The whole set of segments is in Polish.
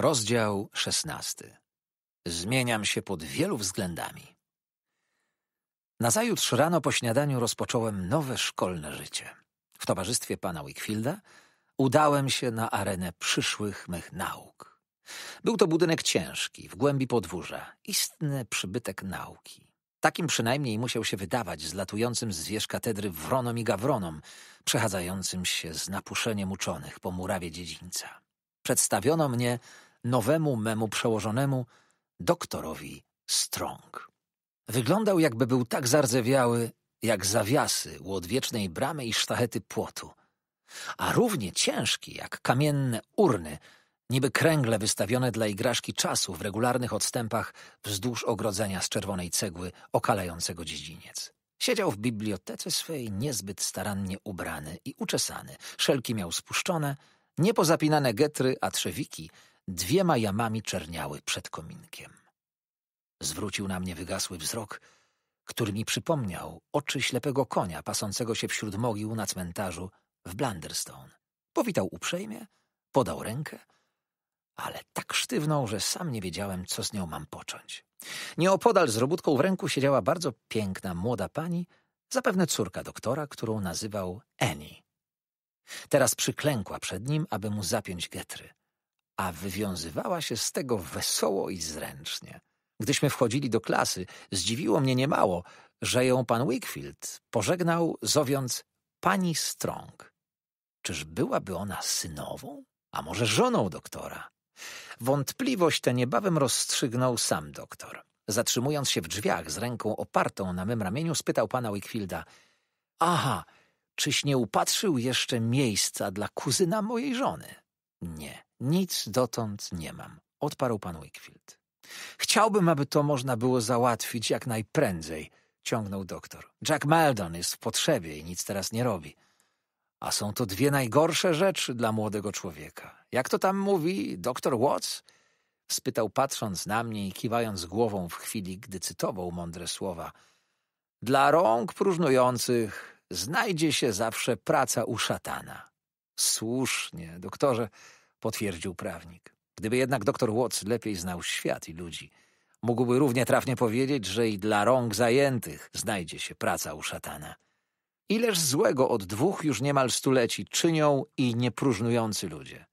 Rozdział szesnasty. Zmieniam się pod wielu względami. Nazajutrz rano po śniadaniu rozpocząłem nowe szkolne życie. W towarzystwie pana Wickfielda udałem się na arenę przyszłych mych nauk. Był to budynek ciężki, w głębi podwórza, istny przybytek nauki. Takim przynajmniej musiał się wydawać zlatującym z wież katedry wronom i gawronom, przechadzającym się z napuszeniem uczonych po murawie dziedzińca. Przedstawiono mnie nowemu memu przełożonemu, doktorowi Strong. Wyglądał jakby był tak zardzewiały, jak zawiasy u odwiecznej bramy i sztachety płotu, a równie ciężki jak kamienne urny, niby kręgle wystawione dla igraszki czasu w regularnych odstępach wzdłuż ogrodzenia z czerwonej cegły okalającego dziedziniec. Siedział w bibliotece swej niezbyt starannie ubrany i uczesany, szelki miał spuszczone, niepozapinane getry, a trzewiki – Dwiema jamami czerniały przed kominkiem. Zwrócił na mnie wygasły wzrok, który mi przypomniał oczy ślepego konia pasącego się wśród mogił na cmentarzu w Blunderstone. Powitał uprzejmie, podał rękę, ale tak sztywną, że sam nie wiedziałem, co z nią mam począć. Nieopodal z robótką w ręku siedziała bardzo piękna młoda pani, zapewne córka doktora, którą nazywał Annie. Teraz przyklękła przed nim, aby mu zapiąć getry a wywiązywała się z tego wesoło i zręcznie. Gdyśmy wchodzili do klasy, zdziwiło mnie niemało, że ją pan Wickfield pożegnał, zowiąc pani Strong. Czyż byłaby ona synową, a może żoną doktora? Wątpliwość tę niebawem rozstrzygnął sam doktor. Zatrzymując się w drzwiach z ręką opartą na mym ramieniu, spytał pana Wickfielda: Aha, czyś nie upatrzył jeszcze miejsca dla kuzyna mojej żony? – Nie, nic dotąd nie mam, odparł pan Wickfield. Chciałbym, aby to można było załatwić jak najprędzej, ciągnął doktor. Jack Maldon jest w potrzebie i nic teraz nie robi. A są to dwie najgorsze rzeczy dla młodego człowieka. Jak to tam mówi doktor Watts? spytał patrząc na mnie i kiwając głową w chwili, gdy cytował mądre słowa. Dla rąk próżnujących znajdzie się zawsze praca u szatana. Słusznie, doktorze, potwierdził prawnik. Gdyby jednak dr Watts lepiej znał świat i ludzi, mógłby równie trafnie powiedzieć, że i dla rąk zajętych znajdzie się praca u szatana. Ileż złego od dwóch już niemal stuleci czynią i niepróżnujący ludzie.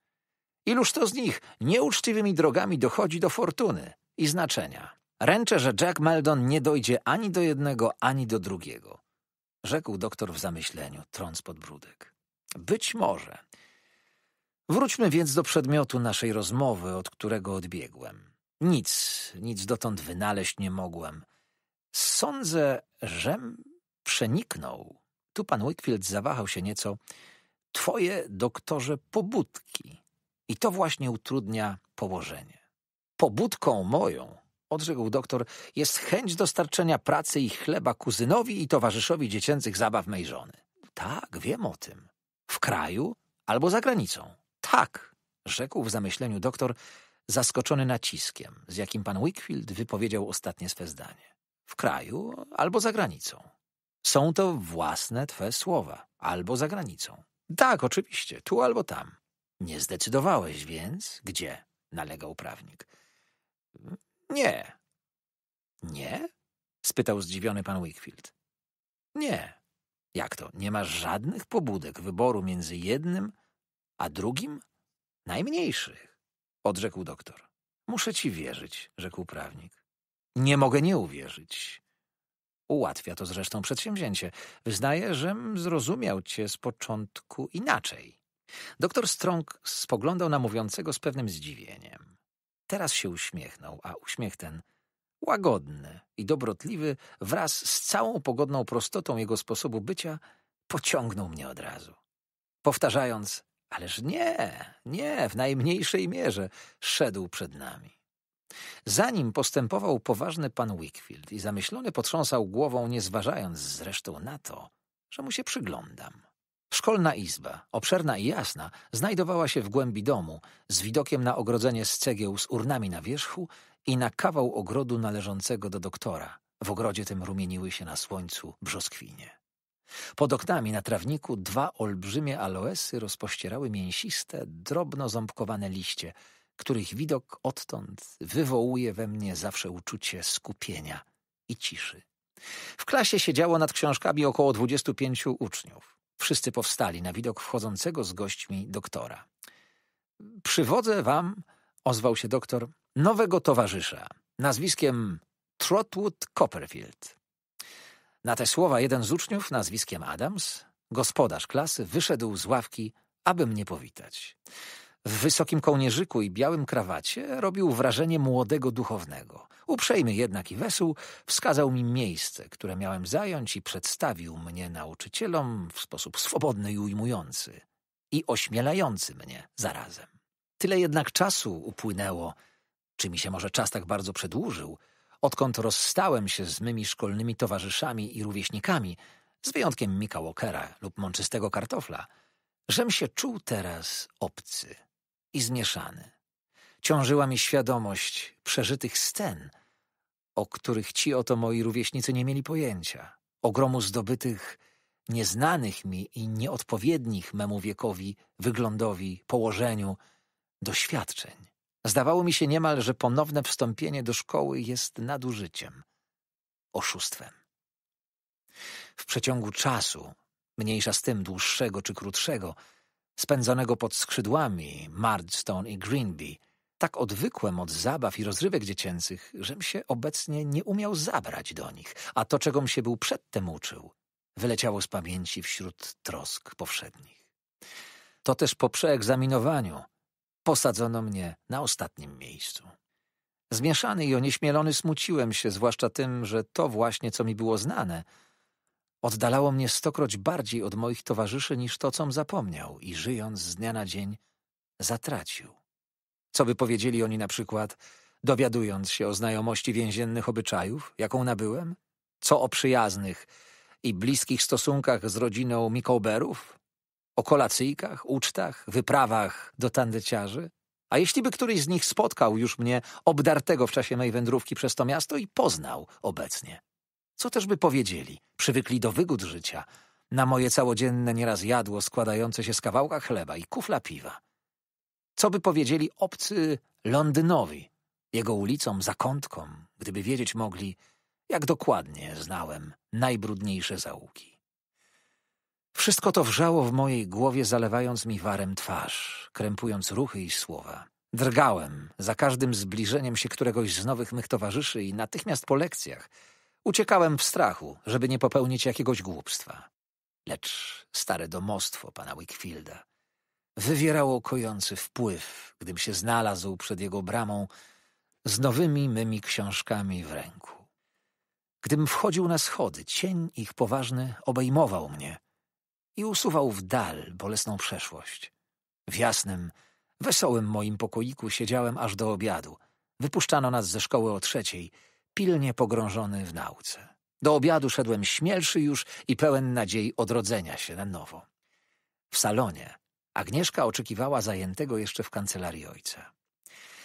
Iluż to z nich nieuczciwymi drogami dochodzi do fortuny i znaczenia. Ręczę, że Jack Meldon nie dojdzie ani do jednego, ani do drugiego, rzekł doktor w zamyśleniu, trąc podbródek. Być może. Wróćmy więc do przedmiotu naszej rozmowy, od którego odbiegłem. Nic, nic dotąd wynaleźć nie mogłem. Sądzę, żem przeniknął. Tu pan Whitfield zawahał się nieco. Twoje, doktorze, pobudki. I to właśnie utrudnia położenie. Pobudką moją, odrzekł doktor, jest chęć dostarczenia pracy i chleba kuzynowi i towarzyszowi dziecięcych zabaw mej żony. Tak, wiem o tym. W kraju albo za granicą. Tak, rzekł w zamyśleniu doktor, zaskoczony naciskiem, z jakim pan Wickfield wypowiedział ostatnie swe zdanie. W kraju albo za granicą. Są to własne twe słowa, albo za granicą. Tak, oczywiście, tu albo tam. Nie zdecydowałeś więc, gdzie? nalegał prawnik. Nie. Nie? spytał zdziwiony pan Wickfield. Nie. Jak to? Nie masz żadnych pobudek wyboru między jednym a drugim najmniejszych, odrzekł doktor. Muszę ci wierzyć, rzekł prawnik. Nie mogę nie uwierzyć. Ułatwia to zresztą przedsięwzięcie. Wyznaję, żem zrozumiał cię z początku inaczej. Doktor Strong spoglądał na mówiącego z pewnym zdziwieniem. Teraz się uśmiechnął, a uśmiech ten, łagodny i dobrotliwy, wraz z całą pogodną prostotą jego sposobu bycia, pociągnął mnie od razu. Powtarzając, Ależ nie, nie, w najmniejszej mierze szedł przed nami. Zanim postępował poważny pan Wickfield i zamyślony potrząsał głową, nie zważając zresztą na to, że mu się przyglądam. Szkolna izba, obszerna i jasna, znajdowała się w głębi domu, z widokiem na ogrodzenie z cegieł z urnami na wierzchu i na kawał ogrodu należącego do doktora. W ogrodzie tym rumieniły się na słońcu brzoskwinie. Pod oknami na trawniku dwa olbrzymie aloesy rozpościerały mięsiste, drobno ząbkowane liście, których widok odtąd wywołuje we mnie zawsze uczucie skupienia i ciszy. W klasie siedziało nad książkami około dwudziestu pięciu uczniów. Wszyscy powstali na widok wchodzącego z gośćmi doktora. Przywodzę wam, ozwał się doktor, nowego towarzysza nazwiskiem Trotwood Copperfield. Na te słowa jeden z uczniów nazwiskiem Adams, gospodarz klasy, wyszedł z ławki, aby mnie powitać. W wysokim kołnierzyku i białym krawacie robił wrażenie młodego duchownego. Uprzejmy jednak i wesół wskazał mi miejsce, które miałem zająć i przedstawił mnie nauczycielom w sposób swobodny i ujmujący. I ośmielający mnie zarazem. Tyle jednak czasu upłynęło. Czy mi się może czas tak bardzo przedłużył – Odkąd rozstałem się z mymi szkolnymi towarzyszami i rówieśnikami, z wyjątkiem Mika Walkera lub mączystego kartofla, żem się czuł teraz obcy i zmieszany. Ciążyła mi świadomość przeżytych scen, o których ci oto moi rówieśnicy nie mieli pojęcia, ogromu zdobytych nieznanych mi i nieodpowiednich memu wiekowi, wyglądowi, położeniu, doświadczeń. Zdawało mi się niemal, że ponowne wstąpienie do szkoły jest nadużyciem, oszustwem. W przeciągu czasu, mniejsza z tym dłuższego czy krótszego, spędzonego pod skrzydłami Marston i Greenby, tak odwykłem od zabaw i rozrywek dziecięcych, żem się obecnie nie umiał zabrać do nich, a to, czegom się był przedtem uczył, wyleciało z pamięci wśród trosk powszednich. To też po przeegzaminowaniu – posadzono mnie na ostatnim miejscu. Zmieszany i onieśmielony smuciłem się, zwłaszcza tym, że to właśnie, co mi było znane, oddalało mnie stokroć bardziej od moich towarzyszy niż to, com zapomniał i żyjąc z dnia na dzień zatracił. Co by powiedzieli oni na przykład, dowiadując się o znajomości więziennych obyczajów, jaką nabyłem? Co o przyjaznych i bliskich stosunkach z rodziną Mikołberów, o kolacyjkach, ucztach, wyprawach do tandeciarzy. A jeśli by któryś z nich spotkał już mnie obdartego w czasie mej wędrówki przez to miasto i poznał obecnie. Co też by powiedzieli? Przywykli do wygód życia, na moje całodzienne nieraz jadło składające się z kawałka chleba i kufla piwa. Co by powiedzieli obcy Londynowi, jego ulicom, zakątkom, gdyby wiedzieć mogli, jak dokładnie znałem najbrudniejsze zaułki. Wszystko to wrzało w mojej głowie, zalewając mi warem twarz, krępując ruchy i słowa. Drgałem za każdym zbliżeniem się któregoś z nowych mych towarzyszy i natychmiast po lekcjach uciekałem w strachu, żeby nie popełnić jakiegoś głupstwa. Lecz stare domostwo pana Wickfielda wywierało kojący wpływ, gdym się znalazł przed jego bramą z nowymi mymi książkami w ręku. Gdym wchodził na schody, cień ich poważny obejmował mnie – i usuwał w dal bolesną przeszłość. W jasnym, wesołym moim pokoiku siedziałem aż do obiadu. Wypuszczano nas ze szkoły o trzeciej, pilnie pogrążony w nauce. Do obiadu szedłem śmielszy już i pełen nadziei odrodzenia się na nowo. W salonie Agnieszka oczekiwała zajętego jeszcze w kancelarii ojca.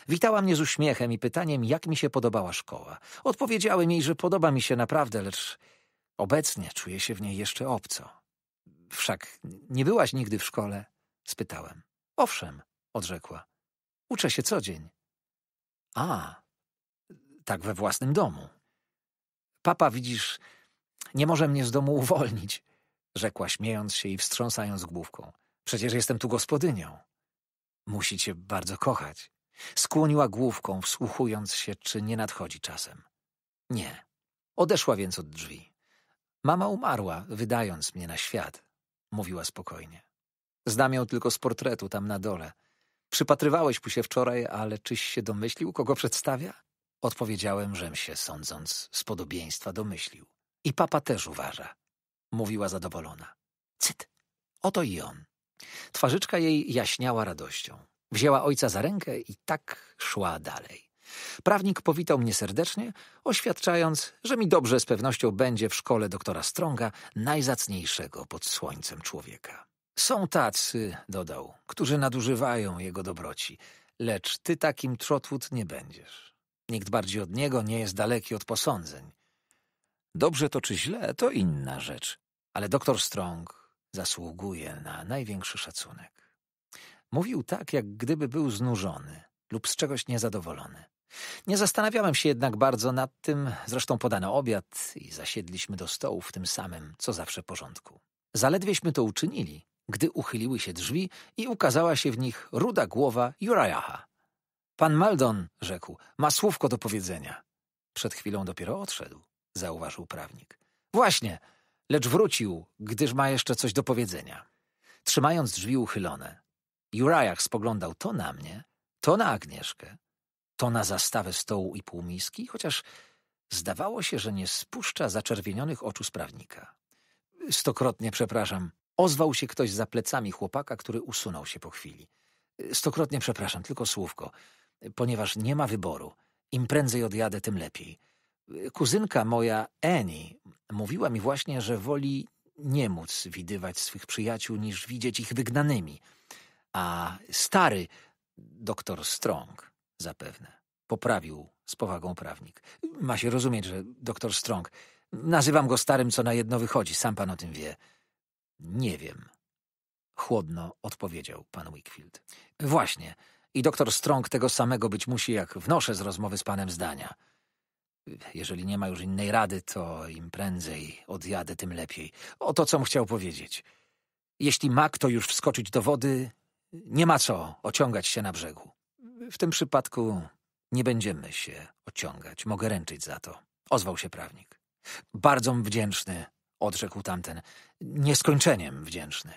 Witała mnie z uśmiechem i pytaniem, jak mi się podobała szkoła. Odpowiedziałem jej, że podoba mi się naprawdę, lecz obecnie czuję się w niej jeszcze obco. Wszak nie byłaś nigdy w szkole? spytałem. Owszem, odrzekła. Uczę się co dzień. A, tak we własnym domu. Papa, widzisz, nie może mnie z domu uwolnić, rzekła śmiejąc się i wstrząsając główką. Przecież jestem tu gospodynią. Musi cię bardzo kochać. Skłoniła główką, wsłuchując się, czy nie nadchodzi czasem. Nie. Odeszła więc od drzwi. Mama umarła, wydając mnie na świat mówiła spokojnie. Znam ją tylko z portretu tam na dole. Przypatrywałeś mu się wczoraj, ale czyś się domyślił, kogo przedstawia? Odpowiedziałem, żem się, sądząc, z podobieństwa domyślił. I papa też uważa, mówiła zadowolona. Cyt, oto i on. Twarzyczka jej jaśniała radością. Wzięła ojca za rękę i tak szła dalej. Prawnik powitał mnie serdecznie, oświadczając, że mi dobrze z pewnością będzie w szkole doktora Stronga, najzacniejszego pod słońcem człowieka. Są tacy, dodał, którzy nadużywają jego dobroci, lecz ty takim Trotwood nie będziesz. Nikt bardziej od niego nie jest daleki od posądzeń. Dobrze to czy źle, to inna rzecz, ale doktor Strong zasługuje na największy szacunek. Mówił tak, jak gdyby był znużony lub z czegoś niezadowolony. Nie zastanawiałem się jednak bardzo nad tym, zresztą podano obiad i zasiedliśmy do stołu w tym samym, co zawsze porządku. Zaledwieśmy to uczynili, gdy uchyliły się drzwi i ukazała się w nich ruda głowa Jurajaha. Pan Maldon, rzekł, ma słówko do powiedzenia. Przed chwilą dopiero odszedł, zauważył prawnik. Właśnie, lecz wrócił, gdyż ma jeszcze coś do powiedzenia. Trzymając drzwi uchylone, Jurajach spoglądał to na mnie, to na Agnieszkę, to na zastawę stołu i półmiski, chociaż zdawało się, że nie spuszcza zaczerwienionych oczu sprawnika. Stokrotnie przepraszam. Ozwał się ktoś za plecami chłopaka, który usunął się po chwili. Stokrotnie przepraszam, tylko słówko, ponieważ nie ma wyboru. Im prędzej odjadę, tym lepiej. Kuzynka moja, Eni, mówiła mi właśnie, że woli nie móc widywać swych przyjaciół, niż widzieć ich wygnanymi. A stary, doktor Strong, Zapewne. Poprawił z powagą prawnik. Ma się rozumieć, że doktor Strong. Nazywam go starym, co na jedno wychodzi. Sam pan o tym wie. Nie wiem. Chłodno odpowiedział pan Wickfield. Właśnie. I doktor Strong tego samego być musi, jak wnoszę z rozmowy z panem zdania. Jeżeli nie ma już innej rady, to im prędzej odjadę, tym lepiej. Oto co chciał powiedzieć. Jeśli ma kto już wskoczyć do wody, nie ma co ociągać się na brzegu. W tym przypadku nie będziemy się ociągać. Mogę ręczyć za to. Ozwał się prawnik. Bardzo wdzięczny, odrzekł tamten. Nieskończeniem wdzięczny.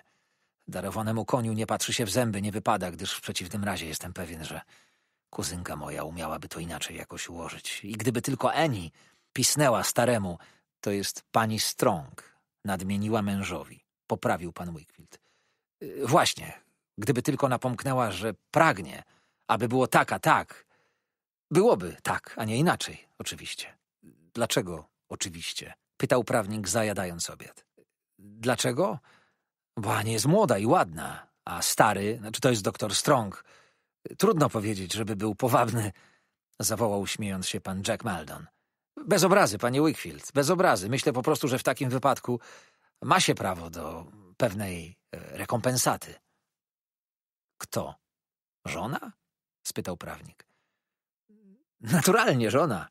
Darowanemu koniu nie patrzy się w zęby, nie wypada, gdyż w przeciwnym razie jestem pewien, że kuzynka moja umiałaby to inaczej jakoś ułożyć. I gdyby tylko Eni pisnęła staremu, to jest pani Strong, nadmieniła mężowi. Poprawił pan Wickfield. Yy, właśnie, gdyby tylko napomknęła, że pragnie, aby było tak, a tak. Byłoby tak, a nie inaczej, oczywiście. Dlaczego oczywiście? Pytał prawnik, zajadając obiad. Dlaczego? Bo Ania jest młoda i ładna, a stary, znaczy to jest doktor Strong. Trudno powiedzieć, żeby był powabny, zawołał śmiejąc się pan Jack Maldon. Bez obrazy, panie Wickfield, bez obrazy. Myślę po prostu, że w takim wypadku ma się prawo do pewnej e, rekompensaty. Kto? Żona? spytał prawnik. Naturalnie żona,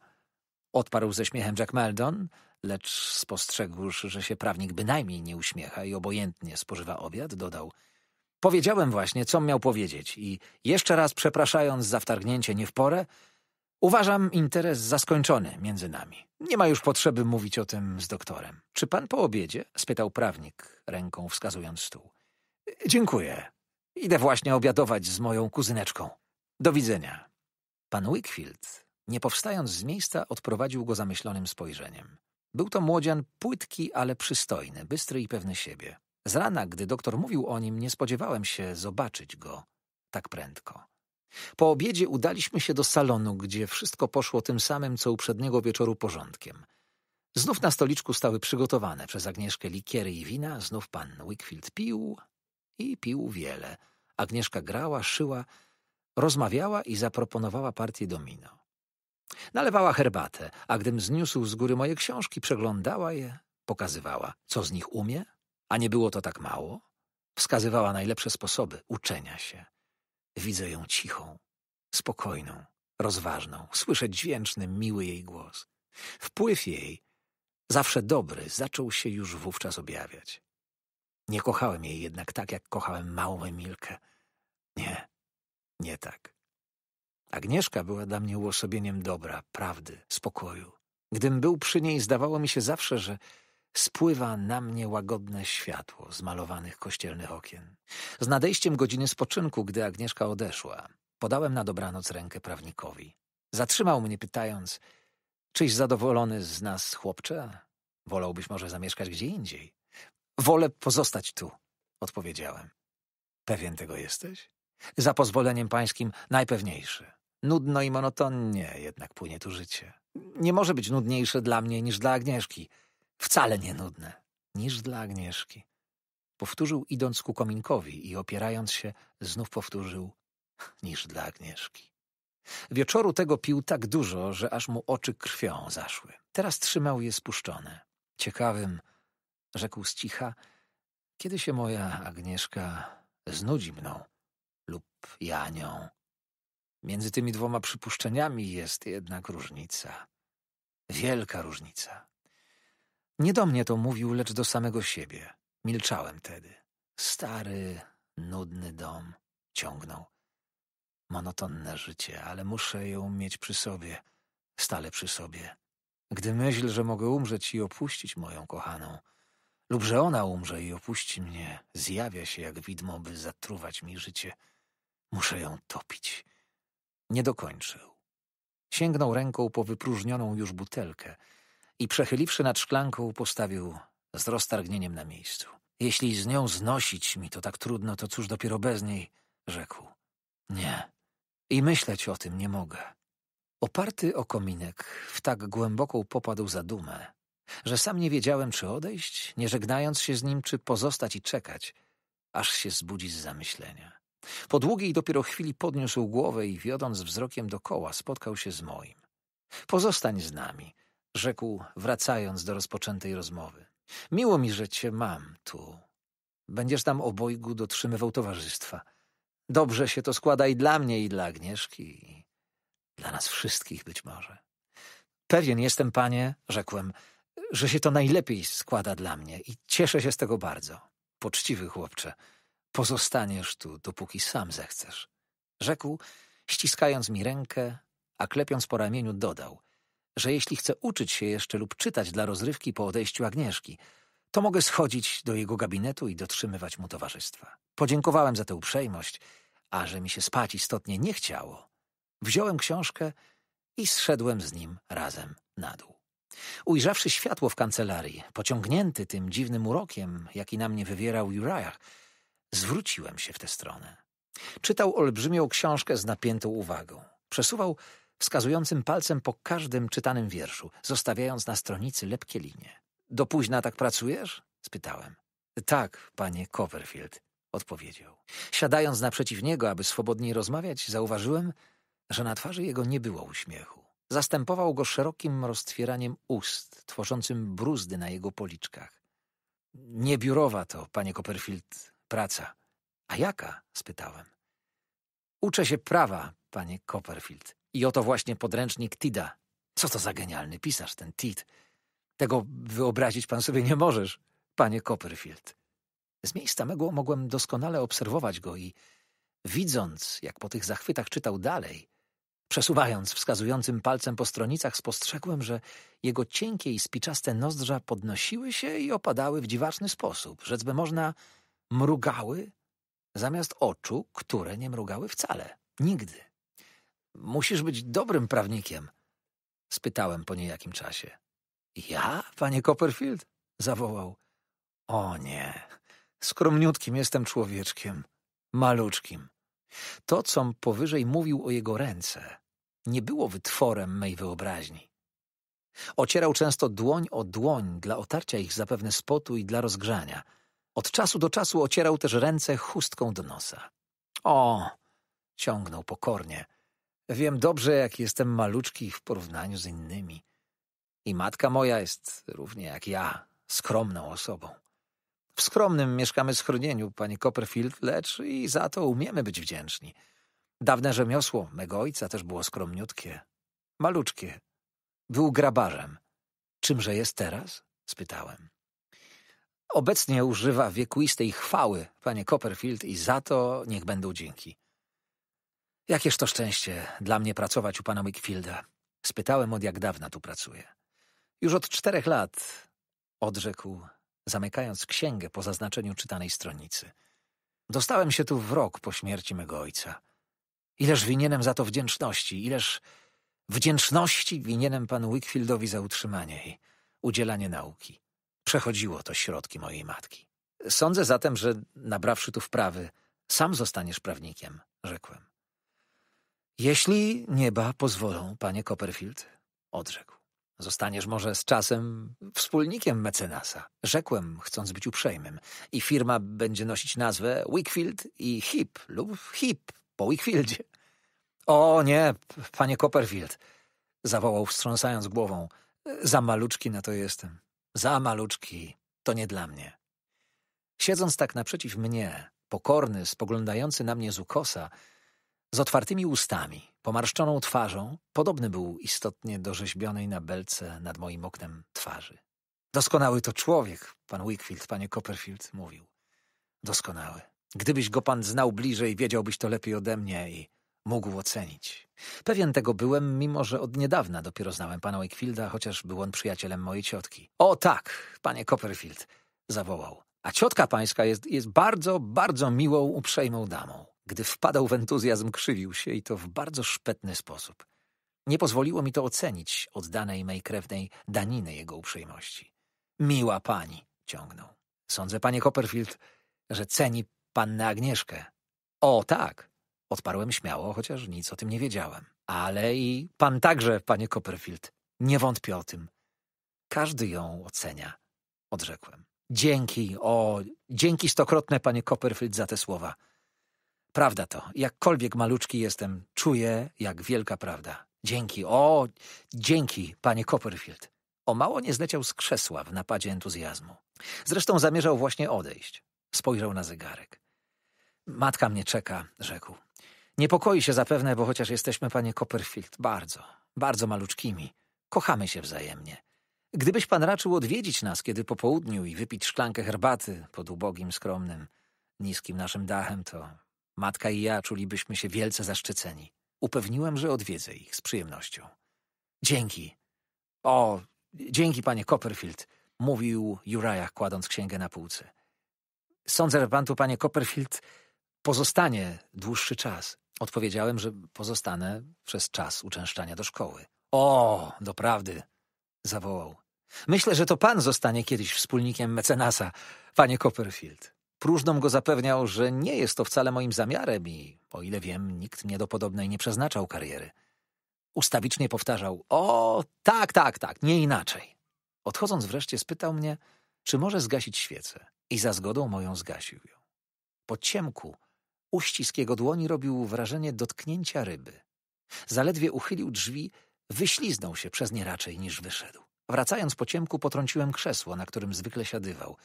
odparł ze śmiechem Jack Meldon, lecz spostrzegłszy, że się prawnik bynajmniej nie uśmiecha i obojętnie spożywa obiad, dodał Powiedziałem właśnie, co miał powiedzieć i jeszcze raz przepraszając za wtargnięcie nie w porę, uważam interes za skończony między nami. Nie ma już potrzeby mówić o tym z doktorem. Czy pan po obiedzie? spytał prawnik, ręką wskazując stół. Dziękuję. Idę właśnie obiadować z moją kuzyneczką. Do widzenia. Pan Wickfield, nie powstając z miejsca, odprowadził go zamyślonym spojrzeniem. Był to młodzian płytki, ale przystojny, bystry i pewny siebie. Z rana, gdy doktor mówił o nim, nie spodziewałem się zobaczyć go tak prędko. Po obiedzie udaliśmy się do salonu, gdzie wszystko poszło tym samym, co uprzedniego wieczoru porządkiem. Znów na stoliczku stały przygotowane przez Agnieszkę likiery i wina, znów pan Wickfield pił i pił wiele. Agnieszka grała, szyła, Rozmawiała i zaproponowała partię domino. Nalewała herbatę, a gdym zniósł z góry moje książki, przeglądała je, pokazywała, co z nich umie, a nie było to tak mało. Wskazywała najlepsze sposoby uczenia się. Widzę ją cichą, spokojną, rozważną, słyszę dźwięczny, miły jej głos. Wpływ jej, zawsze dobry, zaczął się już wówczas objawiać. Nie kochałem jej jednak tak, jak kochałem małą Emilkę. Nie, nie tak. Agnieszka była dla mnie uosobieniem dobra, prawdy, spokoju. Gdym był przy niej, zdawało mi się zawsze, że spływa na mnie łagodne światło z malowanych kościelnych okien. Z nadejściem godziny spoczynku, gdy Agnieszka odeszła, podałem na dobranoc rękę prawnikowi. Zatrzymał mnie pytając, czyś zadowolony z nas, chłopcze? Wolałbyś może zamieszkać gdzie indziej? Wolę pozostać tu, odpowiedziałem. Pewien tego jesteś? Za pozwoleniem pańskim najpewniejszy. Nudno i monotonnie jednak płynie tu życie. Nie może być nudniejsze dla mnie niż dla Agnieszki. Wcale nie nudne. Niż dla Agnieszki. Powtórzył idąc ku kominkowi i opierając się, znów powtórzył niż dla Agnieszki. Wieczoru tego pił tak dużo, że aż mu oczy krwią zaszły. Teraz trzymał je spuszczone. Ciekawym, rzekł z cicha, kiedy się moja Agnieszka znudzi mną, lub Janią. Między tymi dwoma przypuszczeniami jest jednak różnica. Wielka różnica. Nie do mnie to mówił, lecz do samego siebie. Milczałem tedy. Stary, nudny dom. Ciągnął. Monotonne życie, ale muszę ją mieć przy sobie. Stale przy sobie. Gdy myśl, że mogę umrzeć i opuścić moją kochaną, lub że ona umrze i opuści mnie, zjawia się jak widmo, by zatruwać mi życie – Muszę ją topić. Nie dokończył. Sięgnął ręką po wypróżnioną już butelkę i przechyliwszy nad szklanką postawił z roztargnieniem na miejscu. Jeśli z nią znosić mi to tak trudno, to cóż dopiero bez niej, rzekł. Nie. I myśleć o tym nie mogę. Oparty o kominek w tak głęboką popadł zadumę, że sam nie wiedziałem, czy odejść, nie żegnając się z nim, czy pozostać i czekać, aż się zbudzi z zamyślenia. Po długiej dopiero chwili podniósł głowę i wiodąc wzrokiem dokoła spotkał się z moim. Pozostań z nami, rzekł, wracając do rozpoczętej rozmowy. Miło mi, że cię mam tu. Będziesz nam obojgu dotrzymywał towarzystwa. Dobrze się to składa i dla mnie, i dla Agnieszki, i dla nas wszystkich być może. Pewien jestem, panie, rzekłem, że się to najlepiej składa dla mnie i cieszę się z tego bardzo. Poczciwy chłopcze, Pozostaniesz tu, dopóki sam zechcesz. Rzekł, ściskając mi rękę, a klepiąc po ramieniu dodał, że jeśli chcę uczyć się jeszcze lub czytać dla rozrywki po odejściu Agnieszki, to mogę schodzić do jego gabinetu i dotrzymywać mu towarzystwa. Podziękowałem za tę uprzejmość, a że mi się spać istotnie nie chciało, wziąłem książkę i zszedłem z nim razem na dół. Ujrzawszy światło w kancelarii, pociągnięty tym dziwnym urokiem, jaki na mnie wywierał Uriah, Zwróciłem się w tę stronę. Czytał olbrzymią książkę z napiętą uwagą. Przesuwał wskazującym palcem po każdym czytanym wierszu, zostawiając na stronicy lepkie linie. Do późna tak pracujesz? spytałem. Tak, panie Coverfield, odpowiedział. Siadając naprzeciw niego, aby swobodniej rozmawiać, zauważyłem, że na twarzy jego nie było uśmiechu. Zastępował go szerokim roztwieraniem ust, tworzącym bruzdy na jego policzkach. Nie biurowa to, panie Copperfield, praca. A jaka? spytałem. Uczę się prawa, panie Copperfield. I oto właśnie podręcznik Tida. Co to za genialny pisarz, ten Tid. Tego wyobrazić pan sobie nie możesz, panie Copperfield. Z miejsca mego mogłem doskonale obserwować go i widząc, jak po tych zachwytach czytał dalej, przesuwając wskazującym palcem po stronicach, spostrzegłem, że jego cienkie i spiczaste nozdrza podnosiły się i opadały w dziwaczny sposób, rzecz by można mrugały zamiast oczu, które nie mrugały wcale. Nigdy. Musisz być dobrym prawnikiem, spytałem po niejakim czasie. Ja, panie Copperfield? zawołał. O nie, skromniutkim jestem człowieczkiem, maluczkim. To, com powyżej mówił o jego ręce, nie było wytworem mej wyobraźni. Ocierał często dłoń o dłoń dla otarcia ich zapewne spotu i dla rozgrzania – od czasu do czasu ocierał też ręce chustką do nosa. O, ciągnął pokornie. Wiem dobrze, jak jestem maluczki w porównaniu z innymi. I matka moja jest równie jak ja, skromną osobą. W skromnym mieszkamy schronieniu, pani Copperfield, lecz i za to umiemy być wdzięczni. Dawne rzemiosło mego ojca też było skromniutkie, maluczkie. Był grabarzem. Czymże jest teraz? spytałem. Obecnie używa wiekuistej chwały, panie Copperfield, i za to niech będą dzięki. Jakież to szczęście dla mnie pracować u pana Wickfielda. Spytałem, od jak dawna tu pracuje. Już od czterech lat, odrzekł, zamykając księgę po zaznaczeniu czytanej stronicy. Dostałem się tu w rok po śmierci mego ojca. Ileż winienem za to wdzięczności, ileż wdzięczności winienem panu Wickfieldowi za utrzymanie i udzielanie nauki. Przechodziło to środki mojej matki. Sądzę zatem, że nabrawszy tu wprawy, sam zostaniesz prawnikiem, rzekłem. Jeśli nieba pozwolą, panie Copperfield, odrzekł. Zostaniesz może z czasem wspólnikiem mecenasa. Rzekłem, chcąc być uprzejmym. I firma będzie nosić nazwę Wickfield i Hip lub Hip po Wickfieldzie. O nie, panie Copperfield, zawołał wstrząsając głową. Za maluczki na to jestem. Za maluczki, to nie dla mnie. Siedząc tak naprzeciw mnie, pokorny, spoglądający na mnie z ukosa, z otwartymi ustami, pomarszczoną twarzą, podobny był istotnie do rzeźbionej na belce nad moim oknem twarzy. Doskonały to człowiek, pan Wickfield, panie Copperfield, mówił. Doskonały. Gdybyś go pan znał bliżej, wiedziałbyś to lepiej ode mnie i mógł ocenić. Pewien tego byłem, mimo że od niedawna dopiero znałem pana Wakefielda, chociaż był on przyjacielem mojej ciotki. O tak, panie Copperfield, zawołał. A ciotka pańska jest, jest bardzo, bardzo miłą, uprzejmą damą. Gdy wpadał w entuzjazm, krzywił się i to w bardzo szpetny sposób. Nie pozwoliło mi to ocenić oddanej mej krewnej daniny jego uprzejmości. Miła pani, ciągnął. Sądzę, panie Copperfield, że ceni pannę Agnieszkę. O tak, Odparłem śmiało, chociaż nic o tym nie wiedziałem. Ale i pan także, panie Copperfield. Nie wątpię o tym. Każdy ją ocenia, odrzekłem. Dzięki, o, dzięki stokrotne, panie Copperfield, za te słowa. Prawda to, jakkolwiek maluczki jestem, czuję, jak wielka prawda. Dzięki, o, dzięki, panie Copperfield. O mało nie zleciał z krzesła w napadzie entuzjazmu. Zresztą zamierzał właśnie odejść. Spojrzał na zegarek. Matka mnie czeka, rzekł. Niepokoi się zapewne, bo chociaż jesteśmy, panie Copperfield, bardzo, bardzo maluczkimi, kochamy się wzajemnie. Gdybyś pan raczył odwiedzić nas kiedy po południu i wypić szklankę herbaty pod ubogim, skromnym, niskim naszym dachem, to matka i ja czulibyśmy się wielce zaszczyceni. Upewniłem, że odwiedzę ich z przyjemnością. Dzięki. O, dzięki, panie Copperfield, mówił Jurajach, kładąc księgę na półce. Sądzę, że pan tu, panie Copperfield, pozostanie dłuższy czas. Odpowiedziałem, że pozostanę przez czas uczęszczania do szkoły. O, doprawdy! zawołał. Myślę, że to pan zostanie kiedyś wspólnikiem mecenasa, panie Copperfield. Próżną go zapewniał, że nie jest to wcale moim zamiarem i, o ile wiem, nikt mnie do podobnej nie przeznaczał kariery. Ustawicznie powtarzał: O, tak, tak, tak, nie inaczej. Odchodząc wreszcie, spytał mnie, czy może zgasić świecę, i za zgodą moją zgasił ją. Po ciemku Uścisk jego dłoni robił wrażenie dotknięcia ryby. Zaledwie uchylił drzwi, wyśliznął się przez nie raczej niż wyszedł. Wracając po ciemku, potrąciłem krzesło, na którym zwykle siadywał.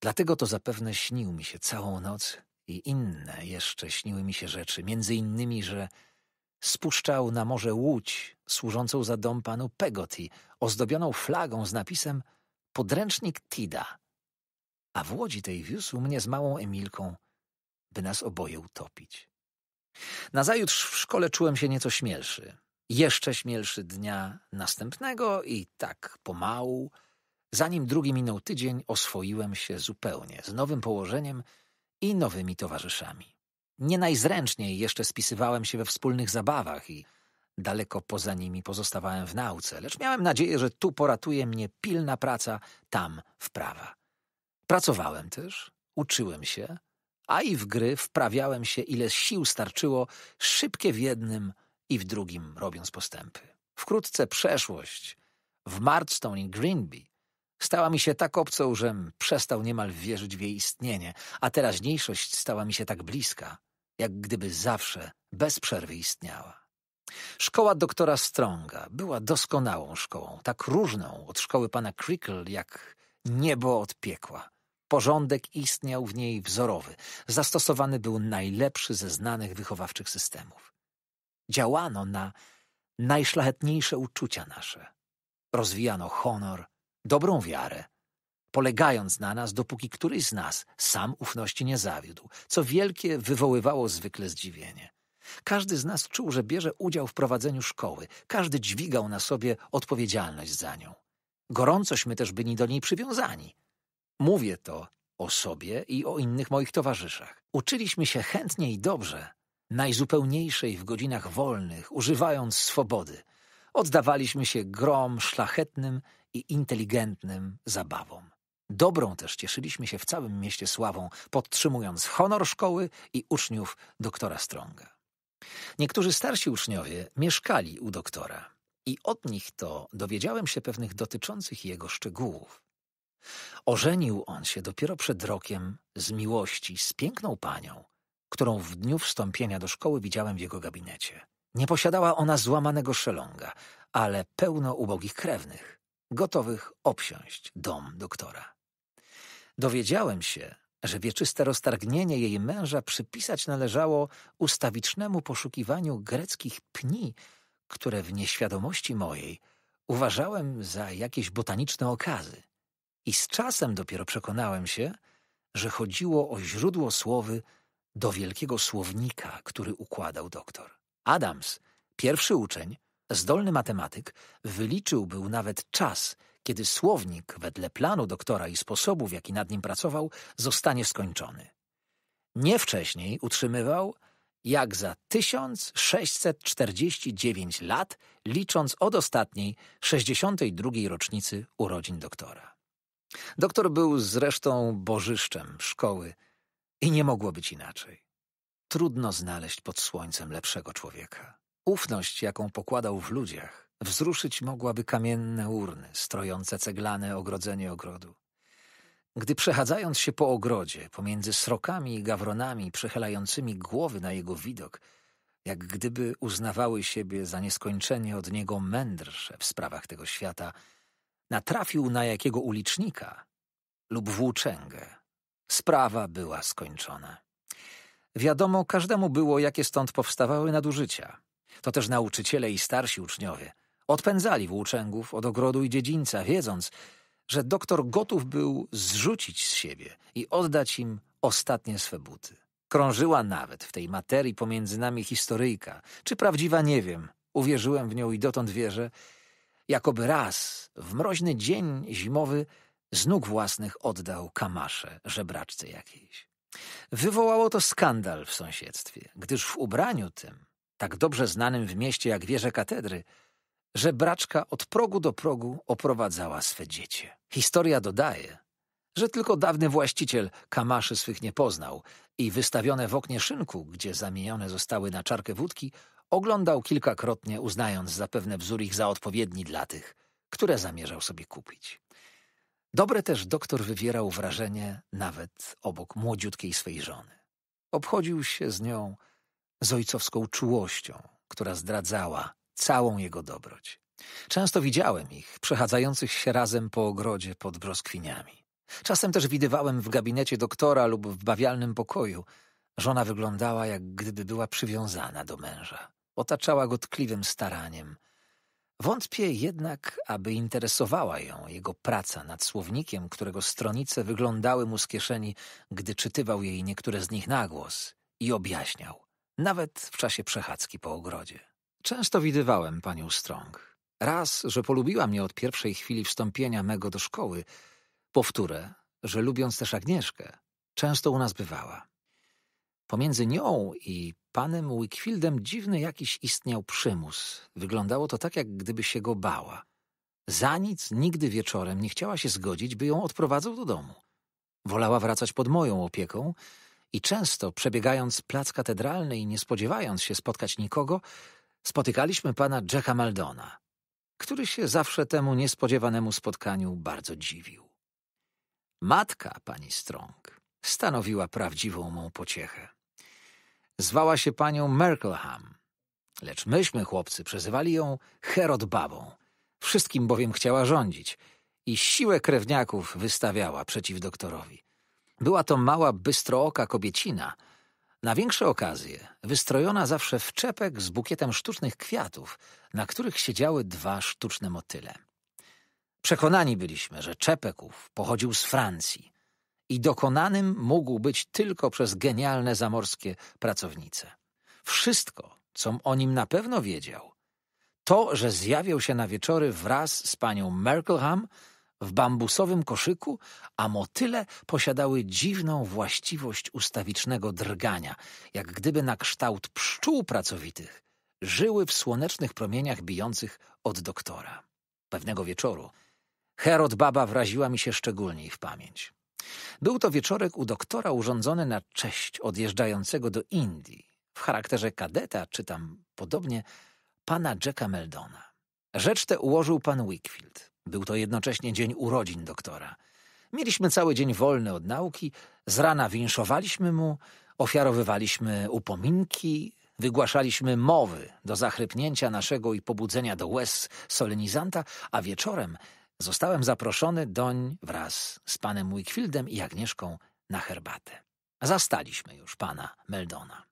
Dlatego to zapewne śnił mi się całą noc i inne jeszcze śniły mi się rzeczy, między innymi, że spuszczał na morze łódź służącą za dom panu Pegoti, ozdobioną flagą z napisem Podręcznik Tida. A w łodzi tej wiózł mnie z małą Emilką by nas oboje utopić. Nazajutrz w szkole czułem się nieco śmielszy. Jeszcze śmielszy dnia następnego i tak pomału, zanim drugi minął tydzień, oswoiłem się zupełnie z nowym położeniem i nowymi towarzyszami. Nie najzręczniej jeszcze spisywałem się we wspólnych zabawach i daleko poza nimi pozostawałem w nauce, lecz miałem nadzieję, że tu poratuje mnie pilna praca, tam wprawa. Pracowałem też, uczyłem się – a i w gry wprawiałem się ile sił starczyło, szybkie w jednym i w drugim robiąc postępy. Wkrótce przeszłość w Martstone i Greenby stała mi się tak obcą, żem przestał niemal wierzyć w jej istnienie, a teraźniejszość stała mi się tak bliska, jak gdyby zawsze, bez przerwy istniała. Szkoła doktora Stronga była doskonałą szkołą, tak różną od szkoły pana Crickle, jak niebo od piekła. Porządek istniał w niej wzorowy. Zastosowany był najlepszy ze znanych wychowawczych systemów. Działano na najszlachetniejsze uczucia nasze. Rozwijano honor, dobrą wiarę, polegając na nas, dopóki któryś z nas sam ufności nie zawiódł, co wielkie wywoływało zwykle zdziwienie. Każdy z nas czuł, że bierze udział w prowadzeniu szkoły, każdy dźwigał na sobie odpowiedzialność za nią. Gorącośmy też byli do niej przywiązani – Mówię to o sobie i o innych moich towarzyszach. Uczyliśmy się chętnie i dobrze, najzupełniejszej w godzinach wolnych, używając swobody. Oddawaliśmy się grom szlachetnym i inteligentnym zabawom. Dobrą też cieszyliśmy się w całym mieście sławą, podtrzymując honor szkoły i uczniów doktora Stronga. Niektórzy starsi uczniowie mieszkali u doktora i od nich to dowiedziałem się pewnych dotyczących jego szczegółów. Ożenił on się dopiero przed rokiem z miłości z piękną panią, którą w dniu wstąpienia do szkoły widziałem w jego gabinecie. Nie posiadała ona złamanego szelonga, ale pełno ubogich krewnych, gotowych obsiąść dom doktora. Dowiedziałem się, że wieczyste roztargnienie jej męża przypisać należało ustawicznemu poszukiwaniu greckich pni, które w nieświadomości mojej uważałem za jakieś botaniczne okazy. I z czasem dopiero przekonałem się, że chodziło o źródło słowy do wielkiego słownika, który układał doktor. Adams, pierwszy uczeń, zdolny matematyk, wyliczył był nawet czas, kiedy słownik, wedle planu doktora i sposobów, w jaki nad nim pracował, zostanie skończony. Nie wcześniej utrzymywał, jak za 1649 lat, licząc od ostatniej 62. rocznicy urodzin doktora. Doktor był zresztą bożyszczem szkoły i nie mogło być inaczej. Trudno znaleźć pod słońcem lepszego człowieka. Ufność, jaką pokładał w ludziach, wzruszyć mogłaby kamienne urny strojące ceglane ogrodzenie ogrodu. Gdy przechadzając się po ogrodzie, pomiędzy srokami i gawronami przechylającymi głowy na jego widok, jak gdyby uznawały siebie za nieskończenie od niego mędrsze w sprawach tego świata – natrafił na jakiego ulicznika lub włóczęgę. Sprawa była skończona. Wiadomo, każdemu było, jakie stąd powstawały nadużycia. To też nauczyciele i starsi uczniowie odpędzali włóczęgów od ogrodu i dziedzińca, wiedząc, że doktor gotów był zrzucić z siebie i oddać im ostatnie swe buty. Krążyła nawet w tej materii pomiędzy nami historyjka, czy prawdziwa nie wiem, uwierzyłem w nią i dotąd wierzę, jakoby raz w mroźny dzień zimowy z nóg własnych oddał kamasze żebraczce jakiejś. Wywołało to skandal w sąsiedztwie, gdyż w ubraniu tym, tak dobrze znanym w mieście jak wieże katedry, żebraczka od progu do progu oprowadzała swe dziecię. Historia dodaje, że tylko dawny właściciel kamaszy swych nie poznał i wystawione w oknie szynku, gdzie zamienione zostały na czarkę wódki, Oglądał kilkakrotnie, uznając zapewne wzór ich za odpowiedni dla tych, które zamierzał sobie kupić. Dobre też doktor wywierał wrażenie nawet obok młodziutkiej swej żony. Obchodził się z nią z ojcowską czułością, która zdradzała całą jego dobroć. Często widziałem ich, przechadzających się razem po ogrodzie pod broskwiniami. Czasem też widywałem w gabinecie doktora lub w bawialnym pokoju. Żona wyglądała, jak gdyby była przywiązana do męża otaczała go tkliwym staraniem. Wątpię jednak, aby interesowała ją jego praca nad słownikiem, którego stronice wyglądały mu z kieszeni, gdy czytywał jej niektóre z nich na głos i objaśniał, nawet w czasie przechadzki po ogrodzie. Często widywałem panią Strong. Raz, że polubiła mnie od pierwszej chwili wstąpienia mego do szkoły, powtórę, że lubiąc też Agnieszkę, często u nas bywała. Pomiędzy nią i panem Wickfieldem dziwny jakiś istniał przymus. Wyglądało to tak, jak gdyby się go bała. Za nic nigdy wieczorem nie chciała się zgodzić, by ją odprowadzał do domu. Wolała wracać pod moją opieką i często, przebiegając plac katedralny i nie spodziewając się spotkać nikogo, spotykaliśmy pana Jacka Maldona, który się zawsze temu niespodziewanemu spotkaniu bardzo dziwił. Matka pani Strong stanowiła prawdziwą mą pociechę zwała się panią Merkelham. Lecz myśmy, chłopcy, przezywali ją Herod Babą. Wszystkim bowiem chciała rządzić i siłę krewniaków wystawiała przeciw doktorowi. Była to mała, bystrooka kobiecina. Na większe okazje wystrojona zawsze w czepek z bukietem sztucznych kwiatów, na których siedziały dwa sztuczne motyle. Przekonani byliśmy, że Czepeków pochodził z Francji i dokonanym mógł być tylko przez genialne zamorskie pracownice. Wszystko, co o nim na pewno wiedział, to, że zjawiał się na wieczory wraz z panią Merkelham w bambusowym koszyku, a motyle posiadały dziwną właściwość ustawicznego drgania, jak gdyby na kształt pszczół pracowitych, żyły w słonecznych promieniach bijących od doktora. Pewnego wieczoru Herod Baba wraziła mi się szczególniej w pamięć. Był to wieczorek u doktora urządzony na cześć odjeżdżającego do Indii. W charakterze kadeta, czy tam podobnie, pana Jacka Meldona. Rzecz tę ułożył pan Wickfield. Był to jednocześnie dzień urodzin doktora. Mieliśmy cały dzień wolny od nauki, z rana winszowaliśmy mu, ofiarowywaliśmy upominki, wygłaszaliśmy mowy do zachrypnięcia naszego i pobudzenia do łez solenizanta, a wieczorem zostałem zaproszony doń wraz z panem Wickwildem i Agnieszką na herbatę. Zastaliśmy już pana Meldona.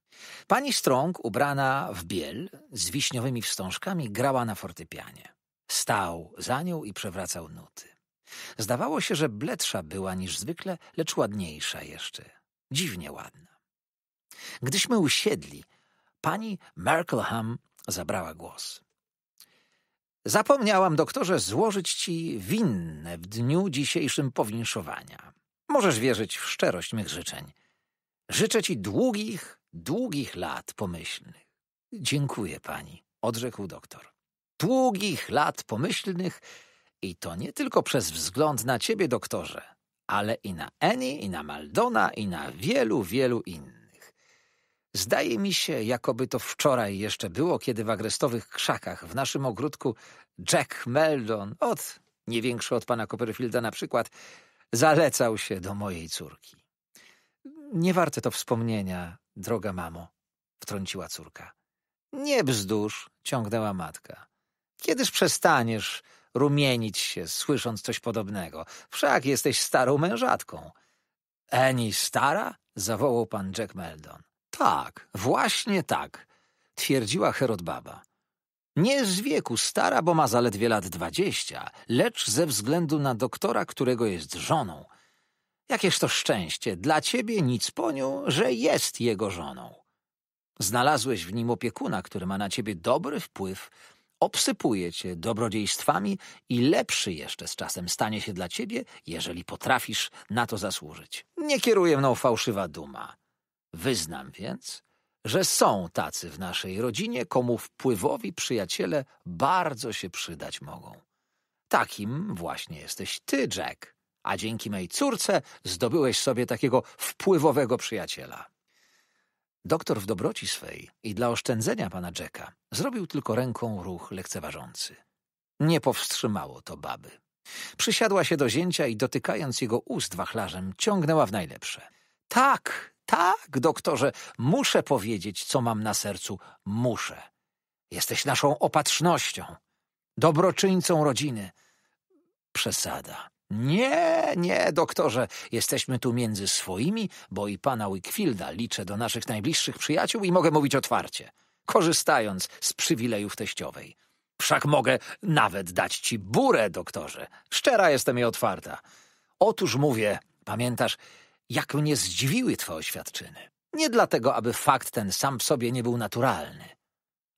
Pani Strong, ubrana w biel, z wiśniowymi wstążkami, grała na fortepianie. Stał za nią i przewracał nuty. Zdawało się, że bledsza była niż zwykle, lecz ładniejsza jeszcze. Dziwnie ładna. Gdyśmy usiedli, pani Markleham zabrała głos. Zapomniałam, doktorze, złożyć ci winne w dniu dzisiejszym powinszowania. Możesz wierzyć w szczerość mych życzeń. Życzę ci długich, długich lat pomyślnych. Dziękuję pani, odrzekł doktor. Długich lat pomyślnych i to nie tylko przez wzgląd na ciebie, doktorze, ale i na Eni, i na Maldona, i na wielu, wielu innych. Zdaje mi się, jakoby to wczoraj jeszcze było, kiedy w agrestowych krzakach w naszym ogródku Jack Meldon, od nie większy od pana Copperfielda na przykład, zalecał się do mojej córki. Nie warte to wspomnienia, droga mamo, wtrąciła córka. Nie bzdusz, ciągnęła matka. Kiedyż przestaniesz rumienić się, słysząc coś podobnego? Wszak jesteś starą mężatką. Eni stara? zawołał pan Jack Meldon tak, właśnie tak, twierdziła Herodbaba. Nie z wieku stara, bo ma zaledwie lat dwadzieścia, lecz ze względu na doktora, którego jest żoną. Jakież to szczęście dla ciebie, nic poniu, że jest jego żoną. Znalazłeś w nim opiekuna, który ma na ciebie dobry wpływ, obsypuje cię dobrodziejstwami i lepszy jeszcze z czasem stanie się dla ciebie, jeżeli potrafisz na to zasłużyć. Nie kieruje mną fałszywa duma. Wyznam więc, że są tacy w naszej rodzinie, komu wpływowi przyjaciele bardzo się przydać mogą. Takim właśnie jesteś ty, Jack, a dzięki mej córce zdobyłeś sobie takiego wpływowego przyjaciela. Doktor w dobroci swej i dla oszczędzenia pana Jacka zrobił tylko ręką ruch lekceważący. Nie powstrzymało to baby. Przysiadła się do zięcia i dotykając jego ust wachlarzem ciągnęła w najlepsze. Tak, tak, doktorze, muszę powiedzieć, co mam na sercu. Muszę. Jesteś naszą opatrznością, dobroczyńcą rodziny. Przesada. Nie, nie, doktorze, jesteśmy tu między swoimi, bo i pana Wickfielda liczę do naszych najbliższych przyjaciół i mogę mówić otwarcie, korzystając z przywilejów teściowej. Wszak mogę nawet dać ci burę, doktorze. Szczera jestem i otwarta. Otóż mówię, pamiętasz, jak mnie zdziwiły twoje oświadczyny. Nie dlatego, aby fakt ten sam w sobie nie był naturalny,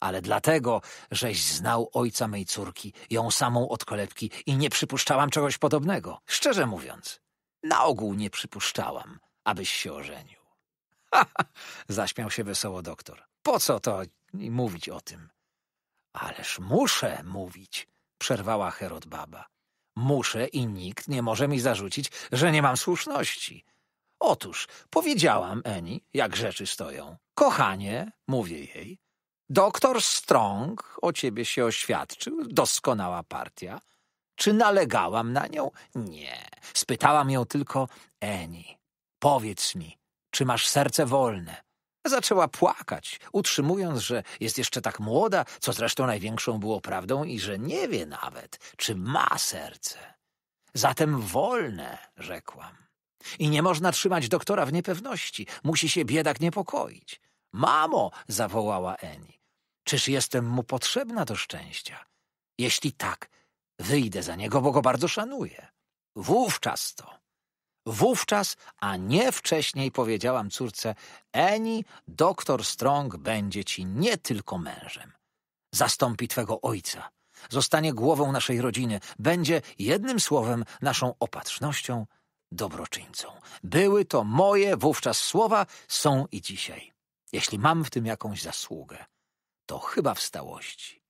ale dlatego, żeś znał ojca mej córki, ją samą od kolebki i nie przypuszczałam czegoś podobnego. Szczerze mówiąc, na ogół nie przypuszczałam, abyś się ożenił. Ha, ha zaśmiał się wesoło doktor. Po co to mówić o tym? Ależ muszę mówić, przerwała Herod Baba. Muszę i nikt nie może mi zarzucić, że nie mam słuszności. Otóż powiedziałam Eni, jak rzeczy stoją. Kochanie, mówię jej, doktor Strong o ciebie się oświadczył, doskonała partia. Czy nalegałam na nią? Nie. Spytałam ją tylko, Eni, powiedz mi, czy masz serce wolne? Zaczęła płakać, utrzymując, że jest jeszcze tak młoda, co zresztą największą było prawdą i że nie wie nawet, czy ma serce. Zatem wolne, rzekłam. I nie można trzymać doktora w niepewności. Musi się biedak niepokoić. Mamo! zawołała Eni. Czyż jestem mu potrzebna do szczęścia? Jeśli tak, wyjdę za niego, bo go bardzo szanuję. Wówczas to. Wówczas, a nie wcześniej, powiedziałam córce, Eni, doktor Strong będzie ci nie tylko mężem. Zastąpi twego ojca. Zostanie głową naszej rodziny. Będzie, jednym słowem, naszą opatrznością dobroczyńcą. Były to moje wówczas słowa, są i dzisiaj. Jeśli mam w tym jakąś zasługę, to chyba w stałości.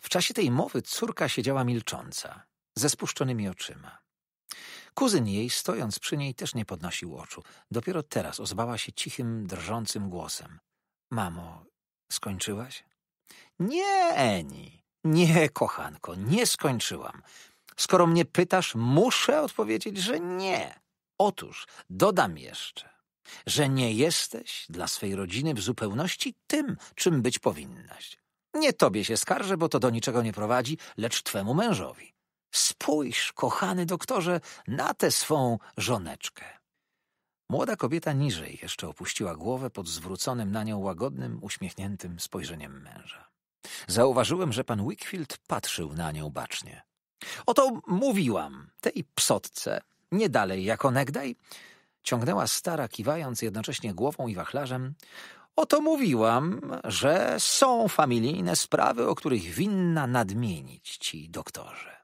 W czasie tej mowy córka siedziała milcząca, ze spuszczonymi oczyma. Kuzyn jej, stojąc przy niej, też nie podnosił oczu. Dopiero teraz ozwała się cichym, drżącym głosem. Mamo, skończyłaś? Nie, Eni. Nie, kochanko, nie skończyłam. Skoro mnie pytasz, muszę odpowiedzieć, że nie. Otóż dodam jeszcze, że nie jesteś dla swej rodziny w zupełności tym, czym być powinnaś. Nie tobie się skarżę, bo to do niczego nie prowadzi, lecz twemu mężowi. Spójrz, kochany doktorze, na tę swą żoneczkę. Młoda kobieta niżej jeszcze opuściła głowę pod zwróconym na nią łagodnym, uśmiechniętym spojrzeniem męża. Zauważyłem, że pan Wickfield patrzył na nią bacznie. Oto mówiłam tej psotce, nie dalej jak onegdaj, ciągnęła stara, kiwając jednocześnie głową i wachlarzem. Oto mówiłam, że są familijne sprawy, o których winna nadmienić ci doktorze.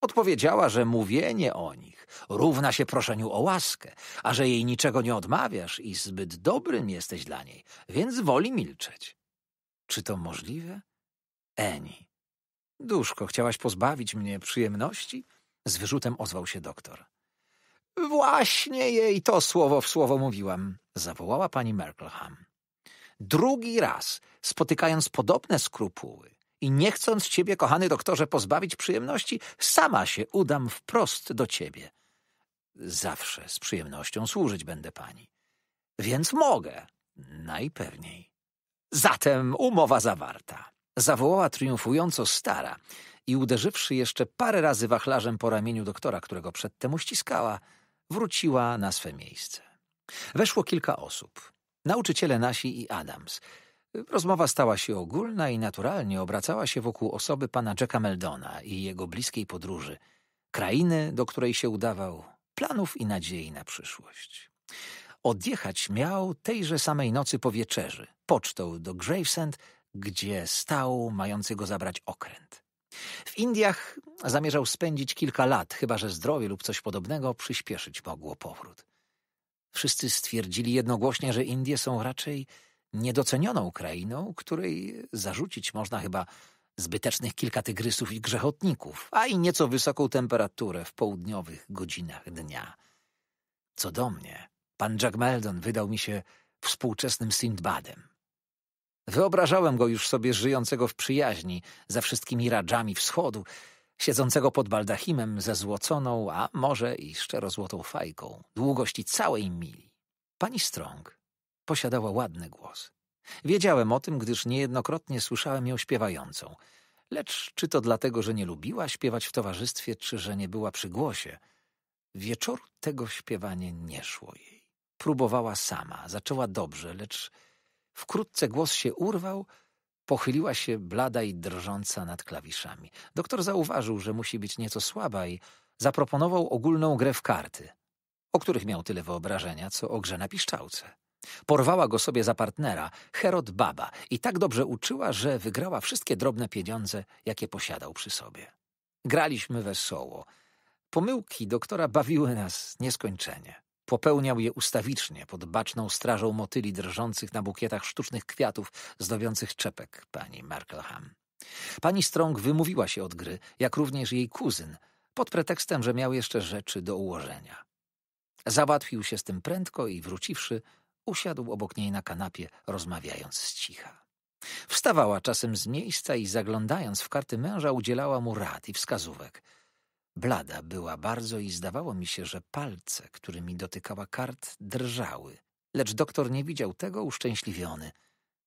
Odpowiedziała, że mówienie o nich równa się proszeniu o łaskę, a że jej niczego nie odmawiasz i zbyt dobrym jesteś dla niej, więc woli milczeć. Czy to możliwe? Eni Duszko, chciałaś pozbawić mnie przyjemności? Z wyrzutem ozwał się doktor. Właśnie jej to słowo w słowo mówiłam, zawołała pani Merkelham. Drugi raz, spotykając podobne skrupuły i nie chcąc ciebie, kochany doktorze, pozbawić przyjemności, sama się udam wprost do ciebie. Zawsze z przyjemnością służyć będę pani. Więc mogę, najpewniej. Zatem umowa zawarta zawołała triumfująco stara i uderzywszy jeszcze parę razy wachlarzem po ramieniu doktora, którego przedtem uściskała, wróciła na swe miejsce. Weszło kilka osób. Nauczyciele nasi i Adams. Rozmowa stała się ogólna i naturalnie obracała się wokół osoby pana Jacka Meldona i jego bliskiej podróży, krainy, do której się udawał, planów i nadziei na przyszłość. Odjechać miał tejże samej nocy po wieczerzy, pocztą do Gravesend gdzie stał mający go zabrać okręt. W Indiach zamierzał spędzić kilka lat, chyba że zdrowie lub coś podobnego przyspieszyć mogło powrót. Wszyscy stwierdzili jednogłośnie, że Indie są raczej niedocenioną krainą, której zarzucić można chyba zbytecznych kilka tygrysów i grzechotników, a i nieco wysoką temperaturę w południowych godzinach dnia. Co do mnie, pan Jack Meldon wydał mi się współczesnym Sindbadem. Wyobrażałem go już sobie żyjącego w przyjaźni ze wszystkimi radżami wschodu, siedzącego pod baldachimem ze złoconą, a może i szczero złotą fajką, długości całej mili. Pani Strong posiadała ładny głos. Wiedziałem o tym, gdyż niejednokrotnie słyszałem ją śpiewającą. Lecz czy to dlatego, że nie lubiła śpiewać w towarzystwie, czy że nie była przy głosie? Wieczoru tego śpiewanie nie szło jej. Próbowała sama, zaczęła dobrze, lecz Wkrótce głos się urwał, pochyliła się blada i drżąca nad klawiszami. Doktor zauważył, że musi być nieco słaba i zaproponował ogólną grę w karty, o których miał tyle wyobrażenia, co o grze na piszczałce. Porwała go sobie za partnera, Herod Baba, i tak dobrze uczyła, że wygrała wszystkie drobne pieniądze, jakie posiadał przy sobie. Graliśmy wesoło. Pomyłki doktora bawiły nas nieskończenie. Popełniał je ustawicznie pod baczną strażą motyli drżących na bukietach sztucznych kwiatów zdobiących czepek pani Markleham. Pani Strong wymówiła się od gry, jak również jej kuzyn, pod pretekstem, że miał jeszcze rzeczy do ułożenia. Załatwił się z tym prędko i wróciwszy, usiadł obok niej na kanapie, rozmawiając z cicha. Wstawała czasem z miejsca i zaglądając w karty męża, udzielała mu rad i wskazówek – Blada była bardzo i zdawało mi się, że palce, którymi dotykała kart, drżały, lecz doktor nie widział tego uszczęśliwiony,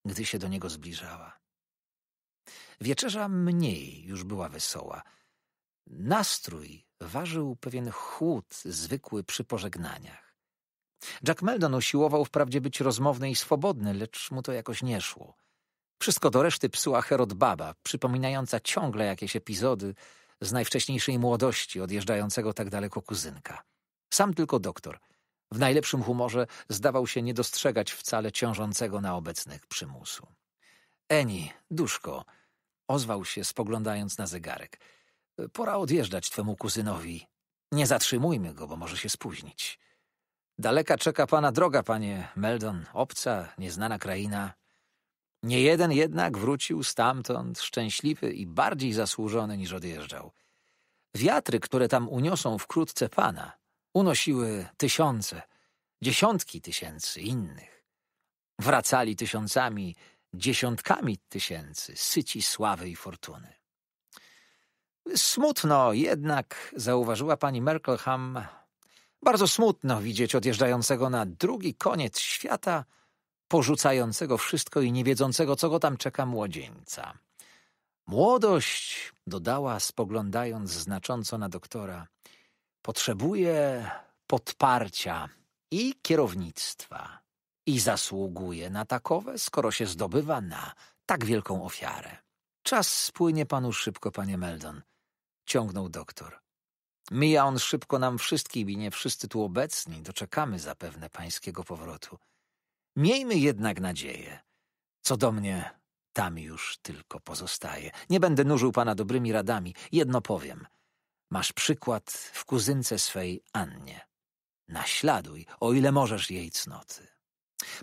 gdy się do niego zbliżała. Wieczerza mniej już była wesoła. Nastrój ważył pewien chłód zwykły przy pożegnaniach. Jack Meldon usiłował wprawdzie być rozmowny i swobodny, lecz mu to jakoś nie szło. Wszystko do reszty psuła Herod Baba, przypominająca ciągle jakieś epizody, z najwcześniejszej młodości odjeżdżającego tak daleko kuzynka. Sam tylko doktor, w najlepszym humorze, zdawał się nie dostrzegać wcale ciążącego na obecnych przymusu. Eni, duszko, ozwał się, spoglądając na zegarek. Pora odjeżdżać twemu kuzynowi. Nie zatrzymujmy go, bo może się spóźnić. Daleka czeka pana droga, panie Meldon, obca, nieznana kraina. Nie jeden jednak wrócił stamtąd szczęśliwy i bardziej zasłużony niż odjeżdżał. Wiatry, które tam uniosą wkrótce pana, unosiły tysiące, dziesiątki tysięcy innych. Wracali tysiącami, dziesiątkami tysięcy, syci sławy i fortuny. Smutno jednak, zauważyła pani Merkelham, bardzo smutno widzieć odjeżdżającego na drugi koniec świata – porzucającego wszystko i nie wiedzącego, co go tam czeka młodzieńca. Młodość, dodała, spoglądając znacząco na doktora, potrzebuje podparcia i kierownictwa i zasługuje na takowe, skoro się zdobywa na tak wielką ofiarę. Czas spłynie panu szybko, panie Meldon, ciągnął doktor. Mija on szybko nam wszystkim i nie wszyscy tu obecni doczekamy zapewne pańskiego powrotu. Miejmy jednak nadzieję. Co do mnie, tam już tylko pozostaje. Nie będę nużył pana dobrymi radami. Jedno powiem. Masz przykład w kuzynce swej Annie. Naśladuj, o ile możesz jej cnoty.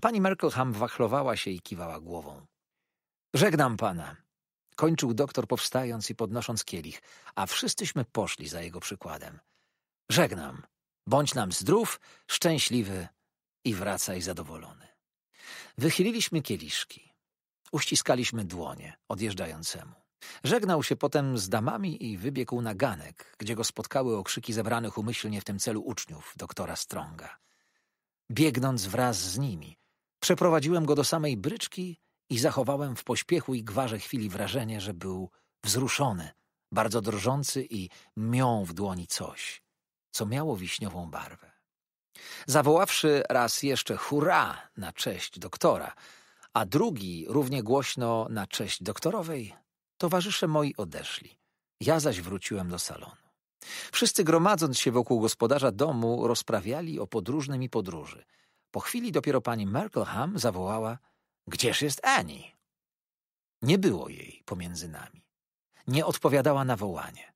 Pani Merkelham wachlowała się i kiwała głową. Żegnam pana. Kończył doktor powstając i podnosząc kielich, a wszyscyśmy poszli za jego przykładem. Żegnam. Bądź nam zdrów, szczęśliwy i wracaj zadowolony. Wychyliliśmy kieliszki. Uściskaliśmy dłonie odjeżdżającemu. Żegnał się potem z damami i wybiegł na ganek, gdzie go spotkały okrzyki zebranych umyślnie w tym celu uczniów doktora Stronga. Biegnąc wraz z nimi, przeprowadziłem go do samej bryczki i zachowałem w pośpiechu i gwarze chwili wrażenie, że był wzruszony, bardzo drżący i miął w dłoni coś, co miało wiśniową barwę. Zawoławszy raz jeszcze hurra na cześć doktora, a drugi równie głośno na cześć doktorowej, towarzysze moi odeszli. Ja zaś wróciłem do salonu. Wszyscy gromadząc się wokół gospodarza domu rozprawiali o podróżnym i podróży. Po chwili dopiero pani Merkelham zawołała – Gdzież jest Ani? Nie było jej pomiędzy nami. Nie odpowiadała na wołanie.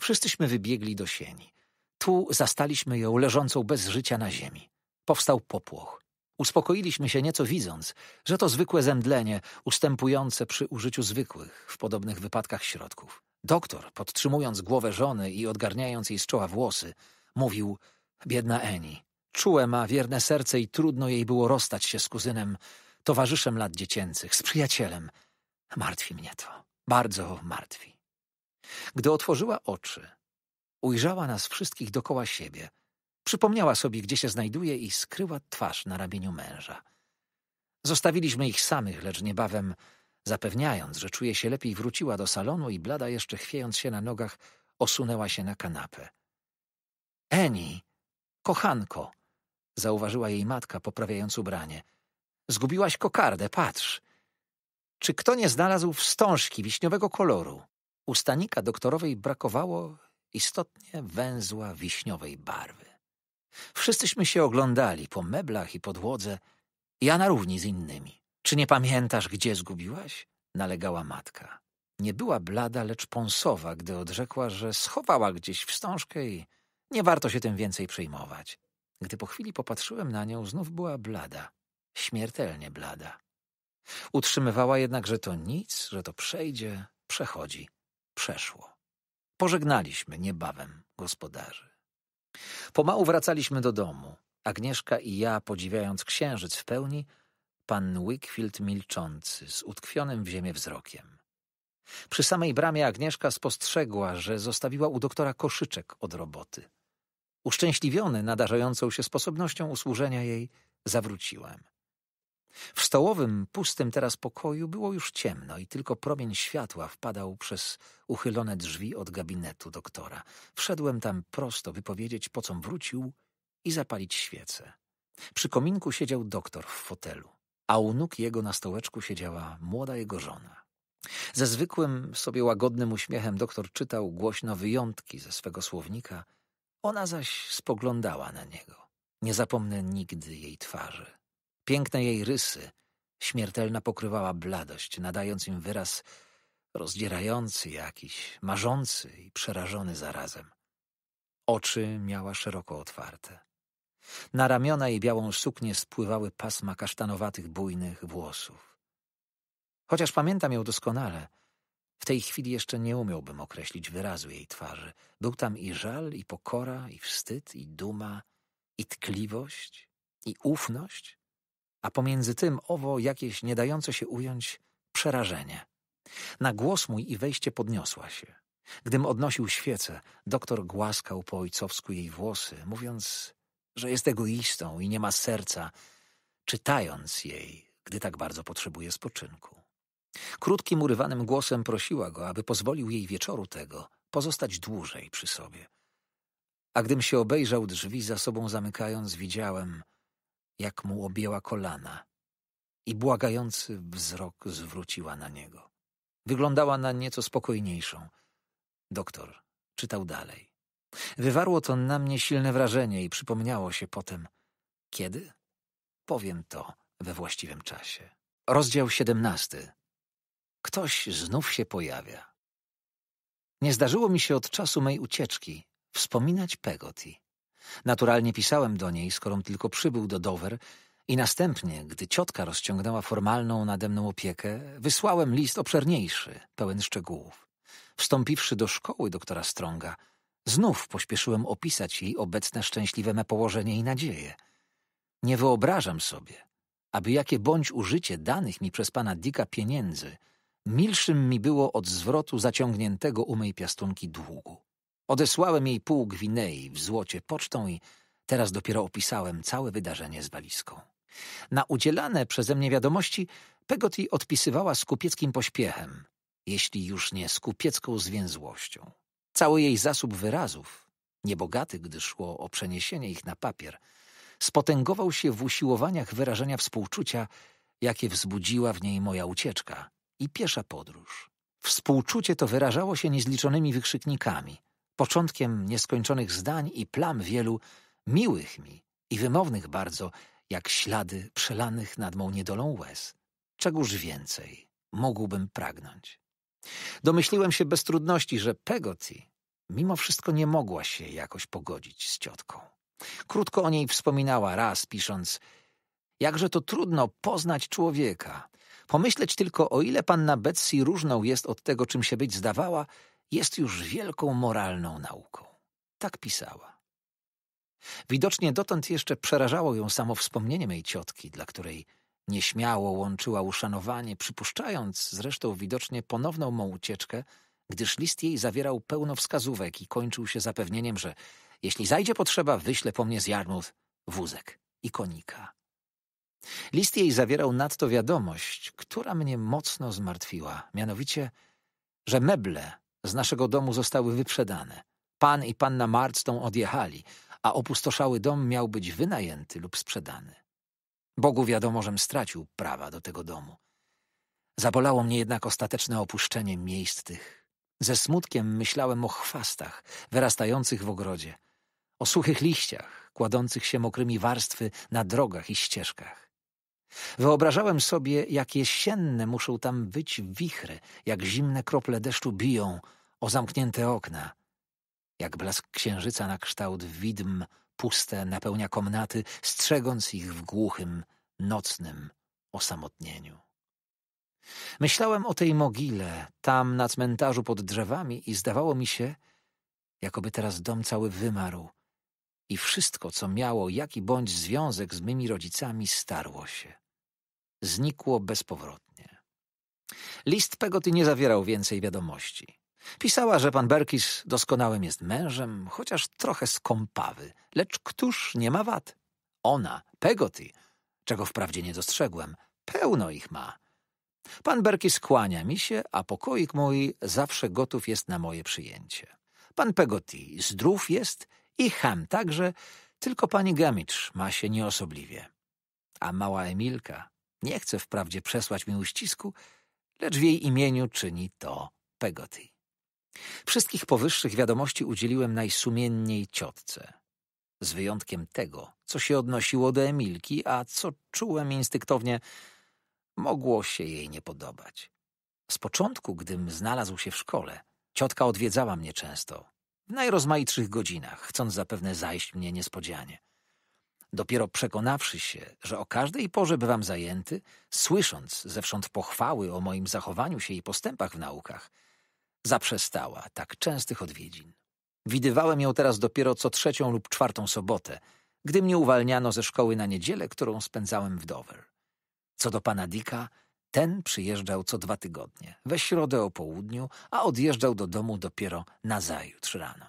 Wszyscyśmy wybiegli do sieni. Tu zastaliśmy ją leżącą bez życia na ziemi. Powstał popłoch. Uspokoiliśmy się nieco widząc, że to zwykłe zemdlenie, ustępujące przy użyciu zwykłych, w podobnych wypadkach środków. Doktor, podtrzymując głowę żony i odgarniając jej z czoła włosy, mówił — biedna Eni. Czułe ma wierne serce i trudno jej było rozstać się z kuzynem, towarzyszem lat dziecięcych, z przyjacielem. Martwi mnie to. Bardzo martwi. Gdy otworzyła oczy, Ujrzała nas wszystkich dokoła siebie. Przypomniała sobie, gdzie się znajduje i skryła twarz na ramieniu męża. Zostawiliśmy ich samych, lecz niebawem, zapewniając, że czuje się lepiej, wróciła do salonu i blada, jeszcze chwiejąc się na nogach, osunęła się na kanapę. Eni, kochanko, zauważyła jej matka, poprawiając ubranie. Zgubiłaś kokardę, patrz. Czy kto nie znalazł wstążki wiśniowego koloru? U stanika doktorowej brakowało istotnie węzła wiśniowej barwy. Wszyscyśmy się oglądali po meblach i podłodze, ja na równi z innymi. Czy nie pamiętasz, gdzie zgubiłaś? nalegała matka. Nie była blada, lecz ponsowa, gdy odrzekła, że schowała gdzieś wstążkę i nie warto się tym więcej przejmować. Gdy po chwili popatrzyłem na nią, znów była blada, śmiertelnie blada. Utrzymywała jednak, że to nic, że to przejdzie, przechodzi, przeszło. Pożegnaliśmy niebawem gospodarzy. Pomału wracaliśmy do domu. Agnieszka i ja, podziwiając księżyc w pełni, pan Wickfield milczący, z utkwionym w ziemię wzrokiem. Przy samej bramie Agnieszka spostrzegła, że zostawiła u doktora koszyczek od roboty. Uszczęśliwiony nadarzającą się sposobnością usłużenia jej, zawróciłem. W stołowym, pustym teraz pokoju było już ciemno i tylko promień światła wpadał przez uchylone drzwi od gabinetu doktora. Wszedłem tam prosto wypowiedzieć, po co wrócił i zapalić świecę. Przy kominku siedział doktor w fotelu, a u nóg jego na stołeczku siedziała młoda jego żona. Ze zwykłym, sobie łagodnym uśmiechem doktor czytał głośno wyjątki ze swego słownika, ona zaś spoglądała na niego. Nie zapomnę nigdy jej twarzy. Piękne jej rysy, śmiertelna pokrywała bladość, nadając im wyraz rozdzierający jakiś, marzący i przerażony zarazem. Oczy miała szeroko otwarte. Na ramiona jej białą suknię spływały pasma kasztanowatych, bujnych włosów. Chociaż pamiętam ją doskonale, w tej chwili jeszcze nie umiałbym określić wyrazu jej twarzy. Był tam i żal, i pokora, i wstyd, i duma, i tkliwość, i ufność, a pomiędzy tym owo jakieś nie dające się ująć przerażenie. Na głos mój i wejście podniosła się. Gdym odnosił świecę, doktor głaskał po ojcowsku jej włosy, mówiąc, że jest egoistą i nie ma serca, czytając jej, gdy tak bardzo potrzebuje spoczynku. Krótkim, urywanym głosem prosiła go, aby pozwolił jej wieczoru tego pozostać dłużej przy sobie. A gdym się obejrzał drzwi za sobą zamykając, widziałem – jak mu objęła kolana i błagający wzrok zwróciła na niego. Wyglądała na nieco spokojniejszą. Doktor czytał dalej. Wywarło to na mnie silne wrażenie i przypomniało się potem. Kiedy? Powiem to we właściwym czasie. Rozdział 17. Ktoś znów się pojawia. Nie zdarzyło mi się od czasu mej ucieczki wspominać Pegoti. Naturalnie pisałem do niej, skoro tylko przybył do Dover i następnie, gdy ciotka rozciągnęła formalną nade mną opiekę, wysłałem list obszerniejszy, pełen szczegółów. Wstąpiwszy do szkoły doktora Stronga, znów pośpieszyłem opisać jej obecne szczęśliwe me położenie i nadzieje. Nie wyobrażam sobie, aby jakie bądź użycie danych mi przez pana Dicka pieniędzy milszym mi było od zwrotu zaciągniętego u mej piastunki długu. Odesłałem jej pół Gwinei w złocie pocztą i teraz dopiero opisałem całe wydarzenie z walizką. Na udzielane przeze mnie wiadomości Pegoti odpisywała z kupieckim pośpiechem, jeśli już nie z kupiecką zwięzłością. Cały jej zasób wyrazów, niebogaty, gdy szło o przeniesienie ich na papier, spotęgował się w usiłowaniach wyrażenia współczucia, jakie wzbudziła w niej moja ucieczka i piesza podróż. Współczucie to wyrażało się niezliczonymi wykrzyknikami, początkiem nieskończonych zdań i plam wielu, miłych mi i wymownych bardzo, jak ślady przelanych nad mą niedolą łez. Czegóż więcej mógłbym pragnąć? Domyśliłem się bez trudności, że Pegoti mimo wszystko nie mogła się jakoś pogodzić z ciotką. Krótko o niej wspominała raz, pisząc Jakże to trudno poznać człowieka. Pomyśleć tylko, o ile panna Betsy różną jest od tego, czym się być zdawała, jest już wielką moralną nauką. Tak pisała. Widocznie dotąd jeszcze przerażało ją samo wspomnienie mej ciotki, dla której nieśmiało łączyła uszanowanie, przypuszczając zresztą widocznie ponowną mą ucieczkę, gdyż list jej zawierał pełno wskazówek i kończył się zapewnieniem, że jeśli zajdzie potrzeba, wyśle po mnie z Jarmouth wózek i konika. List jej zawierał nadto wiadomość, która mnie mocno zmartwiła, mianowicie, że meble z naszego domu zostały wyprzedane. Pan i panna Marston odjechali, a opustoszały dom miał być wynajęty lub sprzedany. Bogu wiadomo, żem stracił prawa do tego domu. Zabolało mnie jednak ostateczne opuszczenie miejsc tych. Ze smutkiem myślałem o chwastach wyrastających w ogrodzie, o suchych liściach kładących się mokrymi warstwy na drogach i ścieżkach. Wyobrażałem sobie, jak jesienne muszą tam być wichry, jak zimne krople deszczu biją – o zamknięte okna. Jak blask księżyca na kształt widm puste napełnia komnaty, strzegąc ich w głuchym, nocnym osamotnieniu. Myślałem o tej mogile, tam na cmentarzu pod drzewami i zdawało mi się, jakoby teraz dom cały wymarł i wszystko, co miało jaki bądź związek z mymi rodzicami, starło się. Znikło bezpowrotnie. List Pegoty nie zawierał więcej wiadomości. Pisała, że pan Berkis doskonałym jest mężem, chociaż trochę skąpawy, lecz któż nie ma wad? Ona, Pegoty, czego wprawdzie nie dostrzegłem, pełno ich ma. Pan Berkis kłania mi się, a pokoik mój zawsze gotów jest na moje przyjęcie. Pan Pegoty zdrów jest i ham także, tylko pani Gamicz ma się nieosobliwie. A mała Emilka nie chce wprawdzie przesłać mi uścisku, lecz w jej imieniu czyni to Pegoty. Wszystkich powyższych wiadomości udzieliłem najsumienniej ciotce. Z wyjątkiem tego, co się odnosiło do Emilki, a co czułem instynktownie, mogło się jej nie podobać. Z początku, gdym znalazł się w szkole, ciotka odwiedzała mnie często, w najrozmaitszych godzinach, chcąc zapewne zajść mnie niespodzianie. Dopiero przekonawszy się, że o każdej porze bywam zajęty, słysząc zewsząd pochwały o moim zachowaniu się i postępach w naukach – Zaprzestała tak częstych odwiedzin. Widywałem ją teraz dopiero co trzecią lub czwartą sobotę, gdy mnie uwalniano ze szkoły na niedzielę, którą spędzałem w Dover. Co do pana Dicka, ten przyjeżdżał co dwa tygodnie, we środę o południu, a odjeżdżał do domu dopiero nazajutrz rano.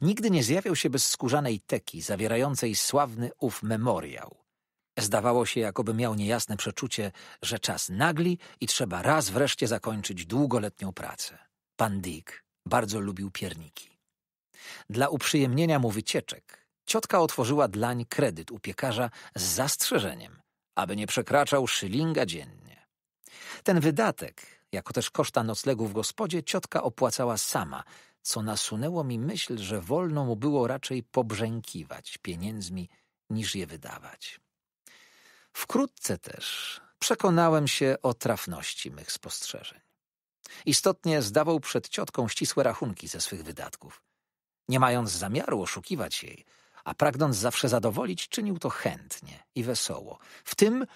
Nigdy nie zjawiał się bez skórzanej teki zawierającej sławny ów memoriał. Zdawało się, jakoby miał niejasne przeczucie, że czas nagli i trzeba raz wreszcie zakończyć długoletnią pracę. Pan Dick bardzo lubił pierniki. Dla uprzyjemnienia mu wycieczek ciotka otworzyła dlań kredyt u piekarza z zastrzeżeniem, aby nie przekraczał szylinga dziennie. Ten wydatek, jako też koszta noclegu w gospodzie, ciotka opłacała sama, co nasunęło mi myśl, że wolno mu było raczej pobrzękiwać pieniędzmi niż je wydawać. Wkrótce też przekonałem się o trafności mych spostrzeżeń. Istotnie zdawał przed ciotką ścisłe rachunki ze swych wydatków. Nie mając zamiaru oszukiwać jej, a pragnąc zawsze zadowolić, czynił to chętnie i wesoło. W tym,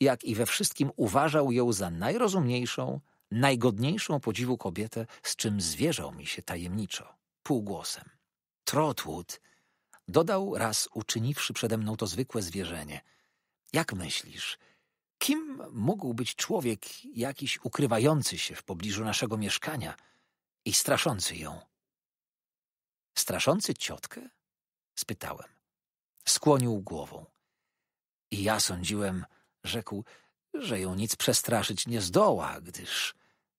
jak i we wszystkim, uważał ją za najrozumniejszą, najgodniejszą podziwu kobietę, z czym zwierzał mi się tajemniczo, półgłosem. Trotwood dodał raz, uczyniwszy przede mną to zwykłe zwierzenie. Jak myślisz, Kim mógł być człowiek jakiś ukrywający się w pobliżu naszego mieszkania i straszący ją? Straszący ciotkę? spytałem. Skłonił głową. I ja sądziłem, rzekł, że ją nic przestraszyć nie zdoła, gdyż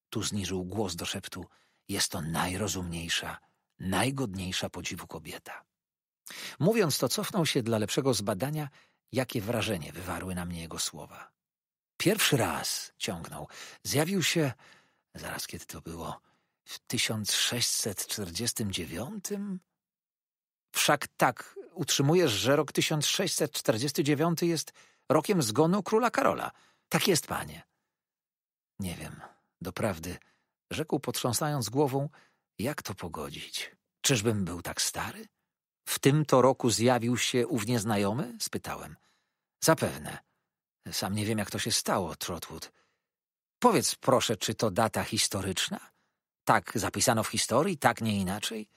tu zniżył głos do szeptu jest to najrozumniejsza, najgodniejsza podziwu kobieta. Mówiąc to, cofnął się dla lepszego zbadania, jakie wrażenie wywarły na mnie jego słowa. Pierwszy raz ciągnął. Zjawił się, zaraz kiedy to było, w 1649? Wszak tak utrzymujesz, że rok 1649 jest rokiem zgonu króla Karola. Tak jest, panie. Nie wiem, doprawdy, rzekł potrząsając głową, jak to pogodzić. Czyżbym był tak stary? W tym to roku zjawił się ów nieznajomy? spytałem. Zapewne. Sam nie wiem, jak to się stało, Trotwood. Powiedz proszę, czy to data historyczna? Tak zapisano w historii, tak nie inaczej?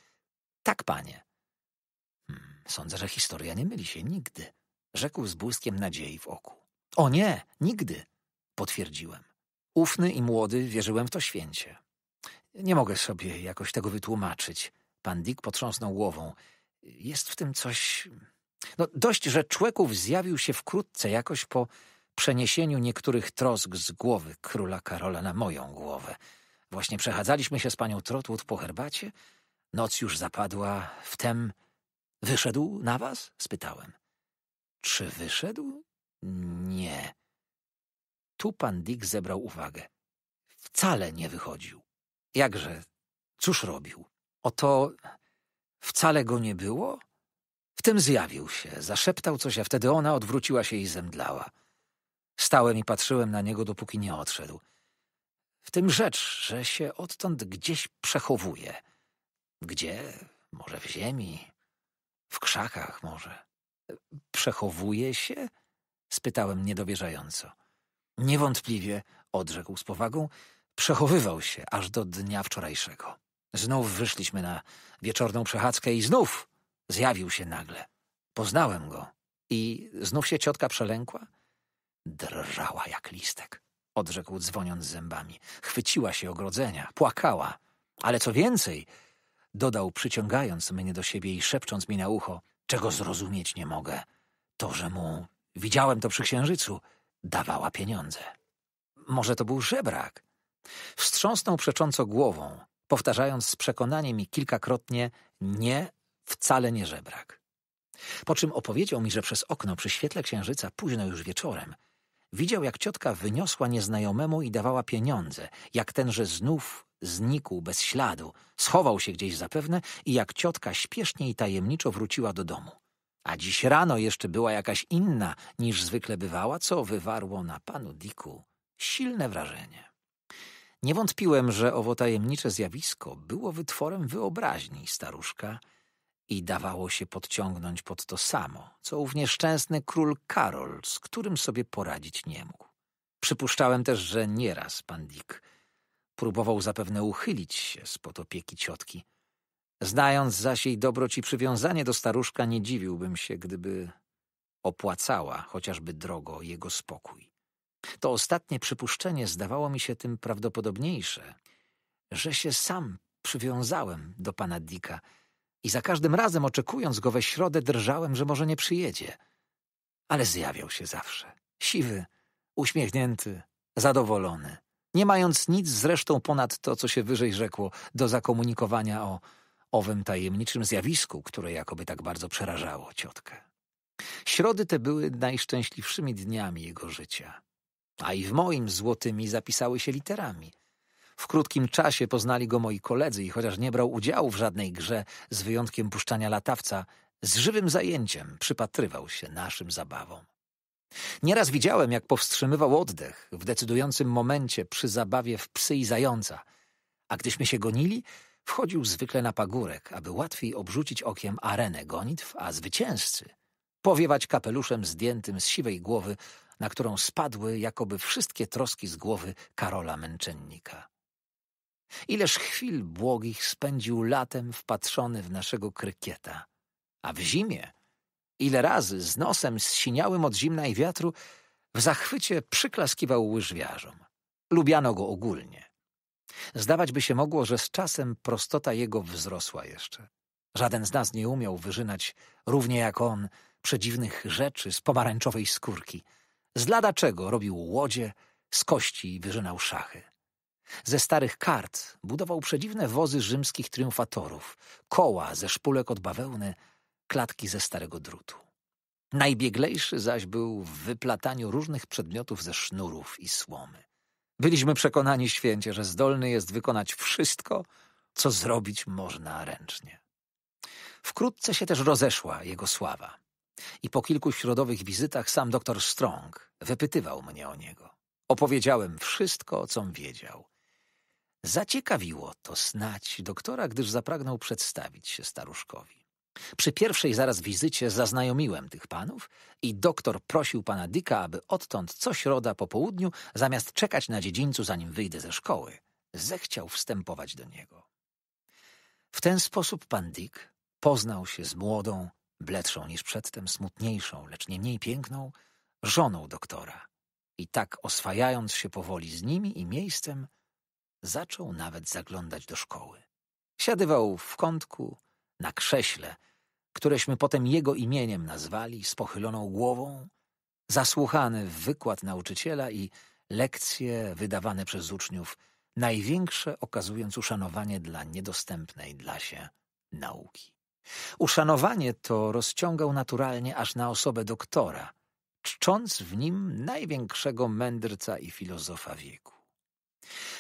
Tak, panie. Hmm, sądzę, że historia nie myli się nigdy, rzekł z błyskiem nadziei w oku. O nie, nigdy, potwierdziłem. Ufny i młody wierzyłem w to święcie. Nie mogę sobie jakoś tego wytłumaczyć. Pan Dick potrząsnął głową. Jest w tym coś... No, dość, że człeków zjawił się wkrótce jakoś po przeniesieniu niektórych trosk z głowy króla Karola na moją głowę. Właśnie przechadzaliśmy się z panią Trotwood po herbacie. Noc już zapadła. Wtem wyszedł na was? spytałem. Czy wyszedł? Nie. Tu pan Dick zebrał uwagę. Wcale nie wychodził. Jakże? Cóż robił? Oto wcale go nie było? W tym zjawił się, zaszeptał coś, a wtedy ona odwróciła się i zemdlała. Stałem i patrzyłem na niego, dopóki nie odszedł. W tym rzecz, że się odtąd gdzieś przechowuje. Gdzie? Może w ziemi? W krzakach może. Przechowuje się? Spytałem niedowierzająco. Niewątpliwie, odrzekł z powagą, przechowywał się aż do dnia wczorajszego. Znów wyszliśmy na wieczorną przechadzkę i znów zjawił się nagle. Poznałem go. I znów się ciotka przelękła? Drżała jak listek, odrzekł dzwoniąc zębami. Chwyciła się ogrodzenia, płakała. Ale co więcej, dodał przyciągając mnie do siebie i szepcząc mi na ucho, czego zrozumieć nie mogę. To, że mu widziałem to przy księżycu, dawała pieniądze. Może to był żebrak. Wstrząsnął przecząco głową, powtarzając z przekonaniem mi kilkakrotnie nie, wcale nie żebrak. Po czym opowiedział mi, że przez okno przy świetle księżyca późno już wieczorem Widział, jak ciotka wyniosła nieznajomemu i dawała pieniądze, jak tenże znów znikł bez śladu, schował się gdzieś zapewne i jak ciotka śpiesznie i tajemniczo wróciła do domu. A dziś rano jeszcze była jakaś inna niż zwykle bywała, co wywarło na panu Diku silne wrażenie. Nie wątpiłem, że owo tajemnicze zjawisko było wytworem wyobraźni staruszka – i dawało się podciągnąć pod to samo, co ów nieszczęsny król Karol, z którym sobie poradzić nie mógł. Przypuszczałem też, że nieraz pan Dick próbował zapewne uchylić się spod opieki ciotki. Znając zaś jej dobroć i przywiązanie do staruszka, nie dziwiłbym się, gdyby opłacała chociażby drogo jego spokój. To ostatnie przypuszczenie zdawało mi się tym prawdopodobniejsze, że się sam przywiązałem do pana Dicka – i za każdym razem oczekując go we środę drżałem, że może nie przyjedzie. Ale zjawiał się zawsze. Siwy, uśmiechnięty, zadowolony. Nie mając nic zresztą ponad to, co się wyżej rzekło, do zakomunikowania o owym tajemniczym zjawisku, które jakoby tak bardzo przerażało ciotkę. Środy te były najszczęśliwszymi dniami jego życia. A i w moim złotymi zapisały się literami. W krótkim czasie poznali go moi koledzy i chociaż nie brał udziału w żadnej grze, z wyjątkiem puszczania latawca, z żywym zajęciem przypatrywał się naszym zabawom. Nieraz widziałem, jak powstrzymywał oddech w decydującym momencie przy zabawie w psy i zająca, a gdyśmy się gonili, wchodził zwykle na pagórek, aby łatwiej obrzucić okiem arenę gonitw, a zwycięzcy powiewać kapeluszem zdjętym z siwej głowy, na którą spadły jakoby wszystkie troski z głowy Karola Męczennika. Ileż chwil błogich spędził latem wpatrzony w naszego krykieta. A w zimie, ile razy z nosem zsiniałym od zimna i wiatru, w zachwycie przyklaskiwał łyżwiarzom. Lubiano go ogólnie. Zdawać by się mogło, że z czasem prostota jego wzrosła jeszcze. Żaden z nas nie umiał wyżynać, równie jak on, przedziwnych rzeczy z pomarańczowej skórki. Z lada czego robił łodzie, z kości wyżynał szachy. Ze starych kart budował przedziwne wozy rzymskich triumfatorów, koła ze szpulek od bawełny, klatki ze starego drutu. Najbieglejszy zaś był w wyplataniu różnych przedmiotów ze sznurów i słomy. Byliśmy przekonani święcie, że zdolny jest wykonać wszystko, co zrobić można ręcznie. Wkrótce się też rozeszła jego sława. I po kilku środowych wizytach sam doktor Strong wypytywał mnie o niego. Opowiedziałem wszystko, co com wiedział. Zaciekawiło to snać doktora, gdyż zapragnął przedstawić się staruszkowi. Przy pierwszej zaraz wizycie zaznajomiłem tych panów i doktor prosił pana Dika, aby odtąd co środa po południu, zamiast czekać na dziedzińcu, zanim wyjdę ze szkoły, zechciał wstępować do niego. W ten sposób pan Dyk poznał się z młodą, bledszą niż przedtem, smutniejszą, lecz nie mniej piękną, żoną doktora. I tak oswajając się powoli z nimi i miejscem, Zaczął nawet zaglądać do szkoły. Siadywał w kątku, na krześle, któreśmy potem jego imieniem nazwali, z pochyloną głową, zasłuchany w wykład nauczyciela i lekcje wydawane przez uczniów, największe okazując uszanowanie dla niedostępnej dla się nauki. Uszanowanie to rozciągał naturalnie aż na osobę doktora, czcząc w nim największego mędrca i filozofa wieku.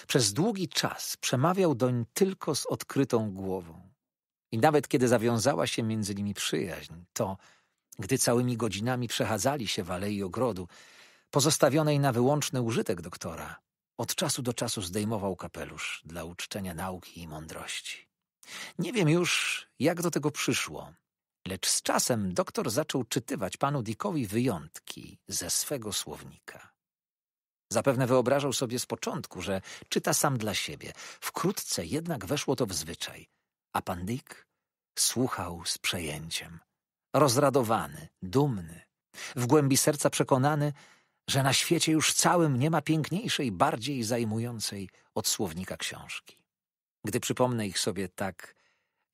Przez długi czas przemawiał doń tylko z odkrytą głową. I nawet kiedy zawiązała się między nimi przyjaźń, to, gdy całymi godzinami przechadzali się w alei ogrodu, pozostawionej na wyłączny użytek doktora, od czasu do czasu zdejmował kapelusz dla uczczenia nauki i mądrości. Nie wiem już, jak do tego przyszło, lecz z czasem doktor zaczął czytywać panu Dickowi wyjątki ze swego słownika. Zapewne wyobrażał sobie z początku, że czyta sam dla siebie. Wkrótce jednak weszło to w zwyczaj, a pan Dick słuchał z przejęciem. Rozradowany, dumny, w głębi serca przekonany, że na świecie już całym nie ma piękniejszej, bardziej zajmującej od słownika książki. Gdy przypomnę ich sobie tak,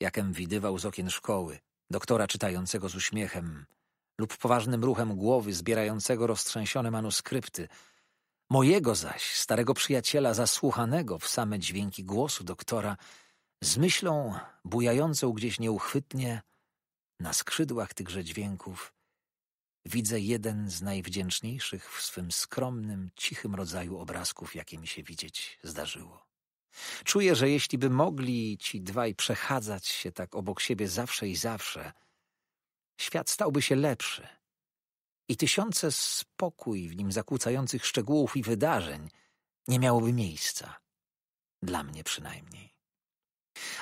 jakem widywał z okien szkoły, doktora czytającego z uśmiechem lub poważnym ruchem głowy zbierającego roztrzęsione manuskrypty – Mojego zaś, starego przyjaciela zasłuchanego w same dźwięki głosu doktora, z myślą bujającą gdzieś nieuchwytnie na skrzydłach tychże dźwięków, widzę jeden z najwdzięczniejszych w swym skromnym, cichym rodzaju obrazków, jakie mi się widzieć zdarzyło. Czuję, że jeśli by mogli ci dwaj przechadzać się tak obok siebie zawsze i zawsze, świat stałby się lepszy, i tysiące spokój w nim zakłócających szczegółów i wydarzeń nie miałoby miejsca. Dla mnie przynajmniej.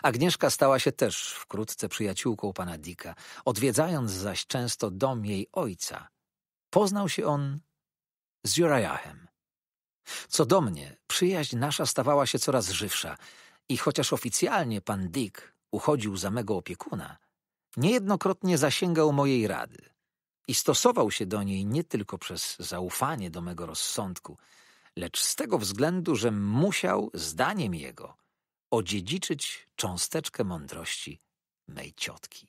Agnieszka stała się też wkrótce przyjaciółką pana Dika, odwiedzając zaś często dom jej ojca. Poznał się on z Jurajahem. Co do mnie, przyjaźń nasza stawała się coraz żywsza i chociaż oficjalnie pan Dick uchodził za mego opiekuna, niejednokrotnie zasięgał mojej rady – i stosował się do niej nie tylko przez zaufanie do mego rozsądku, lecz z tego względu, że musiał, zdaniem jego, odziedziczyć cząsteczkę mądrości mej ciotki.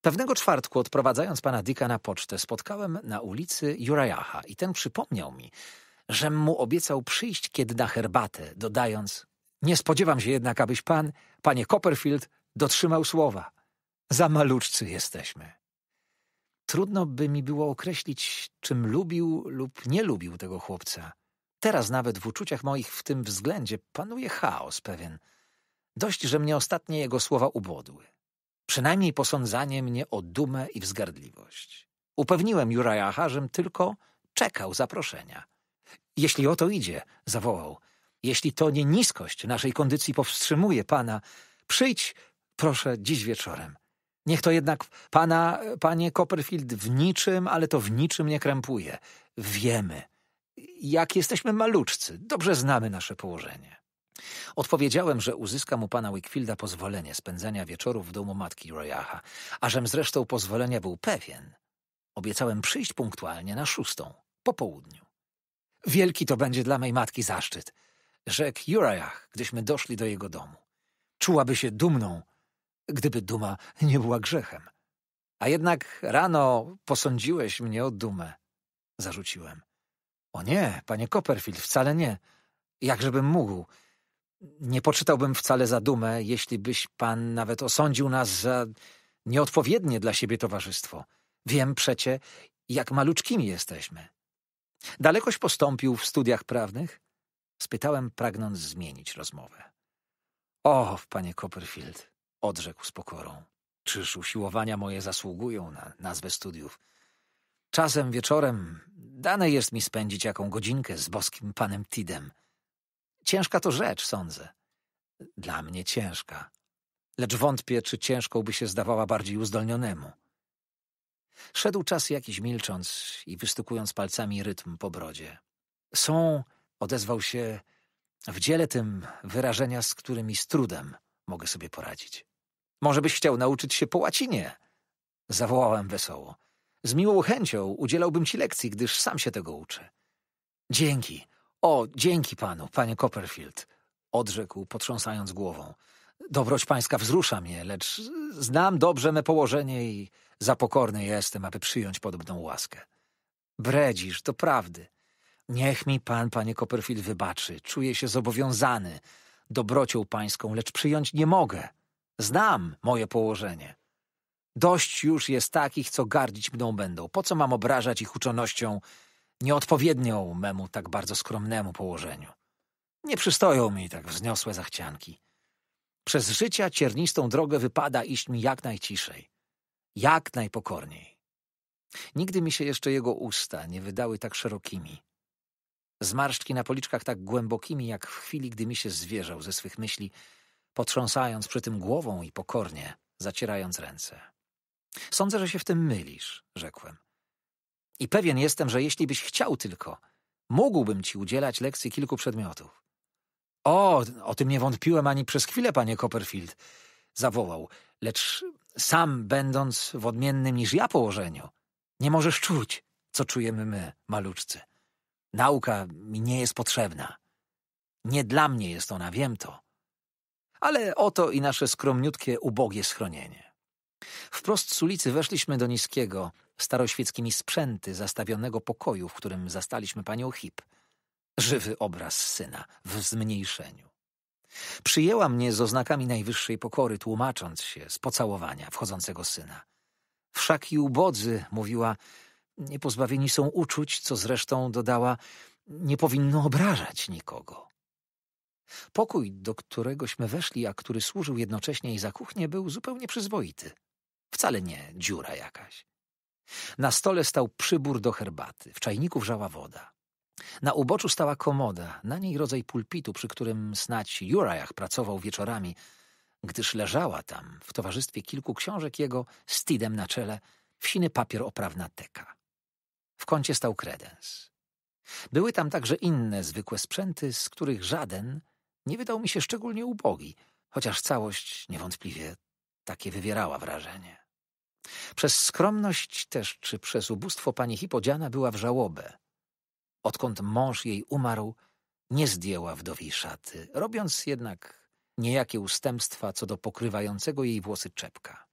Pewnego czwartku, odprowadzając pana Dicka na pocztę, spotkałem na ulicy Uriaha i ten przypomniał mi, że mu obiecał przyjść kiedy na herbatę, dodając Nie spodziewam się jednak, abyś pan, panie Copperfield, dotrzymał słowa. Za maluczcy jesteśmy. Trudno by mi było określić, czym lubił lub nie lubił tego chłopca. Teraz nawet w uczuciach moich w tym względzie panuje chaos pewien. Dość, że mnie ostatnie jego słowa ubodły. Przynajmniej posądzanie mnie o dumę i wzgardliwość. Upewniłem Jurajacha, żem tylko czekał zaproszenia. Jeśli o to idzie, zawołał, jeśli to nie niskość naszej kondycji powstrzymuje pana, przyjdź, proszę, dziś wieczorem. Niech to jednak pana, panie Copperfield, w niczym, ale to w niczym nie krępuje. Wiemy, jak jesteśmy maluczcy, dobrze znamy nasze położenie. Odpowiedziałem, że uzyskam u pana Wickfielda pozwolenie spędzania wieczorów w domu matki Royaha, a żem zresztą pozwolenia był pewien. Obiecałem przyjść punktualnie na szóstą, po południu. Wielki to będzie dla mej matki zaszczyt, rzekł Uriah, gdyśmy doszli do jego domu. Czułaby się dumną, gdyby duma nie była grzechem. A jednak rano posądziłeś mnie o dumę, zarzuciłem. O nie, panie Copperfield, wcale nie. Jakżebym mógł. Nie poczytałbym wcale za dumę, jeśli byś pan nawet osądził nas za nieodpowiednie dla siebie towarzystwo. Wiem przecie, jak maluczkimi jesteśmy. Dalekoś postąpił w studiach prawnych? Spytałem, pragnąc zmienić rozmowę. O, panie Copperfield, odrzekł z pokorą. Czyż usiłowania moje zasługują na nazwę studiów? Czasem wieczorem dane jest mi spędzić jaką godzinkę z boskim panem Tidem. Ciężka to rzecz, sądzę. Dla mnie ciężka. Lecz wątpię, czy ciężką by się zdawała bardziej uzdolnionemu. Szedł czas jakiś milcząc i wystukując palcami rytm po brodzie. Są, odezwał się, w dziele tym wyrażenia, z którymi z trudem mogę sobie poradzić. Może byś chciał nauczyć się po łacinie? Zawołałem wesoło. Z miłą chęcią udzielałbym ci lekcji, gdyż sam się tego uczę. Dzięki. O, dzięki panu, panie Copperfield. Odrzekł, potrząsając głową. Dobroć pańska wzrusza mnie, lecz znam dobrze me położenie i zapokorny jestem, aby przyjąć podobną łaskę. Bredzisz, to prawdy. Niech mi pan, panie Copperfield, wybaczy. Czuję się zobowiązany dobrocią pańską, lecz przyjąć nie mogę. Znam moje położenie. Dość już jest takich, co gardzić mną będą. Po co mam obrażać ich uczonością nieodpowiednią memu tak bardzo skromnemu położeniu? Nie przystoją mi tak wzniosłe zachcianki. Przez życia ciernistą drogę wypada iść mi jak najciszej, jak najpokorniej. Nigdy mi się jeszcze jego usta nie wydały tak szerokimi. Zmarszczki na policzkach tak głębokimi, jak w chwili, gdy mi się zwierzał ze swych myśli – potrząsając przy tym głową i pokornie, zacierając ręce. Sądzę, że się w tym mylisz, rzekłem. I pewien jestem, że jeśli byś chciał tylko, mógłbym ci udzielać lekcji kilku przedmiotów. O, o tym nie wątpiłem ani przez chwilę, panie Copperfield, zawołał, lecz sam będąc w odmiennym niż ja położeniu, nie możesz czuć, co czujemy my, maluczcy. Nauka mi nie jest potrzebna. Nie dla mnie jest ona, wiem to ale oto i nasze skromniutkie, ubogie schronienie. Wprost z ulicy weszliśmy do niskiego, staroświeckimi sprzęty zastawionego pokoju, w którym zastaliśmy panią Hip. Żywy obraz syna w zmniejszeniu. Przyjęła mnie z oznakami najwyższej pokory, tłumacząc się z pocałowania wchodzącego syna. Wszak i ubodzy, mówiła, nie pozbawieni są uczuć, co zresztą dodała, nie powinno obrażać nikogo. Pokój, do któregośmy weszli, a który służył jednocześnie i za kuchnię, był zupełnie przyzwoity. Wcale nie dziura jakaś. Na stole stał przybór do herbaty, w czajniku wrzała woda. Na uboczu stała komoda, na niej rodzaj pulpitu, przy którym snać Jurajach pracował wieczorami, gdyż leżała tam, w towarzystwie kilku książek jego, z Tidem na czele, w siny papier oprawna teka. W kącie stał kredens. Były tam także inne zwykłe sprzęty, z których żaden nie wydał mi się szczególnie ubogi, chociaż całość niewątpliwie takie wywierała wrażenie. Przez skromność też, czy przez ubóstwo pani Hipodziana była w żałobę. Odkąd mąż jej umarł, nie zdjęła wdowiej szaty, robiąc jednak niejakie ustępstwa co do pokrywającego jej włosy czepka.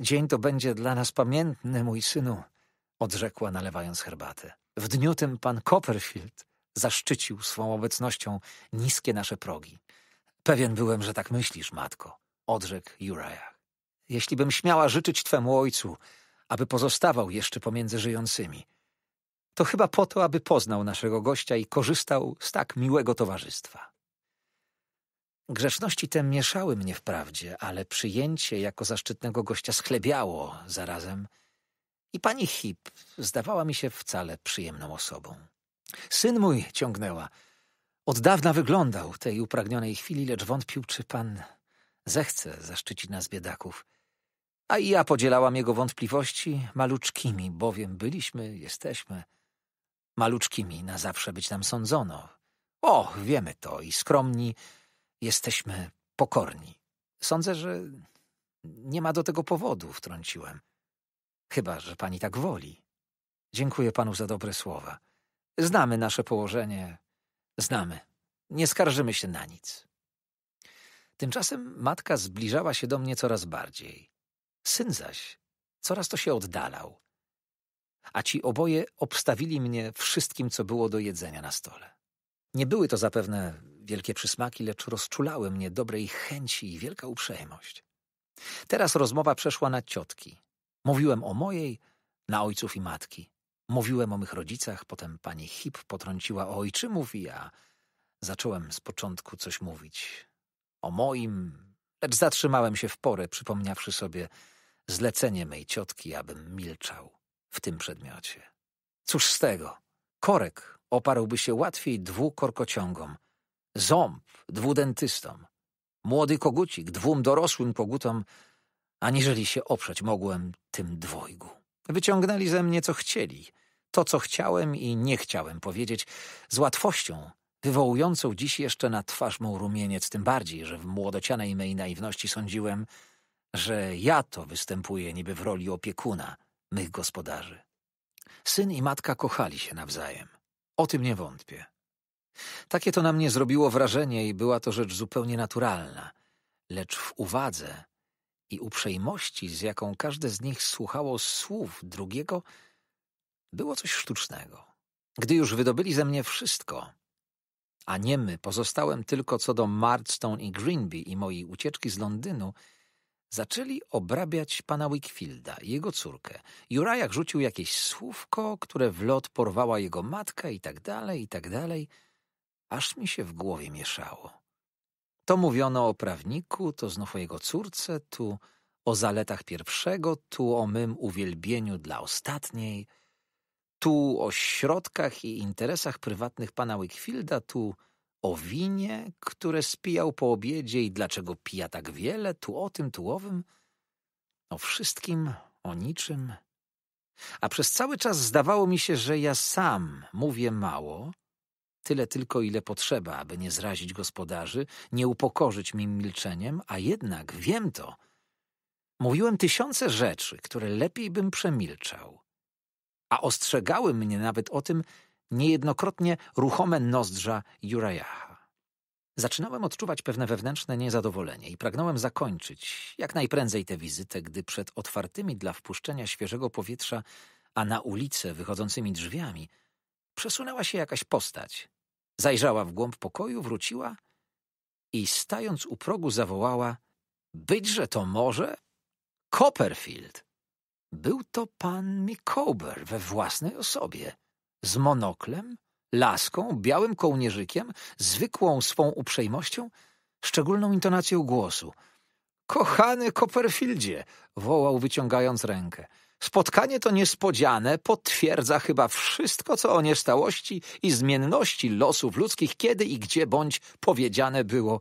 Dzień to będzie dla nas pamiętny, mój synu, odrzekła nalewając herbatę. W dniu tym pan Copperfield zaszczycił swą obecnością niskie nasze progi. Pewien byłem, że tak myślisz, matko, odrzekł Uriah. Jeśli bym śmiała życzyć twemu ojcu, aby pozostawał jeszcze pomiędzy żyjącymi, to chyba po to, aby poznał naszego gościa i korzystał z tak miłego towarzystwa. Grzeczności te mieszały mnie wprawdzie, ale przyjęcie jako zaszczytnego gościa schlebiało zarazem i pani Hip zdawała mi się wcale przyjemną osobą. Syn mój, ciągnęła, od dawna wyglądał tej upragnionej chwili, lecz wątpił, czy pan zechce zaszczycić nas biedaków. A i ja podzielałam jego wątpliwości maluczkimi, bowiem byliśmy, jesteśmy maluczkimi, na zawsze być nam sądzono. O, wiemy to i skromni, jesteśmy pokorni. Sądzę, że nie ma do tego powodu, wtrąciłem. Chyba, że pani tak woli. Dziękuję panu za dobre słowa. Znamy nasze położenie. Znamy. Nie skarżymy się na nic. Tymczasem matka zbliżała się do mnie coraz bardziej. Syn zaś coraz to się oddalał. A ci oboje obstawili mnie wszystkim, co było do jedzenia na stole. Nie były to zapewne wielkie przysmaki, lecz rozczulały mnie dobrej chęci i wielka uprzejmość. Teraz rozmowa przeszła na ciotki. Mówiłem o mojej, na ojców i matki. Mówiłem o mych rodzicach, potem pani Hip potrąciła o ojczymów i ja zacząłem z początku coś mówić. O moim, lecz zatrzymałem się w porę, przypomniawszy sobie zlecenie mej ciotki, abym milczał w tym przedmiocie. Cóż z tego? Korek oparłby się łatwiej dwu ząb dwudentystom, młody kogucik dwóm dorosłym kogutom, aniżeli się oprzeć mogłem tym dwojgu. Wyciągnęli ze mnie co chcieli, to, co chciałem i nie chciałem powiedzieć, z łatwością, wywołującą dziś jeszcze na twarz mą rumieniec, tym bardziej, że w młodocianej mej naiwności sądziłem, że ja to występuję niby w roli opiekuna mych gospodarzy. Syn i matka kochali się nawzajem. O tym nie wątpię. Takie to na mnie zrobiło wrażenie i była to rzecz zupełnie naturalna, lecz w uwadze i uprzejmości, z jaką każde z nich słuchało słów drugiego, było coś sztucznego. Gdy już wydobyli ze mnie wszystko, a niemy pozostałem tylko co do Marston i Greenby i mojej ucieczki z Londynu, zaczęli obrabiać pana Wickfielda i jego córkę. Jurajak rzucił jakieś słówko, które w lot porwała jego matka i tak dalej, i tak dalej. Aż mi się w głowie mieszało. To mówiono o prawniku, to znów o jego córce, tu o zaletach pierwszego, tu o mym uwielbieniu dla ostatniej – tu o środkach i interesach prywatnych pana Wakefielda, tu o winie, które spijał po obiedzie i dlaczego pija tak wiele, tu o tym, tu owym, o wszystkim, o niczym. A przez cały czas zdawało mi się, że ja sam mówię mało, tyle tylko ile potrzeba, aby nie zrazić gospodarzy, nie upokorzyć mi milczeniem, a jednak wiem to. Mówiłem tysiące rzeczy, które lepiej bym przemilczał a ostrzegały mnie nawet o tym niejednokrotnie ruchome nozdrza Jurajaha. Zaczynałem odczuwać pewne wewnętrzne niezadowolenie i pragnąłem zakończyć jak najprędzej tę wizytę, gdy przed otwartymi dla wpuszczenia świeżego powietrza, a na ulicę wychodzącymi drzwiami przesunęła się jakaś postać. Zajrzała w głąb pokoju, wróciła i stając u progu zawołała: Byćże to może? Copperfield! Był to pan Micawber we własnej osobie, z monoklem, laską, białym kołnierzykiem, zwykłą swą uprzejmością, szczególną intonacją głosu. Kochany Copperfieldzie! wołał wyciągając rękę. Spotkanie to niespodziane potwierdza chyba wszystko, co o niestałości i zmienności losów ludzkich kiedy i gdzie bądź powiedziane było.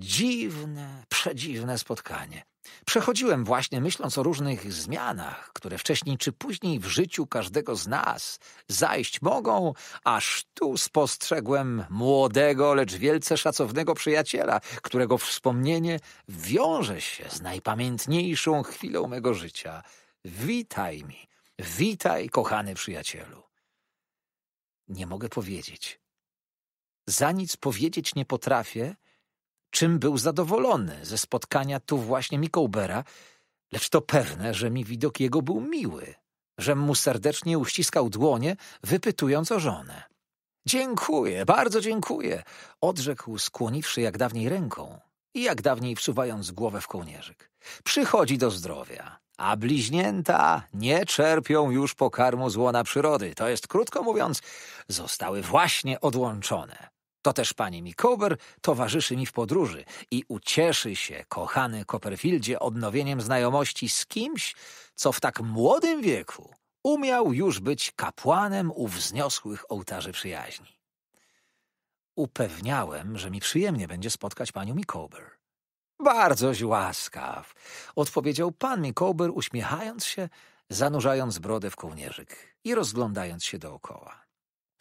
Dziwne, przedziwne spotkanie. Przechodziłem właśnie myśląc o różnych zmianach, które wcześniej czy później w życiu każdego z nas zajść mogą, aż tu spostrzegłem młodego, lecz wielce szacownego przyjaciela, którego wspomnienie wiąże się z najpamiętniejszą chwilą mego życia. Witaj mi, witaj, kochany przyjacielu. Nie mogę powiedzieć. Za nic powiedzieć nie potrafię, czym był zadowolony ze spotkania tu właśnie Mikołbera, lecz to pewne, że mi widok jego był miły, że mu serdecznie uściskał dłonie, wypytując o żonę. Dziękuję, bardzo dziękuję, odrzekł, skłoniwszy jak dawniej ręką i jak dawniej wsuwając głowę w kołnierzyk. Przychodzi do zdrowia, a bliźnięta nie czerpią już pokarmu z łona przyrody. To jest, krótko mówiąc, zostały właśnie odłączone. To też pani Mikober towarzyszy mi w podróży i ucieszy się, kochany Copperfieldzie, odnowieniem znajomości z kimś, co w tak młodym wieku umiał już być kapłanem u wzniosłych ołtarzy przyjaźni. Upewniałem, że mi przyjemnie będzie spotkać panią Mikober. Bardzoś łaskaw, odpowiedział pan Mikober, uśmiechając się, zanurzając brodę w kołnierzyk i rozglądając się dookoła.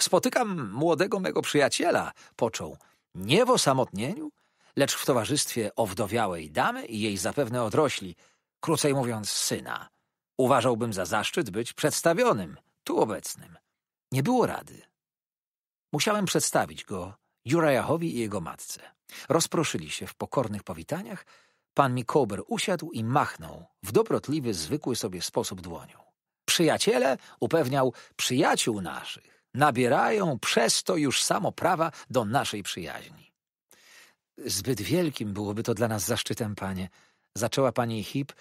Spotykam młodego mego przyjaciela, począł, nie w osamotnieniu, lecz w towarzystwie owdowiałej damy i jej zapewne odrośli, krócej mówiąc syna. Uważałbym za zaszczyt być przedstawionym, tu obecnym. Nie było rady. Musiałem przedstawić go Jurajachowi i jego matce. Rozproszyli się w pokornych powitaniach. Pan Mikober usiadł i machnął w dobrotliwy, zwykły sobie sposób dłonią. Przyjaciele upewniał przyjaciół naszych nabierają przez to już samo prawa do naszej przyjaźni. Zbyt wielkim byłoby to dla nas zaszczytem, panie. Zaczęła pani Hip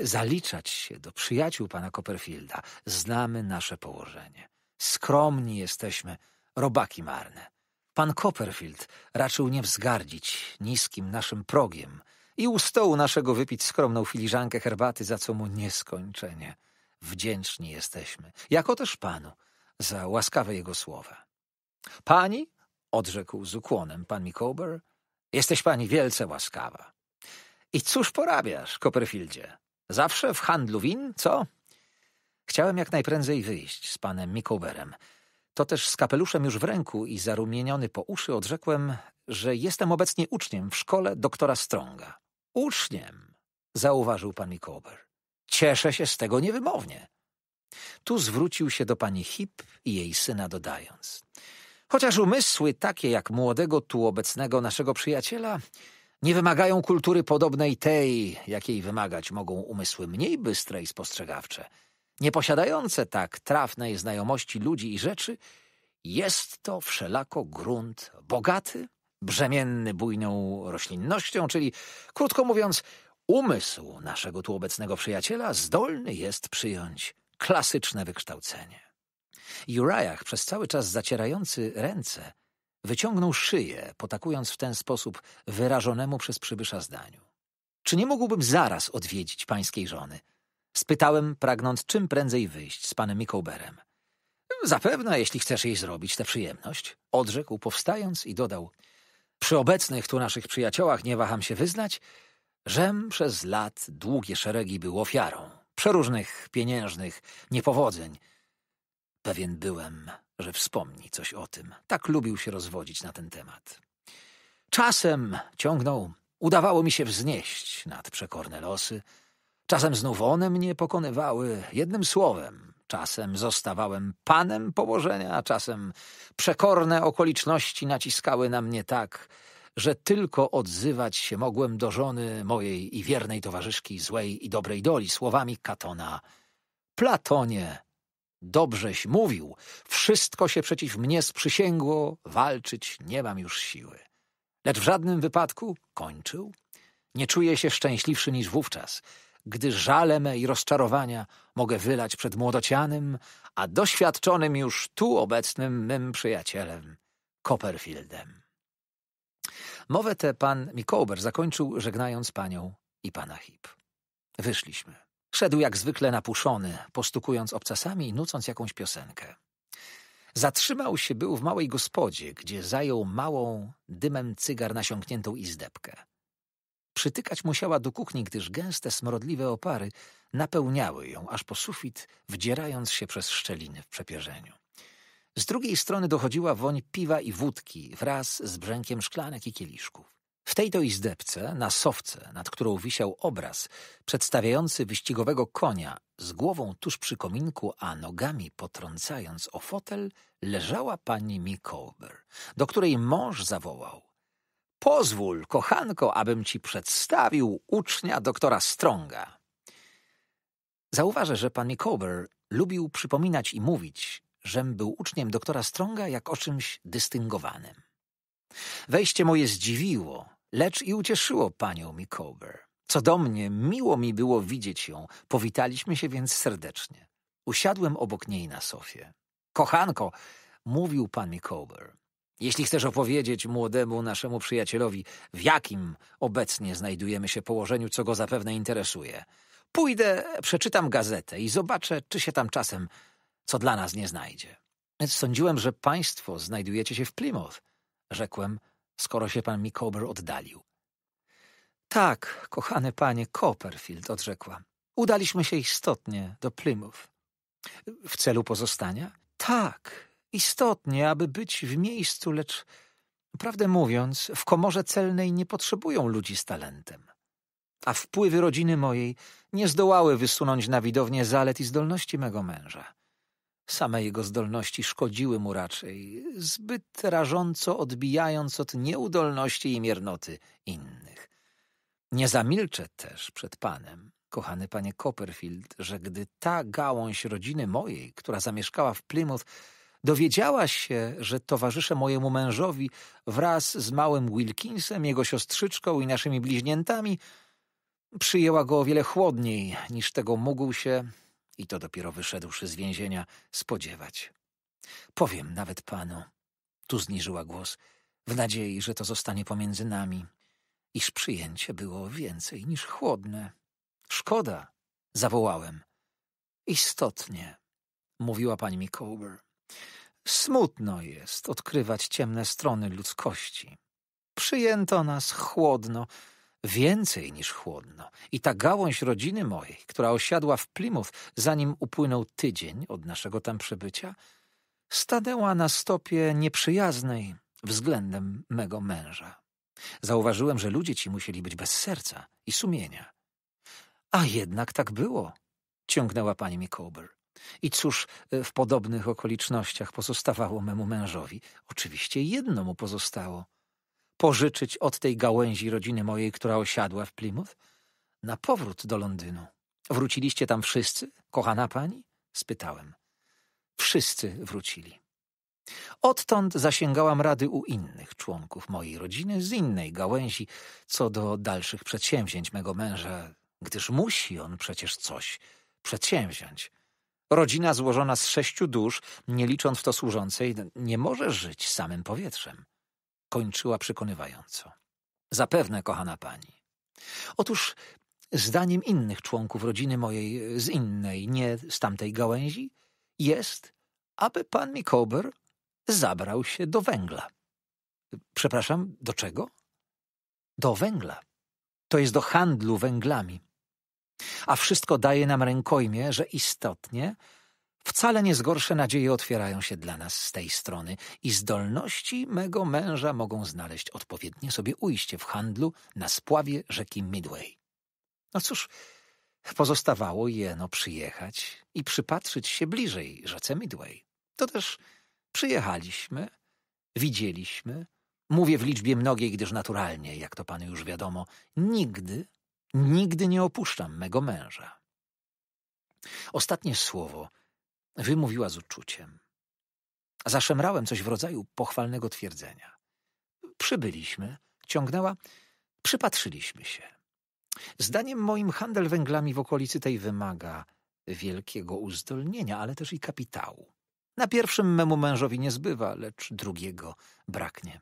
e, zaliczać się do przyjaciół pana Copperfielda. Znamy nasze położenie. Skromni jesteśmy, robaki marne. Pan Copperfield raczył nie wzgardzić niskim naszym progiem i u stołu naszego wypić skromną filiżankę herbaty, za co mu nieskończenie. Wdzięczni jesteśmy, jako też panu – za łaskawe jego słowa. Pani, odrzekł z ukłonem pan Mikober, jesteś pani wielce łaskawa. I cóż porabiasz, Copperfieldzie? Zawsze w handlu win, co? Chciałem jak najprędzej wyjść z panem Mikoberem. To też z kapeluszem już w ręku i zarumieniony po uszy odrzekłem, że jestem obecnie uczniem w szkole doktora Stronga. Uczniem, zauważył pan Mikober. Cieszę się z tego niewymownie. Tu zwrócił się do pani Hip i jej syna dodając. Chociaż umysły takie jak młodego tu obecnego naszego przyjaciela nie wymagają kultury podobnej tej, jakiej wymagać mogą umysły mniej bystre i spostrzegawcze, nie posiadające tak trafnej znajomości ludzi i rzeczy, jest to wszelako grunt bogaty, brzemienny bujną roślinnością, czyli, krótko mówiąc, umysł naszego tu obecnego przyjaciela zdolny jest przyjąć klasyczne wykształcenie. Uriah, przez cały czas zacierający ręce, wyciągnął szyję, potakując w ten sposób wyrażonemu przez przybysza zdaniu. Czy nie mógłbym zaraz odwiedzić pańskiej żony? Spytałem, pragnąc czym prędzej wyjść z panem Mikołberem. Zapewne, jeśli chcesz jej zrobić tę przyjemność, odrzekł, powstając i dodał. Przy obecnych tu naszych przyjaciołach nie waham się wyznać, żem przez lat długie szeregi był ofiarą przeróżnych pieniężnych niepowodzeń. Pewien byłem, że wspomni coś o tym. Tak lubił się rozwodzić na ten temat. Czasem, ciągnął, udawało mi się wznieść nad przekorne losy. Czasem znów one mnie pokonywały jednym słowem. Czasem zostawałem panem położenia, a czasem przekorne okoliczności naciskały na mnie tak, że tylko odzywać się mogłem do żony mojej i wiernej towarzyszki złej i dobrej doli słowami Katona. Platonie, dobrześ mówił, wszystko się przeciw mnie sprzysięgło, walczyć nie mam już siły. Lecz w żadnym wypadku, kończył, nie czuję się szczęśliwszy niż wówczas, gdy żale me i rozczarowania mogę wylać przed młodocianym, a doświadczonym już tu obecnym mym przyjacielem, Copperfieldem. Mowę tę pan Mikołber zakończył żegnając panią i pana Hip. Wyszliśmy. Szedł jak zwykle napuszony, postukując obcasami i nucąc jakąś piosenkę. Zatrzymał się był w małej gospodzie, gdzie zajął małą, dymem cygar nasiąkniętą izdebkę. Przytykać musiała do kuchni, gdyż gęste, smrodliwe opary napełniały ją aż po sufit, wdzierając się przez szczeliny w przepierzeniu. Z drugiej strony dochodziła woń piwa i wódki wraz z brzękiem szklanek i kieliszków. W tej to izdebce, na sowce, nad którą wisiał obraz przedstawiający wyścigowego konia, z głową tuż przy kominku, a nogami potrącając o fotel, leżała pani Micawber, do której mąż zawołał. Pozwól, kochanko, abym ci przedstawił ucznia doktora Stronga. Zauważę, że pan Micawber lubił przypominać i mówić, żem był uczniem doktora Stronga jak o czymś dystyngowanym. Wejście moje zdziwiło, lecz i ucieszyło panią Micawber. Co do mnie, miło mi było widzieć ją, powitaliśmy się więc serdecznie. Usiadłem obok niej na sofie. Kochanko, mówił pan Micawber, jeśli chcesz opowiedzieć młodemu naszemu przyjacielowi, w jakim obecnie znajdujemy się położeniu, co go zapewne interesuje, pójdę, przeczytam gazetę i zobaczę, czy się tam czasem co dla nas nie znajdzie. Więc sądziłem, że państwo znajdujecie się w Plymouth, rzekłem, skoro się pan Micawber oddalił. Tak, kochany panie Copperfield, odrzekła. Udaliśmy się istotnie do Plymouth. W celu pozostania? Tak, istotnie, aby być w miejscu, lecz prawdę mówiąc, w komorze celnej nie potrzebują ludzi z talentem. A wpływy rodziny mojej nie zdołały wysunąć na widownię zalet i zdolności mego męża. Same jego zdolności szkodziły mu raczej, zbyt rażąco odbijając od nieudolności i miernoty innych. Nie zamilczę też przed panem, kochany panie Copperfield, że gdy ta gałąź rodziny mojej, która zamieszkała w Plymouth, dowiedziała się, że towarzyszę mojemu mężowi wraz z małym Wilkinsem, jego siostrzyczką i naszymi bliźniętami, przyjęła go o wiele chłodniej niż tego mógł się, i to dopiero wyszedłszy z więzienia, spodziewać. Powiem nawet panu, tu zniżyła głos, w nadziei, że to zostanie pomiędzy nami, iż przyjęcie było więcej niż chłodne. Szkoda, zawołałem. Istotnie, mówiła pani Mikober. Smutno jest odkrywać ciemne strony ludzkości. Przyjęto nas chłodno, więcej niż chłodno. I ta gałąź rodziny mojej, która osiadła w Plymouth, zanim upłynął tydzień od naszego tam przybycia, stanęła na stopie nieprzyjaznej względem mego męża. Zauważyłem, że ludzie ci musieli być bez serca i sumienia. A jednak tak było, ciągnęła pani Mikober. I cóż e, w podobnych okolicznościach pozostawało memu mężowi? Oczywiście jedno mu pozostało – pożyczyć od tej gałęzi rodziny mojej, która osiadła w Plymouth? Na powrót do Londynu. Wróciliście tam wszyscy, kochana pani? spytałem. Wszyscy wrócili. Odtąd zasięgałam rady u innych członków mojej rodziny z innej gałęzi co do dalszych przedsięwzięć mego męża, gdyż musi on przecież coś przedsięwziąć. Rodzina złożona z sześciu dusz, nie licząc w to służącej, nie może żyć samym powietrzem kończyła przekonywająco. Zapewne, kochana pani. Otóż, zdaniem innych członków rodziny mojej z innej, nie z tamtej gałęzi, jest, aby pan Mikober zabrał się do węgla. Przepraszam, do czego? Do węgla. To jest do handlu węglami. A wszystko daje nam rękojmie, że istotnie Wcale nie zgorsze nadzieje otwierają się dla nas z tej strony i zdolności mego męża mogą znaleźć odpowiednie sobie ujście w handlu na spławie rzeki Midway. No cóż, pozostawało jeno przyjechać i przypatrzyć się bliżej rzece Midway. To też przyjechaliśmy, widzieliśmy, mówię w liczbie mnogiej, gdyż naturalnie, jak to panu już wiadomo, nigdy, nigdy nie opuszczam mego męża. Ostatnie słowo – Wymówiła z uczuciem. Zaszemrałem coś w rodzaju pochwalnego twierdzenia. Przybyliśmy, ciągnęła, przypatrzyliśmy się. Zdaniem moim handel węglami w okolicy tej wymaga wielkiego uzdolnienia, ale też i kapitału. Na pierwszym memu mężowi nie zbywa, lecz drugiego braknie.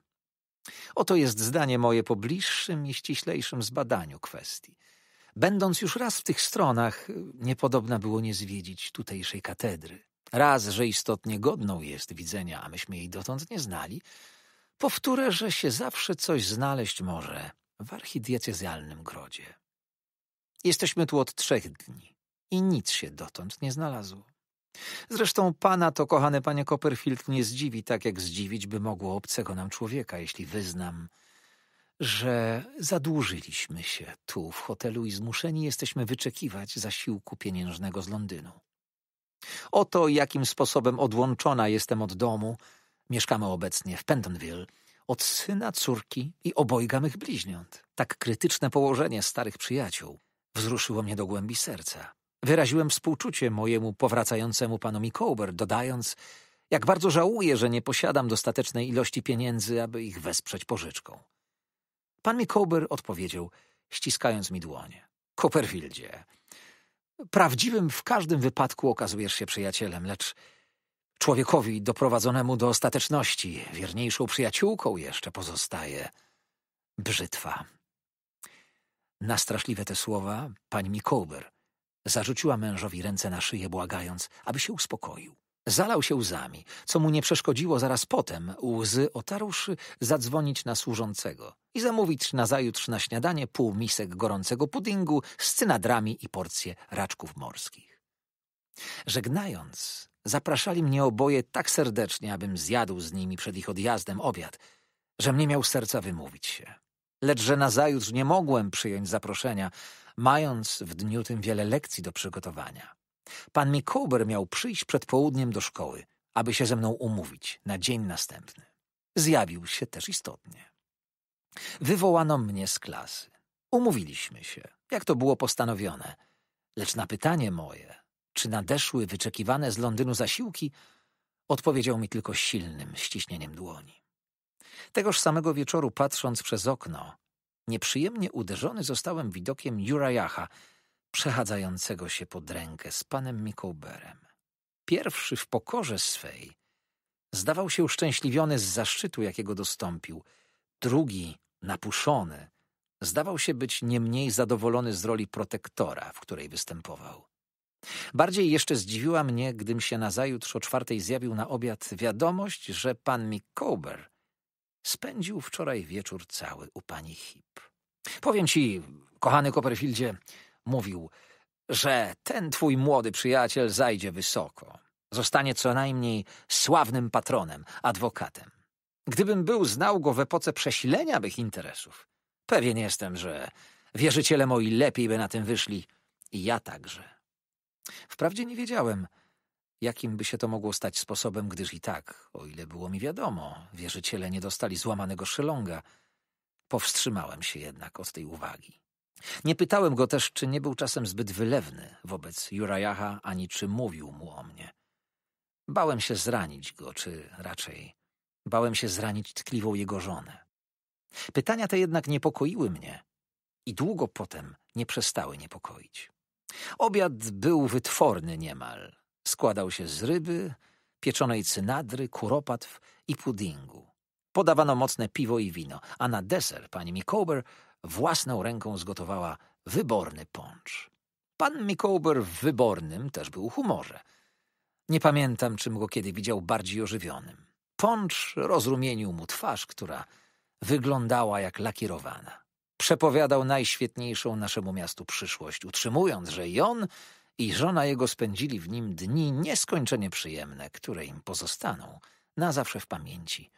Oto jest zdanie moje po bliższym i ściślejszym zbadaniu kwestii. Będąc już raz w tych stronach, niepodobna było nie zwiedzić tutejszej katedry. Raz, że istotnie godną jest widzenia, a myśmy jej dotąd nie znali. Powtórę, że się zawsze coś znaleźć może w archidiecezjalnym grodzie. Jesteśmy tu od trzech dni i nic się dotąd nie znalazło. Zresztą pana to, kochany panie Copperfield, nie zdziwi tak, jak zdziwić by mogło obcego nam człowieka, jeśli wyznam, że zadłużyliśmy się tu w hotelu i zmuszeni jesteśmy wyczekiwać zasiłku pieniężnego z Londynu. Oto jakim sposobem odłączona jestem od domu. Mieszkamy obecnie w Pentonville. Od syna, córki i obojga mych bliźniąt. Tak krytyczne położenie starych przyjaciół wzruszyło mnie do głębi serca. Wyraziłem współczucie mojemu powracającemu panu Mikołber, dodając, jak bardzo żałuję, że nie posiadam dostatecznej ilości pieniędzy, aby ich wesprzeć pożyczką. Pan mi Kober odpowiedział, ściskając mi dłonie. Copperfieldzie, prawdziwym w każdym wypadku okazujesz się przyjacielem, lecz człowiekowi doprowadzonemu do ostateczności wierniejszą przyjaciółką jeszcze pozostaje brzytwa. Na straszliwe te słowa pani Mikołber zarzuciła mężowi ręce na szyję, błagając, aby się uspokoił. Zalał się łzami, co mu nie przeszkodziło zaraz potem, łzy otarłszy, zadzwonić na służącego i zamówić nazajutrz na śniadanie pół misek gorącego puddingu z cynadrami i porcję raczków morskich. Żegnając, zapraszali mnie oboje tak serdecznie, abym zjadł z nimi przed ich odjazdem obiad, że mnie miał serca wymówić się. Lecz że nazajutrz nie mogłem przyjąć zaproszenia, mając w dniu tym wiele lekcji do przygotowania. Pan Mikober miał przyjść przed południem do szkoły, aby się ze mną umówić na dzień następny. Zjawił się też istotnie. Wywołano mnie z klasy. Umówiliśmy się, jak to było postanowione. Lecz na pytanie moje, czy nadeszły wyczekiwane z Londynu zasiłki, odpowiedział mi tylko silnym ściśnieniem dłoni. Tegoż samego wieczoru, patrząc przez okno, nieprzyjemnie uderzony zostałem widokiem Jurajacha, przechadzającego się pod rękę z panem Mikołberem. Pierwszy w pokorze swej zdawał się uszczęśliwiony z zaszczytu, jakiego dostąpił. Drugi, napuszony, zdawał się być nie mniej zadowolony z roli protektora, w której występował. Bardziej jeszcze zdziwiła mnie, gdym się nazajutrz o czwartej zjawił na obiad wiadomość, że pan Mikołber spędził wczoraj wieczór cały u pani Hip. Powiem ci, kochany Copperfieldzie, Mówił, że ten twój młody przyjaciel zajdzie wysoko. Zostanie co najmniej sławnym patronem, adwokatem. Gdybym był, znał go w epoce przesilenia bych interesów. Pewien jestem, że wierzyciele moi lepiej by na tym wyszli i ja także. Wprawdzie nie wiedziałem, jakim by się to mogło stać sposobem, gdyż i tak, o ile było mi wiadomo, wierzyciele nie dostali złamanego szelonga. Powstrzymałem się jednak od tej uwagi. Nie pytałem go też, czy nie był czasem zbyt wylewny wobec Jurajaha, ani czy mówił mu o mnie. Bałem się zranić go, czy raczej bałem się zranić tkliwą jego żonę. Pytania te jednak niepokoiły mnie i długo potem nie przestały niepokoić. Obiad był wytworny niemal. Składał się z ryby, pieczonej cynadry, kuropatw i puddingu. Podawano mocne piwo i wino, a na deser pani Mikober własną ręką zgotowała wyborny poncz. Pan Mikołber w wybornym też był humorze. Nie pamiętam, czym go kiedy widział bardziej ożywionym. Poncz rozrumienił mu twarz, która wyglądała jak lakierowana. Przepowiadał najświetniejszą naszemu miastu przyszłość, utrzymując, że i on, i żona jego spędzili w nim dni nieskończenie przyjemne, które im pozostaną na zawsze w pamięci.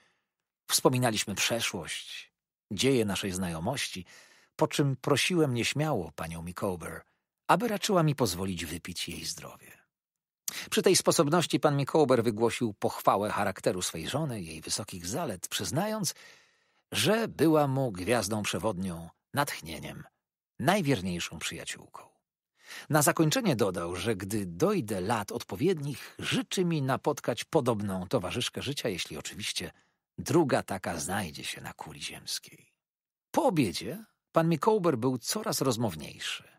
Wspominaliśmy przeszłość, dzieje naszej znajomości, po czym prosiłem nieśmiało panią Micawber, aby raczyła mi pozwolić wypić jej zdrowie. Przy tej sposobności pan Micawber wygłosił pochwałę charakteru swej żony, jej wysokich zalet, przyznając, że była mu gwiazdą przewodnią, natchnieniem, najwierniejszą przyjaciółką. Na zakończenie dodał, że gdy dojdę lat odpowiednich, życzy mi napotkać podobną towarzyszkę życia, jeśli oczywiście Druga taka znajdzie się na kuli ziemskiej. Po obiedzie pan Mikołber był coraz rozmowniejszy.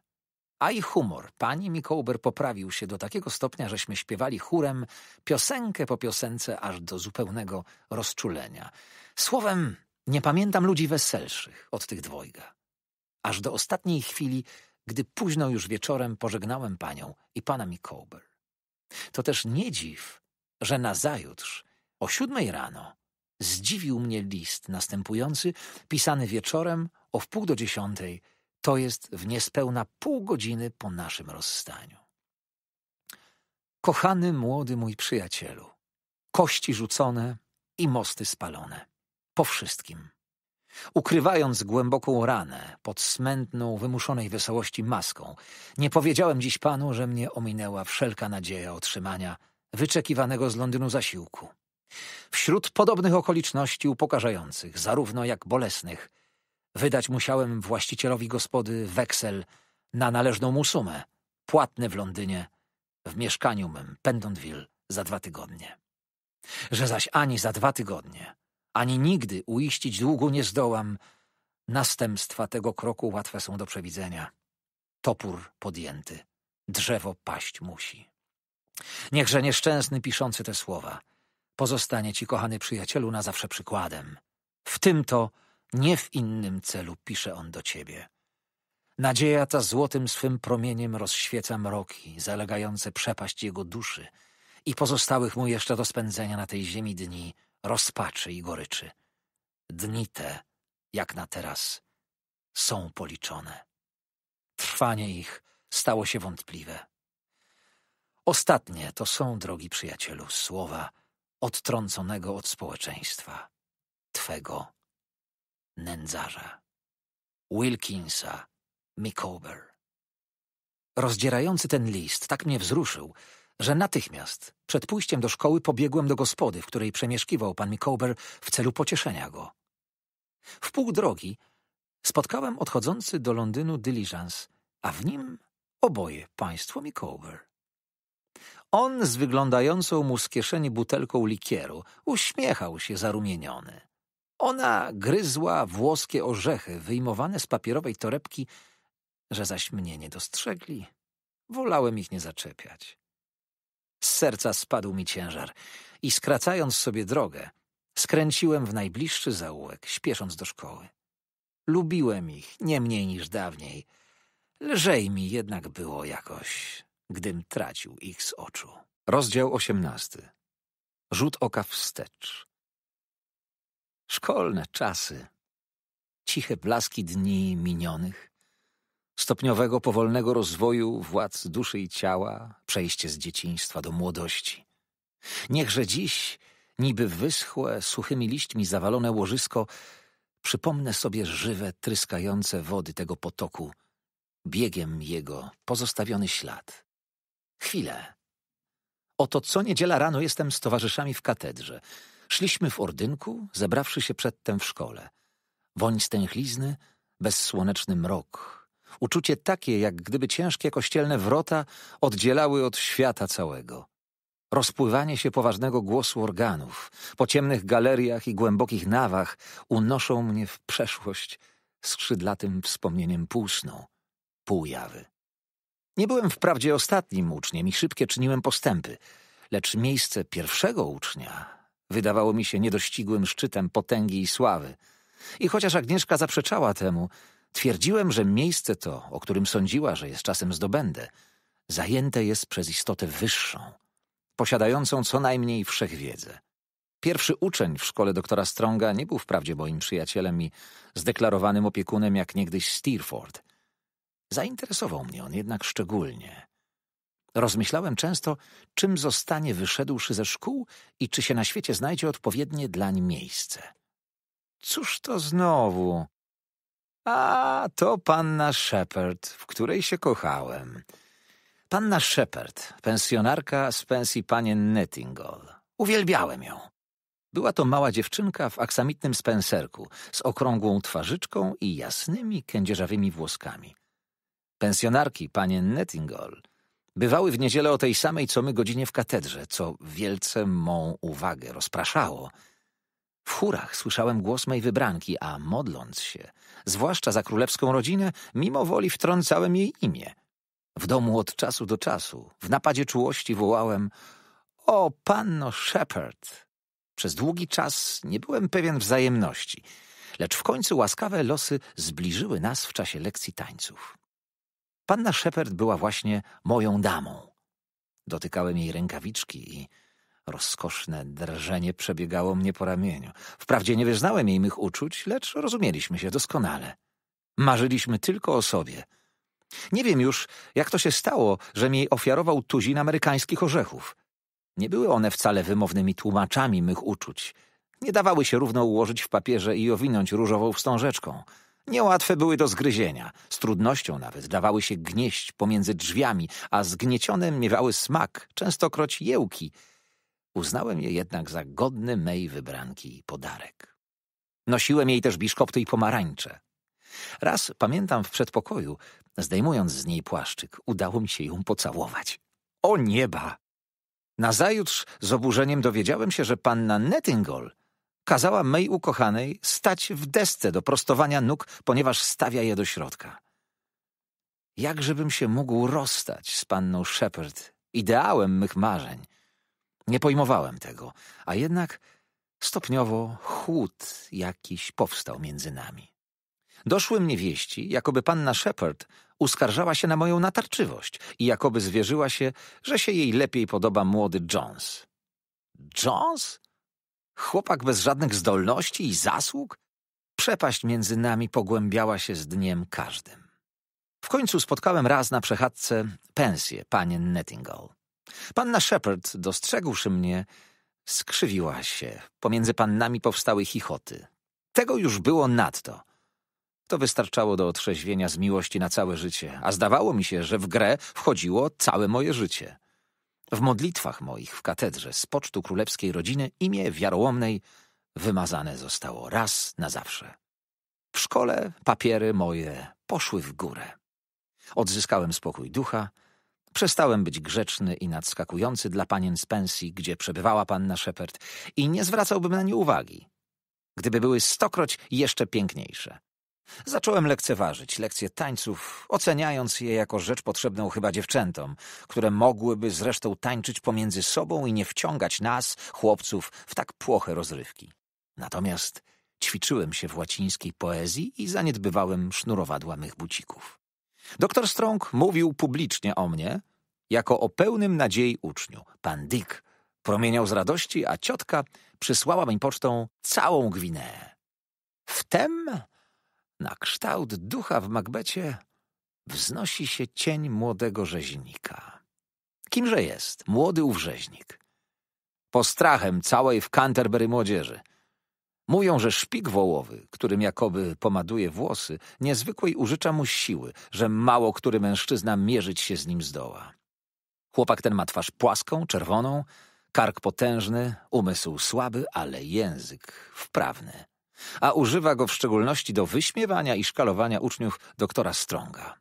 A i humor pani Mikołber poprawił się do takiego stopnia, żeśmy śpiewali chórem piosenkę po piosence aż do zupełnego rozczulenia. Słowem, nie pamiętam ludzi weselszych od tych dwojga. Aż do ostatniej chwili, gdy późno już wieczorem pożegnałem panią i pana Mikołber. To też nie dziw, że nazajutrz o siódmej rano zdziwił mnie list następujący, pisany wieczorem o wpół do dziesiątej, to jest w niespełna pół godziny po naszym rozstaniu. Kochany młody mój przyjacielu, kości rzucone i mosty spalone. Po wszystkim. Ukrywając głęboką ranę pod smętną, wymuszonej wesołości maską, nie powiedziałem dziś panu, że mnie ominęła wszelka nadzieja otrzymania wyczekiwanego z Londynu zasiłku. Wśród podobnych okoliczności upokarzających, zarówno jak bolesnych, wydać musiałem właścicielowi gospody weksel na należną mu sumę, płatny w Londynie, w mieszkaniu mym, Pendonville, za dwa tygodnie. Że zaś ani za dwa tygodnie, ani nigdy uiścić długu nie zdołam, następstwa tego kroku łatwe są do przewidzenia. Topór podjęty, drzewo paść musi. Niechże nieszczęsny piszący te słowa – Pozostanie ci, kochany przyjacielu, na zawsze przykładem. W tym to, nie w innym celu pisze on do ciebie. Nadzieja ta złotym swym promieniem rozświeca mroki, zalegające przepaść jego duszy i pozostałych mu jeszcze do spędzenia na tej ziemi dni, rozpaczy i goryczy. Dni te, jak na teraz, są policzone. Trwanie ich stało się wątpliwe. Ostatnie to są, drogi przyjacielu, słowa, odtrąconego od społeczeństwa, twego nędzarza, Wilkinsa Micawber. Rozdzierający ten list tak mnie wzruszył, że natychmiast, przed pójściem do szkoły, pobiegłem do gospody, w której przemieszkiwał pan Micawber w celu pocieszenia go. W pół drogi spotkałem odchodzący do Londynu dyliżans, a w nim oboje państwo Micawber. On z wyglądającą mu z kieszeni butelką likieru uśmiechał się zarumieniony. Ona gryzła włoskie orzechy wyjmowane z papierowej torebki, że zaś mnie nie dostrzegli. Wolałem ich nie zaczepiać. Z serca spadł mi ciężar i skracając sobie drogę, skręciłem w najbliższy zaułek, śpiesząc do szkoły. Lubiłem ich nie mniej niż dawniej. Lżej mi jednak było jakoś gdym tracił ich z oczu. Rozdział osiemnasty. Rzut oka wstecz. Szkolne czasy. Ciche blaski dni minionych. Stopniowego, powolnego rozwoju władz duszy i ciała, przejście z dzieciństwa do młodości. Niechże dziś, niby wyschłe, suchymi liśćmi zawalone łożysko, przypomnę sobie żywe, tryskające wody tego potoku, biegiem jego pozostawiony ślad. Chwilę. Oto co niedziela rano jestem z towarzyszami w katedrze. Szliśmy w ordynku, zebrawszy się przedtem w szkole. Woń stęchlizny, bezsłoneczny mrok. Uczucie takie, jak gdyby ciężkie kościelne wrota oddzielały od świata całego. Rozpływanie się poważnego głosu organów, po ciemnych galeriach i głębokich nawach unoszą mnie w przeszłość skrzydlatym wspomnieniem półsną, półjawy. Nie byłem wprawdzie ostatnim uczniem i szybkie czyniłem postępy, lecz miejsce pierwszego ucznia wydawało mi się niedościgłym szczytem potęgi i sławy. I chociaż Agnieszka zaprzeczała temu, twierdziłem, że miejsce to, o którym sądziła, że jest czasem zdobędę, zajęte jest przez istotę wyższą, posiadającą co najmniej wszechwiedzę. Pierwszy uczeń w szkole doktora Stronga nie był wprawdzie moim przyjacielem i zdeklarowanym opiekunem jak niegdyś Steerford – Zainteresował mnie on jednak szczególnie. Rozmyślałem często, czym zostanie wyszedłszy ze szkół i czy się na świecie znajdzie odpowiednie dlań miejsce. Cóż to znowu? A, to panna Shepherd, w której się kochałem. Panna Shepherd, pensjonarka z pensji panien Nettingall. Uwielbiałem ją. Była to mała dziewczynka w aksamitnym spenserku, z okrągłą twarzyczką i jasnymi, kędzierzawymi włoskami. Pensjonarki, panie Nettingall, bywały w niedzielę o tej samej co my godzinie w katedrze, co wielce mą uwagę rozpraszało. W chórach słyszałem głos mej wybranki, a modląc się, zwłaszcza za królewską rodzinę, mimo woli wtrącałem jej imię. W domu od czasu do czasu, w napadzie czułości wołałem O, panno Shepherd! Przez długi czas nie byłem pewien wzajemności, lecz w końcu łaskawe losy zbliżyły nas w czasie lekcji tańców. Panna Szepert była właśnie moją damą. Dotykałem jej rękawiczki i rozkoszne drżenie przebiegało mnie po ramieniu. Wprawdzie nie wyznałem jej mych uczuć, lecz rozumieliśmy się doskonale. Marzyliśmy tylko o sobie. Nie wiem już, jak to się stało, że mi jej ofiarował tuzin amerykańskich orzechów. Nie były one wcale wymownymi tłumaczami mych uczuć. Nie dawały się równo ułożyć w papierze i owinąć różową wstążeczką – Niełatwe były do zgryzienia. Z trudnością nawet dawały się gnieść pomiędzy drzwiami, a zgniecione miewały smak, częstokroć jełki. Uznałem je jednak za godny mej wybranki i podarek. Nosiłem jej też biszkopty i pomarańcze. Raz, pamiętam, w przedpokoju, zdejmując z niej płaszczyk, udało mi się ją pocałować. O nieba! Nazajutrz z oburzeniem dowiedziałem się, że panna Nettingall – kazała mej ukochanej stać w desce do prostowania nóg, ponieważ stawia je do środka. Jakżebym się mógł rozstać z panną Shepherd, ideałem mych marzeń. Nie pojmowałem tego, a jednak stopniowo chłód jakiś powstał między nami. Doszły mnie wieści, jakoby panna Shepherd uskarżała się na moją natarczywość i jakoby zwierzyła się, że się jej lepiej podoba młody Jones. Jones? Chłopak bez żadnych zdolności i zasług? Przepaść między nami pogłębiała się z dniem każdym. W końcu spotkałem raz na przechadzce pensję panie Nettingall. Panna Shepherd, dostrzegłszy mnie, skrzywiła się. Pomiędzy pannami powstały chichoty. Tego już było nadto. To wystarczało do otrzeźwienia z miłości na całe życie, a zdawało mi się, że w grę wchodziło całe moje życie. W modlitwach moich w katedrze z pocztu królewskiej rodziny imię wiarołomnej wymazane zostało raz na zawsze. W szkole papiery moje poszły w górę. Odzyskałem spokój ducha, przestałem być grzeczny i nadskakujący dla panien z pensji, gdzie przebywała panna Shepard i nie zwracałbym na nie uwagi, gdyby były stokroć jeszcze piękniejsze. Zacząłem lekceważyć lekcje tańców, oceniając je jako rzecz potrzebną chyba dziewczętom, które mogłyby zresztą tańczyć pomiędzy sobą i nie wciągać nas, chłopców, w tak płoche rozrywki. Natomiast ćwiczyłem się w łacińskiej poezji i zaniedbywałem sznurowadła mych bucików. Doktor Strong mówił publicznie o mnie jako o pełnym nadziei uczniu. Pan Dick promieniał z radości, a ciotka przysłała mi pocztą całą Gwineę. Wtem na kształt ducha w Macbecie wznosi się cień młodego rzeźnika. Kimże jest młody ów rzeźnik? Postrachem całej w Canterbury młodzieży. Mówią, że szpik wołowy, którym jakoby pomaduje włosy, niezwykłej użycza mu siły, że mało który mężczyzna mierzyć się z nim zdoła. Chłopak ten ma twarz płaską, czerwoną, kark potężny, umysł słaby, ale język wprawny a używa go w szczególności do wyśmiewania i szkalowania uczniów doktora Stronga.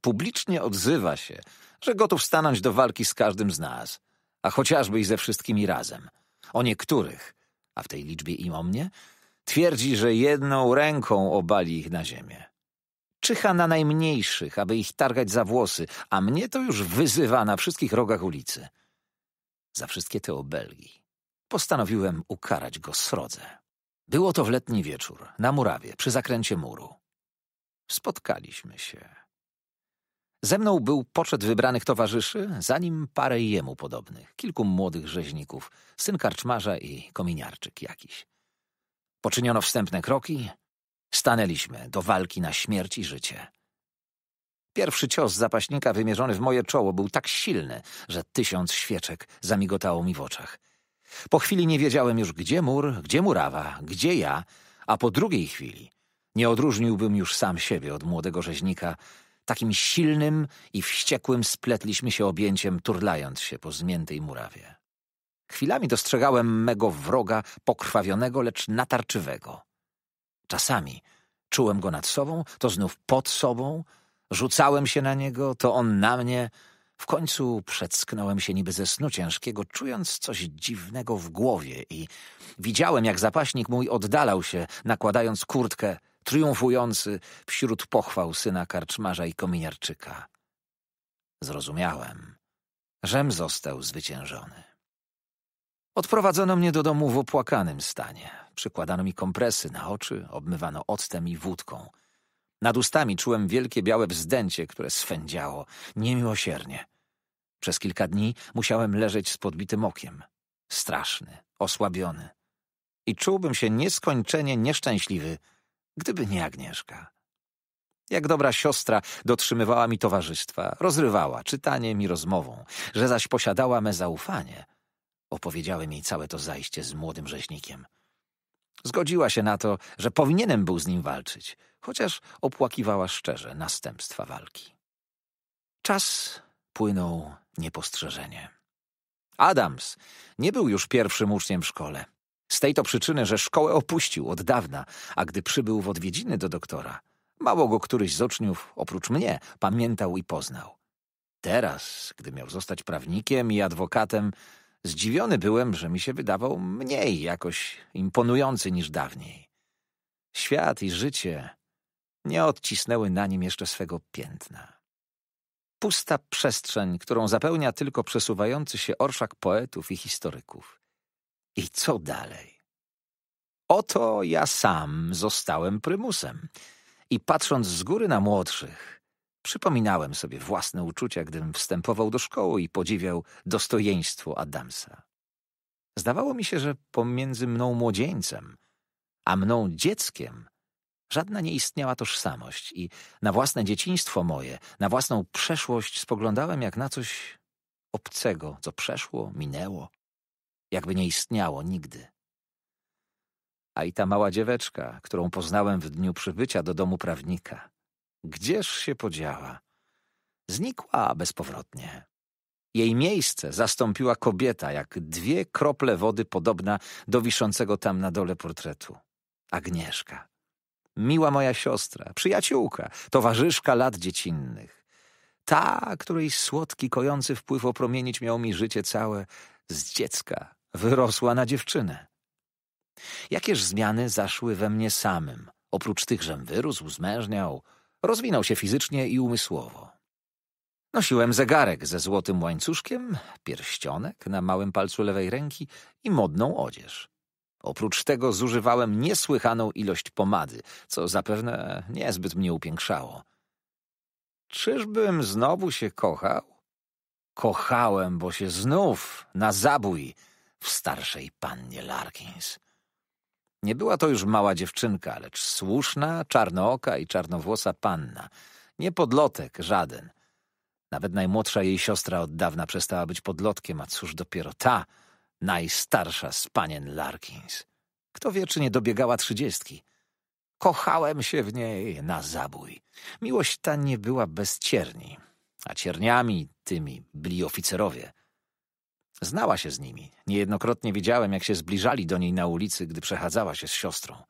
Publicznie odzywa się, że gotów stanąć do walki z każdym z nas, a chociażby i ze wszystkimi razem. O niektórych, a w tej liczbie im o mnie, twierdzi, że jedną ręką obali ich na ziemię. Czyha na najmniejszych, aby ich targać za włosy, a mnie to już wyzywa na wszystkich rogach ulicy. Za wszystkie te obelgi postanowiłem ukarać go srodze. Było to w letni wieczór, na murawie, przy zakręcie muru. Spotkaliśmy się. Ze mną był poczet wybranych towarzyszy, za nim parę jemu podobnych, kilku młodych rzeźników, syn karczmarza i kominiarczyk jakiś. Poczyniono wstępne kroki, stanęliśmy do walki na śmierć i życie. Pierwszy cios zapaśnika wymierzony w moje czoło był tak silny, że tysiąc świeczek zamigotało mi w oczach. Po chwili nie wiedziałem już, gdzie mur, gdzie murawa, gdzie ja, a po drugiej chwili nie odróżniłbym już sam siebie od młodego rzeźnika. Takim silnym i wściekłym spletliśmy się objęciem, turlając się po zmiętej murawie. Chwilami dostrzegałem mego wroga pokrwawionego, lecz natarczywego. Czasami czułem go nad sobą, to znów pod sobą, rzucałem się na niego, to on na mnie – w końcu przedsknąłem się niby ze snu ciężkiego, czując coś dziwnego w głowie i widziałem, jak zapaśnik mój oddalał się, nakładając kurtkę, triumfujący wśród pochwał syna karczmarza i kominiarczyka. Zrozumiałem, żem został zwyciężony. Odprowadzono mnie do domu w opłakanym stanie. Przykładano mi kompresy na oczy, obmywano octem i wódką – nad ustami czułem wielkie białe wzdęcie, które swędziało niemiłosiernie. Przez kilka dni musiałem leżeć z podbitym okiem. Straszny, osłabiony. I czułbym się nieskończenie nieszczęśliwy, gdyby nie Agnieszka. Jak dobra siostra dotrzymywała mi towarzystwa, rozrywała czytaniem i rozmową, że zaś posiadała me zaufanie. Opowiedziałem jej całe to zajście z młodym rzeźnikiem. Zgodziła się na to, że powinienem był z nim walczyć – chociaż opłakiwała szczerze następstwa walki. Czas płynął niepostrzeżenie. Adams nie był już pierwszym uczniem w szkole. Z tej to przyczyny, że szkołę opuścił od dawna, a gdy przybył w odwiedziny do doktora, mało go któryś z uczniów, oprócz mnie, pamiętał i poznał. Teraz, gdy miał zostać prawnikiem i adwokatem, zdziwiony byłem, że mi się wydawał mniej jakoś imponujący niż dawniej. Świat i życie nie odcisnęły na nim jeszcze swego piętna. Pusta przestrzeń, którą zapełnia tylko przesuwający się orszak poetów i historyków. I co dalej? Oto ja sam zostałem prymusem i patrząc z góry na młodszych, przypominałem sobie własne uczucia, gdym wstępował do szkoły i podziwiał dostojeństwo Adamsa. Zdawało mi się, że pomiędzy mną młodzieńcem, a mną dzieckiem Żadna nie istniała tożsamość i na własne dzieciństwo moje, na własną przeszłość spoglądałem jak na coś obcego, co przeszło, minęło, jakby nie istniało nigdy. A i ta mała dzieweczka, którą poznałem w dniu przybycia do domu prawnika, gdzież się podziała? Znikła bezpowrotnie. Jej miejsce zastąpiła kobieta, jak dwie krople wody podobna do wiszącego tam na dole portretu. Agnieszka miła moja siostra, przyjaciółka, towarzyszka lat dziecinnych. Ta, której słodki, kojący wpływ opromienić miał mi życie całe, z dziecka wyrosła na dziewczynę. Jakież zmiany zaszły we mnie samym, oprócz tych, żem wyrósł, zmężniał, rozwinął się fizycznie i umysłowo. Nosiłem zegarek ze złotym łańcuszkiem, pierścionek na małym palcu lewej ręki i modną odzież. Oprócz tego zużywałem niesłychaną ilość pomady, co zapewne niezbyt mnie upiększało. Czyżbym znowu się kochał? Kochałem, bo się znów na zabój w starszej pannie Larkins. Nie była to już mała dziewczynka, lecz słuszna, czarnooka i czarnowłosa panna. Nie podlotek żaden. Nawet najmłodsza jej siostra od dawna przestała być podlotkiem, a cóż dopiero ta Najstarsza z panien Larkins. Kto wie, czy nie dobiegała trzydziestki. Kochałem się w niej na zabój. Miłość ta nie była bez cierni, a cierniami tymi byli oficerowie. Znała się z nimi. Niejednokrotnie widziałem, jak się zbliżali do niej na ulicy, gdy przechadzała się z siostrą.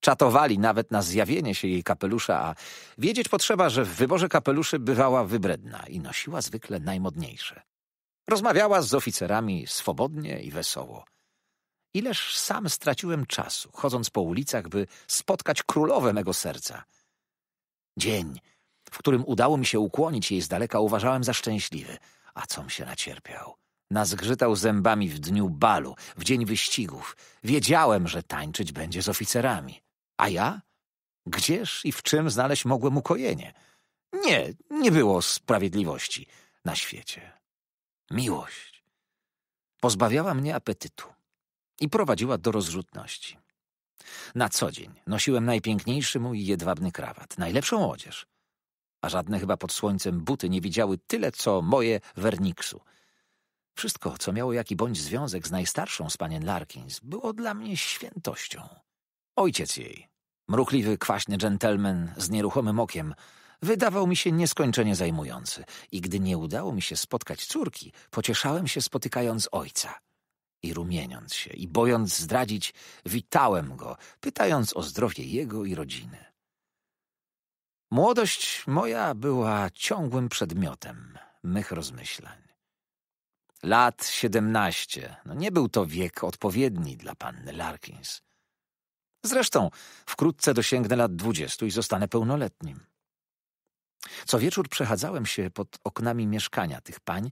Czatowali nawet na zjawienie się jej kapelusza, a wiedzieć potrzeba, że w wyborze kapeluszy bywała wybredna i nosiła zwykle najmodniejsze. Rozmawiała z oficerami swobodnie i wesoło. Ileż sam straciłem czasu, chodząc po ulicach, by spotkać królowę mego serca. Dzień, w którym udało mi się ukłonić jej z daleka, uważałem za szczęśliwy. A com się nacierpiał? Nazgrzytał zębami w dniu balu, w dzień wyścigów. Wiedziałem, że tańczyć będzie z oficerami. A ja? Gdzież i w czym znaleźć mogłem ukojenie? Nie, nie było sprawiedliwości na świecie. Miłość pozbawiała mnie apetytu i prowadziła do rozrzutności. Na co dzień nosiłem najpiękniejszy mój jedwabny krawat, najlepszą odzież, a żadne chyba pod słońcem buty nie widziały tyle, co moje werniksu. Wszystko, co miało jaki bądź związek z najstarszą z panien Larkins, było dla mnie świętością. Ojciec jej, mruchliwy, kwaśny dżentelmen z nieruchomym okiem, wydawał mi się nieskończenie zajmujący i gdy nie udało mi się spotkać córki, pocieszałem się spotykając ojca. I rumieniąc się i bojąc zdradzić, witałem go, pytając o zdrowie jego i rodziny. Młodość moja była ciągłym przedmiotem mych rozmyślań. Lat siedemnaście, no nie był to wiek odpowiedni dla panny Larkins. Zresztą wkrótce dosięgnę lat dwudziestu i zostanę pełnoletnim. Co wieczór przechadzałem się pod oknami mieszkania tych pań,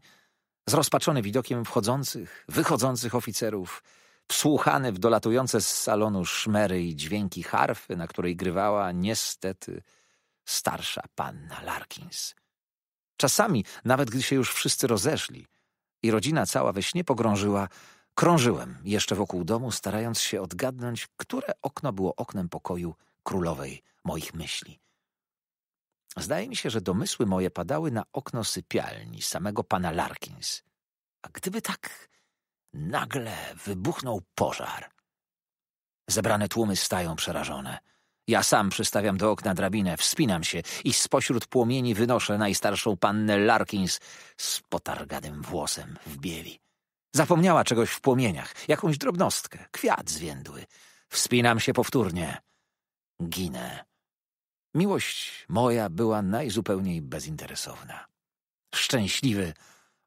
zrozpaczony widokiem wchodzących, wychodzących oficerów, wsłuchany w dolatujące z salonu szmery i dźwięki harfy, na której grywała niestety starsza panna Larkins. Czasami, nawet gdy się już wszyscy rozeszli i rodzina cała we śnie pogrążyła, krążyłem jeszcze wokół domu, starając się odgadnąć, które okno było oknem pokoju królowej moich myśli. Zdaje mi się, że domysły moje padały na okno sypialni samego pana Larkins. A gdyby tak nagle wybuchnął pożar? Zebrane tłumy stają przerażone. Ja sam przystawiam do okna drabinę, wspinam się i spośród płomieni wynoszę najstarszą pannę Larkins z potarganym włosem w bieli. Zapomniała czegoś w płomieniach, jakąś drobnostkę, kwiat zwiędły. Wspinam się powtórnie. Ginę Miłość moja była najzupełniej bezinteresowna. Szczęśliwy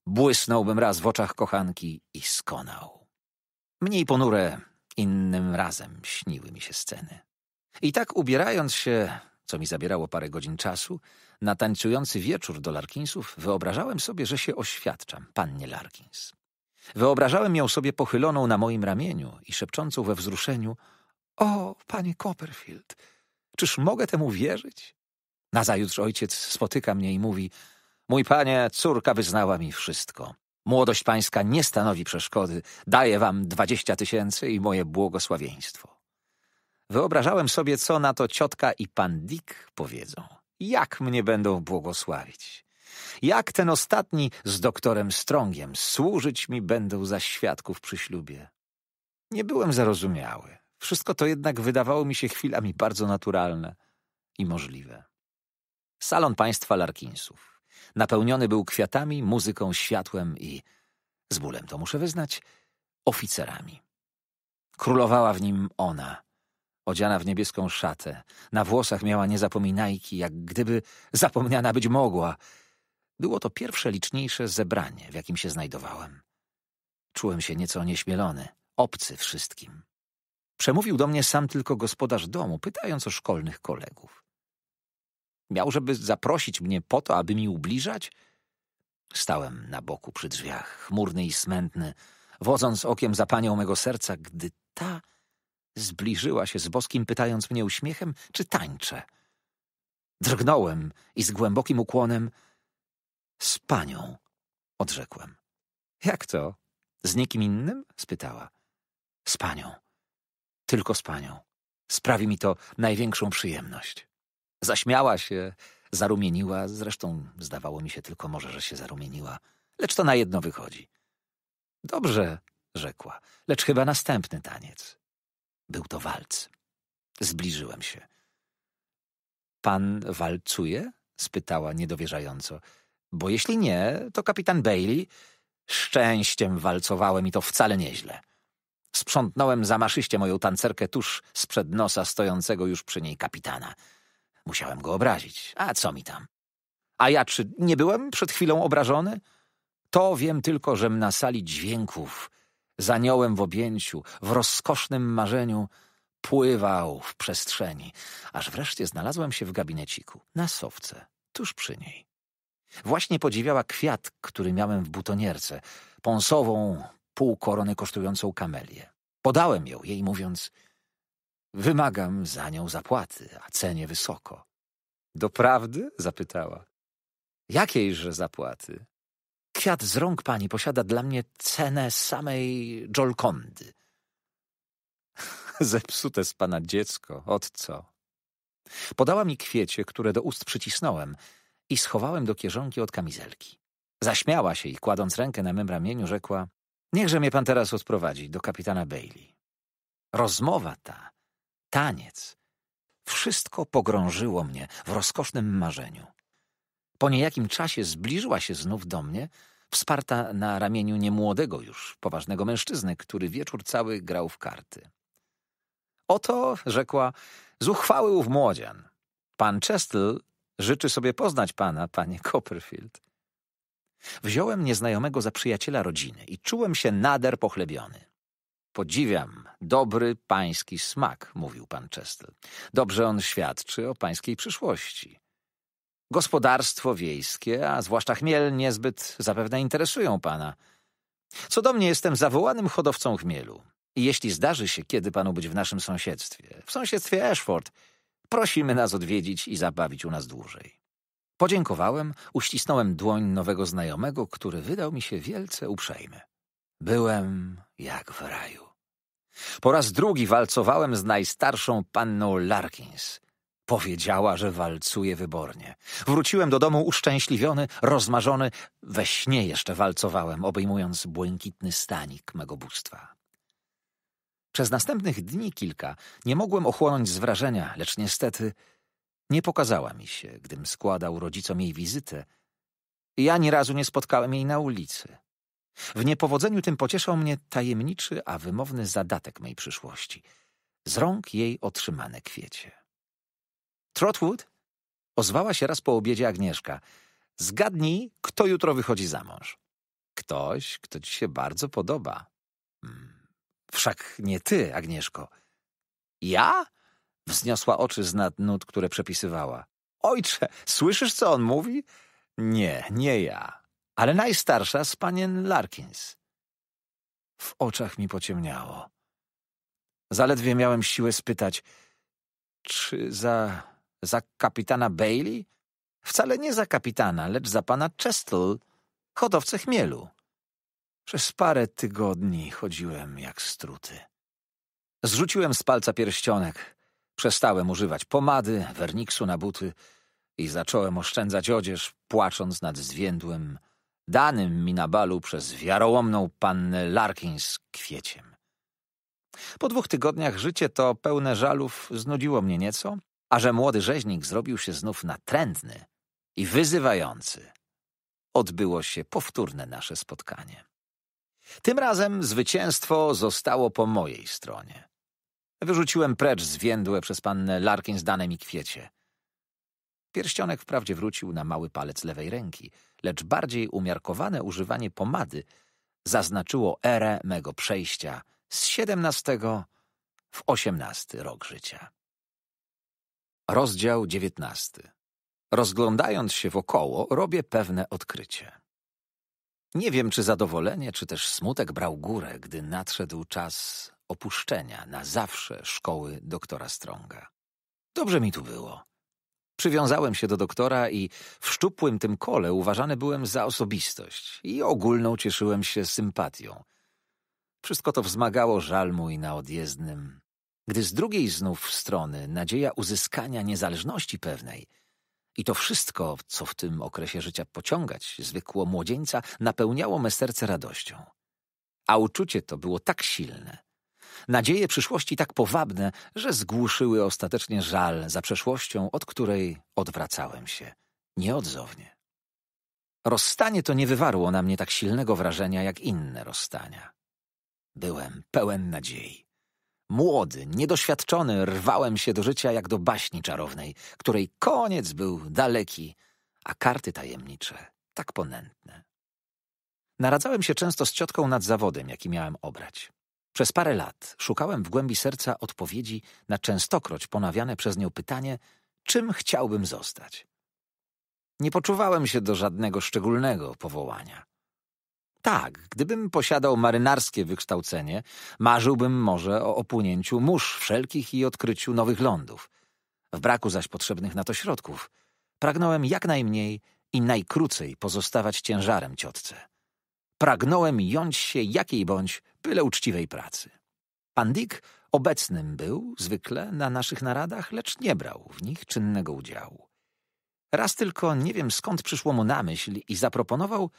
błysnąłbym raz w oczach kochanki i skonał. Mniej ponure, innym razem śniły mi się sceny. I tak ubierając się, co mi zabierało parę godzin czasu, na tańcujący wieczór do Larkinsów wyobrażałem sobie, że się oświadczam, pannie Larkins. Wyobrażałem ją sobie pochyloną na moim ramieniu i szepczącą we wzruszeniu – o, panie Copperfield – Czyż mogę temu wierzyć? Nazajutrz ojciec spotyka mnie i mówi: Mój panie, córka wyznała mi wszystko. Młodość pańska nie stanowi przeszkody. Daję wam dwadzieścia tysięcy i moje błogosławieństwo. Wyobrażałem sobie, co na to ciotka i pan Dick powiedzą. Jak mnie będą błogosławić? Jak ten ostatni z doktorem Strągiem służyć mi będą za świadków przy ślubie? Nie byłem zarozumiały. Wszystko to jednak wydawało mi się chwilami bardzo naturalne i możliwe. Salon państwa Larkinsów. Napełniony był kwiatami, muzyką, światłem i, z bólem to muszę wyznać, oficerami. Królowała w nim ona, odziana w niebieską szatę. Na włosach miała niezapominajki, jak gdyby zapomniana być mogła. Było to pierwsze liczniejsze zebranie, w jakim się znajdowałem. Czułem się nieco nieśmielony, obcy wszystkim. Przemówił do mnie sam tylko gospodarz domu, pytając o szkolnych kolegów. Miał, żeby zaprosić mnie po to, aby mi ubliżać? Stałem na boku przy drzwiach, chmurny i smętny, wodząc okiem za panią mego serca, gdy ta zbliżyła się z boskim, pytając mnie uśmiechem, czy tańczę. Drgnąłem i z głębokim ukłonem z panią odrzekłem. Jak to? Z nikim innym? spytała. Z panią. Tylko z panią. Sprawi mi to największą przyjemność. Zaśmiała się, zarumieniła, zresztą zdawało mi się tylko może, że się zarumieniła, lecz to na jedno wychodzi. Dobrze, rzekła, lecz chyba następny taniec. Był to walc. Zbliżyłem się. Pan walcuje? spytała niedowierzająco. Bo jeśli nie, to kapitan Bailey szczęściem walcowałem i to wcale nieźle. Sprzątnąłem zamaszyście moją tancerkę tuż sprzed nosa stojącego już przy niej kapitana. Musiałem go obrazić, a co mi tam? A ja czy nie byłem przed chwilą obrażony? To wiem tylko, żem na sali dźwięków, z aniołem w objęciu, w rozkosznym marzeniu, pływał w przestrzeni, aż wreszcie znalazłem się w gabineciku, na sowce, tuż przy niej. Właśnie podziwiała kwiat, który miałem w butonierce, pąsową, pół korony kosztującą kamelię. Podałem ją jej, mówiąc — Wymagam za nią zapłaty, a cenie wysoko. — Doprawdy? — zapytała. — Jakiejże zapłaty? — Kwiat z rąk pani posiada dla mnie cenę samej Jolkondy. — Zepsute z pana dziecko, od co? Podała mi kwiecie, które do ust przycisnąłem i schowałem do kieszonki od kamizelki. Zaśmiała się i kładąc rękę na mym ramieniu rzekła Niechże mnie pan teraz odprowadzi do kapitana Bailey. Rozmowa ta, taniec, wszystko pogrążyło mnie w rozkosznym marzeniu. Po niejakim czasie zbliżyła się znów do mnie, wsparta na ramieniu niemłodego już, poważnego mężczyzny, który wieczór cały grał w karty. Oto, rzekła, zuchwały ów młodzian. Pan Chestle życzy sobie poznać pana, panie Copperfield. Wziąłem nieznajomego za przyjaciela rodziny i czułem się nader pochlebiony. Podziwiam dobry pański smak, mówił pan Chestel. Dobrze on świadczy o pańskiej przyszłości. Gospodarstwo wiejskie, a zwłaszcza chmiel, niezbyt zapewne interesują pana. Co do mnie, jestem zawołanym hodowcą chmielu. I jeśli zdarzy się kiedy panu być w naszym sąsiedztwie, w sąsiedztwie Ashford, prosimy nas odwiedzić i zabawić u nas dłużej. Podziękowałem, uścisnąłem dłoń nowego znajomego, który wydał mi się wielce uprzejmy. Byłem jak w raju. Po raz drugi walcowałem z najstarszą panną Larkins. Powiedziała, że walcuje wybornie. Wróciłem do domu uszczęśliwiony, rozmarzony. We śnie jeszcze walcowałem, obejmując błękitny stanik mego bóstwa. Przez następnych dni kilka nie mogłem ochłonąć z wrażenia, lecz niestety nie pokazała mi się, gdym składał rodzicom jej wizytę. I ani razu nie spotkałem jej na ulicy. W niepowodzeniu tym pocieszał mnie tajemniczy, a wymowny zadatek mej przyszłości. Z rąk jej otrzymane kwiecie. Trotwood? Ozwała się raz po obiedzie Agnieszka. Zgadnij, kto jutro wychodzi za mąż. Ktoś, kto ci się bardzo podoba. Hmm. Wszak nie ty, Agnieszko. Ja? Wzniosła oczy z nad nut, które przepisywała. Ojcze, słyszysz, co on mówi? Nie, nie ja, ale najstarsza z panien Larkins. W oczach mi pociemniało. Zaledwie miałem siłę spytać, czy za, za kapitana Bailey? Wcale nie za kapitana, lecz za pana Chestle, hodowcę chmielu. Przez parę tygodni chodziłem jak struty. Zrzuciłem z palca pierścionek. Przestałem używać pomady, werniksu na buty i zacząłem oszczędzać odzież, płacząc nad zwiędłym, danym mi na balu przez wiarołomną pannę z kwieciem. Po dwóch tygodniach życie to pełne żalów znudziło mnie nieco, a że młody rzeźnik zrobił się znów natrętny i wyzywający, odbyło się powtórne nasze spotkanie. Tym razem zwycięstwo zostało po mojej stronie. Wyrzuciłem precz zwiędłe przez pannę Larkin dane mi kwiecie. Pierścionek wprawdzie wrócił na mały palec lewej ręki, lecz bardziej umiarkowane używanie pomady zaznaczyło erę mego przejścia z siedemnastego w osiemnasty rok życia. Rozdział dziewiętnasty. Rozglądając się wokoło, robię pewne odkrycie. Nie wiem, czy zadowolenie, czy też smutek brał górę, gdy nadszedł czas opuszczenia na zawsze szkoły doktora Stronga. Dobrze mi tu było. Przywiązałem się do doktora i w szczupłym tym kole uważany byłem za osobistość i ogólną cieszyłem się sympatią. Wszystko to wzmagało żal mój na odjezdnym. Gdy z drugiej znów strony nadzieja uzyskania niezależności pewnej i to wszystko, co w tym okresie życia pociągać zwykło młodzieńca, napełniało me serce radością. A uczucie to było tak silne, Nadzieje przyszłości tak powabne, że zgłuszyły ostatecznie żal za przeszłością, od której odwracałem się nieodzownie. Rozstanie to nie wywarło na mnie tak silnego wrażenia jak inne rozstania. Byłem pełen nadziei. Młody, niedoświadczony, rwałem się do życia jak do baśni czarownej, której koniec był daleki, a karty tajemnicze tak ponętne. Naradzałem się często z ciotką nad zawodem, jaki miałem obrać. Przez parę lat szukałem w głębi serca odpowiedzi na częstokroć ponawiane przez nią pytanie, czym chciałbym zostać. Nie poczuwałem się do żadnego szczególnego powołania. Tak, gdybym posiadał marynarskie wykształcenie, marzyłbym może o opłynięciu mórz wszelkich i odkryciu nowych lądów. W braku zaś potrzebnych na to środków, pragnąłem jak najmniej i najkrócej pozostawać ciężarem ciotce. Pragnąłem jąć się jakiej bądź, byle uczciwej pracy. Pan Dick obecnym był zwykle na naszych naradach, lecz nie brał w nich czynnego udziału. Raz tylko nie wiem skąd przyszło mu na myśl i zaproponował,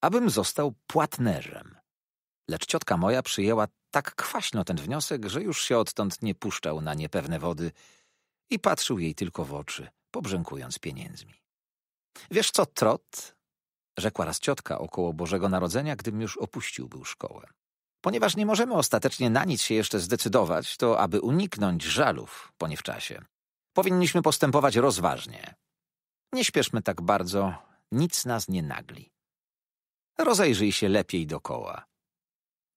abym został płatnerzem. Lecz ciotka moja przyjęła tak kwaśno ten wniosek, że już się odtąd nie puszczał na niepewne wody i patrzył jej tylko w oczy, pobrzękując pieniędzmi. Wiesz co, Trot? rzekła raz ciotka około Bożego Narodzenia, gdym już opuścił był szkołę. Ponieważ nie możemy ostatecznie na nic się jeszcze zdecydować, to aby uniknąć żalów po niewczasie, powinniśmy postępować rozważnie. Nie śpieszmy tak bardzo, nic nas nie nagli. Rozejrzyj się lepiej dokoła.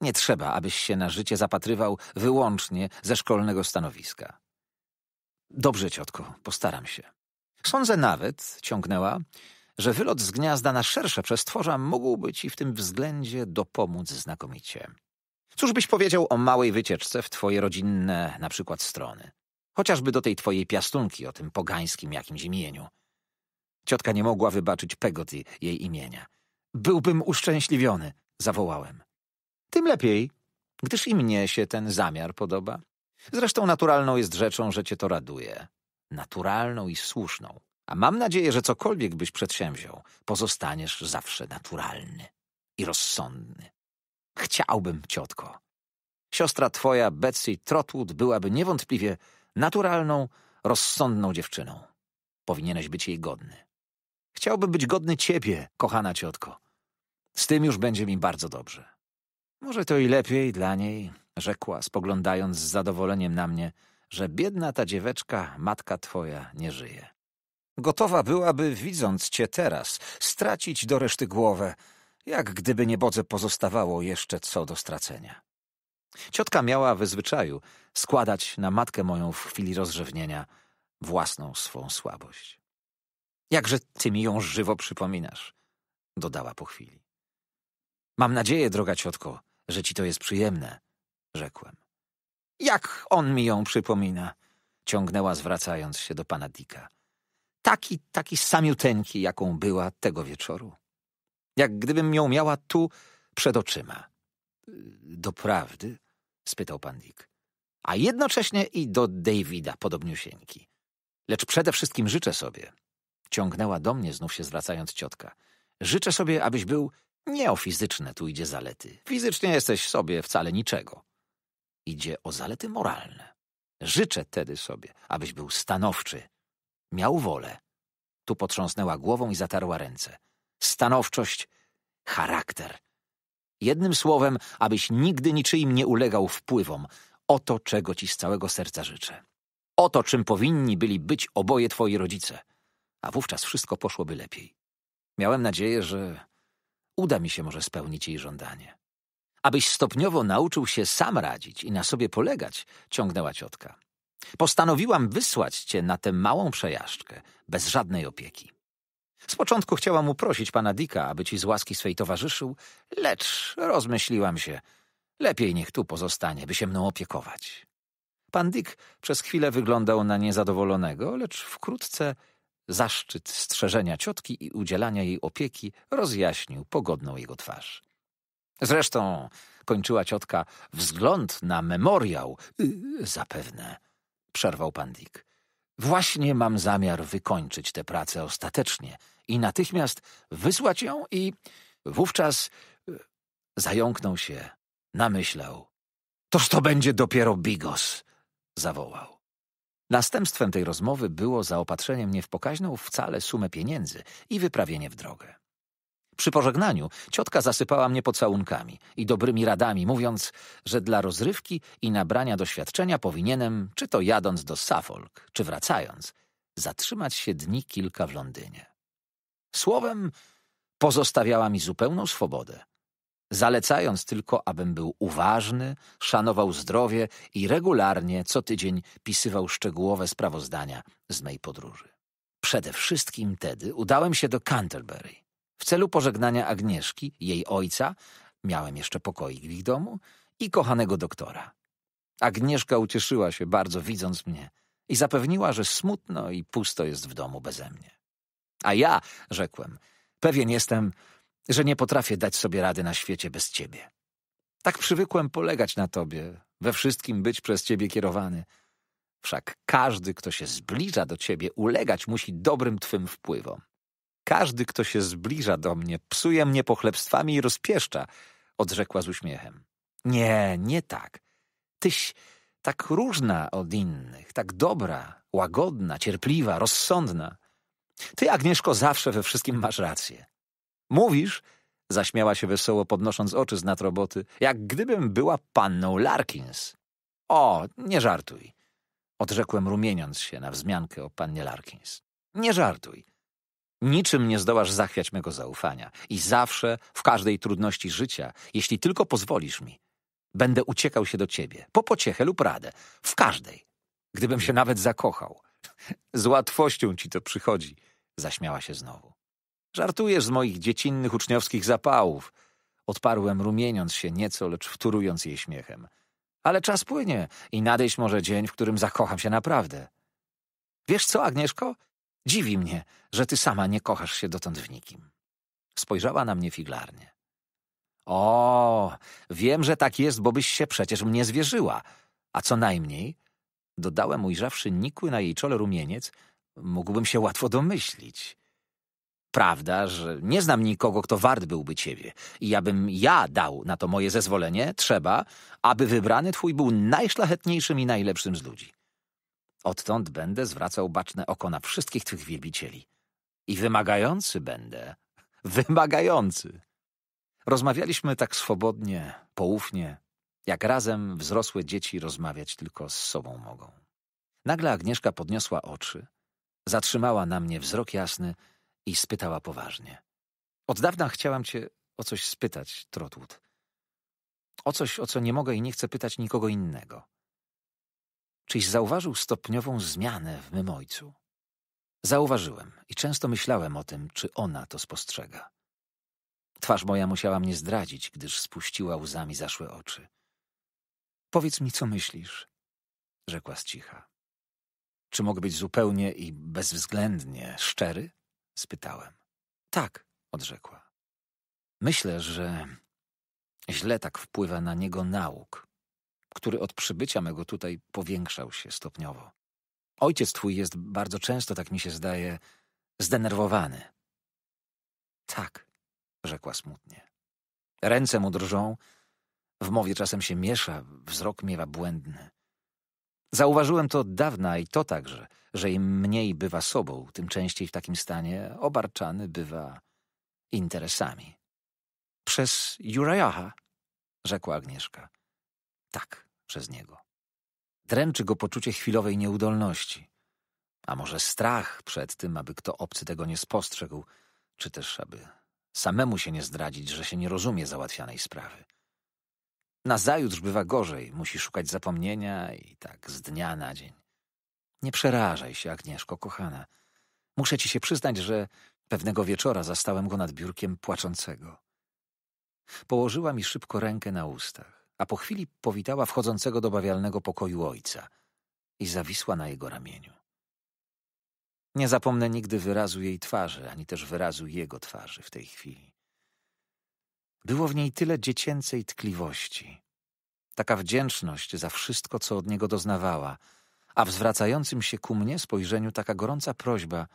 Nie trzeba, abyś się na życie zapatrywał wyłącznie ze szkolnego stanowiska. Dobrze, ciotko, postaram się. Sądzę nawet, ciągnęła, że wylot z gniazda na szersze przestworza mógłby ci w tym względzie dopomóc znakomicie. Cóż byś powiedział o małej wycieczce w twoje rodzinne na przykład strony? Chociażby do tej twojej piastunki o tym pogańskim jakimś imieniu. Ciotka nie mogła wybaczyć Pegody jej imienia. Byłbym uszczęśliwiony, zawołałem. Tym lepiej, gdyż i mnie się ten zamiar podoba. Zresztą naturalną jest rzeczą, że cię to raduje. Naturalną i słuszną. A mam nadzieję, że cokolwiek byś przedsięwziął, pozostaniesz zawsze naturalny i rozsądny. Chciałbym, ciotko. Siostra twoja, Betsy Trotwood, byłaby niewątpliwie naturalną, rozsądną dziewczyną. Powinieneś być jej godny. Chciałbym być godny ciebie, kochana ciotko. Z tym już będzie mi bardzo dobrze. Może to i lepiej dla niej, rzekła, spoglądając z zadowoleniem na mnie, że biedna ta dzieweczka, matka twoja, nie żyje. Gotowa byłaby, widząc cię teraz, stracić do reszty głowę, jak gdyby niebodze pozostawało jeszcze co do stracenia. Ciotka miała we zwyczaju składać na matkę moją w chwili rozrzewnienia własną swą słabość. Jakże ty mi ją żywo przypominasz, dodała po chwili. Mam nadzieję, droga ciotko, że ci to jest przyjemne, rzekłem. Jak on mi ją przypomina, ciągnęła zwracając się do pana Dika taki, taki samiuteńki, jaką była tego wieczoru. Jak gdybym ją miała tu przed oczyma. Doprawdy? spytał pan Dick. A jednocześnie i do Davida podobniusieńki. Lecz przede wszystkim życzę sobie, ciągnęła do mnie znów się zwracając ciotka, życzę sobie, abyś był nie o fizyczne tu idzie zalety. Fizycznie jesteś sobie wcale niczego. Idzie o zalety moralne. Życzę tedy sobie, abyś był stanowczy, Miał wolę. Tu potrząsnęła głową i zatarła ręce. Stanowczość, charakter. Jednym słowem, abyś nigdy niczyim nie ulegał wpływom. Oto czego ci z całego serca życzę. Oto czym powinni byli być oboje twoi rodzice. A wówczas wszystko poszłoby lepiej. Miałem nadzieję, że uda mi się może spełnić jej żądanie. Abyś stopniowo nauczył się sam radzić i na sobie polegać, ciągnęła ciotka. Postanowiłam wysłać cię na tę małą przejażdżkę, bez żadnej opieki. Z początku chciałam uprosić pana Dika, aby ci z łaski swej towarzyszył, lecz rozmyśliłam się. Lepiej niech tu pozostanie, by się mną opiekować. Pan Dick przez chwilę wyglądał na niezadowolonego, lecz wkrótce zaszczyt strzeżenia ciotki i udzielania jej opieki rozjaśnił pogodną jego twarz. Zresztą, kończyła ciotka, wzgląd na memoriał, yy, zapewne przerwał pan Dick. Właśnie mam zamiar wykończyć tę pracę ostatecznie i natychmiast wysłać ją i wówczas y, zająknął się, namyślał. Toż to będzie dopiero bigos, zawołał. Następstwem tej rozmowy było zaopatrzenie mnie w pokaźną wcale sumę pieniędzy i wyprawienie w drogę. Przy pożegnaniu ciotka zasypała mnie pocałunkami i dobrymi radami, mówiąc, że dla rozrywki i nabrania doświadczenia powinienem, czy to jadąc do Suffolk, czy wracając, zatrzymać się dni kilka w Londynie. Słowem, pozostawiała mi zupełną swobodę, zalecając tylko, abym był uważny, szanował zdrowie i regularnie co tydzień pisywał szczegółowe sprawozdania z mej podróży. Przede wszystkim tedy udałem się do Canterbury w celu pożegnania Agnieszki, jej ojca, miałem jeszcze pokoik w ich domu i kochanego doktora. Agnieszka ucieszyła się bardzo widząc mnie i zapewniła, że smutno i pusto jest w domu beze mnie. A ja, rzekłem, pewien jestem, że nie potrafię dać sobie rady na świecie bez ciebie. Tak przywykłem polegać na tobie, we wszystkim być przez ciebie kierowany. Wszak każdy, kto się zbliża do ciebie, ulegać musi dobrym twym wpływom. Każdy, kto się zbliża do mnie, psuje mnie pochlebstwami i rozpieszcza, odrzekła z uśmiechem. Nie, nie tak. Tyś tak różna od innych, tak dobra, łagodna, cierpliwa, rozsądna. Ty, Agnieszko, zawsze we wszystkim masz rację. Mówisz, zaśmiała się wesoło, podnosząc oczy z nad roboty, jak gdybym była panną Larkins. O, nie żartuj, odrzekłem rumieniąc się na wzmiankę o pannie Larkins. Nie żartuj. Niczym nie zdołasz zachwiać mego zaufania i zawsze, w każdej trudności życia, jeśli tylko pozwolisz mi, będę uciekał się do ciebie, po pociechę lub radę, w każdej, gdybym się nawet zakochał. Z łatwością ci to przychodzi, zaśmiała się znowu. Żartujesz z moich dziecinnych uczniowskich zapałów, odparłem rumieniąc się nieco, lecz wtórując jej śmiechem. Ale czas płynie i nadejść może dzień, w którym zakocham się naprawdę. Wiesz co, Agnieszko? Dziwi mnie, że ty sama nie kochasz się dotąd w nikim. Spojrzała na mnie figlarnie. O, wiem, że tak jest, bo byś się przecież mnie zwierzyła. A co najmniej, dodałem ujrzawszy nikły na jej czole rumieniec, mógłbym się łatwo domyślić. Prawda, że nie znam nikogo, kto wart byłby ciebie i abym ja dał na to moje zezwolenie, trzeba, aby wybrany twój był najszlachetniejszym i najlepszym z ludzi. Odtąd będę zwracał baczne oko na wszystkich tych wielbicieli. I wymagający będę. Wymagający. Rozmawialiśmy tak swobodnie, poufnie, jak razem wzrosłe dzieci rozmawiać tylko z sobą mogą. Nagle Agnieszka podniosła oczy, zatrzymała na mnie wzrok jasny i spytała poważnie. Od dawna chciałam cię o coś spytać, Trotwood. O coś, o co nie mogę i nie chcę pytać nikogo innego czyś zauważył stopniową zmianę w mym ojcu. Zauważyłem i często myślałem o tym, czy ona to spostrzega. Twarz moja musiała mnie zdradzić, gdyż spuściła łzami zaszłe oczy. Powiedz mi, co myślisz, rzekła z cicha. Czy mogę być zupełnie i bezwzględnie szczery? spytałem. Tak, odrzekła. Myślę, że źle tak wpływa na niego nauk, który od przybycia mego tutaj powiększał się stopniowo. Ojciec twój jest bardzo często, tak mi się zdaje, zdenerwowany. Tak, rzekła smutnie. Ręce mu drżą, w mowie czasem się miesza, wzrok miewa błędny. Zauważyłem to od dawna i to także, że im mniej bywa sobą, tym częściej w takim stanie obarczany bywa interesami. Przez Jurajaha, rzekła Agnieszka tak przez niego. Dręczy go poczucie chwilowej nieudolności, a może strach przed tym, aby kto obcy tego nie spostrzegł, czy też aby samemu się nie zdradzić, że się nie rozumie załatwianej sprawy. Nazajutrz bywa gorzej, musi szukać zapomnienia i tak z dnia na dzień. Nie przerażaj się, Agnieszko, kochana. Muszę ci się przyznać, że pewnego wieczora zastałem go nad biurkiem płaczącego. Położyła mi szybko rękę na ustach a po chwili powitała wchodzącego do bawialnego pokoju ojca i zawisła na jego ramieniu. Nie zapomnę nigdy wyrazu jej twarzy, ani też wyrazu jego twarzy w tej chwili. Było w niej tyle dziecięcej tkliwości, taka wdzięczność za wszystko, co od niego doznawała, a w zwracającym się ku mnie spojrzeniu taka gorąca prośba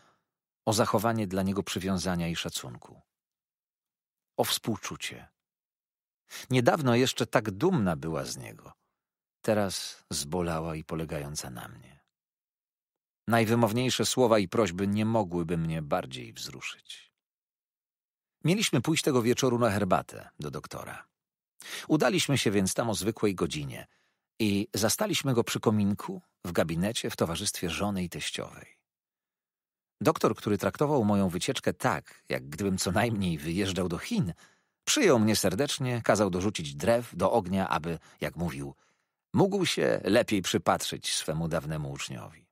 o zachowanie dla niego przywiązania i szacunku, o współczucie Niedawno jeszcze tak dumna była z niego. Teraz zbolała i polegająca na mnie. Najwymowniejsze słowa i prośby nie mogłyby mnie bardziej wzruszyć. Mieliśmy pójść tego wieczoru na herbatę do doktora. Udaliśmy się więc tam o zwykłej godzinie i zastaliśmy go przy kominku, w gabinecie, w towarzystwie żony i teściowej. Doktor, który traktował moją wycieczkę tak, jak gdybym co najmniej wyjeżdżał do Chin – Przyjął mnie serdecznie, kazał dorzucić drew do ognia, aby, jak mówił, mógł się lepiej przypatrzyć swemu dawnemu uczniowi.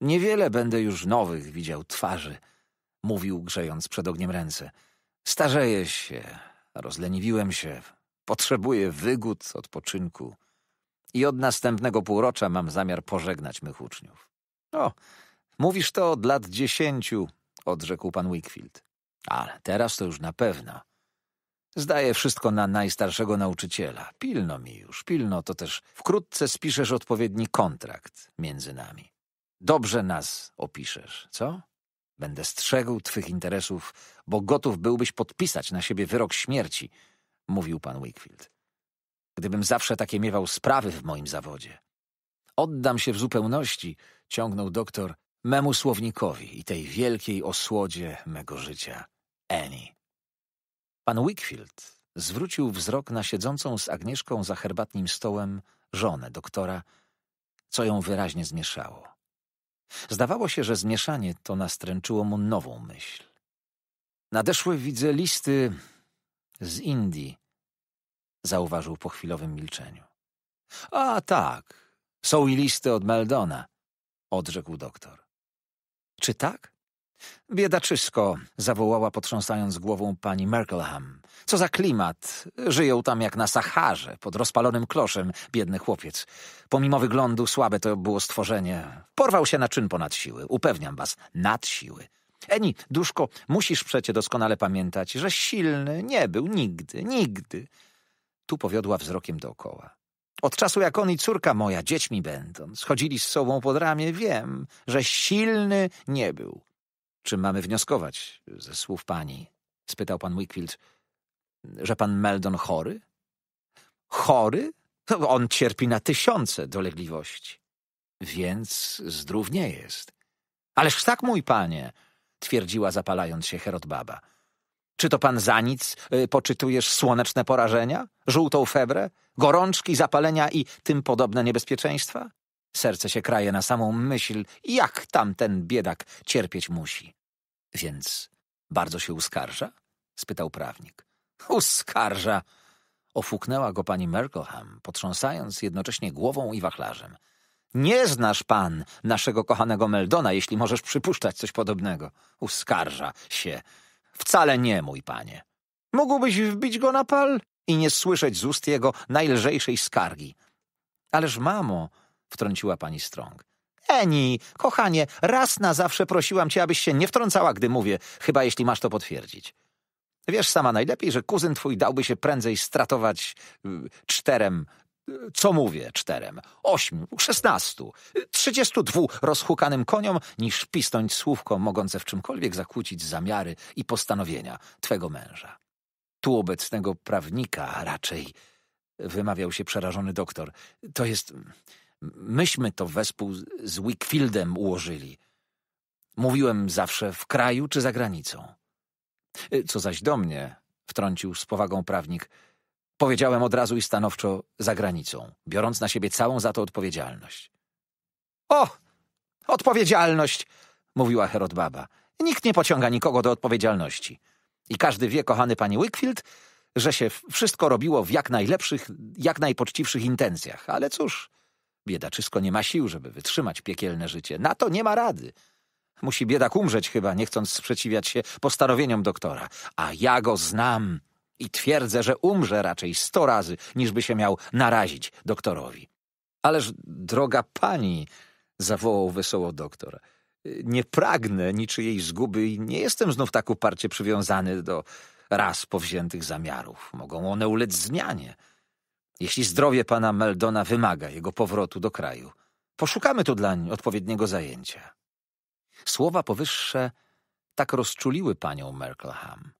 Niewiele będę już nowych widział twarzy, mówił, grzejąc przed ogniem ręce. Starzeję się, rozleniwiłem się, potrzebuję wygód, odpoczynku i od następnego półrocza mam zamiar pożegnać mych uczniów. O, mówisz to od lat dziesięciu, odrzekł pan Wickfield. Ale teraz to już na pewno. Zdaję wszystko na najstarszego nauczyciela. Pilno mi już, pilno to też. Wkrótce spiszesz odpowiedni kontrakt między nami. Dobrze nas opiszesz, co? Będę strzegł twych interesów, bo gotów byłbyś podpisać na siebie wyrok śmierci, mówił pan Wakefield. Gdybym zawsze takie miewał sprawy w moim zawodzie. Oddam się w zupełności, ciągnął doktor, memu słownikowi i tej wielkiej osłodzie mego życia, Annie. Pan Wickfield zwrócił wzrok na siedzącą z Agnieszką za herbatnim stołem żonę doktora, co ją wyraźnie zmieszało. Zdawało się, że zmieszanie to nastręczyło mu nową myśl. Nadeszły, widzę, listy z Indii, zauważył po chwilowym milczeniu. A tak, są i listy od Meldona, odrzekł doktor. Czy tak? Biedaczysko, zawołała potrząsając głową pani Merkelham. Co za klimat. Żyją tam jak na Saharze, pod rozpalonym kloszem, biedny chłopiec. Pomimo wyglądu słabe to było stworzenie. Porwał się na czyn ponad siły, upewniam was, nad siły. Eni, duszko, musisz przecie doskonale pamiętać, że silny nie był nigdy, nigdy. Tu powiodła wzrokiem dookoła. Od czasu jak on i córka moja, dziećmi będąc, chodzili z sobą pod ramię, wiem, że silny nie był. Czy mamy wnioskować ze słów pani? spytał pan Wickfield. Że pan Meldon chory? Chory? No, on cierpi na tysiące dolegliwości. Więc zdrów nie jest. Ależ tak, mój panie, twierdziła zapalając się Herod Baba. Czy to pan za nic y, poczytujesz słoneczne porażenia, żółtą febrę, gorączki, zapalenia i tym podobne niebezpieczeństwa? Serce się kraje na samą myśl, jak tamten biedak cierpieć musi. Więc bardzo się uskarża? spytał prawnik. Uskarża! Ofuknęła go pani Merkelham, potrząsając jednocześnie głową i wachlarzem. Nie znasz pan naszego kochanego Meldona, jeśli możesz przypuszczać coś podobnego. Uskarża się. Wcale nie, mój panie. Mógłbyś wbić go na pal i nie słyszeć z ust jego najlżejszej skargi. Ależ mamo, wtrąciła pani Strong. Eni, kochanie, raz na zawsze prosiłam cię, abyś się nie wtrącała, gdy mówię, chyba jeśli masz to potwierdzić. Wiesz sama najlepiej, że kuzyn twój dałby się prędzej stratować y, czterem, y, co mówię czterem, ośmiu, szesnastu, trzydziestu dwóch rozhukanym koniom, niż pisnąć słówko mogące w czymkolwiek zakłócić zamiary i postanowienia twego męża. Tu obecnego prawnika raczej, wymawiał się przerażony doktor, to jest Myśmy to wespół z Wickfieldem ułożyli. Mówiłem zawsze w kraju czy za granicą. Y, co zaś do mnie, wtrącił z powagą prawnik, powiedziałem od razu i stanowczo za granicą, biorąc na siebie całą za to odpowiedzialność. O! Odpowiedzialność! mówiła Herod Baba. Nikt nie pociąga nikogo do odpowiedzialności. I każdy wie, kochany panie Wickfield, że się wszystko robiło w jak najlepszych, jak najpoczciwszych intencjach. Ale cóż, Biedaczysko nie ma sił, żeby wytrzymać piekielne życie. Na to nie ma rady. Musi biedak umrzeć chyba, nie chcąc sprzeciwiać się postanowieniom doktora. A ja go znam i twierdzę, że umrze raczej sto razy, niżby się miał narazić doktorowi. Ależ, droga pani, zawołał wesoło doktor, nie pragnę niczyjej zguby i nie jestem znów tak uparcie przywiązany do raz powziętych zamiarów. Mogą one ulec zmianie jeśli zdrowie pana Meldona wymaga jego powrotu do kraju. Poszukamy tu dlań odpowiedniego zajęcia. Słowa powyższe tak rozczuliły panią Merkelham,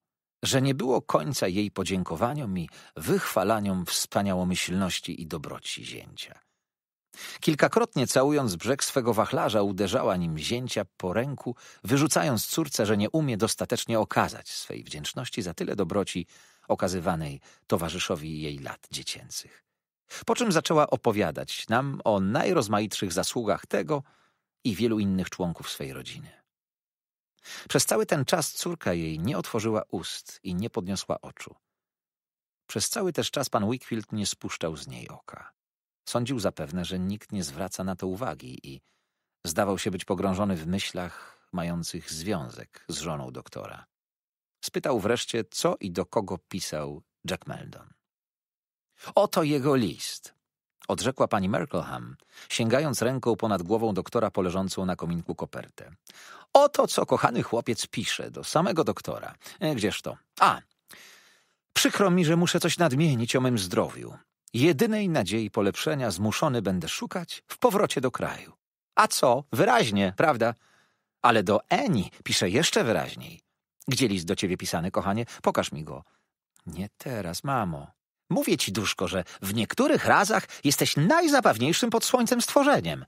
że nie było końca jej podziękowaniom i wychwalaniom wspaniałomyślności i dobroci zięcia. Kilkakrotnie całując brzeg swego wachlarza, uderzała nim zięcia po ręku, wyrzucając córce, że nie umie dostatecznie okazać swej wdzięczności za tyle dobroci, okazywanej towarzyszowi jej lat dziecięcych. Po czym zaczęła opowiadać nam o najrozmaitszych zasługach tego i wielu innych członków swej rodziny. Przez cały ten czas córka jej nie otworzyła ust i nie podniosła oczu. Przez cały też czas pan Wickfield nie spuszczał z niej oka. Sądził zapewne, że nikt nie zwraca na to uwagi i zdawał się być pogrążony w myślach mających związek z żoną doktora. Spytał wreszcie, co i do kogo pisał Jack Meldon. Oto jego list, odrzekła pani Merkelham, sięgając ręką ponad głową doktora poleżącą na kominku kopertę. Oto co kochany chłopiec pisze do samego doktora. E, gdzież to? A, przykro mi, że muszę coś nadmienić o mym zdrowiu. Jedynej nadziei polepszenia zmuszony będę szukać w powrocie do kraju. A co? Wyraźnie, prawda? Ale do Eni pisze jeszcze wyraźniej. Gdzie list do ciebie pisany, kochanie? Pokaż mi go. Nie teraz, mamo. Mówię ci, duszko, że w niektórych razach jesteś najzabawniejszym pod słońcem stworzeniem.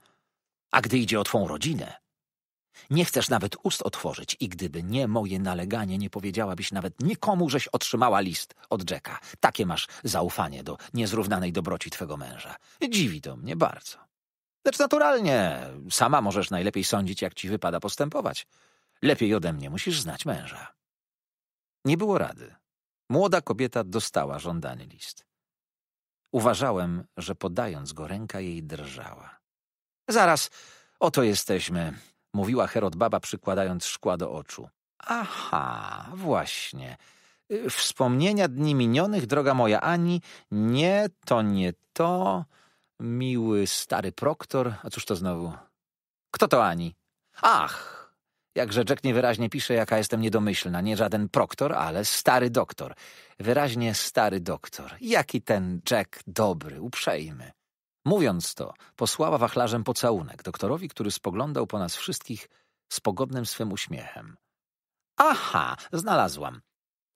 A gdy idzie o twą rodzinę, nie chcesz nawet ust otworzyć i gdyby nie moje naleganie, nie powiedziałabyś nawet nikomu, żeś otrzymała list od Jacka. Takie masz zaufanie do niezrównanej dobroci twego męża. Dziwi to mnie bardzo. Lecz naturalnie, sama możesz najlepiej sądzić, jak ci wypada postępować. Lepiej ode mnie musisz znać męża. Nie było rady. Młoda kobieta dostała żądany list. Uważałem, że podając go ręka jej drżała. Zaraz, oto jesteśmy, mówiła Herod Baba, przykładając szkła do oczu. Aha, właśnie. Wspomnienia dni minionych, droga moja Ani, nie, to nie to. Miły stary proktor, a cóż to znowu? Kto to Ani? Ach, Jakże Jack niewyraźnie pisze, jaka jestem niedomyślna. Nie żaden proktor, ale stary doktor. Wyraźnie stary doktor. Jaki ten Jack dobry, uprzejmy. Mówiąc to, posłała wachlarzem pocałunek doktorowi, który spoglądał po nas wszystkich z pogodnym swym uśmiechem. Aha, znalazłam.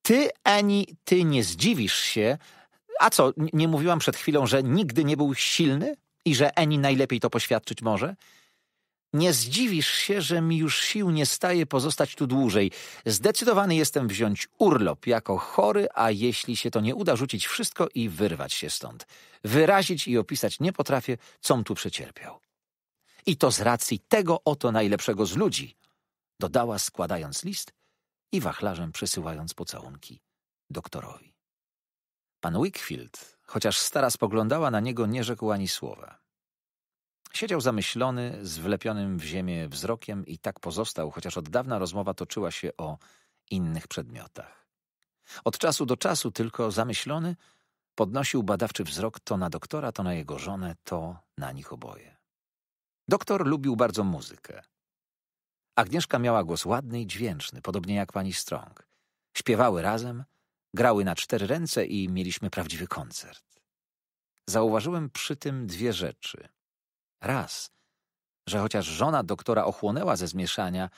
Ty, Eni, ty nie zdziwisz się. A co, nie mówiłam przed chwilą, że nigdy nie był silny? I że Eni najlepiej to poświadczyć może? Nie zdziwisz się, że mi już sił nie staje pozostać tu dłużej. Zdecydowany jestem wziąć urlop jako chory, a jeśli się to nie uda, rzucić wszystko i wyrwać się stąd. Wyrazić i opisać nie potrafię, com tu przecierpiał. I to z racji tego oto najlepszego z ludzi, dodała składając list i wachlarzem przesyłając pocałunki doktorowi. Pan Wickfield, chociaż stara spoglądała na niego, nie rzekł ani słowa. Siedział zamyślony, z wlepionym w ziemię wzrokiem i tak pozostał, chociaż od dawna rozmowa toczyła się o innych przedmiotach. Od czasu do czasu tylko zamyślony podnosił badawczy wzrok to na doktora, to na jego żonę, to na nich oboje. Doktor lubił bardzo muzykę. Agnieszka miała głos ładny i dźwięczny, podobnie jak pani Strong. Śpiewały razem, grały na cztery ręce i mieliśmy prawdziwy koncert. Zauważyłem przy tym dwie rzeczy. Raz, że chociaż żona doktora ochłonęła ze zmieszania,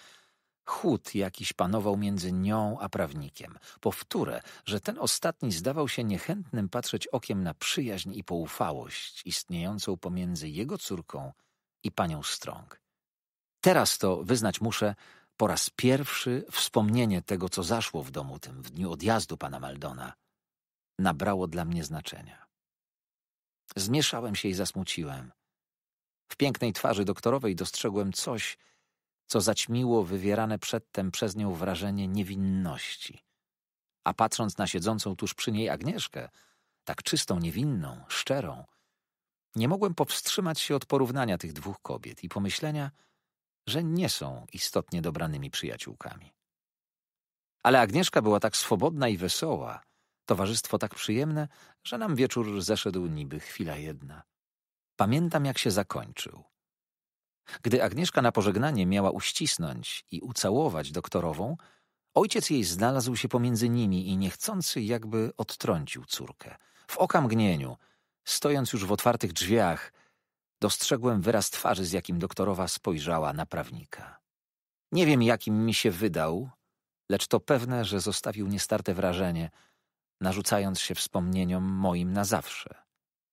chód jakiś panował między nią a prawnikiem. Powtórę, że ten ostatni zdawał się niechętnym patrzeć okiem na przyjaźń i poufałość istniejącą pomiędzy jego córką i panią Strong. Teraz to, wyznać muszę, po raz pierwszy wspomnienie tego, co zaszło w domu tym w dniu odjazdu pana Maldona, nabrało dla mnie znaczenia. Zmieszałem się i zasmuciłem. W pięknej twarzy doktorowej dostrzegłem coś, co zaćmiło wywierane przedtem przez nią wrażenie niewinności. A patrząc na siedzącą tuż przy niej Agnieszkę, tak czystą, niewinną, szczerą, nie mogłem powstrzymać się od porównania tych dwóch kobiet i pomyślenia, że nie są istotnie dobranymi przyjaciółkami. Ale Agnieszka była tak swobodna i wesoła, towarzystwo tak przyjemne, że nam wieczór zeszedł niby chwila jedna. Pamiętam, jak się zakończył. Gdy Agnieszka na pożegnanie miała uścisnąć i ucałować doktorową, ojciec jej znalazł się pomiędzy nimi i niechcący jakby odtrącił córkę. W okamgnieniu, stojąc już w otwartych drzwiach, dostrzegłem wyraz twarzy, z jakim doktorowa spojrzała na prawnika. Nie wiem, jakim mi się wydał, lecz to pewne, że zostawił niestarte wrażenie, narzucając się wspomnieniom moim na zawsze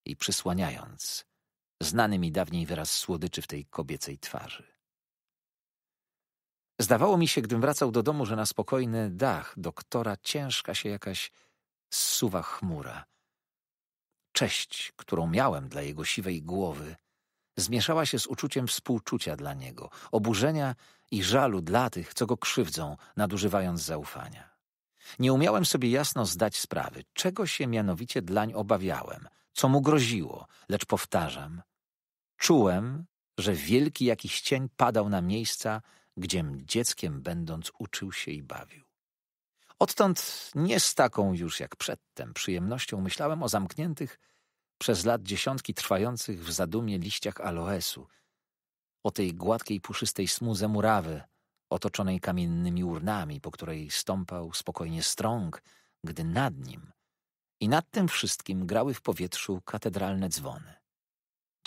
i przysłaniając Znany mi dawniej wyraz słodyczy w tej kobiecej twarzy. Zdawało mi się, gdym wracał do domu, że na spokojny dach doktora ciężka się jakaś zsuwa chmura. Cześć, którą miałem dla jego siwej głowy, zmieszała się z uczuciem współczucia dla niego, oburzenia i żalu dla tych, co go krzywdzą, nadużywając zaufania. Nie umiałem sobie jasno zdać sprawy, czego się mianowicie dlań obawiałem, co mu groziło, lecz powtarzam, Czułem, że wielki jakiś cień padał na miejsca, gdziem dzieckiem będąc uczył się i bawił. Odtąd nie z taką już jak przedtem przyjemnością myślałem o zamkniętych przez lat dziesiątki trwających w zadumie liściach aloesu, o tej gładkiej, puszystej smuzę murawy, otoczonej kamiennymi urnami, po której stąpał spokojnie strąg, gdy nad nim i nad tym wszystkim grały w powietrzu katedralne dzwony.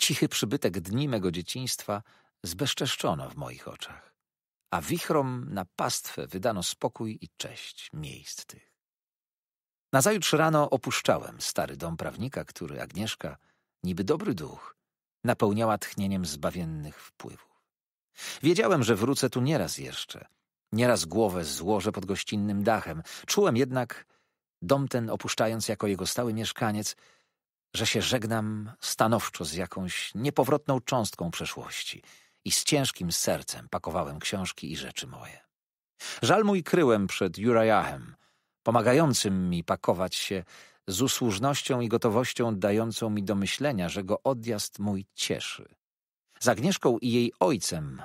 Cichy przybytek dni mego dzieciństwa zbezczeszczono w moich oczach, a wichrom na pastwę wydano spokój i cześć miejsc tych. Nazajutrz rano opuszczałem stary dom prawnika, który Agnieszka, niby dobry duch, napełniała tchnieniem zbawiennych wpływów. Wiedziałem, że wrócę tu nieraz jeszcze, nieraz głowę złożę pod gościnnym dachem. Czułem jednak, dom ten opuszczając jako jego stały mieszkaniec, że się żegnam stanowczo z jakąś niepowrotną cząstką przeszłości i z ciężkim sercem pakowałem książki i rzeczy moje. Żal mój kryłem przed Uriahem, pomagającym mi pakować się z usłużnością i gotowością dającą mi do myślenia, że go odjazd mój cieszy. Z Agnieszką i jej ojcem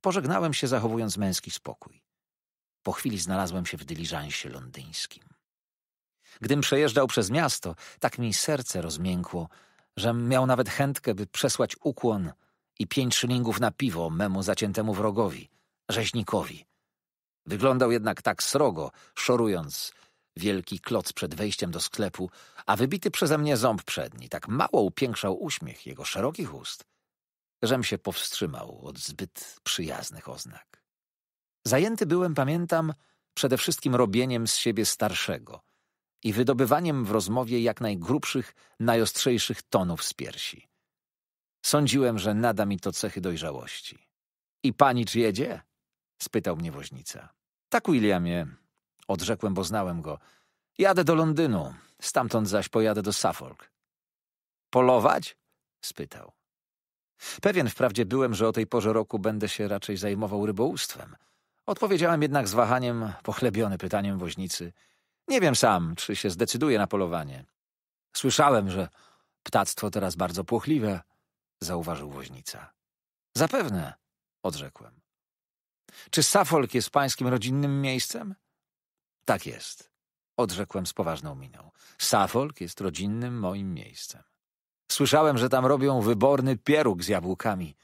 pożegnałem się zachowując męski spokój. Po chwili znalazłem się w dyliżansie londyńskim. Gdym przejeżdżał przez miasto, tak mi serce rozmiękło, że miał nawet chętkę, by przesłać ukłon i pięć szylingów na piwo memu zaciętemu wrogowi, rzeźnikowi. Wyglądał jednak tak srogo, szorując wielki kloc przed wejściem do sklepu, a wybity przeze mnie ząb przedni tak mało upiększał uśmiech jego szerokich ust, żem się powstrzymał od zbyt przyjaznych oznak. Zajęty byłem, pamiętam, przede wszystkim robieniem z siebie starszego, i wydobywaniem w rozmowie jak najgrubszych, najostrzejszych tonów z piersi. Sądziłem, że nada mi to cechy dojrzałości. I panicz jedzie? spytał mnie woźnica. Tak, Williamie, odrzekłem, bo znałem go. Jadę do Londynu, stamtąd zaś pojadę do Suffolk. Polować? spytał. Pewien wprawdzie byłem, że o tej porze roku będę się raczej zajmował rybołówstwem. Odpowiedziałem jednak z wahaniem, pochlebiony pytaniem woźnicy – nie wiem sam, czy się zdecyduje na polowanie. Słyszałem, że ptactwo teraz bardzo płochliwe, zauważył woźnica. Zapewne, odrzekłem. Czy Suffolk jest pańskim rodzinnym miejscem? Tak jest, odrzekłem z poważną miną. Suffolk jest rodzinnym moim miejscem. Słyszałem, że tam robią wyborny pieróg z jabłkami,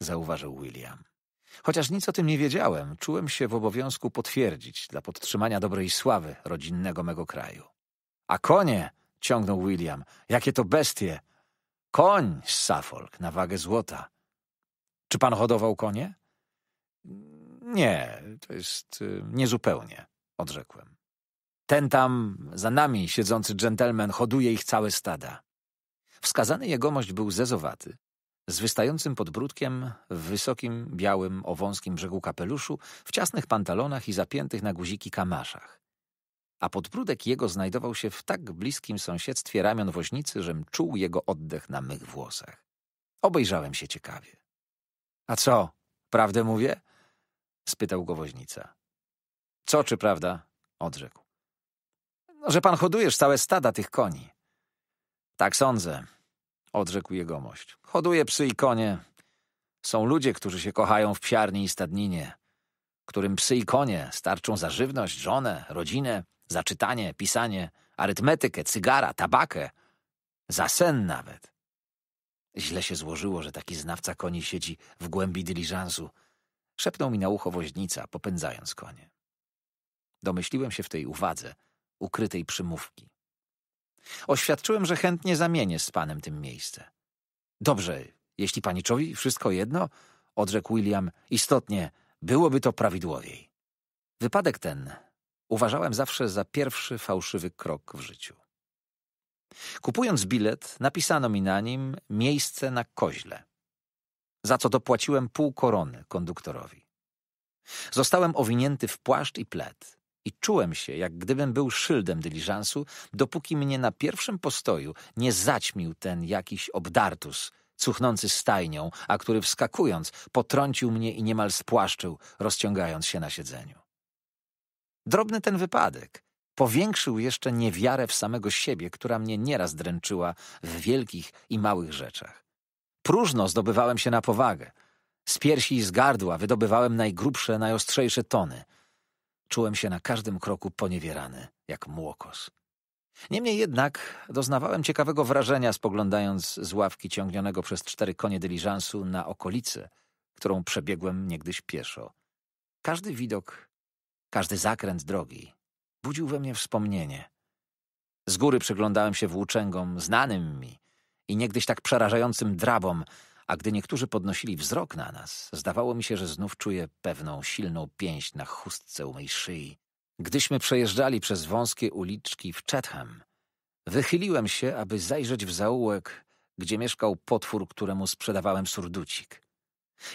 zauważył William. Chociaż nic o tym nie wiedziałem, czułem się w obowiązku potwierdzić dla podtrzymania dobrej sławy rodzinnego mego kraju. A konie, ciągnął William, jakie to bestie! Koń z Suffolk na wagę złota. Czy pan hodował konie? Nie, to jest y, niezupełnie, odrzekłem. Ten tam za nami siedzący dżentelmen hoduje ich całe stada. Wskazany jegomość był zezowaty, z wystającym podbródkiem, w wysokim, białym, o wąskim brzegu kapeluszu, w ciasnych pantalonach i zapiętych na guziki kamaszach. A podbródek jego znajdował się w tak bliskim sąsiedztwie ramion woźnicy, żem czuł jego oddech na mych włosach. Obejrzałem się ciekawie. — A co, prawdę mówię? — spytał go woźnica. — Co czy prawda? — odrzekł. No, — Że pan hodujesz całe stada tych koni. — Tak sądzę odrzekł jegomość. Hoduje psy i konie. Są ludzie, którzy się kochają w psiarni i stadninie, którym psy i konie starczą za żywność, żonę, rodzinę, za czytanie, pisanie, arytmetykę, cygara, tabakę, za sen nawet. Źle się złożyło, że taki znawca koni siedzi w głębi dyliżansu. Szepnął mi na ucho woźnica, popędzając konie. Domyśliłem się w tej uwadze ukrytej przymówki. Oświadczyłem, że chętnie zamienię z panem tym miejsce. Dobrze, jeśli paniczowi wszystko jedno, odrzekł William, istotnie byłoby to prawidłowiej. Wypadek ten uważałem zawsze za pierwszy fałszywy krok w życiu. Kupując bilet, napisano mi na nim miejsce na koźle, za co dopłaciłem pół korony konduktorowi. Zostałem owinięty w płaszcz i pled i czułem się, jak gdybym był szyldem dyliżansu, dopóki mnie na pierwszym postoju nie zaćmił ten jakiś obdartus, cuchnący stajnią, a który wskakując potrącił mnie i niemal spłaszczył, rozciągając się na siedzeniu. Drobny ten wypadek powiększył jeszcze niewiarę w samego siebie, która mnie nieraz dręczyła w wielkich i małych rzeczach. Próżno zdobywałem się na powagę. Z piersi i z gardła wydobywałem najgrubsze, najostrzejsze tony – Czułem się na każdym kroku poniewierany, jak młokos. Niemniej jednak doznawałem ciekawego wrażenia, spoglądając z ławki ciągnionego przez cztery konie dyliżansu na okolicę, którą przebiegłem niegdyś pieszo. Każdy widok, każdy zakręt drogi budził we mnie wspomnienie. Z góry przyglądałem się włóczęgom, znanym mi i niegdyś tak przerażającym drabom, a gdy niektórzy podnosili wzrok na nas, zdawało mi się, że znów czuję pewną silną pięść na chustce u mej szyi. Gdyśmy przejeżdżali przez wąskie uliczki w Chatham, wychyliłem się, aby zajrzeć w zaułek, gdzie mieszkał potwór, któremu sprzedawałem surducik.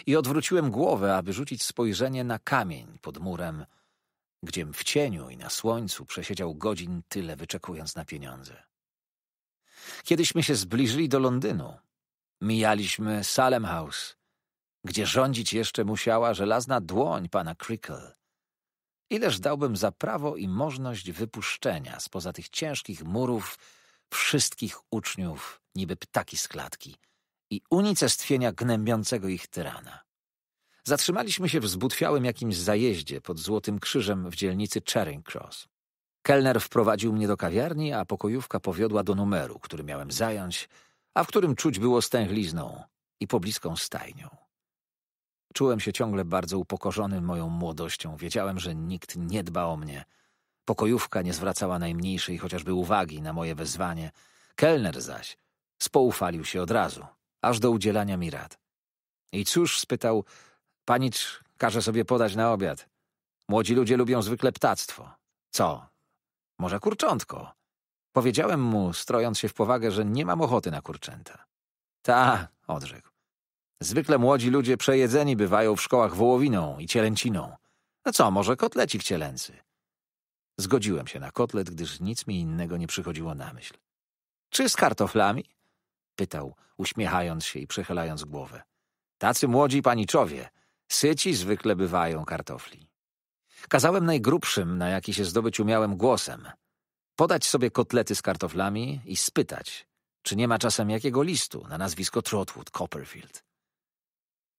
I odwróciłem głowę, aby rzucić spojrzenie na kamień pod murem, gdziem w cieniu i na słońcu przesiedział godzin tyle, wyczekując na pieniądze. Kiedyśmy się zbliżyli do Londynu, Mijaliśmy Salem House, gdzie rządzić jeszcze musiała żelazna dłoń pana Crickle. Ileż dałbym za prawo i możność wypuszczenia spoza tych ciężkich murów wszystkich uczniów, niby ptaki z klatki, i unicestwienia gnębiącego ich tyrana. Zatrzymaliśmy się w zbutwiałym jakimś zajeździe pod Złotym Krzyżem w dzielnicy Charing Cross. Kelner wprowadził mnie do kawiarni, a pokojówka powiodła do numeru, który miałem zająć a w którym czuć było stęchlizną i pobliską stajnią. Czułem się ciągle bardzo upokorzony moją młodością. Wiedziałem, że nikt nie dba o mnie. Pokojówka nie zwracała najmniejszej chociażby uwagi na moje wezwanie. Kelner zaś spoufalił się od razu, aż do udzielania mi rad. I cóż, spytał, panicz każe sobie podać na obiad. Młodzi ludzie lubią zwykle ptactwo. Co? Może kurczątko? Powiedziałem mu, strojąc się w powagę, że nie mam ochoty na kurczęta. Ta, odrzekł. Zwykle młodzi ludzie przejedzeni bywają w szkołach wołowiną i cielęciną. No co, może kotlecik cielęcy? Zgodziłem się na kotlet, gdyż nic mi innego nie przychodziło na myśl. Czy z kartoflami? Pytał, uśmiechając się i przechylając głowę. Tacy młodzi paniczowie, syci zwykle bywają kartofli. Kazałem najgrubszym, na jaki się zdobyć umiałem głosem – podać sobie kotlety z kartoflami i spytać, czy nie ma czasem jakiego listu na nazwisko Trotwood Copperfield.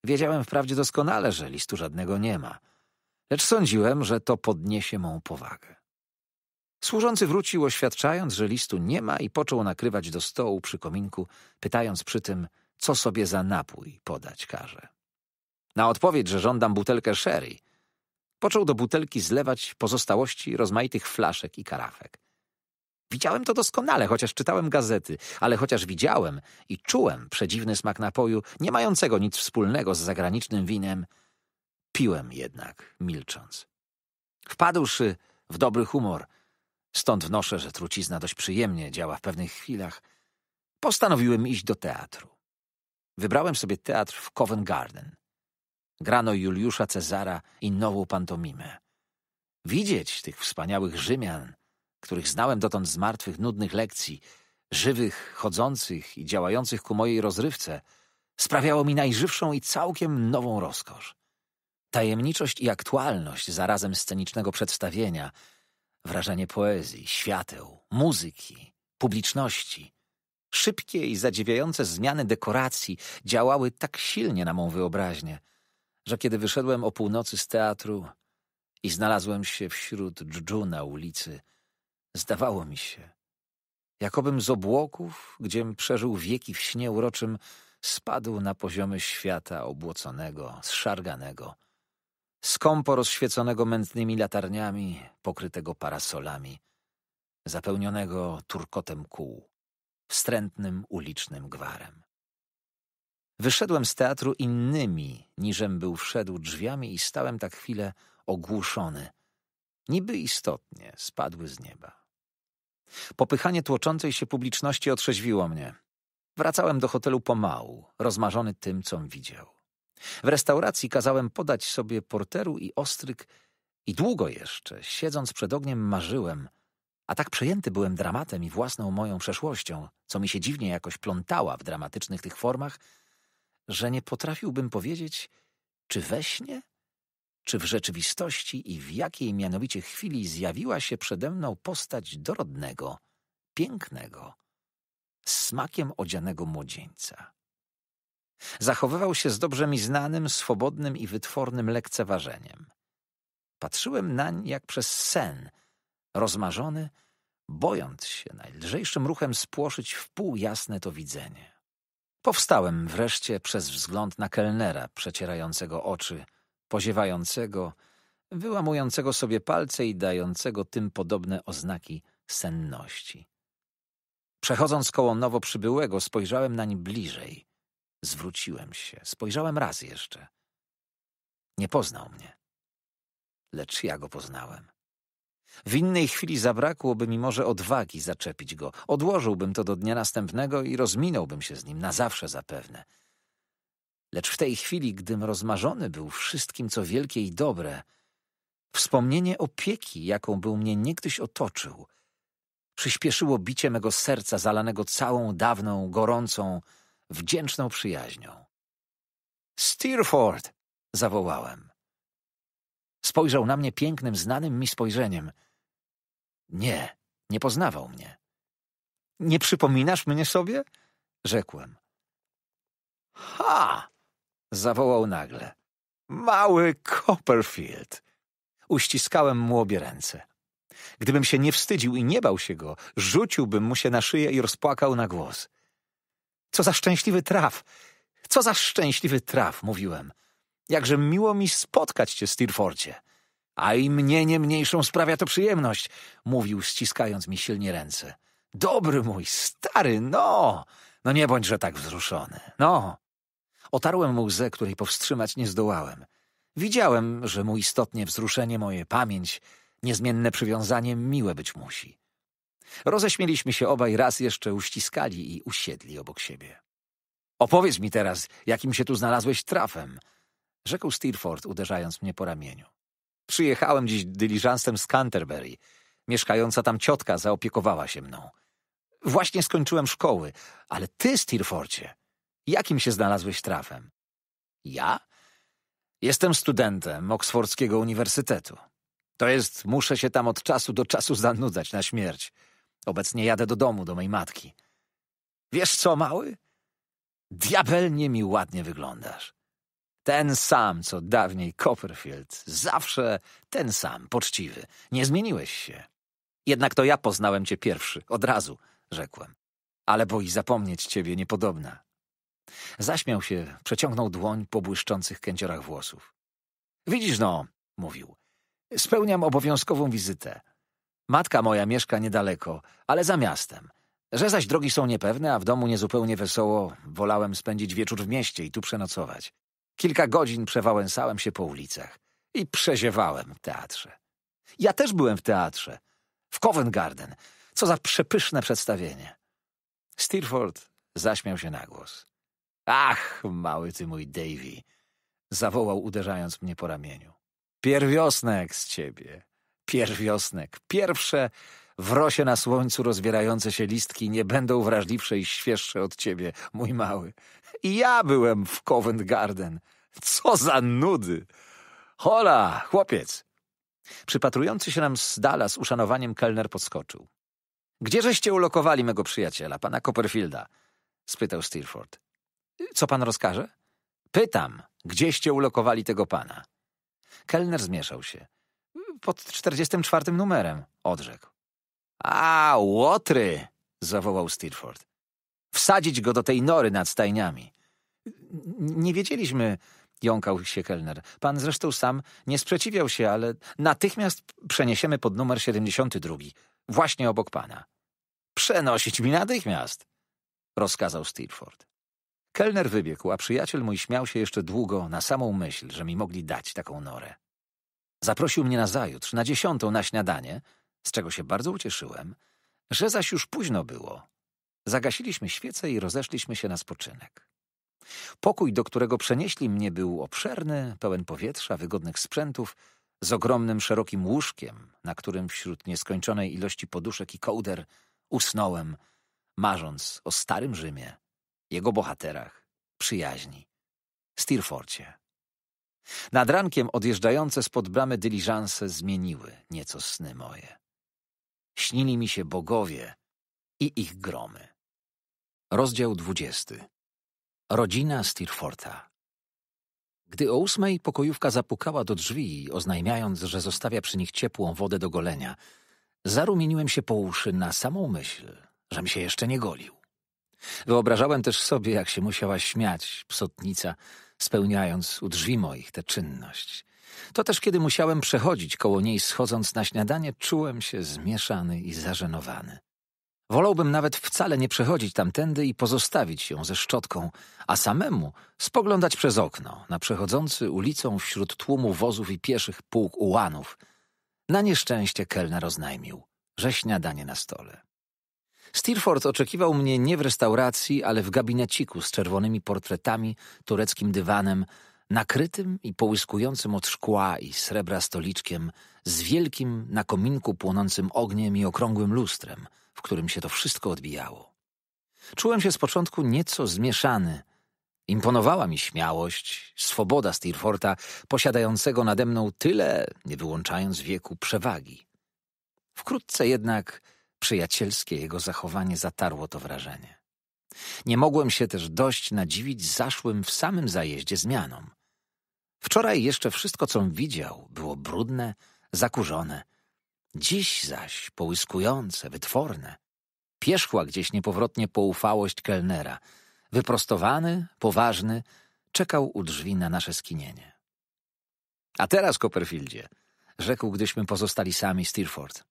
Wiedziałem wprawdzie doskonale, że listu żadnego nie ma, lecz sądziłem, że to podniesie mą powagę. Służący wrócił oświadczając, że listu nie ma i począł nakrywać do stołu przy kominku, pytając przy tym, co sobie za napój podać każe. Na odpowiedź, że żądam butelkę sherry, począł do butelki zlewać pozostałości rozmaitych flaszek i karafek. Widziałem to doskonale, chociaż czytałem gazety, ale chociaż widziałem i czułem przedziwny smak napoju, nie mającego nic wspólnego z zagranicznym winem, piłem jednak, milcząc. Wpadłszy w dobry humor, stąd wnoszę, że trucizna dość przyjemnie działa w pewnych chwilach, postanowiłem iść do teatru. Wybrałem sobie teatr w Covent Garden. Grano Juliusza Cezara i nową pantomimę. Widzieć tych wspaniałych Rzymian których znałem dotąd z martwych, nudnych lekcji, żywych, chodzących i działających ku mojej rozrywce, sprawiało mi najżywszą i całkiem nową rozkosz. Tajemniczość i aktualność zarazem scenicznego przedstawienia, wrażenie poezji, świateł, muzyki, publiczności. Szybkie i zadziwiające zmiany dekoracji działały tak silnie na mą wyobraźnię, że kiedy wyszedłem o północy z teatru i znalazłem się wśród dżdżu na ulicy – Zdawało mi się, jakobym z obłoków, gdziem przeżył wieki w śnie uroczym, spadł na poziomy świata obłoconego, zszarganego, skąpo rozświeconego mętnymi latarniami, pokrytego parasolami, zapełnionego turkotem kół, wstrętnym ulicznym gwarem. Wyszedłem z teatru innymi, niżem był wszedł drzwiami i stałem tak chwilę ogłuszony. Niby istotnie spadły z nieba. Popychanie tłoczącej się publiczności otrzeźwiło mnie. Wracałem do hotelu pomału, rozmarzony tym, com widział. W restauracji kazałem podać sobie porteru i ostryk i długo jeszcze, siedząc przed ogniem, marzyłem, a tak przejęty byłem dramatem i własną moją przeszłością, co mi się dziwnie jakoś plątała w dramatycznych tych formach, że nie potrafiłbym powiedzieć, czy we śnie, czy w rzeczywistości i w jakiej mianowicie chwili zjawiła się przede mną postać dorodnego, pięknego, smakiem odzianego młodzieńca. Zachowywał się z dobrze mi znanym, swobodnym i wytwornym lekceważeniem. Patrzyłem nań jak przez sen, rozmarzony, bojąc się najlżejszym ruchem spłoszyć w pół jasne to widzenie. Powstałem wreszcie przez wzgląd na kelnera przecierającego oczy – poziewającego, wyłamującego sobie palce i dającego tym podobne oznaki senności. Przechodząc koło nowo przybyłego, spojrzałem nań bliżej. Zwróciłem się, spojrzałem raz jeszcze. Nie poznał mnie, lecz ja go poznałem. W innej chwili zabrakłoby mi może odwagi zaczepić go. Odłożyłbym to do dnia następnego i rozminąłbym się z nim na zawsze zapewne. Lecz w tej chwili, gdym rozmarzony był wszystkim, co wielkie i dobre, wspomnienie opieki, jaką był mnie niegdyś otoczył, przyspieszyło bicie mego serca zalanego całą dawną, gorącą, wdzięczną przyjaźnią. Steerford! zawołałem. Spojrzał na mnie pięknym, znanym mi spojrzeniem. Nie, nie poznawał mnie. Nie przypominasz mnie sobie? rzekłem. Ha! Zawołał nagle. Mały Copperfield! Uściskałem mu obie ręce. Gdybym się nie wstydził i nie bał się go, rzuciłbym mu się na szyję i rozpłakał na głos. Co za szczęśliwy traf! Co za szczęśliwy traf, mówiłem. Jakże miło mi spotkać cię, Steerforcie. A i mnie nie mniejszą sprawia to przyjemność, mówił, ściskając mi silnie ręce. Dobry mój, stary, no! No nie bądźże tak wzruszony. No, Otarłem mu łzę, której powstrzymać nie zdołałem. Widziałem, że mu istotnie wzruszenie moje pamięć, niezmienne przywiązanie miłe być musi. Roześmieliśmy się obaj raz jeszcze, uściskali i usiedli obok siebie. Opowiedz mi teraz, jakim się tu znalazłeś trafem, rzekł Steerforth, uderzając mnie po ramieniu. Przyjechałem dziś dyliżansem z Canterbury. Mieszkająca tam ciotka zaopiekowała się mną. Właśnie skończyłem szkoły, ale ty, Steerforcie... Jakim się znalazłeś trafem? Ja? Jestem studentem Oksfordzkiego Uniwersytetu. To jest, muszę się tam od czasu do czasu zanudzać na śmierć. Obecnie jadę do domu, do mojej matki. Wiesz co, mały? Diabelnie mi ładnie wyglądasz. Ten sam, co dawniej Copperfield. Zawsze ten sam, poczciwy. Nie zmieniłeś się. Jednak to ja poznałem cię pierwszy, od razu, rzekłem. Ale boi zapomnieć ciebie niepodobna. Zaśmiał się, przeciągnął dłoń po błyszczących kędziorach włosów. Widzisz no, mówił, spełniam obowiązkową wizytę. Matka moja mieszka niedaleko, ale za miastem. Że zaś drogi są niepewne, a w domu niezupełnie wesoło, wolałem spędzić wieczór w mieście i tu przenocować. Kilka godzin przewałęsałem się po ulicach i przeziewałem w teatrze. Ja też byłem w teatrze. W Covent Garden. Co za przepyszne przedstawienie. Steerforth zaśmiał się na głos. Ach, mały ty mój Davy! zawołał uderzając mnie po ramieniu. Pierwiosnek z ciebie! Pierwiosnek! Pierwsze w rosie na słońcu rozbierające się listki nie będą wrażliwsze i świeższe od ciebie, mój mały. I ja byłem w Covent Garden. Co za nudy! Hola, chłopiec! Przypatrujący się nam z dala z uszanowaniem kelner podskoczył. Gdzieżeście ulokowali mego przyjaciela, pana Copperfielda? spytał Steerford. Co pan rozkaże? Pytam, gdzieście ulokowali tego pana? Kelner zmieszał się. Pod czterdziestym czwartym numerem, odrzekł. A, łotry! zawołał Steerforth. Wsadzić go do tej nory nad stajniami. Nie wiedzieliśmy, jąkał się kelner. Pan zresztą sam nie sprzeciwiał się, ale natychmiast przeniesiemy pod numer 72, właśnie obok pana. Przenosić mi natychmiast, rozkazał Steerforth. Kelner wybiegł, a przyjaciel mój śmiał się jeszcze długo na samą myśl, że mi mogli dać taką norę. Zaprosił mnie na zajutrz, na dziesiątą na śniadanie, z czego się bardzo ucieszyłem, że zaś już późno było. Zagasiliśmy świece i rozeszliśmy się na spoczynek. Pokój, do którego przenieśli mnie, był obszerny, pełen powietrza, wygodnych sprzętów, z ogromnym, szerokim łóżkiem, na którym wśród nieskończonej ilości poduszek i kołder usnąłem, marząc o starym Rzymie jego bohaterach, przyjaźni, Steerforcie. Nad rankiem odjeżdżające spod bramy dyliżanse zmieniły nieco sny moje. Śnili mi się bogowie i ich gromy. Rozdział dwudziesty. Rodzina Steerforta. Gdy o ósmej pokojówka zapukała do drzwi, oznajmiając, że zostawia przy nich ciepłą wodę do golenia, zarumieniłem się po uszy na samą myśl, żem się jeszcze nie golił. Wyobrażałem też sobie, jak się musiała śmiać psotnica, spełniając u drzwi moich tę czynność. To też kiedy musiałem przechodzić koło niej schodząc na śniadanie, czułem się zmieszany i zażenowany. Wolałbym nawet wcale nie przechodzić tamtędy i pozostawić ją ze szczotką, a samemu spoglądać przez okno na przechodzący ulicą wśród tłumu wozów i pieszych pułk ułanów. Na nieszczęście kelner oznajmił, że śniadanie na stole. Steerforth oczekiwał mnie nie w restauracji, ale w gabineciku z czerwonymi portretami, tureckim dywanem, nakrytym i połyskującym od szkła i srebra stoliczkiem, z wielkim na kominku płonącym ogniem i okrągłym lustrem, w którym się to wszystko odbijało. Czułem się z początku nieco zmieszany. Imponowała mi śmiałość, swoboda Steerforta, posiadającego nade mną tyle, nie wyłączając wieku, przewagi. Wkrótce jednak Przyjacielskie jego zachowanie zatarło to wrażenie. Nie mogłem się też dość nadziwić zaszłym w samym zajeździe zmianom. Wczoraj jeszcze wszystko, co widział, było brudne, zakurzone. Dziś zaś połyskujące, wytworne. Pierzchła gdzieś niepowrotnie poufałość kelnera. Wyprostowany, poważny, czekał u drzwi na nasze skinienie. A teraz, Copperfieldzie, rzekł, gdyśmy pozostali sami Steerforth.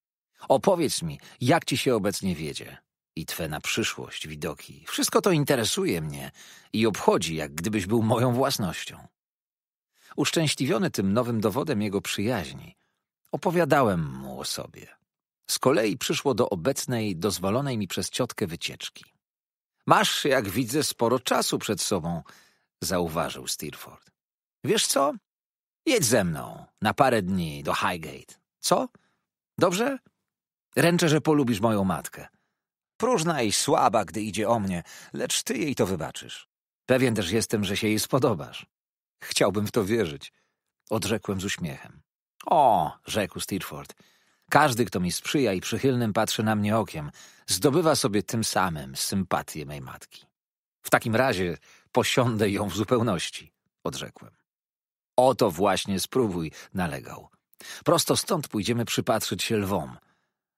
Opowiedz mi, jak ci się obecnie wiedzie i twe na przyszłość widoki. Wszystko to interesuje mnie i obchodzi, jak gdybyś był moją własnością. Uszczęśliwiony tym nowym dowodem jego przyjaźni, opowiadałem mu o sobie. Z kolei przyszło do obecnej, dozwolonej mi przez ciotkę wycieczki. Masz, jak widzę, sporo czasu przed sobą, zauważył Steerford. Wiesz co? Jedź ze mną na parę dni do Highgate. Co? Dobrze? Ręczę, że polubisz moją matkę. Próżna i słaba, gdy idzie o mnie, lecz ty jej to wybaczysz. Pewien też jestem, że się jej spodobasz. Chciałbym w to wierzyć. Odrzekłem z uśmiechem. O, rzekł Steerforth. Każdy, kto mi sprzyja i przychylnym patrzy na mnie okiem, zdobywa sobie tym samym sympatię mej matki. W takim razie posiądę ją w zupełności, odrzekłem. Oto właśnie spróbuj, nalegał. Prosto stąd pójdziemy przypatrzyć się lwom.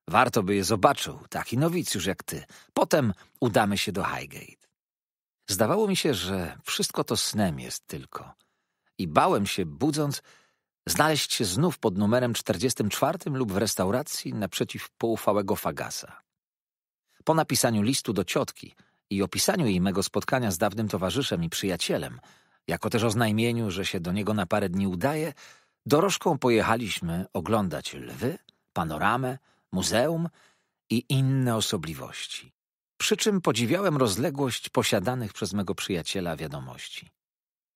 Warto by je zobaczył, taki nowicjusz jak ty. Potem udamy się do Highgate. Zdawało mi się, że wszystko to snem jest tylko. I bałem się, budząc, znaleźć się znów pod numerem 44 lub w restauracji naprzeciw poufałego Fagasa. Po napisaniu listu do ciotki i opisaniu jej mego spotkania z dawnym towarzyszem i przyjacielem, jako też oznajmieniu, że się do niego na parę dni udaje, dorożką pojechaliśmy oglądać lwy, panoramę, muzeum i inne osobliwości. Przy czym podziwiałem rozległość posiadanych przez mego przyjaciela wiadomości.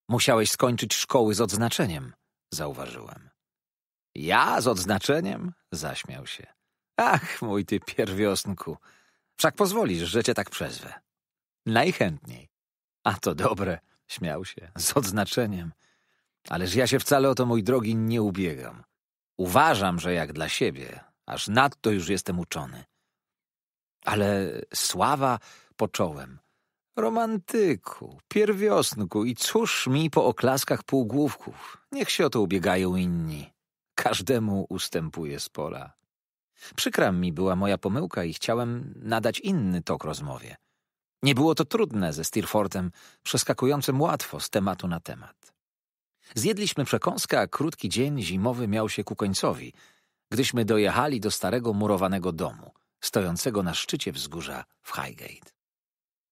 Musiałeś skończyć szkoły z odznaczeniem, zauważyłem. Ja z odznaczeniem? zaśmiał się. Ach, mój ty pierwiosnku, wszak pozwolisz, że cię tak przezwę. Najchętniej. A to dobre, śmiał się, z odznaczeniem. Ależ ja się wcale o to, mój drogi, nie ubiegam. Uważam, że jak dla siebie aż nadto już jestem uczony. Ale sława począłem. Romantyku, pierwiosnku i cóż mi po oklaskach półgłówków. Niech się o to ubiegają inni. Każdemu ustępuje z pola. Przykra mi była moja pomyłka i chciałem nadać inny tok rozmowie. Nie było to trudne ze Steerfortem, przeskakującym łatwo z tematu na temat. Zjedliśmy przekąskę, a krótki dzień zimowy miał się ku końcowi – gdyśmy dojechali do starego murowanego domu, stojącego na szczycie wzgórza w Highgate.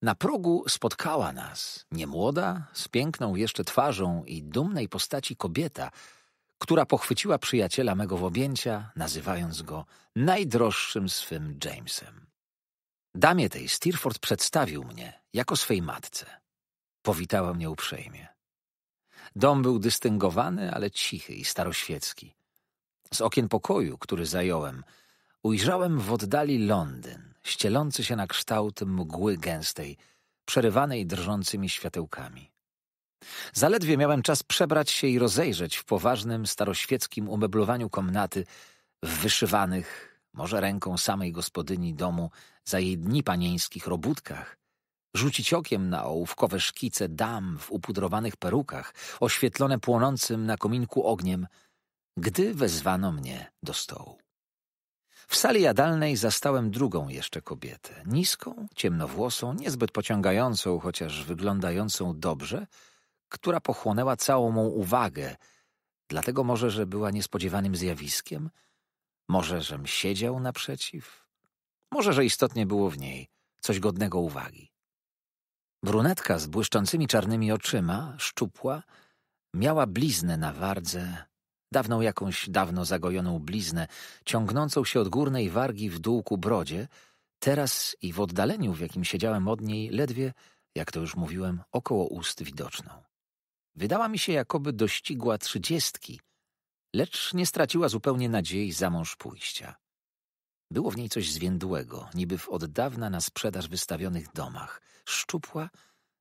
Na progu spotkała nas niemłoda, z piękną jeszcze twarzą i dumnej postaci kobieta, która pochwyciła przyjaciela mego w objęcia, nazywając go najdroższym swym Jamesem. Damie tej Stirford przedstawił mnie jako swej matce. Powitała mnie uprzejmie. Dom był dystyngowany, ale cichy i staroświecki. Z okien pokoju, który zająłem, ujrzałem w oddali Londyn, ścielący się na kształt mgły gęstej, przerywanej drżącymi światełkami. Zaledwie miałem czas przebrać się i rozejrzeć w poważnym, staroświeckim umeblowaniu komnaty, w wyszywanych, może ręką samej gospodyni domu, za jej dni panieńskich robótkach, rzucić okiem na ołówkowe szkice dam w upudrowanych perukach, oświetlone płonącym na kominku ogniem – gdy wezwano mnie do stołu. W sali jadalnej zastałem drugą jeszcze kobietę, niską, ciemnowłosą, niezbyt pociągającą, chociaż wyglądającą dobrze, która pochłonęła całą mą uwagę, dlatego może, że była niespodziewanym zjawiskiem, może, żem siedział naprzeciw, może, że istotnie było w niej coś godnego uwagi. Brunetka z błyszczącymi czarnymi oczyma, szczupła, miała bliznę na wardze, dawną jakąś dawno zagojoną bliznę, ciągnącą się od górnej wargi w dół ku brodzie, teraz i w oddaleniu, w jakim siedziałem od niej, ledwie, jak to już mówiłem, około ust widoczną. Wydała mi się, jakoby dościgła trzydziestki, lecz nie straciła zupełnie nadziei za mąż pójścia. Było w niej coś zwiędłego, niby w od dawna na sprzedaż wystawionych domach, szczupła,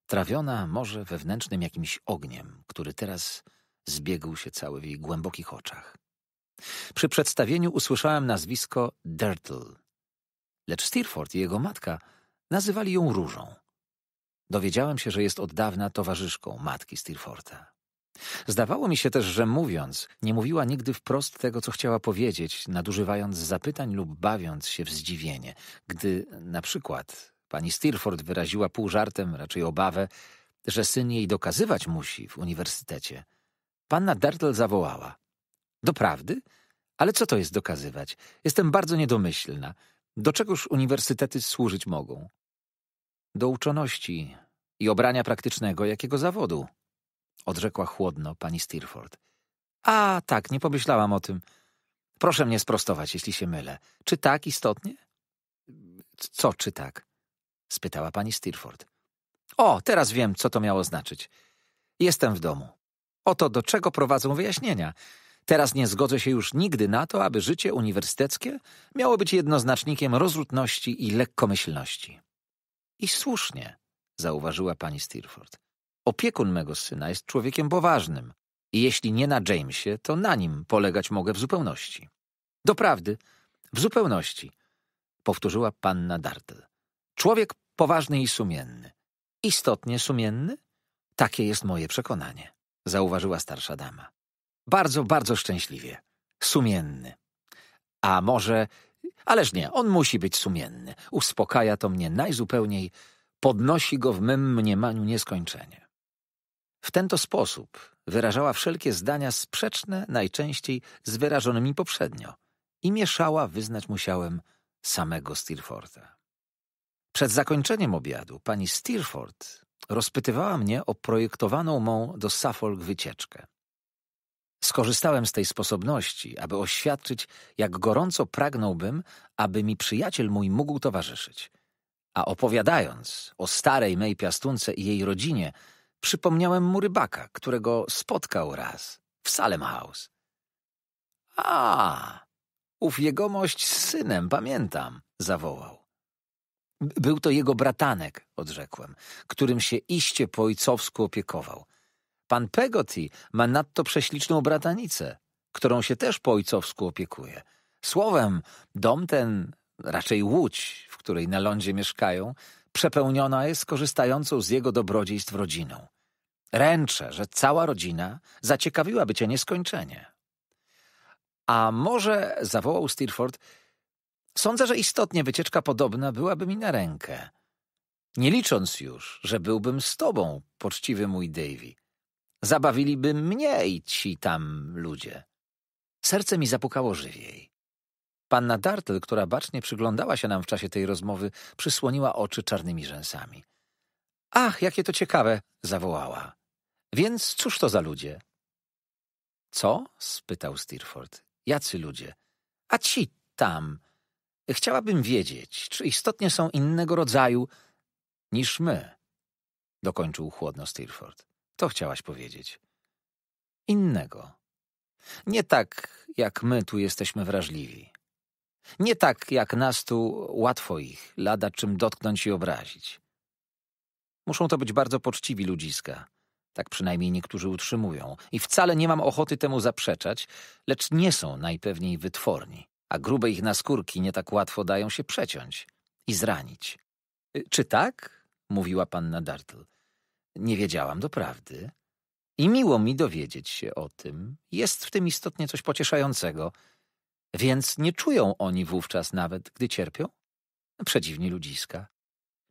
trawiona może wewnętrznym jakimś ogniem, który teraz zbiegł się cały w jej głębokich oczach. Przy przedstawieniu usłyszałem nazwisko Dirtle, lecz Steerforth i jego matka nazywali ją Różą. Dowiedziałem się, że jest od dawna towarzyszką matki Steerforta. Zdawało mi się też, że mówiąc, nie mówiła nigdy wprost tego, co chciała powiedzieć, nadużywając zapytań lub bawiąc się w zdziwienie, gdy na przykład pani Steerford wyraziła pół żartem, raczej obawę, że syn jej dokazywać musi w uniwersytecie – Panna Dartle zawołała. Doprawdy? Ale co to jest dokazywać? Jestem bardzo niedomyślna. Do czegoż uniwersytety służyć mogą? Do uczoności i obrania praktycznego jakiego zawodu, odrzekła chłodno pani Stirford. A tak, nie pomyślałam o tym. Proszę mnie sprostować, jeśli się mylę. Czy tak istotnie? Co czy tak? spytała pani Stirford. O, teraz wiem, co to miało znaczyć. Jestem w domu. Oto do czego prowadzą wyjaśnienia. Teraz nie zgodzę się już nigdy na to, aby życie uniwersyteckie miało być jednoznacznikiem rozrzutności i lekkomyślności. I słusznie, zauważyła pani Steerford. Opiekun mego syna jest człowiekiem poważnym i jeśli nie na Jamesie, to na nim polegać mogę w zupełności. Doprawdy, w zupełności, powtórzyła panna Dartle. Człowiek poważny i sumienny. Istotnie sumienny? Takie jest moje przekonanie zauważyła starsza dama. Bardzo, bardzo szczęśliwie. Sumienny. A może. Ależ nie, on musi być sumienny. Uspokaja to mnie najzupełniej, podnosi go w mym mniemaniu nieskończenie. W ten to sposób wyrażała wszelkie zdania sprzeczne najczęściej z wyrażonymi poprzednio i mieszała, wyznać musiałem, samego Steerforta. Przed zakończeniem obiadu pani Steerforth Rozpytywała mnie o projektowaną mą do Suffolk wycieczkę. Skorzystałem z tej sposobności, aby oświadczyć, jak gorąco pragnąłbym, aby mi przyjaciel mój mógł towarzyszyć. A opowiadając o starej mej piastunce i jej rodzinie, przypomniałem mu rybaka, którego spotkał raz w Salem House. A, ów jegomość z synem, pamiętam, zawołał. Był to jego bratanek, odrzekłem, którym się iście po ojcowsku opiekował. Pan Peggotty ma nadto prześliczną bratanicę, którą się też po ojcowsku opiekuje. Słowem, dom ten, raczej łódź, w której na lądzie mieszkają, przepełniona jest korzystającą z jego dobrodziejstw rodziną. Ręczę, że cała rodzina zaciekawiłaby cię nieskończenie. A może, zawołał Steerforth, Sądzę, że istotnie wycieczka podobna byłaby mi na rękę. Nie licząc już, że byłbym z tobą, poczciwy mój Davy. Zabawiliby mnie i ci tam ludzie. Serce mi zapukało żywiej. Panna Dartle, która bacznie przyglądała się nam w czasie tej rozmowy, przysłoniła oczy czarnymi rzęsami. Ach, jakie to ciekawe! zawołała. Więc cóż to za ludzie? Co? spytał Steerforth. Jacy ludzie? A ci tam, Chciałabym wiedzieć, czy istotnie są innego rodzaju niż my. Dokończył chłodno Steerford. To chciałaś powiedzieć. Innego. Nie tak, jak my tu jesteśmy wrażliwi. Nie tak, jak nas tu łatwo ich, lada czym dotknąć i obrazić. Muszą to być bardzo poczciwi ludziska. Tak przynajmniej niektórzy utrzymują. I wcale nie mam ochoty temu zaprzeczać, lecz nie są najpewniej wytworni a grube ich naskórki nie tak łatwo dają się przeciąć i zranić. Y, czy tak? mówiła panna Dartle. Nie wiedziałam doprawdy. I miło mi dowiedzieć się o tym. Jest w tym istotnie coś pocieszającego. Więc nie czują oni wówczas nawet, gdy cierpią? Przedziwni ludziska.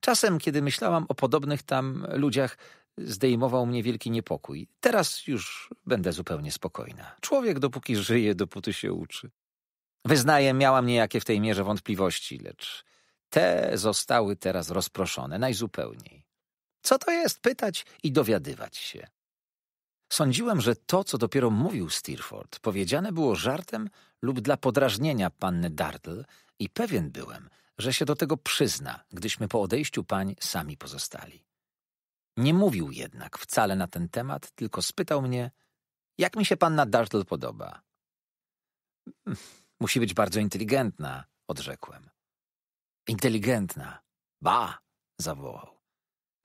Czasem, kiedy myślałam o podobnych tam ludziach, zdejmował mnie wielki niepokój. Teraz już będę zupełnie spokojna. Człowiek dopóki żyje, dopóty się uczy. Wyznaję, miałam niejakie w tej mierze wątpliwości, lecz te zostały teraz rozproszone najzupełniej. Co to jest pytać i dowiadywać się? Sądziłem, że to, co dopiero mówił Steerford, powiedziane było żartem lub dla podrażnienia panny Dartle i pewien byłem, że się do tego przyzna, gdyśmy po odejściu pań sami pozostali. Nie mówił jednak wcale na ten temat, tylko spytał mnie, jak mi się panna Dartle podoba. Musi być bardzo inteligentna, odrzekłem. Inteligentna. Ba! zawołał.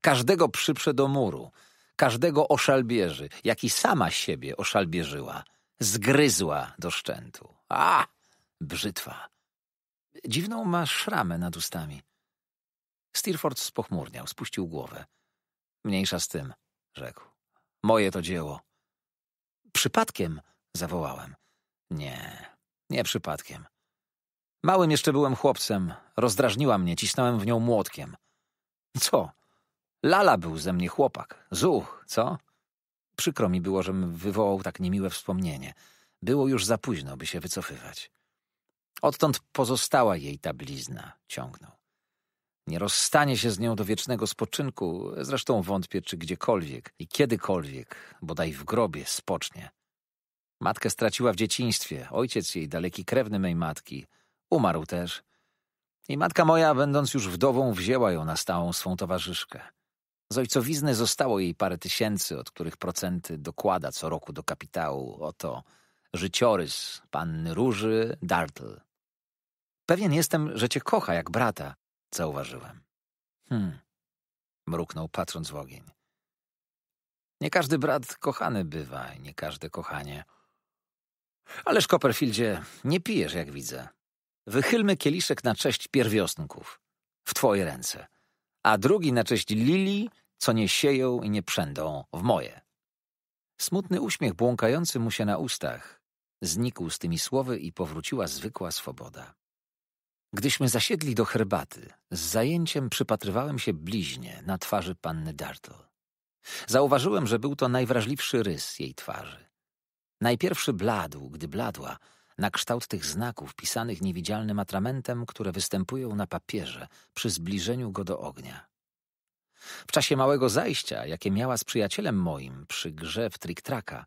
Każdego przyprze do muru, każdego oszalbierzy, jak i sama siebie oszalbierzyła, zgryzła do szczętu. A! Brzytwa. Dziwną ma szramę nad ustami. Steerforth spochmurniał, spuścił głowę. Mniejsza z tym, rzekł. Moje to dzieło. Przypadkiem, zawołałem. Nie, nie przypadkiem. Małym jeszcze byłem chłopcem, rozdrażniła mnie, cisnąłem w nią młotkiem. Co? Lala był ze mnie chłopak. Zuch, co? Przykro mi było, żem wywołał tak niemiłe wspomnienie. Było już za późno, by się wycofywać. Odtąd pozostała jej ta blizna, ciągnął. Nie rozstanie się z nią do wiecznego spoczynku, zresztą wątpię, czy gdziekolwiek i kiedykolwiek, bodaj w grobie, spocznie. Matkę straciła w dzieciństwie, ojciec jej, daleki krewny mej matki. Umarł też. I matka moja, będąc już wdową, wzięła ją na stałą swą towarzyszkę. Z ojcowizny zostało jej parę tysięcy, od których procenty dokłada co roku do kapitału. Oto życiorys panny Róży Dartle. Pewien jestem, że cię kocha jak brata, zauważyłem. Hmm, mruknął patrząc w ogień. Nie każdy brat kochany bywa, nie każde kochanie. Ależ, Copperfieldzie, nie pijesz, jak widzę. Wychylmy kieliszek na cześć pierwiosnków. W twoje ręce. A drugi na cześć lili, co nie sieją i nie przędą, w moje. Smutny uśmiech błąkający mu się na ustach znikł z tymi słowy i powróciła zwykła swoboda. Gdyśmy zasiedli do herbaty, z zajęciem przypatrywałem się bliźnie na twarzy panny Dartle. Zauważyłem, że był to najwrażliwszy rys jej twarzy. Najpierwszy bladł, gdy bladła, na kształt tych znaków pisanych niewidzialnym atramentem, które występują na papierze przy zbliżeniu go do ognia. W czasie małego zajścia, jakie miała z przyjacielem moim przy grze w triktraka,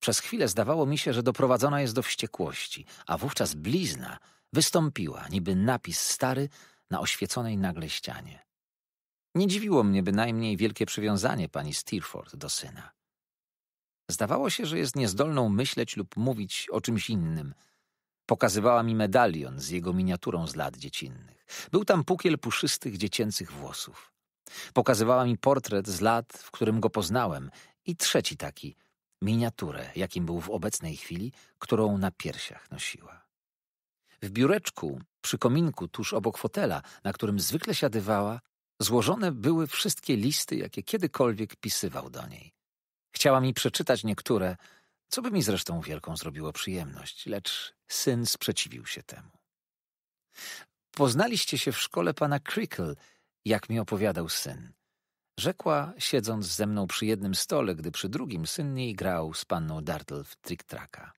przez chwilę zdawało mi się, że doprowadzona jest do wściekłości, a wówczas blizna wystąpiła, niby napis stary na oświeconej nagle ścianie. Nie dziwiło mnie bynajmniej wielkie przywiązanie pani Steerforth do syna. Zdawało się, że jest niezdolną myśleć lub mówić o czymś innym. Pokazywała mi medalion z jego miniaturą z lat dziecinnych. Był tam pukiel puszystych dziecięcych włosów. Pokazywała mi portret z lat, w którym go poznałem, i trzeci taki, miniaturę, jakim był w obecnej chwili, którą na piersiach nosiła. W biureczku, przy kominku tuż obok fotela, na którym zwykle siadywała, złożone były wszystkie listy, jakie kiedykolwiek pisywał do niej. Chciała mi przeczytać niektóre, co by mi zresztą wielką zrobiło przyjemność, lecz syn sprzeciwił się temu. Poznaliście się w szkole pana Crickle, jak mi opowiadał syn. Rzekła, siedząc ze mną przy jednym stole, gdy przy drugim syn jej grał z panną Dartle w trick-traka.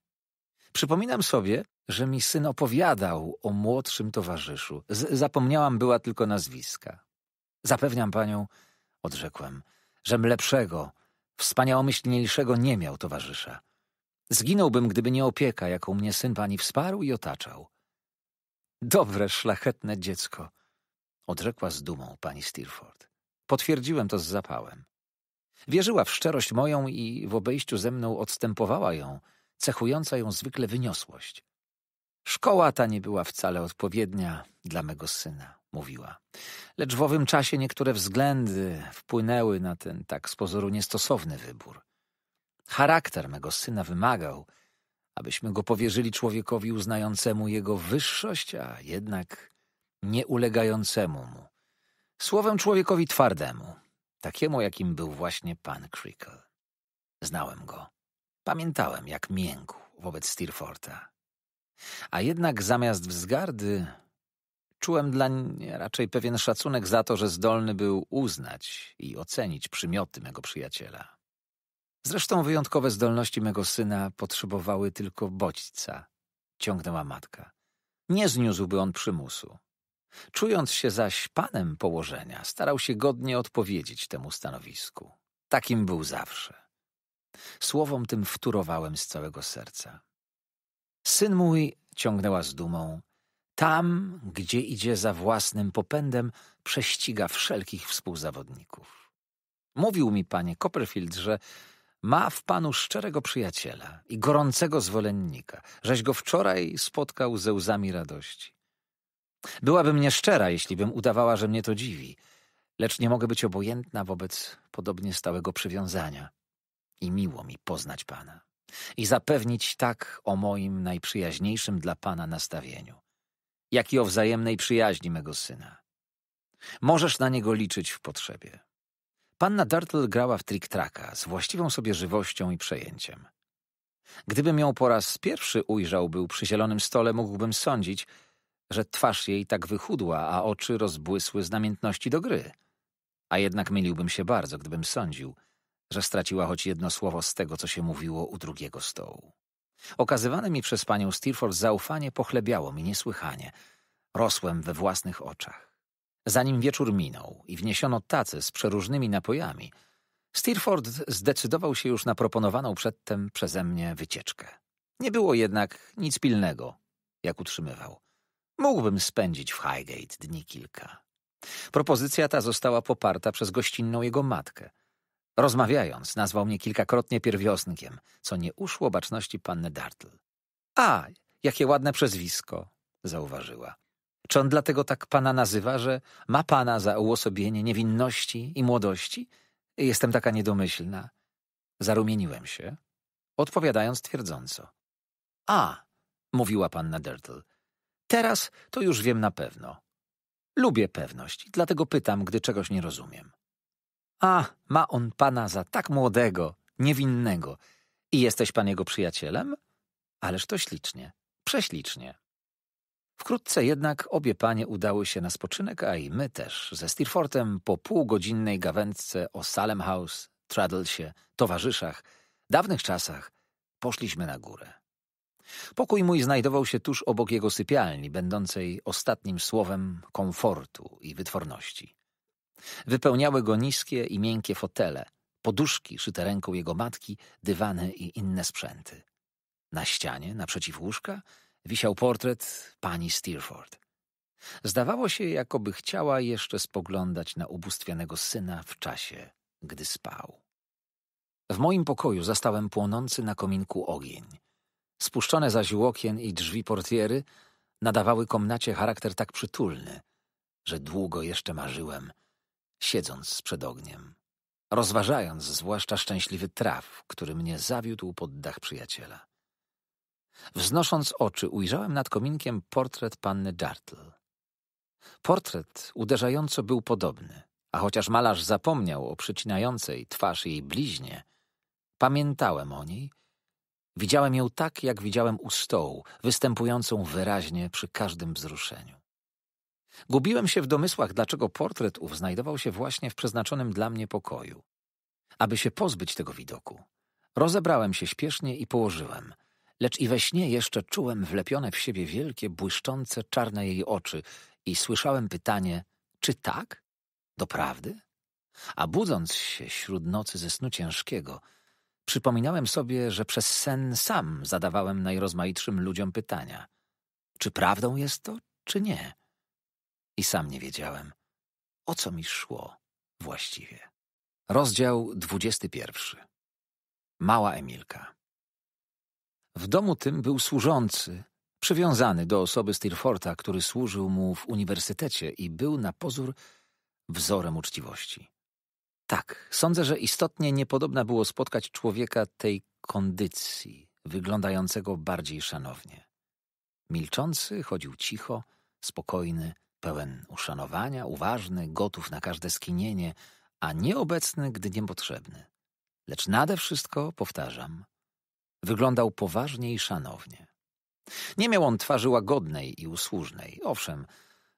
Przypominam sobie, że mi syn opowiadał o młodszym towarzyszu. Z zapomniałam była tylko nazwiska. Zapewniam panią, odrzekłem, żem lepszego, Wspaniałomyślniejszego nie miał towarzysza. Zginąłbym, gdyby nie opieka, jaką mnie syn pani wsparł i otaczał. Dobre, szlachetne dziecko, odrzekła z dumą pani Steerford. Potwierdziłem to z zapałem. Wierzyła w szczerość moją i w obejściu ze mną odstępowała ją, cechująca ją zwykle wyniosłość. Szkoła ta nie była wcale odpowiednia dla mego syna mówiła. Lecz w owym czasie niektóre względy wpłynęły na ten tak z pozoru niestosowny wybór. Charakter mego syna wymagał, abyśmy go powierzyli człowiekowi uznającemu jego wyższość, a jednak nie ulegającemu mu. Słowem człowiekowi twardemu, takiemu jakim był właśnie pan Creakle. Znałem go. Pamiętałem, jak miękł wobec Steerforta. A jednak zamiast wzgardy Czułem dla niej raczej pewien szacunek za to, że zdolny był uznać i ocenić przymioty mego przyjaciela. Zresztą wyjątkowe zdolności mego syna potrzebowały tylko bodźca, ciągnęła matka. Nie zniósłby on przymusu. Czując się zaś panem położenia, starał się godnie odpowiedzieć temu stanowisku. Takim był zawsze. Słowom tym wtórowałem z całego serca. Syn mój, ciągnęła z dumą, tam, gdzie idzie za własnym popędem, prześciga wszelkich współzawodników. Mówił mi panie Copperfield, że ma w panu szczerego przyjaciela i gorącego zwolennika, żeś go wczoraj spotkał ze łzami radości. Byłabym nieszczera, jeśli bym udawała, że mnie to dziwi, lecz nie mogę być obojętna wobec podobnie stałego przywiązania. I miło mi poznać pana i zapewnić tak o moim najprzyjaźniejszym dla pana nastawieniu jak i o wzajemnej przyjaźni mego syna. Możesz na niego liczyć w potrzebie. Panna Dartle grała w trick-traka z właściwą sobie żywością i przejęciem. Gdybym ją po raz pierwszy ujrzał, był przy zielonym stole, mógłbym sądzić, że twarz jej tak wychudła, a oczy rozbłysły z namiętności do gry. A jednak myliłbym się bardzo, gdybym sądził, że straciła choć jedno słowo z tego, co się mówiło u drugiego stołu. Okazywane mi przez panią Steerforth zaufanie pochlebiało mi niesłychanie. Rosłem we własnych oczach. Zanim wieczór minął i wniesiono tace z przeróżnymi napojami, Steerforth zdecydował się już na proponowaną przedtem przeze mnie wycieczkę. Nie było jednak nic pilnego, jak utrzymywał. Mógłbym spędzić w Highgate dni kilka. Propozycja ta została poparta przez gościnną jego matkę – Rozmawiając, nazwał mnie kilkakrotnie pierwiosnkiem, co nie uszło baczności panny Dartle. A, jakie ładne przezwisko, zauważyła. Czy on dlatego tak pana nazywa, że ma pana za uosobienie niewinności i młodości? Jestem taka niedomyślna. Zarumieniłem się, odpowiadając twierdząco. A, mówiła panna Dartle, teraz to już wiem na pewno. Lubię pewność, dlatego pytam, gdy czegoś nie rozumiem. A, ma on pana za tak młodego, niewinnego. I jesteś pan jego przyjacielem? Ależ to ślicznie, prześlicznie. Wkrótce jednak obie panie udały się na spoczynek, a i my też, ze Steerfortem po półgodzinnej gawędce o Salem House, Traddlesie, towarzyszach, dawnych czasach, poszliśmy na górę. Pokój mój znajdował się tuż obok jego sypialni, będącej ostatnim słowem komfortu i wytworności. Wypełniały go niskie i miękkie fotele, poduszki szyte ręką jego matki, dywany i inne sprzęty. Na ścianie, naprzeciw łóżka, wisiał portret pani Steerford. Zdawało się, jakoby chciała jeszcze spoglądać na ubóstwianego syna w czasie, gdy spał. W moim pokoju zastałem płonący na kominku ogień. Spuszczone zaś łokien i drzwi portiery nadawały komnacie charakter tak przytulny, że długo jeszcze marzyłem – siedząc przed ogniem, rozważając zwłaszcza szczęśliwy traw, który mnie zawiódł pod dach przyjaciela. Wznosząc oczy, ujrzałem nad kominkiem portret panny Dartle. Portret uderzająco był podobny, a chociaż malarz zapomniał o przycinającej twarz jej bliźnie, pamiętałem o niej. Widziałem ją tak, jak widziałem u stołu, występującą wyraźnie przy każdym wzruszeniu. Gubiłem się w domysłach, dlaczego portret ów znajdował się właśnie w przeznaczonym dla mnie pokoju. Aby się pozbyć tego widoku, rozebrałem się śpiesznie i położyłem, lecz i we śnie jeszcze czułem wlepione w siebie wielkie, błyszczące, czarne jej oczy i słyszałem pytanie, czy tak? Doprawdy? A budząc się śród nocy ze snu ciężkiego, przypominałem sobie, że przez sen sam zadawałem najrozmaitszym ludziom pytania. Czy prawdą jest to, czy nie? I sam nie wiedziałem, o co mi szło właściwie. Rozdział pierwszy. Mała Emilka. W domu tym był służący, przywiązany do osoby Steerforta, który służył mu w uniwersytecie i był na pozór wzorem uczciwości. Tak, sądzę, że istotnie niepodobna było spotkać człowieka tej kondycji, wyglądającego bardziej szanownie. Milczący, chodził cicho, spokojny, pełen uszanowania, uważny, gotów na każde skinienie, a nieobecny, gdy niepotrzebny. Lecz nade wszystko, powtarzam, wyglądał poważnie i szanownie. Nie miał on twarzy łagodnej i usłużnej, owszem,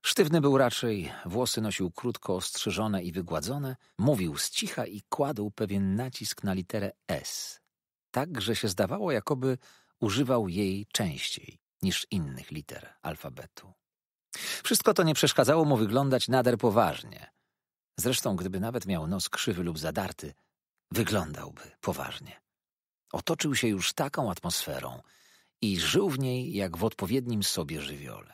sztywny był raczej, włosy nosił krótko ostrzyżone i wygładzone, mówił z cicha i kładł pewien nacisk na literę S, tak, że się zdawało, jakoby używał jej częściej niż innych liter alfabetu. Wszystko to nie przeszkadzało mu wyglądać nader poważnie. Zresztą, gdyby nawet miał nos krzywy lub zadarty, wyglądałby poważnie. Otoczył się już taką atmosferą i żył w niej jak w odpowiednim sobie żywiole.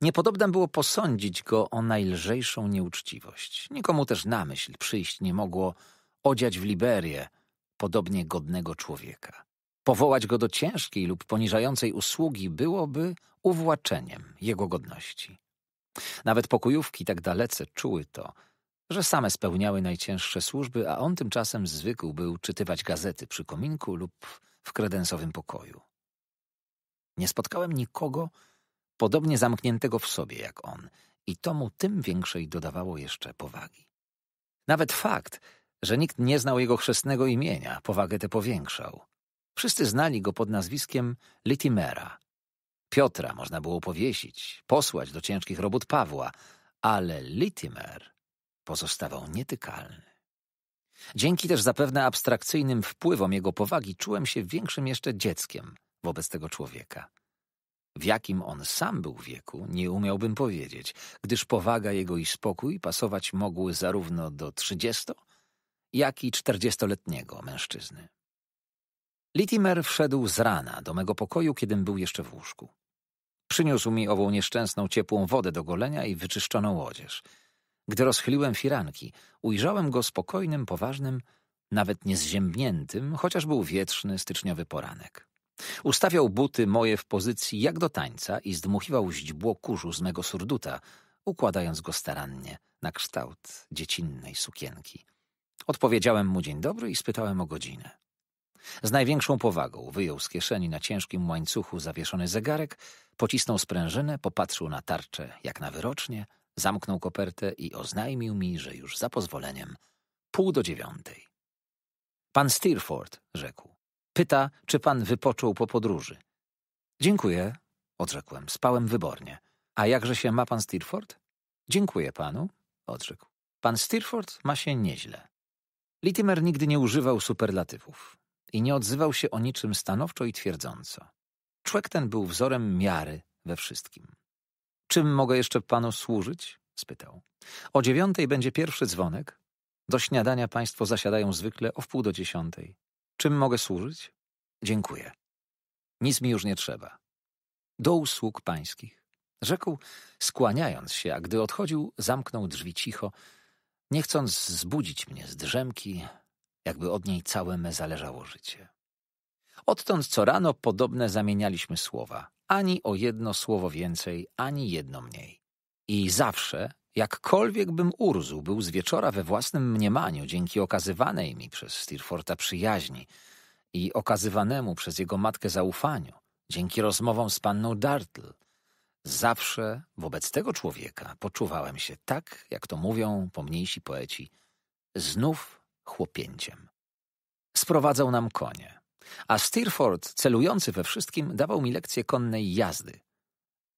Niepodobne było posądzić go o najlżejszą nieuczciwość. Nikomu też na myśl przyjść nie mogło odziać w Liberię podobnie godnego człowieka. Powołać go do ciężkiej lub poniżającej usługi byłoby uwłaczeniem jego godności. Nawet pokojówki tak dalece czuły to, że same spełniały najcięższe służby, a on tymczasem zwykł był czytywać gazety przy kominku lub w kredensowym pokoju. Nie spotkałem nikogo podobnie zamkniętego w sobie jak on i to mu tym większej dodawało jeszcze powagi. Nawet fakt, że nikt nie znał jego chrzestnego imienia, powagę tę powiększał. Wszyscy znali go pod nazwiskiem Litimera. Piotra można było powiesić, posłać do ciężkich robót Pawła, ale Litimer pozostawał nietykalny. Dzięki też zapewne abstrakcyjnym wpływom jego powagi czułem się większym jeszcze dzieckiem wobec tego człowieka. W jakim on sam był wieku, nie umiałbym powiedzieć, gdyż powaga jego i spokój pasować mogły zarówno do trzydziesto, jak i czterdziestoletniego mężczyzny. Litimer wszedł z rana do mego pokoju, kiedym był jeszcze w łóżku. Przyniósł mi ową nieszczęsną ciepłą wodę do golenia i wyczyszczoną odzież. Gdy rozchyliłem firanki, ujrzałem go spokojnym, poważnym, nawet nieziębniętym, chociaż był wietrzny styczniowy poranek. Ustawiał buty moje w pozycji jak do tańca i zdmuchiwał źdźbło kurzu z mego surduta, układając go starannie na kształt dziecinnej sukienki. Odpowiedziałem mu dzień dobry i spytałem o godzinę. Z największą powagą wyjął z kieszeni na ciężkim łańcuchu zawieszony zegarek, pocisnął sprężynę, popatrzył na tarczę jak na wyrocznie, zamknął kopertę i oznajmił mi, że już za pozwoleniem pół do dziewiątej. Pan Steerford, rzekł, pyta, czy pan wypoczął po podróży. Dziękuję, odrzekłem, spałem wybornie. A jakże się ma pan Steerford? Dziękuję panu, odrzekł. Pan Steerford ma się nieźle. Litimer nigdy nie używał superlatywów i nie odzywał się o niczym stanowczo i twierdząco. Człek ten był wzorem miary we wszystkim. Czym mogę jeszcze panu służyć? spytał. O dziewiątej będzie pierwszy dzwonek. Do śniadania państwo zasiadają zwykle o wpół do dziesiątej. Czym mogę służyć? Dziękuję. Nic mi już nie trzeba. Do usług pańskich. Rzekł, skłaniając się, a gdy odchodził, zamknął drzwi cicho, nie chcąc zbudzić mnie z drzemki, jakby od niej całe me zależało życie. Odtąd co rano podobne zamienialiśmy słowa, ani o jedno słowo więcej, ani jedno mniej. I zawsze, jakkolwiek bym urzł, był z wieczora we własnym mniemaniu, dzięki okazywanej mi przez Steerforta przyjaźni i okazywanemu przez jego matkę zaufaniu, dzięki rozmowom z panną Dartle, zawsze wobec tego człowieka poczuwałem się tak, jak to mówią pomniejsi poeci, znów chłopięciem. Sprowadzał nam konie, a Steerford, celujący we wszystkim, dawał mi lekcję konnej jazdy.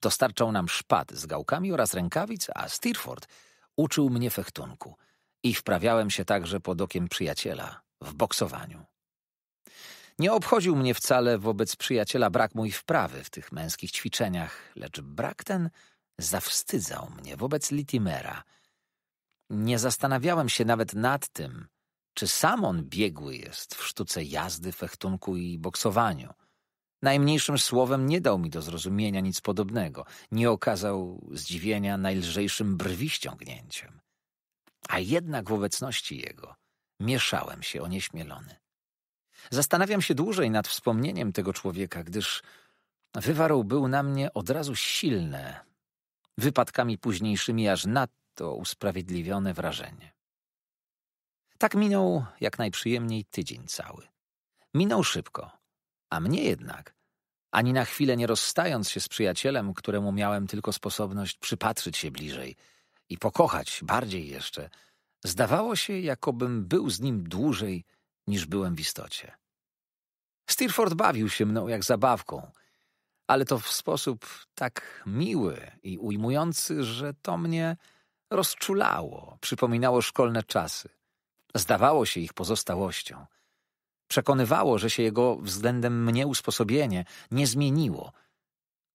Dostarczał nam szpad z gałkami oraz rękawic, a Steerford uczył mnie fechtunku i wprawiałem się także pod okiem przyjaciela w boksowaniu. Nie obchodził mnie wcale wobec przyjaciela brak mój wprawy w tych męskich ćwiczeniach, lecz brak ten zawstydzał mnie wobec Litimera. Nie zastanawiałem się nawet nad tym, czy sam on biegły jest w sztuce jazdy, fechtunku i boksowaniu. Najmniejszym słowem nie dał mi do zrozumienia nic podobnego, nie okazał zdziwienia najlżejszym brwi ściągnięciem. A jednak w obecności jego mieszałem się onieśmielony. Zastanawiam się dłużej nad wspomnieniem tego człowieka, gdyż wywarł był na mnie od razu silne, wypadkami późniejszymi aż nadto usprawiedliwione wrażenie. Tak minął jak najprzyjemniej tydzień cały. Minął szybko, a mnie jednak, ani na chwilę nie rozstając się z przyjacielem, któremu miałem tylko sposobność przypatrzyć się bliżej i pokochać bardziej jeszcze, zdawało się, jakobym był z nim dłużej niż byłem w istocie. Steerford bawił się mną jak zabawką, ale to w sposób tak miły i ujmujący, że to mnie rozczulało, przypominało szkolne czasy – Zdawało się ich pozostałością. Przekonywało, że się jego względem mnie usposobienie nie zmieniło.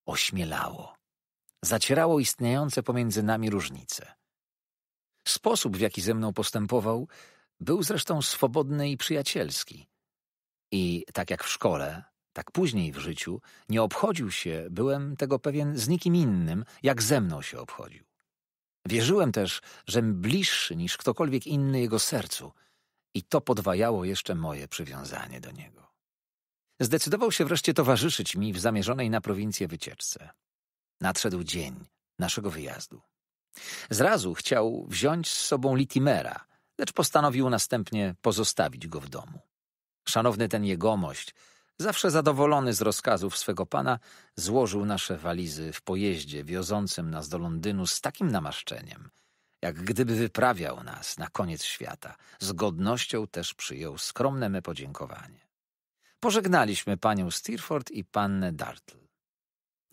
Ośmielało. Zacierało istniejące pomiędzy nami różnice. Sposób, w jaki ze mną postępował, był zresztą swobodny i przyjacielski. I tak jak w szkole, tak później w życiu, nie obchodził się, byłem tego pewien, z nikim innym, jak ze mną się obchodził. Wierzyłem też, żem bliższy niż ktokolwiek inny jego sercu i to podwajało jeszcze moje przywiązanie do niego. Zdecydował się wreszcie towarzyszyć mi w zamierzonej na prowincję wycieczce. Nadszedł dzień naszego wyjazdu. Zrazu chciał wziąć z sobą Litimera, lecz postanowił następnie pozostawić go w domu. Szanowny ten jegomość Zawsze zadowolony z rozkazów swego pana, złożył nasze walizy w pojeździe wiozącym nas do Londynu z takim namaszczeniem, jak gdyby wyprawiał nas na koniec świata. Z godnością też przyjął skromne me podziękowanie. Pożegnaliśmy panią Steerford i pannę Dartle.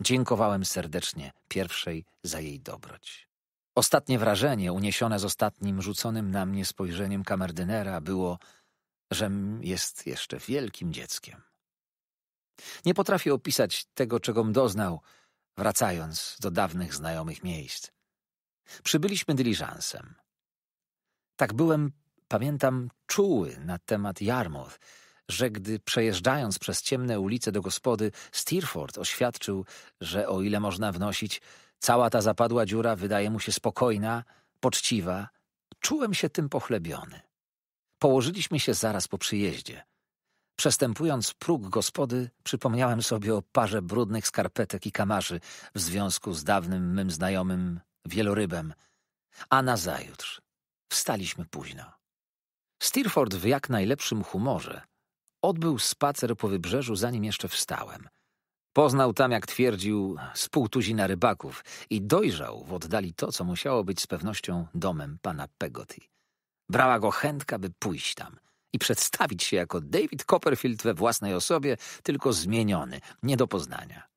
Dziękowałem serdecznie pierwszej za jej dobroć. Ostatnie wrażenie, uniesione z ostatnim rzuconym na mnie spojrzeniem kamerdynera, było, żem jest jeszcze wielkim dzieckiem. Nie potrafię opisać tego, czegom doznał, wracając do dawnych znajomych miejsc. Przybyliśmy dyliżansem. Tak byłem, pamiętam, czuły na temat Yarmouth, że gdy przejeżdżając przez ciemne ulice do gospody, Steerford oświadczył, że o ile można wnosić, cała ta zapadła dziura wydaje mu się spokojna, poczciwa. Czułem się tym pochlebiony. Położyliśmy się zaraz po przyjeździe. Przestępując próg gospody, przypomniałem sobie o parze brudnych skarpetek i kamarzy w związku z dawnym mym znajomym wielorybem. A nazajutrz wstaliśmy późno. Steerford w jak najlepszym humorze odbył spacer po wybrzeżu, zanim jeszcze wstałem. Poznał tam, jak twierdził, z półtuzina rybaków i dojrzał w oddali to, co musiało być z pewnością domem pana Pegoti. Brała go chętka, by pójść tam – i przedstawić się jako David Copperfield we własnej osobie, tylko zmieniony, nie do poznania.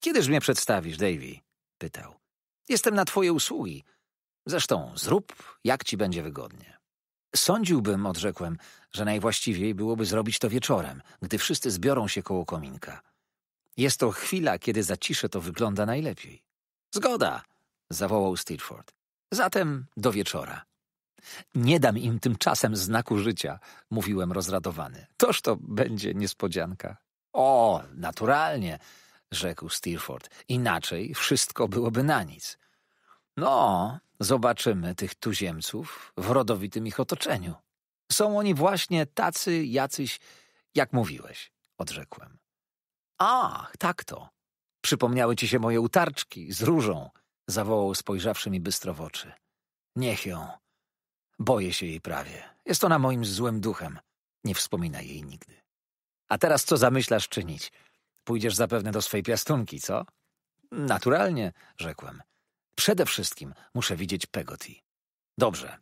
Kiedyż mnie przedstawisz, Davy? pytał. Jestem na twoje usługi. Zresztą zrób, jak ci będzie wygodnie. Sądziłbym, odrzekłem, że najwłaściwiej byłoby zrobić to wieczorem, gdy wszyscy zbiorą się koło kominka. Jest to chwila, kiedy zacisze to wygląda najlepiej. Zgoda! zawołał Steerforth. Zatem do wieczora. Nie dam im tymczasem znaku życia, mówiłem rozradowany. Toż to będzie niespodzianka. O, naturalnie, rzekł Steerforth. Inaczej wszystko byłoby na nic. No, zobaczymy tych tuziemców w rodowitym ich otoczeniu. Są oni właśnie tacy jacyś, jak mówiłeś, odrzekłem. A, tak to. Przypomniały ci się moje utarczki z różą, zawołał spojrzawszy mi bystro w oczy. Niech ją, Boję się jej prawie. Jest ona moim złym duchem. Nie wspomina jej nigdy. A teraz co zamyślasz czynić? Pójdziesz zapewne do swej piastunki, co? Naturalnie, rzekłem. Przede wszystkim muszę widzieć Pegoti. Dobrze,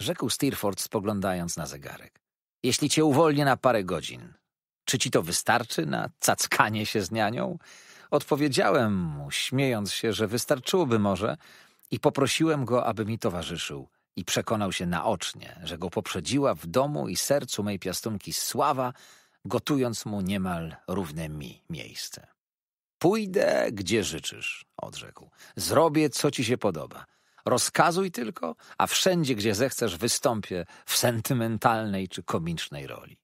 rzekł Steerforth, spoglądając na zegarek. Jeśli cię uwolnię na parę godzin, czy ci to wystarczy na cackanie się z nianią? Odpowiedziałem mu, śmiejąc się, że wystarczyłoby może i poprosiłem go, aby mi towarzyszył i przekonał się naocznie, że go poprzedziła w domu i sercu mej piastunki sława, gotując mu niemal równe mi miejsce. Pójdę, gdzie życzysz, odrzekł. Zrobię, co ci się podoba. Rozkazuj tylko, a wszędzie, gdzie zechcesz, wystąpię w sentymentalnej czy komicznej roli.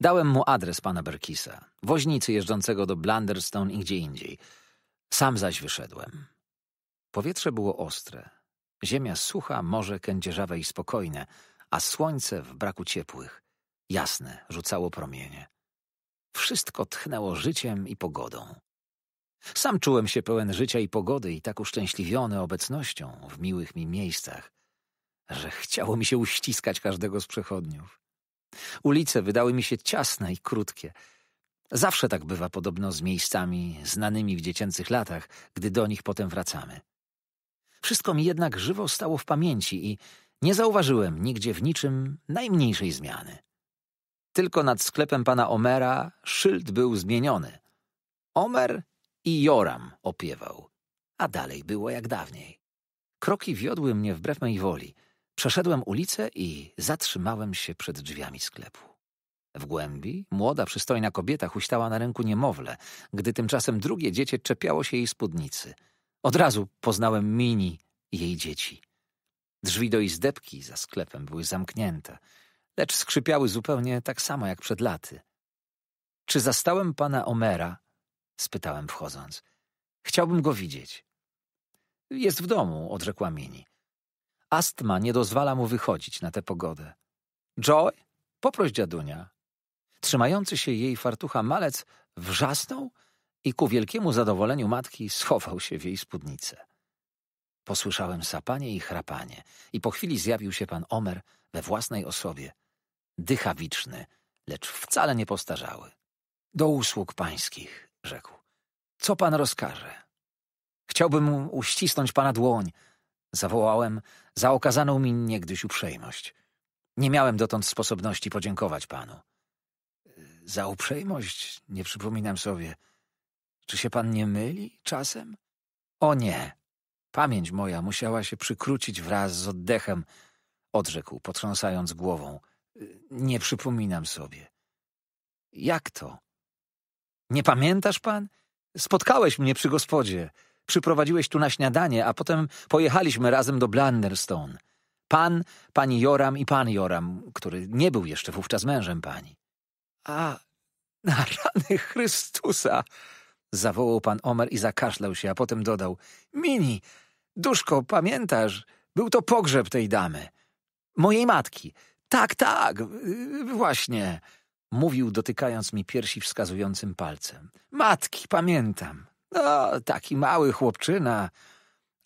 Dałem mu adres pana Berkisa, woźnicy jeżdżącego do Blunderstone i gdzie indziej. Sam zaś wyszedłem. Powietrze było ostre, Ziemia sucha, morze kędzierzawe i spokojne, a słońce w braku ciepłych. Jasne rzucało promienie. Wszystko tchnęło życiem i pogodą. Sam czułem się pełen życia i pogody i tak uszczęśliwiony obecnością w miłych mi miejscach, że chciało mi się uściskać każdego z przechodniów. Ulice wydały mi się ciasne i krótkie. Zawsze tak bywa podobno z miejscami znanymi w dziecięcych latach, gdy do nich potem wracamy. Wszystko mi jednak żywo stało w pamięci i nie zauważyłem nigdzie w niczym najmniejszej zmiany. Tylko nad sklepem pana Omera szyld był zmieniony. Omer i Joram opiewał, a dalej było jak dawniej. Kroki wiodły mnie wbrew mej woli. Przeszedłem ulicę i zatrzymałem się przed drzwiami sklepu. W głębi młoda, przystojna kobieta huśtała na ręku niemowlę, gdy tymczasem drugie dziecię czepiało się jej spódnicy – od razu poznałem Mini i jej dzieci. Drzwi do izdebki za sklepem były zamknięte, lecz skrzypiały zupełnie tak samo jak przed laty. Czy zastałem pana Omera? spytałem wchodząc. Chciałbym go widzieć. Jest w domu, odrzekła Mini. Astma nie dozwala mu wychodzić na tę pogodę. Joy, poproś dziadunia. Trzymający się jej fartucha malec wrzasnął i ku wielkiemu zadowoleniu matki schował się w jej spódnicę. Posłyszałem sapanie i chrapanie i po chwili zjawił się pan Omer we własnej osobie, dychawiczny, lecz wcale nie postarzały. Do usług pańskich, rzekł. Co pan rozkaże? Chciałbym uścisnąć pana dłoń, zawołałem za okazaną mi niegdyś uprzejmość. Nie miałem dotąd sposobności podziękować panu. Za uprzejmość nie przypominam sobie – czy się pan nie myli czasem? O nie. Pamięć moja musiała się przykrócić wraz z oddechem, odrzekł, potrząsając głową. Y, nie przypominam sobie. Jak to? Nie pamiętasz pan? Spotkałeś mnie przy gospodzie. Przyprowadziłeś tu na śniadanie, a potem pojechaliśmy razem do Blunderstone. Pan, pani Joram i pan Joram, który nie był jeszcze wówczas mężem pani. A, na rany Chrystusa! Zawołał pan Omer i zakaszlał się, a potem dodał. Mini, duszko, pamiętasz, był to pogrzeb tej damy. Mojej matki. Tak, tak, y, właśnie. Mówił, dotykając mi piersi wskazującym palcem. Matki, pamiętam. No, taki mały chłopczyna.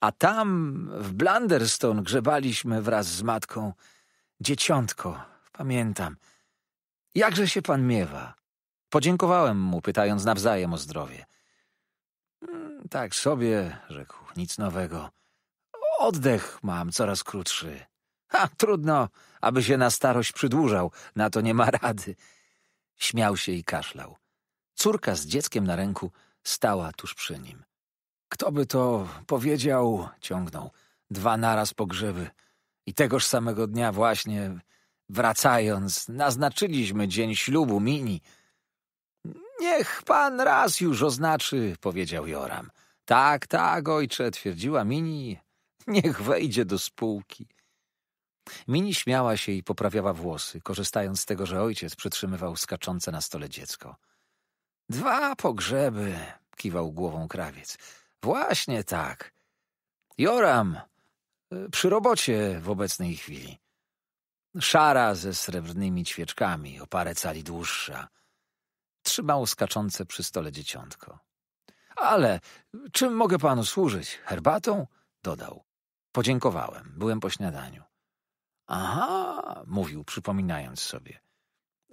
A tam, w Blunderstone grzebaliśmy wraz z matką. Dzieciątko, pamiętam. Jakże się pan miewa? Podziękowałem mu, pytając nawzajem o zdrowie. Mm, tak sobie, rzekł, nic nowego. Oddech mam coraz krótszy. a trudno, aby się na starość przydłużał, na to nie ma rady. Śmiał się i kaszlał. Córka z dzieckiem na ręku stała tuż przy nim. Kto by to powiedział, ciągnął. Dwa naraz pogrzeby. I tegoż samego dnia właśnie, wracając, naznaczyliśmy dzień ślubu Mini – Niech pan raz już oznaczy, powiedział Joram. Tak, tak, ojcze, twierdziła Mini. Niech wejdzie do spółki. Mini śmiała się i poprawiała włosy, korzystając z tego, że ojciec przytrzymywał skaczące na stole dziecko. Dwa pogrzeby, kiwał głową krawiec. Właśnie tak. Joram, y, przy robocie w obecnej chwili. Szara ze srebrnymi ćwieczkami, o parę cali dłuższa trzymał skaczące przy stole dzieciątko. Ale czym mogę panu służyć? Herbatą? dodał. Podziękowałem, byłem po śniadaniu. Aha, mówił, przypominając sobie.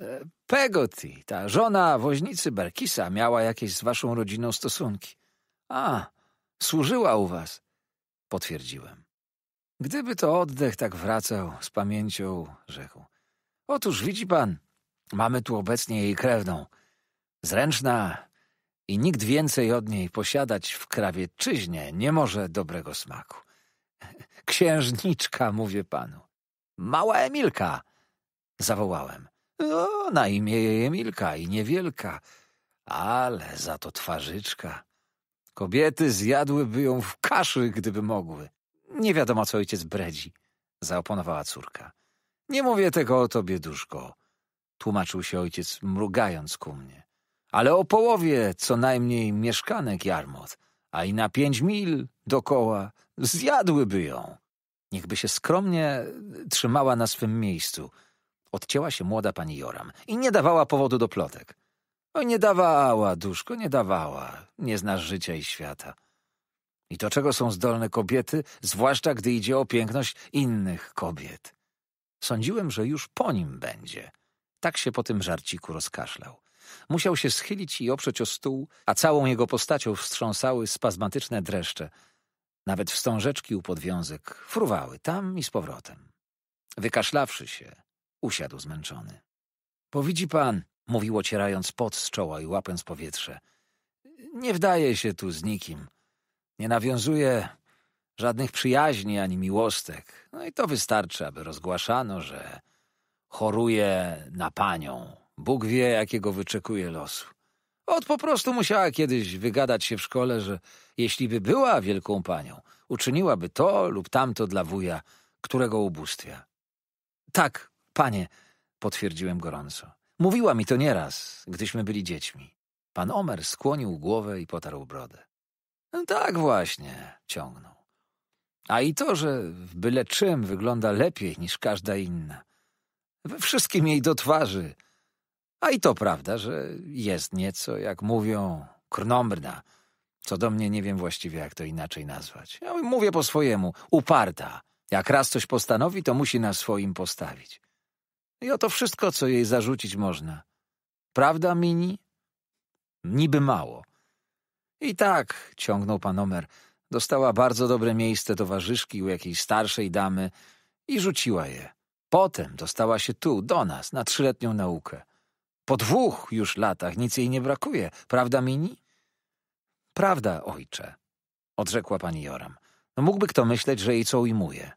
E, Pegoti, ta żona woźnicy Berkisa, miała jakieś z waszą rodziną stosunki. A, służyła u was, potwierdziłem. Gdyby to oddech tak wracał z pamięcią, rzekł. Otóż widzi pan, mamy tu obecnie jej krewną, Zręczna i nikt więcej od niej posiadać w krawieczyźnie nie może dobrego smaku. Księżniczka, mówię panu. Mała Emilka! Zawołałem. No, na imię jej Emilka i niewielka, ale za to twarzyczka. Kobiety zjadłyby ją w kaszy, gdyby mogły. Nie wiadomo, co ojciec bredzi, zaoponowała córka. Nie mówię tego o tobie, duszko, tłumaczył się ojciec, mrugając ku mnie ale o połowie co najmniej mieszkanek Jarmot, a i na pięć mil dokoła zjadłyby ją. Niechby się skromnie trzymała na swym miejscu. Odcięła się młoda pani Joram i nie dawała powodu do plotek. Oj, nie dawała, duszko, nie dawała. Nie znasz życia i świata. I to czego są zdolne kobiety, zwłaszcza gdy idzie o piękność innych kobiet. Sądziłem, że już po nim będzie. Tak się po tym żarciku rozkaszlał. Musiał się schylić i oprzeć o stół, a całą jego postacią wstrząsały spazmatyczne dreszcze. Nawet wstążeczki u podwiązek fruwały tam i z powrotem. Wykaszlawszy się, usiadł zmęczony. Powidzi pan, mówił ocierając pot z czoła i łapiąc powietrze. Nie wdaje się tu z nikim. Nie nawiązuje żadnych przyjaźni ani miłostek. No i to wystarczy, aby rozgłaszano, że choruje na panią. Bóg wie, jakiego wyczekuje losu. Ot po prostu musiała kiedyś wygadać się w szkole, że jeśli by była wielką panią, uczyniłaby to lub tamto dla wuja, którego ubóstwia. Tak, panie, potwierdziłem gorąco. Mówiła mi to nieraz, gdyśmy byli dziećmi. Pan Omer skłonił głowę i potarł brodę. Tak właśnie, ciągnął. A i to, że w byle czym wygląda lepiej niż każda inna. We wszystkim jej do twarzy. A i to prawda, że jest nieco, jak mówią, krnąbrna. Co do mnie nie wiem właściwie, jak to inaczej nazwać. Ja mówię po swojemu, uparta. Jak raz coś postanowi, to musi na swoim postawić. I oto wszystko, co jej zarzucić można. Prawda, Mini? Niby mało. I tak, ciągnął pan Omer, dostała bardzo dobre miejsce towarzyszki u jakiejś starszej damy i rzuciła je. Potem dostała się tu, do nas, na trzyletnią naukę. Po dwóch już latach nic jej nie brakuje, prawda, Mini? Prawda, ojcze, odrzekła pani Joram. No mógłby kto myśleć, że jej co ujmuje.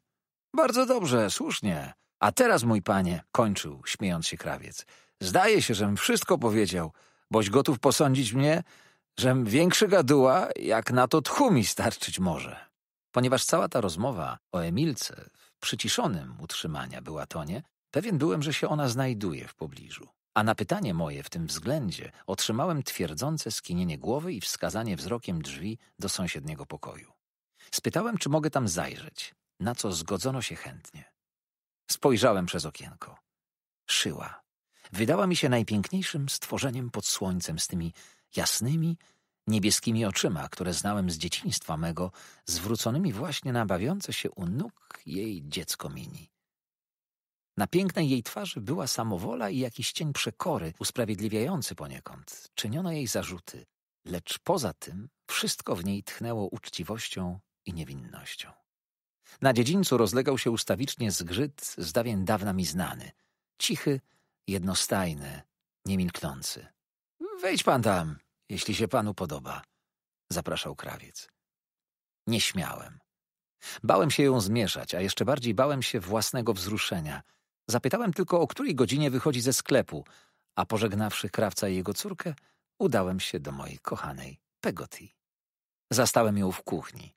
Bardzo dobrze, słusznie. A teraz, mój panie, kończył, śmiejąc się krawiec. Zdaje się, żem wszystko powiedział, boś gotów posądzić mnie, żem większy gaduła, jak na to tchu mi starczyć może. Ponieważ cała ta rozmowa o Emilce w przyciszonym utrzymania była tonie, pewien byłem, że się ona znajduje w pobliżu. A na pytanie moje w tym względzie otrzymałem twierdzące skinienie głowy i wskazanie wzrokiem drzwi do sąsiedniego pokoju. Spytałem, czy mogę tam zajrzeć, na co zgodzono się chętnie. Spojrzałem przez okienko. Szyła. Wydała mi się najpiękniejszym stworzeniem pod słońcem z tymi jasnymi, niebieskimi oczyma, które znałem z dzieciństwa mego, zwróconymi właśnie na bawiące się u nóg jej dziecko mini. Na pięknej jej twarzy była samowola i jakiś cień przekory, usprawiedliwiający poniekąd. Czyniono jej zarzuty, lecz poza tym wszystko w niej tchnęło uczciwością i niewinnością. Na dziedzińcu rozlegał się ustawicznie zgrzyt z dawien dawna mi znany. Cichy, jednostajny, niemilknący. Wejdź pan tam, jeśli się panu podoba, zapraszał krawiec. Nie śmiałem. Bałem się ją zmieszać, a jeszcze bardziej bałem się własnego wzruszenia – Zapytałem tylko, o której godzinie wychodzi ze sklepu, a pożegnawszy krawca i jego córkę, udałem się do mojej kochanej Pegoti. Zastałem ją w kuchni.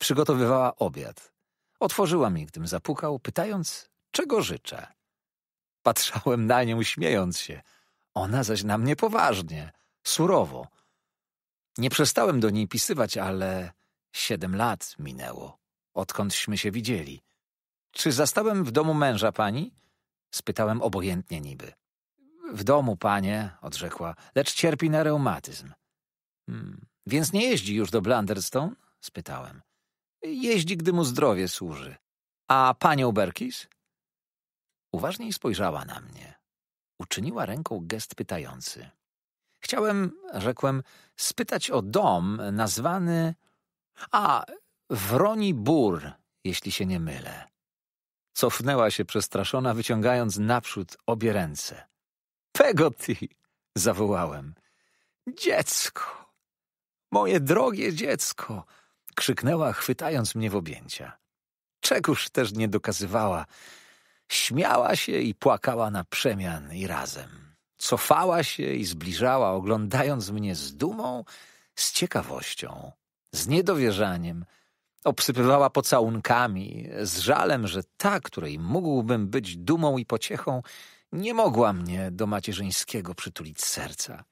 Przygotowywała obiad. Otworzyła mi, gdym zapukał, pytając, czego życzę. Patrzałem na nią, śmiejąc się. Ona zaś na mnie poważnie, surowo. Nie przestałem do niej pisywać, ale siedem lat minęło, odkądśmy się widzieli. Czy zastałem w domu męża pani? Spytałem obojętnie niby. W domu, panie, odrzekła, lecz cierpi na reumatyzm. Hmm, więc nie jeździ już do Blunderstone? spytałem. Jeździ, gdy mu zdrowie służy. A panią Berkis? Uważniej spojrzała na mnie. Uczyniła ręką gest pytający. Chciałem, rzekłem, spytać o dom nazwany... A, Wroni Bur, jeśli się nie mylę. Cofnęła się przestraszona, wyciągając naprzód obie ręce. Pegoty, zawołałem. Dziecko! Moje drogie dziecko! krzyknęła, chwytając mnie w objęcia. Czegoż też nie dokazywała. Śmiała się i płakała na przemian i razem. Cofała się i zbliżała, oglądając mnie z dumą, z ciekawością, z niedowierzaniem – Obsypywała pocałunkami, z żalem, że ta, której mógłbym być dumą i pociechą, nie mogła mnie do macierzyńskiego przytulić serca.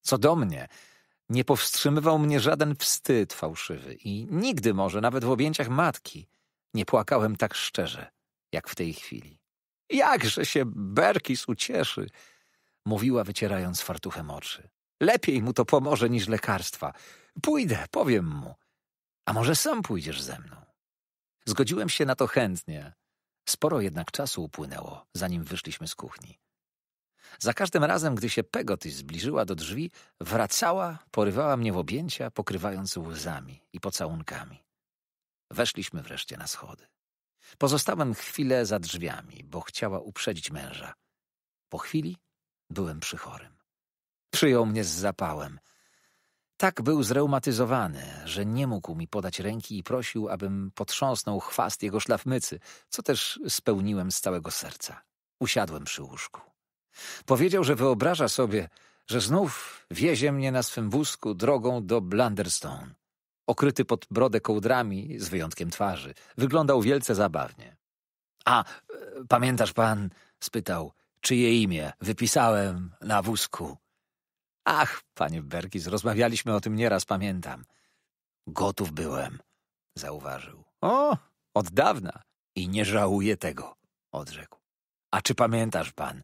Co do mnie, nie powstrzymywał mnie żaden wstyd fałszywy i nigdy może, nawet w objęciach matki, nie płakałem tak szczerze, jak w tej chwili. Jakże się Berkis ucieszy, mówiła wycierając fartuchem oczy. Lepiej mu to pomoże niż lekarstwa. Pójdę, powiem mu. A może sam pójdziesz ze mną? Zgodziłem się na to chętnie. Sporo jednak czasu upłynęło, zanim wyszliśmy z kuchni. Za każdym razem, gdy się Pegoty zbliżyła do drzwi, wracała, porywała mnie w objęcia, pokrywając łzami i pocałunkami. Weszliśmy wreszcie na schody. Pozostałem chwilę za drzwiami, bo chciała uprzedzić męża. Po chwili byłem przychorym. Przyjął mnie z zapałem, tak był zreumatyzowany, że nie mógł mi podać ręki i prosił, abym potrząsnął chwast jego szlafmycy, co też spełniłem z całego serca. Usiadłem przy łóżku. Powiedział, że wyobraża sobie, że znów wiezie mnie na swym wózku drogą do Blunderstone. Okryty pod brodę kołdrami, z wyjątkiem twarzy, wyglądał wielce zabawnie. A, e, pamiętasz pan, spytał, czyje imię wypisałem na wózku? Ach, panie Berkis, rozmawialiśmy o tym nieraz, pamiętam. Gotów byłem, zauważył. O, od dawna. I nie żałuję tego, odrzekł. A czy pamiętasz pan,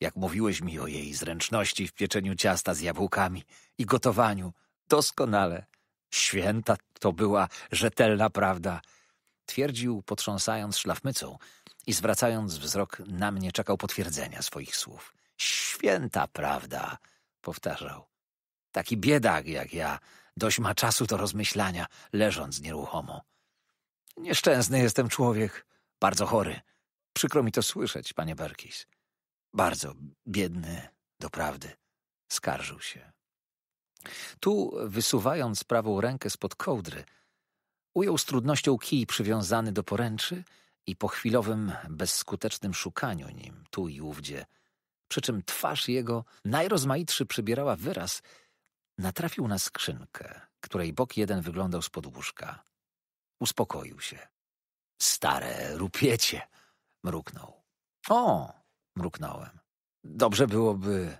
jak mówiłeś mi o jej zręczności w pieczeniu ciasta z jabłkami i gotowaniu? Doskonale. Święta to była rzetelna prawda. Twierdził, potrząsając szlafmycą i zwracając wzrok na mnie, czekał potwierdzenia swoich słów. Święta prawda powtarzał. Taki biedak jak ja, dość ma czasu do rozmyślania, leżąc nieruchomo. Nieszczęsny jestem człowiek, bardzo chory. Przykro mi to słyszeć, panie Berkis. Bardzo biedny, doprawdy, skarżył się. Tu, wysuwając prawą rękę spod kołdry, ujął z trudnością kij przywiązany do poręczy i po chwilowym, bezskutecznym szukaniu nim tu i ówdzie – przy czym twarz jego, najrozmaitszy przybierała wyraz, natrafił na skrzynkę, której bok jeden wyglądał z łóżka. Uspokoił się. Stare rupiecie, mruknął. O, mruknąłem. Dobrze byłoby,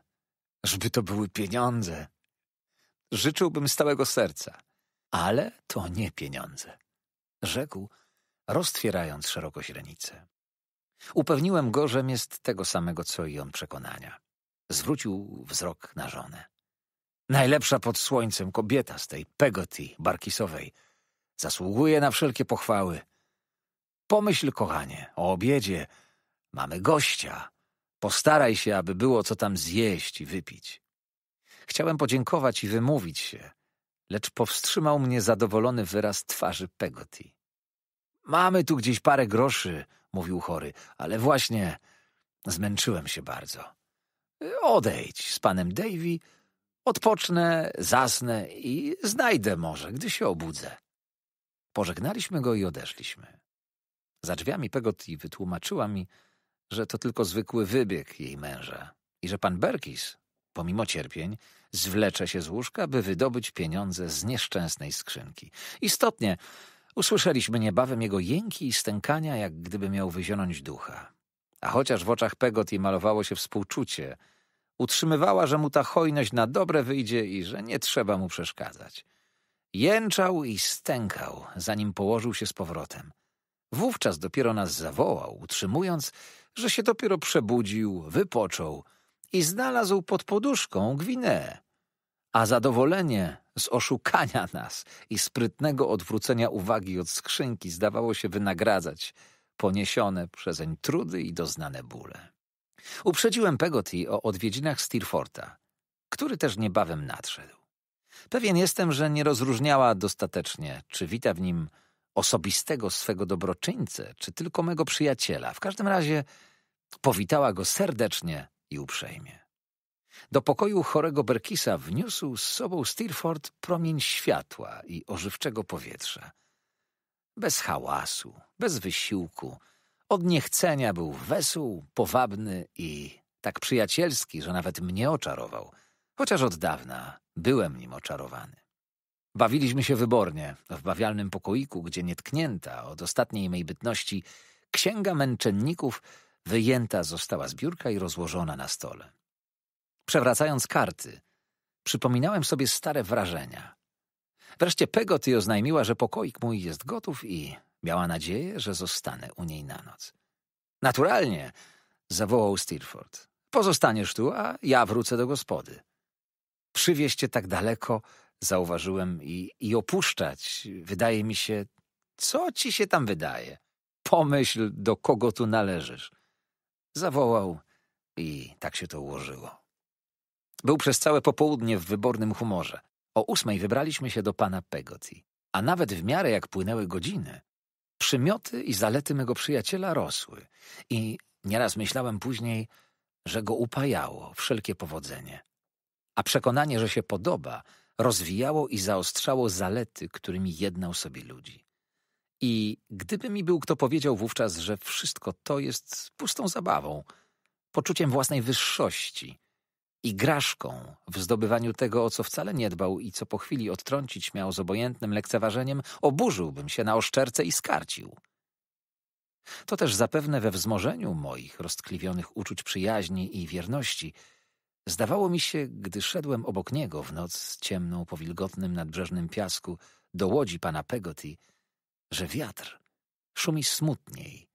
żeby to były pieniądze. Życzyłbym z całego serca, ale to nie pieniądze, rzekł, roztwierając szeroko źrenice. Upewniłem go, żem jest tego samego co i on przekonania. Zwrócił wzrok na żonę. Najlepsza pod słońcem kobieta z tej Pegoti Barkisowej. Zasługuje na wszelkie pochwały. Pomyśl, kochanie, o obiedzie. Mamy gościa. Postaraj się, aby było co tam zjeść i wypić. Chciałem podziękować i wymówić się, lecz powstrzymał mnie zadowolony wyraz twarzy Pegoti. Mamy tu gdzieś parę groszy, mówił chory, ale właśnie zmęczyłem się bardzo. Odejdź z panem Davy, odpocznę, zasnę i znajdę może, gdy się obudzę. Pożegnaliśmy go i odeszliśmy. Za drzwiami Pegotty wytłumaczyła mi, że to tylko zwykły wybieg jej męża i że pan Berkis, pomimo cierpień, zwlecze się z łóżka, by wydobyć pieniądze z nieszczęsnej skrzynki. Istotnie, Usłyszeliśmy niebawem jego jęki i stękania, jak gdyby miał wyzionąć ducha. A chociaż w oczach Pegoti malowało się współczucie, utrzymywała, że mu ta hojność na dobre wyjdzie i że nie trzeba mu przeszkadzać. Jęczał i stękał, zanim położył się z powrotem. Wówczas dopiero nas zawołał, utrzymując, że się dopiero przebudził, wypoczął i znalazł pod poduszką gwinę a zadowolenie z oszukania nas i sprytnego odwrócenia uwagi od skrzynki zdawało się wynagradzać poniesione przezeń trudy i doznane bóle. Uprzedziłem Pegotty o odwiedzinach Steerforta, który też niebawem nadszedł. Pewien jestem, że nie rozróżniała dostatecznie, czy wita w nim osobistego swego dobroczyńcę, czy tylko mego przyjaciela. W każdym razie powitała go serdecznie i uprzejmie. Do pokoju chorego Berkisa wniósł z sobą Steerford promień światła i ożywczego powietrza. Bez hałasu, bez wysiłku, od niechcenia był wesół, powabny i tak przyjacielski, że nawet mnie oczarował, chociaż od dawna byłem nim oczarowany. Bawiliśmy się wybornie w bawialnym pokoiku, gdzie nietknięta od ostatniej mej bytności księga męczenników wyjęta została z biurka i rozłożona na stole przewracając karty. Przypominałem sobie stare wrażenia. Wreszcie Pegoty oznajmiła, że pokoik mój jest gotów i miała nadzieję, że zostanę u niej na noc. Naturalnie, zawołał Steerforth. Pozostaniesz tu, a ja wrócę do gospody. Przywieźcie tak daleko, zauważyłem, i, i opuszczać, wydaje mi się, co ci się tam wydaje? Pomyśl, do kogo tu należysz. Zawołał i tak się to ułożyło. Był przez całe popołudnie w wybornym humorze. O ósmej wybraliśmy się do pana Pegotty, a nawet w miarę jak płynęły godziny, przymioty i zalety mego przyjaciela rosły i nieraz myślałem później, że go upajało wszelkie powodzenie. A przekonanie, że się podoba, rozwijało i zaostrzało zalety, którymi jednał sobie ludzi. I gdyby mi był kto powiedział wówczas, że wszystko to jest pustą zabawą, poczuciem własnej wyższości – igraszką w zdobywaniu tego, o co wcale nie dbał i co po chwili odtrącić miał z obojętnym lekceważeniem, oburzyłbym się na oszczerce i skarcił. To też zapewne we wzmożeniu moich roztkliwionych uczuć przyjaźni i wierności zdawało mi się, gdy szedłem obok niego w noc ciemną po wilgotnym nadbrzeżnym piasku do łodzi pana Pegotty, że wiatr szumi smutniej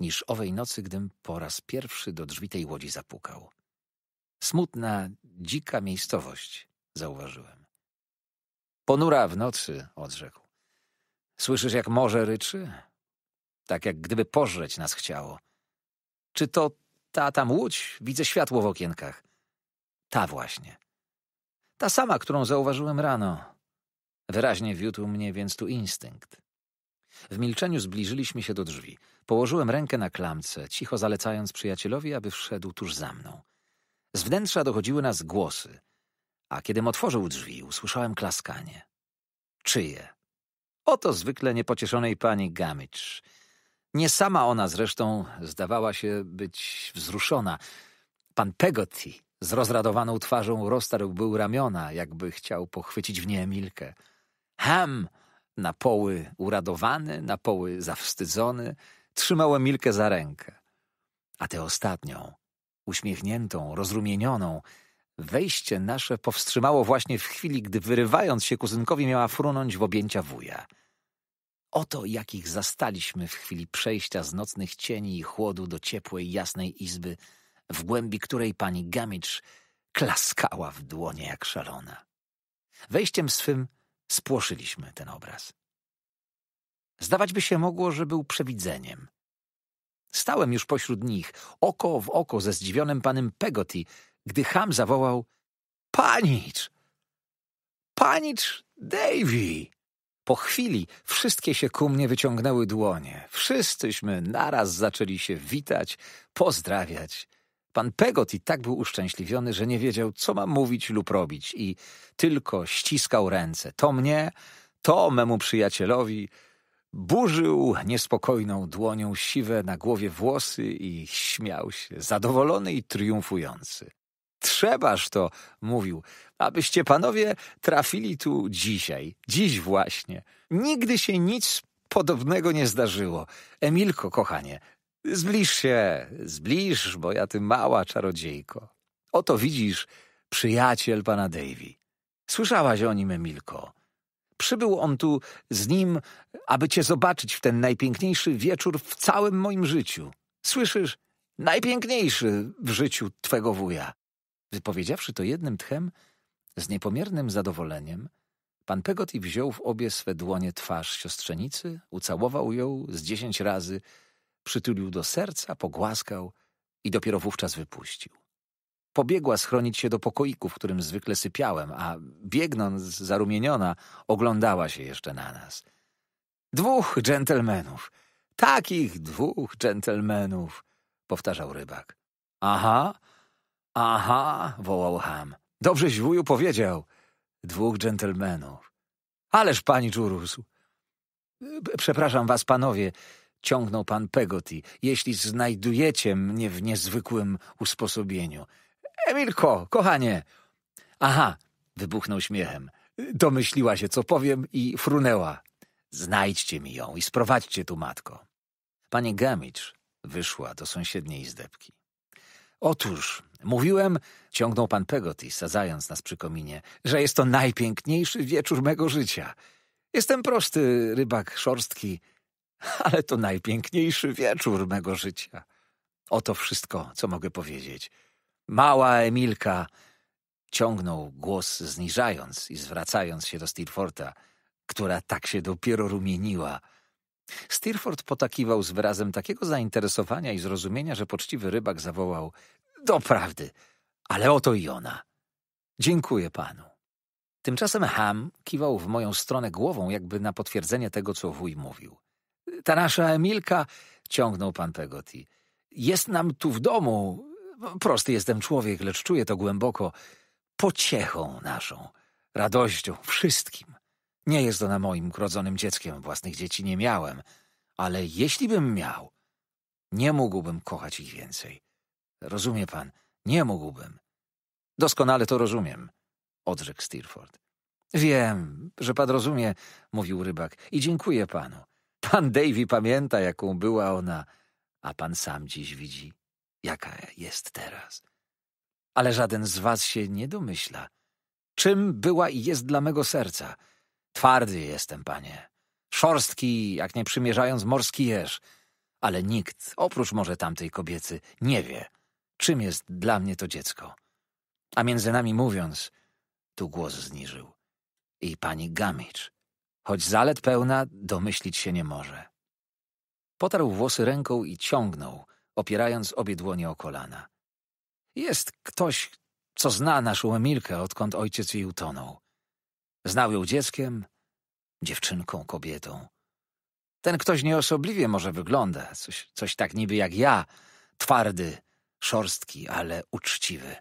niż owej nocy, gdym po raz pierwszy do drzwi tej łodzi zapukał. Smutna, dzika miejscowość, zauważyłem. Ponura w nocy, odrzekł. Słyszysz, jak morze ryczy? Tak jak gdyby pożreć nas chciało. Czy to ta tam łódź? Widzę światło w okienkach. Ta właśnie. Ta sama, którą zauważyłem rano. Wyraźnie wiódł mnie więc tu instynkt. W milczeniu zbliżyliśmy się do drzwi. Położyłem rękę na klamce, cicho zalecając przyjacielowi, aby wszedł tuż za mną. Z wnętrza dochodziły nas głosy, a kiedym otworzył drzwi, usłyszałem klaskanie. Czyje? Oto zwykle niepocieszonej pani Gamicz. Nie sama ona zresztą zdawała się być wzruszona. Pan Peggotty z rozradowaną twarzą roztarł był ramiona, jakby chciał pochwycić w nie Emilkę. Ham! Na poły uradowany, na poły zawstydzony, trzymał Emilkę za rękę. A tę ostatnią uśmiechniętą, rozrumienioną. Wejście nasze powstrzymało właśnie w chwili, gdy wyrywając się kuzynkowi miała frunąć w objęcia wuja. Oto jakich zastaliśmy w chwili przejścia z nocnych cieni i chłodu do ciepłej, jasnej izby, w głębi której pani Gamicz klaskała w dłonie jak szalona. Wejściem swym spłoszyliśmy ten obraz. Zdawać by się mogło, że był przewidzeniem, Stałem już pośród nich, oko w oko ze zdziwionym panem Pegoti, gdy Ham zawołał – Panicz! Panicz Davy! Po chwili wszystkie się ku mnie wyciągnęły dłonie. Wszyscyśmy naraz zaczęli się witać, pozdrawiać. Pan Pegoti tak był uszczęśliwiony, że nie wiedział, co ma mówić lub robić i tylko ściskał ręce. To mnie, to memu przyjacielowi – Burzył niespokojną dłonią siwe na głowie włosy i śmiał się, zadowolony i triumfujący. Trzebaż to, mówił, abyście panowie trafili tu dzisiaj, dziś właśnie. Nigdy się nic podobnego nie zdarzyło. Emilko, kochanie, zbliż się, zbliż, bo ja ty mała czarodziejko. Oto widzisz, przyjaciel pana Davy. Słyszałaś o nim, Emilko. Przybył on tu z nim, aby cię zobaczyć w ten najpiękniejszy wieczór w całym moim życiu. Słyszysz? Najpiękniejszy w życiu twego wuja. Wypowiedziawszy to jednym tchem, z niepomiernym zadowoleniem, pan Peggotty wziął w obie swe dłonie twarz siostrzenicy, ucałował ją z dziesięć razy, przytulił do serca, pogłaskał i dopiero wówczas wypuścił. Pobiegła schronić się do pokoiku, w którym zwykle sypiałem, a biegnąc zarumieniona, oglądała się jeszcze na nas. Dwóch dżentelmenów. Takich dwóch dżentelmenów, powtarzał rybak. Aha, aha, wołał Ham. Dobrześ wuju powiedział. Dwóch dżentelmenów. Ależ pani urósł. Przepraszam was, panowie, ciągnął pan Pegoti, jeśli znajdujecie mnie w niezwykłym usposobieniu. Emilko, kochanie. Aha, wybuchnął śmiechem. Domyśliła się, co powiem i frunęła. Znajdźcie mi ją i sprowadźcie tu, matko. Pani Gamicz wyszła do sąsiedniej izdebki. Otóż, mówiłem, ciągnął pan Pegoti, sadzając nas przy kominie, że jest to najpiękniejszy wieczór mego życia. Jestem prosty rybak szorstki, ale to najpiękniejszy wieczór mego życia. Oto wszystko, co mogę powiedzieć. Mała Emilka! Ciągnął głos zniżając i zwracając się do Steerforta, która tak się dopiero rumieniła. Steerfort potakiwał z wyrazem takiego zainteresowania i zrozumienia, że poczciwy rybak zawołał – Doprawdy, ale oto i ona. Dziękuję panu. Tymczasem Ham kiwał w moją stronę głową, jakby na potwierdzenie tego, co wuj mówił. Ta nasza Emilka, ciągnął pan Pegoti, jest nam tu w domu, no, prosty jestem człowiek, lecz czuję to głęboko, pociechą naszą, radością, wszystkim. Nie jest ona moim urodzonym dzieckiem, własnych dzieci nie miałem, ale jeśli bym miał, nie mógłbym kochać ich więcej. Rozumie pan, nie mógłbym. Doskonale to rozumiem, odrzekł Steerford. Wiem, że pan rozumie, mówił rybak, i dziękuję panu. Pan Davy pamięta, jaką była ona, a pan sam dziś widzi, jaka jest teraz. Ale żaden z was się nie domyśla, czym była i jest dla mego serca. Twardy jestem, panie. Szorstki, jak nie przymierzając morski jeż. Ale nikt, oprócz może tamtej kobiecy, nie wie, czym jest dla mnie to dziecko. A między nami mówiąc, tu głos zniżył. I pani Gamicz, choć zalet pełna, domyślić się nie może. Potarł włosy ręką i ciągnął, opierając obie dłonie o kolana. Jest ktoś, co zna naszą Emilkę, odkąd ojciec jej utonął. Znał ją dzieckiem, dziewczynką, kobietą. Ten ktoś nieosobliwie może wygląda, coś, coś tak niby jak ja, twardy, szorstki, ale uczciwy.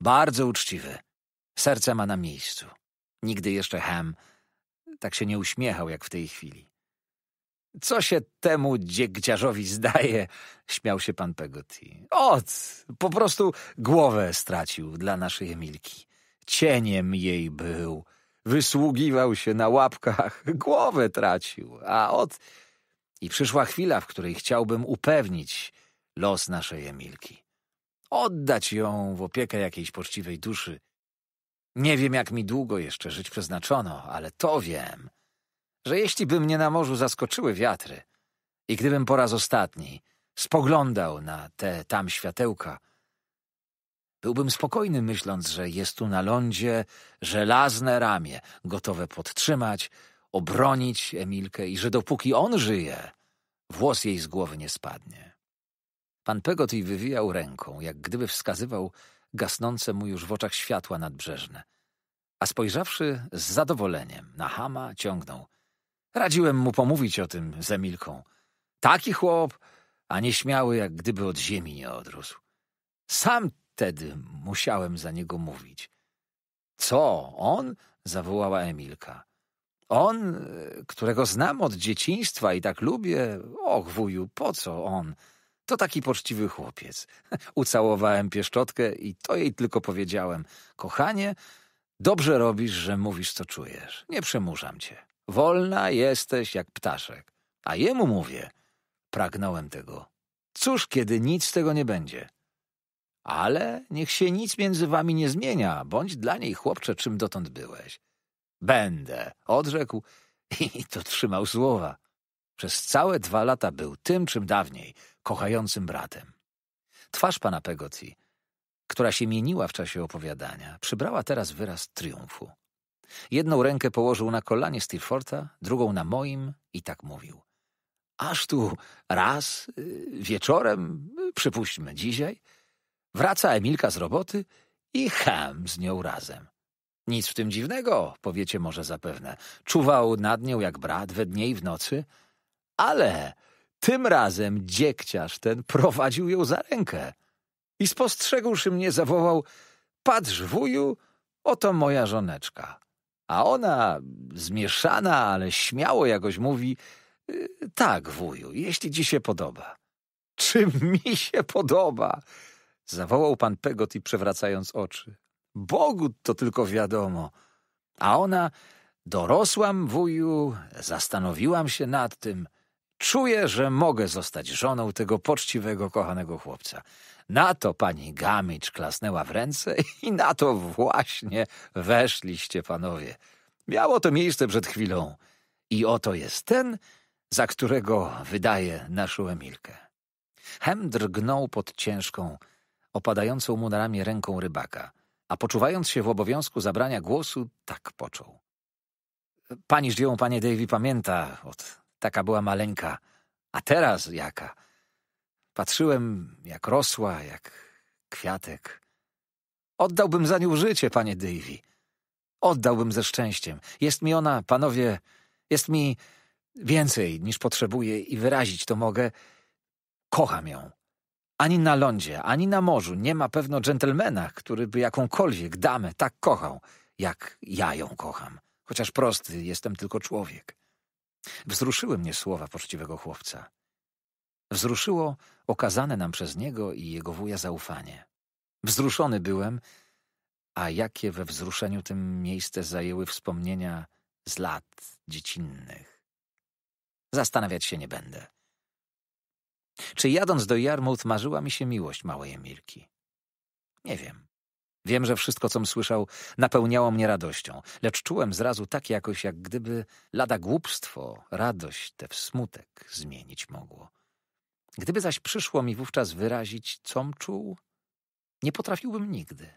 Bardzo uczciwy. Serce ma na miejscu. Nigdy jeszcze Hem tak się nie uśmiechał jak w tej chwili. Co się temu dziegciarzowi zdaje? Śmiał się pan Peggotty. Ot, po prostu głowę stracił dla naszej Emilki. Cieniem jej był. Wysługiwał się na łapkach, głowę tracił. A ot... I przyszła chwila, w której chciałbym upewnić los naszej Emilki. Oddać ją w opiekę jakiejś poczciwej duszy. Nie wiem, jak mi długo jeszcze żyć przeznaczono, ale to wiem – że jeśli by mnie na morzu zaskoczyły wiatry i gdybym po raz ostatni spoglądał na te tam światełka, byłbym spokojny myśląc, że jest tu na lądzie żelazne ramię, gotowe podtrzymać, obronić Emilkę i że dopóki on żyje, włos jej z głowy nie spadnie. Pan Pegotty wywijał ręką, jak gdyby wskazywał gasnące mu już w oczach światła nadbrzeżne. A spojrzawszy z zadowoleniem na Hama, ciągnął. Radziłem mu pomówić o tym z Emilką. Taki chłop, a nieśmiały, jak gdyby od ziemi nie odrósł. Sam tedy musiałem za niego mówić. Co, on? zawołała Emilka. On, e, którego znam od dzieciństwa i tak lubię. Och, wuju, po co on? To taki poczciwy chłopiec. Ucałowałem pieszczotkę i to jej tylko powiedziałem. Kochanie, dobrze robisz, że mówisz, co czujesz. Nie przemurzam cię. Wolna jesteś jak ptaszek. A jemu mówię, pragnąłem tego. Cóż, kiedy nic z tego nie będzie? Ale niech się nic między wami nie zmienia, bądź dla niej chłopcze, czym dotąd byłeś. Będę, odrzekł i to trzymał słowa. Przez całe dwa lata był tym, czym dawniej, kochającym bratem. Twarz pana Pegoti, która się mieniła w czasie opowiadania, przybrała teraz wyraz triumfu. Jedną rękę położył na kolanie Steerforta, drugą na moim i tak mówił. Aż tu raz, y, wieczorem, y, przypuśćmy dzisiaj, wraca Emilka z roboty i chem z nią razem. Nic w tym dziwnego, powiecie może zapewne. Czuwał nad nią jak brat we dnie i w nocy. Ale tym razem dziekciarz ten prowadził ją za rękę. I spostrzegłszy mnie, zawołał: Patrz, wuju, oto moja żoneczka. A ona, zmieszana, ale śmiało jakoś mówi: y, Tak, wuju, jeśli ci się podoba. Czy mi się podoba? Zawołał pan Peggotty, przewracając oczy. Bogu to tylko wiadomo. A ona, dorosłam, wuju, zastanowiłam się nad tym. Czuję, że mogę zostać żoną tego poczciwego, kochanego chłopca. Na to pani Gamicz klasnęła w ręce i na to właśnie weszliście, panowie. Miało to miejsce przed chwilą. I oto jest ten, za którego wydaje naszą Emilkę. Hem drgnął pod ciężką, opadającą mu na ramię ręką rybaka, a poczuwając się w obowiązku zabrania głosu, tak począł. Pani ją, panie Davy, pamięta, od taka była maleńka, a teraz jaka – Patrzyłem, jak rosła, jak kwiatek. Oddałbym za nią życie, panie Davy. Oddałbym ze szczęściem. Jest mi ona, panowie, jest mi więcej niż potrzebuję i wyrazić to mogę. Kocham ją. Ani na lądzie, ani na morzu nie ma pewno dżentelmena, który by jakąkolwiek damę tak kochał, jak ja ją kocham. Chociaż prosty jestem tylko człowiek. Wzruszyły mnie słowa poczciwego chłopca. Wzruszyło okazane nam przez niego i jego wuja zaufanie. Wzruszony byłem, a jakie we wzruszeniu tym miejsce zajęły wspomnienia z lat dziecinnych. Zastanawiać się nie będę. Czy jadąc do Jarmouth marzyła mi się miłość małej Emilki? Nie wiem. Wiem, że wszystko, com słyszał, napełniało mnie radością, lecz czułem zrazu tak jakoś, jak gdyby lada głupstwo radość tę w smutek zmienić mogło. Gdyby zaś przyszło mi wówczas wyrazić, com czuł, nie potrafiłbym nigdy.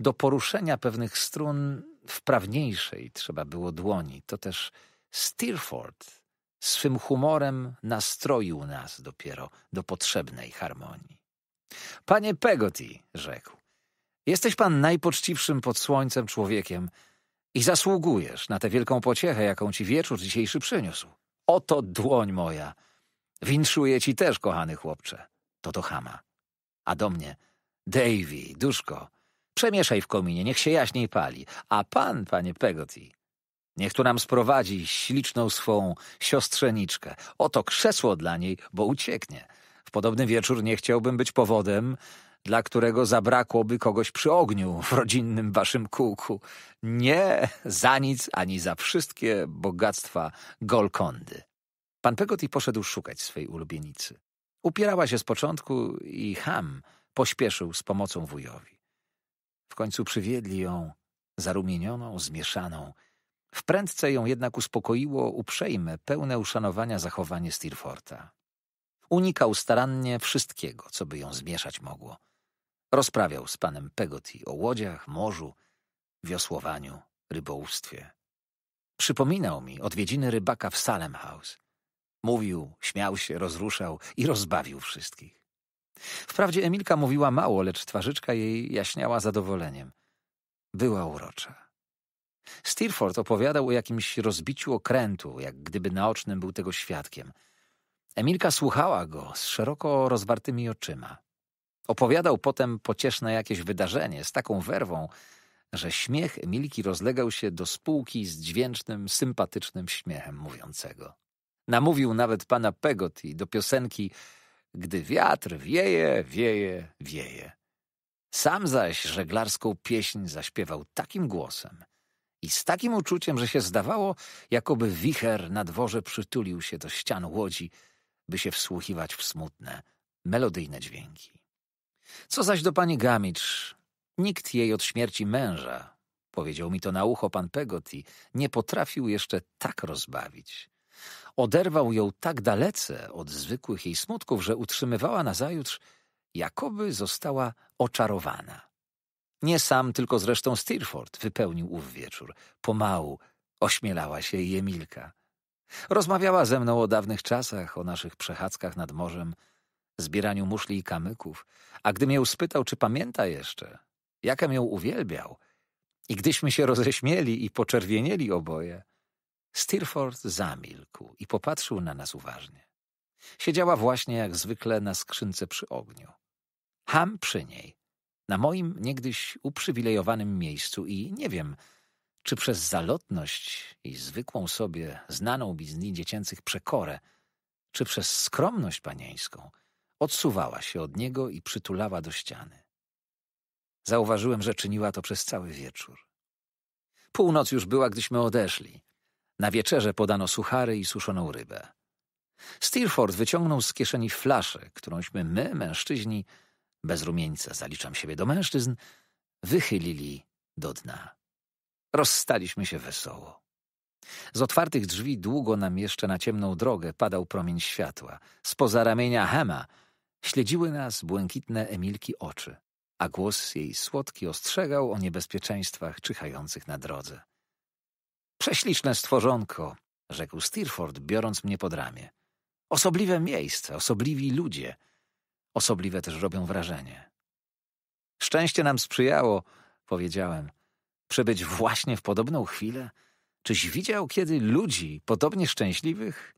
Do poruszenia pewnych strun wprawniejszej trzeba było dłoni. To też Steerford swym humorem nastroił nas dopiero do potrzebnej harmonii. Panie Peggotty, rzekł, jesteś pan najpoczciwszym pod słońcem człowiekiem i zasługujesz na tę wielką pociechę, jaką ci wieczór dzisiejszy przyniósł. Oto dłoń moja, Winszuję ci też, kochany chłopcze. To to Hama. A do mnie. Davy, duszko, przemieszaj w kominie, niech się jaśniej pali. A pan, panie Pegoty, niech tu nam sprowadzi śliczną swą siostrzeniczkę. Oto krzesło dla niej, bo ucieknie. W podobny wieczór nie chciałbym być powodem, dla którego zabrakłoby kogoś przy ogniu w rodzinnym waszym kółku. Nie za nic ani za wszystkie bogactwa Golkondy. Pan Pegoti poszedł szukać swej ulubienicy. Upierała się z początku i Ham pośpieszył z pomocą wujowi. W końcu przywiedli ją, zarumienioną, zmieszaną. W prędce ją jednak uspokoiło uprzejme, pełne uszanowania zachowanie Steerforta. Unikał starannie wszystkiego, co by ją zmieszać mogło. Rozprawiał z panem Pegoti o łodziach, morzu, wiosłowaniu, rybołówstwie. Przypominał mi odwiedziny rybaka w Salem House. Mówił, śmiał się, rozruszał i rozbawił wszystkich. Wprawdzie Emilka mówiła mało, lecz twarzyczka jej jaśniała zadowoleniem. Była urocza. Steerforth opowiadał o jakimś rozbiciu okrętu, jak gdyby naocznym był tego świadkiem. Emilka słuchała go z szeroko rozwartymi oczyma. Opowiadał potem pocieszne jakieś wydarzenie z taką werwą, że śmiech Emilki rozlegał się do spółki z dźwięcznym, sympatycznym śmiechem mówiącego. Namówił nawet pana Pegoti do piosenki Gdy wiatr wieje, wieje, wieje. Sam zaś żeglarską pieśń zaśpiewał takim głosem i z takim uczuciem, że się zdawało, jakoby wicher na dworze przytulił się do ścian łodzi, by się wsłuchiwać w smutne, melodyjne dźwięki. Co zaś do pani Gamicz, nikt jej od śmierci męża, powiedział mi to na ucho pan Pegoti, nie potrafił jeszcze tak rozbawić. Oderwał ją tak dalece od zwykłych jej smutków, że utrzymywała nazajutrz, jakoby została oczarowana. Nie sam, tylko zresztą Steerford wypełnił ów wieczór. Pomału ośmielała się i Emilka. Rozmawiała ze mną o dawnych czasach, o naszych przechadzkach nad morzem, zbieraniu muszli i kamyków, a gdy mnie spytał, czy pamięta jeszcze, jakem ją uwielbiał, i gdyśmy się roześmieli i poczerwienieli oboje, Steerforth zamilkł i popatrzył na nas uważnie. Siedziała właśnie jak zwykle na skrzynce przy ogniu. Ham przy niej, na moim niegdyś uprzywilejowanym miejscu i nie wiem, czy przez zalotność i zwykłą sobie, znaną mi z dni dziecięcych przekorę, czy przez skromność panieńską, odsuwała się od niego i przytulała do ściany. Zauważyłem, że czyniła to przez cały wieczór. Północ już była, gdyśmy odeszli. Na wieczerze podano suchary i suszoną rybę. Steerford wyciągnął z kieszeni flaszę, którąśmy my, mężczyźni, bez rumieńca zaliczam siebie do mężczyzn, wychylili do dna. Rozstaliśmy się wesoło. Z otwartych drzwi długo nam jeszcze na ciemną drogę padał promień światła. Spoza ramienia Hema śledziły nas błękitne Emilki oczy, a głos jej słodki ostrzegał o niebezpieczeństwach czyhających na drodze. Prześliczne stworzonko, rzekł Steerford, biorąc mnie pod ramię. Osobliwe miejsce, osobliwi ludzie. Osobliwe też robią wrażenie. Szczęście nam sprzyjało, powiedziałem. Przybyć właśnie w podobną chwilę? Czyś widział kiedy ludzi podobnie szczęśliwych?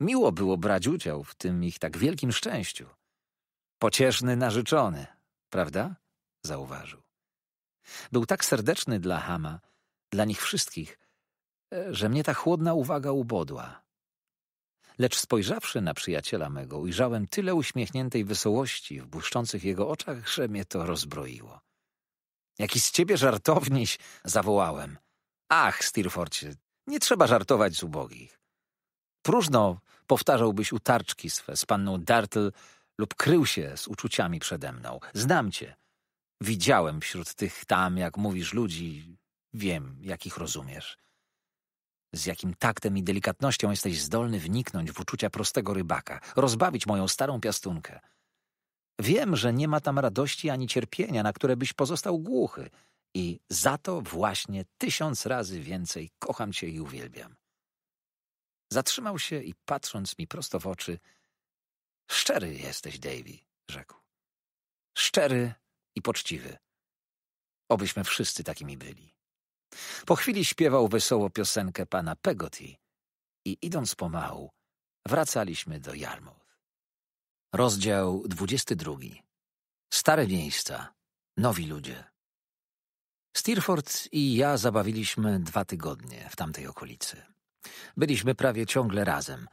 Miło było brać udział w tym ich tak wielkim szczęściu. Pocieszny narzeczony, prawda? zauważył. Był tak serdeczny dla Hama, dla nich wszystkich – E, że mnie ta chłodna uwaga ubodła. Lecz spojrzawszy na przyjaciela mego, ujrzałem tyle uśmiechniętej wesołości w błyszczących jego oczach, że mnie to rozbroiło. Jaki z ciebie żartowniś! zawołałem. Ach, Steerforcie, nie trzeba żartować z ubogich. Próżno powtarzałbyś utarczki swe z panną Dartle lub krył się z uczuciami przede mną. Znam cię. Widziałem wśród tych tam, jak mówisz, ludzi. Wiem, jakich rozumiesz. Z jakim taktem i delikatnością jesteś zdolny wniknąć w uczucia prostego rybaka, rozbawić moją starą piastunkę. Wiem, że nie ma tam radości ani cierpienia, na które byś pozostał głuchy, i za to właśnie tysiąc razy więcej kocham cię i uwielbiam. Zatrzymał się i patrząc mi prosto w oczy, szczery jesteś, Davy, rzekł. Szczery i poczciwy. Obyśmy wszyscy takimi byli. Po chwili śpiewał wesoło piosenkę pana Pegotty i idąc pomału, wracaliśmy do Yarmouth. Rozdział 22. Stare miejsca, nowi ludzie. Steerford i ja zabawiliśmy dwa tygodnie w tamtej okolicy. Byliśmy prawie ciągle razem.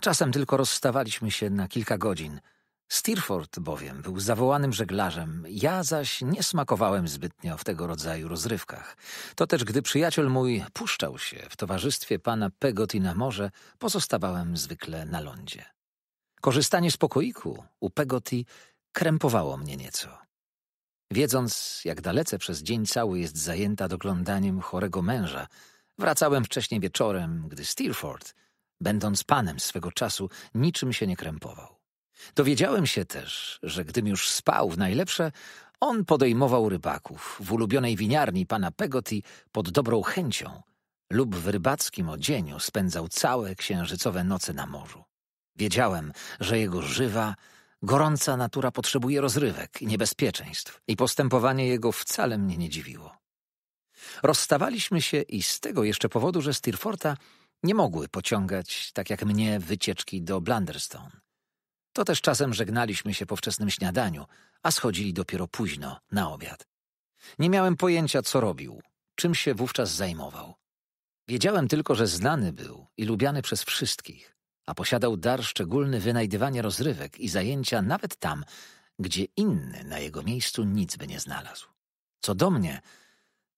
Czasem tylko rozstawaliśmy się na kilka godzin – Steerforth bowiem był zawołanym żeglarzem, ja zaś nie smakowałem zbytnio w tego rodzaju rozrywkach. To też gdy przyjaciel mój puszczał się w towarzystwie pana Pegoti na morze, pozostawałem zwykle na lądzie. Korzystanie z pokoiku u Pegoti krępowało mnie nieco. Wiedząc, jak dalece przez dzień cały jest zajęta doglądaniem chorego męża, wracałem wcześniej wieczorem, gdy Steerforth, będąc panem swego czasu, niczym się nie krępował. Dowiedziałem się też, że gdym już spał w najlepsze, on podejmował rybaków w ulubionej winiarni pana Pegoti pod dobrą chęcią lub w rybackim odzieniu spędzał całe księżycowe noce na morzu. Wiedziałem, że jego żywa, gorąca natura potrzebuje rozrywek i niebezpieczeństw i postępowanie jego wcale mnie nie dziwiło. Rozstawaliśmy się i z tego jeszcze powodu, że Steerforta nie mogły pociągać, tak jak mnie, wycieczki do Blunderstone. To też czasem żegnaliśmy się po wczesnym śniadaniu, a schodzili dopiero późno, na obiad. Nie miałem pojęcia, co robił, czym się wówczas zajmował. Wiedziałem tylko, że znany był i lubiany przez wszystkich, a posiadał dar szczególny wynajdywania rozrywek i zajęcia nawet tam, gdzie inny na jego miejscu nic by nie znalazł. Co do mnie,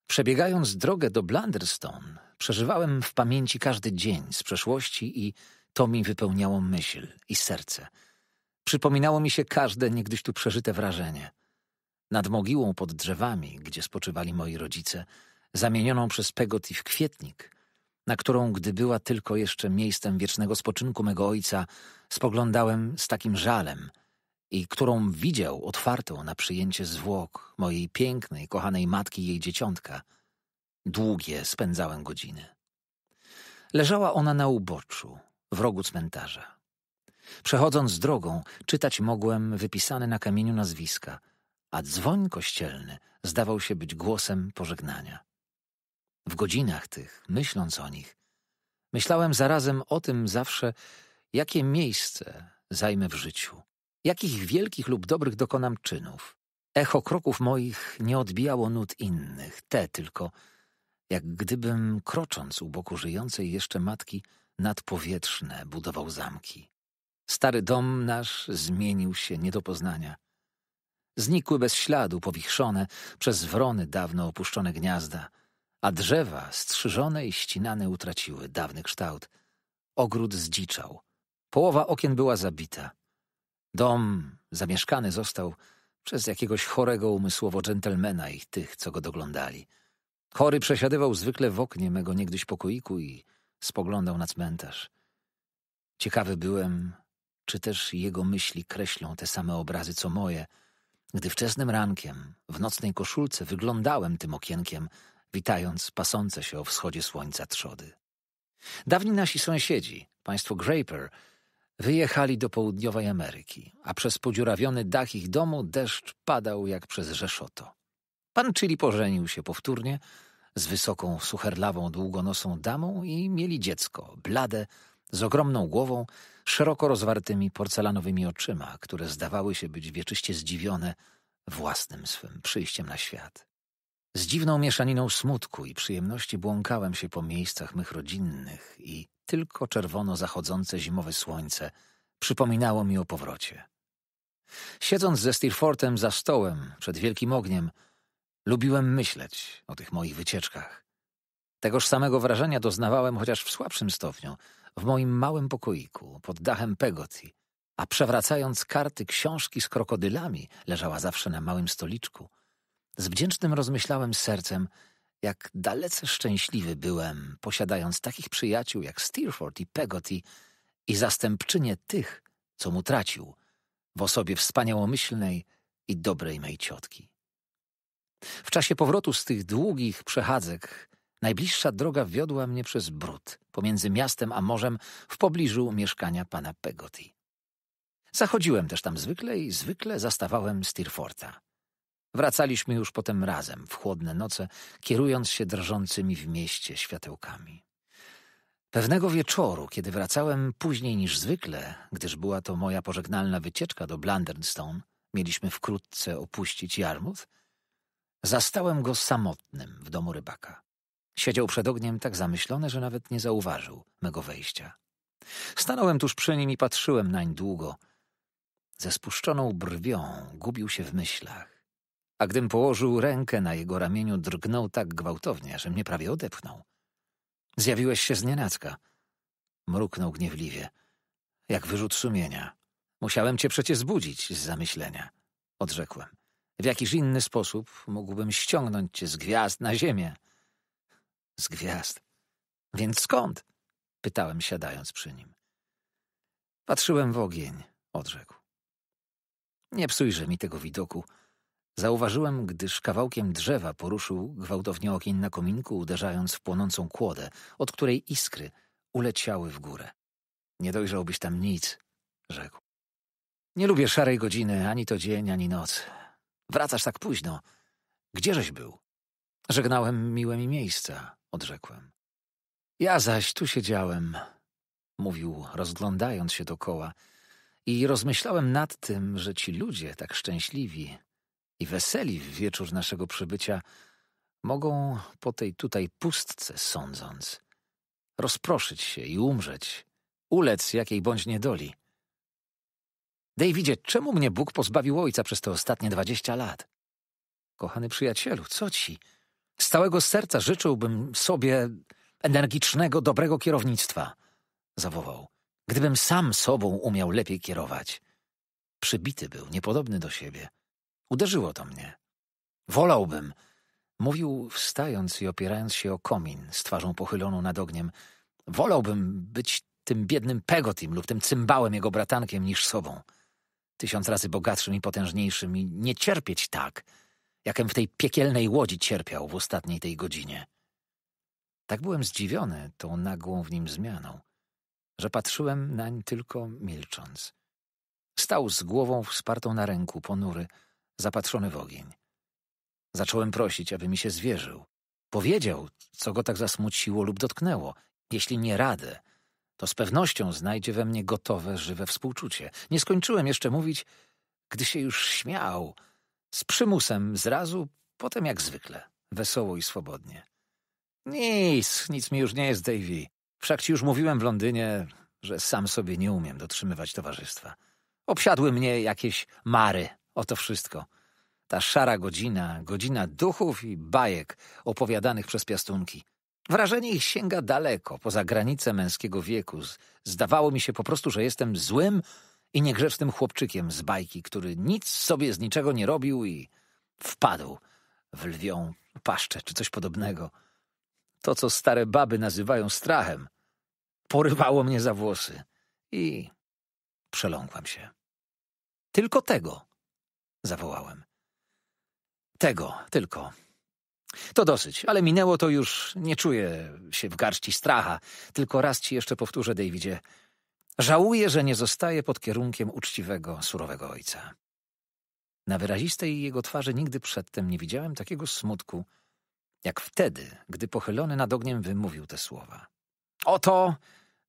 przebiegając drogę do Blunderstone, przeżywałem w pamięci każdy dzień z przeszłości i to mi wypełniało myśl i serce – Przypominało mi się każde niegdyś tu przeżyte wrażenie. Nad mogiłą pod drzewami, gdzie spoczywali moi rodzice, zamienioną przez Pegoti w kwietnik, na którą, gdy była tylko jeszcze miejscem wiecznego spoczynku mego ojca, spoglądałem z takim żalem i którą widział otwartą na przyjęcie zwłok mojej pięknej, kochanej matki i jej dzieciątka. Długie spędzałem godziny. Leżała ona na uboczu, w rogu cmentarza. Przechodząc drogą, czytać mogłem wypisane na kamieniu nazwiska, a dzwoń kościelny zdawał się być głosem pożegnania. W godzinach tych, myśląc o nich, myślałem zarazem o tym zawsze, jakie miejsce zajmę w życiu, jakich wielkich lub dobrych dokonam czynów. Echo kroków moich nie odbijało nut innych, te tylko, jak gdybym krocząc u boku żyjącej jeszcze matki nadpowietrzne budował zamki. Stary dom nasz zmienił się nie do poznania. Znikły bez śladu powichrzone przez wrony dawno opuszczone gniazda, a drzewa strzyżone i ścinane utraciły dawny kształt. Ogród zdziczał. Połowa okien była zabita. Dom zamieszkany został przez jakiegoś chorego umysłowo dżentelmena i tych, co go doglądali. Chory przesiadywał zwykle w oknie mego niegdyś pokoiku i spoglądał na cmentarz. Ciekawy byłem, czy też jego myśli kreślą te same obrazy co moje, gdy wczesnym rankiem, w nocnej koszulce, wyglądałem tym okienkiem, witając pasące się o wschodzie słońca trzody. Dawni nasi sąsiedzi, państwo Graper, wyjechali do południowej Ameryki, a przez podziurawiony dach ich domu deszcz padał jak przez rzeszoto. Pan Chili pożenił się powtórnie z wysoką, sucherlawą, długonosą damą i mieli dziecko, blade, z ogromną głową, szeroko rozwartymi porcelanowymi oczyma, które zdawały się być wieczyście zdziwione własnym swym przyjściem na świat. Z dziwną mieszaniną smutku i przyjemności błąkałem się po miejscach mych rodzinnych i tylko czerwono zachodzące zimowe słońce przypominało mi o powrocie. Siedząc ze Steerfortem za stołem przed wielkim ogniem, lubiłem myśleć o tych moich wycieczkach. Tegoż samego wrażenia doznawałem chociaż w słabszym stopniu, w moim małym pokoiku pod dachem Pegoti, a przewracając karty książki z krokodylami, leżała zawsze na małym stoliczku. Z wdzięcznym rozmyślałem sercem, jak dalece szczęśliwy byłem, posiadając takich przyjaciół jak Steerford i Pegoti i zastępczynię tych, co mu tracił, w osobie wspaniałomyślnej i dobrej mej ciotki. W czasie powrotu z tych długich przechadzek Najbliższa droga wiodła mnie przez brud, pomiędzy miastem a morzem, w pobliżu mieszkania pana Pegoty. Zachodziłem też tam zwykle i zwykle zastawałem Steerforta. Wracaliśmy już potem razem, w chłodne noce, kierując się drżącymi w mieście światełkami. Pewnego wieczoru, kiedy wracałem później niż zwykle, gdyż była to moja pożegnalna wycieczka do Blunderstone, mieliśmy wkrótce opuścić Jarmuth, zastałem go samotnym w domu rybaka. Siedział przed ogniem tak zamyślony, że nawet nie zauważył mego wejścia. Stanąłem tuż przy nim i patrzyłem nań długo. Ze spuszczoną brwią gubił się w myślach, a gdym położył rękę na jego ramieniu, drgnął tak gwałtownie, że mnie prawie odepchnął. Zjawiłeś się znienacka. Mruknął gniewliwie, jak wyrzut sumienia. Musiałem cię przecież zbudzić z zamyślenia, odrzekłem. W jakiś inny sposób mógłbym ściągnąć cię z gwiazd na ziemię. Z gwiazd. Więc skąd? Pytałem, siadając przy nim. Patrzyłem w ogień, odrzekł. Nie psujże mi tego widoku. Zauważyłem, gdyż kawałkiem drzewa poruszył gwałtownie ogień na kominku, uderzając w płonącą kłodę, od której iskry uleciały w górę. Nie dojrzałbyś tam nic, rzekł. Nie lubię szarej godziny, ani to dzień, ani noc. Wracasz tak późno. Gdzieżeś był? Żegnałem miłe mi miejsca odrzekłem. Ja zaś tu siedziałem, mówił, rozglądając się dokoła, i rozmyślałem nad tym, że ci ludzie, tak szczęśliwi i weseli w wieczór naszego przybycia, mogą po tej tutaj pustce sądząc, rozproszyć się i umrzeć, ulec jakiej bądź niedoli. Davidzie, czemu mnie Bóg pozbawił ojca przez te ostatnie dwadzieścia lat? Kochany przyjacielu, co ci? Z całego serca życzyłbym sobie energicznego, dobrego kierownictwa, zawołał. Gdybym sam sobą umiał lepiej kierować. Przybity był, niepodobny do siebie. Uderzyło to mnie. Wolałbym, mówił wstając i opierając się o komin z twarzą pochyloną nad ogniem. Wolałbym być tym biednym Pegotim lub tym cymbałem jego bratankiem niż sobą. Tysiąc razy bogatszym i potężniejszym i nie cierpieć tak – jakem w tej piekielnej łodzi cierpiał w ostatniej tej godzinie. Tak byłem zdziwiony tą nagłą w nim zmianą, że patrzyłem nań tylko milcząc. Stał z głową wspartą na ręku, ponury, zapatrzony w ogień. Zacząłem prosić, aby mi się zwierzył. Powiedział, co go tak zasmuciło lub dotknęło. Jeśli nie radę, to z pewnością znajdzie we mnie gotowe, żywe współczucie. Nie skończyłem jeszcze mówić, gdy się już śmiał, z przymusem, zrazu, potem jak zwykle, wesoło i swobodnie. Nic, nic mi już nie jest, Davy. Wszak ci już mówiłem w Londynie, że sam sobie nie umiem dotrzymywać towarzystwa. Obsiadły mnie jakieś mary, oto wszystko. Ta szara godzina, godzina duchów i bajek opowiadanych przez piastunki. Wrażenie ich sięga daleko, poza granice męskiego wieku. Zdawało mi się po prostu, że jestem złym, i niegrzecznym chłopczykiem z bajki, który nic sobie z niczego nie robił i wpadł w lwią paszczę czy coś podobnego. To, co stare baby nazywają strachem, porywało mnie za włosy i przeląkłem się. Tylko tego, zawołałem. Tego tylko. To dosyć, ale minęło to już, nie czuję się w garści stracha. Tylko raz ci jeszcze powtórzę, Davidzie – Żałuję, że nie zostaje pod kierunkiem uczciwego, surowego ojca. Na wyrazistej jego twarzy nigdy przedtem nie widziałem takiego smutku, jak wtedy, gdy pochylony nad ogniem wymówił te słowa. Oto,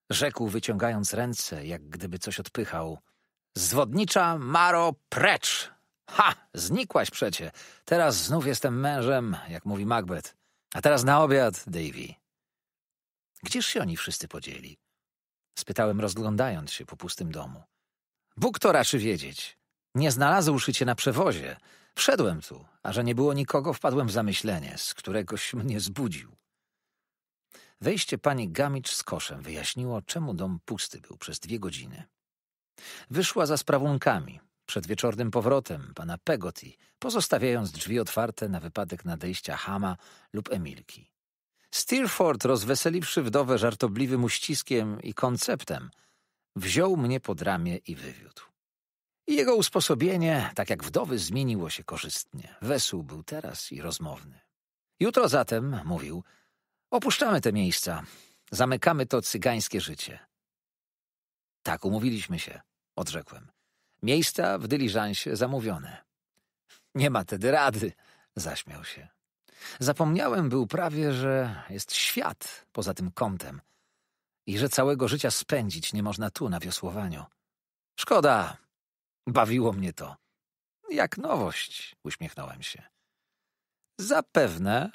rzekł wyciągając ręce, jak gdyby coś odpychał, zwodnicza Maro precz! Ha! Znikłaś przecie! Teraz znów jestem mężem, jak mówi Macbeth. A teraz na obiad, Davy. Gdzież się oni wszyscy podzieli? Spytałem rozglądając się po pustym domu. Bóg to raczy wiedzieć. Nie znalazłszy cię na przewozie. Wszedłem tu, a że nie było nikogo, wpadłem w zamyślenie, z któregoś mnie zbudził. Wejście pani Gamicz z koszem wyjaśniło, czemu dom pusty był przez dwie godziny. Wyszła za sprawunkami, przed wieczornym powrotem, pana Pegoti, pozostawiając drzwi otwarte na wypadek nadejścia Hama lub Emilki. Steerford, rozweseliwszy wdowę żartobliwym uściskiem i konceptem, wziął mnie pod ramię i wywiódł. Jego usposobienie, tak jak wdowy, zmieniło się korzystnie. Wesół był teraz i rozmowny. Jutro zatem, mówił, opuszczamy te miejsca, zamykamy to cygańskie życie. Tak, umówiliśmy się, odrzekłem. Miejsca w dyliżansie zamówione. Nie ma tedy rady, zaśmiał się. Zapomniałem był prawie, że jest świat poza tym kątem i że całego życia spędzić nie można tu na wiosłowaniu. Szkoda, bawiło mnie to. Jak nowość, uśmiechnąłem się. Zapewne,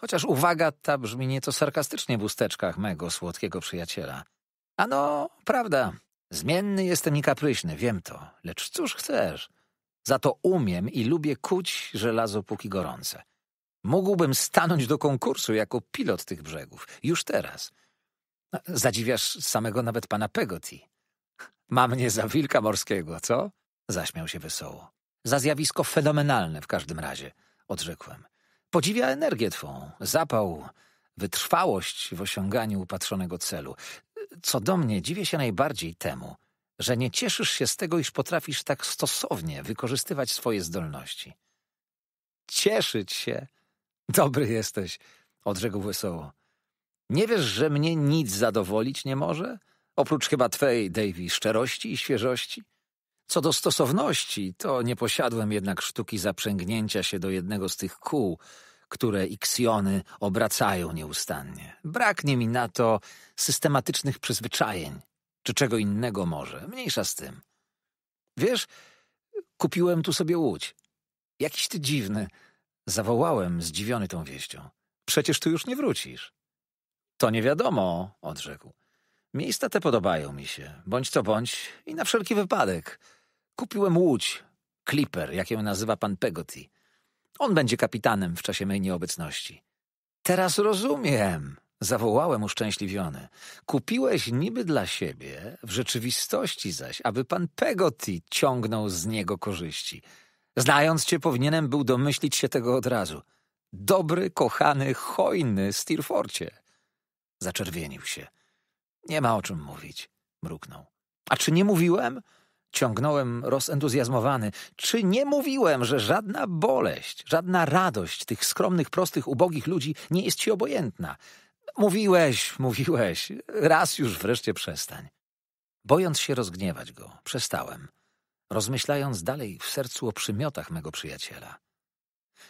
chociaż uwaga ta brzmi nieco sarkastycznie w usteczkach mego słodkiego przyjaciela. Ano, prawda, zmienny jestem i kapryśny, wiem to, lecz cóż chcesz. Za to umiem i lubię kuć żelazo póki gorące. Mógłbym stanąć do konkursu jako pilot tych brzegów, już teraz. No, zadziwiasz samego nawet pana Pegoti. Ma mnie za wilka morskiego, co? Zaśmiał się wesoło. Za zjawisko fenomenalne w każdym razie, odrzekłem. Podziwia energię twą, zapał, wytrwałość w osiąganiu upatrzonego celu. Co do mnie, dziwię się najbardziej temu, że nie cieszysz się z tego, iż potrafisz tak stosownie wykorzystywać swoje zdolności. Cieszyć się! Dobry jesteś, odrzekł wesoło. Nie wiesz, że mnie nic zadowolić nie może? Oprócz chyba twej, Davy, szczerości i świeżości? Co do stosowności, to nie posiadłem jednak sztuki zaprzęgnięcia się do jednego z tych kół, które iksjony obracają nieustannie. Braknie mi na to systematycznych przyzwyczajeń, czy czego innego może, mniejsza z tym. Wiesz, kupiłem tu sobie łódź. Jakiś ty dziwny – Zawołałem, zdziwiony tą wieścią. Przecież tu już nie wrócisz. To nie wiadomo, odrzekł. Miejsca te podobają mi się, bądź co bądź, i na wszelki wypadek. Kupiłem łódź, Clipper, jak ją nazywa pan Pegotty. On będzie kapitanem w czasie mej nieobecności. Teraz rozumiem, zawołałem uszczęśliwiony. Kupiłeś niby dla siebie, w rzeczywistości zaś, aby pan Pegotty ciągnął z niego korzyści – Znając cię, powinienem był domyślić się tego od razu. Dobry, kochany, hojny Steerforcie. Zaczerwienił się. Nie ma o czym mówić, mruknął. A czy nie mówiłem? Ciągnąłem rozentuzjazmowany. Czy nie mówiłem, że żadna boleść, żadna radość tych skromnych, prostych, ubogich ludzi nie jest ci obojętna? Mówiłeś, mówiłeś. Raz już wreszcie przestań. Bojąc się rozgniewać go, przestałem rozmyślając dalej w sercu o przymiotach mego przyjaciela.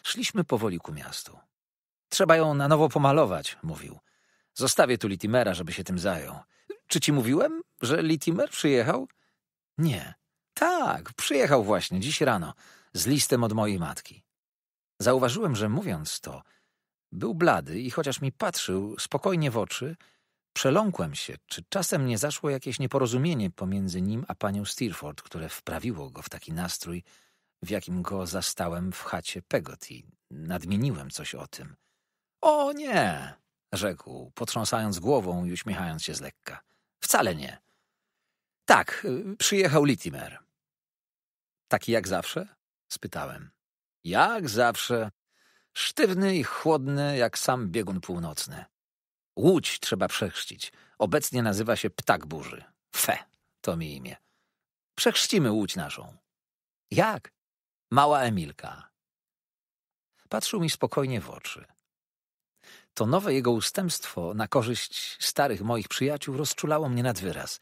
Szliśmy powoli ku miastu. Trzeba ją na nowo pomalować, mówił. Zostawię tu Litimera, żeby się tym zajął. Czy ci mówiłem, że Litimer przyjechał? Nie. Tak, przyjechał właśnie dziś rano z listem od mojej matki. Zauważyłem, że mówiąc to, był blady i chociaż mi patrzył spokojnie w oczy, Przeląkłem się, czy czasem nie zaszło jakieś nieporozumienie pomiędzy nim a panią Steerford, które wprawiło go w taki nastrój, w jakim go zastałem w chacie Pegotty. Nadmieniłem coś o tym. O nie, rzekł, potrząsając głową i uśmiechając się z lekka. Wcale nie. Tak, y, przyjechał Litimer. Taki jak zawsze? spytałem. Jak zawsze. Sztywny i chłodny, jak sam biegun północny. Łódź trzeba przechrzcić. Obecnie nazywa się Ptak Burzy. Fe, to mi imię. Przechrzcimy Łódź naszą. Jak? Mała Emilka. Patrzył mi spokojnie w oczy. To nowe jego ustępstwo na korzyść starych moich przyjaciół rozczulało mnie nad wyraz.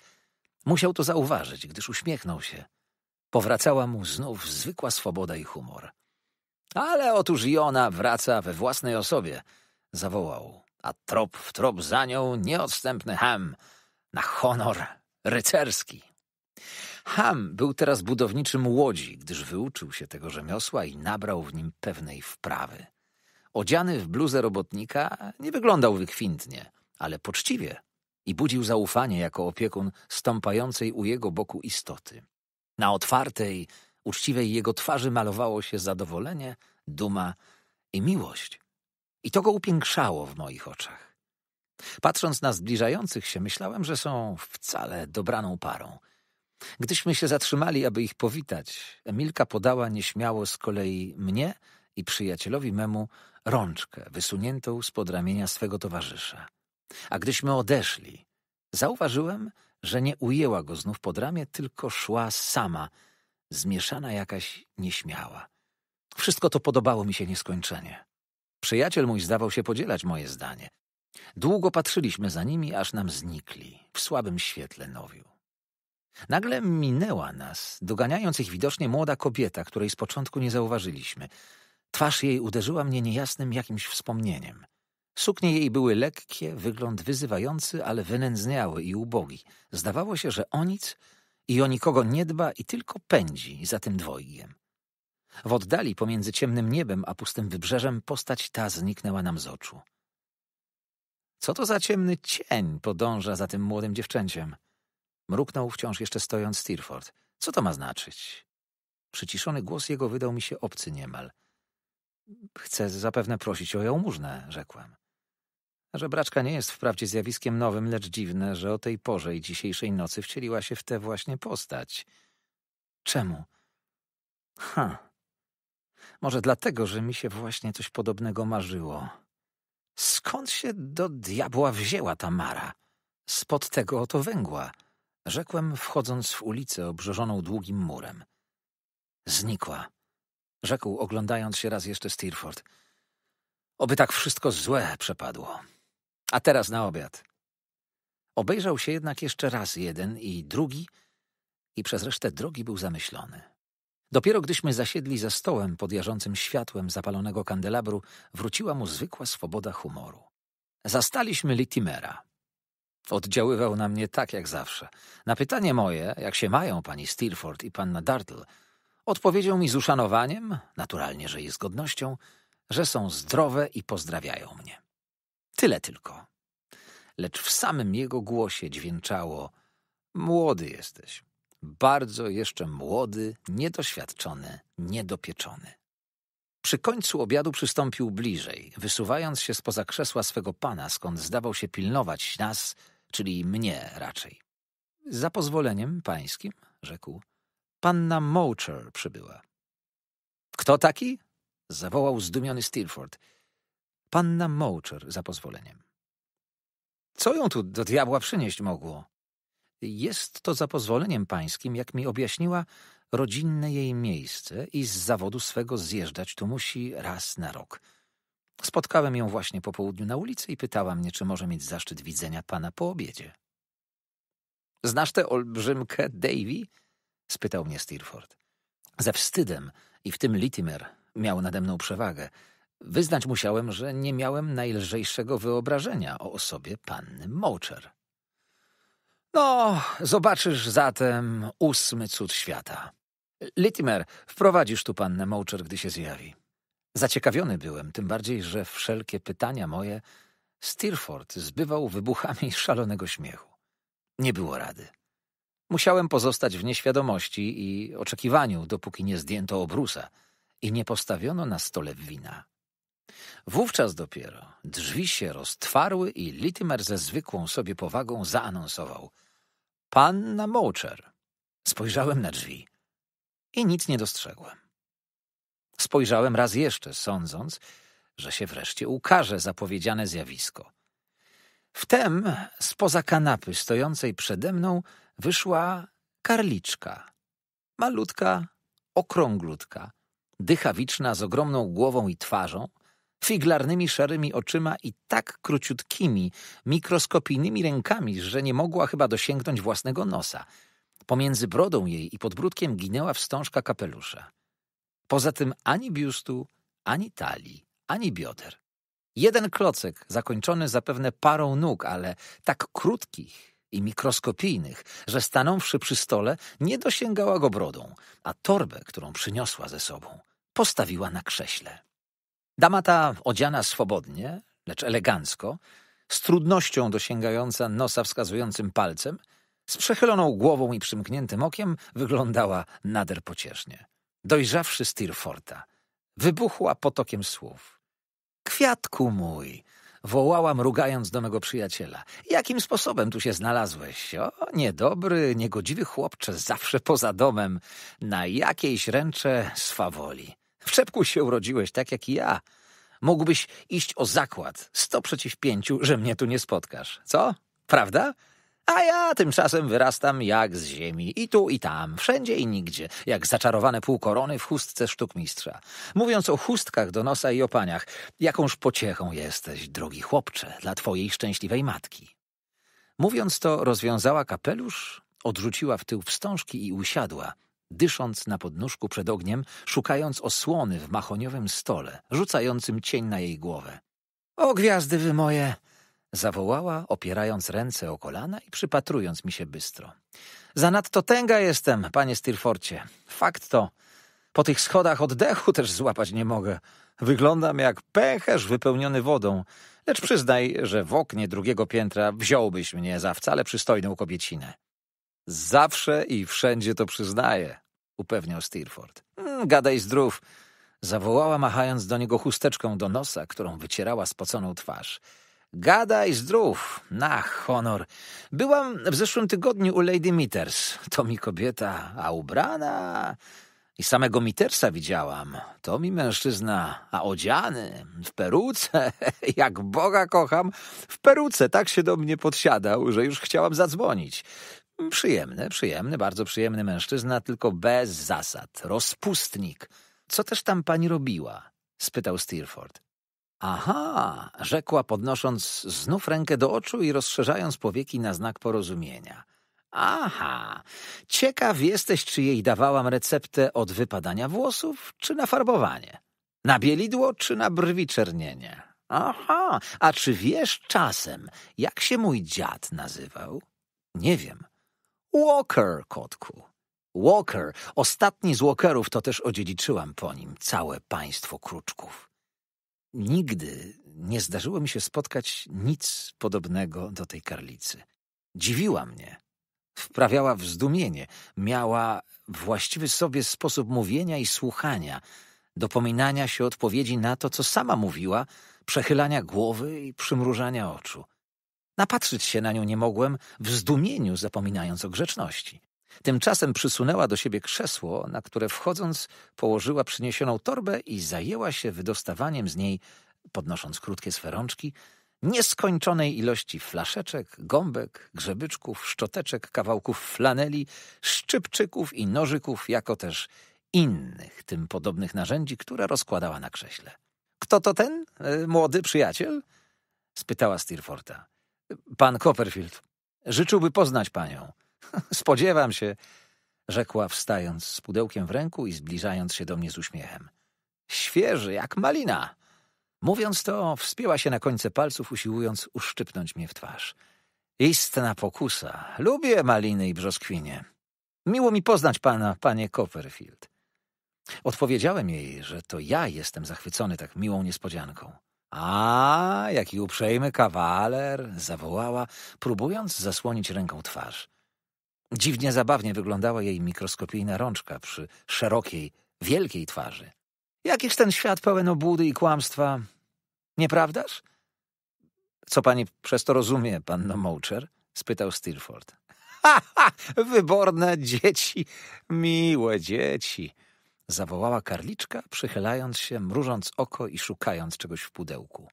Musiał to zauważyć, gdyż uśmiechnął się. Powracała mu znów zwykła swoboda i humor. Ale otóż i ona wraca we własnej osobie, zawołał a trop w trop za nią nieodstępny Ham na honor rycerski. Ham był teraz budowniczym łodzi, gdyż wyuczył się tego rzemiosła i nabrał w nim pewnej wprawy. Odziany w bluzę robotnika nie wyglądał wykwintnie, ale poczciwie i budził zaufanie jako opiekun stąpającej u jego boku istoty. Na otwartej, uczciwej jego twarzy malowało się zadowolenie, duma i miłość. I to go upiększało w moich oczach. Patrząc na zbliżających się, myślałem, że są wcale dobraną parą. Gdyśmy się zatrzymali, aby ich powitać, Emilka podała nieśmiało z kolei mnie i przyjacielowi memu rączkę wysuniętą spod ramienia swego towarzysza. A gdyśmy odeszli, zauważyłem, że nie ujęła go znów pod ramię, tylko szła sama, zmieszana jakaś nieśmiała. Wszystko to podobało mi się nieskończenie. Przyjaciel mój zdawał się podzielać moje zdanie. Długo patrzyliśmy za nimi, aż nam znikli w słabym świetle nowiu. Nagle minęła nas, doganiając ich widocznie młoda kobieta, której z początku nie zauważyliśmy. Twarz jej uderzyła mnie niejasnym jakimś wspomnieniem. Suknie jej były lekkie, wygląd wyzywający, ale wynędzniały i ubogi. Zdawało się, że o nic i o nikogo nie dba i tylko pędzi za tym dwojgiem. W oddali pomiędzy ciemnym niebem a pustym wybrzeżem postać ta zniknęła nam z oczu. Co to za ciemny cień podąża za tym młodym dziewczęciem? Mruknął wciąż jeszcze stojąc Steerford. Co to ma znaczyć? Przyciszony głos jego wydał mi się obcy niemal. Chcę zapewne prosić o jałmużnę, rzekłem. Żebraczka nie jest wprawdzie zjawiskiem nowym, lecz dziwne, że o tej porze i dzisiejszej nocy wcieliła się w tę właśnie postać. Czemu? Ha, może dlatego, że mi się właśnie coś podobnego marzyło. Skąd się do diabła wzięła ta Mara? Spod tego oto węgła, rzekłem, wchodząc w ulicę obrzeżoną długim murem. Znikła, rzekł, oglądając się raz jeszcze Steerford. Oby tak wszystko złe przepadło. A teraz na obiad. Obejrzał się jednak jeszcze raz jeden i drugi i przez resztę drogi był zamyślony. Dopiero gdyśmy zasiedli za stołem pod jarzącym światłem zapalonego kandelabru, wróciła mu zwykła swoboda humoru. Zastaliśmy Litimera. Oddziaływał na mnie tak jak zawsze. Na pytanie moje, jak się mają pani Steelford i panna Dartle, odpowiedział mi z uszanowaniem, naturalnie, że i z godnością, że są zdrowe i pozdrawiają mnie. Tyle tylko. Lecz w samym jego głosie dźwięczało: Młody jesteś bardzo jeszcze młody, niedoświadczony, niedopieczony. Przy końcu obiadu przystąpił bliżej, wysuwając się spoza krzesła swego pana, skąd zdawał się pilnować nas, czyli mnie raczej. Za pozwoleniem pańskim, rzekł, panna Moucher przybyła. Kto taki? zawołał zdumiony Steerforth. Panna Moucher za pozwoleniem. Co ją tu do diabła przynieść mogło? Jest to za pozwoleniem pańskim, jak mi objaśniła, rodzinne jej miejsce i z zawodu swego zjeżdżać tu musi raz na rok. Spotkałem ją właśnie po południu na ulicy i pytała mnie, czy może mieć zaszczyt widzenia pana po obiedzie. Znasz tę olbrzymkę, Davy? spytał mnie Steerford. Ze wstydem i w tym Litimer miał nade mną przewagę. Wyznać musiałem, że nie miałem najlżejszego wyobrażenia o osobie panny Moucher. No, zobaczysz zatem ósmy cud świata. Litimer, wprowadzisz tu pannę Moucher, gdy się zjawi. Zaciekawiony byłem, tym bardziej, że wszelkie pytania moje Steerford zbywał wybuchami szalonego śmiechu. Nie było rady. Musiałem pozostać w nieświadomości i oczekiwaniu, dopóki nie zdjęto obrusa i nie postawiono na stole wina. Wówczas dopiero drzwi się roztwarły i Litimer ze zwykłą sobie powagą zaanonsował. Panna Mołczer. Spojrzałem na drzwi i nic nie dostrzegłem. Spojrzałem raz jeszcze, sądząc, że się wreszcie ukaże zapowiedziane zjawisko. Wtem spoza kanapy stojącej przede mną wyszła karliczka. Malutka, okrąglutka, dychawiczna z ogromną głową i twarzą – figlarnymi szarymi oczyma i tak króciutkimi, mikroskopijnymi rękami, że nie mogła chyba dosięgnąć własnego nosa. Pomiędzy brodą jej i podbródkiem ginęła wstążka kapelusza. Poza tym ani biustu, ani talii, ani bioder. Jeden klocek, zakończony zapewne parą nóg, ale tak krótkich i mikroskopijnych, że stanąwszy przy stole, nie dosięgała go brodą, a torbę, którą przyniosła ze sobą, postawiła na krześle. Dama ta, odziana swobodnie, lecz elegancko, z trudnością dosięgająca nosa wskazującym palcem, z przechyloną głową i przymkniętym okiem wyglądała nader pociesznie. Dojrzawszy Steerforta, wybuchła potokiem słów. Kwiatku mój! Wołała mrugając do mego przyjaciela. Jakim sposobem tu się znalazłeś? O, niedobry, niegodziwy chłopcze, zawsze poza domem, na jakiejś ręce swawoli. W czepku się urodziłeś, tak jak i ja. Mógłbyś iść o zakład, sto przeciw pięciu, że mnie tu nie spotkasz. Co? Prawda? A ja tymczasem wyrastam jak z ziemi, i tu, i tam, wszędzie i nigdzie, jak zaczarowane półkorony w chustce sztukmistrza. Mówiąc o chustkach do nosa i opaniach, jakąż pociechą jesteś, drogi chłopcze, dla twojej szczęśliwej matki. Mówiąc to, rozwiązała kapelusz, odrzuciła w tył wstążki i usiadła, dysząc na podnóżku przed ogniem, szukając osłony w mahoniowym stole, rzucającym cień na jej głowę. O gwiazdy wy moje! zawołała, opierając ręce o kolana i przypatrując mi się bystro. Zanadto tęga jestem, panie Styrforcie. Fakt to. Po tych schodach oddechu też złapać nie mogę. Wyglądam jak pęcherz wypełniony wodą, lecz przyznaj, że w oknie drugiego piętra wziąłbyś mnie za wcale przystojną kobiecinę. Zawsze i wszędzie to przyznaję, upewniał Steerford. Mm, gadaj zdrów, zawołała machając do niego chusteczką do nosa, którą wycierała spoconą twarz. Gadaj zdrów, na honor. Byłam w zeszłym tygodniu u Lady Meters. To mi kobieta, a ubrana... I samego Mitersa widziałam. To mi mężczyzna, a odziany, w peruce, jak Boga kocham, w peruce tak się do mnie podsiadał, że już chciałam zadzwonić. Przyjemny, przyjemny, bardzo przyjemny mężczyzna, tylko bez zasad, rozpustnik. Co też tam pani robiła? spytał Steerford. Aha, rzekła, podnosząc znów rękę do oczu i rozszerzając powieki na znak porozumienia. Aha, ciekaw jesteś, czy jej dawałam receptę od wypadania włosów, czy na farbowanie? Na bielidło, czy na brwi czernienie? Aha, a czy wiesz czasem, jak się mój dziad nazywał? Nie wiem. Walker, kotku. Walker, ostatni z Walkerów, to też odziedziczyłam po nim całe państwo kruczków. Nigdy nie zdarzyło mi się spotkać nic podobnego do tej karlicy. Dziwiła mnie, wprawiała w zdumienie, miała właściwy sobie sposób mówienia i słuchania, dopominania się odpowiedzi na to, co sama mówiła, przechylania głowy i przymrużania oczu. Napatrzyć się na nią nie mogłem, w zdumieniu zapominając o grzeczności. Tymczasem przysunęła do siebie krzesło, na które wchodząc położyła przyniesioną torbę i zajęła się wydostawaniem z niej, podnosząc krótkie swe rączki, nieskończonej ilości flaszeczek, gąbek, grzebyczków, szczoteczek, kawałków flaneli, szczypczyków i nożyków, jako też innych tym podobnych narzędzi, które rozkładała na krześle. Kto to ten? E, młody przyjaciel? spytała Steerforta. Pan Copperfield, życzyłby poznać panią. Spodziewam się, rzekła wstając z pudełkiem w ręku i zbliżając się do mnie z uśmiechem. Świeży jak malina. Mówiąc to, wspięła się na końce palców, usiłując uszczypnąć mnie w twarz. Istna pokusa. Lubię maliny i brzoskwinie. Miło mi poznać pana, panie Copperfield. Odpowiedziałem jej, że to ja jestem zachwycony tak miłą niespodzianką. A, jaki uprzejmy kawaler! zawołała, próbując zasłonić ręką twarz. Dziwnie zabawnie wyglądała jej mikroskopijna rączka przy szerokiej, wielkiej twarzy. Jakiż ten świat pełen obłudy i kłamstwa, nieprawdaż? Co pani przez to rozumie, panno Moucher? spytał Stilford. Ha, ha, wyborne dzieci, miłe dzieci zawołała karliczka, przychylając się, mrużąc oko i szukając czegoś w pudełku.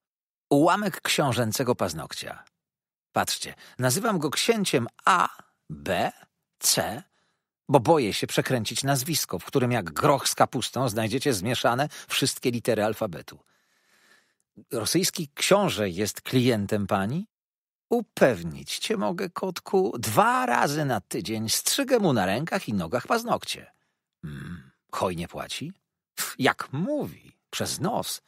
Ułamek książęcego paznokcia. Patrzcie, nazywam go księciem A, B, C, bo boję się przekręcić nazwisko, w którym jak groch z kapustą znajdziecie zmieszane wszystkie litery alfabetu. Rosyjski książę jest klientem pani? Upewnić cię mogę, kotku, dwa razy na tydzień strzygę mu na rękach i nogach paznokcie. Mm. Hojnie płaci? Jak mówi, przez nos.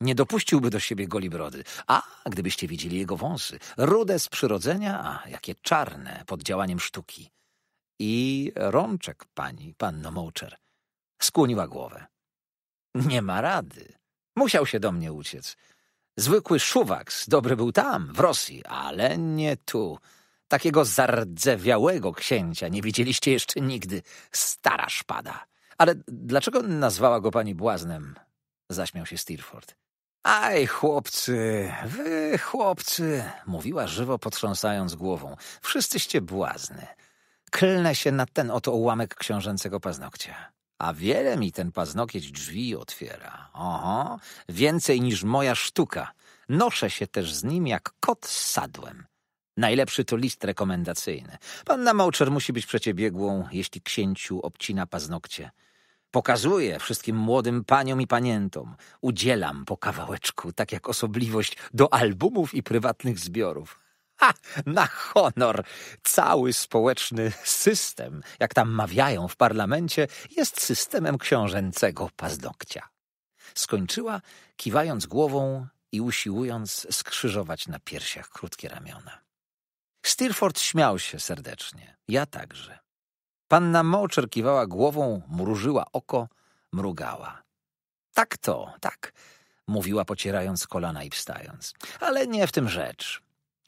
Nie dopuściłby do siebie goli brody. A, gdybyście widzieli jego wąsy. Rude z przyrodzenia, a jakie czarne pod działaniem sztuki. I rączek pani, panno Moucher, Skłoniła głowę. Nie ma rady. Musiał się do mnie uciec. Zwykły szuwaks dobry był tam, w Rosji, ale nie tu. Takiego zardzewiałego księcia nie widzieliście jeszcze nigdy. Stara szpada. Ale dlaczego nazwała go pani błaznem? Zaśmiał się Steerford. Aj, chłopcy, wy, chłopcy, mówiła żywo potrząsając głową. Wszyscyście błazny. Klnę się na ten oto ułamek książęcego paznokcia. A wiele mi ten paznokieć drzwi otwiera. Oho, więcej niż moja sztuka. Noszę się też z nim jak kot z sadłem. Najlepszy to list rekomendacyjny. Panna Małczer musi być przecież biegłą, jeśli księciu obcina paznokcie. Pokazuję wszystkim młodym paniom i panientom. Udzielam po kawałeczku, tak jak osobliwość, do albumów i prywatnych zbiorów. Ha! Na honor! Cały społeczny system, jak tam mawiają w parlamencie, jest systemem książęcego paznokcia. Skończyła, kiwając głową i usiłując skrzyżować na piersiach krótkie ramiona. Steerford śmiał się serdecznie, ja także. Panna Mołczer kiwała głową, mrużyła oko, mrugała. Tak to, tak, mówiła pocierając kolana i wstając. Ale nie w tym rzecz.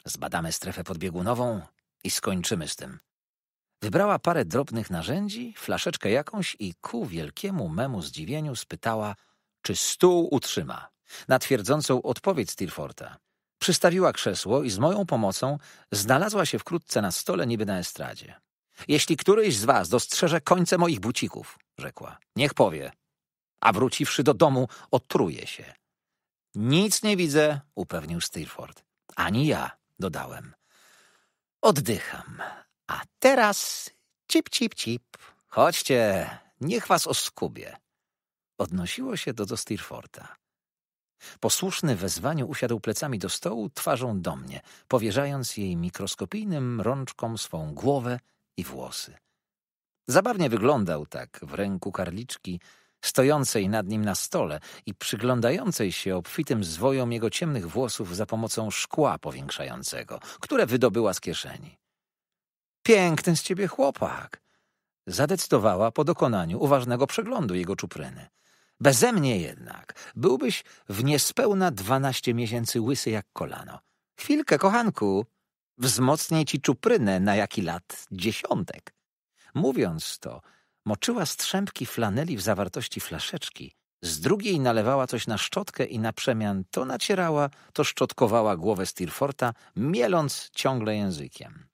Zbadamy strefę podbiegunową i skończymy z tym. Wybrała parę drobnych narzędzi, flaszeczkę jakąś i ku wielkiemu memu zdziwieniu spytała, czy stół utrzyma. Na twierdzącą odpowiedź Steerforta. Przystawiła krzesło i z moją pomocą znalazła się wkrótce na stole niby na estradzie. Jeśli któryś z was dostrzeże końce moich bucików, rzekła, niech powie, a wróciwszy do domu, otruje się. Nic nie widzę, upewnił Steerford. Ani ja, dodałem. Oddycham. A teraz cip, cip, cip. Chodźcie, niech was oskubie. Odnosiło się to do Steerforta. Posłuszny wezwaniu usiadł plecami do stołu, twarzą do mnie, powierzając jej mikroskopijnym rączkom swą głowę i włosy. Zabawnie wyglądał tak w ręku karliczki, stojącej nad nim na stole i przyglądającej się obfitym zwojom jego ciemnych włosów za pomocą szkła powiększającego, które wydobyła z kieszeni. Piękny z ciebie chłopak! Zadecydowała po dokonaniu uważnego przeglądu jego czupryny. Bezemnie jednak byłbyś w niespełna dwanaście miesięcy łysy jak kolano. Chwilkę, kochanku! Wzmocnię ci czuprynę na jaki lat dziesiątek. Mówiąc to, moczyła strzępki flaneli w zawartości flaszeczki, z drugiej nalewała coś na szczotkę i na przemian to nacierała, to szczotkowała głowę Steerforta, mieląc ciągle językiem.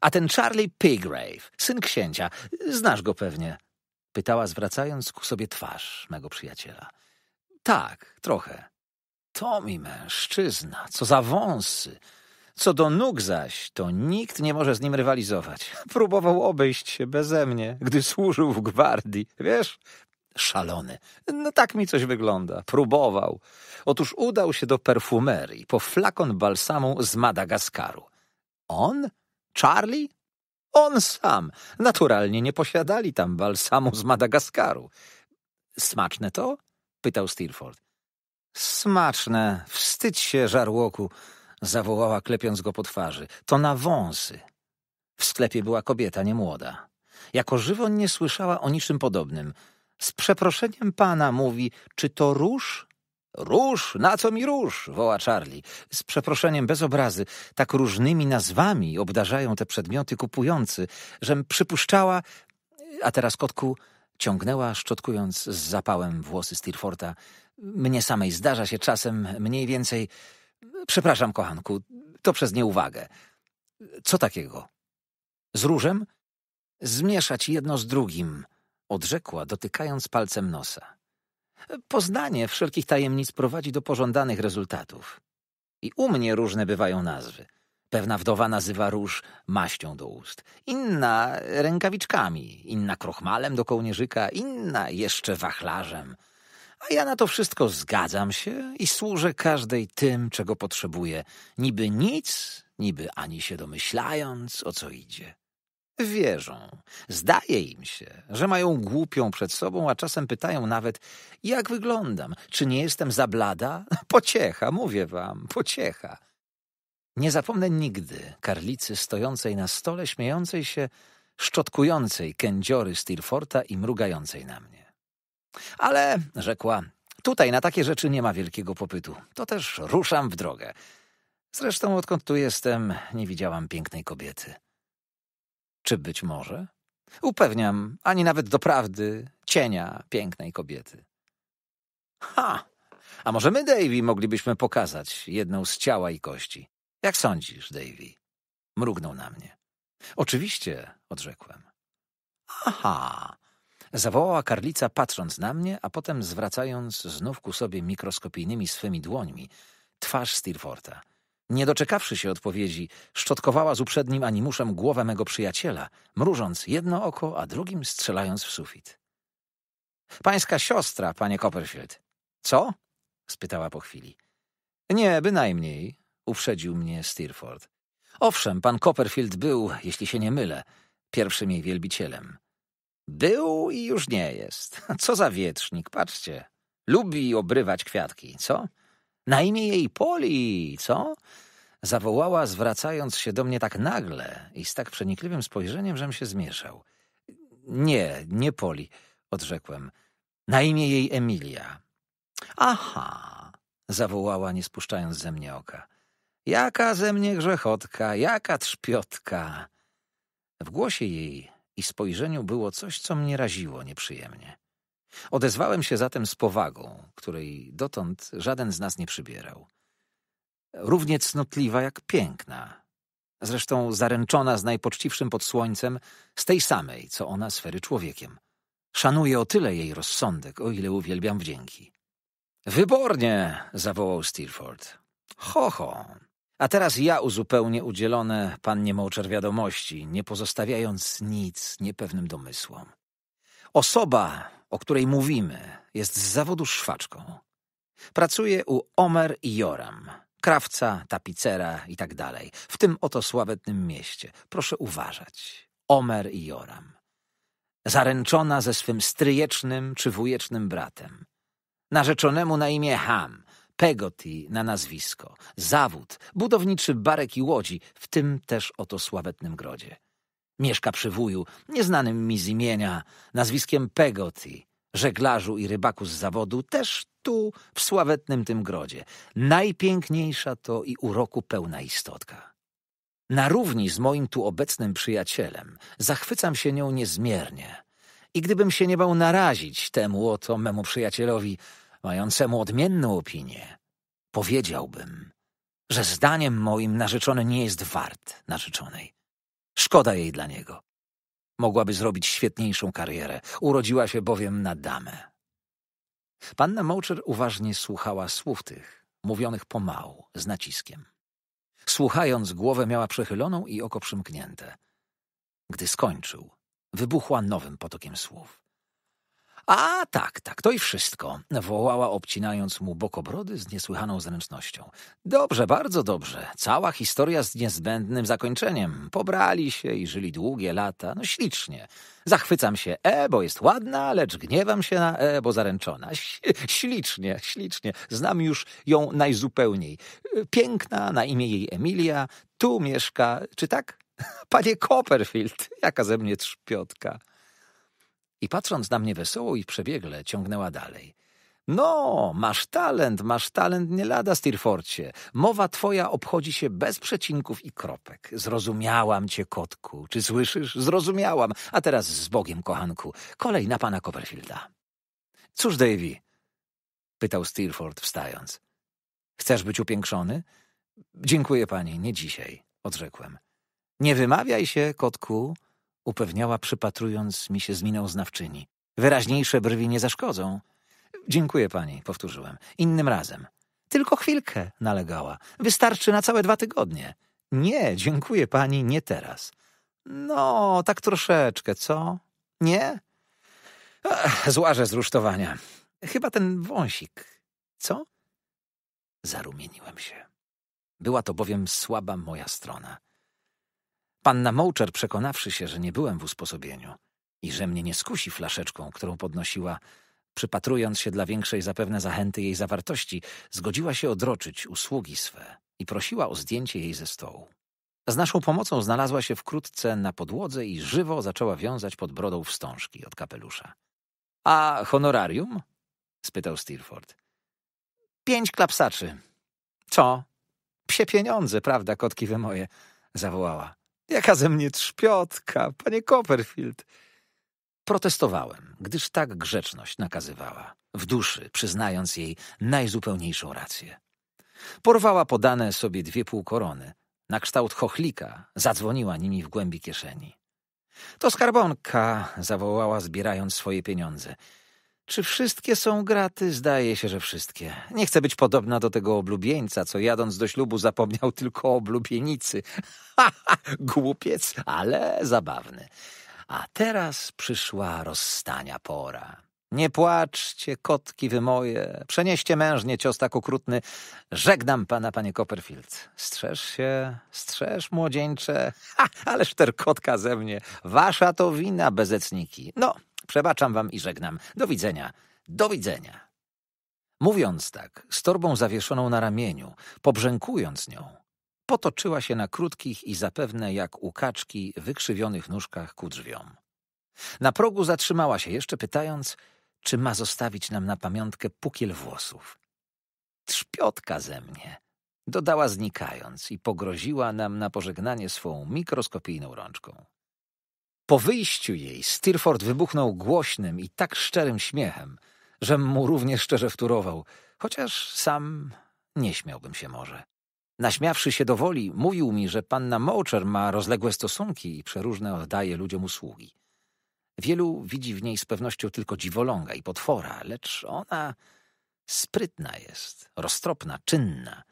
A ten Charlie Pigrave, syn księcia, znasz go pewnie? Pytała, zwracając ku sobie twarz mego przyjaciela. Tak, trochę. To mi mężczyzna, co za wąsy, co do nóg zaś, to nikt nie może z nim rywalizować. Próbował obejść się beze mnie, gdy służył w gwardii. Wiesz, szalony. No tak mi coś wygląda. Próbował. Otóż udał się do perfumerii po flakon balsamu z Madagaskaru. On? Charlie? On sam. Naturalnie nie posiadali tam balsamu z Madagaskaru. Smaczne to? pytał Steerforth. Smaczne. Wstydź się, żarłoku zawołała, klepiąc go po twarzy. To na wąsy. W sklepie była kobieta niemłoda. Jako żywo nie słyszała o niczym podobnym. Z przeproszeniem pana mówi, czy to róż? Róż, na co mi róż? woła Charlie. Z przeproszeniem bez obrazy, tak różnymi nazwami obdarzają te przedmioty kupujący, żem przypuszczała. A teraz kotku ciągnęła, szczotkując z zapałem włosy Steerforta. Mnie samej zdarza się czasem mniej więcej Przepraszam, kochanku, to przez nieuwagę. Co takiego? Z różem? Zmieszać jedno z drugim, odrzekła, dotykając palcem nosa. Poznanie wszelkich tajemnic prowadzi do pożądanych rezultatów. I u mnie różne bywają nazwy. Pewna wdowa nazywa róż maścią do ust, inna rękawiczkami, inna krochmalem do kołnierzyka, inna jeszcze wachlarzem – a ja na to wszystko zgadzam się i służę każdej tym, czego potrzebuje, niby nic, niby ani się domyślając, o co idzie. Wierzą, zdaje im się, że mają głupią przed sobą, a czasem pytają nawet, jak wyglądam, czy nie jestem za blada? Pociecha, mówię wam, pociecha. Nie zapomnę nigdy karlicy stojącej na stole, śmiejącej się, szczotkującej kędziory Stilforta i mrugającej na mnie. Ale, rzekła, tutaj na takie rzeczy nie ma wielkiego popytu. To też ruszam w drogę. Zresztą odkąd tu jestem, nie widziałam pięknej kobiety. Czy być może? Upewniam, ani nawet doprawdy cienia pięknej kobiety. Ha! A może my, Davy, moglibyśmy pokazać jedną z ciała i kości? Jak sądzisz, Davy? Mrugnął na mnie. Oczywiście, odrzekłem. Aha, Zawołała karlica patrząc na mnie, a potem zwracając znów ku sobie mikroskopijnymi swymi dłońmi twarz Steerforta. Nie doczekawszy się odpowiedzi, szczotkowała z uprzednim animuszem głowę mego przyjaciela, mrużąc jedno oko, a drugim strzelając w sufit. Pańska siostra, panie Copperfield. Co? spytała po chwili. Nie, bynajmniej, uprzedził mnie Steerforth. Owszem, pan Copperfield był, jeśli się nie mylę, pierwszym jej wielbicielem. Był i już nie jest. Co za wietrznik, patrzcie. Lubi obrywać kwiatki, co? Na imię jej Poli, co? Zawołała, zwracając się do mnie tak nagle i z tak przenikliwym spojrzeniem, żem się zmieszał. Nie, nie Poli, odrzekłem. Na imię jej Emilia. Aha, zawołała, nie spuszczając ze mnie oka. Jaka ze mnie grzechotka, jaka trzpiotka. W głosie jej i spojrzeniu było coś, co mnie raziło nieprzyjemnie. Odezwałem się zatem z powagą, której dotąd żaden z nas nie przybierał. Równie cnotliwa jak piękna, zresztą zaręczona z najpoczciwszym pod słońcem, z tej samej, co ona sfery człowiekiem. Szanuję o tyle jej rozsądek, o ile uwielbiam wdzięki. Wybornie! zawołał Steerforth. Ho, ho! A teraz ja uzupełnię udzielone pannie Mołczer wiadomości, nie pozostawiając nic niepewnym domysłom. Osoba, o której mówimy, jest z zawodu szwaczką. Pracuje u Omer i Joram, krawca, tapicera i tak dalej, w tym oto sławetnym mieście. Proszę uważać. Omer i Joram. Zaręczona ze swym stryjecznym czy wujecznym bratem. Narzeczonemu na imię Ham, Pegoty na nazwisko, zawód, budowniczy barek i łodzi, w tym też oto sławetnym grodzie. Mieszka przy wuju, nieznanym mi z imienia, nazwiskiem Pegoty, żeglarzu i rybaku z zawodu, też tu, w sławetnym tym grodzie. Najpiękniejsza to i uroku pełna istotka. Na równi z moim tu obecnym przyjacielem, zachwycam się nią niezmiernie. I gdybym się nie bał narazić temu oto memu przyjacielowi, mającemu odmienną opinię, powiedziałbym, że zdaniem moim narzeczony nie jest wart narzeczonej. Szkoda jej dla niego. Mogłaby zrobić świetniejszą karierę, urodziła się bowiem na damę. Panna Moucher uważnie słuchała słów tych, mówionych pomału, z naciskiem. Słuchając, głowę miała przechyloną i oko przymknięte. Gdy skończył, wybuchła nowym potokiem słów. A tak, tak, to i wszystko, wołała obcinając mu bokobrody z niesłychaną zręcznością. Dobrze, bardzo dobrze. Cała historia z niezbędnym zakończeniem. Pobrali się i żyli długie lata, no ślicznie. Zachwycam się E, bo jest ładna, lecz gniewam się na E, bo zaręczona. Ślicznie, ślicznie. Znam już ją najzupełniej. Piękna, na imię jej Emilia, tu mieszka, czy tak? Panie Copperfield, jaka ze mnie trzpiotka. I patrząc na mnie wesoło i przebiegle, ciągnęła dalej. No, masz talent, masz talent, nie lada, Stirforcie. Mowa twoja obchodzi się bez przecinków i kropek. Zrozumiałam cię, kotku. Czy słyszysz? Zrozumiałam. A teraz z Bogiem, kochanku. Kolej na pana Copperfielda. Cóż, Davy? Pytał Steerford, wstając. Chcesz być upiększony? Dziękuję pani, nie dzisiaj, odrzekłem. Nie wymawiaj się, kotku upewniała, przypatrując mi się z miną znawczyni. Wyraźniejsze brwi nie zaszkodzą. Dziękuję pani, powtórzyłem. Innym razem. Tylko chwilkę, nalegała. Wystarczy na całe dwa tygodnie. Nie, dziękuję pani, nie teraz. No, tak troszeczkę, co? Nie? złażę z rusztowania. Chyba ten wąsik. Co? Zarumieniłem się. Była to bowiem słaba moja strona. Panna Moucher, przekonawszy się, że nie byłem w usposobieniu i że mnie nie skusi flaszeczką, którą podnosiła, przypatrując się dla większej zapewne zachęty jej zawartości, zgodziła się odroczyć usługi swe i prosiła o zdjęcie jej ze stołu. Z naszą pomocą znalazła się wkrótce na podłodze i żywo zaczęła wiązać pod brodą wstążki od kapelusza. — A honorarium? — spytał Steerford. — Pięć klapsaczy. — Co? — Psie pieniądze, prawda, kotki wy moje? — zawołała. Jaka ze mnie trzpiotka, panie Copperfield! Protestowałem, gdyż tak grzeczność nakazywała, w duszy przyznając jej najzupełniejszą rację. Porwała podane sobie dwie półkorony, na kształt chochlika, zadzwoniła nimi w głębi kieszeni. To skarbonka, zawołała zbierając swoje pieniądze. Czy wszystkie są graty? Zdaje się, że wszystkie. Nie chcę być podobna do tego oblubieńca, co jadąc do ślubu zapomniał tylko o oblubienicy. Ha, ha, głupiec, ale zabawny. A teraz przyszła rozstania pora. Nie płaczcie, kotki wy moje, przenieście mężnie cios tak okrutny. Żegnam pana, panie Copperfield. Strzeż się, strzeż, młodzieńcze. Ha, ale szterkotka ze mnie. Wasza to wina, bezecniki. No, Przebaczam wam i żegnam. Do widzenia. Do widzenia. Mówiąc tak, z torbą zawieszoną na ramieniu, pobrzękując nią, potoczyła się na krótkich i zapewne jak u kaczki wykrzywionych nóżkach ku drzwiom. Na progu zatrzymała się jeszcze pytając, czy ma zostawić nam na pamiątkę pukiel włosów. Trzpiotka ze mnie, dodała znikając i pogroziła nam na pożegnanie swą mikroskopijną rączką. Po wyjściu jej Steerford wybuchnął głośnym i tak szczerym śmiechem, że mu równie szczerze wtórował, chociaż sam nie śmiałbym się może. Naśmiawszy się do woli, mówił mi, że panna Moucher ma rozległe stosunki i przeróżne oddaje ludziom usługi. Wielu widzi w niej z pewnością tylko dziwoląga i potwora, lecz ona sprytna jest, roztropna, czynna.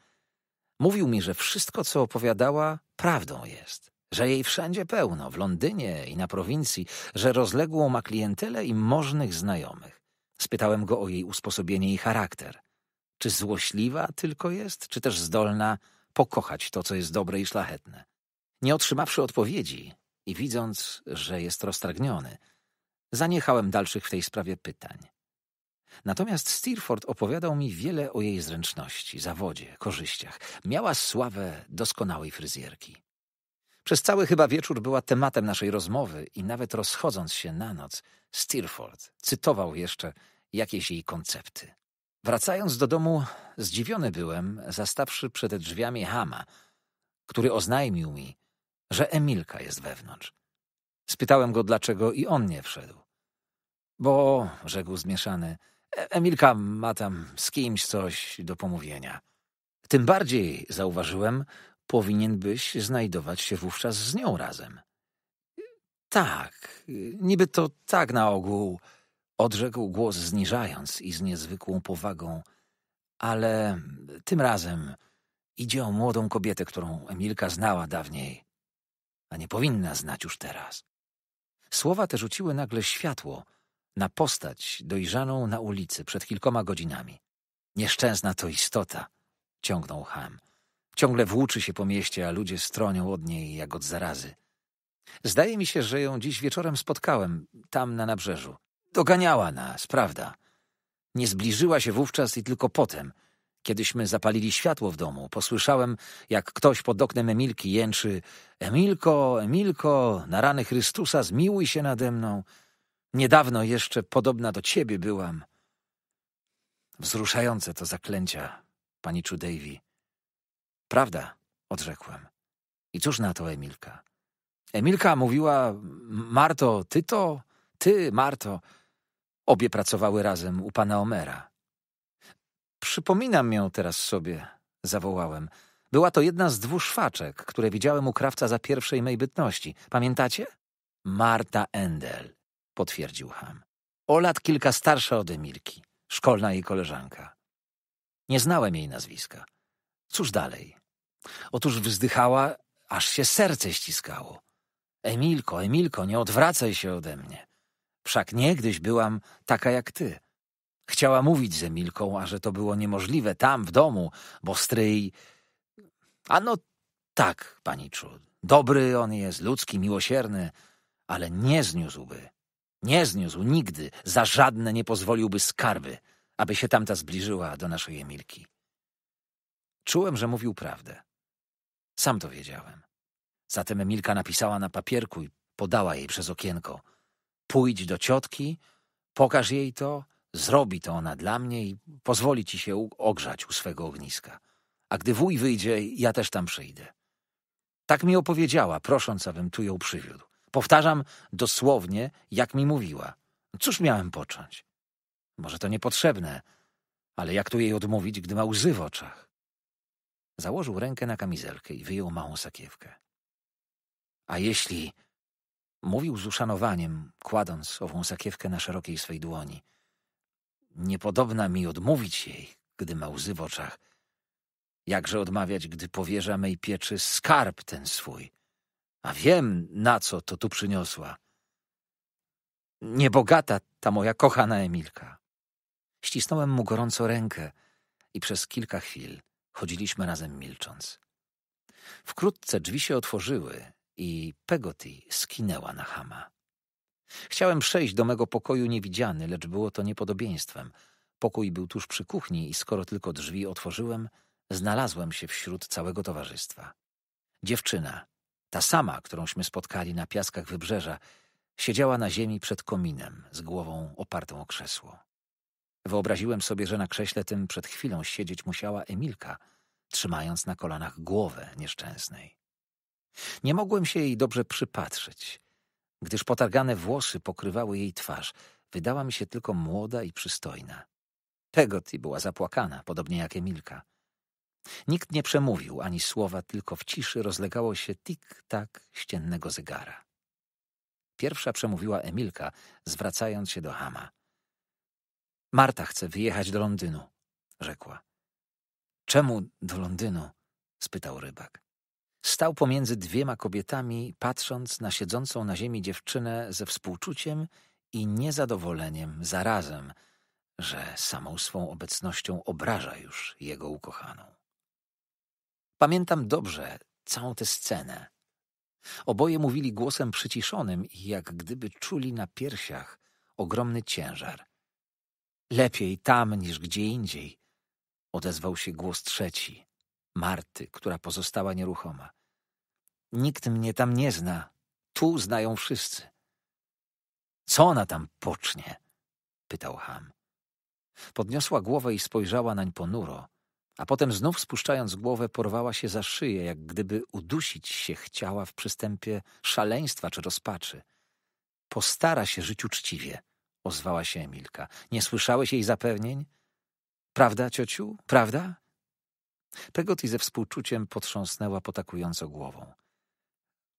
Mówił mi, że wszystko, co opowiadała, prawdą jest że jej wszędzie pełno, w Londynie i na prowincji, że rozległą ma klientelę i możnych znajomych. Spytałem go o jej usposobienie i charakter. Czy złośliwa tylko jest, czy też zdolna pokochać to, co jest dobre i szlachetne? Nie otrzymawszy odpowiedzi i widząc, że jest roztargniony, zaniechałem dalszych w tej sprawie pytań. Natomiast Steerford opowiadał mi wiele o jej zręczności, zawodzie, korzyściach. Miała sławę doskonałej fryzjerki. Przez cały chyba wieczór była tematem naszej rozmowy i nawet rozchodząc się na noc, Steerford cytował jeszcze jakieś jej koncepty. Wracając do domu, zdziwiony byłem, zastawszy przed drzwiami Hama, który oznajmił mi, że Emilka jest wewnątrz. Spytałem go, dlaczego i on nie wszedł. Bo, rzekł zmieszany, e, Emilka ma tam z kimś coś do pomówienia. Tym bardziej, zauważyłem, powinien byś znajdować się wówczas z nią razem. Tak, niby to tak na ogół, odrzekł głos zniżając i z niezwykłą powagą, ale tym razem idzie o młodą kobietę, którą Emilka znała dawniej, a nie powinna znać już teraz. Słowa te rzuciły nagle światło na postać dojrzaną na ulicy przed kilkoma godzinami. Nieszczęsna to istota, ciągnął Ham. Ciągle włóczy się po mieście, a ludzie stronią od niej jak od zarazy. Zdaje mi się, że ją dziś wieczorem spotkałem, tam na nabrzeżu. Doganiała nas, prawda. Nie zbliżyła się wówczas i tylko potem. Kiedyśmy zapalili światło w domu, posłyszałem, jak ktoś pod oknem Emilki jęczy Emilko, Emilko, na rany Chrystusa zmiłuj się nade mną. Niedawno jeszcze podobna do ciebie byłam. Wzruszające to zaklęcia, paniczu Davy. Prawda, odrzekłem. I cóż na to Emilka? Emilka mówiła, Marto, ty to? Ty, Marto. Obie pracowały razem u pana Omera. Przypominam ją teraz sobie, zawołałem. Była to jedna z dwóch szwaczek, które widziałem u krawca za pierwszej mej bytności. Pamiętacie? Marta Endel, potwierdził Ham. O lat kilka starsza od Emilki, szkolna jej koleżanka. Nie znałem jej nazwiska. Cóż dalej? Otóż wzdychała, aż się serce ściskało. Emilko, Emilko, nie odwracaj się ode mnie. Wszak niegdyś byłam taka jak ty. Chciała mówić z Emilką, a że to było niemożliwe tam, w domu, bo stryj... A no tak, paniczu, dobry on jest, ludzki, miłosierny, ale nie zniósłby. Nie zniósł nigdy, za żadne nie pozwoliłby skarby, aby się tamta zbliżyła do naszej Emilki. Czułem, że mówił prawdę. Sam to wiedziałem. Zatem Milka napisała na papierku i podała jej przez okienko. Pójdź do ciotki, pokaż jej to, zrobi to ona dla mnie i pozwoli ci się ogrzać u swego ogniska. A gdy wuj wyjdzie, ja też tam przyjdę. Tak mi opowiedziała, prosząc, abym tu ją przywiódł. Powtarzam dosłownie, jak mi mówiła. Cóż miałem począć? Może to niepotrzebne, ale jak tu jej odmówić, gdy ma łzy w oczach? Założył rękę na kamizelkę i wyjął małą sakiewkę. A jeśli... Mówił z uszanowaniem, kładąc ową sakiewkę na szerokiej swej dłoni. Niepodobna mi odmówić jej, gdy ma łzy w oczach. Jakże odmawiać, gdy powierza mej pieczy skarb ten swój? A wiem, na co to tu przyniosła. Niebogata ta moja kochana Emilka. Ścisnąłem mu gorąco rękę i przez kilka chwil Chodziliśmy razem milcząc. Wkrótce drzwi się otworzyły i Pegotty skinęła na Hama. Chciałem przejść do mego pokoju niewidziany, lecz było to niepodobieństwem. Pokój był tuż przy kuchni i skoro tylko drzwi otworzyłem, znalazłem się wśród całego towarzystwa. Dziewczyna, ta sama, którąśmy spotkali na piaskach wybrzeża, siedziała na ziemi przed kominem z głową opartą o krzesło. Wyobraziłem sobie, że na krześle tym przed chwilą siedzieć musiała Emilka, trzymając na kolanach głowę nieszczęsnej. Nie mogłem się jej dobrze przypatrzyć, gdyż potargane włosy pokrywały jej twarz. Wydała mi się tylko młoda i przystojna. Pegoti była zapłakana, podobnie jak Emilka. Nikt nie przemówił ani słowa, tylko w ciszy rozlegało się tik-tak ściennego zegara. Pierwsza przemówiła Emilka, zwracając się do Hama. Marta chce wyjechać do Londynu, rzekła. Czemu do Londynu? spytał rybak. Stał pomiędzy dwiema kobietami, patrząc na siedzącą na ziemi dziewczynę ze współczuciem i niezadowoleniem zarazem, że samą swą obecnością obraża już jego ukochaną. Pamiętam dobrze całą tę scenę. Oboje mówili głosem przyciszonym i jak gdyby czuli na piersiach ogromny ciężar – Lepiej tam niż gdzie indziej, odezwał się głos trzeci, Marty, która pozostała nieruchoma. Nikt mnie tam nie zna. Tu znają wszyscy. Co ona tam pocznie? pytał Ham. Podniosła głowę i spojrzała nań ponuro, a potem znów spuszczając głowę porwała się za szyję, jak gdyby udusić się chciała w przystępie szaleństwa czy rozpaczy. Postara się żyć uczciwie – ozwała się Emilka. Nie słyszałeś jej zapewnień? Prawda, ciociu? Prawda? Pegoti ze współczuciem potrząsnęła potakująco głową.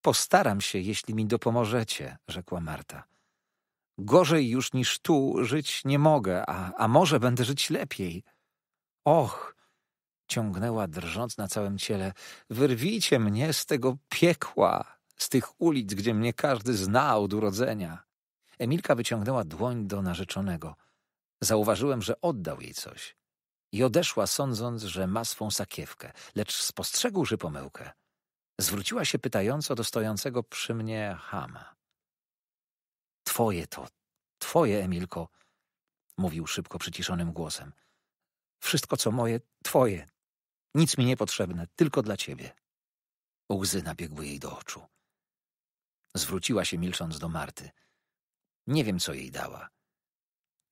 Postaram się, jeśli mi dopomożecie, rzekła Marta. Gorzej już niż tu żyć nie mogę, a, a może będę żyć lepiej. Och, ciągnęła drżąc na całym ciele, wyrwijcie mnie z tego piekła, z tych ulic, gdzie mnie każdy zna od urodzenia. Emilka wyciągnęła dłoń do narzeczonego. Zauważyłem, że oddał jej coś. I odeszła, sądząc, że ma swą sakiewkę, lecz spostrzegłszy pomyłkę, zwróciła się pytająco do stojącego przy mnie Hama. Twoje to, twoje, Emilko, mówił szybko przyciszonym głosem. Wszystko, co moje, twoje. Nic mi niepotrzebne, tylko dla ciebie. Łzy nabiegły jej do oczu. Zwróciła się milcząc do Marty – nie wiem, co jej dała.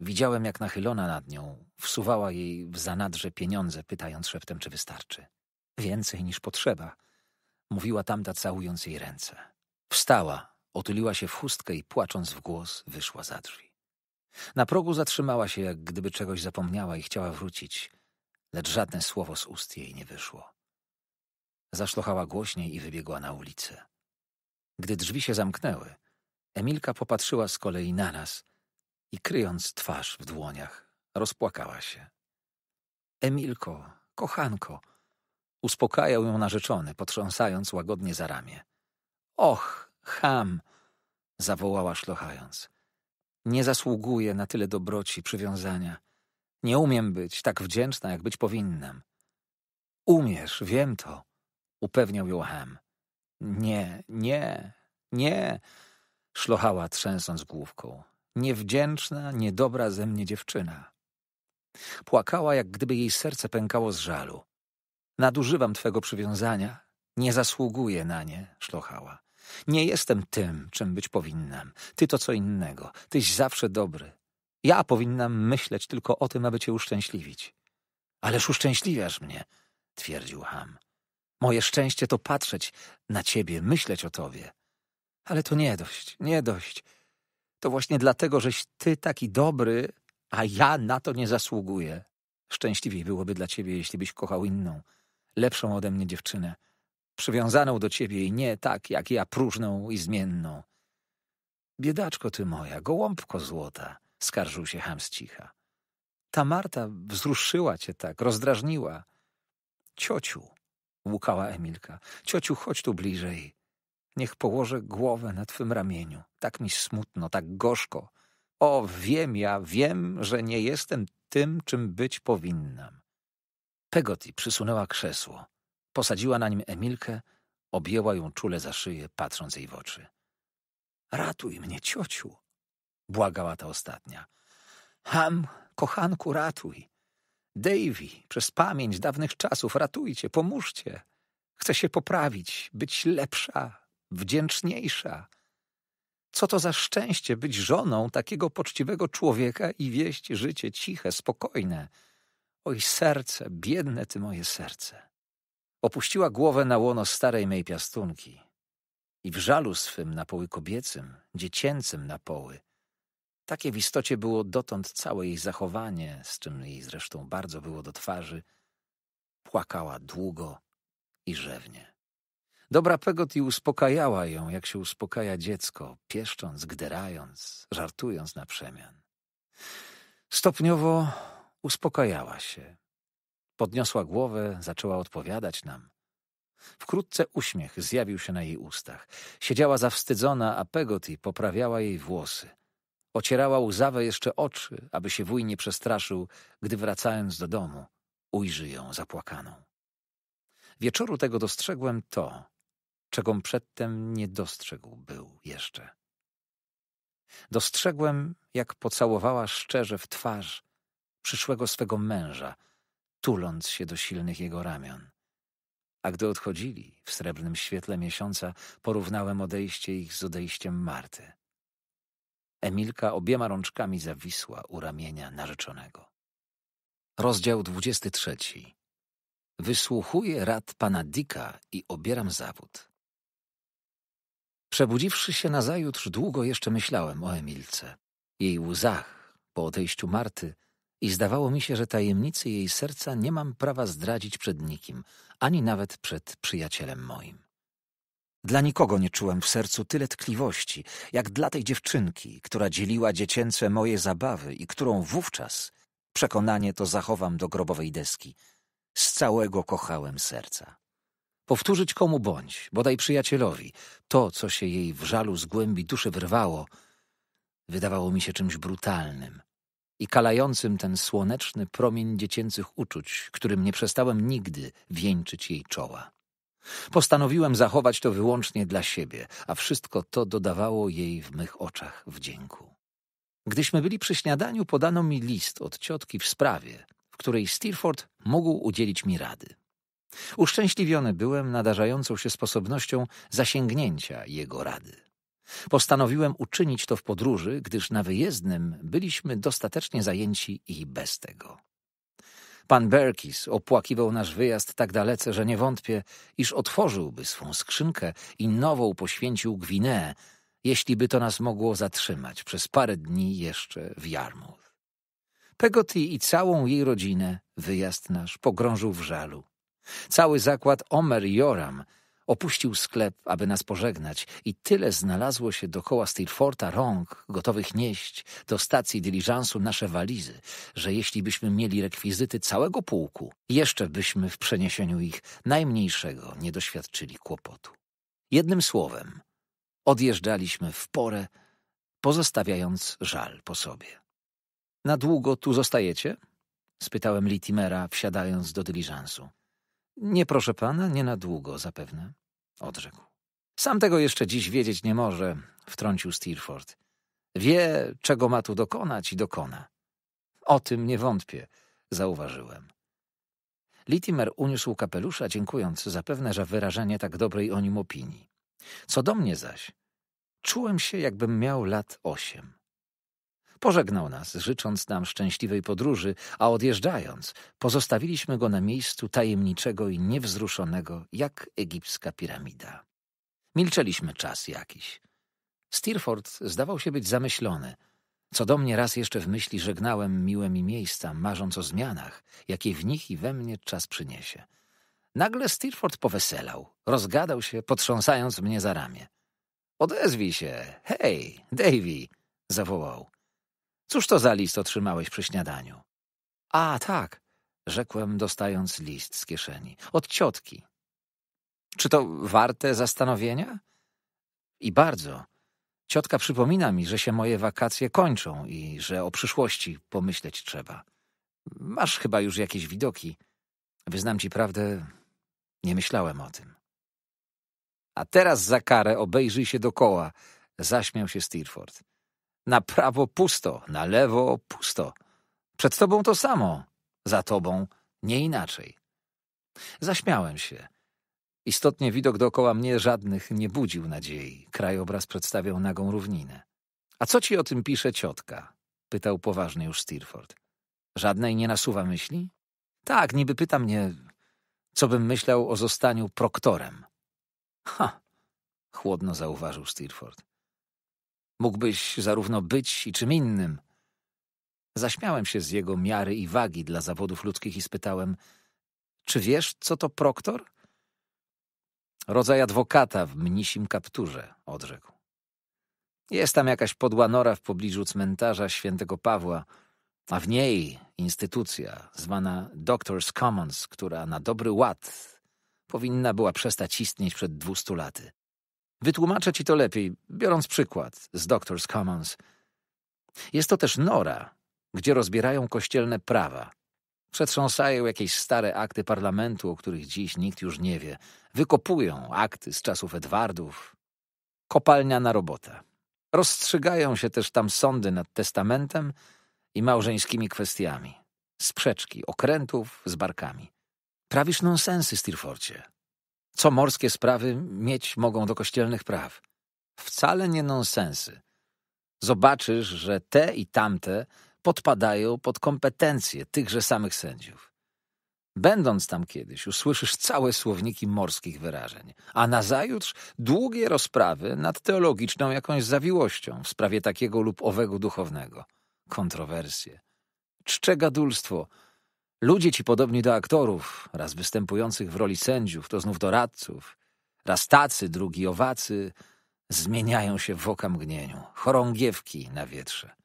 Widziałem, jak nachylona nad nią, wsuwała jej w zanadrze pieniądze, pytając szeptem, czy wystarczy. Więcej niż potrzeba, mówiła tamta, całując jej ręce. Wstała, otuliła się w chustkę i płacząc w głos, wyszła za drzwi. Na progu zatrzymała się, jak gdyby czegoś zapomniała i chciała wrócić, lecz żadne słowo z ust jej nie wyszło. Zaszlochała głośniej i wybiegła na ulicę. Gdy drzwi się zamknęły, Emilka popatrzyła z kolei na nas i kryjąc twarz w dłoniach, rozpłakała się. Emilko, kochanko, uspokajał ją narzeczony, potrząsając łagodnie za ramię. Och, ham! zawołała szlochając. Nie zasługuję na tyle dobroci, przywiązania. Nie umiem być tak wdzięczna, jak być powinnam. Umiesz, wiem to, upewniał ją Ham. Nie, nie, nie, szlochała trzęsąc główką. Niewdzięczna, niedobra ze mnie dziewczyna. Płakała, jak gdyby jej serce pękało z żalu. Nadużywam twego przywiązania, nie zasługuję na nie, szlochała. Nie jestem tym, czym być powinnam. Ty to co innego, tyś zawsze dobry. Ja powinnam myśleć tylko o tym, aby cię uszczęśliwić. Ależ uszczęśliwiasz mnie, twierdził Ham. Moje szczęście to patrzeć na ciebie, myśleć o tobie. Ale to nie dość, nie dość. To właśnie dlatego, żeś ty taki dobry, a ja na to nie zasługuję. Szczęśliwiej byłoby dla ciebie, jeśli byś kochał inną, lepszą ode mnie dziewczynę, przywiązaną do ciebie i nie tak jak ja próżną i zmienną. Biedaczko ty moja, gołąbko złota, skarżył się Ham z cicha. Ta Marta wzruszyła cię tak, rozdrażniła. Ciociu, łukała Emilka, ciociu, chodź tu bliżej. Niech położę głowę na twym ramieniu. Tak mi smutno, tak gorzko. O, wiem ja, wiem, że nie jestem tym, czym być powinnam. Pegoti przysunęła krzesło. Posadziła na nim Emilkę, objęła ją czule za szyję, patrząc jej w oczy. Ratuj mnie, ciociu, błagała ta ostatnia. Ham, kochanku, ratuj. Davy, przez pamięć dawnych czasów, ratujcie, pomóżcie. Chcę się poprawić, być lepsza, wdzięczniejsza. Co to za szczęście być żoną takiego poczciwego człowieka i wieść życie ciche, spokojne. Oj serce, biedne ty moje serce. Opuściła głowę na łono starej mej piastunki i w żalu swym na poły kobiecym, dziecięcym na poły. Takie w istocie było dotąd całe jej zachowanie, z czym jej zresztą bardzo było do twarzy. Płakała długo i rzewnie. Dobra Pegoti uspokajała ją, jak się uspokaja dziecko, pieszcząc, gderając, żartując na przemian. Stopniowo uspokajała się. Podniosła głowę, zaczęła odpowiadać nam. Wkrótce uśmiech zjawił się na jej ustach. Siedziała zawstydzona, a Pegoti poprawiała jej włosy. Ocierała łzawe jeszcze oczy, aby się wuj nie przestraszył, gdy wracając do domu ujrzy ją zapłakaną. Wieczoru tego dostrzegłem to, czego przedtem nie dostrzegł był jeszcze. Dostrzegłem, jak pocałowała szczerze w twarz przyszłego swego męża, tuląc się do silnych jego ramion. A gdy odchodzili, w srebrnym świetle miesiąca porównałem odejście ich z odejściem Marty. Emilka obiema rączkami zawisła u ramienia narzeczonego. Rozdział trzeci. Wysłuchuję rad pana Dika i obieram zawód. Przebudziwszy się nazajutrz, długo jeszcze myślałem o Emilce, jej łzach po odejściu Marty i zdawało mi się, że tajemnicy jej serca nie mam prawa zdradzić przed nikim, ani nawet przed przyjacielem moim. Dla nikogo nie czułem w sercu tyle tkliwości, jak dla tej dziewczynki, która dzieliła dziecięce moje zabawy i którą wówczas, przekonanie to zachowam do grobowej deski, z całego kochałem serca. Powtórzyć komu bądź, bodaj przyjacielowi, to, co się jej w żalu z głębi duszy wyrwało, wydawało mi się czymś brutalnym i kalającym ten słoneczny promień dziecięcych uczuć, którym nie przestałem nigdy wieńczyć jej czoła. Postanowiłem zachować to wyłącznie dla siebie, a wszystko to dodawało jej w mych oczach wdzięku. Gdyśmy byli przy śniadaniu, podano mi list od ciotki w sprawie, w której Steerford mógł udzielić mi rady. Uszczęśliwiony byłem nadarzającą się sposobnością zasięgnięcia jego rady. Postanowiłem uczynić to w podróży, gdyż na wyjezdnym byliśmy dostatecznie zajęci i bez tego. Pan Berkis opłakiwał nasz wyjazd tak dalece, że nie wątpię, iż otworzyłby swą skrzynkę i nową poświęcił Gwineę, jeśli by to nas mogło zatrzymać przez parę dni jeszcze w Yarmouth. Pegotty i całą jej rodzinę wyjazd nasz pogrążył w żalu. Cały zakład Omer Joram opuścił sklep, aby nas pożegnać i tyle znalazło się dokoła Steerforta rąk, gotowych nieść do stacji dyliżansu nasze walizy, że jeśli byśmy mieli rekwizyty całego pułku, jeszcze byśmy w przeniesieniu ich najmniejszego nie doświadczyli kłopotu. Jednym słowem, odjeżdżaliśmy w porę, pozostawiając żal po sobie. Na długo tu zostajecie? spytałem Litimera, wsiadając do dyliżansu. Nie proszę pana, nie na długo zapewne, odrzekł. Sam tego jeszcze dziś wiedzieć nie może, wtrącił Steerforth. Wie, czego ma tu dokonać i dokona. O tym nie wątpię, zauważyłem. Litimer uniósł kapelusza, dziękując zapewne za wyrażenie tak dobrej o nim opinii. Co do mnie zaś, czułem się, jakbym miał lat osiem. Pożegnał nas, życząc nam szczęśliwej podróży, a odjeżdżając, pozostawiliśmy go na miejscu tajemniczego i niewzruszonego, jak egipska piramida. Milczeliśmy czas jakiś. Steerford zdawał się być zamyślony. Co do mnie raz jeszcze w myśli żegnałem miłe mi miejsca, marząc o zmianach, jakie w nich i we mnie czas przyniesie. Nagle Steerford poweselał, rozgadał się, potrząsając mnie za ramię. Odezwij się, hej, Davy, zawołał. Cóż to za list otrzymałeś przy śniadaniu? A, tak, rzekłem, dostając list z kieszeni. Od ciotki. Czy to warte zastanowienia? I bardzo. Ciotka przypomina mi, że się moje wakacje kończą i że o przyszłości pomyśleć trzeba. Masz chyba już jakieś widoki. Wyznam ci prawdę, nie myślałem o tym. A teraz za karę obejrzyj się dokoła, zaśmiał się Steerforth. Na prawo pusto, na lewo pusto. Przed tobą to samo, za tobą nie inaczej. Zaśmiałem się. Istotnie widok dookoła mnie żadnych nie budził nadziei. Krajobraz przedstawiał nagą równinę. A co ci o tym pisze ciotka? Pytał poważnie już Stirford. Żadnej nie nasuwa myśli? Tak, niby pyta mnie, co bym myślał o zostaniu proktorem. Ha! Chłodno zauważył Stirford. Mógłbyś zarówno być i czym innym. Zaśmiałem się z jego miary i wagi dla zawodów ludzkich i spytałem, czy wiesz, co to proktor? Rodzaj adwokata w mnisim kapturze, odrzekł. Jest tam jakaś podła nora w pobliżu cmentarza świętego Pawła, a w niej instytucja zwana Doctors Commons, która na dobry ład powinna była przestać istnieć przed dwustu laty. Wytłumaczę ci to lepiej, biorąc przykład z Doctors Commons. Jest to też nora, gdzie rozbierają kościelne prawa. Przetrząsają jakieś stare akty parlamentu, o których dziś nikt już nie wie. Wykopują akty z czasów Edwardów. Kopalnia na robota. Rozstrzygają się też tam sądy nad testamentem i małżeńskimi kwestiami. Sprzeczki okrętów z barkami. Prawisz nonsensy, Stilforcie co morskie sprawy mieć mogą do kościelnych praw. Wcale nie nonsensy. Zobaczysz, że te i tamte podpadają pod kompetencje tychże samych sędziów. Będąc tam kiedyś, usłyszysz całe słowniki morskich wyrażeń, a nazajutrz długie rozprawy nad teologiczną jakąś zawiłością w sprawie takiego lub owego duchownego. Kontrowersje. Czcze gadulstwo Ludzie ci podobni do aktorów, raz występujących w roli sędziów, to znów doradców, raz tacy, drugi owacy, zmieniają się w okamgnieniu, chorągiewki na wietrze.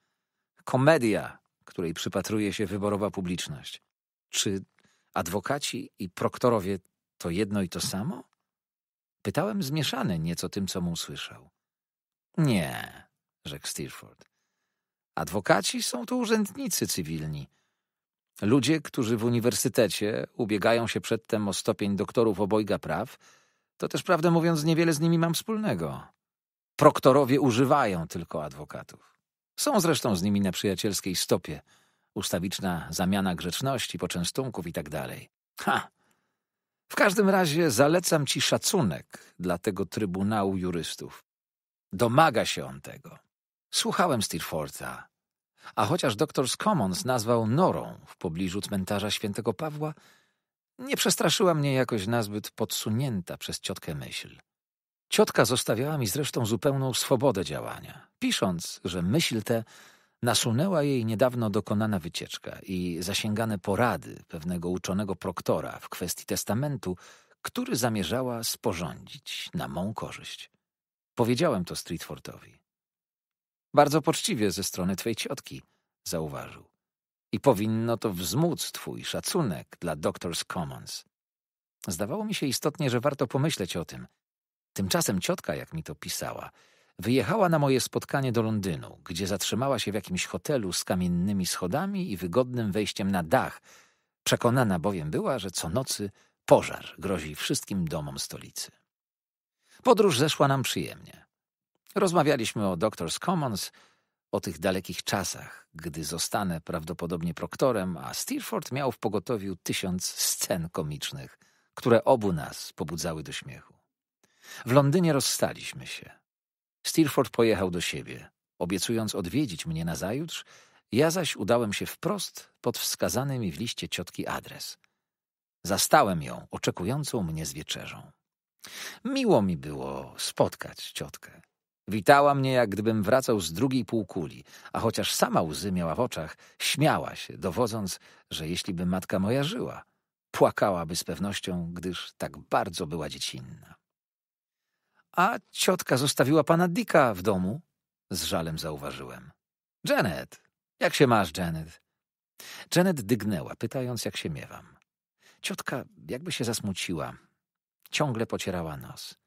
Komedia, której przypatruje się wyborowa publiczność. Czy adwokaci i proktorowie to jedno i to samo? Pytałem zmieszany nieco tym, co mu usłyszał. Nie, rzekł Steerford. Adwokaci są to urzędnicy cywilni – Ludzie, którzy w uniwersytecie ubiegają się przedtem o stopień doktorów obojga praw, to też prawdę mówiąc niewiele z nimi mam wspólnego. Proktorowie używają tylko adwokatów. Są zresztą z nimi na przyjacielskiej stopie. Ustawiczna zamiana grzeczności, poczęstunków i tak dalej. Ha! W każdym razie zalecam ci szacunek dla tego Trybunału Jurystów. Domaga się on tego. Słuchałem Steerforta. A chociaż doktor Commons nazwał norą w pobliżu cmentarza świętego Pawła, nie przestraszyła mnie jakoś nazbyt podsunięta przez ciotkę myśl. Ciotka zostawiała mi zresztą zupełną swobodę działania, pisząc, że myśl tę nasunęła jej niedawno dokonana wycieczka i zasięgane porady pewnego uczonego proktora w kwestii testamentu, który zamierzała sporządzić na mą korzyść. Powiedziałem to Streetfordowi. Bardzo poczciwie ze strony twojej ciotki, zauważył. I powinno to wzmóc twój szacunek dla Doctors Commons. Zdawało mi się istotnie, że warto pomyśleć o tym. Tymczasem ciotka, jak mi to pisała, wyjechała na moje spotkanie do Londynu, gdzie zatrzymała się w jakimś hotelu z kamiennymi schodami i wygodnym wejściem na dach. Przekonana bowiem była, że co nocy pożar grozi wszystkim domom stolicy. Podróż zeszła nam przyjemnie. Rozmawialiśmy o Doctors Commons, o tych dalekich czasach, gdy zostanę prawdopodobnie proktorem, a Steerford miał w pogotowiu tysiąc scen komicznych, które obu nas pobudzały do śmiechu. W Londynie rozstaliśmy się. Steerford pojechał do siebie, obiecując odwiedzić mnie nazajutrz, ja zaś udałem się wprost pod wskazany mi w liście ciotki adres. Zastałem ją, oczekującą mnie z wieczerzą. Miło mi było spotkać ciotkę. Witała mnie, jak gdybym wracał z drugiej półkuli, a chociaż sama łzy miała w oczach, śmiała się, dowodząc, że jeśliby matka moja żyła, płakałaby z pewnością, gdyż tak bardzo była dziecinna. A ciotka zostawiła pana Dicka w domu, z żalem zauważyłem. Janet, jak się masz, Janet? Janet dygnęła, pytając, jak się miewam. Ciotka jakby się zasmuciła. Ciągle pocierała nos.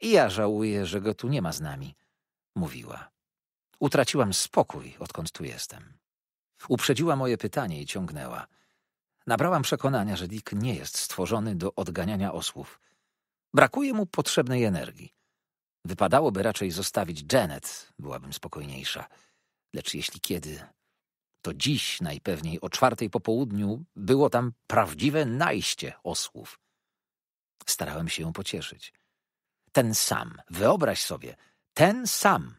Ja żałuję, że go tu nie ma z nami, mówiła. Utraciłam spokój, odkąd tu jestem. Uprzedziła moje pytanie i ciągnęła. Nabrałam przekonania, że Dick nie jest stworzony do odganiania osłów. Brakuje mu potrzebnej energii. Wypadałoby raczej zostawić Janet, byłabym spokojniejsza. Lecz jeśli kiedy, to dziś najpewniej o czwartej po południu było tam prawdziwe najście osłów. Starałem się ją pocieszyć. Ten sam. Wyobraź sobie. Ten sam.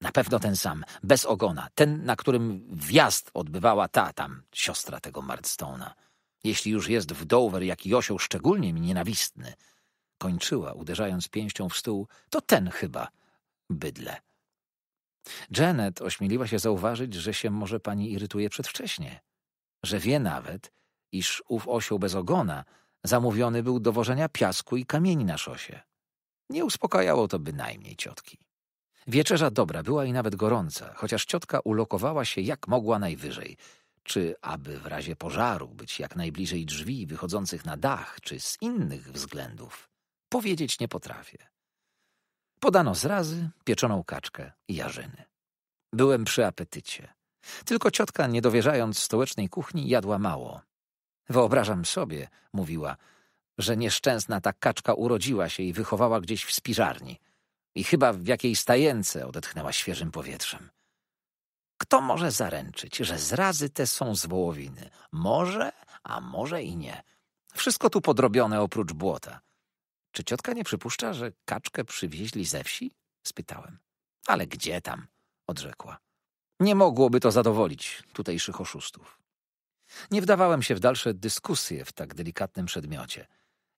Na pewno ten sam, bez ogona. Ten, na którym wjazd odbywała ta tam, siostra tego Mardstona. Jeśli już jest w Dover jak osioł szczególnie mi nienawistny. Kończyła, uderzając pięścią w stół. To ten chyba. Bydle. Janet ośmieliła się zauważyć, że się może pani irytuje przedwcześnie. Że wie nawet, iż ów osioł bez ogona zamówiony był do wożenia piasku i kamieni na szosie. Nie uspokajało to bynajmniej ciotki. Wieczerza dobra była i nawet gorąca, chociaż ciotka ulokowała się jak mogła najwyżej, czy aby w razie pożaru być jak najbliżej drzwi wychodzących na dach, czy z innych względów, powiedzieć nie potrafię. Podano zrazy, pieczoną kaczkę i jarzyny. Byłem przy apetycie. Tylko ciotka, nie dowierzając stołecznej kuchni, jadła mało. Wyobrażam sobie, mówiła, że nieszczęsna ta kaczka urodziła się i wychowała gdzieś w spiżarni i chyba w jakiejś stajence odetchnęła świeżym powietrzem. Kto może zaręczyć, że zrazy te są z wołowiny? Może, a może i nie. Wszystko tu podrobione oprócz błota. Czy ciotka nie przypuszcza, że kaczkę przywieźli ze wsi? spytałem. Ale gdzie tam? odrzekła. Nie mogłoby to zadowolić tutejszych oszustów. Nie wdawałem się w dalsze dyskusje w tak delikatnym przedmiocie.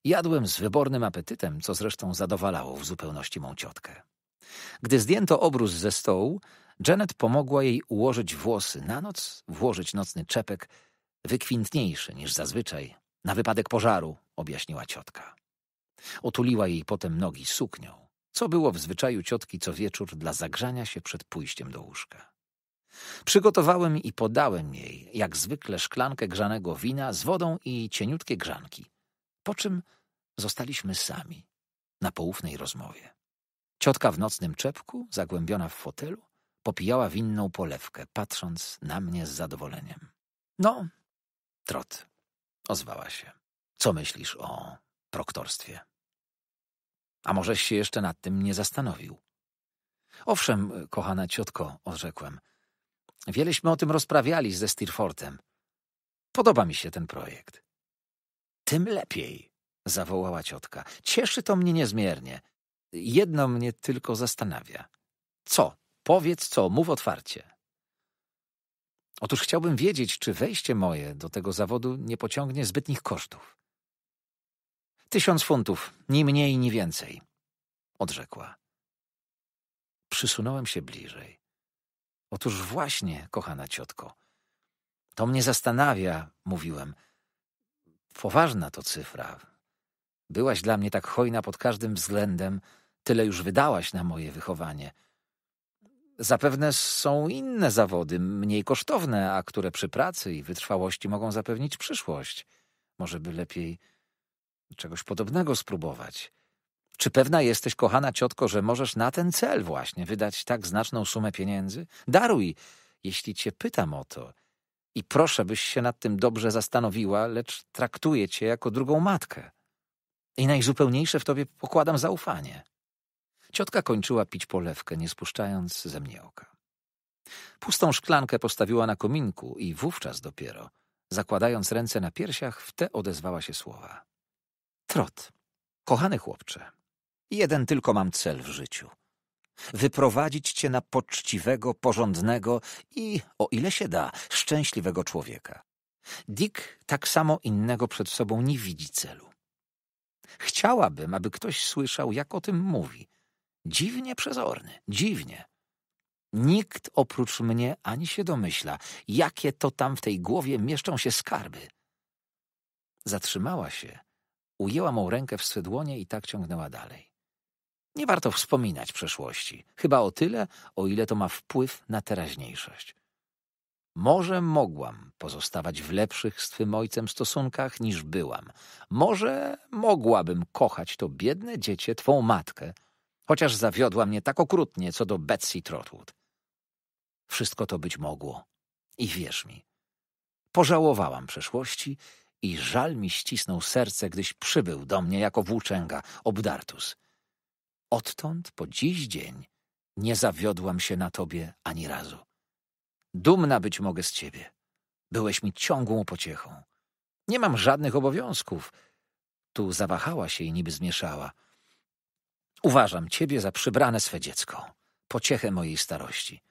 Jadłem z wybornym apetytem, co zresztą zadowalało w zupełności mą ciotkę. Gdy zdjęto obrus ze stołu, Janet pomogła jej ułożyć włosy na noc, włożyć nocny czepek, wykwintniejszy niż zazwyczaj, na wypadek pożaru, objaśniła ciotka. Otuliła jej potem nogi suknią, co było w zwyczaju ciotki co wieczór dla zagrzania się przed pójściem do łóżka. Przygotowałem i podałem jej, jak zwykle, szklankę grzanego wina z wodą i cieniutkie grzanki, po czym Zostaliśmy sami, na poufnej rozmowie. Ciotka w nocnym czepku, zagłębiona w fotelu, popijała winną polewkę, patrząc na mnie z zadowoleniem. No, trot, ozwała się. Co myślisz o proktorstwie? A możeś się jeszcze nad tym nie zastanowił. Owszem, kochana ciotko, odrzekłem. Wieleśmy o tym rozprawiali ze Steerfortem. Podoba mi się ten projekt. Tym lepiej, zawołała ciotka. Cieszy to mnie niezmiernie. Jedno mnie tylko zastanawia. Co? Powiedz co, mów otwarcie. Otóż chciałbym wiedzieć, czy wejście moje do tego zawodu nie pociągnie zbytnich kosztów. Tysiąc funtów, ni mniej, ni więcej, odrzekła. Przysunąłem się bliżej. Otóż właśnie, kochana ciotko, to mnie zastanawia, mówiłem. Poważna to cyfra, Byłaś dla mnie tak hojna pod każdym względem, tyle już wydałaś na moje wychowanie. Zapewne są inne zawody, mniej kosztowne, a które przy pracy i wytrwałości mogą zapewnić przyszłość. Może by lepiej czegoś podobnego spróbować. Czy pewna jesteś, kochana ciotko, że możesz na ten cel właśnie wydać tak znaczną sumę pieniędzy? Daruj, jeśli cię pytam o to. I proszę, byś się nad tym dobrze zastanowiła, lecz traktuję cię jako drugą matkę. I najzupełniejsze w tobie pokładam zaufanie. Ciotka kończyła pić polewkę, nie spuszczając ze mnie oka. Pustą szklankę postawiła na kominku i wówczas dopiero, zakładając ręce na piersiach, w te odezwała się słowa. Trot, kochany chłopcze, jeden tylko mam cel w życiu. Wyprowadzić cię na poczciwego, porządnego i, o ile się da, szczęśliwego człowieka. Dick tak samo innego przed sobą nie widzi celu. Chciałabym, aby ktoś słyszał, jak o tym mówi. Dziwnie przezorny, dziwnie. Nikt oprócz mnie ani się domyśla, jakie to tam w tej głowie mieszczą się skarby. Zatrzymała się, ujęła mą rękę w swe dłonie i tak ciągnęła dalej. Nie warto wspominać przeszłości, chyba o tyle, o ile to ma wpływ na teraźniejszość. Może mogłam pozostawać w lepszych z twym ojcem stosunkach niż byłam. Może mogłabym kochać to biedne dziecię, twą matkę, chociaż zawiodła mnie tak okrutnie co do Betsy Trotwood. Wszystko to być mogło. I wierz mi, pożałowałam przeszłości i żal mi ścisnął serce, gdyś przybył do mnie jako włóczęga obdartus. Odtąd po dziś dzień nie zawiodłam się na tobie ani razu. Dumna być mogę z ciebie. Byłeś mi ciągłą pociechą. Nie mam żadnych obowiązków. Tu zawahała się i niby zmieszała. Uważam ciebie za przybrane swe dziecko, pociechę mojej starości.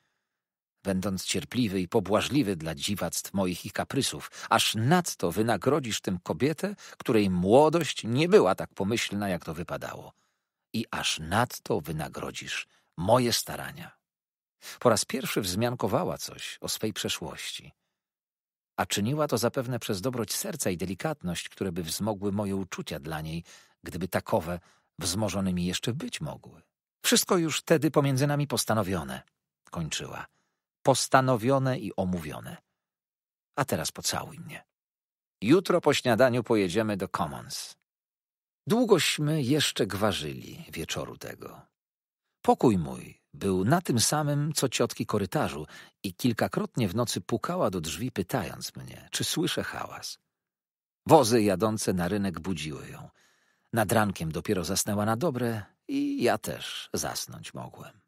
Będąc cierpliwy i pobłażliwy dla dziwactw moich i kaprysów, aż nadto wynagrodzisz tym kobietę, której młodość nie była tak pomyślna, jak to wypadało. I aż nadto wynagrodzisz moje starania. Po raz pierwszy wzmiankowała coś o swej przeszłości. A czyniła to zapewne przez dobroć serca i delikatność, które by wzmogły moje uczucia dla niej, gdyby takowe wzmożonymi jeszcze być mogły. Wszystko już tedy pomiędzy nami postanowione, kończyła. Postanowione i omówione. A teraz pocałuj mnie. Jutro po śniadaniu pojedziemy do Commons. Długośmy jeszcze gwarzyli wieczoru tego. Pokój mój był na tym samym, co ciotki korytarzu i kilkakrotnie w nocy pukała do drzwi, pytając mnie, czy słyszę hałas. Wozy jadące na rynek budziły ją. Nad rankiem dopiero zasnęła na dobre i ja też zasnąć mogłem.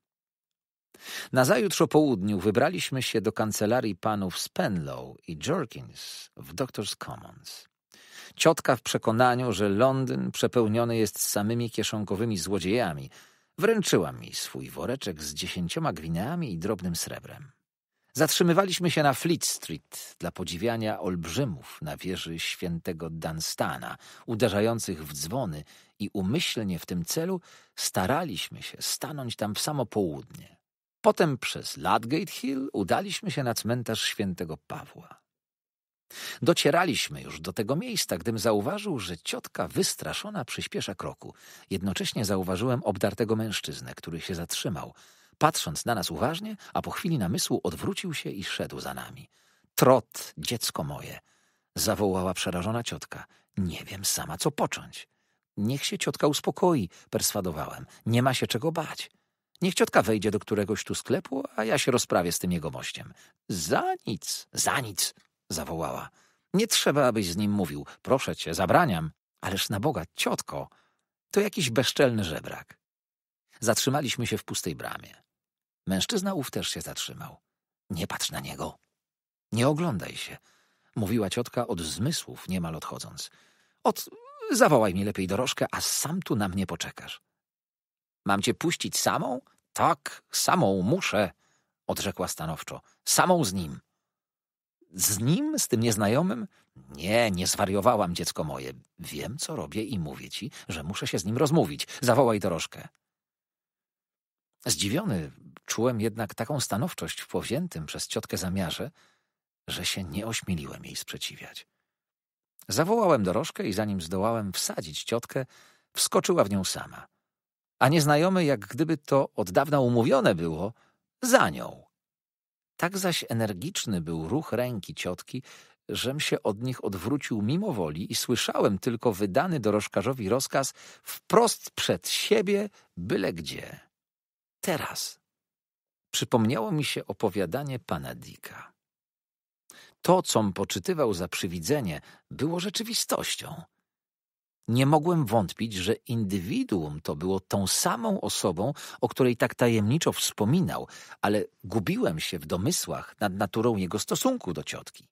Nazajutrz o południu wybraliśmy się do kancelarii panów Spenlow i Jerkins w Doctors Commons. Ciotka w przekonaniu, że Londyn przepełniony jest samymi kieszonkowymi złodziejami – Wręczyła mi swój woreczek z dziesięcioma gwineami i drobnym srebrem. Zatrzymywaliśmy się na Fleet Street dla podziwiania olbrzymów na wieży świętego Dunstana, uderzających w dzwony i umyślnie w tym celu staraliśmy się stanąć tam w samo południe. Potem przez Ludgate Hill udaliśmy się na cmentarz świętego Pawła. Docieraliśmy już do tego miejsca, gdym zauważył, że ciotka wystraszona przyspiesza kroku. Jednocześnie zauważyłem obdartego mężczyznę, który się zatrzymał. Patrząc na nas uważnie, a po chwili namysłu odwrócił się i szedł za nami. Trot, dziecko moje! zawołała przerażona ciotka. Nie wiem sama, co począć. Niech się ciotka uspokoi, perswadowałem. Nie ma się czego bać. Niech ciotka wejdzie do któregoś tu sklepu, a ja się rozprawię z tym jego mościem. Za nic, za nic, zawołała. Nie trzeba, abyś z nim mówił. Proszę cię, zabraniam. Ależ na Boga, ciotko, to jakiś bezczelny żebrak. Zatrzymaliśmy się w pustej bramie. Mężczyzna ów też się zatrzymał. Nie patrz na niego. Nie oglądaj się, mówiła ciotka od zmysłów, niemal odchodząc. Od zawołaj mi lepiej dorożkę, a sam tu na mnie poczekasz. Mam cię puścić samą? Tak, samą muszę, odrzekła stanowczo. Samą z nim. Z nim, z tym nieznajomym? Nie, nie zwariowałam, dziecko moje. Wiem, co robię i mówię ci, że muszę się z nim rozmówić. Zawołaj dorożkę. Zdziwiony czułem jednak taką stanowczość w powziętym przez ciotkę zamiarze, że się nie ośmieliłem jej sprzeciwiać. Zawołałem dorożkę i zanim zdołałem wsadzić ciotkę, wskoczyła w nią sama. A nieznajomy, jak gdyby to od dawna umówione było, za nią. Tak zaś energiczny był ruch ręki ciotki, żem się od nich odwrócił mimo woli i słyszałem tylko wydany dorożkarzowi rozkaz wprost przed siebie, byle gdzie. Teraz przypomniało mi się opowiadanie pana Dika. To, com poczytywał za przywidzenie, było rzeczywistością – nie mogłem wątpić, że indywiduum to było tą samą osobą, o której tak tajemniczo wspominał, ale gubiłem się w domysłach nad naturą jego stosunku do ciotki.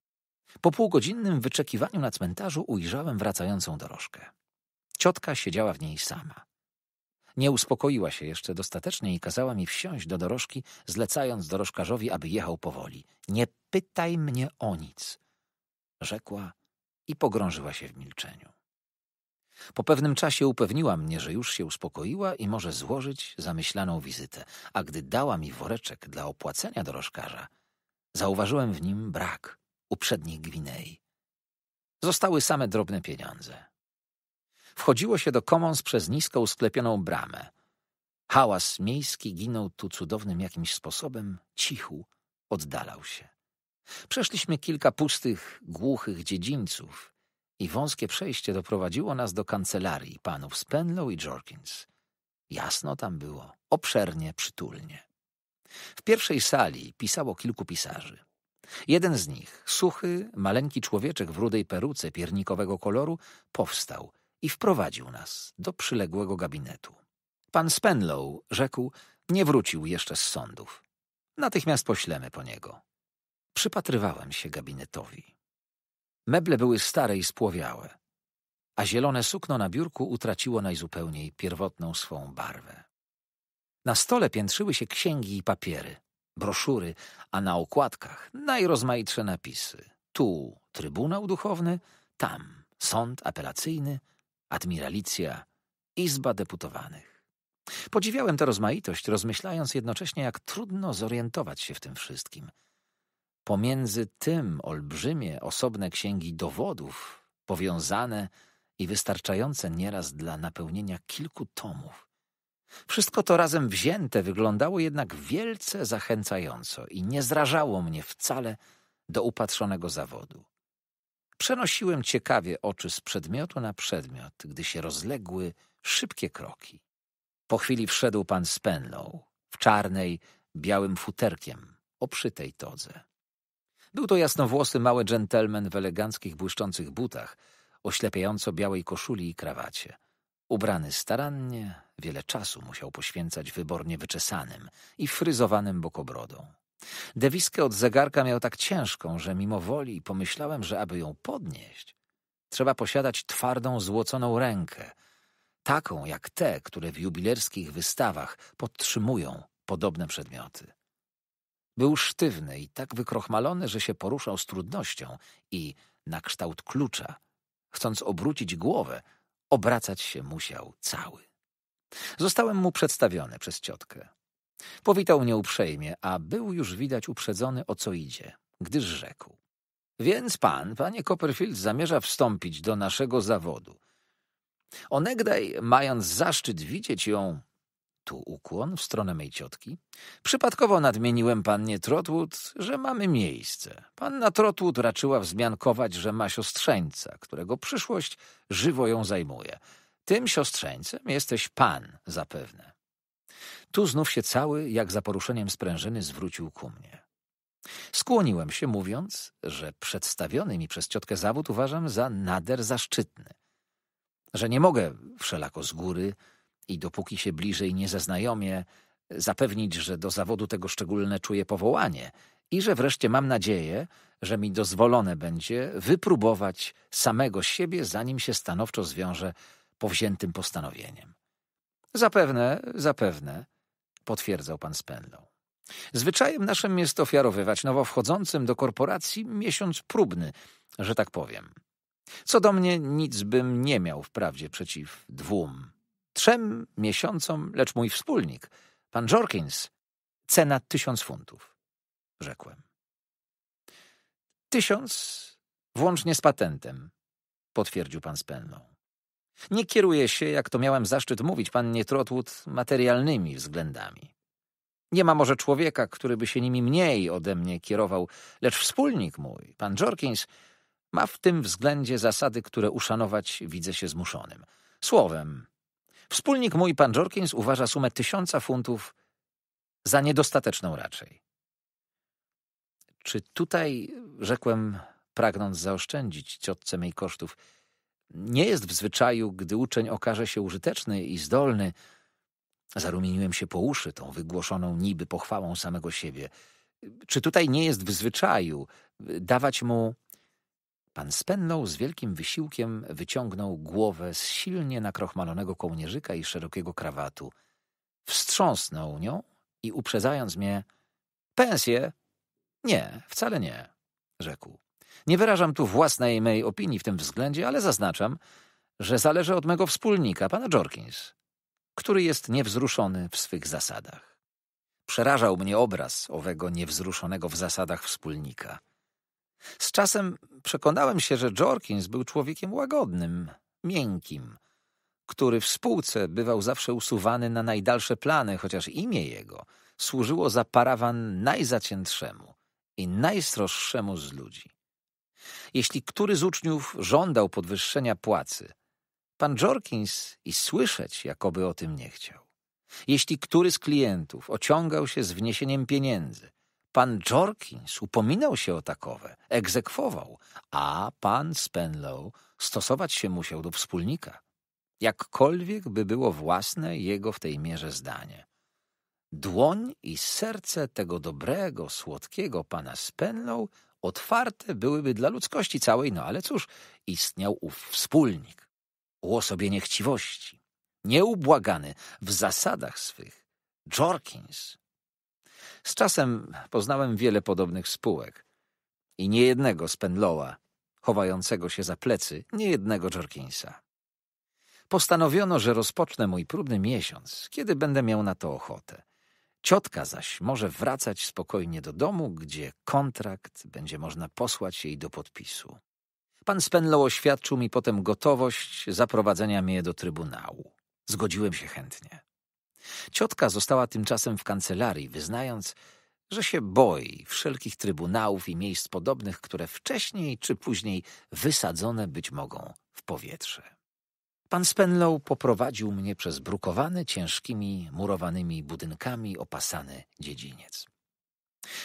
Po półgodzinnym wyczekiwaniu na cmentarzu ujrzałem wracającą dorożkę. Ciotka siedziała w niej sama. Nie uspokoiła się jeszcze dostatecznie i kazała mi wsiąść do dorożki, zlecając dorożkarzowi, aby jechał powoli. Nie pytaj mnie o nic, rzekła i pogrążyła się w milczeniu. Po pewnym czasie upewniła mnie, że już się uspokoiła i może złożyć zamyślaną wizytę, a gdy dała mi woreczek dla opłacenia dorożkarza, zauważyłem w nim brak uprzedniej Gwinei. Zostały same drobne pieniądze. Wchodziło się do Commons przez nisko usklepioną bramę. Hałas miejski ginął tu cudownym jakimś sposobem, cichu, oddalał się. Przeszliśmy kilka pustych, głuchych dziedzińców, i wąskie przejście doprowadziło nas do kancelarii panów Spenlow i Jorkins. Jasno tam było, obszernie, przytulnie. W pierwszej sali pisało kilku pisarzy. Jeden z nich, suchy, maleńki człowieczek w rudej peruce piernikowego koloru, powstał i wprowadził nas do przyległego gabinetu. Pan Spenlow, rzekł, nie wrócił jeszcze z sądów. Natychmiast poślemy po niego. Przypatrywałem się gabinetowi. Meble były stare i spłowiałe, a zielone sukno na biurku utraciło najzupełniej pierwotną swą barwę. Na stole piętrzyły się księgi i papiery, broszury, a na okładkach najrozmaitsze napisy. Tu Trybunał Duchowny, tam Sąd Apelacyjny, Admiralicja, Izba Deputowanych. Podziwiałem tę rozmaitość, rozmyślając jednocześnie, jak trudno zorientować się w tym wszystkim – Pomiędzy tym olbrzymie, osobne księgi dowodów, powiązane i wystarczające nieraz dla napełnienia kilku tomów. Wszystko to razem wzięte wyglądało jednak wielce zachęcająco i nie zrażało mnie wcale do upatrzonego zawodu. Przenosiłem ciekawie oczy z przedmiotu na przedmiot, gdy się rozległy szybkie kroki. Po chwili wszedł pan Spenlow w czarnej, białym futerkiem, oprzytej todze. Był to jasnowłosy mały dżentelmen w eleganckich, błyszczących butach, oślepiająco białej koszuli i krawacie. Ubrany starannie, wiele czasu musiał poświęcać wybornie wyczesanym i fryzowanym bokobrodą. Dewiskę od zegarka miał tak ciężką, że mimo woli pomyślałem, że aby ją podnieść, trzeba posiadać twardą, złoconą rękę, taką jak te, które w jubilerskich wystawach podtrzymują podobne przedmioty. Był sztywny i tak wykrochmalony, że się poruszał z trudnością i na kształt klucza. Chcąc obrócić głowę, obracać się musiał cały. Zostałem mu przedstawiony przez ciotkę. Powitał mnie uprzejmie, a był już widać uprzedzony o co idzie, gdyż rzekł. Więc pan, panie Copperfield, zamierza wstąpić do naszego zawodu. Onegdaj, mając zaszczyt widzieć ją, tu ukłon w stronę mej ciotki. Przypadkowo nadmieniłem pannie Trotwood, że mamy miejsce. Panna Trotwood raczyła wzmiankować, że ma siostrzeńca, którego przyszłość żywo ją zajmuje. Tym siostrzeńcem jesteś pan zapewne. Tu znów się cały, jak za poruszeniem sprężyny, zwrócił ku mnie. Skłoniłem się, mówiąc, że przedstawiony mi przez ciotkę zawód uważam za nader zaszczytny, że nie mogę wszelako z góry i dopóki się bliżej nie zaznajomię, zapewnić, że do zawodu tego szczególne czuję powołanie i że wreszcie mam nadzieję, że mi dozwolone będzie wypróbować samego siebie, zanim się stanowczo zwiąże powziętym postanowieniem. Zapewne, zapewne, potwierdzał pan Spenlow. Zwyczajem naszym jest ofiarowywać nowo wchodzącym do korporacji miesiąc próbny, że tak powiem. Co do mnie, nic bym nie miał wprawdzie przeciw dwóm trzem miesiącom, lecz mój wspólnik, pan Jorkins, cena tysiąc funtów, rzekłem. Tysiąc, włącznie z patentem, potwierdził pan Spenlow. Nie kieruje się, jak to miałem zaszczyt mówić, panie Trotwood, materialnymi względami. Nie ma może człowieka, który by się nimi mniej ode mnie kierował, lecz wspólnik mój, pan Jorkins, ma w tym względzie zasady, które uszanować widzę się zmuszonym. Słowem, Wspólnik mój, pan Jorkins, uważa sumę tysiąca funtów za niedostateczną raczej. Czy tutaj, rzekłem, pragnąc zaoszczędzić ciotce mej kosztów, nie jest w zwyczaju, gdy uczeń okaże się użyteczny i zdolny. Zarumieniłem się po uszy tą wygłoszoną niby pochwałą samego siebie. Czy tutaj nie jest w zwyczaju dawać mu Pan Spenlow z wielkim wysiłkiem wyciągnął głowę z silnie nakrochmalonego kołnierzyka i szerokiego krawatu. Wstrząsnął nią i uprzedzając mnie — Pensję? Nie, wcale nie — rzekł. Nie wyrażam tu własnej mej opinii w tym względzie, ale zaznaczam, że zależy od mego wspólnika, pana Jorkins, który jest niewzruszony w swych zasadach. Przerażał mnie obraz owego niewzruszonego w zasadach wspólnika. Z czasem przekonałem się, że Jorkins był człowiekiem łagodnym, miękkim, który w spółce bywał zawsze usuwany na najdalsze plany, chociaż imię jego służyło za parawan najzaciętszemu i najstroższemu z ludzi. Jeśli który z uczniów żądał podwyższenia płacy, pan Jorkins i słyszeć jakoby o tym nie chciał. Jeśli który z klientów ociągał się z wniesieniem pieniędzy, Pan Jorkins upominał się o takowe, egzekwował, a pan Spenlow stosować się musiał do wspólnika, jakkolwiek by było własne jego w tej mierze zdanie. Dłoń i serce tego dobrego, słodkiego pana Spenlow otwarte byłyby dla ludzkości całej, no ale cóż, istniał ów wspólnik, uosobienie chciwości, nieubłagany w zasadach swych, Jorkins, z czasem poznałem wiele podobnych spółek i niejednego Spenloa, chowającego się za plecy niejednego Jorkinsa. Postanowiono, że rozpocznę mój próbny miesiąc, kiedy będę miał na to ochotę. Ciotka zaś może wracać spokojnie do domu, gdzie kontrakt będzie można posłać jej do podpisu. Pan Spenlow oświadczył mi potem gotowość zaprowadzenia mnie do trybunału. Zgodziłem się chętnie. Ciotka została tymczasem w kancelarii, wyznając, że się boi wszelkich trybunałów i miejsc podobnych, które wcześniej czy później wysadzone być mogą w powietrze. Pan Spenlow poprowadził mnie przez brukowany, ciężkimi, murowanymi budynkami opasany dziedziniec.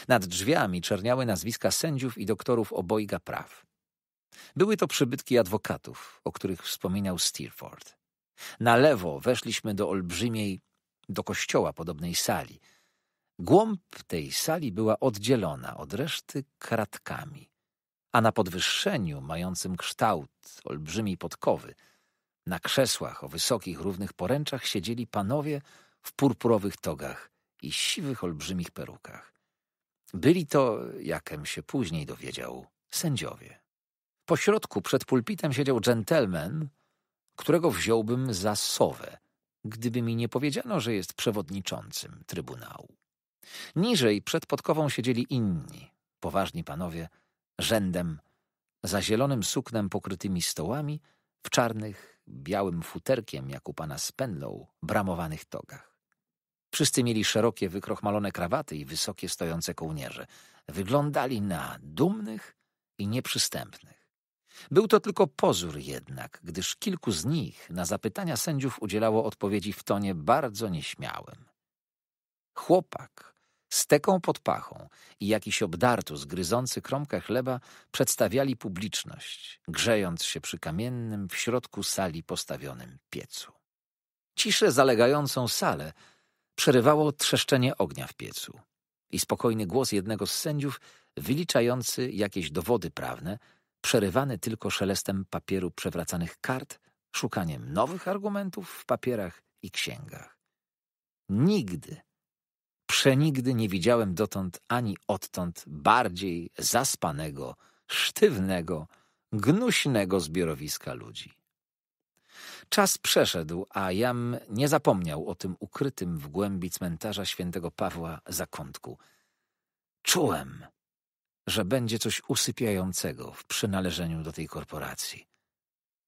Nad drzwiami czerniały nazwiska sędziów i doktorów obojga praw. Były to przybytki adwokatów, o których wspominał Steerforth. Na lewo weszliśmy do olbrzymiej, do kościoła podobnej sali. Głąb tej sali była oddzielona od reszty kratkami, a na podwyższeniu mającym kształt olbrzymiej podkowy, na krzesłach o wysokich, równych poręczach siedzieli panowie w purpurowych togach i siwych, olbrzymich perukach. Byli to, jakem się później dowiedział, sędziowie. Po środku przed pulpitem siedział dżentelmen, którego wziąłbym za sowę, gdyby mi nie powiedziano, że jest przewodniczącym Trybunału. Niżej przed podkową siedzieli inni, poważni panowie, rzędem, za zielonym suknem pokrytymi stołami, w czarnych, białym futerkiem, jak u pana Spenlow, bramowanych togach. Wszyscy mieli szerokie, wykrochmalone krawaty i wysokie, stojące kołnierze. Wyglądali na dumnych i nieprzystępnych. Był to tylko pozór jednak, gdyż kilku z nich na zapytania sędziów udzielało odpowiedzi w tonie bardzo nieśmiałym. Chłopak z teką pod pachą i jakiś obdartus gryzący kromkę chleba przedstawiali publiczność, grzejąc się przy kamiennym w środku sali postawionym piecu. Ciszę zalegającą salę przerywało trzeszczenie ognia w piecu i spokojny głos jednego z sędziów wyliczający jakieś dowody prawne – przerywany tylko szelestem papieru przewracanych kart, szukaniem nowych argumentów w papierach i księgach. Nigdy, przenigdy nie widziałem dotąd ani odtąd bardziej zaspanego, sztywnego, gnuśnego zbiorowiska ludzi. Czas przeszedł, a Jam nie zapomniał o tym ukrytym w głębi cmentarza świętego Pawła zakątku. Czułem, że będzie coś usypiającego w przynależeniu do tej korporacji.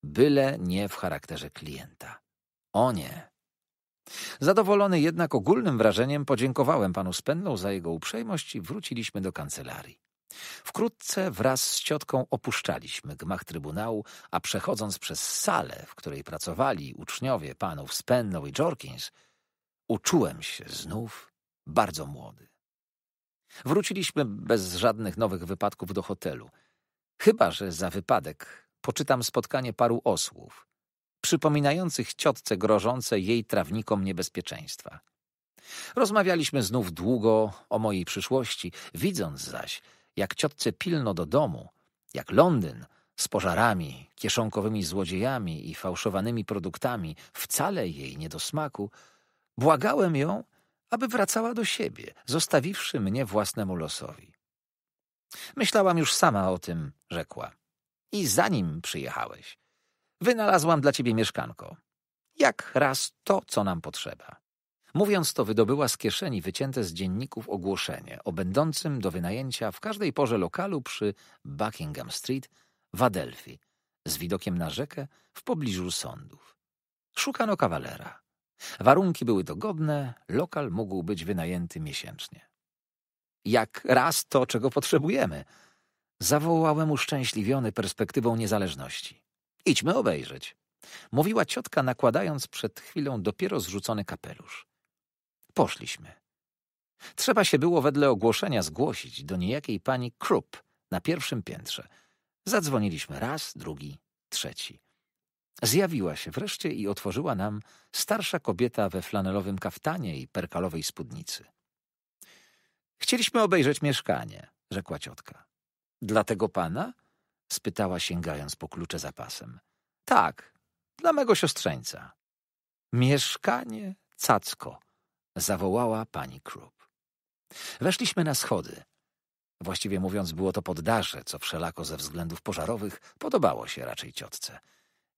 Byle nie w charakterze klienta. O nie. Zadowolony jednak ogólnym wrażeniem podziękowałem panu Spendlow za jego uprzejmość i wróciliśmy do kancelarii. Wkrótce wraz z ciotką opuszczaliśmy gmach trybunału, a przechodząc przez salę, w której pracowali uczniowie panów Spenlow i Jorkins, uczułem się znów bardzo młody. Wróciliśmy bez żadnych nowych wypadków do hotelu. Chyba, że za wypadek poczytam spotkanie paru osłów, przypominających ciotce grożące jej trawnikom niebezpieczeństwa. Rozmawialiśmy znów długo o mojej przyszłości, widząc zaś, jak ciotce pilno do domu, jak Londyn z pożarami, kieszonkowymi złodziejami i fałszowanymi produktami wcale jej nie do smaku, błagałem ją, aby wracała do siebie, zostawiwszy mnie własnemu losowi. Myślałam już sama o tym, rzekła. I zanim przyjechałeś, wynalazłam dla ciebie mieszkanko. Jak raz to, co nam potrzeba. Mówiąc to, wydobyła z kieszeni wycięte z dzienników ogłoszenie o będącym do wynajęcia w każdej porze lokalu przy Buckingham Street w Adelphi, z widokiem na rzekę w pobliżu sądów. Szukano kawalera. Warunki były dogodne, lokal mógł być wynajęty miesięcznie. Jak raz to, czego potrzebujemy. Zawołałem uszczęśliwiony perspektywą niezależności. Idźmy obejrzeć. Mówiła ciotka, nakładając przed chwilą dopiero zrzucony kapelusz. Poszliśmy. Trzeba się było wedle ogłoszenia zgłosić do niejakiej pani Krupp na pierwszym piętrze. Zadzwoniliśmy raz, drugi, trzeci. Zjawiła się wreszcie i otworzyła nam starsza kobieta we flanelowym kaftanie i perkalowej spódnicy. Chcieliśmy obejrzeć mieszkanie, rzekła ciotka. Dla tego pana? spytała sięgając po klucze za pasem. Tak, dla mego siostrzeńca. Mieszkanie cacko, zawołała pani Krupp. Weszliśmy na schody. Właściwie mówiąc, było to poddarze, co wszelako ze względów pożarowych podobało się raczej ciotce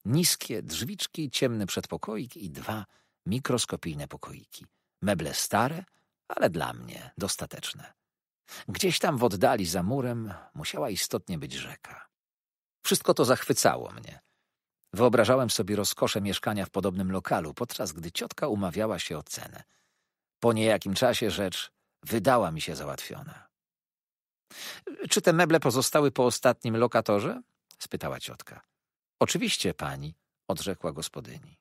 niskie drzwiczki, ciemny przedpokoik i dwa mikroskopijne pokoiki. Meble stare, ale dla mnie dostateczne. Gdzieś tam w oddali za murem musiała istotnie być rzeka. Wszystko to zachwycało mnie. Wyobrażałem sobie rozkosze mieszkania w podobnym lokalu, podczas gdy ciotka umawiała się o cenę. Po niejakim czasie rzecz wydała mi się załatwiona. Czy te meble pozostały po ostatnim lokatorze? spytała ciotka. Oczywiście, pani, odrzekła gospodyni.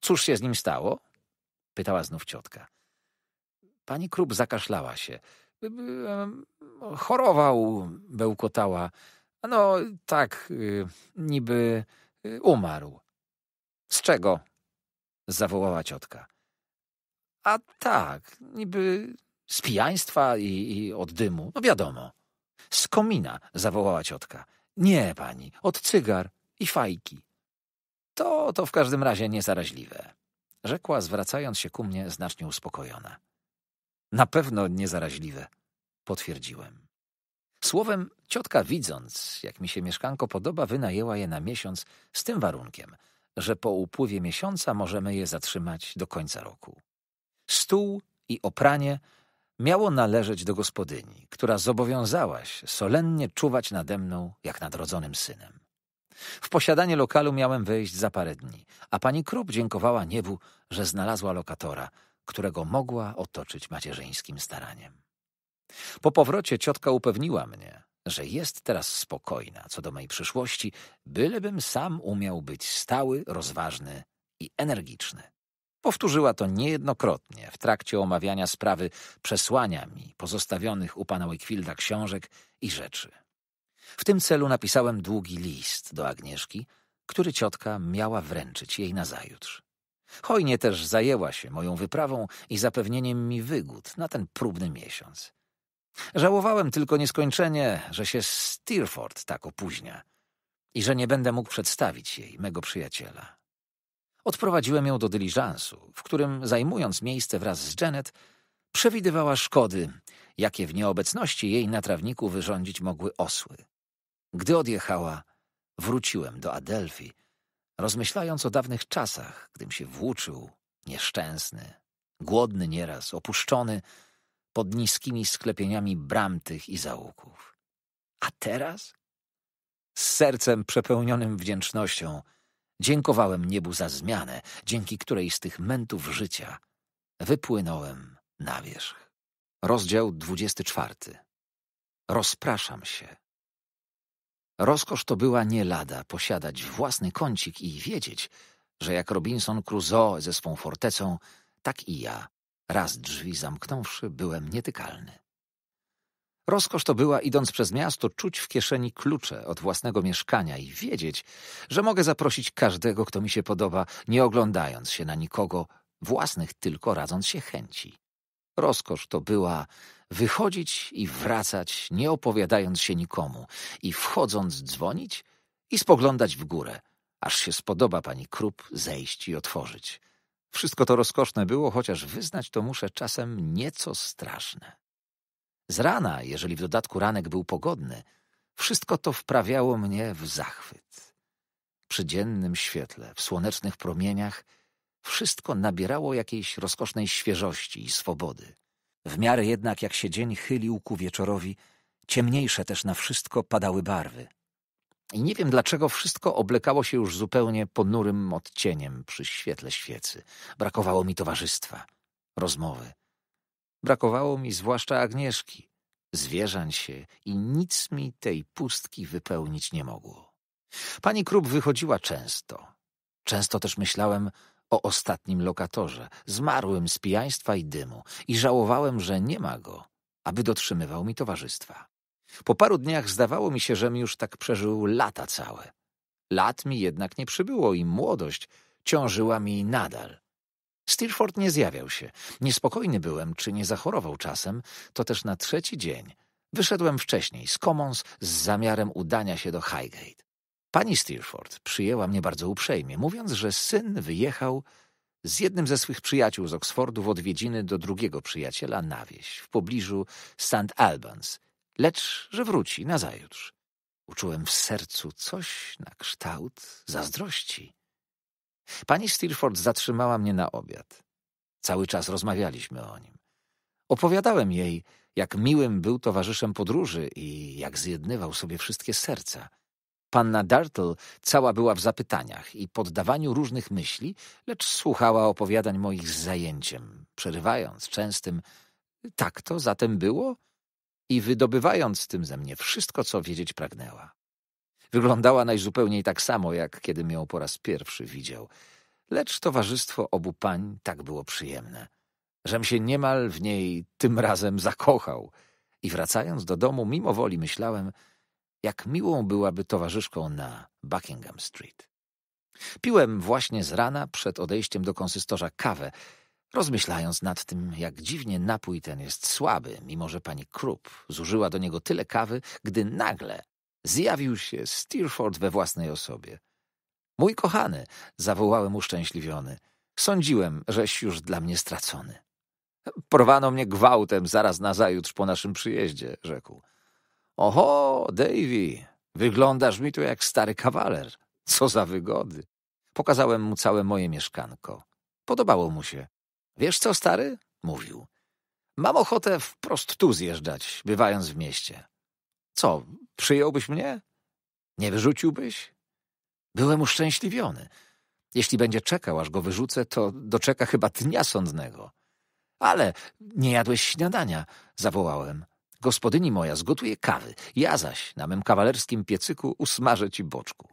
Cóż się z nim stało? pytała znów ciotka. Pani Krup zakaszlała się. Chorował, bełkotała. No tak, y, niby y, umarł. Z czego? zawołała ciotka. A tak, niby z pijaństwa i, i od dymu. No wiadomo. Z komina, zawołała ciotka. Nie, pani, od cygar i fajki. To, to w każdym razie niezaraźliwe, rzekła, zwracając się ku mnie znacznie uspokojona. Na pewno niezaraźliwe, potwierdziłem. Słowem, ciotka widząc, jak mi się mieszkanko podoba, wynajęła je na miesiąc z tym warunkiem, że po upływie miesiąca możemy je zatrzymać do końca roku. Stół i opranie miało należeć do gospodyni, która zobowiązałaś solennie czuwać nade mną jak nad rodzonym synem. W posiadanie lokalu miałem wejść za parę dni, a pani Krupp dziękowała niebu, że znalazła lokatora, którego mogła otoczyć macierzyńskim staraniem. Po powrocie ciotka upewniła mnie, że jest teraz spokojna co do mej przyszłości, bylebym sam umiał być stały, rozważny i energiczny. Powtórzyła to niejednokrotnie w trakcie omawiania sprawy przesłania mi pozostawionych u pana Wakefilda książek i rzeczy. W tym celu napisałem długi list do Agnieszki, który ciotka miała wręczyć jej nazajutrz. Hojnie też zajęła się moją wyprawą i zapewnieniem mi wygód na ten próbny miesiąc. Żałowałem tylko nieskończenie, że się Steerford tak opóźnia i że nie będę mógł przedstawić jej mego przyjaciela. Odprowadziłem ją do dyliżansu, w którym, zajmując miejsce wraz z Janet, przewidywała szkody, jakie w nieobecności jej na trawniku wyrządzić mogły osły. Gdy odjechała, wróciłem do Adelfi, rozmyślając o dawnych czasach, gdym się włóczył, nieszczęsny, głodny nieraz, opuszczony pod niskimi sklepieniami bram tych i załuków. A teraz? Z sercem przepełnionym wdzięcznością dziękowałem niebu za zmianę, dzięki której z tych mętów życia wypłynąłem na wierzch. Rozdział czwarty. Rozpraszam się. Rozkosz to była nie lada posiadać własny kącik i wiedzieć, że jak Robinson Crusoe ze swą fortecą, tak i ja, raz drzwi zamknąwszy, byłem nietykalny. Rozkosz to była, idąc przez miasto, czuć w kieszeni klucze od własnego mieszkania i wiedzieć, że mogę zaprosić każdego, kto mi się podoba, nie oglądając się na nikogo, własnych tylko radząc się chęci. Rozkosz to była wychodzić i wracać, nie opowiadając się nikomu, i wchodząc dzwonić i spoglądać w górę, aż się spodoba pani Krup zejść i otworzyć. Wszystko to rozkoszne było, chociaż wyznać to muszę czasem nieco straszne. Z rana, jeżeli w dodatku ranek był pogodny, wszystko to wprawiało mnie w zachwyt. Przy dziennym świetle, w słonecznych promieniach, wszystko nabierało jakiejś rozkosznej świeżości i swobody. W miarę jednak jak się dzień chylił ku wieczorowi, ciemniejsze też na wszystko padały barwy. I nie wiem dlaczego wszystko oblekało się już zupełnie ponurym odcieniem przy świetle świecy. Brakowało mi towarzystwa, rozmowy. Brakowało mi zwłaszcza Agnieszki, zwierzań się i nic mi tej pustki wypełnić nie mogło. Pani Krup wychodziła często. Często też myślałem, o ostatnim lokatorze, zmarłym z pijaństwa i dymu, i żałowałem, że nie ma go, aby dotrzymywał mi towarzystwa. Po paru dniach zdawało mi się, żem już tak przeżył lata całe. Lat mi jednak nie przybyło i młodość ciążyła mi nadal. Steerford nie zjawiał się. Niespokojny byłem, czy nie zachorował czasem, to też na trzeci dzień. Wyszedłem wcześniej z Commons z zamiarem udania się do Highgate. Pani Steerforth przyjęła mnie bardzo uprzejmie, mówiąc, że syn wyjechał z jednym ze swych przyjaciół z Oksfordu w odwiedziny do drugiego przyjaciela na wieś, w pobliżu St. Albans, lecz że wróci nazajutrz. Uczułem w sercu coś na kształt zazdrości. Pani Steerforth zatrzymała mnie na obiad. Cały czas rozmawialiśmy o nim. Opowiadałem jej, jak miłym był towarzyszem podróży i jak zjednywał sobie wszystkie serca – Panna Dartle cała była w zapytaniach i poddawaniu różnych myśli, lecz słuchała opowiadań moich z zajęciem, przerywając częstym tak to zatem było? I wydobywając tym ze mnie wszystko, co wiedzieć pragnęła. Wyglądała najzupełniej tak samo, jak kiedy ją po raz pierwszy widział. Lecz towarzystwo obu pań tak było przyjemne, żem się niemal w niej tym razem zakochał. I wracając do domu, mimo woli myślałem, jak miłą byłaby towarzyszką na Buckingham Street. Piłem właśnie z rana przed odejściem do konsystorza kawę, rozmyślając nad tym, jak dziwnie napój ten jest słaby, mimo że pani Krupp zużyła do niego tyle kawy, gdy nagle zjawił się Steerford we własnej osobie. Mój kochany, zawołałem uszczęśliwiony. Sądziłem, żeś już dla mnie stracony. Porwano mnie gwałtem zaraz nazajutrz po naszym przyjeździe, rzekł. Oho, Davy, wyglądasz mi tu jak stary kawaler. Co za wygody. Pokazałem mu całe moje mieszkanko. Podobało mu się. Wiesz co, stary? Mówił. Mam ochotę wprost tu zjeżdżać, bywając w mieście. Co, przyjąłbyś mnie? Nie wyrzuciłbyś? Byłem uszczęśliwiony. Jeśli będzie czekał, aż go wyrzucę, to doczeka chyba dnia sądnego. Ale nie jadłeś śniadania, zawołałem. Gospodyni moja zgotuje kawy, ja zaś na mym kawalerskim piecyku usmażę ci boczku.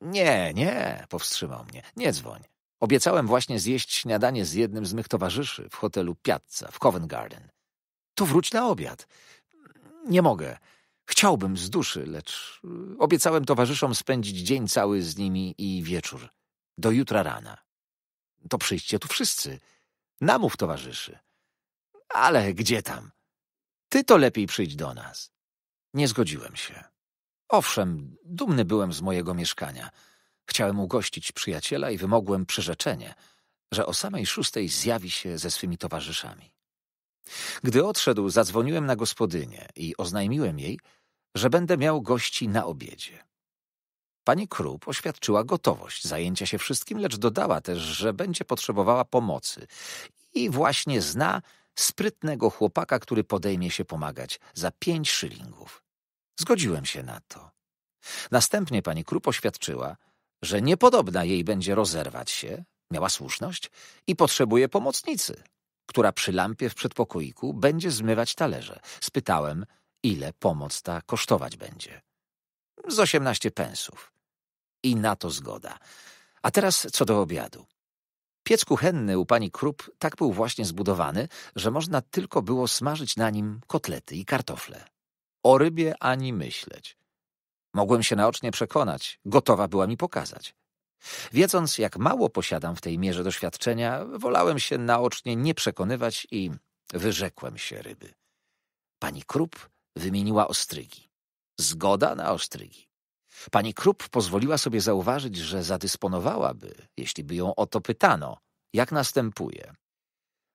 Nie, nie, powstrzymał mnie, nie dzwoń. Obiecałem właśnie zjeść śniadanie z jednym z mych towarzyszy w hotelu Piazza w Covent Garden. To wróć na obiad. Nie mogę. Chciałbym z duszy, lecz y, obiecałem towarzyszom spędzić dzień cały z nimi i wieczór. Do jutra rana. To przyjdźcie tu wszyscy. Namów towarzyszy. Ale gdzie tam? Ty to lepiej przyjdź do nas. Nie zgodziłem się. Owszem, dumny byłem z mojego mieszkania. Chciałem ugościć przyjaciela i wymogłem przyrzeczenie, że o samej szóstej zjawi się ze swymi towarzyszami. Gdy odszedł, zadzwoniłem na gospodynię i oznajmiłem jej, że będę miał gości na obiedzie. Pani Krup oświadczyła gotowość zajęcia się wszystkim, lecz dodała też, że będzie potrzebowała pomocy i właśnie zna sprytnego chłopaka, który podejmie się pomagać za pięć szylingów. Zgodziłem się na to. Następnie pani Krup oświadczyła, że niepodobna jej będzie rozerwać się, miała słuszność i potrzebuje pomocnicy, która przy lampie w przedpokoiku będzie zmywać talerze. Spytałem, ile pomoc ta kosztować będzie. Z osiemnaście pensów. I na to zgoda. A teraz co do obiadu. Piec kuchenny u pani Krupp tak był właśnie zbudowany, że można tylko było smażyć na nim kotlety i kartofle. O rybie ani myśleć. Mogłem się naocznie przekonać, gotowa była mi pokazać. Wiedząc, jak mało posiadam w tej mierze doświadczenia, wolałem się naocznie nie przekonywać i wyrzekłem się ryby. Pani Krupp wymieniła ostrygi. Zgoda na ostrygi. Pani Krupp pozwoliła sobie zauważyć, że zadysponowałaby, jeśli by ją o to pytano, jak następuje.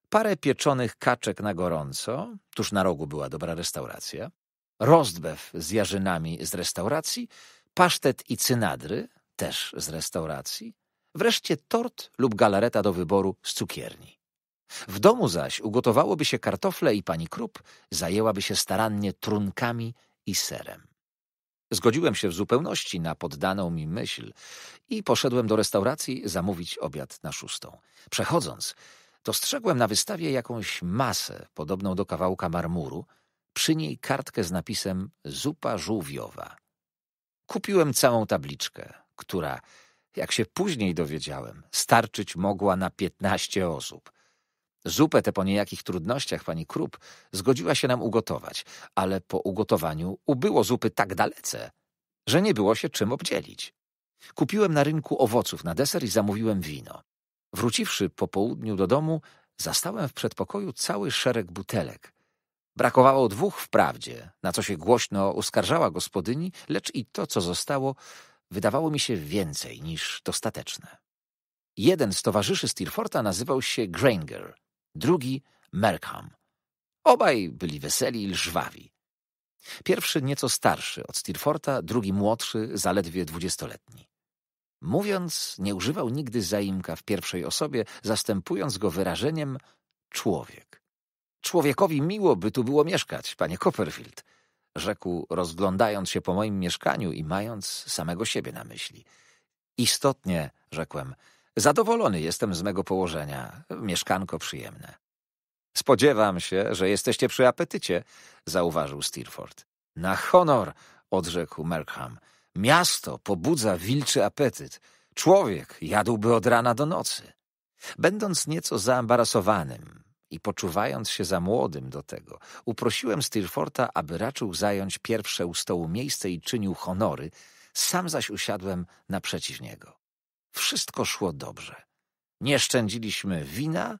Parę pieczonych kaczek na gorąco, tuż na rogu była dobra restauracja, rozdbew z jarzynami z restauracji, pasztet i cynadry, też z restauracji, wreszcie tort lub galareta do wyboru z cukierni. W domu zaś ugotowałoby się kartofle i pani Krupp zajęłaby się starannie trunkami i serem. Zgodziłem się w zupełności na poddaną mi myśl i poszedłem do restauracji zamówić obiad na szóstą. Przechodząc, dostrzegłem na wystawie jakąś masę podobną do kawałka marmuru, przy niej kartkę z napisem zupa żółwiowa. Kupiłem całą tabliczkę, która, jak się później dowiedziałem, starczyć mogła na piętnaście osób – Zupę tę po niejakich trudnościach pani Krup zgodziła się nam ugotować, ale po ugotowaniu ubyło zupy tak dalece, że nie było się czym obdzielić. Kupiłem na rynku owoców na deser i zamówiłem wino. Wróciwszy po południu do domu, zastałem w przedpokoju cały szereg butelek. Brakowało dwóch wprawdzie, na co się głośno uskarżała gospodyni, lecz i to, co zostało, wydawało mi się więcej niż dostateczne. Jeden z towarzyszy Steerforta nazywał się Granger, drugi Merkham. Obaj byli weseli i lżwawi. Pierwszy nieco starszy od Steerforta, drugi młodszy, zaledwie dwudziestoletni. Mówiąc, nie używał nigdy zaimka w pierwszej osobie, zastępując go wyrażeniem człowiek. Człowiekowi miło by tu było mieszkać, panie Copperfield, rzekł, rozglądając się po moim mieszkaniu i mając samego siebie na myśli. Istotnie, rzekłem, Zadowolony jestem z mego położenia. Mieszkanko przyjemne. Spodziewam się, że jesteście przy apetycie, zauważył Steerford. Na honor, odrzekł Merkham. Miasto pobudza wilczy apetyt. Człowiek jadłby od rana do nocy. Będąc nieco zaembarasowanym i poczuwając się za młodym do tego, uprosiłem Steerforta, aby raczył zająć pierwsze u stołu miejsce i czynił honory, sam zaś usiadłem naprzeciw niego. Wszystko szło dobrze. Nie szczędziliśmy wina,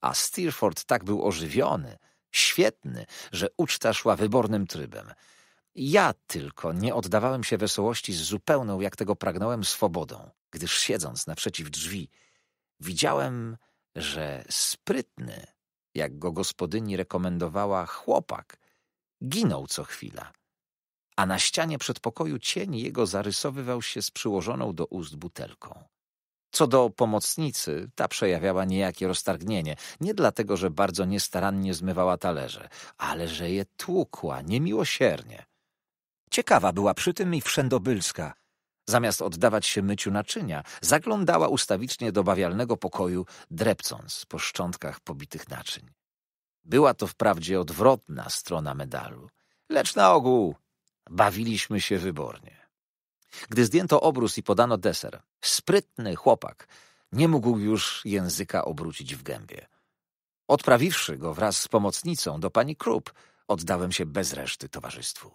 a Steerford tak był ożywiony, świetny, że uczta szła wybornym trybem. Ja tylko nie oddawałem się wesołości z zupełną, jak tego pragnąłem, swobodą, gdyż siedząc naprzeciw drzwi, widziałem, że sprytny, jak go gospodyni rekomendowała, chłopak ginął co chwila a na ścianie przedpokoju cień jego zarysowywał się z przyłożoną do ust butelką. Co do pomocnicy, ta przejawiała niejakie roztargnienie, nie dlatego, że bardzo niestarannie zmywała talerze, ale że je tłukła niemiłosiernie. Ciekawa była przy tym i wszędobylska. Zamiast oddawać się myciu naczynia, zaglądała ustawicznie do bawialnego pokoju, drepcąc po szczątkach pobitych naczyń. Była to wprawdzie odwrotna strona medalu, lecz na ogół Bawiliśmy się wybornie. Gdy zdjęto obrus i podano deser, sprytny chłopak nie mógł już języka obrócić w gębie. Odprawiwszy go wraz z pomocnicą do pani Krupp, oddałem się bez reszty towarzystwu.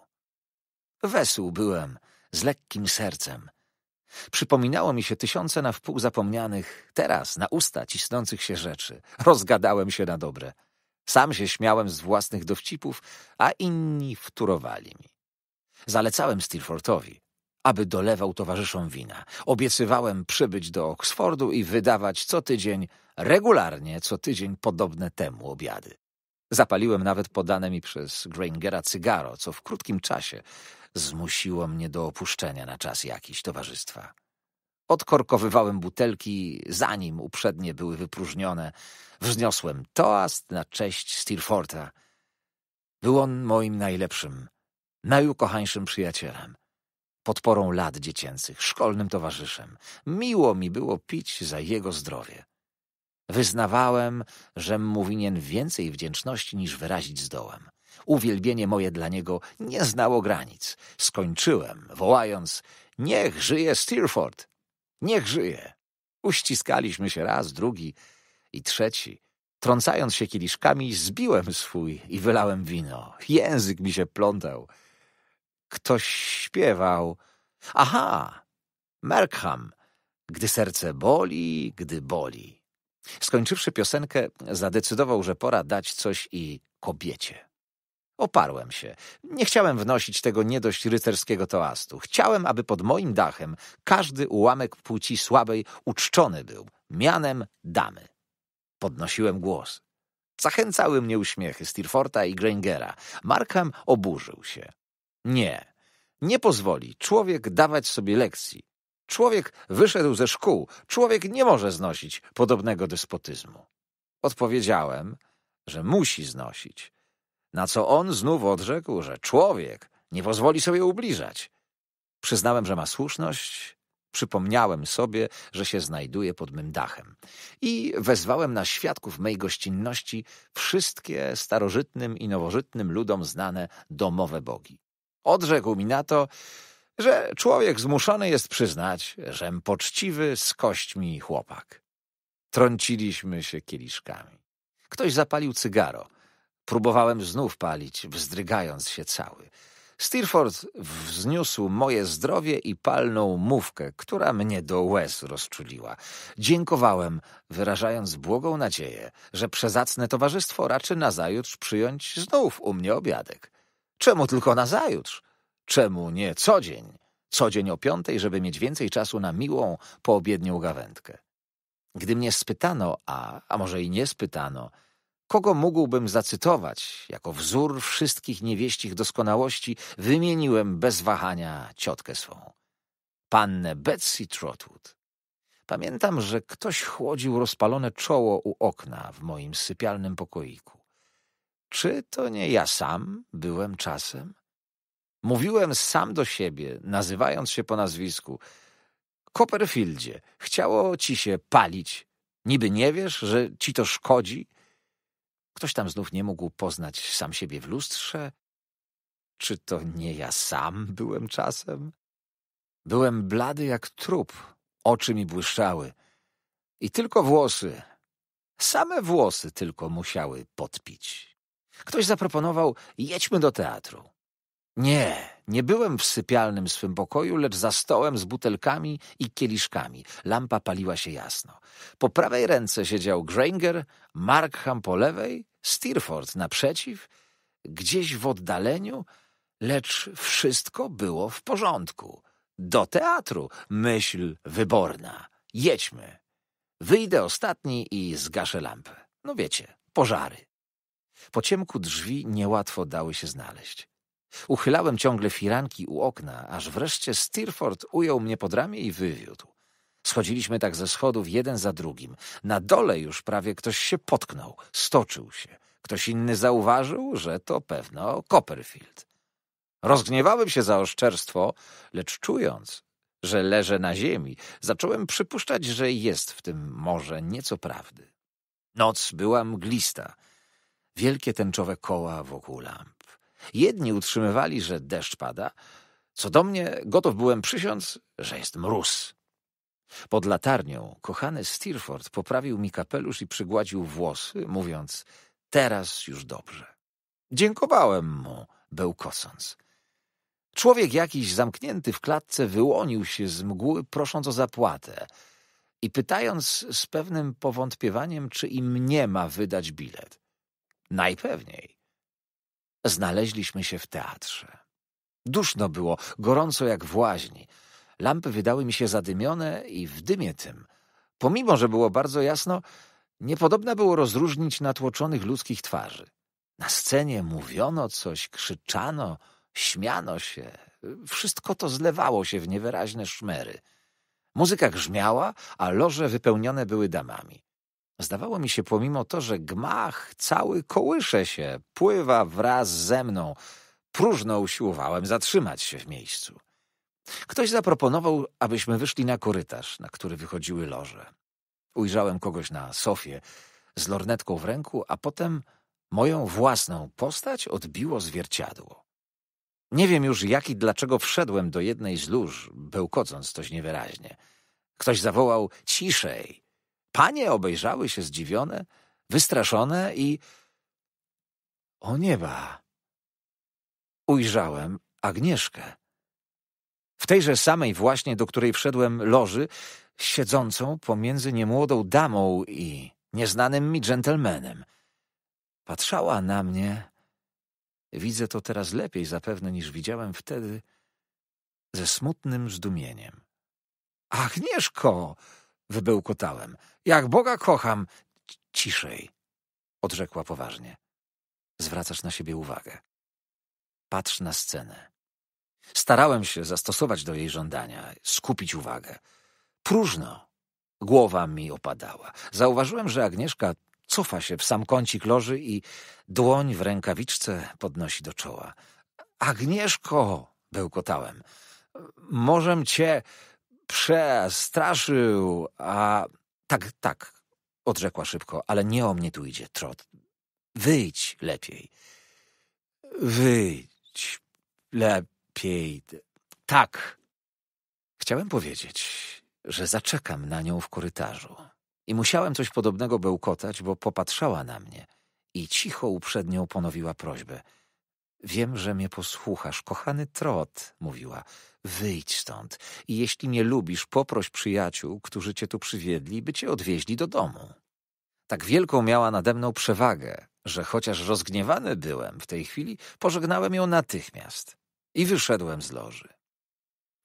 Wesół byłem, z lekkim sercem. Przypominało mi się tysiące na wpół zapomnianych, teraz na usta cisnących się rzeczy. Rozgadałem się na dobre. Sam się śmiałem z własnych dowcipów, a inni wturowali mi. Zalecałem Steelfortowi, aby dolewał towarzyszom wina. Obiecywałem przybyć do Oksfordu i wydawać co tydzień, regularnie co tydzień podobne temu obiady. Zapaliłem nawet podane mi przez Gringera cygaro, co w krótkim czasie zmusiło mnie do opuszczenia na czas jakiś towarzystwa. Odkorkowywałem butelki, zanim uprzednie były wypróżnione. Wzniosłem toast na cześć Steerforta. Był on moim najlepszym, najukochańszym przyjacielem, podporą lat dziecięcych, szkolnym towarzyszem. Miło mi było pić za jego zdrowie. Wyznawałem, żem mu winien więcej wdzięczności niż wyrazić zdołem. Uwielbienie moje dla niego nie znało granic. Skończyłem, wołając: Niech żyje Steerford! Niech żyje! Uściskaliśmy się raz, drugi i trzeci. Trącając się kieliszkami, zbiłem swój i wylałem wino. Język mi się plątał. Ktoś śpiewał. Aha! Merkham. Gdy serce boli, gdy boli. Skończywszy piosenkę, zadecydował, że pora dać coś i kobiecie. Oparłem się. Nie chciałem wnosić tego niedość rycerskiego toastu. Chciałem, aby pod moim dachem każdy ułamek płci słabej uczczony był, mianem damy. Podnosiłem głos. Zachęcały mnie uśmiechy Stirforta i Grangera. Markham oburzył się. Nie. Nie pozwoli człowiek dawać sobie lekcji. Człowiek wyszedł ze szkół. Człowiek nie może znosić podobnego despotyzmu. Odpowiedziałem, że musi znosić. Na co on znów odrzekł, że człowiek nie pozwoli sobie ubliżać. Przyznałem, że ma słuszność, przypomniałem sobie, że się znajduje pod mym dachem i wezwałem na świadków mej gościnności wszystkie starożytnym i nowożytnym ludom znane domowe bogi. Odrzekł mi na to, że człowiek zmuszony jest przyznać, żem poczciwy z kośćmi chłopak. Trąciliśmy się kieliszkami. Ktoś zapalił cygaro. Próbowałem znów palić, wzdrygając się cały. Steerforth wzniósł moje zdrowie i palną mówkę, która mnie do łez rozczuliła. Dziękowałem, wyrażając błogą nadzieję, że przezacne towarzystwo raczy nazajutrz przyjąć znów u mnie obiadek. Czemu tylko nazajutrz? Czemu nie co dzień? Co dzień o piątej, żeby mieć więcej czasu na miłą poobiednią gawędkę. Gdy mnie spytano, a, a może i nie spytano, kogo mógłbym zacytować jako wzór wszystkich niewieścich doskonałości, wymieniłem bez wahania ciotkę swą. Pannę Betsy Trotwood. Pamiętam, że ktoś chłodził rozpalone czoło u okna w moim sypialnym pokoiku. Czy to nie ja sam byłem czasem? Mówiłem sam do siebie, nazywając się po nazwisku. Copperfieldzie, chciało ci się palić. Niby nie wiesz, że ci to szkodzi? Ktoś tam znów nie mógł poznać sam siebie w lustrze? Czy to nie ja sam byłem czasem? Byłem blady jak trup, oczy mi błyszczały. I tylko włosy, same włosy tylko musiały podpić. Ktoś zaproponował: jedźmy do teatru. Nie, nie byłem w sypialnym swym pokoju, lecz za stołem z butelkami i kieliszkami. Lampa paliła się jasno. Po prawej ręce siedział Granger, Markham po lewej, Steerforth naprzeciw, gdzieś w oddaleniu, lecz wszystko było w porządku. Do teatru, myśl wyborna. Jedźmy. Wyjdę ostatni i zgaszę lampę. No wiecie, pożary. Po ciemku drzwi niełatwo dały się znaleźć. Uchylałem ciągle firanki u okna, aż wreszcie Steerford ujął mnie pod ramię i wywiódł. Schodziliśmy tak ze schodów jeden za drugim. Na dole już prawie ktoś się potknął, stoczył się. Ktoś inny zauważył, że to pewno Copperfield. Rozgniewałem się za oszczerstwo, lecz czując, że leżę na ziemi, zacząłem przypuszczać, że jest w tym morze nieco prawdy. Noc była mglista – wielkie tęczowe koła wokół lamp. Jedni utrzymywali, że deszcz pada, co do mnie gotów byłem przysiąc, że jest mróz. Pod latarnią kochany Steerford poprawił mi kapelusz i przygładził włosy, mówiąc — teraz już dobrze. Dziękowałem mu, bełkocąc. Człowiek jakiś zamknięty w klatce wyłonił się z mgły, prosząc o zapłatę i pytając z pewnym powątpiewaniem, czy im nie ma wydać bilet. Najpewniej. Znaleźliśmy się w teatrze. Duszno było, gorąco jak w łaźni. Lampy wydały mi się zadymione i w dymie tym, pomimo że było bardzo jasno, niepodobna było rozróżnić natłoczonych ludzkich twarzy. Na scenie mówiono coś, krzyczano, śmiano się. Wszystko to zlewało się w niewyraźne szmery. Muzyka grzmiała, a loże wypełnione były damami. Zdawało mi się pomimo to, że gmach cały kołysze się, pływa wraz ze mną. Próżno usiłowałem zatrzymać się w miejscu. Ktoś zaproponował, abyśmy wyszli na korytarz, na który wychodziły loże. Ujrzałem kogoś na sofie z lornetką w ręku, a potem moją własną postać odbiło zwierciadło. Nie wiem już jak i dlaczego wszedłem do jednej z lóż, bełkocąc coś niewyraźnie. Ktoś zawołał ciszej Panie obejrzały się zdziwione, wystraszone i... O nieba! Ujrzałem Agnieszkę. W tejże samej właśnie, do której wszedłem, loży, siedzącą pomiędzy niemłodą damą i nieznanym mi dżentelmenem. Patrzała na mnie. Widzę to teraz lepiej zapewne niż widziałem wtedy, ze smutnym zdumieniem. Agnieszko! wybełkotałem. Jak Boga kocham! Ciszej, odrzekła poważnie. Zwracasz na siebie uwagę. Patrz na scenę. Starałem się zastosować do jej żądania, skupić uwagę. Próżno. Głowa mi opadała. Zauważyłem, że Agnieszka cofa się w sam kącik loży i dłoń w rękawiczce podnosi do czoła. Agnieszko! bełkotałem. Możem cię przestraszył, a... Tak, tak, odrzekła szybko, ale nie o mnie tu idzie, Trot. Wyjdź lepiej. Wyjdź lepiej. Tak. Chciałem powiedzieć, że zaczekam na nią w korytarzu. I musiałem coś podobnego bełkotać, bo popatrzała na mnie i cicho uprzednią ponowiła prośbę. Wiem, że mnie posłuchasz, kochany Trot, mówiła. Wyjdź stąd i jeśli mnie lubisz, poproś przyjaciół, którzy cię tu przywiedli, by cię odwieźli do domu. Tak wielką miała nade mną przewagę, że chociaż rozgniewany byłem w tej chwili, pożegnałem ją natychmiast i wyszedłem z loży.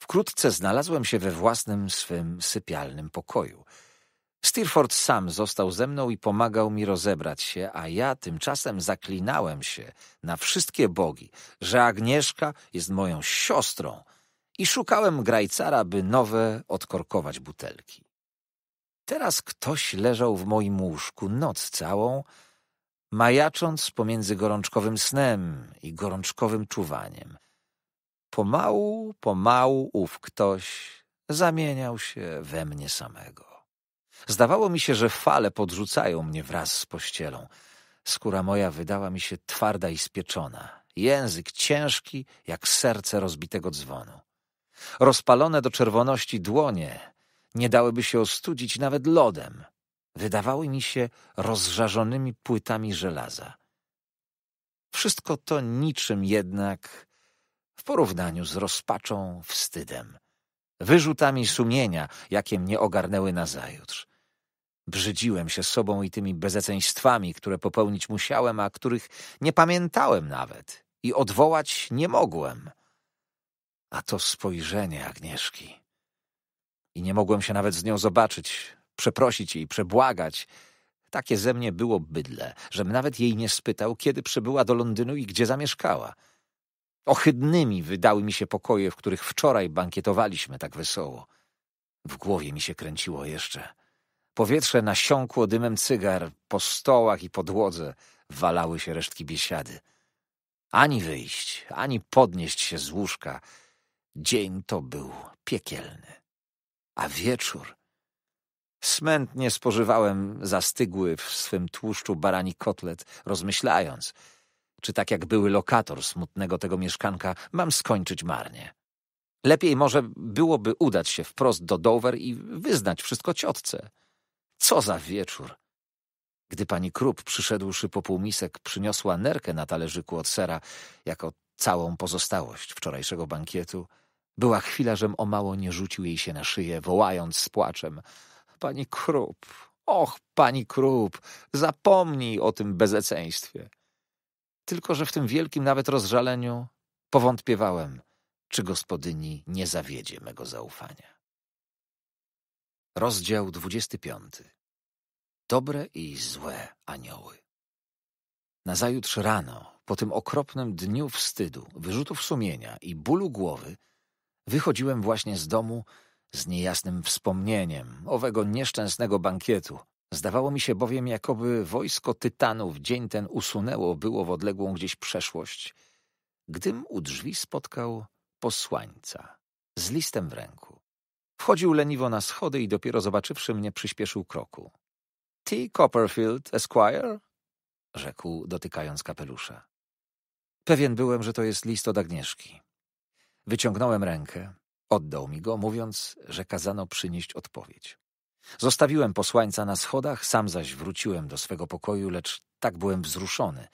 Wkrótce znalazłem się we własnym swym sypialnym pokoju. Steerforth sam został ze mną i pomagał mi rozebrać się, a ja tymczasem zaklinałem się na wszystkie bogi, że Agnieszka jest moją siostrą i szukałem grajcara, by nowe odkorkować butelki. Teraz ktoś leżał w moim łóżku noc całą, majacząc pomiędzy gorączkowym snem i gorączkowym czuwaniem. Pomału, pomału ów ktoś zamieniał się we mnie samego. Zdawało mi się, że fale podrzucają mnie wraz z pościelą. Skóra moja wydała mi się twarda i spieczona, język ciężki jak serce rozbitego dzwonu. Rozpalone do czerwoności dłonie nie dałyby się ostudzić nawet lodem. Wydawały mi się rozżarzonymi płytami żelaza. Wszystko to niczym jednak w porównaniu z rozpaczą, wstydem, wyrzutami sumienia, jakie mnie ogarnęły nazajutrz. Brzydziłem się sobą i tymi bezeceństwami, które popełnić musiałem, a których nie pamiętałem nawet i odwołać nie mogłem. A to spojrzenie Agnieszki. I nie mogłem się nawet z nią zobaczyć, przeprosić jej, przebłagać. Takie ze mnie było bydle, żem nawet jej nie spytał, kiedy przybyła do Londynu i gdzie zamieszkała. Ohydnymi wydały mi się pokoje, w których wczoraj bankietowaliśmy tak wesoło. W głowie mi się kręciło jeszcze. Powietrze nasiąkło dymem cygar, po stołach i podłodze walały się resztki biesiady. Ani wyjść, ani podnieść się z łóżka, Dzień to był piekielny, a wieczór... Smętnie spożywałem zastygły w swym tłuszczu barani kotlet, rozmyślając, czy tak jak były lokator smutnego tego mieszkanka, mam skończyć marnie. Lepiej może byłoby udać się wprost do Dover i wyznać wszystko ciotce. Co za wieczór! Gdy pani Krupp, przyszedłszy po półmisek, przyniosła nerkę na talerzyku od sera, jako całą pozostałość wczorajszego bankietu, była chwila, żem o mało nie rzucił jej się na szyję, wołając z płaczem: Pani Krup, och, pani Krup, zapomnij o tym bezeceństwie. Tylko, że w tym wielkim nawet rozżaleniu powątpiewałem, czy gospodyni nie zawiedzie mego zaufania. Rozdział 25. Dobre i złe anioły. Nazajutrz rano, po tym okropnym dniu wstydu, wyrzutów sumienia i bólu głowy, wychodziłem właśnie z domu z niejasnym wspomnieniem owego nieszczęsnego bankietu. Zdawało mi się bowiem, jakoby wojsko tytanów dzień ten usunęło było w odległą gdzieś przeszłość, gdym u drzwi spotkał posłańca z listem w ręku. Wchodził leniwo na schody i dopiero zobaczywszy mnie przyspieszył kroku. T. Copperfield, Esquire? rzekł, dotykając kapelusza. Pewien byłem, że to jest list od Agnieszki. Wyciągnąłem rękę, oddał mi go, mówiąc, że kazano przynieść odpowiedź. Zostawiłem posłańca na schodach, sam zaś wróciłem do swego pokoju, lecz tak byłem wzruszony,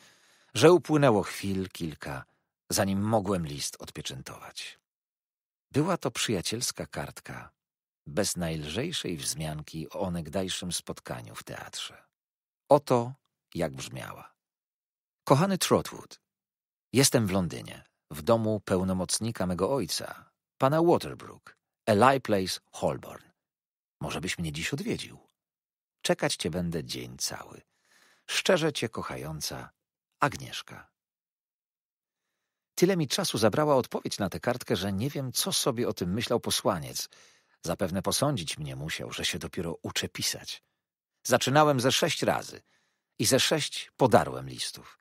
że upłynęło chwil kilka, zanim mogłem list odpieczętować. Była to przyjacielska kartka, bez najlżejszej wzmianki o onegdajszym spotkaniu w teatrze. Oto jak brzmiała. Kochany Trotwood, jestem w Londynie, w domu pełnomocnika mego ojca, pana Waterbrook, Eli Place, Holborn. Może byś mnie dziś odwiedził? Czekać cię będę dzień cały. Szczerze cię kochająca Agnieszka. Tyle mi czasu zabrała odpowiedź na tę kartkę, że nie wiem, co sobie o tym myślał posłaniec. Zapewne posądzić mnie musiał, że się dopiero uczę pisać. Zaczynałem ze sześć razy – i ze sześć podarłem listów.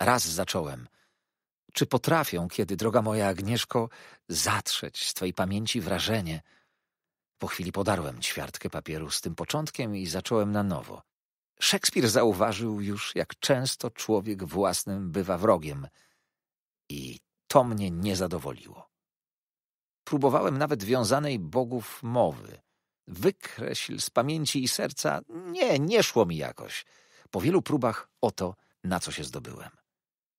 Raz zacząłem. Czy potrafią, kiedy, droga moja Agnieszko, zatrzeć z twojej pamięci wrażenie? Po chwili podarłem ćwiartkę papieru z tym początkiem i zacząłem na nowo. Szekspir zauważył już, jak często człowiek własnym bywa wrogiem. I to mnie nie zadowoliło. Próbowałem nawet wiązanej bogów mowy. Wykreśl z pamięci i serca. Nie, nie szło mi jakoś po wielu próbach o to, na co się zdobyłem.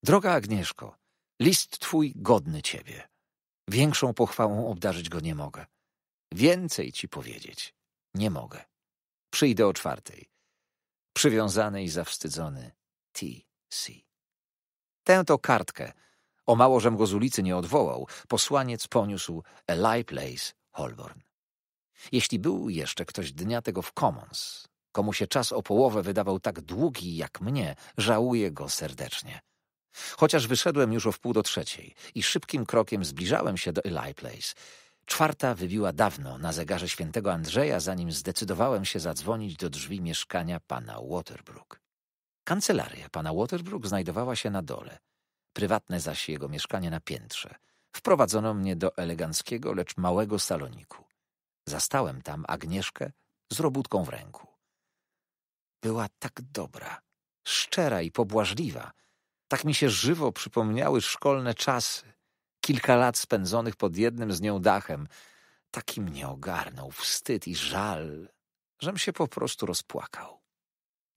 Droga Agnieszko, list twój godny ciebie. Większą pochwałą obdarzyć go nie mogę. Więcej ci powiedzieć nie mogę. Przyjdę o czwartej. Przywiązany i zawstydzony T.C. Tę to kartkę. O mało, żem go z ulicy nie odwołał. Posłaniec poniósł A Place, Holborn. Jeśli był jeszcze ktoś dnia tego w Commons, Komu się czas o połowę wydawał tak długi jak mnie, żałuję go serdecznie. Chociaż wyszedłem już o wpół do trzeciej i szybkim krokiem zbliżałem się do Eli Place. Czwarta wybiła dawno na zegarze świętego Andrzeja, zanim zdecydowałem się zadzwonić do drzwi mieszkania pana Waterbrook. Kancelaria pana Waterbrook znajdowała się na dole, prywatne zaś jego mieszkanie na piętrze. Wprowadzono mnie do eleganckiego, lecz małego saloniku. Zastałem tam Agnieszkę z robótką w ręku. Była tak dobra, szczera i pobłażliwa. Tak mi się żywo przypomniały szkolne czasy, kilka lat spędzonych pod jednym z nią dachem. Taki mnie ogarnął wstyd i żal, żem się po prostu rozpłakał.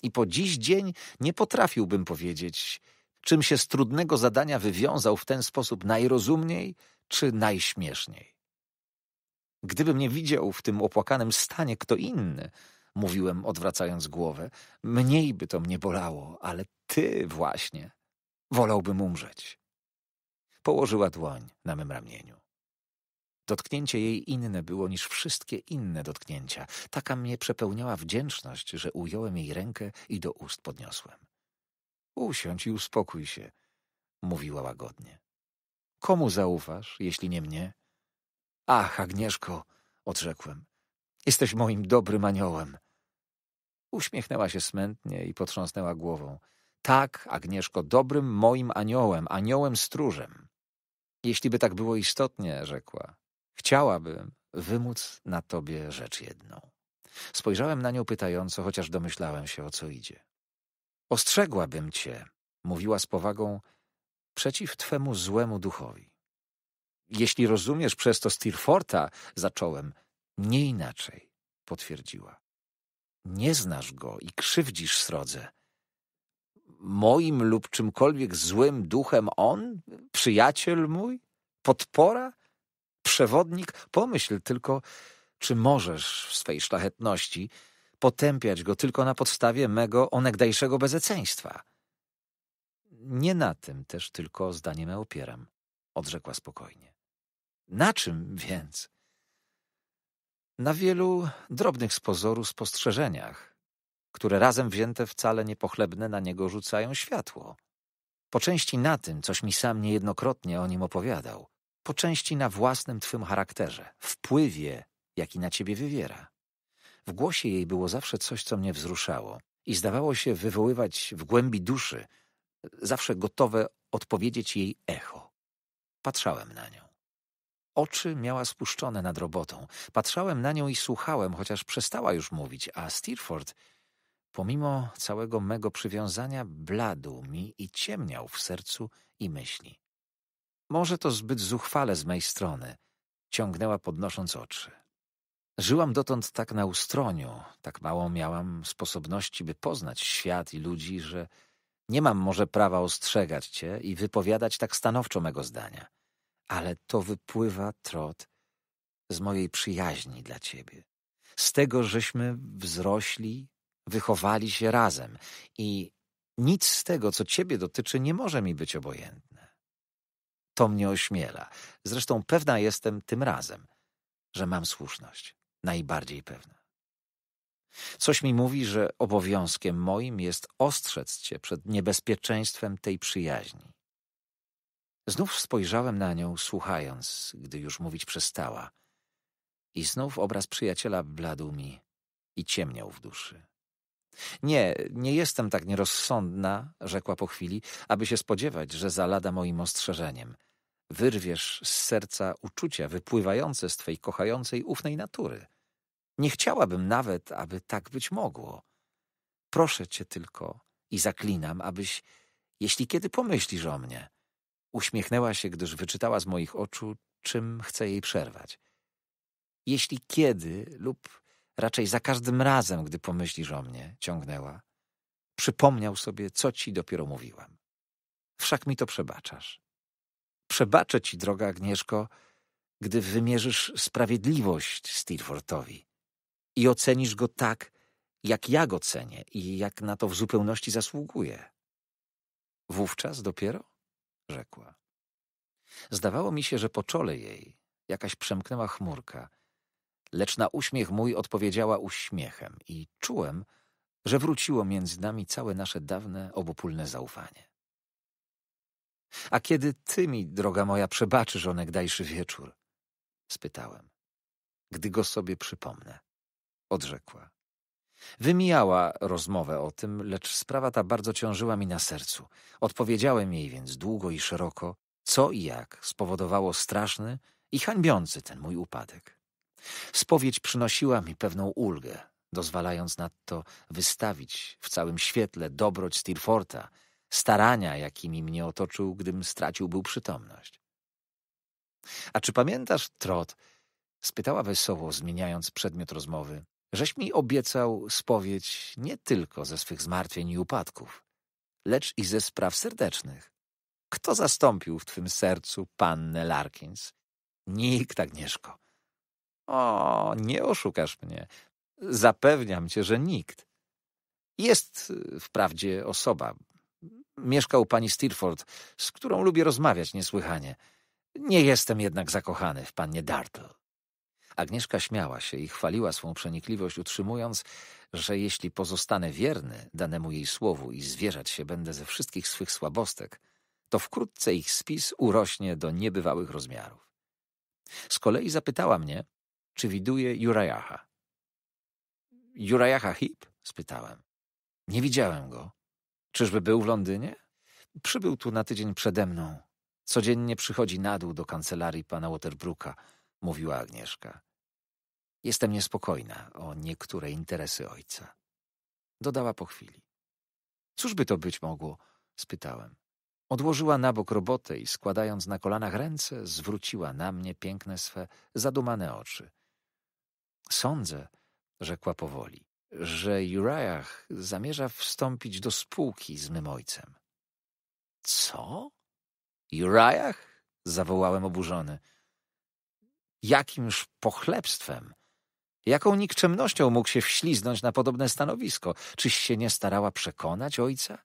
I po dziś dzień nie potrafiłbym powiedzieć, czym się z trudnego zadania wywiązał w ten sposób najrozumniej czy najśmieszniej. Gdybym nie widział w tym opłakanym stanie kto inny, mówiłem, odwracając głowę. Mniej by to mnie bolało, ale ty właśnie. Wolałbym umrzeć. Położyła dłoń na mym ramieniu. Dotknięcie jej inne było niż wszystkie inne dotknięcia. Taka mnie przepełniała wdzięczność, że ująłem jej rękę i do ust podniosłem. Usiądź i uspokój się, mówiła łagodnie. Komu zaufasz, jeśli nie mnie? Ach, Agnieszko, odrzekłem. Jesteś moim dobrym aniołem. Uśmiechnęła się smętnie i potrząsnęła głową. Tak, Agnieszko, dobrym moim aniołem, aniołem stróżem. Jeśli by tak było istotnie, rzekła, chciałabym wymóc na tobie rzecz jedną. Spojrzałem na nią pytająco, chociaż domyślałem się, o co idzie. Ostrzegłabym cię, mówiła z powagą, przeciw twemu złemu duchowi. Jeśli rozumiesz przez to Stirforta, zacząłem. Nie inaczej, potwierdziła. Nie znasz go i krzywdzisz srodze. Moim lub czymkolwiek złym duchem on? Przyjaciel mój? Podpora? Przewodnik? Pomyśl tylko, czy możesz w swej szlachetności potępiać go tylko na podstawie mego onegdajszego bezeceństwa. Nie na tym też tylko zdanie me opieram, odrzekła spokojnie. Na czym więc? na wielu drobnych z pozoru spostrzeżeniach, które razem wzięte wcale niepochlebne na niego rzucają światło. Po części na tym, coś mi sam niejednokrotnie o nim opowiadał, po części na własnym twym charakterze, wpływie, jaki na ciebie wywiera. W głosie jej było zawsze coś, co mnie wzruszało i zdawało się wywoływać w głębi duszy, zawsze gotowe odpowiedzieć jej echo. Patrzałem na nią. Oczy miała spuszczone nad robotą. Patrzałem na nią i słuchałem, chociaż przestała już mówić, a Steerford, pomimo całego mego przywiązania, bladł mi i ciemniał w sercu i myśli. Może to zbyt zuchwale z mej strony, ciągnęła podnosząc oczy. Żyłam dotąd tak na ustroniu, tak mało miałam sposobności, by poznać świat i ludzi, że nie mam może prawa ostrzegać cię i wypowiadać tak stanowczo mego zdania ale to wypływa, trot, z mojej przyjaźni dla ciebie. Z tego, żeśmy wzrośli, wychowali się razem i nic z tego, co ciebie dotyczy, nie może mi być obojętne. To mnie ośmiela. Zresztą pewna jestem tym razem, że mam słuszność. Najbardziej pewna. Coś mi mówi, że obowiązkiem moim jest ostrzec cię przed niebezpieczeństwem tej przyjaźni. Znów spojrzałem na nią, słuchając, gdy już mówić przestała. I znów obraz przyjaciela bladł mi i ciemniał w duszy. Nie, nie jestem tak nierozsądna, rzekła po chwili, aby się spodziewać, że zalada moim ostrzeżeniem. Wyrwiesz z serca uczucia wypływające z twej kochającej ufnej natury. Nie chciałabym nawet, aby tak być mogło. Proszę cię tylko i zaklinam, abyś, jeśli kiedy pomyślisz o mnie, Uśmiechnęła się, gdyż wyczytała z moich oczu, czym chcę jej przerwać. Jeśli kiedy lub raczej za każdym razem, gdy pomyślisz o mnie, ciągnęła, przypomniał sobie, co ci dopiero mówiłam. Wszak mi to przebaczasz. Przebaczę ci, droga Agnieszko, gdy wymierzysz sprawiedliwość Steerfortowi i ocenisz go tak, jak ja go cenię i jak na to w zupełności zasługuje. Wówczas dopiero rzekła. Zdawało mi się, że po czole jej jakaś przemknęła chmurka, lecz na uśmiech mój odpowiedziała uśmiechem i czułem, że wróciło między nami całe nasze dawne, obopólne zaufanie. A kiedy ty mi, droga moja, przebaczysz onegdajszy wieczór? spytałem. Gdy go sobie przypomnę, odrzekła. Wymijała rozmowę o tym, lecz sprawa ta bardzo ciążyła mi na sercu. Odpowiedziałem jej więc długo i szeroko, co i jak spowodowało straszny i hańbiący ten mój upadek. Spowiedź przynosiła mi pewną ulgę, dozwalając nadto wystawić w całym świetle dobroć Steerforta, starania, jakimi mnie otoczył, gdym stracił był przytomność. A czy pamiętasz, Trot? spytała wesoło, zmieniając przedmiot rozmowy żeś mi obiecał spowiedź nie tylko ze swych zmartwień i upadków, lecz i ze spraw serdecznych. Kto zastąpił w twym sercu pannę Larkins? Nikt, Agnieszko. O, nie oszukasz mnie. Zapewniam cię, że nikt. Jest y, wprawdzie osoba. Mieszka u pani Steerford, z którą lubię rozmawiać niesłychanie. Nie jestem jednak zakochany w pannie Dartle. Agnieszka śmiała się i chwaliła swą przenikliwość, utrzymując, że jeśli pozostanę wierny danemu jej słowu i zwierzać się będę ze wszystkich swych słabostek, to wkrótce ich spis urośnie do niebywałych rozmiarów. Z kolei zapytała mnie, czy widuje Jurajacha. Jurajacha Hip? spytałem. Nie widziałem go. Czyżby był w Londynie? Przybył tu na tydzień przede mną. Codziennie przychodzi na dół do kancelarii pana Waterbruka – mówiła Agnieszka. Jestem niespokojna o niektóre interesy ojca. Dodała po chwili. Cóż by to być mogło? spytałem. Odłożyła na bok robotę i składając na kolanach ręce, zwróciła na mnie piękne swe zadumane oczy. Sądzę, rzekła powoli, że Uriah zamierza wstąpić do spółki z mym ojcem. Co? Uriah? zawołałem oburzony jakimż pochlebstwem. Jaką nikczemnością mógł się wśliznąć na podobne stanowisko? Czyś się nie starała przekonać ojca?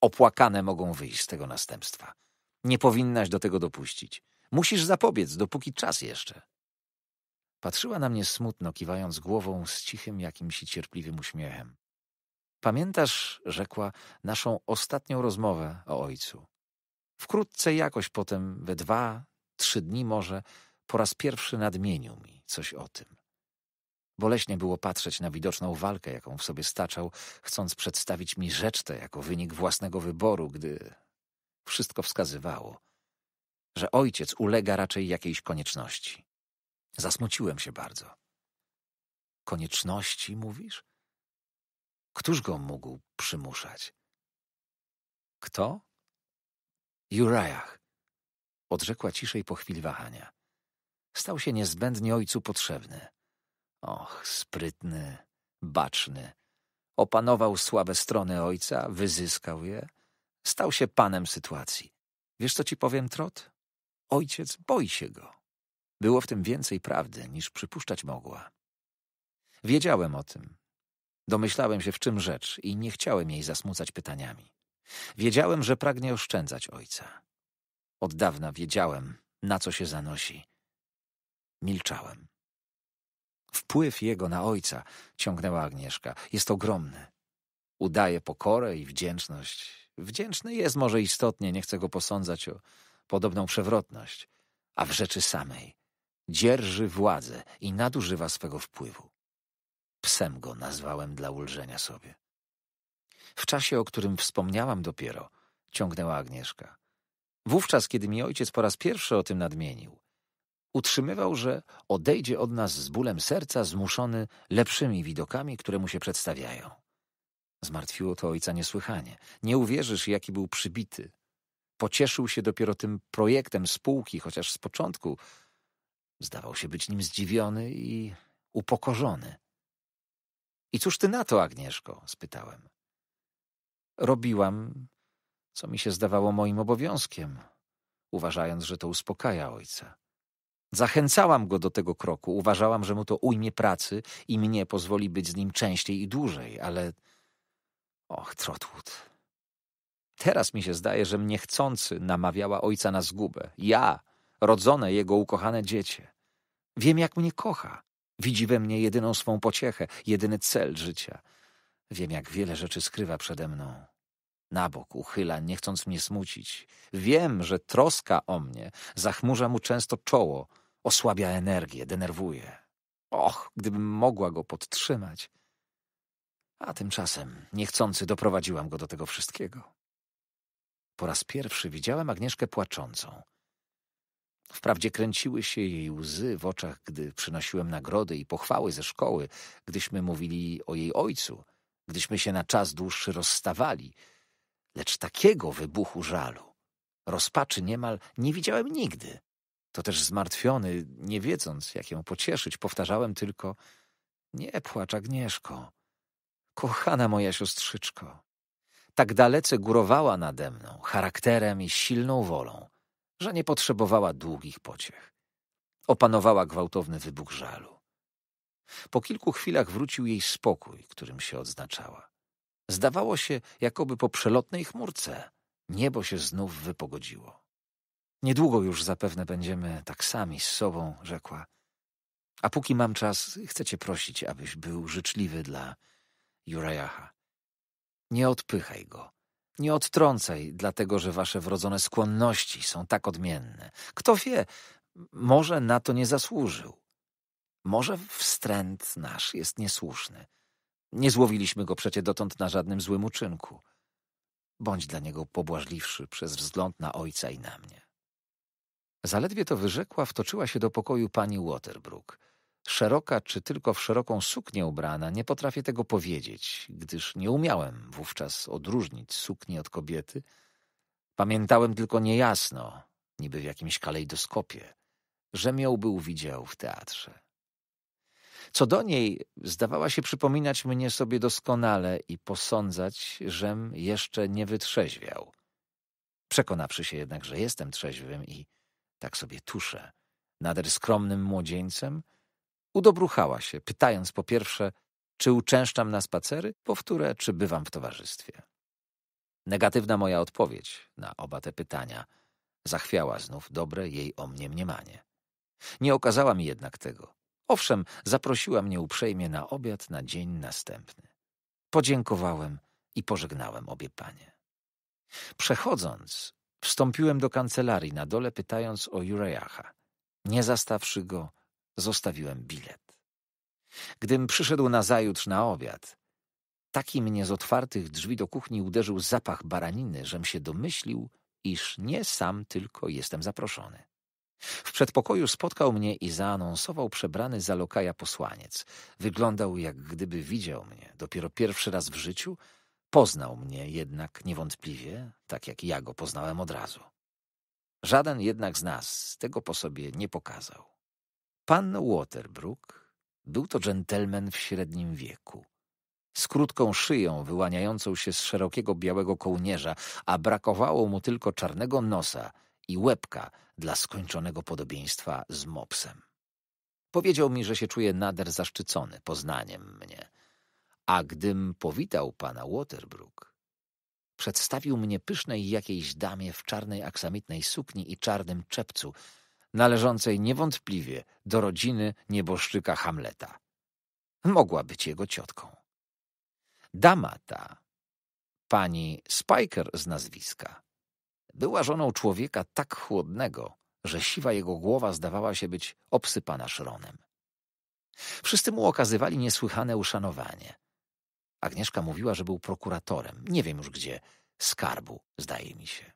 Opłakane mogą wyjść z tego następstwa. Nie powinnaś do tego dopuścić. Musisz zapobiec, dopóki czas jeszcze. Patrzyła na mnie smutno, kiwając głową z cichym, jakimś cierpliwym uśmiechem. Pamiętasz, rzekła, naszą ostatnią rozmowę o ojcu. Wkrótce jakoś potem, we dwa, trzy dni może, po raz pierwszy nadmienił mi coś o tym. Boleśnie było patrzeć na widoczną walkę, jaką w sobie staczał, chcąc przedstawić mi rzecz tę jako wynik własnego wyboru, gdy wszystko wskazywało, że ojciec ulega raczej jakiejś konieczności. Zasmuciłem się bardzo. Konieczności, mówisz? Któż go mógł przymuszać? Kto? Jurajach. Odrzekła ciszej po chwili wahania stał się niezbędnie ojcu potrzebny. Och, sprytny, baczny. Opanował słabe strony ojca, wyzyskał je. Stał się panem sytuacji. Wiesz, co ci powiem, Trot? Ojciec boi się go. Było w tym więcej prawdy, niż przypuszczać mogła. Wiedziałem o tym. Domyślałem się, w czym rzecz i nie chciałem jej zasmucać pytaniami. Wiedziałem, że pragnie oszczędzać ojca. Od dawna wiedziałem, na co się zanosi Milczałem. Wpływ jego na ojca, ciągnęła Agnieszka, jest ogromny. Udaje pokorę i wdzięczność. Wdzięczny jest może istotnie, nie chcę go posądzać o podobną przewrotność, a w rzeczy samej. Dzierży władzę i nadużywa swego wpływu. Psem go nazwałem dla ulżenia sobie. W czasie, o którym wspomniałam dopiero, ciągnęła Agnieszka. Wówczas, kiedy mi ojciec po raz pierwszy o tym nadmienił, Utrzymywał, że odejdzie od nas z bólem serca, zmuszony lepszymi widokami, które mu się przedstawiają. Zmartwiło to ojca niesłychanie. Nie uwierzysz, jaki był przybity. Pocieszył się dopiero tym projektem spółki, chociaż z początku zdawał się być nim zdziwiony i upokorzony. I cóż ty na to, Agnieszko? spytałem. Robiłam, co mi się zdawało moim obowiązkiem, uważając, że to uspokaja ojca. Zachęcałam go do tego kroku, uważałam, że mu to ujmie pracy i mnie pozwoli być z nim częściej i dłużej, ale. Och, Trotwood. Teraz mi się zdaje, że mnie chcący namawiała ojca na zgubę. Ja, rodzone jego ukochane dziecię. Wiem, jak mnie kocha. Widzi we mnie jedyną swą pociechę, jedyny cel życia. Wiem, jak wiele rzeczy skrywa przede mną. Na bok uchyla, nie chcąc mnie smucić. Wiem, że troska o mnie zachmurza mu często czoło, Osłabia energię, denerwuje. Och, gdybym mogła go podtrzymać. A tymczasem, niechcący, doprowadziłam go do tego wszystkiego. Po raz pierwszy widziałem Agnieszkę płaczącą. Wprawdzie kręciły się jej łzy w oczach, gdy przynosiłem nagrody i pochwały ze szkoły, gdyśmy mówili o jej ojcu, gdyśmy się na czas dłuższy rozstawali, lecz takiego wybuchu żalu, rozpaczy niemal nie widziałem nigdy. To też zmartwiony, nie wiedząc, jak ją pocieszyć, powtarzałem tylko Nie płacz, Agnieszko. Kochana moja siostrzyczko. Tak dalece górowała nade mną, charakterem i silną wolą, że nie potrzebowała długich pociech. Opanowała gwałtowny wybuch żalu. Po kilku chwilach wrócił jej spokój, którym się odznaczała. Zdawało się, jakoby po przelotnej chmurce niebo się znów wypogodziło. Niedługo już zapewne będziemy tak sami z sobą, rzekła. A póki mam czas, chcę cię prosić, abyś był życzliwy dla Jurajacha. Nie odpychaj go. Nie odtrącaj, dlatego że wasze wrodzone skłonności są tak odmienne. Kto wie, może na to nie zasłużył. Może wstręt nasz jest niesłuszny. Nie złowiliśmy go przecie dotąd na żadnym złym uczynku. Bądź dla niego pobłażliwszy przez wzgląd na ojca i na mnie. Zaledwie to wyrzekła, wtoczyła się do pokoju pani Waterbrook. Szeroka czy tylko w szeroką suknię ubrana, nie potrafię tego powiedzieć, gdyż nie umiałem wówczas odróżnić sukni od kobiety. Pamiętałem tylko niejasno, niby w jakimś kalejdoskopie, że miał był widział w teatrze. Co do niej, zdawała się przypominać mnie sobie doskonale i posądzać, żem jeszcze nie wytrzeźwiał. Przekonawszy się jednak, że jestem trzeźwym i tak sobie tuszę, nader skromnym młodzieńcem, udobruchała się, pytając po pierwsze, czy uczęszczam na spacery, po wtóre, czy bywam w towarzystwie. Negatywna moja odpowiedź na oba te pytania zachwiała znów dobre jej o mnie mniemanie. Nie okazała mi jednak tego. Owszem, zaprosiła mnie uprzejmie na obiad na dzień następny. Podziękowałem i pożegnałem obie panie. Przechodząc, Wstąpiłem do kancelarii na dole, pytając o Jurejacha. Nie zastawszy go, zostawiłem bilet. Gdym przyszedł nazajutrz na obiad, taki mnie z otwartych drzwi do kuchni uderzył zapach baraniny, żem się domyślił, iż nie sam tylko jestem zaproszony. W przedpokoju spotkał mnie i zaanonsował przebrany za lokaja posłaniec. Wyglądał, jak gdyby widział mnie dopiero pierwszy raz w życiu – Poznał mnie jednak niewątpliwie, tak jak ja go poznałem od razu. Żaden jednak z nas tego po sobie nie pokazał. Pan Waterbrook był to dżentelmen w średnim wieku. Z krótką szyją wyłaniającą się z szerokiego białego kołnierza, a brakowało mu tylko czarnego nosa i łebka dla skończonego podobieństwa z mopsem. Powiedział mi, że się czuje nader zaszczycony poznaniem mnie, a gdym powitał pana Waterbrook, przedstawił mnie pysznej jakiejś damie w czarnej aksamitnej sukni i czarnym czepcu, należącej niewątpliwie do rodziny nieboszczyka Hamleta. Mogła być jego ciotką. Dama ta, pani Spiker z nazwiska, była żoną człowieka tak chłodnego, że siwa jego głowa zdawała się być obsypana szronem. Wszyscy mu okazywali niesłychane uszanowanie – Agnieszka mówiła, że był prokuratorem. Nie wiem już gdzie. Skarbu, zdaje mi się.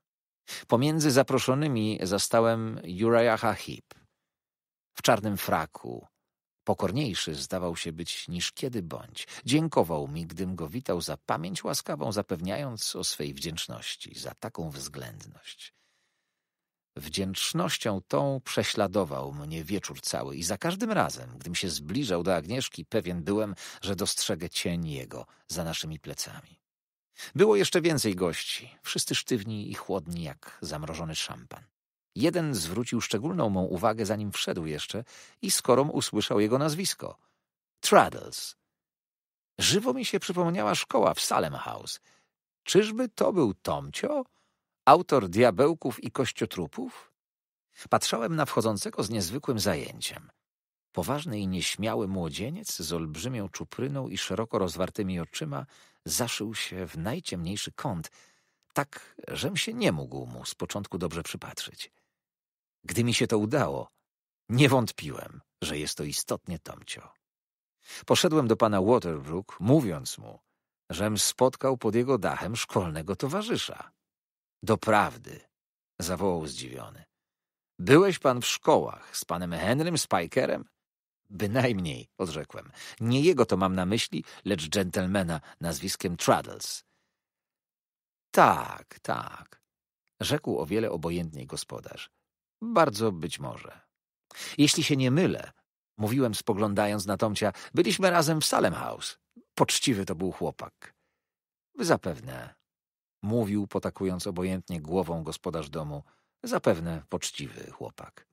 Pomiędzy zaproszonymi zastałem Uriaha Heep. W czarnym fraku. Pokorniejszy zdawał się być niż kiedy bądź. Dziękował mi, gdym go witał za pamięć łaskawą, zapewniając o swej wdzięczności, za taką względność. Wdzięcznością tą prześladował mnie wieczór cały i za każdym razem, gdym się zbliżał do Agnieszki, pewien byłem, że dostrzegę cień jego za naszymi plecami. Było jeszcze więcej gości, wszyscy sztywni i chłodni jak zamrożony szampan. Jeden zwrócił szczególną mą uwagę, zanim wszedł jeszcze i skoro usłyszał jego nazwisko. Traddles. Żywo mi się przypomniała szkoła w Salem House. Czyżby to był Tomcio? Autor diabełków i kościotrupów? Patrzałem na wchodzącego z niezwykłym zajęciem. Poważny i nieśmiały młodzieniec z olbrzymią czupryną i szeroko rozwartymi oczyma zaszył się w najciemniejszy kąt, tak, żem się nie mógł mu z początku dobrze przypatrzyć. Gdy mi się to udało, nie wątpiłem, że jest to istotnie Tomcio. Poszedłem do pana Waterbrook, mówiąc mu, żem spotkał pod jego dachem szkolnego towarzysza. Doprawdy, zawołał zdziwiony. Byłeś pan w szkołach z panem Henrym Spikerem? Bynajmniej, odrzekłem. Nie jego to mam na myśli, lecz dżentelmena nazwiskiem Traddles. Tak, tak, rzekł o wiele obojętniej gospodarz. Bardzo być może. Jeśli się nie mylę, mówiłem spoglądając na Tomcia, byliśmy razem w Salem House. Poczciwy to był chłopak. Zapewne mówił, potakując obojętnie głową gospodarz domu, zapewne poczciwy chłopak.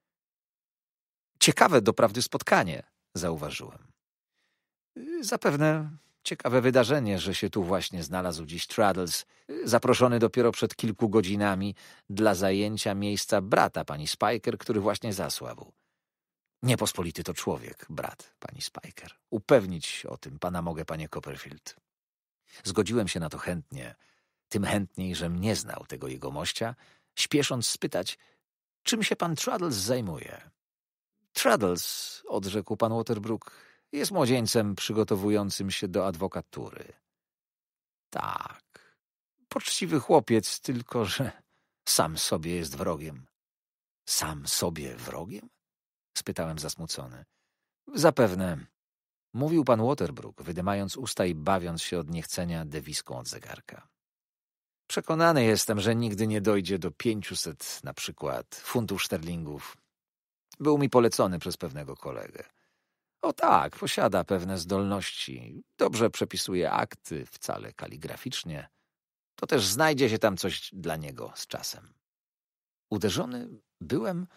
Ciekawe doprawdy spotkanie, zauważyłem. Zapewne ciekawe wydarzenie, że się tu właśnie znalazł dziś Traddles, zaproszony dopiero przed kilku godzinami dla zajęcia miejsca brata pani Spiker, który właśnie zasłabł. Niepospolity to człowiek, brat pani Spiker. Upewnić o tym pana mogę, panie Copperfield. Zgodziłem się na to chętnie, tym chętniej, żem nie znał tego jegomościa, śpiesząc spytać, czym się pan Traddles zajmuje. Traddles, odrzekł pan Waterbrook, jest młodzieńcem przygotowującym się do adwokatury. Tak, poczciwy chłopiec, tylko że sam sobie jest wrogiem. Sam sobie wrogiem? spytałem zasmucony. Zapewne. Mówił pan Waterbrook, wydymając usta i bawiąc się od niechcenia dewiską od zegarka. Przekonany jestem, że nigdy nie dojdzie do 500 na przykład funtów szterlingów. Był mi polecony przez pewnego kolegę. O tak, posiada pewne zdolności. Dobrze przepisuje akty, wcale kaligraficznie. To też znajdzie się tam coś dla niego z czasem. Uderzony byłem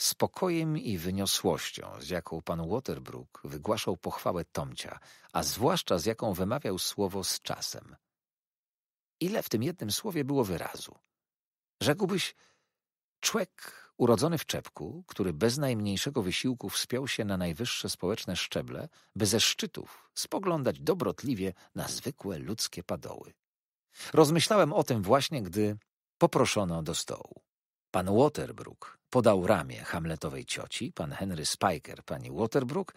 spokojem i wyniosłością, z jaką pan Waterbrook wygłaszał pochwałę Tomcia, a zwłaszcza z jaką wymawiał słowo z czasem – ile w tym jednym słowie było wyrazu. Rzekłbyś, człek urodzony w czepku, który bez najmniejszego wysiłku wspiął się na najwyższe społeczne szczeble, by ze szczytów spoglądać dobrotliwie na zwykłe ludzkie padoły. Rozmyślałem o tym właśnie, gdy poproszono do stołu. Pan Waterbrook podał ramię hamletowej cioci, pan Henry Spiker, pani Waterbrook,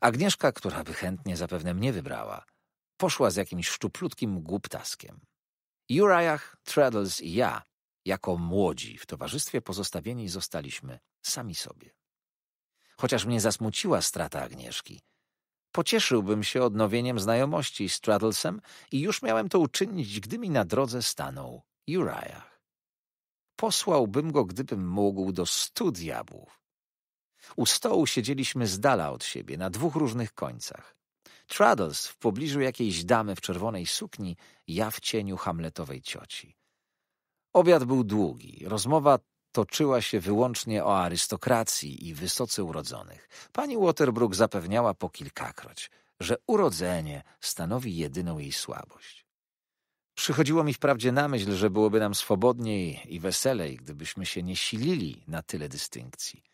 Agnieszka, która by chętnie zapewne mnie wybrała, poszła z jakimś szczuplutkim głuptaskiem. Uriah, Traddles i ja, jako młodzi w towarzystwie pozostawieni zostaliśmy sami sobie. Chociaż mnie zasmuciła strata Agnieszki, pocieszyłbym się odnowieniem znajomości z Traddlesem i już miałem to uczynić, gdy mi na drodze stanął Uriah. Posłałbym go, gdybym mógł, do stu diabłów. U stołu siedzieliśmy z dala od siebie, na dwóch różnych końcach. Traddles w pobliżu jakiejś damy w czerwonej sukni, ja w cieniu hamletowej cioci. Obiad był długi, rozmowa toczyła się wyłącznie o arystokracji i wysoce urodzonych. Pani Waterbrook zapewniała po kilkakroć, że urodzenie stanowi jedyną jej słabość. Przychodziło mi wprawdzie na myśl, że byłoby nam swobodniej i weselej, gdybyśmy się nie silili na tyle dystynkcji.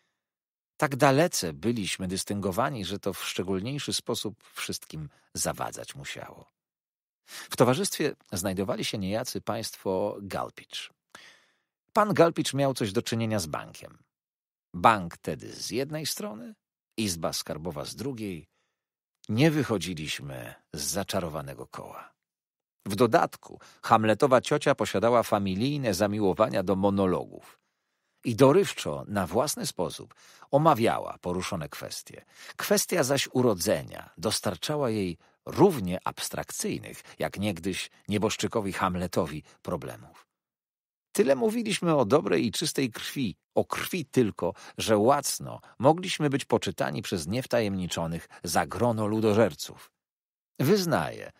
Tak dalece byliśmy dystyngowani, że to w szczególniejszy sposób wszystkim zawadzać musiało. W towarzystwie znajdowali się niejacy państwo Galpicz. Pan Galpicz miał coś do czynienia z bankiem. Bank tedy z jednej strony, izba skarbowa z drugiej. Nie wychodziliśmy z zaczarowanego koła. W dodatku Hamletowa ciocia posiadała familijne zamiłowania do monologów i dorywczo, na własny sposób, omawiała poruszone kwestie. Kwestia zaś urodzenia dostarczała jej równie abstrakcyjnych, jak niegdyś nieboszczykowi Hamletowi, problemów. Tyle mówiliśmy o dobrej i czystej krwi, o krwi tylko, że łacno mogliśmy być poczytani przez niewtajemniczonych za grono ludożerców. Wyznaję,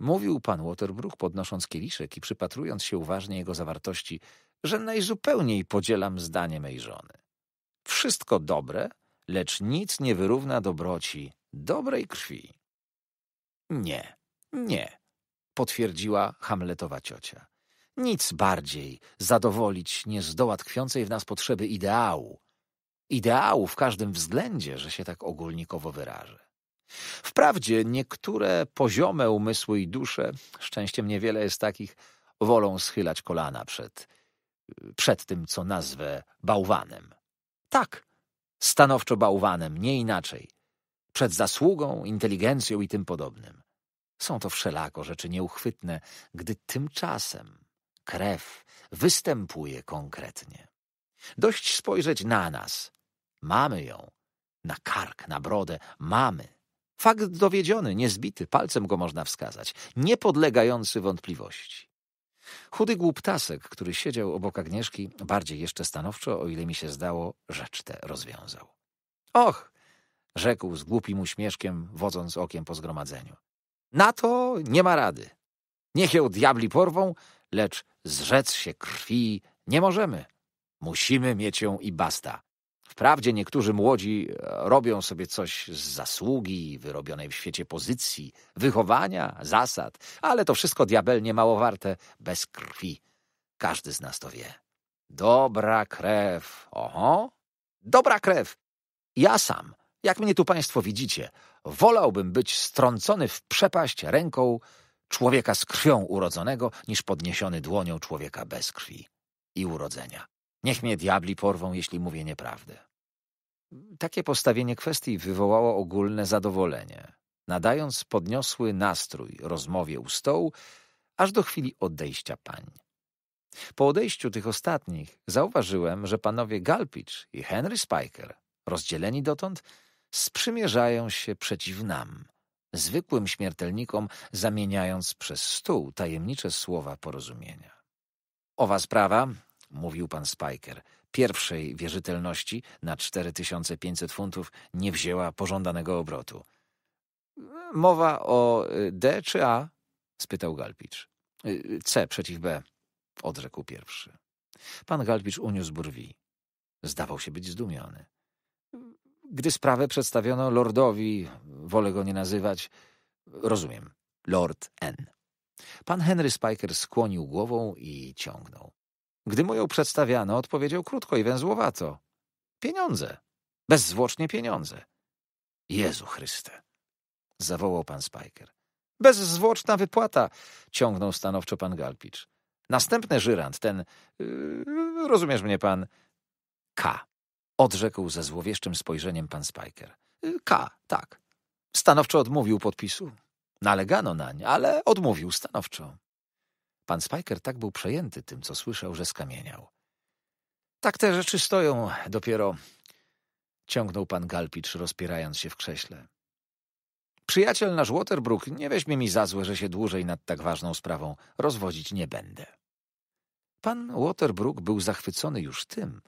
mówił pan Waterbrook, podnosząc kieliszek i przypatrując się uważnie jego zawartości, że najzupełniej podzielam zdanie mej żony. Wszystko dobre, lecz nic nie wyrówna dobroci, dobrej krwi. Nie, nie, potwierdziła Hamletowa ciocia. Nic bardziej zadowolić nie zdoła tkwiącej w nas potrzeby ideału. Ideału w każdym względzie, że się tak ogólnikowo wyrażę. Wprawdzie niektóre poziome umysły i dusze, szczęściem niewiele jest takich, wolą schylać kolana przed przed tym, co nazwę bałwanem. Tak, stanowczo bałwanem, nie inaczej. Przed zasługą, inteligencją i tym podobnym. Są to wszelako rzeczy nieuchwytne, gdy tymczasem krew występuje konkretnie. Dość spojrzeć na nas. Mamy ją. Na kark, na brodę. Mamy. Fakt dowiedziony, niezbity, palcem go można wskazać, nie podlegający wątpliwości. Chudy głuptasek, który siedział obok Agnieszki, bardziej jeszcze stanowczo, o ile mi się zdało, rzecz tę rozwiązał. Och, rzekł z głupim uśmieszkiem, wodząc okiem po zgromadzeniu. Na to nie ma rady. Niech ją diabli porwą, lecz zrzec się krwi nie możemy. Musimy mieć ją i basta. Wprawdzie niektórzy młodzi e, robią sobie coś z zasługi, wyrobionej w świecie pozycji, wychowania, zasad, ale to wszystko diabelnie mało warte, bez krwi. Każdy z nas to wie. Dobra krew. Oho, dobra krew. Ja sam, jak mnie tu państwo widzicie, wolałbym być strącony w przepaść ręką człowieka z krwią urodzonego, niż podniesiony dłonią człowieka bez krwi i urodzenia. Niech mnie diabli porwą, jeśli mówię nieprawdę. Takie postawienie kwestii wywołało ogólne zadowolenie, nadając podniosły nastrój rozmowie u stołu, aż do chwili odejścia pań. Po odejściu tych ostatnich zauważyłem, że panowie Galpicz i Henry Spiker, rozdzieleni dotąd, sprzymierzają się przeciw nam, zwykłym śmiertelnikom zamieniając przez stół tajemnicze słowa porozumienia. Owa sprawa, mówił pan Spiker, pierwszej wierzytelności na 4500 funtów nie wzięła pożądanego obrotu. Mowa o y, D czy A? spytał Galpicz. Y, C przeciw B, odrzekł pierwszy. Pan Galpicz uniósł brwi. Zdawał się być zdumiony. Gdy sprawę przedstawiono lordowi, wolę go nie nazywać, rozumiem, lord N. Pan Henry Spiker skłonił głową i ciągnął. Gdy mu ją przedstawiano, odpowiedział krótko i węzłowato. Pieniądze. Bezzwłocznie pieniądze. Jezu Chryste. Zawołał pan Spiker. Bezzwłoczna wypłata, ciągnął stanowczo pan Galpicz. Następny żyrant, ten... Yy, rozumiesz mnie pan... K. Odrzekł ze złowieszczym spojrzeniem pan Spiker. Yy, K, tak. Stanowczo odmówił podpisu. Nalegano nań, ale odmówił stanowczo. Pan Spiker tak był przejęty tym, co słyszał, że skamieniał. Tak te rzeczy stoją dopiero, ciągnął pan Galpicz, rozpierając się w krześle. Przyjaciel nasz Waterbrook nie weźmie mi za złe, że się dłużej nad tak ważną sprawą rozwodzić nie będę. Pan Waterbrook był zachwycony już tym,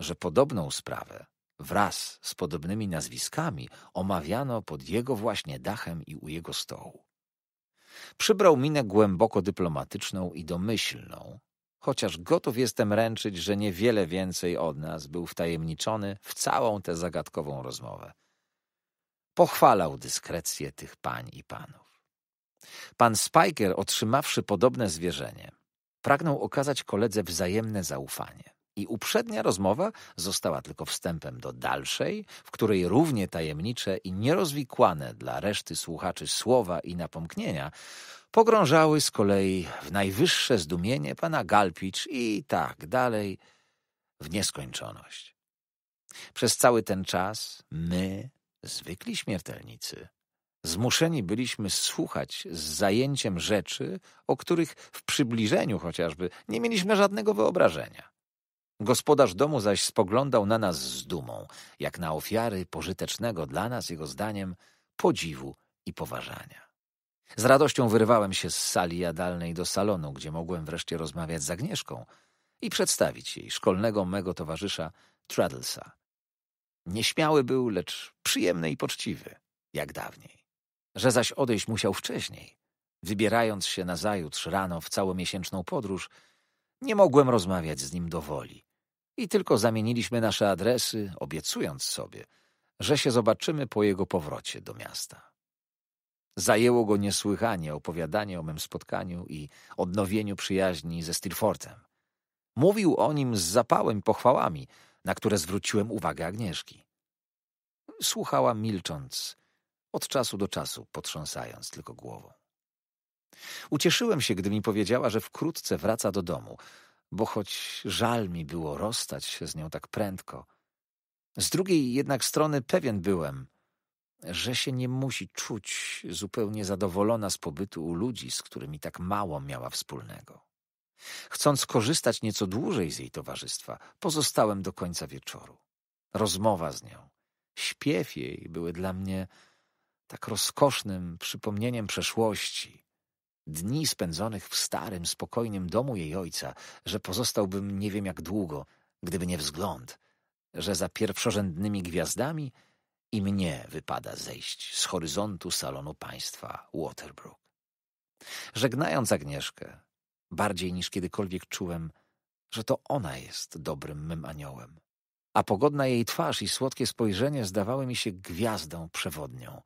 że podobną sprawę wraz z podobnymi nazwiskami omawiano pod jego właśnie dachem i u jego stołu. Przybrał minę głęboko dyplomatyczną i domyślną, chociaż gotów jestem ręczyć, że niewiele więcej od nas był wtajemniczony w całą tę zagadkową rozmowę. Pochwalał dyskrecję tych pań i panów. Pan Spiker, otrzymawszy podobne zwierzenie, pragnął okazać koledze wzajemne zaufanie. I uprzednia rozmowa została tylko wstępem do dalszej, w której równie tajemnicze i nierozwikłane dla reszty słuchaczy słowa i napomknienia pogrążały z kolei w najwyższe zdumienie pana Galpicz i tak dalej w nieskończoność. Przez cały ten czas my, zwykli śmiertelnicy, zmuszeni byliśmy słuchać z zajęciem rzeczy, o których w przybliżeniu chociażby nie mieliśmy żadnego wyobrażenia. Gospodarz domu zaś spoglądał na nas z dumą, jak na ofiary pożytecznego dla nas, jego zdaniem, podziwu i poważania. Z radością wyrywałem się z sali jadalnej do salonu, gdzie mogłem wreszcie rozmawiać z Agnieszką i przedstawić jej szkolnego mego towarzysza Traddlesa. Nieśmiały był, lecz przyjemny i poczciwy, jak dawniej. Że zaś odejść musiał wcześniej, wybierając się nazajutrz rano w całomiesięczną podróż, nie mogłem rozmawiać z nim do woli i tylko zamieniliśmy nasze adresy, obiecując sobie, że się zobaczymy po jego powrocie do miasta. Zajęło go niesłychanie opowiadanie o mym spotkaniu i odnowieniu przyjaźni ze Stilfortem. Mówił o nim z zapałem i pochwałami, na które zwróciłem uwagę Agnieszki. Słuchała milcząc, od czasu do czasu potrząsając tylko głową. Ucieszyłem się, gdy mi powiedziała, że wkrótce wraca do domu, bo choć żal mi było rozstać się z nią tak prędko, z drugiej jednak strony pewien byłem, że się nie musi czuć zupełnie zadowolona z pobytu u ludzi, z którymi tak mało miała wspólnego. Chcąc korzystać nieco dłużej z jej towarzystwa, pozostałem do końca wieczoru. Rozmowa z nią, śpiew jej były dla mnie tak rozkosznym przypomnieniem przeszłości, dni spędzonych w starym, spokojnym domu jej ojca, że pozostałbym nie wiem jak długo, gdyby nie wzgląd, że za pierwszorzędnymi gwiazdami i mnie wypada zejść z horyzontu salonu państwa Waterbrook. Żegnając Agnieszkę, bardziej niż kiedykolwiek czułem, że to ona jest dobrym mym aniołem, a pogodna jej twarz i słodkie spojrzenie zdawały mi się gwiazdą przewodnią,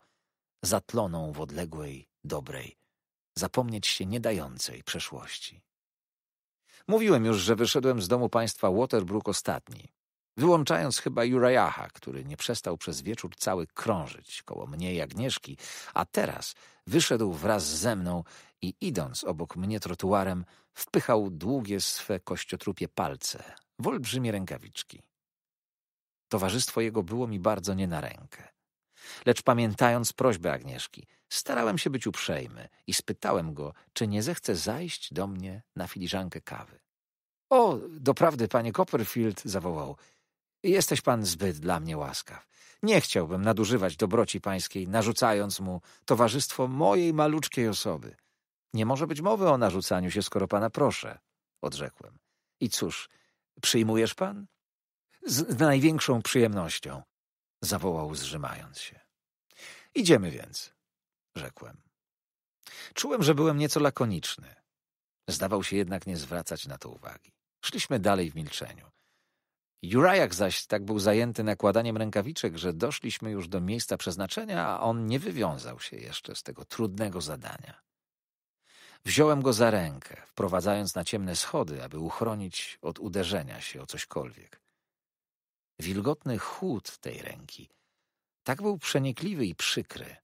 zatloną w odległej, dobrej zapomnieć się nie dającej przeszłości. Mówiłem już, że wyszedłem z domu państwa Waterbrook ostatni, wyłączając chyba Jurajaha, który nie przestał przez wieczór cały krążyć koło mnie i Agnieszki, a teraz wyszedł wraz ze mną i idąc obok mnie trotuarem, wpychał długie swe kościotrupie palce w olbrzymie rękawiczki. Towarzystwo jego było mi bardzo nie na rękę. Lecz pamiętając prośbę Agnieszki, starałem się być uprzejmy i spytałem go, czy nie zechce zajść do mnie na filiżankę kawy. O, doprawdy, panie Copperfield, zawołał. Jesteś pan zbyt dla mnie łaskaw. Nie chciałbym nadużywać dobroci pańskiej, narzucając mu towarzystwo mojej maluczkiej osoby. Nie może być mowy o narzucaniu się, skoro pana proszę, odrzekłem. I cóż, przyjmujesz pan? Z największą przyjemnością, zawołał zrzymając się. Idziemy więc, rzekłem. Czułem, że byłem nieco lakoniczny. Zdawał się jednak nie zwracać na to uwagi. Szliśmy dalej w milczeniu. Jurajak zaś tak był zajęty nakładaniem rękawiczek, że doszliśmy już do miejsca przeznaczenia, a on nie wywiązał się jeszcze z tego trudnego zadania. Wziąłem go za rękę, wprowadzając na ciemne schody, aby uchronić od uderzenia się o cośkolwiek wilgotny chłód tej ręki. Tak był przenikliwy i przykry,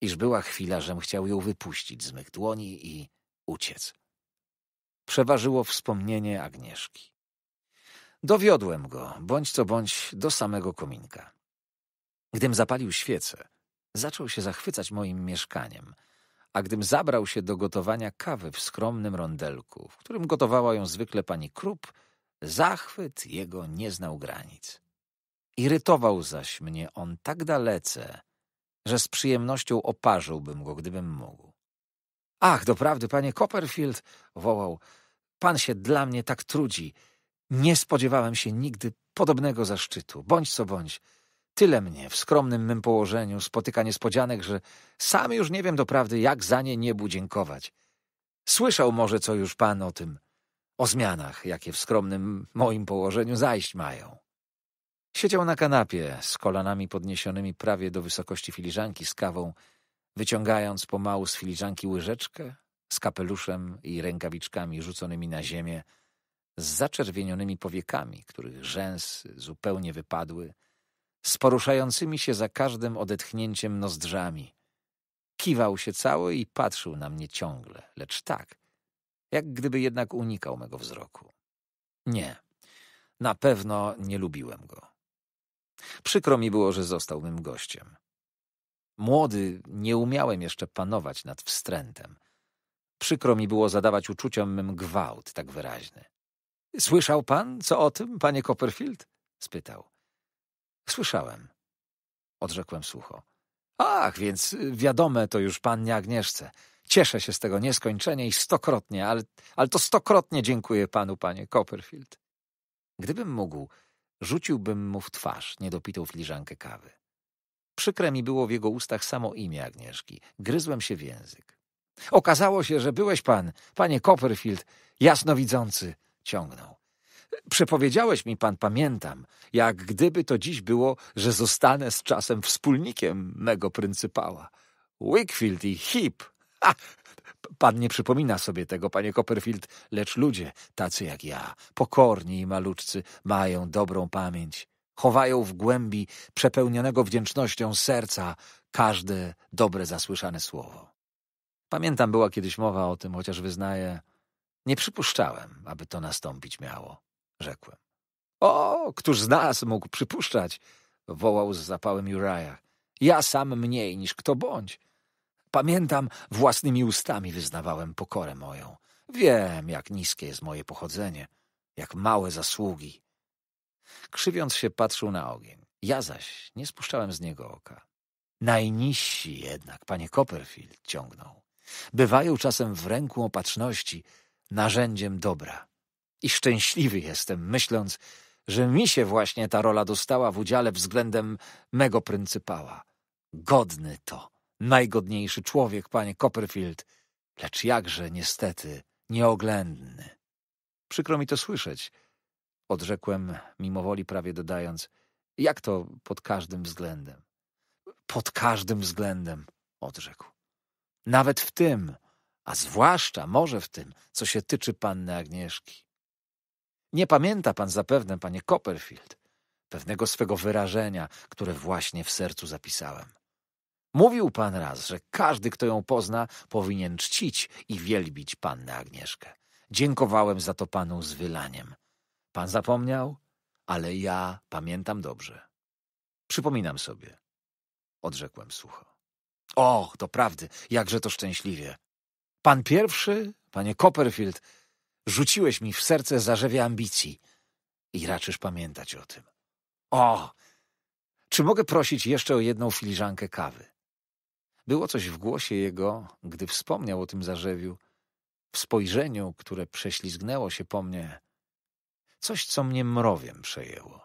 iż była chwila, żem chciał ją wypuścić z mych dłoni i uciec. Przeważyło wspomnienie Agnieszki. Dowiodłem go, bądź co bądź, do samego kominka. Gdym zapalił świecę, zaczął się zachwycać moim mieszkaniem, a gdym zabrał się do gotowania kawy w skromnym rondelku, w którym gotowała ją zwykle pani Krupp, Zachwyt jego nie znał granic. Irytował zaś mnie on tak dalece, że z przyjemnością oparzyłbym go, gdybym mógł. Ach, doprawdy, panie Copperfield, wołał, pan się dla mnie tak trudzi. Nie spodziewałem się nigdy podobnego zaszczytu. Bądź co bądź. Tyle mnie w skromnym mym położeniu spotyka niespodzianek, że sam już nie wiem doprawdy, jak za nie niebu dziękować. Słyszał może co już pan o tym o zmianach, jakie w skromnym moim położeniu zajść mają. Siedział na kanapie z kolanami podniesionymi prawie do wysokości filiżanki z kawą, wyciągając pomału z filiżanki łyżeczkę z kapeluszem i rękawiczkami rzuconymi na ziemię, z zaczerwienionymi powiekami, których rzęsy zupełnie wypadły, z poruszającymi się za każdym odetchnięciem nozdrzami. Kiwał się cały i patrzył na mnie ciągle, lecz tak – jak gdyby jednak unikał mego wzroku. Nie, na pewno nie lubiłem go. Przykro mi było, że został mym gościem. Młody, nie umiałem jeszcze panować nad wstrętem. Przykro mi było zadawać uczuciom mym gwałt tak wyraźny. Słyszał pan co o tym, panie Copperfield? spytał. Słyszałem. Odrzekłem sucho. Ach, więc wiadome to już pannie Agnieszce. Cieszę się z tego nieskończenie i stokrotnie, ale, ale to stokrotnie dziękuję panu, panie Copperfield. Gdybym mógł, rzuciłbym mu w twarz niedopitą filiżankę kawy. Przykre mi było w jego ustach samo imię Agnieszki. Gryzłem się w język. Okazało się, że byłeś pan, panie Copperfield, jasnowidzący, ciągnął. Przepowiedziałeś mi pan, pamiętam, jak gdyby to dziś było, że zostanę z czasem wspólnikiem mego pryncypała. Wickfield i Hip Ha! Pan nie przypomina sobie tego, panie Copperfield, lecz ludzie, tacy jak ja, pokorni i maluczcy, mają dobrą pamięć. Chowają w głębi przepełnionego wdzięcznością serca każde dobre zasłyszane słowo. Pamiętam, była kiedyś mowa o tym, chociaż wyznaję, nie przypuszczałem, aby to nastąpić miało, rzekłem. O, któż z nas mógł przypuszczać? wołał z zapałem Uriah. Ja sam mniej niż kto bądź. Pamiętam, własnymi ustami wyznawałem pokorę moją. Wiem, jak niskie jest moje pochodzenie, jak małe zasługi. Krzywiąc się, patrzył na ogień. Ja zaś nie spuszczałem z niego oka. Najniżsi jednak, panie Copperfield, ciągnął. Bywają czasem w ręku opatrzności narzędziem dobra. I szczęśliwy jestem, myśląc, że mi się właśnie ta rola dostała w udziale względem mego pryncypała. Godny to najgodniejszy człowiek, panie Copperfield, lecz jakże niestety nieoględny. Przykro mi to słyszeć, odrzekłem mimowoli prawie dodając, jak to pod każdym względem. Pod każdym względem, odrzekł. Nawet w tym, a zwłaszcza może w tym, co się tyczy panny Agnieszki. Nie pamięta pan zapewne, panie Copperfield, pewnego swego wyrażenia, które właśnie w sercu zapisałem. Mówił pan raz, że każdy, kto ją pozna, powinien czcić i wielbić pannę Agnieszkę. Dziękowałem za to panu z wylaniem. Pan zapomniał, ale ja pamiętam dobrze. Przypominam sobie. Odrzekłem sucho. Och, to prawdy, jakże to szczęśliwie. Pan pierwszy, panie Copperfield, rzuciłeś mi w serce zarzewie ambicji i raczysz pamiętać o tym. O! Czy mogę prosić jeszcze o jedną filiżankę kawy? Było coś w głosie jego, gdy wspomniał o tym zarzewiu, w spojrzeniu, które prześlizgnęło się po mnie. Coś, co mnie mrowiem przejęło.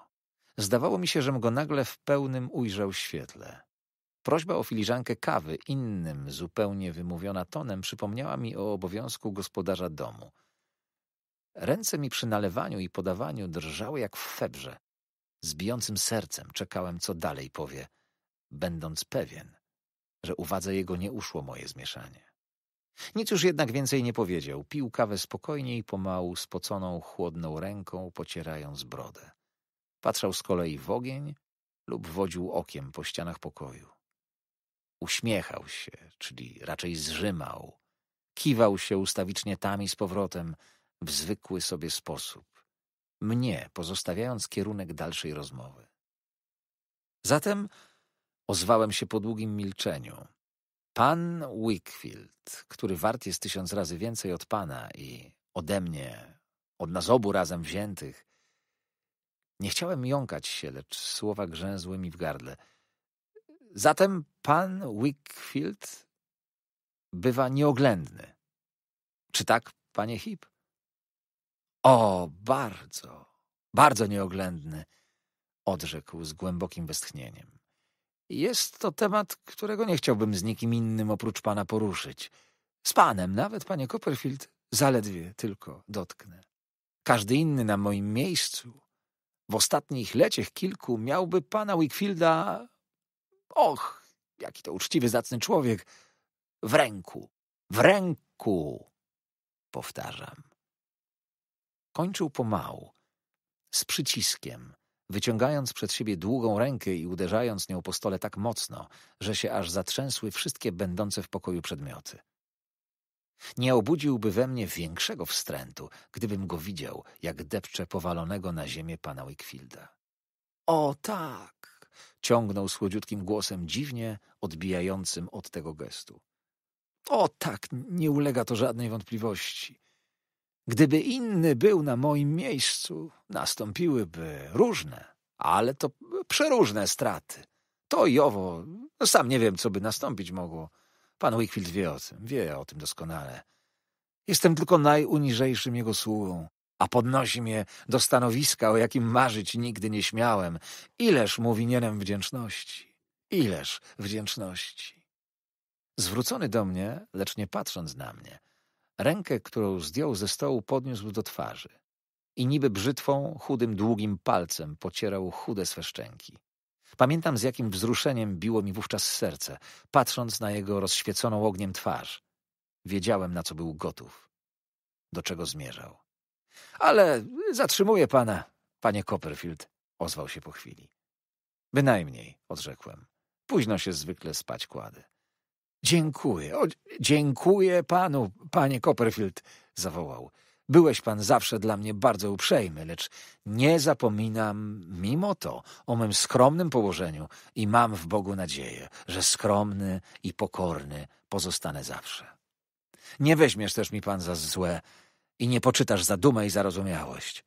Zdawało mi się, żem go nagle w pełnym ujrzał świetle. Prośba o filiżankę kawy, innym, zupełnie wymówiona tonem, przypomniała mi o obowiązku gospodarza domu. Ręce mi przy nalewaniu i podawaniu drżały jak w febrze. Z bijącym sercem czekałem, co dalej powie, będąc pewien, że uwadze jego nie uszło moje zmieszanie. Nic już jednak więcej nie powiedział. Pił kawę spokojnie i pomału, spoconą, chłodną ręką, pocierając brodę. Patrzał z kolei w ogień lub wodził okiem po ścianach pokoju. Uśmiechał się, czyli raczej zrzymał. Kiwał się ustawicznie tam i z powrotem, w zwykły sobie sposób. Mnie, pozostawiając kierunek dalszej rozmowy. Zatem Ozwałem się po długim milczeniu. Pan Wickfield, który wart jest tysiąc razy więcej od pana i ode mnie, od nas obu razem wziętych. Nie chciałem jąkać się, lecz słowa grzęzły mi w gardle. Zatem pan Wickfield bywa nieoględny. Czy tak, panie Hip? O, bardzo, bardzo nieoględny, odrzekł z głębokim westchnieniem. Jest to temat, którego nie chciałbym z nikim innym oprócz pana poruszyć. Z panem nawet, panie Copperfield, zaledwie tylko dotknę. Każdy inny na moim miejscu w ostatnich leciech kilku miałby pana Wickfielda, och, jaki to uczciwy, zacny człowiek, w ręku, w ręku, powtarzam. Kończył pomału, z przyciskiem, wyciągając przed siebie długą rękę i uderzając nią po stole tak mocno, że się aż zatrzęsły wszystkie będące w pokoju przedmioty. Nie obudziłby we mnie większego wstrętu, gdybym go widział, jak depcze powalonego na ziemię pana Wickfielda. O tak! ciągnął słodziutkim głosem dziwnie odbijającym od tego gestu. O tak, nie ulega to żadnej wątpliwości. Gdyby inny był na moim miejscu, nastąpiłyby różne, ale to przeróżne straty. To i owo, no sam nie wiem, co by nastąpić mogło. Pan Wickfield wie o tym, wie o tym doskonale. Jestem tylko najuniżejszym jego sługą, a podnosi mnie do stanowiska, o jakim marzyć nigdy nie śmiałem. Ileż mu winienem wdzięczności, ileż wdzięczności. Zwrócony do mnie, lecz nie patrząc na mnie – Rękę, którą zdjął ze stołu, podniósł do twarzy i niby brzytwą, chudym, długim palcem pocierał chude swe szczęki. Pamiętam, z jakim wzruszeniem biło mi wówczas serce, patrząc na jego rozświeconą ogniem twarz. Wiedziałem, na co był gotów, do czego zmierzał. Ale zatrzymuję pana, panie Copperfield, ozwał się po chwili. Bynajmniej, odrzekłem. Późno się zwykle spać kłady. Dziękuję, o, dziękuję panu, panie Copperfield, zawołał. Byłeś pan zawsze dla mnie bardzo uprzejmy, lecz nie zapominam mimo to o mym skromnym położeniu i mam w Bogu nadzieję, że skromny i pokorny pozostanę zawsze. Nie weźmiesz też mi pan za złe i nie poczytasz za dumę i zarozumiałość,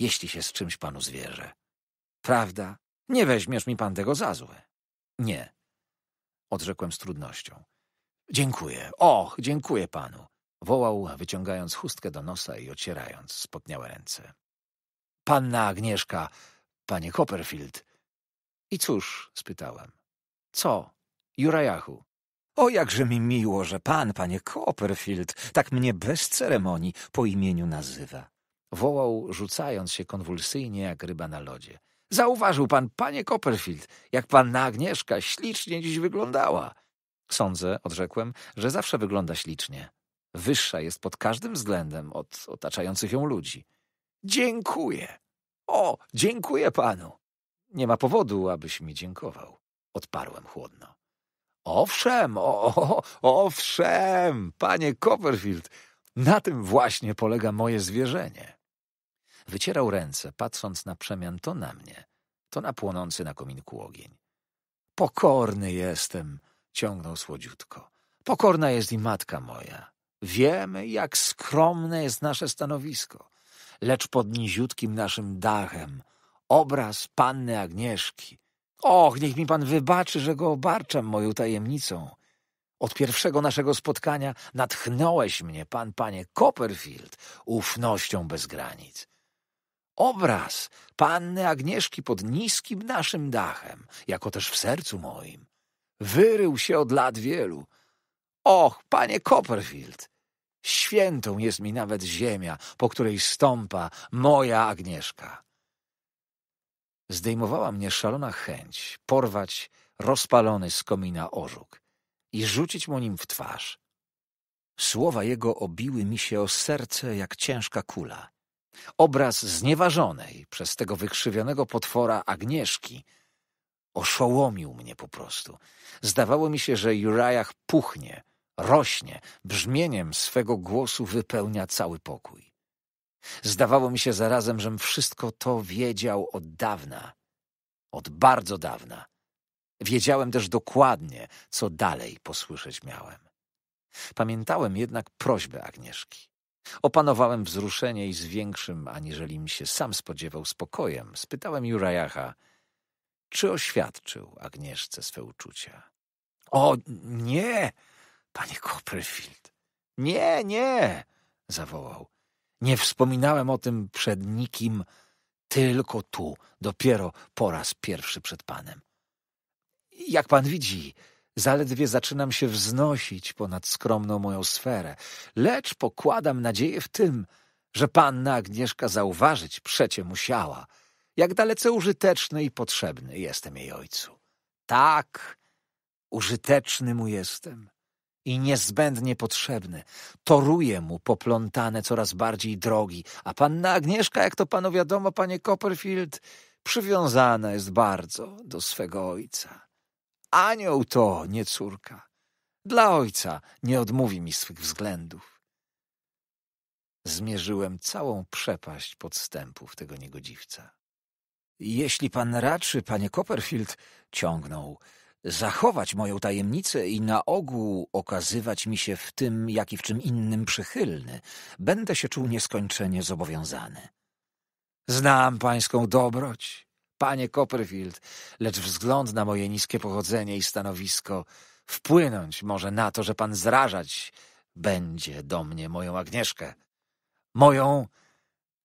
jeśli się z czymś panu zwierzę. Prawda? Nie weźmiesz mi pan tego za złe. Nie, odrzekłem z trudnością. Dziękuję. Och, dziękuję panu. Wołał, wyciągając chustkę do nosa i ocierając spotniałe ręce. Panna Agnieszka, panie Copperfield. I cóż? spytałem. Co? Jurajachu. O, jakże mi miło, że pan, panie Copperfield, tak mnie bez ceremonii po imieniu nazywa. Wołał, rzucając się konwulsyjnie jak ryba na lodzie. Zauważył pan, panie Copperfield, jak panna Agnieszka ślicznie dziś wyglądała. Sądzę, odrzekłem, że zawsze wygląda ślicznie. Wyższa jest pod każdym względem od otaczających ją ludzi. Dziękuję. O, dziękuję panu. Nie ma powodu, abyś mi dziękował, odparłem chłodno. Owszem, o, owszem, panie Copperfield, na tym właśnie polega moje zwierzenie. Wycierał ręce, patrząc na przemian to na mnie, to na płonący na kominku ogień. Pokorny jestem, ciągnął słodziutko. Pokorna jest i matka moja. Wiemy, jak skromne jest nasze stanowisko. Lecz pod niziutkim naszym dachem obraz panny Agnieszki. Och, niech mi pan wybaczy, że go obarczam moją tajemnicą. Od pierwszego naszego spotkania natchnąłeś mnie, pan, panie Copperfield, ufnością bez granic obraz panny Agnieszki pod niskim naszym dachem, jako też w sercu moim. Wyrył się od lat wielu. Och, panie Copperfield, świętą jest mi nawet ziemia, po której stąpa moja Agnieszka. Zdejmowała mnie szalona chęć porwać rozpalony z komina orzuk i rzucić mu nim w twarz. Słowa jego obiły mi się o serce jak ciężka kula. Obraz znieważonej przez tego wykrzywionego potwora Agnieszki oszołomił mnie po prostu. Zdawało mi się, że Jurajach puchnie, rośnie, brzmieniem swego głosu wypełnia cały pokój. Zdawało mi się zarazem, żem wszystko to wiedział od dawna, od bardzo dawna. Wiedziałem też dokładnie, co dalej posłyszeć miałem. Pamiętałem jednak prośbę Agnieszki. Opanowałem wzruszenie i z większym, aniżelim się sam spodziewał, spokojem spytałem Jurajacha, czy oświadczył Agnieszce swe uczucia. O, nie, panie Copperfield, nie, nie, zawołał. Nie wspominałem o tym przed nikim, tylko tu, dopiero po raz pierwszy przed panem. Jak pan widzi, Zaledwie zaczynam się wznosić ponad skromną moją sferę, lecz pokładam nadzieję w tym, że panna Agnieszka zauważyć przecie musiała, jak dalece użyteczny i potrzebny jestem jej ojcu. Tak, użyteczny mu jestem i niezbędnie potrzebny. Toruje mu poplątane coraz bardziej drogi, a panna Agnieszka, jak to panu wiadomo, panie Copperfield, przywiązana jest bardzo do swego ojca. Anioł to, nie córka. Dla ojca nie odmówi mi swych względów. Zmierzyłem całą przepaść podstępów tego niegodziwca. Jeśli pan raczy, panie Copperfield, ciągnął, zachować moją tajemnicę i na ogół okazywać mi się w tym, jak i w czym innym przychylny, będę się czuł nieskończenie zobowiązany. Znam pańską dobroć panie Copperfield, lecz wzgląd na moje niskie pochodzenie i stanowisko wpłynąć może na to, że pan zrażać będzie do mnie moją Agnieszkę. Moją,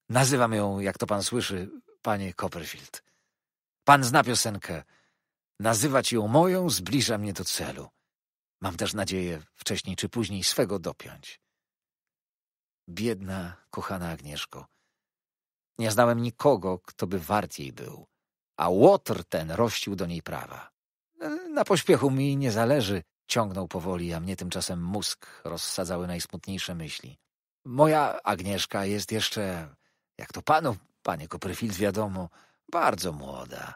nazywam ją, jak to pan słyszy, panie Copperfield. Pan zna piosenkę. Nazywać ją moją zbliża mnie do celu. Mam też nadzieję wcześniej czy później swego dopiąć. Biedna, kochana Agnieszko. Nie znałem nikogo, kto by wart jej był a łotr ten rościł do niej prawa. Na pośpiechu mi nie zależy, ciągnął powoli, a mnie tymczasem mózg rozsadzały najsmutniejsze myśli. Moja Agnieszka jest jeszcze, jak to panu, panie Kopryfield, wiadomo, bardzo młoda.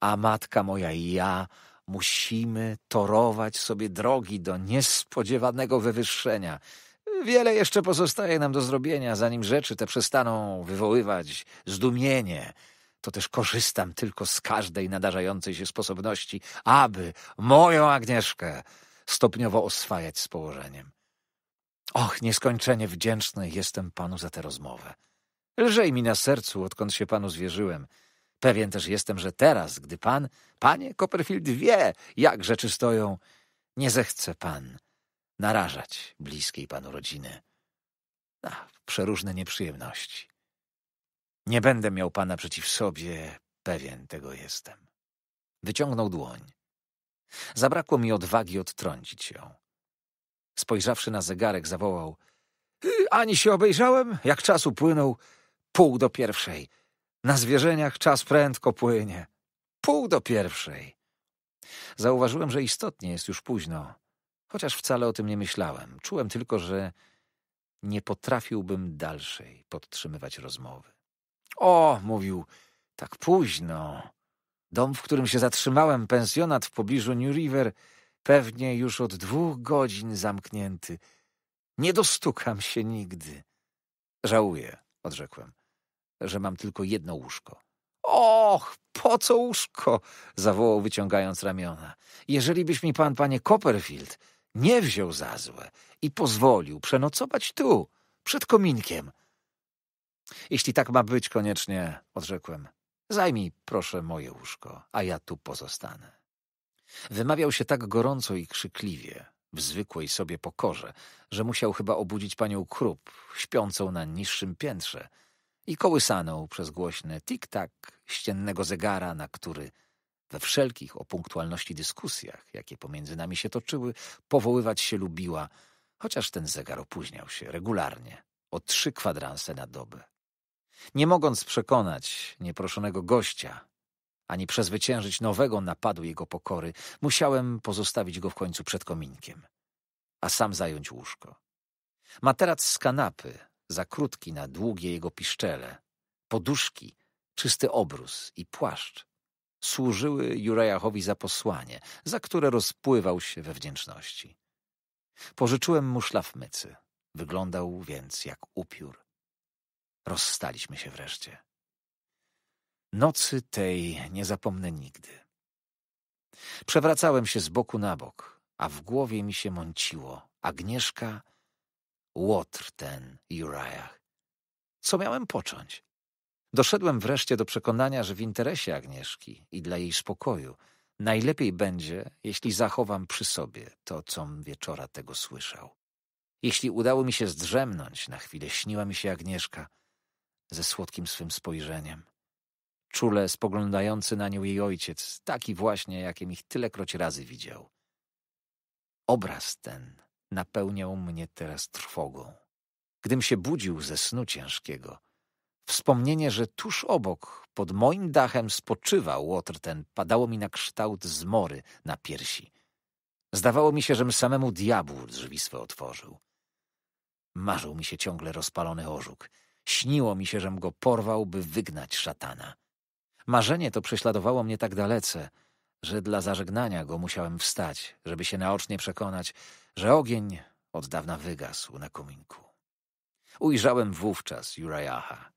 A matka moja i ja musimy torować sobie drogi do niespodziewanego wywyższenia. Wiele jeszcze pozostaje nam do zrobienia, zanim rzeczy te przestaną wywoływać zdumienie, to też korzystam tylko z każdej nadarzającej się sposobności, aby moją Agnieszkę stopniowo oswajać z położeniem. Och, nieskończenie wdzięczny jestem panu za tę rozmowę. Lżej mi na sercu, odkąd się panu zwierzyłem. Pewien też jestem, że teraz, gdy pan, panie Copperfield wie, jak rzeczy stoją, nie zechce pan narażać bliskiej panu rodziny na przeróżne nieprzyjemności. Nie będę miał pana przeciw sobie, pewien tego jestem. Wyciągnął dłoń. Zabrakło mi odwagi odtrącić ją. Spojrzawszy na zegarek, zawołał y, Ani się obejrzałem, jak czas upłynął. Pół do pierwszej. Na zwierzeniach czas prędko płynie. Pół do pierwszej. Zauważyłem, że istotnie jest już późno, chociaż wcale o tym nie myślałem. Czułem tylko, że nie potrafiłbym dalszej podtrzymywać rozmowy. O, mówił, tak późno. Dom, w którym się zatrzymałem, pensjonat w pobliżu New River, pewnie już od dwóch godzin zamknięty. Nie dostukam się nigdy. Żałuję, odrzekłem, że mam tylko jedno łóżko. Och, po co łóżko? zawołał wyciągając ramiona. Jeżeli byś mi pan, panie Copperfield, nie wziął za złe i pozwolił przenocować tu, przed kominkiem – jeśli tak ma być koniecznie, odrzekłem. Zajmij, proszę, moje łóżko, a ja tu pozostanę. Wymawiał się tak gorąco i krzykliwie, w zwykłej sobie pokorze, że musiał chyba obudzić panią Krup, śpiącą na niższym piętrze, i kołysaną przez głośne tik-tak ściennego zegara, na który we wszelkich o punktualności dyskusjach, jakie pomiędzy nami się toczyły, powoływać się lubiła, chociaż ten zegar opóźniał się regularnie, o trzy kwadranse na dobę. Nie mogąc przekonać nieproszonego gościa, ani przezwyciężyć nowego napadu jego pokory, musiałem pozostawić go w końcu przed kominkiem, a sam zająć łóżko. Materac z kanapy, za krótki na długie jego piszczele, poduszki, czysty obrus i płaszcz służyły Jurajachowi za posłanie, za które rozpływał się we wdzięczności. Pożyczyłem mu szlafmycy. Wyglądał więc jak upiór. Rozstaliśmy się wreszcie. Nocy tej nie zapomnę nigdy. Przewracałem się z boku na bok, a w głowie mi się mąciło Agnieszka, Łotr ten, Uriah. Co miałem począć? Doszedłem wreszcie do przekonania, że w interesie Agnieszki i dla jej spokoju najlepiej będzie, jeśli zachowam przy sobie to, co wieczora tego słyszał. Jeśli udało mi się zdrzemnąć, na chwilę śniła mi się Agnieszka – ze słodkim swym spojrzeniem. Czule spoglądający na nią jej ojciec, taki właśnie, jakim ich tylekroć razy widział. Obraz ten napełniał mnie teraz trwogą. Gdym się budził ze snu ciężkiego, wspomnienie, że tuż obok, pod moim dachem spoczywał łotr ten, padało mi na kształt zmory na piersi. Zdawało mi się, żem samemu diabłu drzwi swe otworzył. Marzył mi się ciągle rozpalony orzuk – Śniło mi się, żem go porwał, by wygnać szatana. Marzenie to prześladowało mnie tak dalece, że dla zażegnania go musiałem wstać, żeby się naocznie przekonać, że ogień od dawna wygasł na kominku. Ujrzałem wówczas Jurajaha.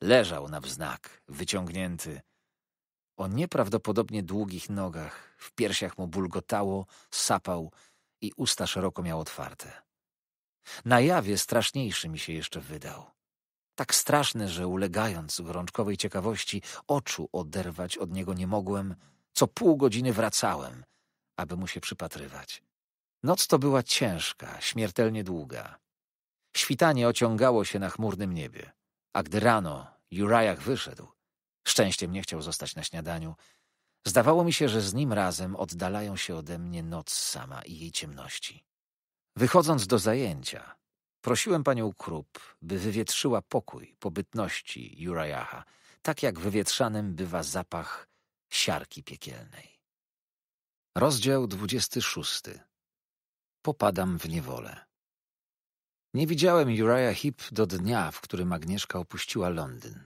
Leżał na wznak, wyciągnięty. O nieprawdopodobnie długich nogach, w piersiach mu bulgotało, sapał i usta szeroko miał otwarte. Na jawie straszniejszy mi się jeszcze wydał tak straszny, że ulegając gorączkowej ciekawości, oczu oderwać od niego nie mogłem, co pół godziny wracałem, aby mu się przypatrywać. Noc to była ciężka, śmiertelnie długa. Świtanie ociągało się na chmurnym niebie, a gdy rano Jurajach wyszedł, szczęściem nie chciał zostać na śniadaniu, zdawało mi się, że z nim razem oddalają się ode mnie noc sama i jej ciemności. Wychodząc do zajęcia, Prosiłem panią Krupp, by wywietrzyła pokój po bytności Jurajaha, tak jak wywietrzanym bywa zapach siarki piekielnej. Rozdział szósty. Popadam w niewolę. Nie widziałem Uriah Heep do dnia, w którym Agnieszka opuściła Londyn.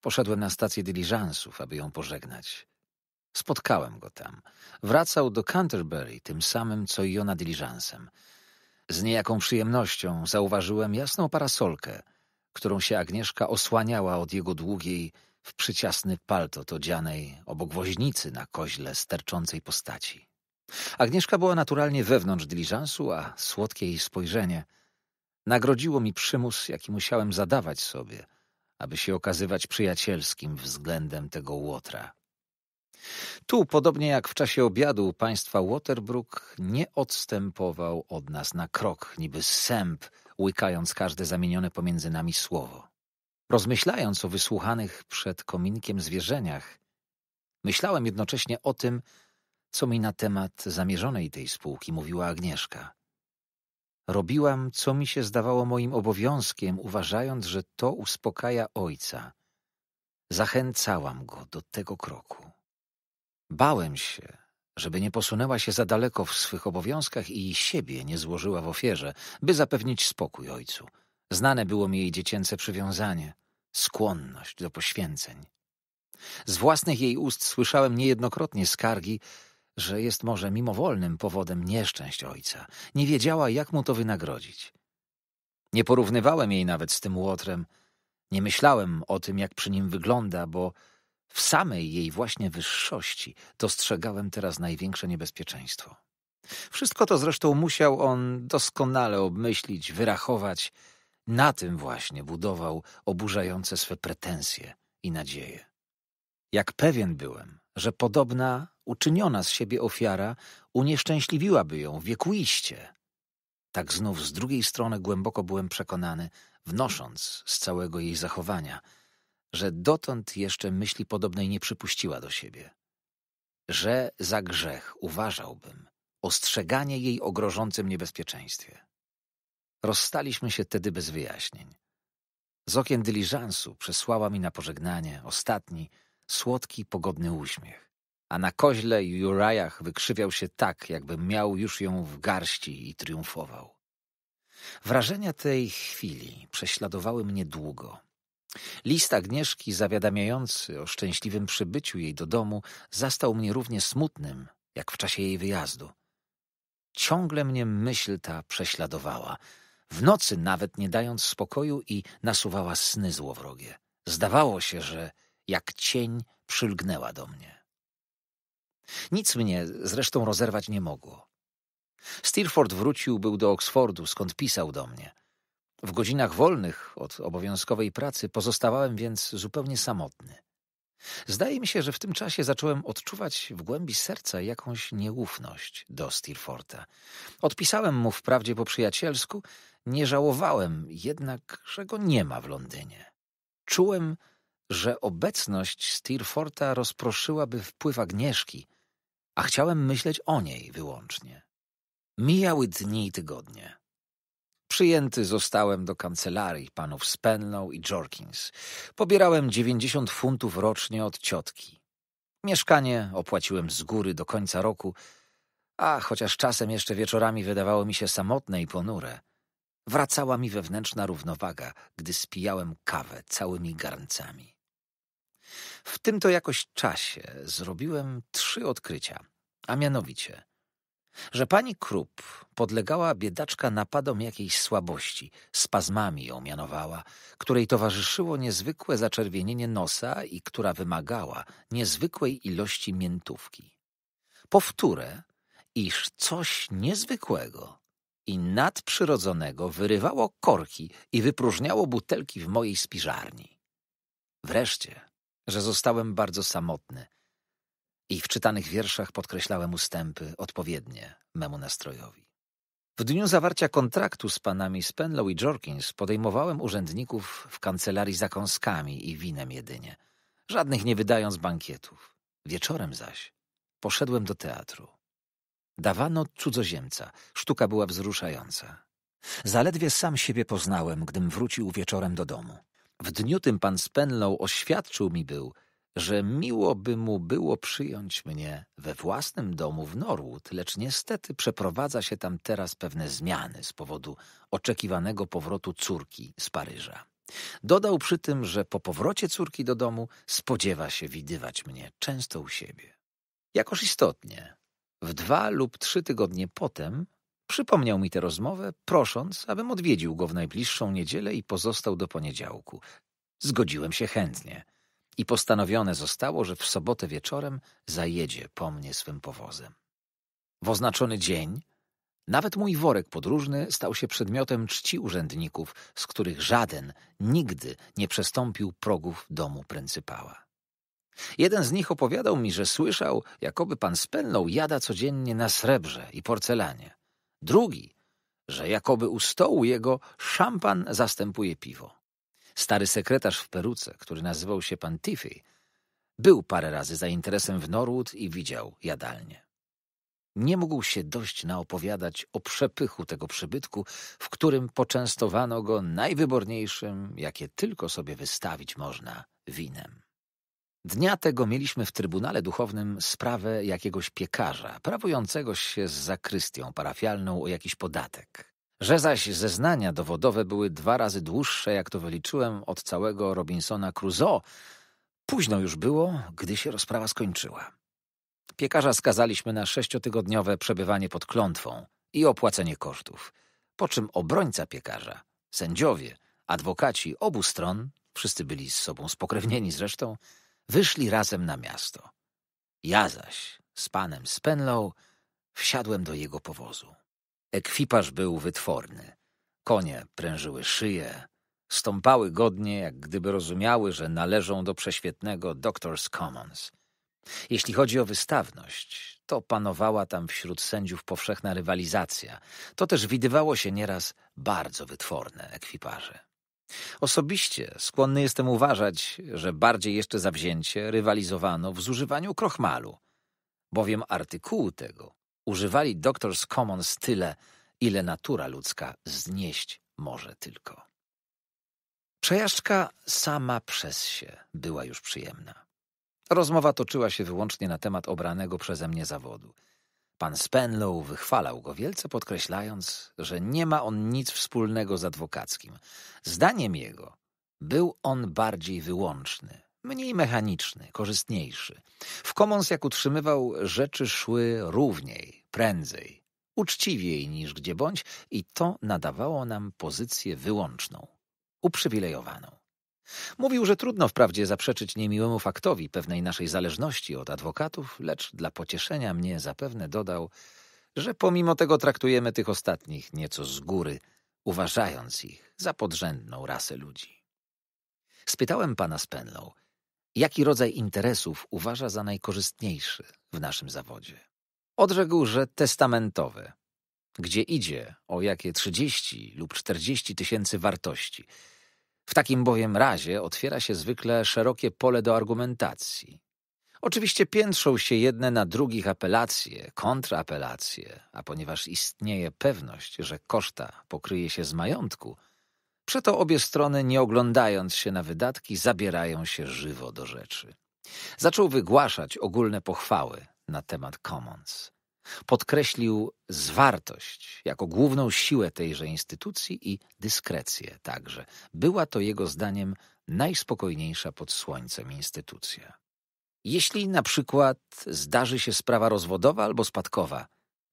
Poszedłem na stację dyliżansów, aby ją pożegnać. Spotkałem go tam. Wracał do Canterbury tym samym, co i ona dyliżansem. Z niejaką przyjemnością zauważyłem jasną parasolkę, którą się Agnieszka osłaniała od jego długiej, w przyciasny paltot odzianej obok woźnicy na koźle sterczącej postaci. Agnieszka była naturalnie wewnątrz dyliżansu, a słodkie jej spojrzenie nagrodziło mi przymus, jaki musiałem zadawać sobie, aby się okazywać przyjacielskim względem tego łotra. Tu, podobnie jak w czasie obiadu państwa Waterbrook, nie odstępował od nas na krok, niby sęp, łykając każde zamienione pomiędzy nami słowo. Rozmyślając o wysłuchanych przed kominkiem zwierzeniach, myślałem jednocześnie o tym, co mi na temat zamierzonej tej spółki mówiła Agnieszka. Robiłam, co mi się zdawało moim obowiązkiem, uważając, że to uspokaja ojca. Zachęcałam go do tego kroku. Bałem się, żeby nie posunęła się za daleko w swych obowiązkach i siebie nie złożyła w ofierze, by zapewnić spokój ojcu. Znane było mi jej dziecięce przywiązanie, skłonność do poświęceń. Z własnych jej ust słyszałem niejednokrotnie skargi, że jest może mimowolnym powodem nieszczęść ojca. Nie wiedziała, jak mu to wynagrodzić. Nie porównywałem jej nawet z tym łotrem. Nie myślałem o tym, jak przy nim wygląda, bo w samej jej właśnie wyższości dostrzegałem teraz największe niebezpieczeństwo. Wszystko to zresztą musiał on doskonale obmyślić, wyrachować. Na tym właśnie budował oburzające swe pretensje i nadzieje. Jak pewien byłem, że podobna, uczyniona z siebie ofiara unieszczęśliwiłaby ją wiekuiście. Tak znów z drugiej strony głęboko byłem przekonany, wnosząc z całego jej zachowania – że dotąd jeszcze myśli podobnej nie przypuściła do siebie. Że za grzech uważałbym ostrzeganie jej o grożącym niebezpieczeństwie. Rozstaliśmy się tedy bez wyjaśnień. Z okien dyliżansu przesłała mi na pożegnanie ostatni, słodki, pogodny uśmiech, a na koźle i Jurajach wykrzywiał się tak, jakby miał już ją w garści i triumfował. Wrażenia tej chwili prześladowały mnie długo List Agnieszki zawiadamiający o szczęśliwym przybyciu jej do domu zastał mnie równie smutnym, jak w czasie jej wyjazdu. Ciągle mnie myśl ta prześladowała, w nocy nawet nie dając spokoju i nasuwała sny złowrogie. Zdawało się, że jak cień przylgnęła do mnie. Nic mnie zresztą rozerwać nie mogło. Steerford wrócił był do Oksfordu, skąd pisał do mnie – w godzinach wolnych od obowiązkowej pracy pozostawałem więc zupełnie samotny. Zdaje mi się, że w tym czasie zacząłem odczuwać w głębi serca jakąś nieufność do Steerforta. Odpisałem mu wprawdzie po przyjacielsku, nie żałowałem jednak, że go nie ma w Londynie. Czułem, że obecność Steerforta rozproszyłaby wpływ Agnieszki, a chciałem myśleć o niej wyłącznie. Mijały dni i tygodnie. Przyjęty zostałem do kancelarii panów Spenlow i Jorkins. Pobierałem 90 funtów rocznie od ciotki. Mieszkanie opłaciłem z góry do końca roku, a chociaż czasem jeszcze wieczorami wydawało mi się samotne i ponure, wracała mi wewnętrzna równowaga, gdy spijałem kawę całymi garncami. W tym to jakoś czasie zrobiłem trzy odkrycia, a mianowicie – że pani Krupp podlegała biedaczka napadom jakiejś słabości, spazmami ją mianowała, której towarzyszyło niezwykłe zaczerwienienie nosa i która wymagała niezwykłej ilości miętówki. Powtórę, iż coś niezwykłego i nadprzyrodzonego wyrywało korki i wypróżniało butelki w mojej spiżarni. Wreszcie, że zostałem bardzo samotny – i w czytanych wierszach podkreślałem ustępy odpowiednie memu nastrojowi. W dniu zawarcia kontraktu z panami Spenlow i Jorkins podejmowałem urzędników w kancelarii zakąskami i winem jedynie, żadnych nie wydając bankietów. Wieczorem zaś poszedłem do teatru. Dawano cudzoziemca, sztuka była wzruszająca. Zaledwie sam siebie poznałem, gdym wrócił wieczorem do domu. W dniu tym pan Spenlow oświadczył mi był, że miło by mu było przyjąć mnie we własnym domu w Norwood, lecz niestety przeprowadza się tam teraz pewne zmiany z powodu oczekiwanego powrotu córki z Paryża. Dodał przy tym, że po powrocie córki do domu spodziewa się widywać mnie często u siebie. Jakoż istotnie, w dwa lub trzy tygodnie potem przypomniał mi tę rozmowę, prosząc, abym odwiedził go w najbliższą niedzielę i pozostał do poniedziałku. Zgodziłem się chętnie – i postanowione zostało, że w sobotę wieczorem zajedzie po mnie swym powozem. W oznaczony dzień nawet mój worek podróżny stał się przedmiotem czci urzędników, z których żaden nigdy nie przestąpił progów domu pryncypała. Jeden z nich opowiadał mi, że słyszał, jakoby pan spelnął jada codziennie na srebrze i porcelanie. Drugi, że jakoby u stołu jego szampan zastępuje piwo. Stary sekretarz w peruce, który nazywał się pan Tiffy, był parę razy za interesem w Norwood i widział jadalnie. Nie mógł się dość naopowiadać o przepychu tego przybytku, w którym poczęstowano go najwyborniejszym, jakie tylko sobie wystawić można, winem. Dnia tego mieliśmy w Trybunale Duchownym sprawę jakiegoś piekarza, prawującego się z zakrystią parafialną o jakiś podatek. Że zaś zeznania dowodowe były dwa razy dłuższe, jak to wyliczyłem, od całego Robinsona Crusoe, późno już było, gdy się rozprawa skończyła. Piekarza skazaliśmy na sześciotygodniowe przebywanie pod klątwą i opłacenie kosztów, po czym obrońca piekarza, sędziowie, adwokaci obu stron, wszyscy byli z sobą spokrewnieni zresztą, wyszli razem na miasto. Ja zaś z panem Spenlow wsiadłem do jego powozu. Ekwipaż był wytworny. Konie prężyły szyję, stąpały godnie, jak gdyby rozumiały, że należą do prześwietnego Doctors Commons. Jeśli chodzi o wystawność, to panowała tam wśród sędziów powszechna rywalizacja. To też widywało się nieraz bardzo wytworne ekwiparze. Osobiście skłonny jestem uważać, że bardziej jeszcze zawzięcie rywalizowano w zużywaniu krochmalu, bowiem artykułu tego używali Doctors Commons tyle, ile natura ludzka znieść może tylko. Przejażdżka sama przez się była już przyjemna. Rozmowa toczyła się wyłącznie na temat obranego przeze mnie zawodu. Pan Spenlow wychwalał go wielce, podkreślając, że nie ma on nic wspólnego z adwokackim. Zdaniem jego był on bardziej wyłączny, mniej mechaniczny, korzystniejszy. W Commons, jak utrzymywał, rzeczy szły równiej, prędzej, uczciwiej niż gdzie bądź i to nadawało nam pozycję wyłączną, uprzywilejowaną. Mówił, że trudno wprawdzie zaprzeczyć niemiłemu faktowi pewnej naszej zależności od adwokatów, lecz dla pocieszenia mnie zapewne dodał, że pomimo tego traktujemy tych ostatnich nieco z góry, uważając ich za podrzędną rasę ludzi. Spytałem pana Spenlow, Jaki rodzaj interesów uważa za najkorzystniejszy w naszym zawodzie? Odrzekł, że testamentowe. Gdzie idzie, o jakie 30 lub 40 tysięcy wartości. W takim bowiem razie otwiera się zwykle szerokie pole do argumentacji. Oczywiście piętrzą się jedne na drugich apelacje, kontrapelacje, a ponieważ istnieje pewność, że koszta pokryje się z majątku, Przeto obie strony, nie oglądając się na wydatki, zabierają się żywo do rzeczy. Zaczął wygłaszać ogólne pochwały na temat Commons. Podkreślił zwartość jako główną siłę tejże instytucji i dyskrecję także. Była to jego zdaniem najspokojniejsza pod słońcem instytucja. Jeśli na przykład zdarzy się sprawa rozwodowa albo spadkowa,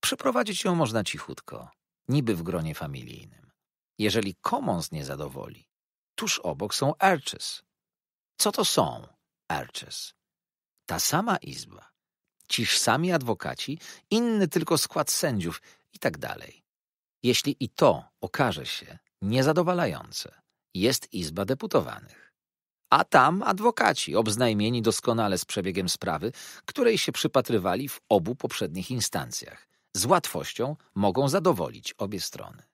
przeprowadzić ją można cichutko, niby w gronie familijnym. Jeżeli Commons nie zadowoli, tuż obok są Arches. Co to są Arches? Ta sama izba, ciż sami adwokaci, inny tylko skład sędziów i tak dalej. Jeśli i to okaże się niezadowalające, jest Izba Deputowanych. A tam adwokaci, obznajmieni doskonale z przebiegiem sprawy, której się przypatrywali w obu poprzednich instancjach, z łatwością mogą zadowolić obie strony.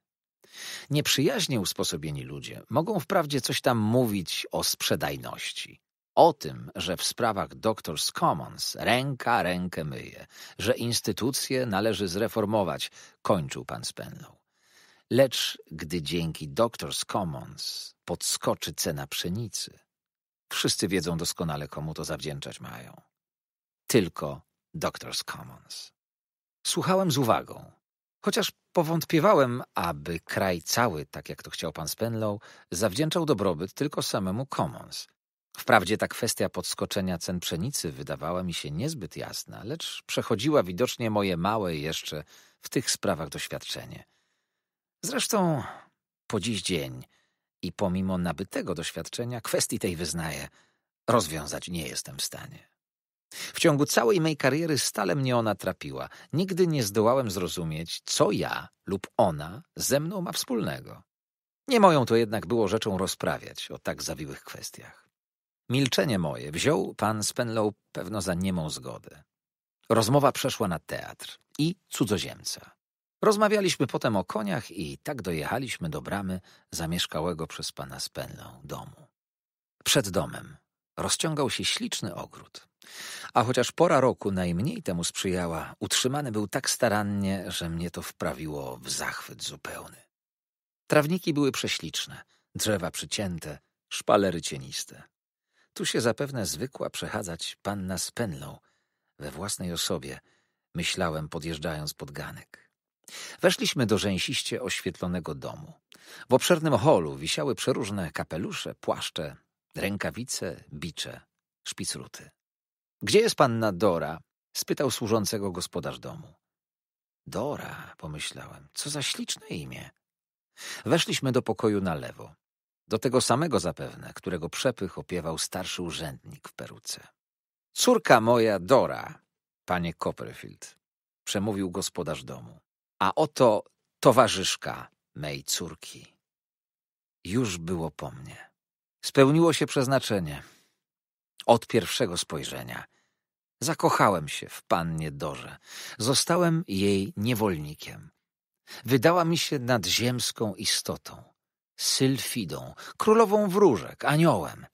Nieprzyjaźnie usposobieni ludzie mogą wprawdzie coś tam mówić o sprzedajności, o tym, że w sprawach Doctors Commons ręka rękę myje, że instytucje należy zreformować, kończył pan Spenlow. Lecz gdy dzięki Doctors Commons podskoczy cena pszenicy, wszyscy wiedzą doskonale, komu to zawdzięczać mają. Tylko Doctors Commons. Słuchałem z uwagą, Chociaż powątpiewałem, aby kraj cały, tak jak to chciał pan Spenlow, zawdzięczał dobrobyt tylko samemu Commons. Wprawdzie ta kwestia podskoczenia cen pszenicy wydawała mi się niezbyt jasna, lecz przechodziła widocznie moje małe jeszcze w tych sprawach doświadczenie. Zresztą po dziś dzień i pomimo nabytego doświadczenia kwestii tej wyznaję, rozwiązać nie jestem w stanie. W ciągu całej mej kariery stale mnie ona trapiła. Nigdy nie zdołałem zrozumieć, co ja lub ona ze mną ma wspólnego. Nie moją to jednak było rzeczą rozprawiać o tak zawiłych kwestiach. Milczenie moje wziął pan Spenlow pewno za niemą zgodę. Rozmowa przeszła na teatr i cudzoziemca. Rozmawialiśmy potem o koniach i tak dojechaliśmy do bramy zamieszkałego przez pana Spenlow domu. Przed domem rozciągał się śliczny ogród. A chociaż pora roku najmniej temu sprzyjała, utrzymany był tak starannie, że mnie to wprawiło w zachwyt zupełny. Trawniki były prześliczne, drzewa przycięte, szpalery cieniste. Tu się zapewne zwykła przechadzać panna z pędlą, we własnej osobie, myślałem podjeżdżając pod ganek. Weszliśmy do rzęsiście oświetlonego domu. W obszernym holu wisiały przeróżne kapelusze, płaszcze, rękawice, bicze, szpicruty. Gdzie jest panna Dora? spytał służącego gospodarz domu. Dora, pomyślałem, co za śliczne imię. Weszliśmy do pokoju na lewo. Do tego samego zapewne, którego przepych opiewał starszy urzędnik w peruce. Córka moja Dora, panie Copperfield, przemówił gospodarz domu. A oto towarzyszka mej córki. Już było po mnie. Spełniło się przeznaczenie od pierwszego spojrzenia. Zakochałem się w pannie Dorze. Zostałem jej niewolnikiem. Wydała mi się nadziemską istotą, sylfidą, królową wróżek, aniołem.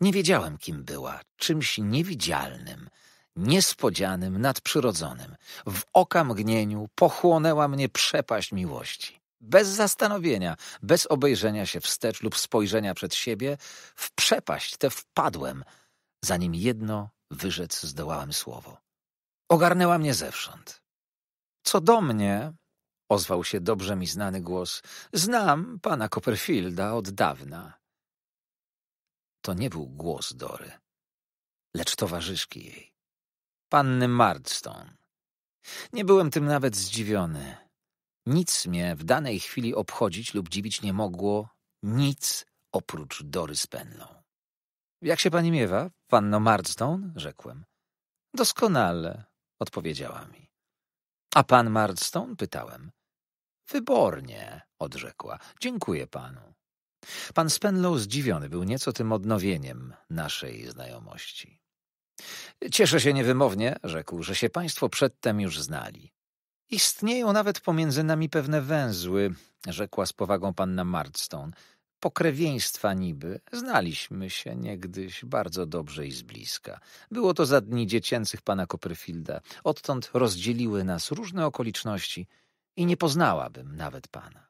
Nie wiedziałem, kim była, czymś niewidzialnym, niespodzianym, nadprzyrodzonym. W okamgnieniu pochłonęła mnie przepaść miłości. Bez zastanowienia, bez obejrzenia się wstecz lub spojrzenia przed siebie, w przepaść tę wpadłem – zanim jedno wyrzec zdołałem słowo. Ogarnęła mnie zewsząd. Co do mnie, ozwał się dobrze mi znany głos, znam pana Copperfielda od dawna. To nie był głos Dory, lecz towarzyszki jej, panny Mardstone. Nie byłem tym nawet zdziwiony. Nic mnie w danej chwili obchodzić lub dziwić nie mogło, nic oprócz Dory Spenlow. Jak się pani miewa, panno Murdstone? rzekłem. Doskonale, odpowiedziała mi. A pan Murdstone? pytałem. Wybornie, odrzekła. Dziękuję panu. Pan Spenlow zdziwiony był nieco tym odnowieniem naszej znajomości. Cieszę się niewymownie, rzekł, że się państwo przedtem już znali. Istnieją nawet pomiędzy nami pewne węzły, rzekła z powagą panna Murdstone pokrewieństwa niby, znaliśmy się niegdyś bardzo dobrze i z bliska. Było to za dni dziecięcych pana Copperfielda. Odtąd rozdzieliły nas różne okoliczności i nie poznałabym nawet pana.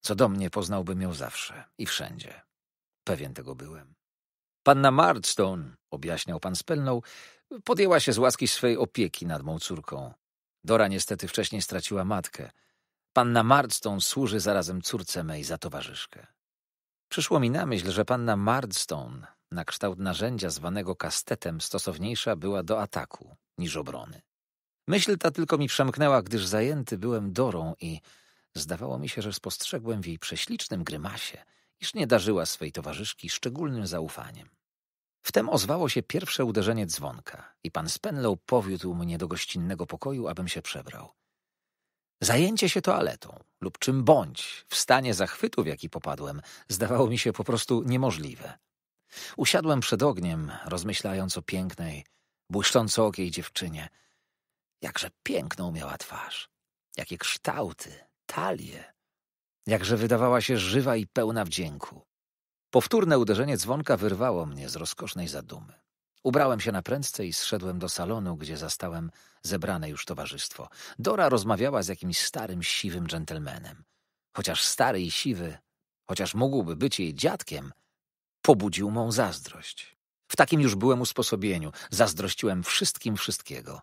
Co do mnie, poznałbym ją zawsze i wszędzie. Pewien tego byłem. Panna Mardstone, objaśniał pan Spelnął, podjęła się z łaski swej opieki nad mą córką. Dora niestety wcześniej straciła matkę. Panna Mardstone służy zarazem córce mej za towarzyszkę. Przyszło mi na myśl, że panna Mardstone, na kształt narzędzia zwanego kastetem, stosowniejsza była do ataku niż obrony. Myśl ta tylko mi przemknęła, gdyż zajęty byłem Dorą i zdawało mi się, że spostrzegłem w jej prześlicznym grymasie, iż nie darzyła swej towarzyszki szczególnym zaufaniem. Wtem ozwało się pierwsze uderzenie dzwonka i pan Spenlow powiódł mnie do gościnnego pokoju, abym się przebrał. Zajęcie się toaletą lub czym bądź w stanie zachwytu, w jaki popadłem, zdawało mi się po prostu niemożliwe. Usiadłem przed ogniem, rozmyślając o pięknej, błyszcząco okiej dziewczynie. Jakże piękną miała twarz, jakie kształty, talie, jakże wydawała się żywa i pełna wdzięku. Powtórne uderzenie dzwonka wyrwało mnie z rozkosznej zadumy. Ubrałem się na prędce i zszedłem do salonu, gdzie zastałem zebrane już towarzystwo. Dora rozmawiała z jakimś starym, siwym dżentelmenem. Chociaż stary i siwy, chociaż mógłby być jej dziadkiem, pobudził mą zazdrość. W takim już byłem usposobieniu. Zazdrościłem wszystkim wszystkiego.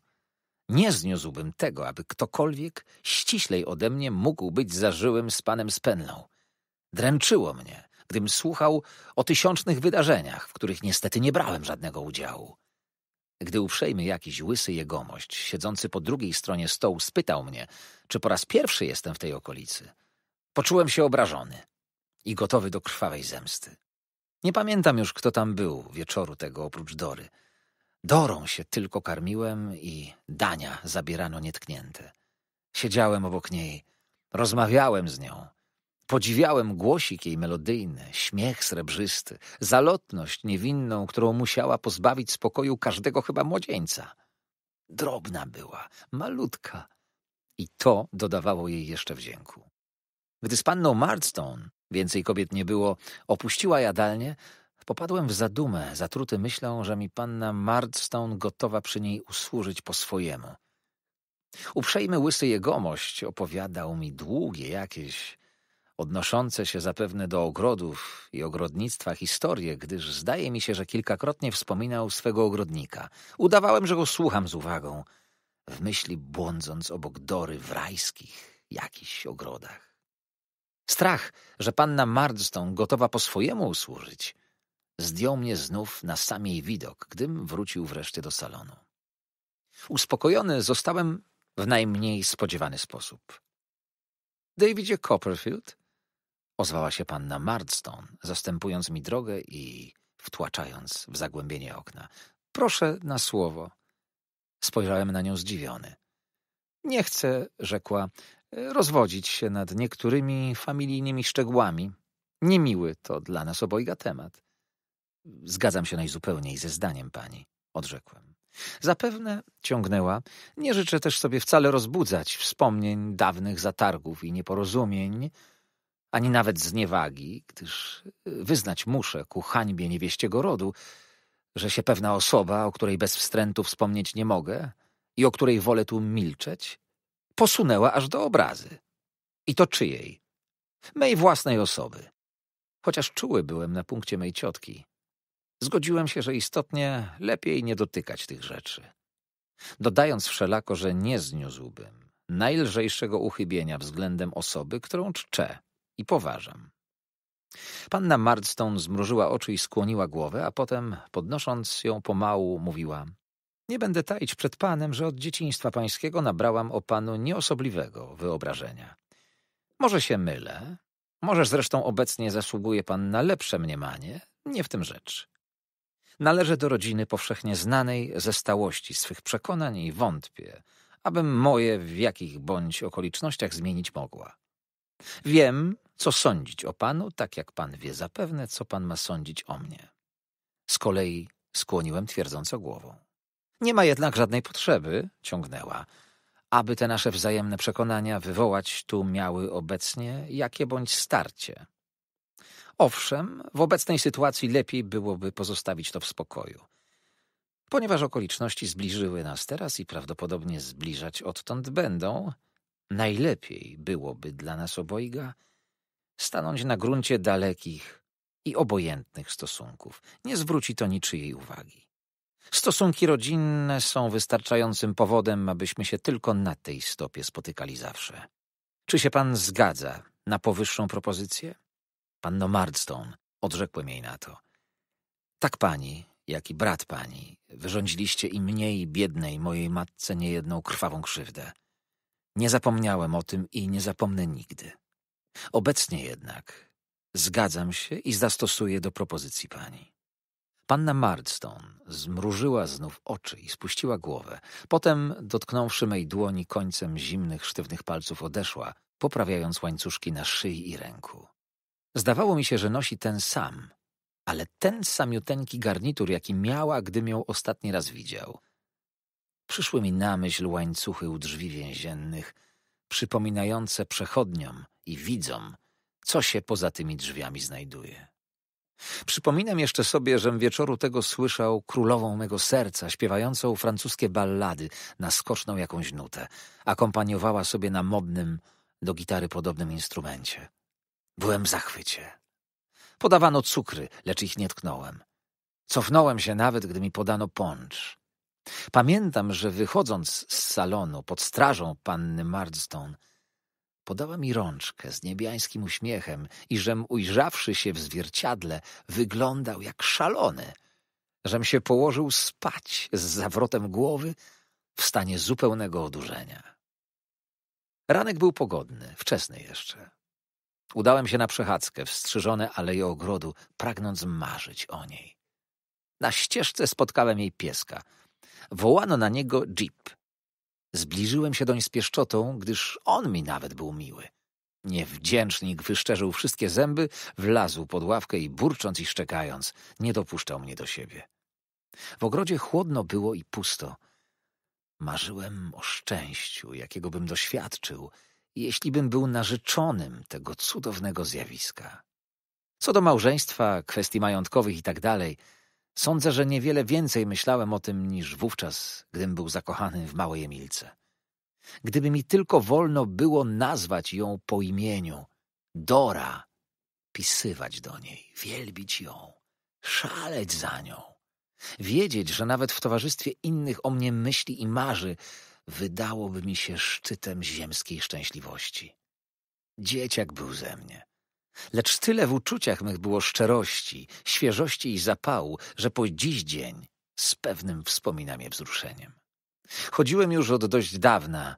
Nie zniósłbym tego, aby ktokolwiek ściślej ode mnie mógł być zażyłym z panem Spenlą. Dręczyło mnie, gdym słuchał o tysiącznych wydarzeniach, w których niestety nie brałem żadnego udziału. Gdy uprzejmy jakiś łysy jegomość, siedzący po drugiej stronie stołu, spytał mnie, czy po raz pierwszy jestem w tej okolicy, poczułem się obrażony i gotowy do krwawej zemsty. Nie pamiętam już, kto tam był wieczoru tego oprócz Dory. Dorą się tylko karmiłem i dania zabierano nietknięte. Siedziałem obok niej, rozmawiałem z nią, Podziwiałem głosik jej melodyjny, śmiech srebrzysty, zalotność niewinną, którą musiała pozbawić spokoju każdego chyba młodzieńca. Drobna była, malutka. I to dodawało jej jeszcze wdzięku. Gdy z panną Marston, więcej kobiet nie było, opuściła jadalnię, popadłem w zadumę, zatruty myślą, że mi panna Marston gotowa przy niej usłużyć po swojemu. Uprzejmy łysy jegomość opowiadał mi długie jakieś odnoszące się zapewne do ogrodów i ogrodnictwa historie, gdyż zdaje mi się, że kilkakrotnie wspominał swego ogrodnika. Udawałem, że go słucham z uwagą, w myśli błądząc obok dory w rajskich jakichś ogrodach. Strach, że panna Marston gotowa po swojemu usłużyć, zdjął mnie znów na sam jej widok, gdym wrócił wreszcie do salonu. Uspokojony zostałem w najmniej spodziewany sposób. Davidzie Copperfield? Ozwała się panna Marston, zastępując mi drogę i wtłaczając w zagłębienie okna. Proszę na słowo. Spojrzałem na nią zdziwiony. Nie chcę, rzekła, rozwodzić się nad niektórymi familijnymi szczegółami. Niemiły to dla nas obojga temat. Zgadzam się najzupełniej ze zdaniem pani, odrzekłem. Zapewne, ciągnęła, nie życzę też sobie wcale rozbudzać wspomnień dawnych zatargów i nieporozumień, ani nawet zniewagi, gdyż y, wyznać muszę ku hańbie niewieściego rodu, że się pewna osoba, o której bez wstrętu wspomnieć nie mogę i o której wolę tu milczeć, posunęła aż do obrazy. I to czyjej? Mej własnej osoby. Chociaż czuły byłem na punkcie mej ciotki, zgodziłem się, że istotnie lepiej nie dotykać tych rzeczy. Dodając wszelako, że nie zniósłbym najlżejszego uchybienia względem osoby, którą czczę, i poważam. Panna Marston zmrużyła oczy i skłoniła głowę, a potem, podnosząc ją pomału, mówiła nie będę taić przed panem, że od dzieciństwa pańskiego nabrałam o panu nieosobliwego wyobrażenia. Może się mylę, może zresztą obecnie zasługuje pan na lepsze mniemanie, nie w tym rzecz. Należę do rodziny powszechnie znanej ze stałości swych przekonań i wątpię, abym moje w jakich bądź okolicznościach zmienić mogła. Wiem, co sądzić o panu, tak jak pan wie zapewne, co pan ma sądzić o mnie. Z kolei skłoniłem twierdząco głową. Nie ma jednak żadnej potrzeby, ciągnęła, aby te nasze wzajemne przekonania wywołać tu miały obecnie jakie bądź starcie. Owszem, w obecnej sytuacji lepiej byłoby pozostawić to w spokoju. Ponieważ okoliczności zbliżyły nas teraz i prawdopodobnie zbliżać odtąd będą, Najlepiej byłoby dla nas obojga stanąć na gruncie dalekich i obojętnych stosunków. Nie zwróci to niczyjej uwagi. Stosunki rodzinne są wystarczającym powodem, abyśmy się tylko na tej stopie spotykali zawsze. Czy się pan zgadza na powyższą propozycję? Panno Mardstone, odrzekłem jej na to. Tak pani, jak i brat pani, wyrządziliście i mniej biednej mojej matce niejedną krwawą krzywdę. Nie zapomniałem o tym i nie zapomnę nigdy. Obecnie jednak zgadzam się i zastosuję do propozycji pani. Panna Mardstone zmrużyła znów oczy i spuściła głowę. Potem, dotknąwszy mej dłoni końcem zimnych, sztywnych palców, odeszła, poprawiając łańcuszki na szyi i ręku. Zdawało mi się, że nosi ten sam, ale ten samiuteńki garnitur, jaki miała, gdy ją ostatni raz widział. Przyszły mi na myśl łańcuchy u drzwi więziennych, przypominające przechodniom i widzom, co się poza tymi drzwiami znajduje. Przypominam jeszcze sobie, żem wieczoru tego słyszał królową mego serca, śpiewającą francuskie ballady na skoczną jakąś nutę. Akompaniowała sobie na modnym, do gitary podobnym instrumencie. Byłem w zachwycie. Podawano cukry, lecz ich nie tknąłem. Cofnąłem się nawet, gdy mi podano poncz. Pamiętam, że wychodząc z salonu pod strażą panny Marston podała mi rączkę z niebiańskim uśmiechem i żem ujrzawszy się w zwierciadle, wyglądał jak szalony, żem się położył spać z zawrotem głowy w stanie zupełnego odurzenia. Ranek był pogodny, wczesny jeszcze. Udałem się na przechadzkę w strzyżone aleje ogrodu, pragnąc marzyć o niej. Na ścieżce spotkałem jej pieska – Wołano na niego jeep. Zbliżyłem się doń z pieszczotą, gdyż on mi nawet był miły. Niewdzięcznik wyszczerzył wszystkie zęby, wlazł pod ławkę i burcząc i szczekając, nie dopuszczał mnie do siebie. W ogrodzie chłodno było i pusto. Marzyłem o szczęściu, jakiego bym doświadczył, jeśli bym był narzeczonym tego cudownego zjawiska. Co do małżeństwa, kwestii majątkowych i tak dalej – Sądzę, że niewiele więcej myślałem o tym niż wówczas, gdym był zakochany w małej Emilce. Gdyby mi tylko wolno było nazwać ją po imieniu Dora, pisywać do niej, wielbić ją, szaleć za nią, wiedzieć, że nawet w towarzystwie innych o mnie myśli i marzy, wydałoby mi się szczytem ziemskiej szczęśliwości. Dzieciak był ze mnie. Lecz tyle w uczuciach mych było szczerości, świeżości i zapału, że po dziś dzień z pewnym wspominam je wzruszeniem. Chodziłem już od dość dawna,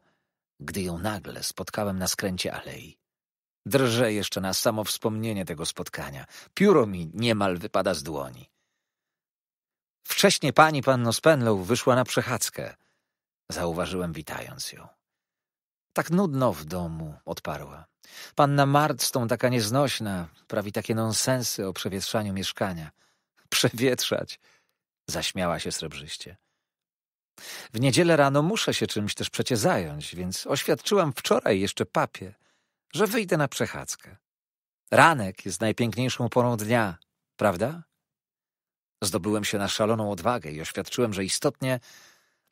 gdy ją nagle spotkałem na skręcie alei. Drżę jeszcze na samo wspomnienie tego spotkania. Pióro mi niemal wypada z dłoni. Wcześnie pani panno Spenlow wyszła na przechadzkę. Zauważyłem, witając ją. Tak nudno w domu, odparła. Panna Martstą taka nieznośna, prawi takie nonsensy o przewietrzaniu mieszkania. Przewietrzać! Zaśmiała się srebrzyście. W niedzielę rano muszę się czymś też przecie zająć, więc oświadczyłam wczoraj jeszcze papie, że wyjdę na przechadzkę. Ranek jest najpiękniejszą porą dnia, prawda? Zdobyłem się na szaloną odwagę i oświadczyłem, że istotnie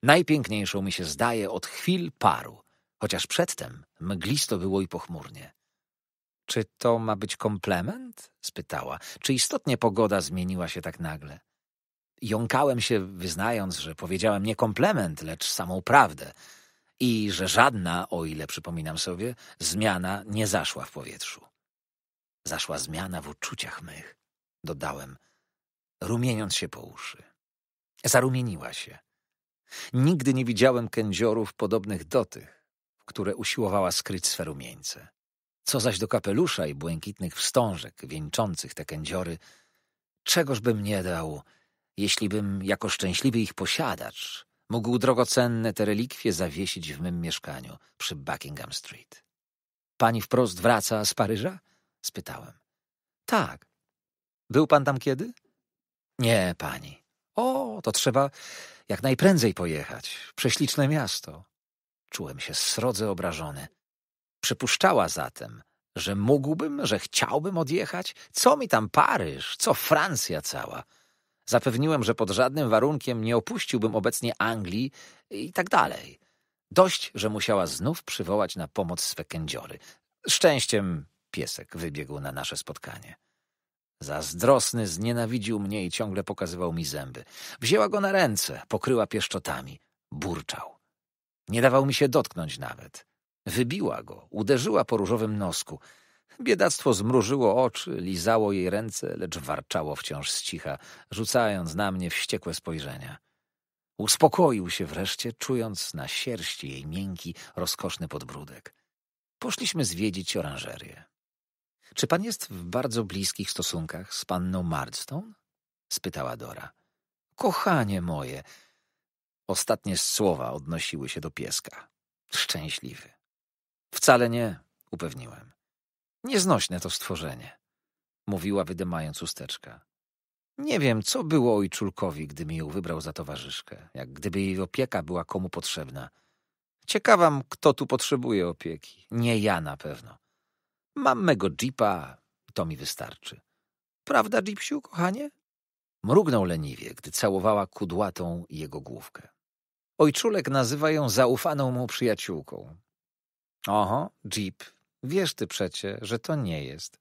najpiękniejszą mi się zdaje od chwil paru, chociaż przedtem mglisto było i pochmurnie. Czy to ma być komplement? spytała. Czy istotnie pogoda zmieniła się tak nagle? Jąkałem się, wyznając, że powiedziałem nie komplement, lecz samą prawdę i że żadna, o ile przypominam sobie, zmiana nie zaszła w powietrzu. Zaszła zmiana w uczuciach mych, dodałem, rumieniąc się po uszy. Zarumieniła się. Nigdy nie widziałem kędziorów podobnych do tych które usiłowała skryć swe rumieńce. Co zaś do kapelusza i błękitnych wstążek wieńczących te kędziory, czegoż bym nie dał, jeślibym jako szczęśliwy ich posiadacz mógł drogocenne te relikwie zawiesić w mym mieszkaniu przy Buckingham Street. Pani wprost wraca z Paryża? spytałem. Tak. Był pan tam kiedy? Nie, pani. O, to trzeba jak najprędzej pojechać. Prześliczne miasto. Czułem się srodze obrażony. Przypuszczała zatem, że mógłbym, że chciałbym odjechać? Co mi tam Paryż, co Francja cała? Zapewniłem, że pod żadnym warunkiem nie opuściłbym obecnie Anglii i tak dalej. Dość, że musiała znów przywołać na pomoc swe kędziory. Szczęściem piesek wybiegł na nasze spotkanie. Zazdrosny znienawidził mnie i ciągle pokazywał mi zęby. Wzięła go na ręce, pokryła pieszczotami. Burczał. Nie dawał mi się dotknąć nawet. Wybiła go, uderzyła po różowym nosku. Biedactwo zmrużyło oczy, lizało jej ręce, lecz warczało wciąż z cicha, rzucając na mnie wściekłe spojrzenia. Uspokoił się wreszcie, czując na sierści jej miękki, rozkoszny podbródek. Poszliśmy zwiedzić oranżerię. Czy pan jest w bardzo bliskich stosunkach z panną Marston? spytała Dora. Kochanie moje, Ostatnie słowa odnosiły się do pieska. Szczęśliwy. Wcale nie, upewniłem. Nieznośne to stworzenie, mówiła wydymając usteczka. Nie wiem, co było ojczulkowi, gdy mi ją wybrał za towarzyszkę, jak gdyby jej opieka była komu potrzebna. Ciekawam, kto tu potrzebuje opieki. Nie ja na pewno. Mam mego jeepa, to mi wystarczy. Prawda, jeepsiu, kochanie? Mrugnął leniwie, gdy całowała kudłatą jego główkę. Ojczulek nazywa ją zaufaną mu przyjaciółką. Oho, Jeep, wiesz ty przecie, że to nie jest.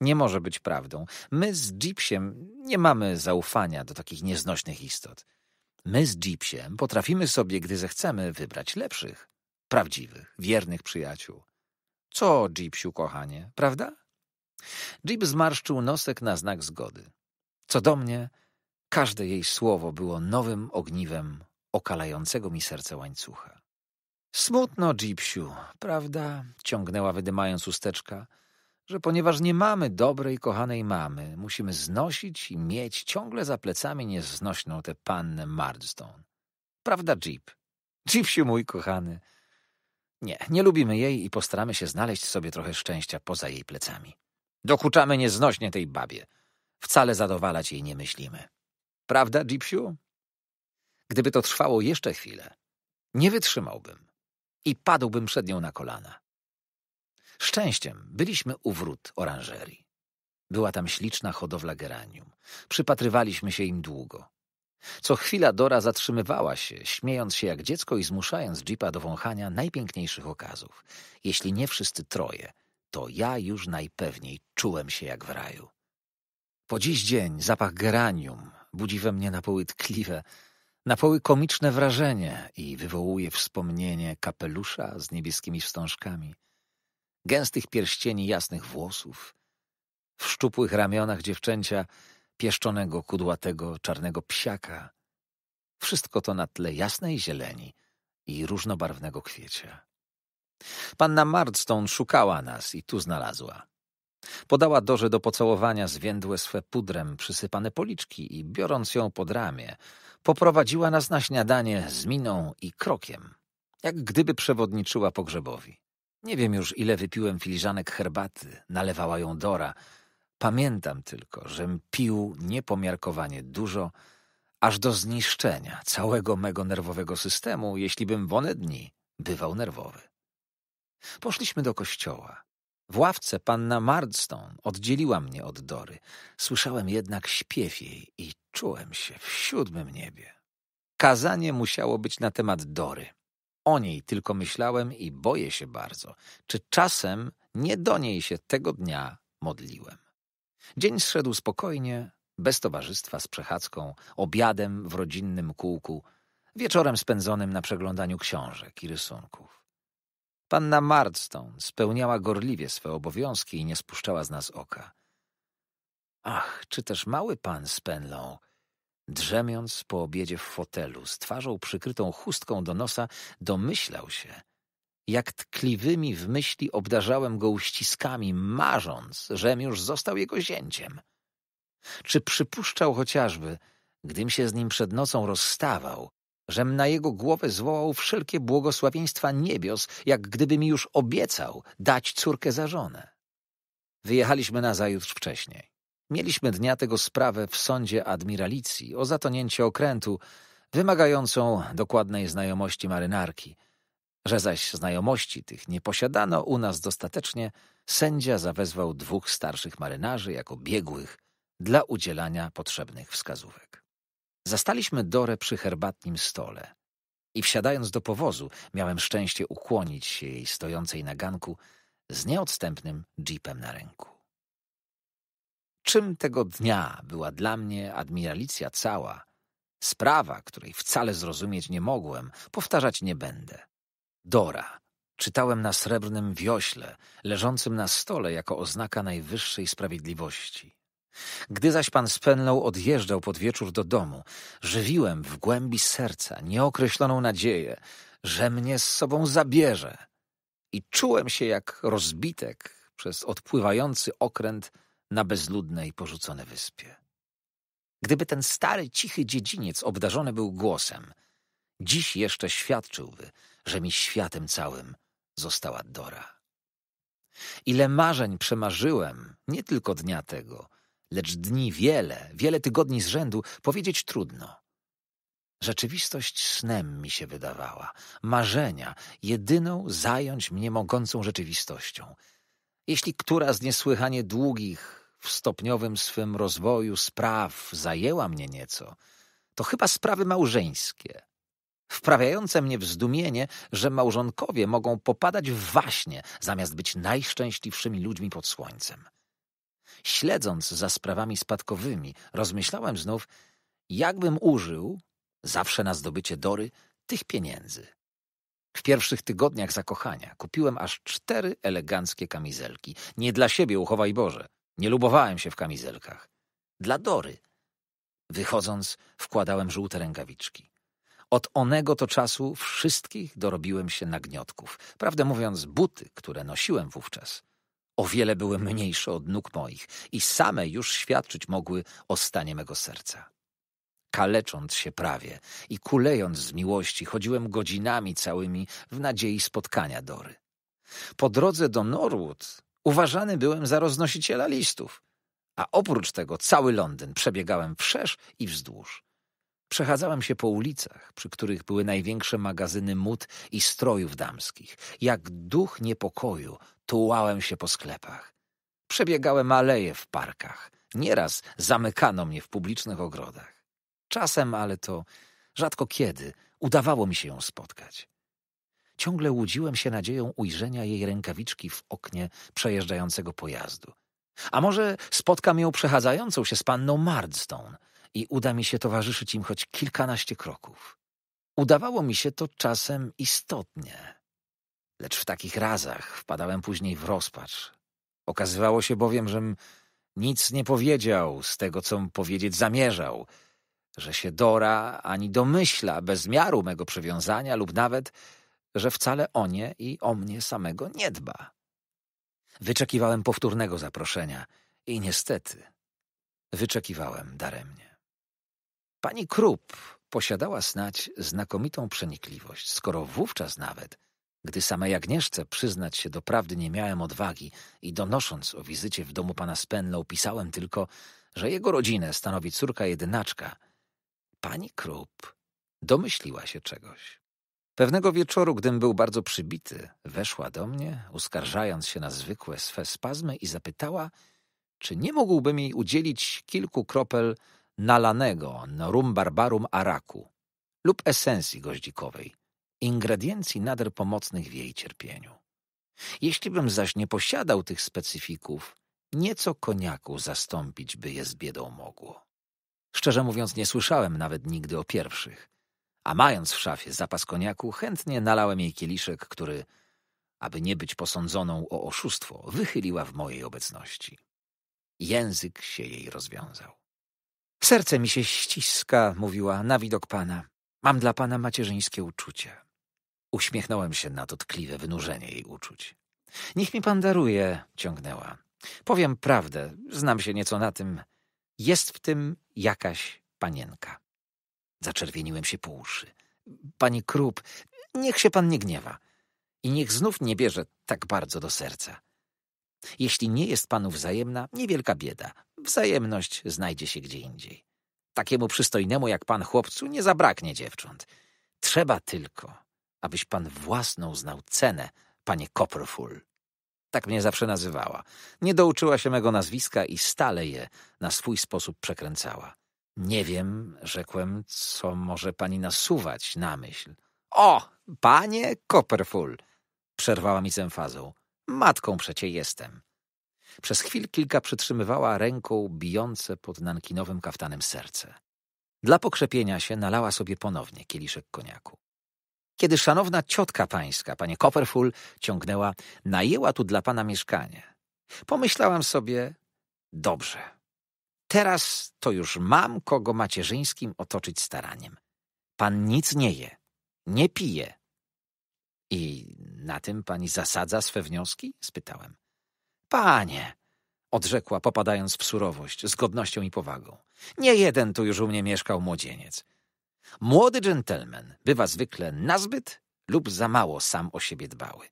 Nie może być prawdą. My z Jeepsiem nie mamy zaufania do takich nieznośnych istot. My z Jeepsiem potrafimy sobie, gdy zechcemy, wybrać lepszych, prawdziwych, wiernych przyjaciół. Co, Jeepsiu, kochanie, prawda? Jeep zmarszczył nosek na znak zgody. Co do mnie, każde jej słowo było nowym ogniwem okalającego mi serce łańcucha. Smutno, Gipsiu, prawda? ciągnęła wydymając usteczka, że ponieważ nie mamy dobrej, kochanej mamy, musimy znosić i mieć ciągle za plecami nieznośną tę pannę Mardstone. Prawda, Jeep? Jeepsiu, mój kochany. Nie, nie lubimy jej i postaramy się znaleźć sobie trochę szczęścia poza jej plecami. Dokuczamy nieznośnie tej babie. Wcale zadowalać jej nie myślimy. Prawda, Gipsiu? Gdyby to trwało jeszcze chwilę, nie wytrzymałbym i padłbym przed nią na kolana. Szczęściem byliśmy u wrót oranżerii. Była tam śliczna hodowla geranium. Przypatrywaliśmy się im długo. Co chwila Dora zatrzymywała się, śmiejąc się jak dziecko i zmuszając Jeepa do wąchania najpiękniejszych okazów. Jeśli nie wszyscy troje, to ja już najpewniej czułem się jak w raju. Po dziś dzień zapach geranium budzi we mnie na tkliwe. Na poły komiczne wrażenie i wywołuje wspomnienie kapelusza z niebieskimi wstążkami, gęstych pierścieni jasnych włosów, w szczupłych ramionach dziewczęcia pieszczonego, kudłatego, czarnego psiaka. Wszystko to na tle jasnej zieleni i różnobarwnego kwiecia. Panna Mardstone szukała nas i tu znalazła. Podała Dorze do pocałowania zwiędłe swe pudrem przysypane policzki i biorąc ją pod ramię, Poprowadziła nas na śniadanie z miną i krokiem, jak gdyby przewodniczyła pogrzebowi. Nie wiem już, ile wypiłem filiżanek herbaty, nalewała ją Dora. Pamiętam tylko, żem pił niepomiarkowanie dużo, aż do zniszczenia całego mego nerwowego systemu, jeśli bym w one dni bywał nerwowy. Poszliśmy do kościoła. W ławce panna Mardstone oddzieliła mnie od Dory. Słyszałem jednak śpiew jej i czułem się w siódmym niebie. Kazanie musiało być na temat Dory. O niej tylko myślałem i boję się bardzo, czy czasem nie do niej się tego dnia modliłem. Dzień zszedł spokojnie, bez towarzystwa z przechadzką, obiadem w rodzinnym kółku, wieczorem spędzonym na przeglądaniu książek i rysunków. Panna Mardstone spełniała gorliwie swe obowiązki i nie spuszczała z nas oka. Ach, czy też mały pan Spenlow, drzemiąc po obiedzie w fotelu, z twarzą przykrytą chustką do nosa, domyślał się, jak tkliwymi w myśli obdarzałem go uściskami, marząc, żem już został jego zięciem. Czy przypuszczał chociażby, gdym się z nim przed nocą rozstawał, żem na jego głowę zwołał wszelkie błogosławieństwa niebios, jak gdyby mi już obiecał dać córkę za żonę. Wyjechaliśmy nazajutrz wcześniej. Mieliśmy dnia tego sprawę w sądzie admiralicji o zatonięcie okrętu, wymagającą dokładnej znajomości marynarki. Że zaś znajomości tych nie posiadano u nas dostatecznie, sędzia zawezwał dwóch starszych marynarzy jako biegłych dla udzielania potrzebnych wskazówek. Zastaliśmy Dorę przy herbatnim stole i wsiadając do powozu miałem szczęście ukłonić się jej stojącej na ganku z nieodstępnym jeepem na ręku. Czym tego dnia była dla mnie admiralicja cała, sprawa, której wcale zrozumieć nie mogłem, powtarzać nie będę. Dora czytałem na srebrnym wiośle leżącym na stole jako oznaka najwyższej sprawiedliwości. Gdy zaś pan Spenlow odjeżdżał pod wieczór do domu, żywiłem w głębi serca nieokreśloną nadzieję, że mnie z sobą zabierze. I czułem się jak rozbitek przez odpływający okręt na bezludnej porzuconej wyspie. Gdyby ten stary, cichy dziedziniec obdarzony był głosem, dziś jeszcze świadczyłby, że mi światem całym została Dora. Ile marzeń przemarzyłem, nie tylko dnia tego, lecz dni wiele, wiele tygodni z rzędu powiedzieć trudno. Rzeczywistość snem mi się wydawała, marzenia, jedyną zająć mnie mogącą rzeczywistością. Jeśli która z niesłychanie długich, w stopniowym swym rozwoju spraw zajęła mnie nieco, to chyba sprawy małżeńskie, wprawiające mnie w zdumienie, że małżonkowie mogą popadać w waśnie, zamiast być najszczęśliwszymi ludźmi pod słońcem. Śledząc za sprawami spadkowymi, rozmyślałem znów, jakbym użył, zawsze na zdobycie Dory, tych pieniędzy. W pierwszych tygodniach zakochania kupiłem aż cztery eleganckie kamizelki. Nie dla siebie, uchowaj Boże. Nie lubowałem się w kamizelkach. Dla Dory. Wychodząc, wkładałem żółte rękawiczki. Od onego to czasu wszystkich dorobiłem się nagniotków. Prawdę mówiąc, buty, które nosiłem wówczas, o wiele były mniejsze od nóg moich i same już świadczyć mogły o stanie mego serca. Kalecząc się prawie i kulejąc z miłości, chodziłem godzinami całymi w nadziei spotkania Dory. Po drodze do Norwood uważany byłem za roznosiciela listów, a oprócz tego cały Londyn przebiegałem wszerz i wzdłuż. Przechadzałem się po ulicach, przy których były największe magazyny mód i strojów damskich. Jak duch niepokoju tułałem się po sklepach. Przebiegałem aleje w parkach. Nieraz zamykano mnie w publicznych ogrodach. Czasem, ale to rzadko kiedy, udawało mi się ją spotkać. Ciągle łudziłem się nadzieją ujrzenia jej rękawiczki w oknie przejeżdżającego pojazdu. A może spotkam ją przechadzającą się z panną Mardstone – i uda mi się towarzyszyć im choć kilkanaście kroków. Udawało mi się to czasem istotnie. Lecz w takich razach wpadałem później w rozpacz. Okazywało się bowiem, żem nic nie powiedział z tego, co powiedzieć zamierzał, że się Dora ani domyśla bez miaru mego przywiązania lub nawet, że wcale o nie i o mnie samego nie dba. Wyczekiwałem powtórnego zaproszenia i niestety wyczekiwałem daremnie. Pani Krup posiadała snać znakomitą przenikliwość, skoro wówczas nawet, gdy samej Agnieszce przyznać się do prawdy nie miałem odwagi i donosząc o wizycie w domu pana Spenlow pisałem tylko, że jego rodzinę stanowi córka jedynaczka, pani Krup domyśliła się czegoś. Pewnego wieczoru, gdym był bardzo przybity, weszła do mnie, uskarżając się na zwykłe swe spazmy i zapytała, czy nie mógłbym jej udzielić kilku kropel nalanego norum barbarum araku lub esencji goździkowej, ingrediencji nader pomocnych w jej cierpieniu. Jeślibym zaś nie posiadał tych specyfików, nieco koniaku zastąpić by je z biedą mogło. Szczerze mówiąc, nie słyszałem nawet nigdy o pierwszych. A mając w szafie zapas koniaku, chętnie nalałem jej kieliszek, który, aby nie być posądzoną o oszustwo, wychyliła w mojej obecności. Język się jej rozwiązał. Serce mi się ściska, mówiła na widok pana. Mam dla pana macierzyńskie uczucie. Uśmiechnąłem się na to wynurzenie jej uczuć. Niech mi pan daruje, ciągnęła. Powiem prawdę, znam się nieco na tym. Jest w tym jakaś panienka. Zaczerwieniłem się po uszy. Pani Krup, niech się pan nie gniewa. I niech znów nie bierze tak bardzo do serca. Jeśli nie jest panu wzajemna, niewielka bieda. Wzajemność znajdzie się gdzie indziej. Takiemu przystojnemu jak pan chłopcu nie zabraknie dziewcząt. Trzeba tylko, abyś pan własną znał cenę, panie Copperfull. Tak mnie zawsze nazywała. Nie douczyła się mego nazwiska i stale je na swój sposób przekręcała. Nie wiem, rzekłem, co może pani nasuwać na myśl. O, panie Copperfull! Przerwała mi z emfazą. Matką przecie jestem. Przez chwil kilka przytrzymywała ręką bijące pod nankinowym kaftanem serce. Dla pokrzepienia się nalała sobie ponownie kieliszek koniaku. Kiedy szanowna ciotka pańska, panie Copperful, ciągnęła, najęła tu dla pana mieszkanie. Pomyślałam sobie, dobrze, teraz to już mam kogo macierzyńskim otoczyć staraniem. Pan nic nie je, nie pije. I na tym pani zasadza swe wnioski? spytałem. Panie, odrzekła, popadając w surowość, z godnością i powagą. Nie jeden tu już u mnie mieszkał młodzieniec. Młody dżentelmen bywa zwykle nazbyt lub za mało sam o siebie dbały.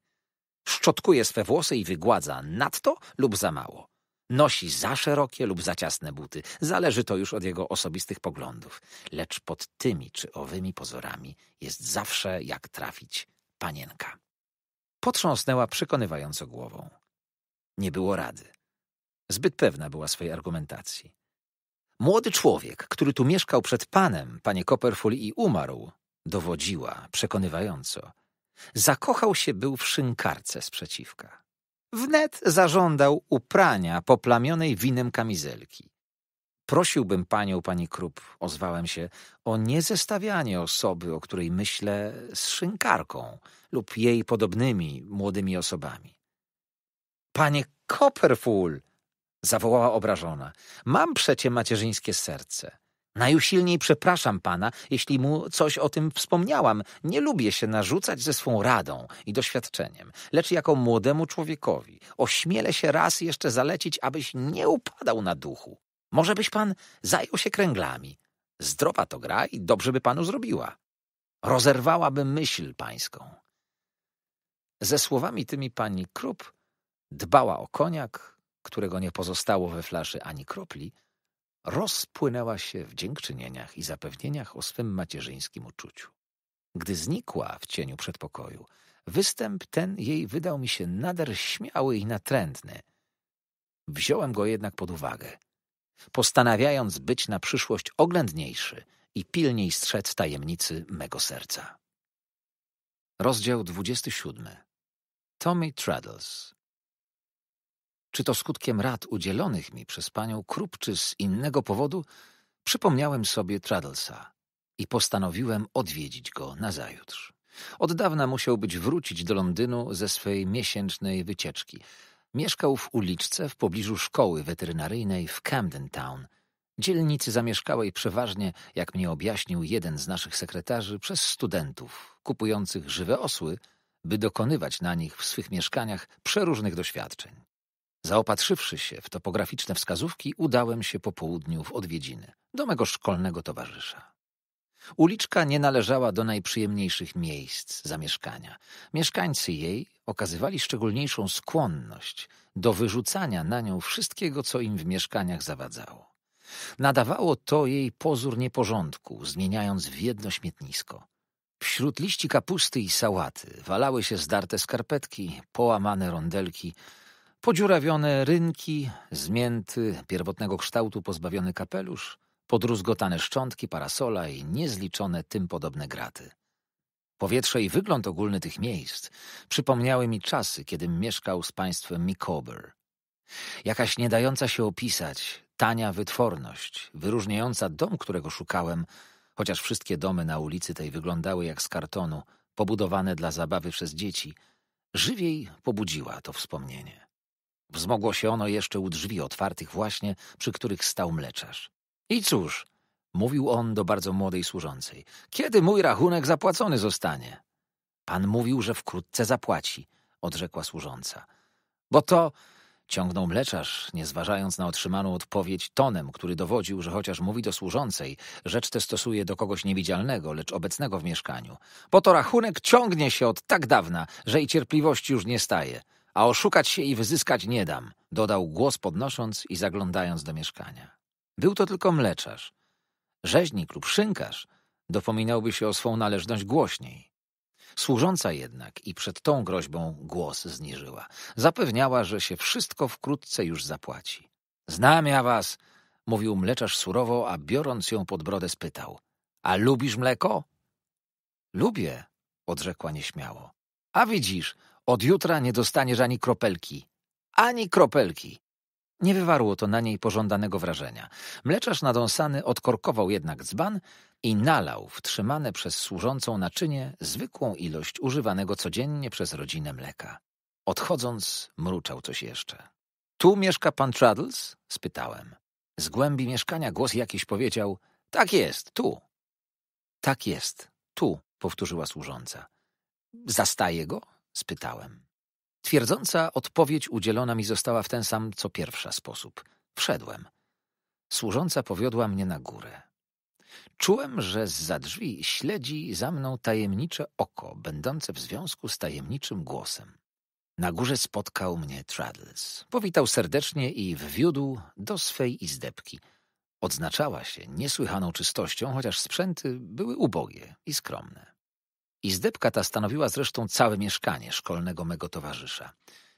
Szczotkuje swe włosy i wygładza nadto lub za mało. Nosi za szerokie lub za ciasne buty, zależy to już od jego osobistych poglądów, lecz pod tymi czy owymi pozorami jest zawsze jak trafić panienka. Potrząsnęła przekonywająco głową. Nie było rady. Zbyt pewna była swej argumentacji. Młody człowiek, który tu mieszkał przed panem, panie Copperfull, i umarł, dowodziła przekonywająco. Zakochał się był w szynkarce sprzeciwka. Wnet zażądał uprania poplamionej winem kamizelki. Prosiłbym panią, pani Krup, ozwałem się, o niezestawianie osoby, o której myślę, z szynkarką lub jej podobnymi młodymi osobami. Panie Copperfull! zawołała obrażona. Mam przecie macierzyńskie serce. Najusilniej przepraszam pana, jeśli mu coś o tym wspomniałam. Nie lubię się narzucać ze swą radą i doświadczeniem, lecz jako młodemu człowiekowi ośmielę się raz jeszcze zalecić, abyś nie upadał na duchu. Może byś pan zajął się kręglami. Zdrowa to gra i dobrze by panu zrobiła. Rozerwałaby myśl pańską. Ze słowami tymi pani Krupp dbała o koniak, którego nie pozostało we flaszy ani kropli, rozpłynęła się w dziękczynieniach i zapewnieniach o swym macierzyńskim uczuciu. Gdy znikła w cieniu przedpokoju, występ ten jej wydał mi się nader śmiały i natrętny. Wziąłem go jednak pod uwagę, postanawiając być na przyszłość oględniejszy i pilniej strzec tajemnicy mego serca. Rozdział 27 Tommy Traddles czy to skutkiem rad udzielonych mi przez panią Krupp, czy z innego powodu, przypomniałem sobie Traddlesa i postanowiłem odwiedzić go nazajutrz. Od dawna musiał być wrócić do Londynu ze swej miesięcznej wycieczki. Mieszkał w uliczce w pobliżu szkoły weterynaryjnej w Camden Town, dzielnicy zamieszkałej przeważnie, jak mnie objaśnił jeden z naszych sekretarzy, przez studentów kupujących żywe osły, by dokonywać na nich w swych mieszkaniach przeróżnych doświadczeń. Zaopatrzywszy się w topograficzne wskazówki, udałem się po południu w odwiedziny do mego szkolnego towarzysza. Uliczka nie należała do najprzyjemniejszych miejsc zamieszkania. Mieszkańcy jej okazywali szczególniejszą skłonność do wyrzucania na nią wszystkiego, co im w mieszkaniach zawadzało. Nadawało to jej pozór nieporządku, zmieniając w jedno śmietnisko. Wśród liści kapusty i sałaty walały się zdarte skarpetki, połamane rondelki, Podziurawione rynki, zmięty, pierwotnego kształtu pozbawiony kapelusz, podruzgotane szczątki parasola i niezliczone tym podobne graty. Powietrze i wygląd ogólny tych miejsc przypomniały mi czasy, kiedy mieszkał z państwem Mikober. Jakaś nie dająca się opisać, tania wytworność, wyróżniająca dom, którego szukałem, chociaż wszystkie domy na ulicy tej wyglądały jak z kartonu, pobudowane dla zabawy przez dzieci, żywiej pobudziła to wspomnienie. Wzmogło się ono jeszcze u drzwi otwartych właśnie, przy których stał mleczarz. I cóż, mówił on do bardzo młodej służącej, kiedy mój rachunek zapłacony zostanie? Pan mówił, że wkrótce zapłaci, odrzekła służąca. Bo to, ciągnął mleczarz, nie zważając na otrzymaną odpowiedź tonem, który dowodził, że chociaż mówi do służącej, rzecz tę stosuje do kogoś niewidzialnego, lecz obecnego w mieszkaniu. Bo to rachunek ciągnie się od tak dawna, że i cierpliwości już nie staje. A oszukać się i wyzyskać nie dam, dodał głos podnosząc i zaglądając do mieszkania. Był to tylko mleczarz. Rzeźnik lub szynkarz dopominałby się o swą należność głośniej. Służąca jednak i przed tą groźbą głos zniżyła. Zapewniała, że się wszystko wkrótce już zapłaci. Znam ja was, mówił mleczarz surowo, a biorąc ją pod brodę spytał. A lubisz mleko? Lubię, odrzekła nieśmiało. A widzisz, od jutra nie dostaniesz ani kropelki. Ani kropelki. Nie wywarło to na niej pożądanego wrażenia. Mleczarz nadąsany odkorkował jednak dzban i nalał w trzymane przez służącą naczynie zwykłą ilość używanego codziennie przez rodzinę mleka. Odchodząc, mruczał coś jeszcze. Tu mieszka pan Traddles? spytałem. Z głębi mieszkania głos jakiś powiedział: Tak jest, tu. Tak jest, tu, powtórzyła służąca. Zastaje go? spytałem. Twierdząca odpowiedź udzielona mi została w ten sam co pierwsza sposób. Wszedłem. Służąca powiodła mnie na górę. Czułem, że za drzwi śledzi za mną tajemnicze oko, będące w związku z tajemniczym głosem. Na górze spotkał mnie Traddles. Powitał serdecznie i wwiódł do swej izdebki. Odznaczała się niesłychaną czystością, chociaż sprzęty były ubogie i skromne. Izdebka ta stanowiła zresztą całe mieszkanie szkolnego mego towarzysza.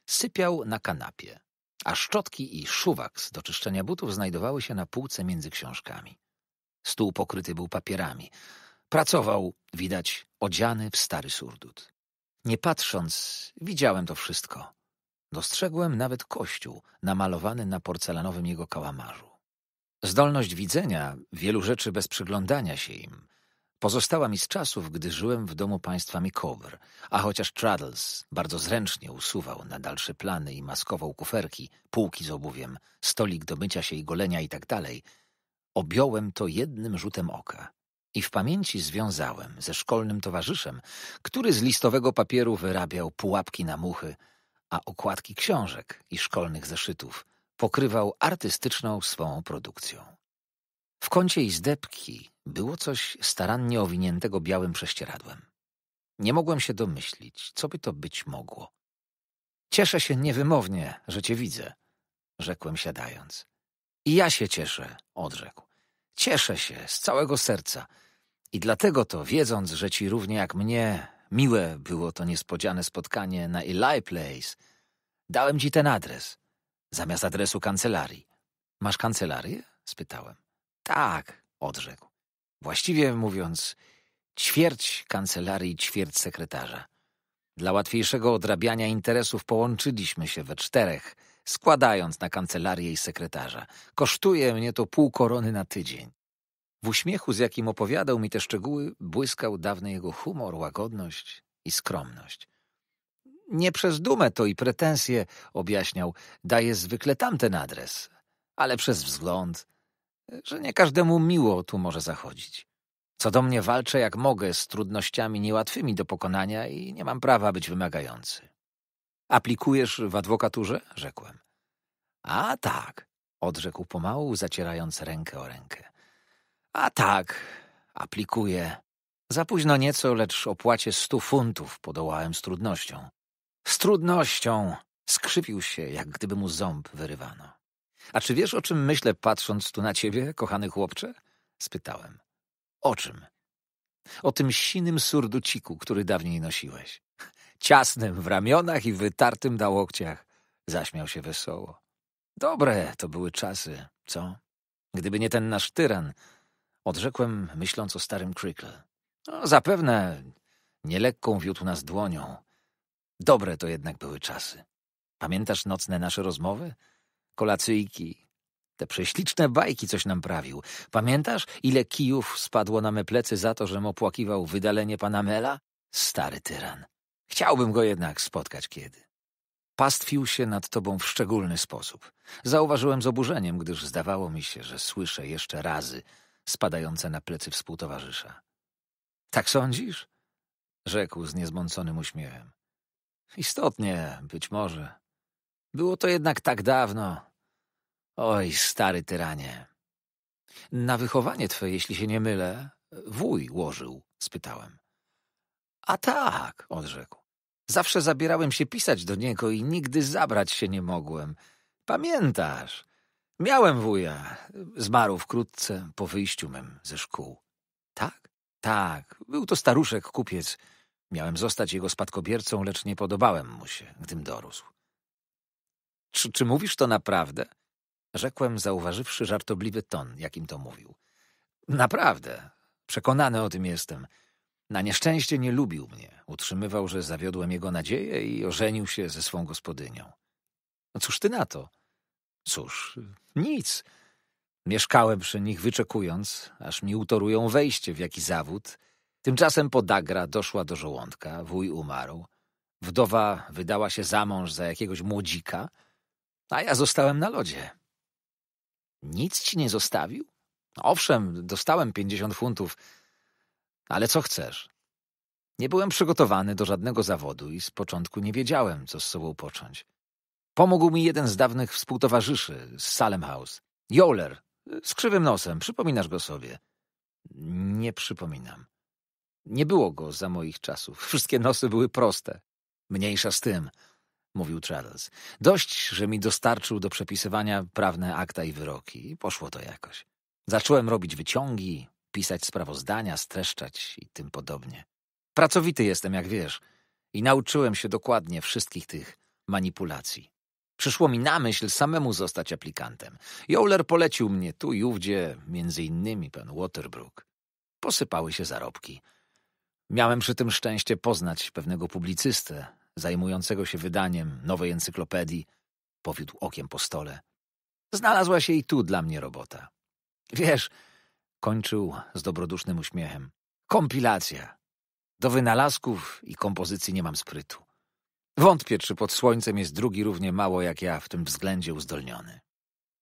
Sypiał na kanapie, a szczotki i szuwaks do czyszczenia butów znajdowały się na półce między książkami. Stół pokryty był papierami. Pracował, widać, odziany w stary surdut. Nie patrząc, widziałem to wszystko. Dostrzegłem nawet kościół namalowany na porcelanowym jego kałamarzu. Zdolność widzenia wielu rzeczy bez przyglądania się im Pozostała mi z czasów, gdy żyłem w domu państwa Micawber, a chociaż Traddles bardzo zręcznie usuwał na dalsze plany i maskował kuferki, półki z obuwiem, stolik do mycia się i golenia itd., tak objąłem to jednym rzutem oka i w pamięci związałem ze szkolnym towarzyszem, który z listowego papieru wyrabiał pułapki na muchy, a okładki książek i szkolnych zeszytów pokrywał artystyczną swą produkcją. W kącie izdebki było coś starannie owiniętego białym prześcieradłem. Nie mogłem się domyślić, co by to być mogło. Cieszę się niewymownie, że cię widzę, rzekłem siadając. I ja się cieszę, odrzekł. Cieszę się z całego serca. I dlatego to, wiedząc, że ci równie jak mnie, miłe było to niespodziane spotkanie na Eli Place, dałem ci ten adres, zamiast adresu kancelarii. Masz kancelarię? spytałem. Tak, odrzekł. Właściwie mówiąc, ćwierć kancelarii, ćwierć sekretarza. Dla łatwiejszego odrabiania interesów połączyliśmy się we czterech, składając na kancelarię i sekretarza. Kosztuje mnie to pół korony na tydzień. W uśmiechu, z jakim opowiadał mi te szczegóły, błyskał dawny jego humor, łagodność i skromność. Nie przez dumę to i pretensje, objaśniał, daje zwykle tamten adres, ale przez wzgląd, że nie każdemu miło tu może zachodzić. Co do mnie walczę jak mogę z trudnościami niełatwymi do pokonania i nie mam prawa być wymagający. Aplikujesz w adwokaturze? rzekłem. A tak, odrzekł pomału, zacierając rękę o rękę. A tak, aplikuję. Za późno nieco, lecz opłacie stu funtów podołałem z trudnością. Z trudnością! Skrzypił się, jak gdyby mu ząb wyrywano. A czy wiesz, o czym myślę, patrząc tu na ciebie, kochany chłopcze? spytałem. O czym? O tym sinym surduciku, który dawniej nosiłeś. Ciasnym w ramionach i wytartym na łokciach. Zaśmiał się wesoło. Dobre to były czasy, co? Gdyby nie ten nasz tyran, odrzekłem, myśląc o starym Crickle. No, zapewne nielekką wiódł nas dłonią. Dobre to jednak były czasy. Pamiętasz nocne nasze rozmowy? kolacyjki. Te prześliczne bajki coś nam prawił. Pamiętasz, ile kijów spadło na me plecy za to, żem opłakiwał wydalenie pana Mela? Stary tyran. Chciałbym go jednak spotkać kiedy. Pastwił się nad tobą w szczególny sposób. Zauważyłem z oburzeniem, gdyż zdawało mi się, że słyszę jeszcze razy spadające na plecy współtowarzysza. Tak sądzisz? Rzekł z niezmąconym uśmiechem. Istotnie, być może. Było to jednak tak dawno. Oj, stary tyranie. Na wychowanie twe, jeśli się nie mylę, wuj łożył, spytałem. A tak, odrzekł. Zawsze zabierałem się pisać do niego i nigdy zabrać się nie mogłem. Pamiętasz? Miałem wuja. Zmarł wkrótce po wyjściu mem ze szkół. Tak? Tak. Był to staruszek kupiec. Miałem zostać jego spadkobiercą, lecz nie podobałem mu się, gdym dorósł. Czy, czy mówisz to naprawdę? Rzekłem, zauważywszy żartobliwy ton, jakim to mówił. Naprawdę. Przekonany o tym jestem. Na nieszczęście nie lubił mnie. Utrzymywał, że zawiodłem jego nadzieję i ożenił się ze swą gospodynią. No cóż ty na to? Cóż, nic. Mieszkałem przy nich wyczekując, aż mi utorują wejście w jaki zawód. Tymczasem podagra doszła do żołądka, wuj umarł. Wdowa wydała się za mąż za jakiegoś młodzika – a ja zostałem na lodzie. Nic ci nie zostawił? No owszem, dostałem pięćdziesiąt funtów, ale co chcesz? Nie byłem przygotowany do żadnego zawodu i z początku nie wiedziałem, co z sobą począć. Pomógł mi jeden z dawnych współtowarzyszy z Salem House. Joler, z krzywym nosem, przypominasz go sobie. Nie przypominam. Nie było go za moich czasów. Wszystkie nosy były proste. Mniejsza z tym mówił Traddles. Dość, że mi dostarczył do przepisywania prawne akta i wyroki. I poszło to jakoś. Zacząłem robić wyciągi, pisać sprawozdania, streszczać i tym podobnie. Pracowity jestem, jak wiesz, i nauczyłem się dokładnie wszystkich tych manipulacji. Przyszło mi na myśl samemu zostać aplikantem. Jowler polecił mnie tu i ówdzie, między innymi pan Waterbrook. Posypały się zarobki. Miałem przy tym szczęście poznać pewnego publicystę, zajmującego się wydaniem nowej encyklopedii, powiódł okiem po stole. Znalazła się i tu dla mnie robota. Wiesz, kończył z dobrodusznym uśmiechem. Kompilacja. Do wynalazków i kompozycji nie mam sprytu. Wątpię, czy pod słońcem jest drugi równie mało jak ja w tym względzie uzdolniony.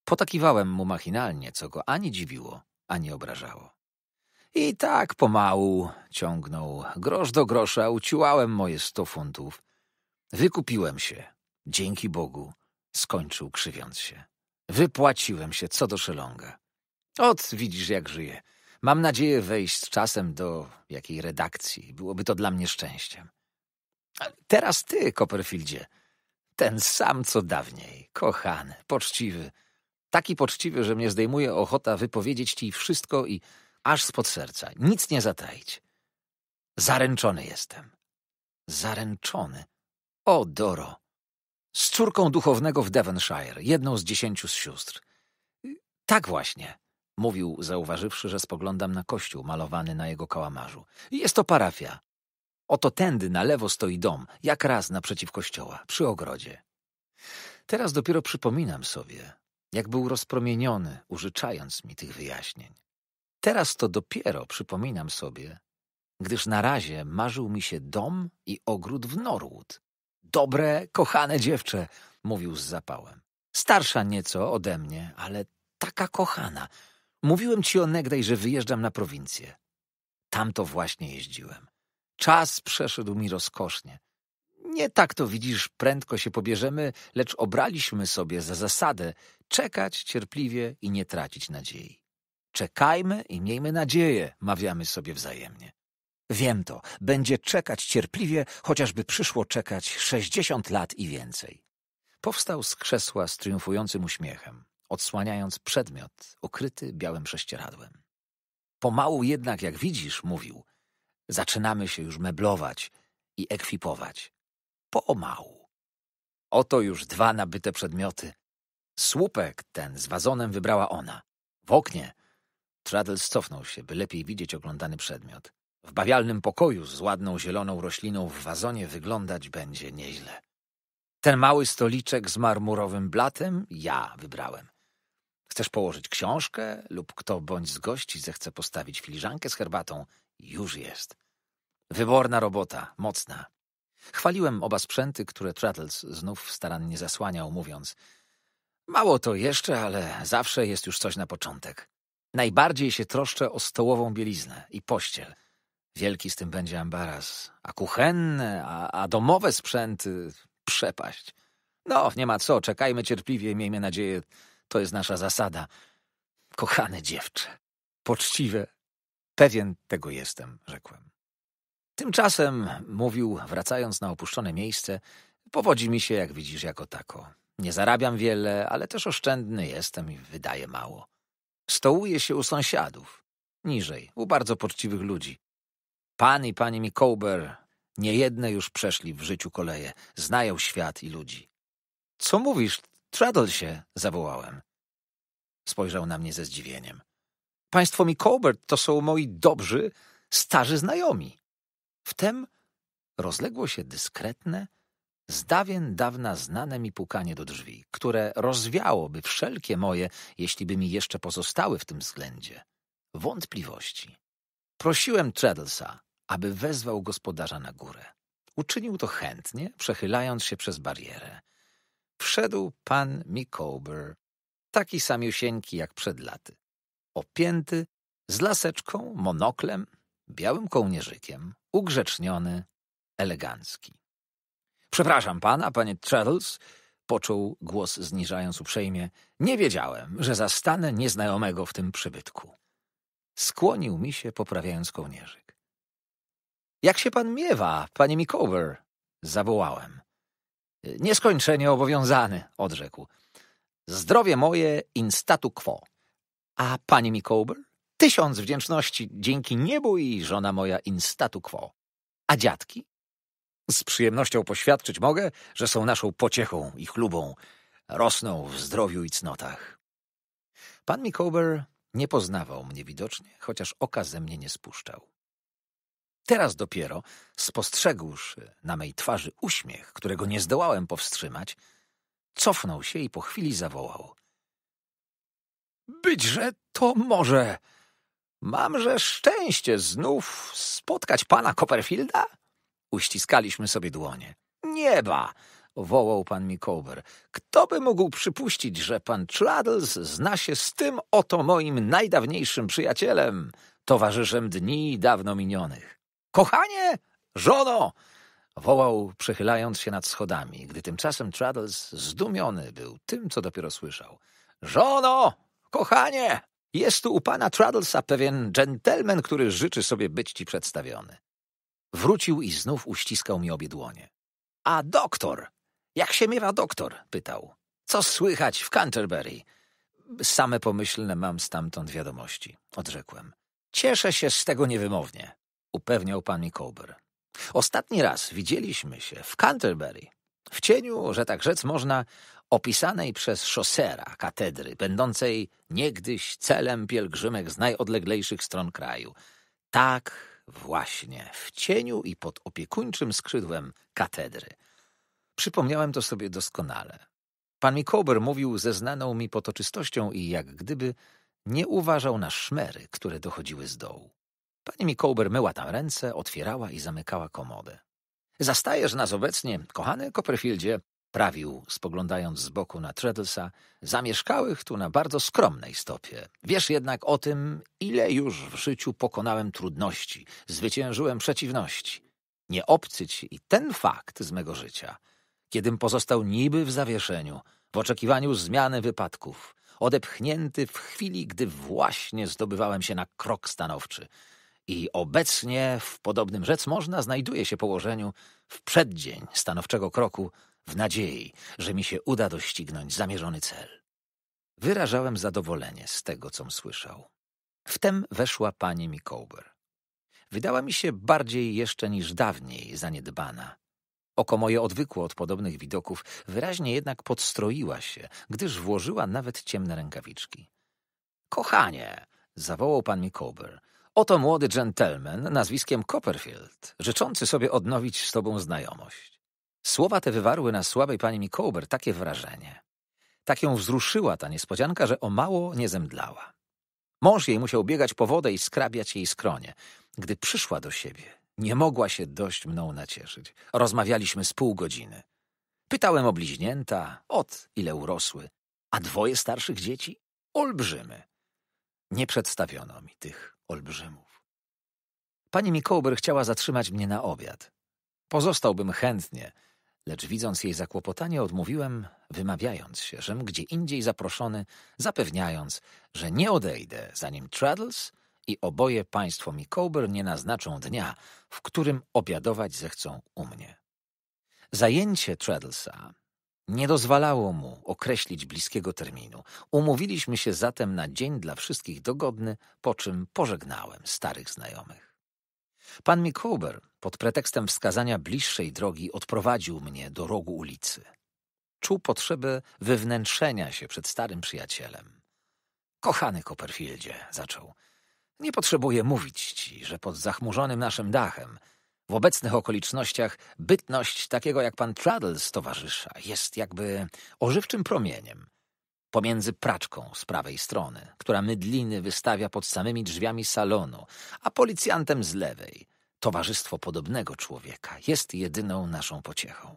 Potakiwałem mu machinalnie, co go ani dziwiło, ani obrażało. I tak pomału, ciągnął, grosz do grosza uciłałem moje sto funtów, Wykupiłem się. Dzięki Bogu. Skończył krzywiąc się. Wypłaciłem się co do szelonga. Ot, widzisz jak żyję. Mam nadzieję wejść z czasem do jakiej redakcji. Byłoby to dla mnie szczęściem. A teraz ty, Copperfieldzie. Ten sam co dawniej. Kochany, poczciwy. Taki poczciwy, że mnie zdejmuje ochota wypowiedzieć ci wszystko i aż spod serca. Nic nie zataić. Zaręczony jestem. Zaręczony. O, Doro! Z córką duchownego w Devonshire, jedną z dziesięciu z sióstr. Y, tak właśnie, mówił, zauważywszy, że spoglądam na kościół malowany na jego kałamarzu. Jest to parafia. Oto tędy na lewo stoi dom, jak raz naprzeciw kościoła, przy ogrodzie. Teraz dopiero przypominam sobie, jak był rozpromieniony, użyczając mi tych wyjaśnień. Teraz to dopiero przypominam sobie, gdyż na razie marzył mi się dom i ogród w Norwood dobre, kochane dziewczę, mówił z zapałem. Starsza nieco ode mnie, ale taka kochana. Mówiłem ci onegdaj, że wyjeżdżam na prowincję. Tam to właśnie jeździłem. Czas przeszedł mi rozkosznie. Nie tak to widzisz, prędko się pobierzemy, lecz obraliśmy sobie za zasadę czekać cierpliwie i nie tracić nadziei. Czekajmy i miejmy nadzieję, mawiamy sobie wzajemnie. Wiem to, będzie czekać cierpliwie, chociażby przyszło czekać sześćdziesiąt lat i więcej. Powstał z krzesła z triumfującym uśmiechem, odsłaniając przedmiot okryty białym prześcieradłem. Pomału jednak, jak widzisz, mówił, zaczynamy się już meblować i ekwipować. Pomału. Oto już dwa nabyte przedmioty. Słupek ten z wazonem wybrała ona. W oknie Traddles cofnął się, by lepiej widzieć oglądany przedmiot. W bawialnym pokoju z ładną zieloną rośliną w wazonie wyglądać będzie nieźle. Ten mały stoliczek z marmurowym blatem ja wybrałem. Chcesz położyć książkę lub kto bądź z gości zechce postawić filiżankę z herbatą? Już jest. Wyborna robota, mocna. Chwaliłem oba sprzęty, które Traddles znów starannie zasłaniał, mówiąc Mało to jeszcze, ale zawsze jest już coś na początek. Najbardziej się troszczę o stołową bieliznę i pościel – Wielki z tym będzie ambaras. A kuchenne, a, a domowe sprzęty przepaść. No, nie ma co, czekajmy cierpliwie, miejmy nadzieję, to jest nasza zasada. Kochane dziewczę, poczciwe. Pewien tego jestem, rzekłem. Tymczasem, mówił, wracając na opuszczone miejsce, powodzi mi się, jak widzisz, jako tako. Nie zarabiam wiele, ale też oszczędny jestem i wydaje mało. Stołuję się u sąsiadów, niżej, u bardzo poczciwych ludzi. Pan i pani Mikołber niejedne już przeszli w życiu koleje, znają świat i ludzi. Co mówisz? Traddlesie? zawołałem. Spojrzał na mnie ze zdziwieniem. Państwo Mikołbert to są moi dobrzy, starzy znajomi. Wtem rozległo się dyskretne, z dawien dawna znane mi pukanie do drzwi, które rozwiałoby wszelkie moje, jeśli by mi jeszcze pozostały w tym względzie, wątpliwości. Prosiłem Treadlesa, aby wezwał gospodarza na górę. Uczynił to chętnie, przechylając się przez barierę. Wszedł pan Mikober, taki samiusieńki jak przed laty. Opięty, z laseczką, monoklem, białym kołnierzykiem, ugrzeczniony, elegancki. Przepraszam pana, panie Traddles, począł głos zniżając uprzejmie. Nie wiedziałem, że zastanę nieznajomego w tym przybytku. Skłonił mi się, poprawiając kołnierzyk. Jak się pan miewa, panie Mikover? zawołałem. Nieskończenie obowiązany, odrzekł. Zdrowie moje in statu quo. A panie Mikober? Tysiąc wdzięczności dzięki niebu i żona moja in statu quo. A dziadki? Z przyjemnością poświadczyć mogę, że są naszą pociechą i chlubą. Rosną w zdrowiu i cnotach. Pan Mikober nie poznawał mnie widocznie, chociaż oka ze mnie nie spuszczał. Teraz dopiero spostrzegłszy na mej twarzy uśmiech, którego nie zdołałem powstrzymać, cofnął się i po chwili zawołał. Byćże to może. Mamże szczęście znów spotkać pana Copperfielda? Uściskaliśmy sobie dłonie. Nieba! wołał pan Mikober. Kto by mógł przypuścić, że pan Traddles zna się z tym oto moim najdawniejszym przyjacielem, towarzyszem dni dawno minionych? Kochanie! Żono! wołał, przechylając się nad schodami, gdy tymczasem Traddles zdumiony był tym, co dopiero słyszał. Żono! Kochanie! Jest tu u pana Traddlesa pewien dżentelmen, który życzy sobie być ci przedstawiony. Wrócił i znów uściskał mi obie dłonie. A doktor? Jak się miewa doktor? pytał. Co słychać w Canterbury? Same pomyślne mam stamtąd wiadomości, odrzekłem. Cieszę się z tego niewymownie upewniał pan Micawber. Ostatni raz widzieliśmy się w Canterbury, w cieniu, że tak rzec można, opisanej przez Chaucera katedry, będącej niegdyś celem pielgrzymek z najodleglejszych stron kraju. Tak właśnie, w cieniu i pod opiekuńczym skrzydłem katedry. Przypomniałem to sobie doskonale. Pan Mikober mówił ze znaną mi potoczystością i jak gdyby nie uważał na szmery, które dochodziły z dołu. Pani Mikołber myła tam ręce, otwierała i zamykała komodę. Zastajesz nas obecnie, kochany Copperfieldzie, prawił, spoglądając z boku na Treadlesa, zamieszkałych tu na bardzo skromnej stopie. Wiesz jednak o tym, ile już w życiu pokonałem trudności, zwyciężyłem przeciwności. Nie obcyć i ten fakt z mego życia, kiedym pozostał niby w zawieszeniu, w oczekiwaniu zmiany wypadków, odepchnięty w chwili, gdy właśnie zdobywałem się na krok stanowczy – i obecnie w podobnym rzec można znajduje się położeniu w przeddzień stanowczego kroku w nadziei, że mi się uda doścignąć zamierzony cel. Wyrażałem zadowolenie z tego, com słyszał. Wtem weszła pani Mikołber. Wydała mi się bardziej jeszcze niż dawniej zaniedbana. Oko moje odwykło od podobnych widoków, wyraźnie jednak podstroiła się, gdyż włożyła nawet ciemne rękawiczki. Kochanie, zawołał pan Mikołber, Oto młody dżentelmen nazwiskiem Copperfield, życzący sobie odnowić z tobą znajomość. Słowa te wywarły na słabej pani Mikołber takie wrażenie. Tak ją wzruszyła ta niespodzianka, że o mało nie zemdlała. Mąż jej musiał biegać po wodę i skrabiać jej skronie. Gdy przyszła do siebie, nie mogła się dość mną nacieszyć. Rozmawialiśmy z pół godziny. Pytałem o bliźnięta, od ile urosły, a dwoje starszych dzieci? Olbrzymy. Nie przedstawiono mi tych olbrzymów. Pani Mikołber chciała zatrzymać mnie na obiad. Pozostałbym chętnie, lecz widząc jej zakłopotanie, odmówiłem, wymawiając się, żem gdzie indziej zaproszony, zapewniając, że nie odejdę, zanim Traddles i oboje państwo Mikołber nie naznaczą dnia, w którym obiadować zechcą u mnie. Zajęcie Traddlesa. Nie dozwalało mu określić bliskiego terminu. Umówiliśmy się zatem na dzień dla wszystkich dogodny, po czym pożegnałem starych znajomych. Pan Mikober pod pretekstem wskazania bliższej drogi odprowadził mnie do rogu ulicy. Czuł potrzebę wywnętrzenia się przed starym przyjacielem. Kochany Copperfieldzie, zaczął. Nie potrzebuję mówić ci, że pod zachmurzonym naszym dachem – w obecnych okolicznościach bytność takiego jak pan Traddles towarzysza jest jakby ożywczym promieniem. Pomiędzy praczką z prawej strony, która mydliny wystawia pod samymi drzwiami salonu, a policjantem z lewej, towarzystwo podobnego człowieka jest jedyną naszą pociechą.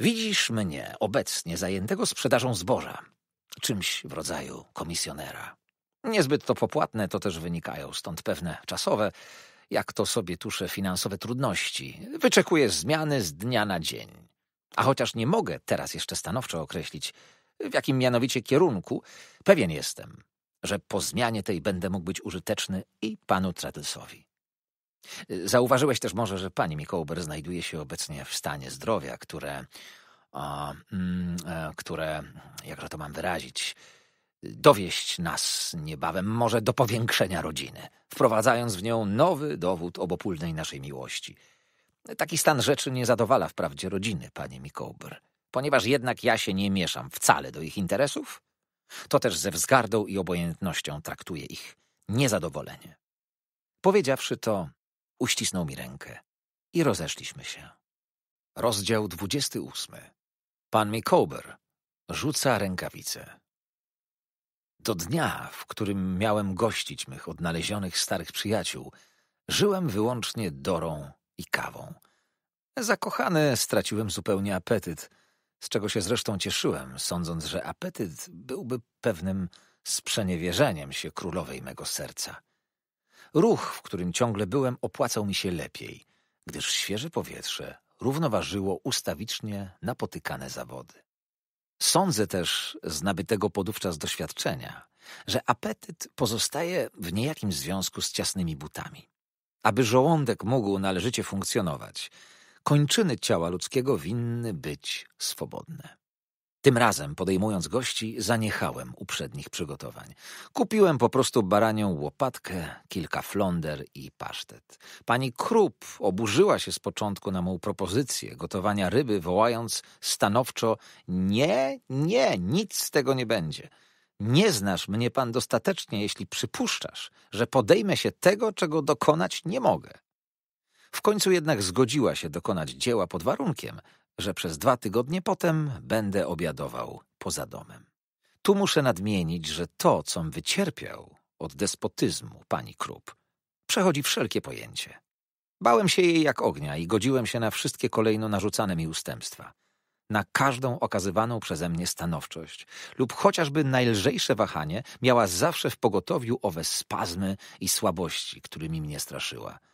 Widzisz mnie obecnie zajętego sprzedażą zboża, czymś w rodzaju komisjonera. Niezbyt to popłatne, to też wynikają stąd pewne czasowe, jak to sobie tuszę finansowe trudności, wyczekuję zmiany z dnia na dzień. A chociaż nie mogę teraz jeszcze stanowczo określić, w jakim mianowicie kierunku, pewien jestem, że po zmianie tej będę mógł być użyteczny i panu Traddlesowi. Zauważyłeś też może, że pani Mikołber znajduje się obecnie w stanie zdrowia, które... O, mm, e, które... jakże to mam wyrazić dowieść nas niebawem może do powiększenia rodziny, wprowadzając w nią nowy dowód obopólnej naszej miłości. Taki stan rzeczy nie zadowala wprawdzie rodziny, panie Mikołbr, ponieważ jednak ja się nie mieszam wcale do ich interesów, to też ze wzgardą i obojętnością traktuję ich niezadowolenie. Powiedziawszy to, uścisnął mi rękę i rozeszliśmy się. Rozdział 28. Pan Mikołber rzuca rękawice. Do dnia, w którym miałem gościć mych odnalezionych starych przyjaciół, żyłem wyłącznie dorą i kawą. Zakochany straciłem zupełnie apetyt, z czego się zresztą cieszyłem, sądząc, że apetyt byłby pewnym sprzeniewierzeniem się królowej mego serca. Ruch, w którym ciągle byłem, opłacał mi się lepiej, gdyż świeże powietrze równoważyło ustawicznie napotykane zawody. Sądzę też z nabytego podówczas doświadczenia, że apetyt pozostaje w niejakim związku z ciasnymi butami. Aby żołądek mógł należycie funkcjonować, kończyny ciała ludzkiego winny być swobodne. Tym razem, podejmując gości, zaniechałem uprzednich przygotowań. Kupiłem po prostu baranią łopatkę, kilka flonder i pasztet. Pani Krup oburzyła się z początku na mą propozycję gotowania ryby, wołając stanowczo Nie, nie, nic z tego nie będzie. Nie znasz mnie pan dostatecznie, jeśli przypuszczasz, że podejmę się tego, czego dokonać nie mogę. W końcu jednak zgodziła się dokonać dzieła pod warunkiem, że przez dwa tygodnie potem będę obiadował poza domem. Tu muszę nadmienić, że to, com wycierpiał od despotyzmu pani Krup, przechodzi wszelkie pojęcie. Bałem się jej jak ognia i godziłem się na wszystkie kolejno narzucane mi ustępstwa, na każdą okazywaną przeze mnie stanowczość lub chociażby najlżejsze wahanie miała zawsze w pogotowiu owe spazmy i słabości, którymi mnie straszyła –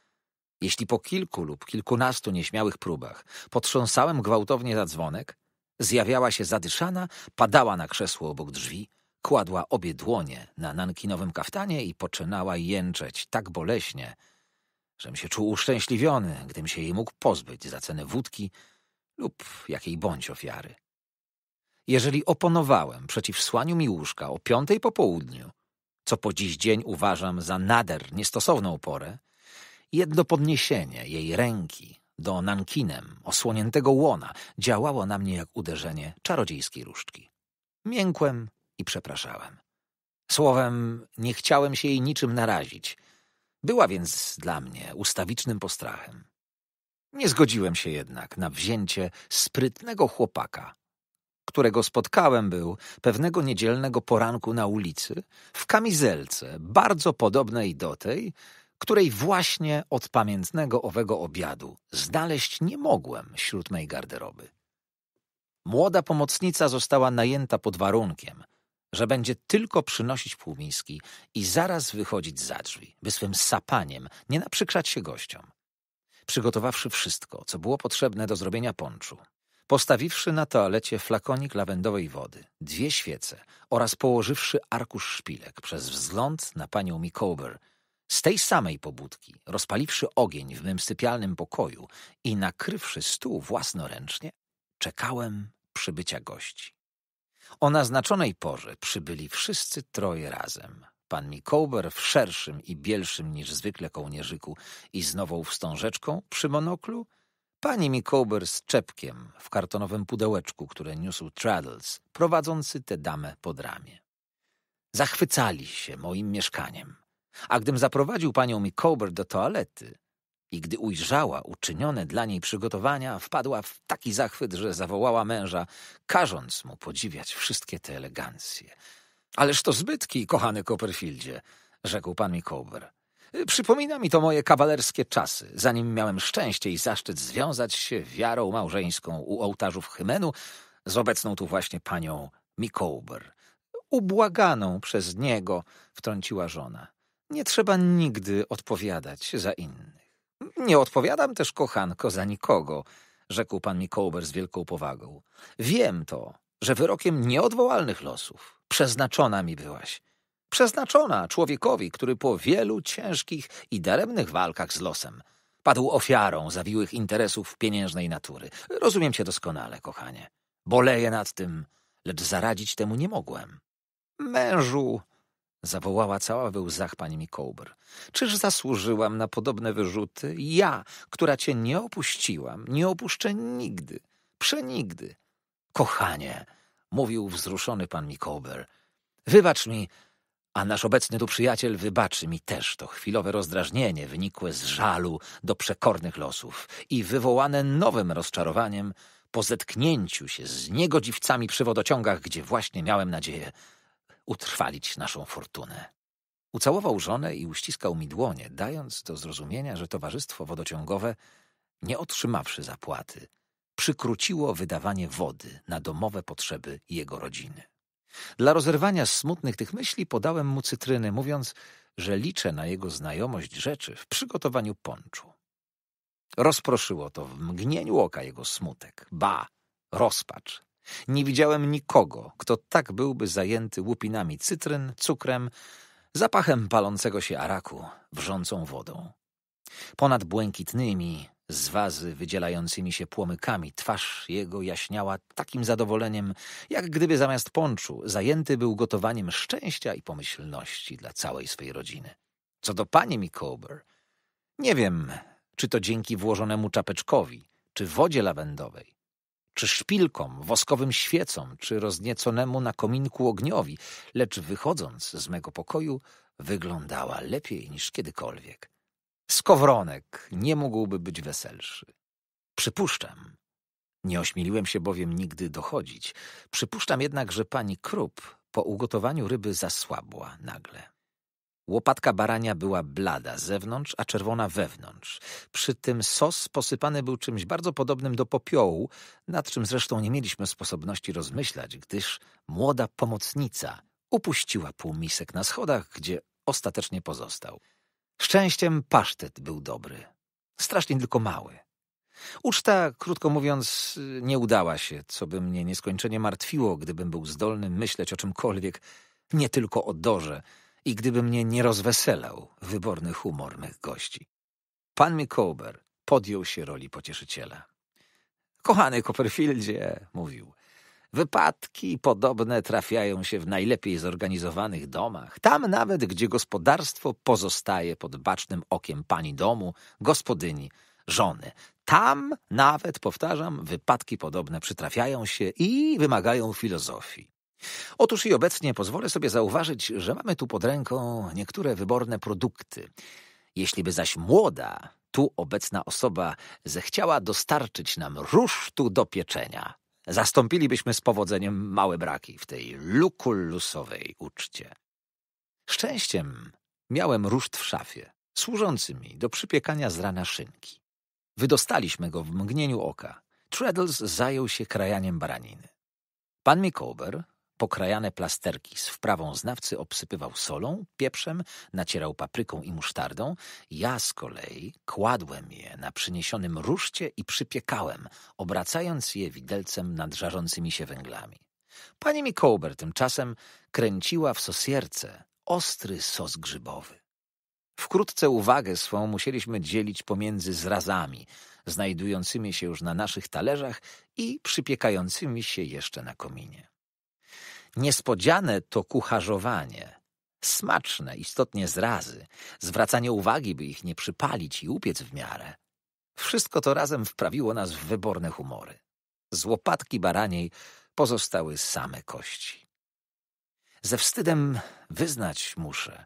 jeśli po kilku lub kilkunastu nieśmiałych próbach potrząsałem gwałtownie za dzwonek, zjawiała się zadyszana, padała na krzesło obok drzwi, kładła obie dłonie na nankinowym kaftanie i poczynała jęczeć tak boleśnie, żem się czuł uszczęśliwiony, gdym się jej mógł pozbyć za cenę wódki lub jakiej bądź ofiary. Jeżeli oponowałem przeciw słaniu mi łóżka o piątej po południu, co po dziś dzień uważam za nader niestosowną porę, Jedno podniesienie jej ręki do nankinem osłoniętego łona działało na mnie jak uderzenie czarodziejskiej różdżki. Miękłem i przepraszałem. Słowem, nie chciałem się jej niczym narazić. Była więc dla mnie ustawicznym postrachem. Nie zgodziłem się jednak na wzięcie sprytnego chłopaka, którego spotkałem był pewnego niedzielnego poranku na ulicy w kamizelce bardzo podobnej do tej, której właśnie od pamiętnego owego obiadu znaleźć nie mogłem wśród mej garderoby. Młoda pomocnica została najęta pod warunkiem, że będzie tylko przynosić półmiski i zaraz wychodzić za drzwi, by swym sapaniem nie naprzykrzać się gościom. Przygotowawszy wszystko, co było potrzebne do zrobienia ponczu, postawiwszy na toalecie flakonik lawendowej wody, dwie świece oraz położywszy arkusz szpilek przez wzgląd na panią Mikober – z tej samej pobudki, rozpaliwszy ogień w mym sypialnym pokoju i nakrywszy stół własnoręcznie, czekałem przybycia gości. O naznaczonej porze przybyli wszyscy troje razem. Pan Mikołber w szerszym i bielszym niż zwykle kołnierzyku i z nową wstążeczką przy monoklu, pani Mikołber z czepkiem w kartonowym pudełeczku, które niósł Traddles, prowadzący tę damę pod ramię. Zachwycali się moim mieszkaniem. A gdym zaprowadził panią Micawber do toalety i gdy ujrzała uczynione dla niej przygotowania, wpadła w taki zachwyt, że zawołała męża, każąc mu podziwiać wszystkie te elegancje. Ależ to zbytki, kochany Copperfieldzie, rzekł pan Micawber. Przypomina mi to moje kawalerskie czasy, zanim miałem szczęście i zaszczyt związać się wiarą małżeńską u ołtarzów Hymenu z obecną tu właśnie panią Micawber. Ubłaganą przez niego, wtrąciła żona. Nie trzeba nigdy odpowiadać za innych. Nie odpowiadam też, kochanko, za nikogo, rzekł pan Mikołber z wielką powagą. Wiem to, że wyrokiem nieodwołalnych losów przeznaczona mi byłaś. Przeznaczona człowiekowi, który po wielu ciężkich i daremnych walkach z losem padł ofiarą zawiłych interesów pieniężnej natury. Rozumiem cię doskonale, kochanie. Boleję nad tym, lecz zaradzić temu nie mogłem. Mężu, Zawołała cała we łzach pani Mikołbr. Czyż zasłużyłam na podobne wyrzuty? Ja, która cię nie opuściłam, nie opuszczę nigdy, przenigdy. Kochanie, mówił wzruszony pan Mikołber, wybacz mi, a nasz obecny tu przyjaciel wybaczy mi też to chwilowe rozdrażnienie wynikłe z żalu do przekornych losów i wywołane nowym rozczarowaniem po zetknięciu się z niegodziwcami przy wodociągach, gdzie właśnie miałem nadzieję utrwalić naszą fortunę. Ucałował żonę i uściskał mi dłonie, dając do zrozumienia, że towarzystwo wodociągowe, nie otrzymawszy zapłaty, przykróciło wydawanie wody na domowe potrzeby jego rodziny. Dla rozerwania smutnych tych myśli podałem mu cytryny, mówiąc, że liczę na jego znajomość rzeczy w przygotowaniu ponczu. Rozproszyło to w mgnieniu oka jego smutek, ba, rozpacz, nie widziałem nikogo, kto tak byłby zajęty łupinami cytryn, cukrem, zapachem palącego się araku, wrzącą wodą. Ponad błękitnymi, z wazy wydzielającymi się płomykami twarz jego jaśniała takim zadowoleniem, jak gdyby zamiast ponczu zajęty był gotowaniem szczęścia i pomyślności dla całej swej rodziny. Co do pani Micawber, nie wiem, czy to dzięki włożonemu czapeczkowi, czy wodzie lawendowej, czy szpilkom, woskowym świecom, czy roznieconemu na kominku ogniowi, lecz wychodząc z mego pokoju, wyglądała lepiej niż kiedykolwiek. Skowronek nie mógłby być weselszy. Przypuszczam, nie ośmieliłem się bowiem nigdy dochodzić, przypuszczam jednak, że pani Krupp po ugotowaniu ryby zasłabła nagle. Łopatka barania była blada zewnątrz, a czerwona wewnątrz. Przy tym sos posypany był czymś bardzo podobnym do popiołu, nad czym zresztą nie mieliśmy sposobności rozmyślać, gdyż młoda pomocnica upuściła półmisek na schodach, gdzie ostatecznie pozostał. Szczęściem pasztet był dobry. Strasznie tylko mały. Uczta, krótko mówiąc, nie udała się, co by mnie nieskończenie martwiło, gdybym był zdolny myśleć o czymkolwiek, nie tylko o dorze – i gdyby mnie nie rozweselał wyborny humor mych gości. Pan Micawber podjął się roli pocieszyciela. Kochany Copperfieldzie, mówił, wypadki podobne trafiają się w najlepiej zorganizowanych domach, tam nawet, gdzie gospodarstwo pozostaje pod bacznym okiem pani domu, gospodyni, żony. Tam nawet, powtarzam, wypadki podobne przytrafiają się i wymagają filozofii. Otóż i obecnie pozwolę sobie zauważyć, że mamy tu pod ręką niektóre wyborne produkty. Jeśli by zaś młoda, tu obecna osoba zechciała dostarczyć nam rusztu do pieczenia, zastąpilibyśmy z powodzeniem małe braki w tej lukullusowej uczcie. Szczęściem miałem ruszt w szafie, służący mi do przypiekania z rana szynki. Wydostaliśmy go w mgnieniu oka. Treadles zajął się krajaniem baraniny. Pan Mikober Pokrajane plasterki z wprawą znawcy obsypywał solą, pieprzem, nacierał papryką i musztardą. Ja z kolei kładłem je na przyniesionym ruszcie i przypiekałem, obracając je widelcem nad żarzącymi się węglami. Pani Mikołber tymczasem kręciła w sosierce ostry sos grzybowy. Wkrótce uwagę swą musieliśmy dzielić pomiędzy zrazami, znajdującymi się już na naszych talerzach i przypiekającymi się jeszcze na kominie. Niespodziane to kucharzowanie. Smaczne, istotnie zrazy, zwracanie uwagi, by ich nie przypalić i upiec w miarę. Wszystko to razem wprawiło nas w wyborne humory. Z łopatki baraniej pozostały same kości. Ze wstydem wyznać muszę,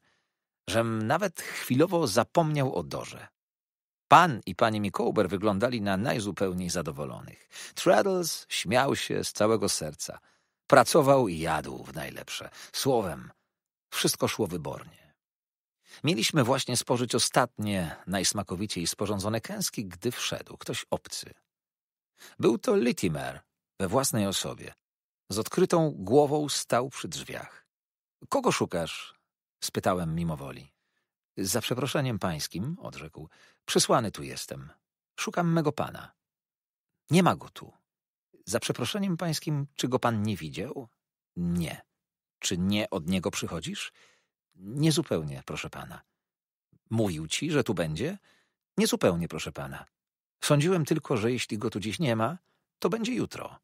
żem nawet chwilowo zapomniał o Dorze. Pan i pani Mikołber wyglądali na najzupełniej zadowolonych. Traddles śmiał się z całego serca – Pracował i jadł w najlepsze. Słowem, wszystko szło wybornie. Mieliśmy właśnie spożyć ostatnie, najsmakowiciej sporządzone kęski, gdy wszedł ktoś obcy. Był to Litimer, we własnej osobie. Z odkrytą głową stał przy drzwiach. — Kogo szukasz? — spytałem mimowoli. — Za przeproszeniem pańskim — odrzekł — przysłany tu jestem. Szukam mego pana. — Nie ma go tu. Za przeproszeniem pańskim, czy go pan nie widział? Nie. Czy nie od niego przychodzisz? Niezupełnie, proszę pana. Mówił ci, że tu będzie? Niezupełnie, proszę pana. Sądziłem tylko, że jeśli go tu dziś nie ma, to będzie jutro.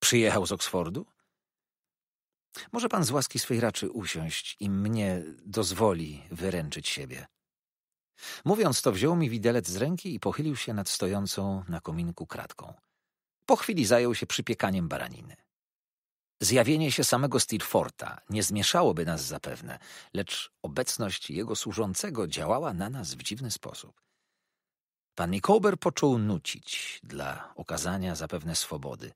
Przyjechał z Oksfordu? Może pan z łaski swej raczy usiąść i mnie dozwoli wyręczyć siebie. Mówiąc to, wziął mi widelec z ręki i pochylił się nad stojącą na kominku kratką. Po chwili zajął się przypiekaniem baraniny. Zjawienie się samego Steerforta nie zmieszałoby nas zapewne, lecz obecność jego służącego działała na nas w dziwny sposób. Pan Mikołber poczuł nucić dla okazania zapewne swobody.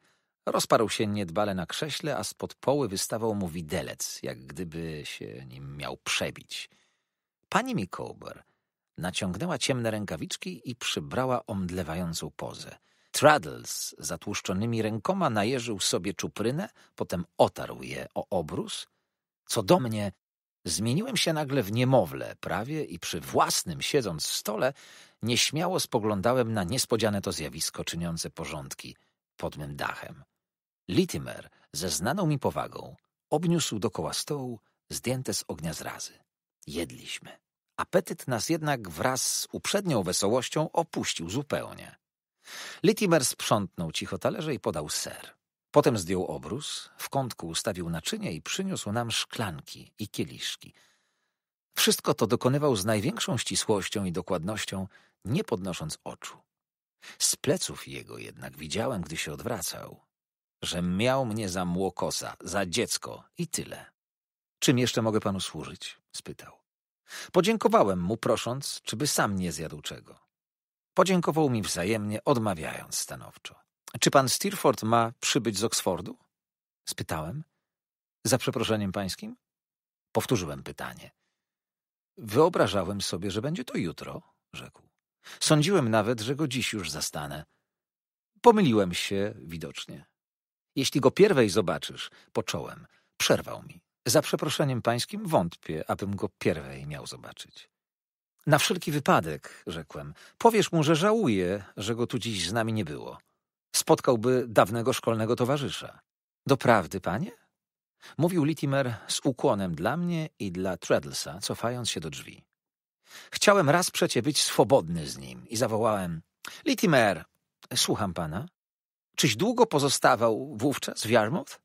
Rozparł się niedbale na krześle, a spod poły wystawał mu widelec, jak gdyby się nim miał przebić. Pani Mikołber naciągnęła ciemne rękawiczki i przybrała omdlewającą pozę – Traddles zatłuszczonymi rękoma najeżył sobie czuprynę, potem otarł je o obrus. Co do mnie, zmieniłem się nagle w niemowlę prawie i przy własnym siedząc w stole nieśmiało spoglądałem na niespodziane to zjawisko czyniące porządki pod mym dachem. Litimer ze znaną mi powagą obniósł dokoła stołu zdjęte z ognia zrazy. Jedliśmy. Apetyt nas jednak wraz z uprzednią wesołością opuścił zupełnie. Litimer sprzątnął cicho talerze i podał ser. Potem zdjął obrus, w kątku ustawił naczynie i przyniósł nam szklanki i kieliszki. Wszystko to dokonywał z największą ścisłością i dokładnością, nie podnosząc oczu. Z pleców jego jednak widziałem, gdy się odwracał, że miał mnie za młokosa, za dziecko i tyle. Czym jeszcze mogę panu służyć? spytał. Podziękowałem mu, prosząc, czyby sam nie zjadł czego. Podziękował mi wzajemnie, odmawiając stanowczo. Czy pan Steerforth ma przybyć z Oksfordu? Spytałem. Za przeproszeniem pańskim? Powtórzyłem pytanie. Wyobrażałem sobie, że będzie to jutro, rzekł. Sądziłem nawet, że go dziś już zastanę. Pomyliłem się widocznie. Jeśli go pierwej zobaczysz, począłem. Przerwał mi. Za przeproszeniem pańskim wątpię, abym go pierwej miał zobaczyć. Na wszelki wypadek, rzekłem, powiesz mu, że żałuję, że go tu dziś z nami nie było. Spotkałby dawnego szkolnego towarzysza. Doprawdy, panie? Mówił Litimer z ukłonem dla mnie i dla Treadlesa, cofając się do drzwi. Chciałem raz przecie być swobodny z nim i zawołałem: Litimer, słucham pana. Czyś długo pozostawał wówczas w Yarmouth?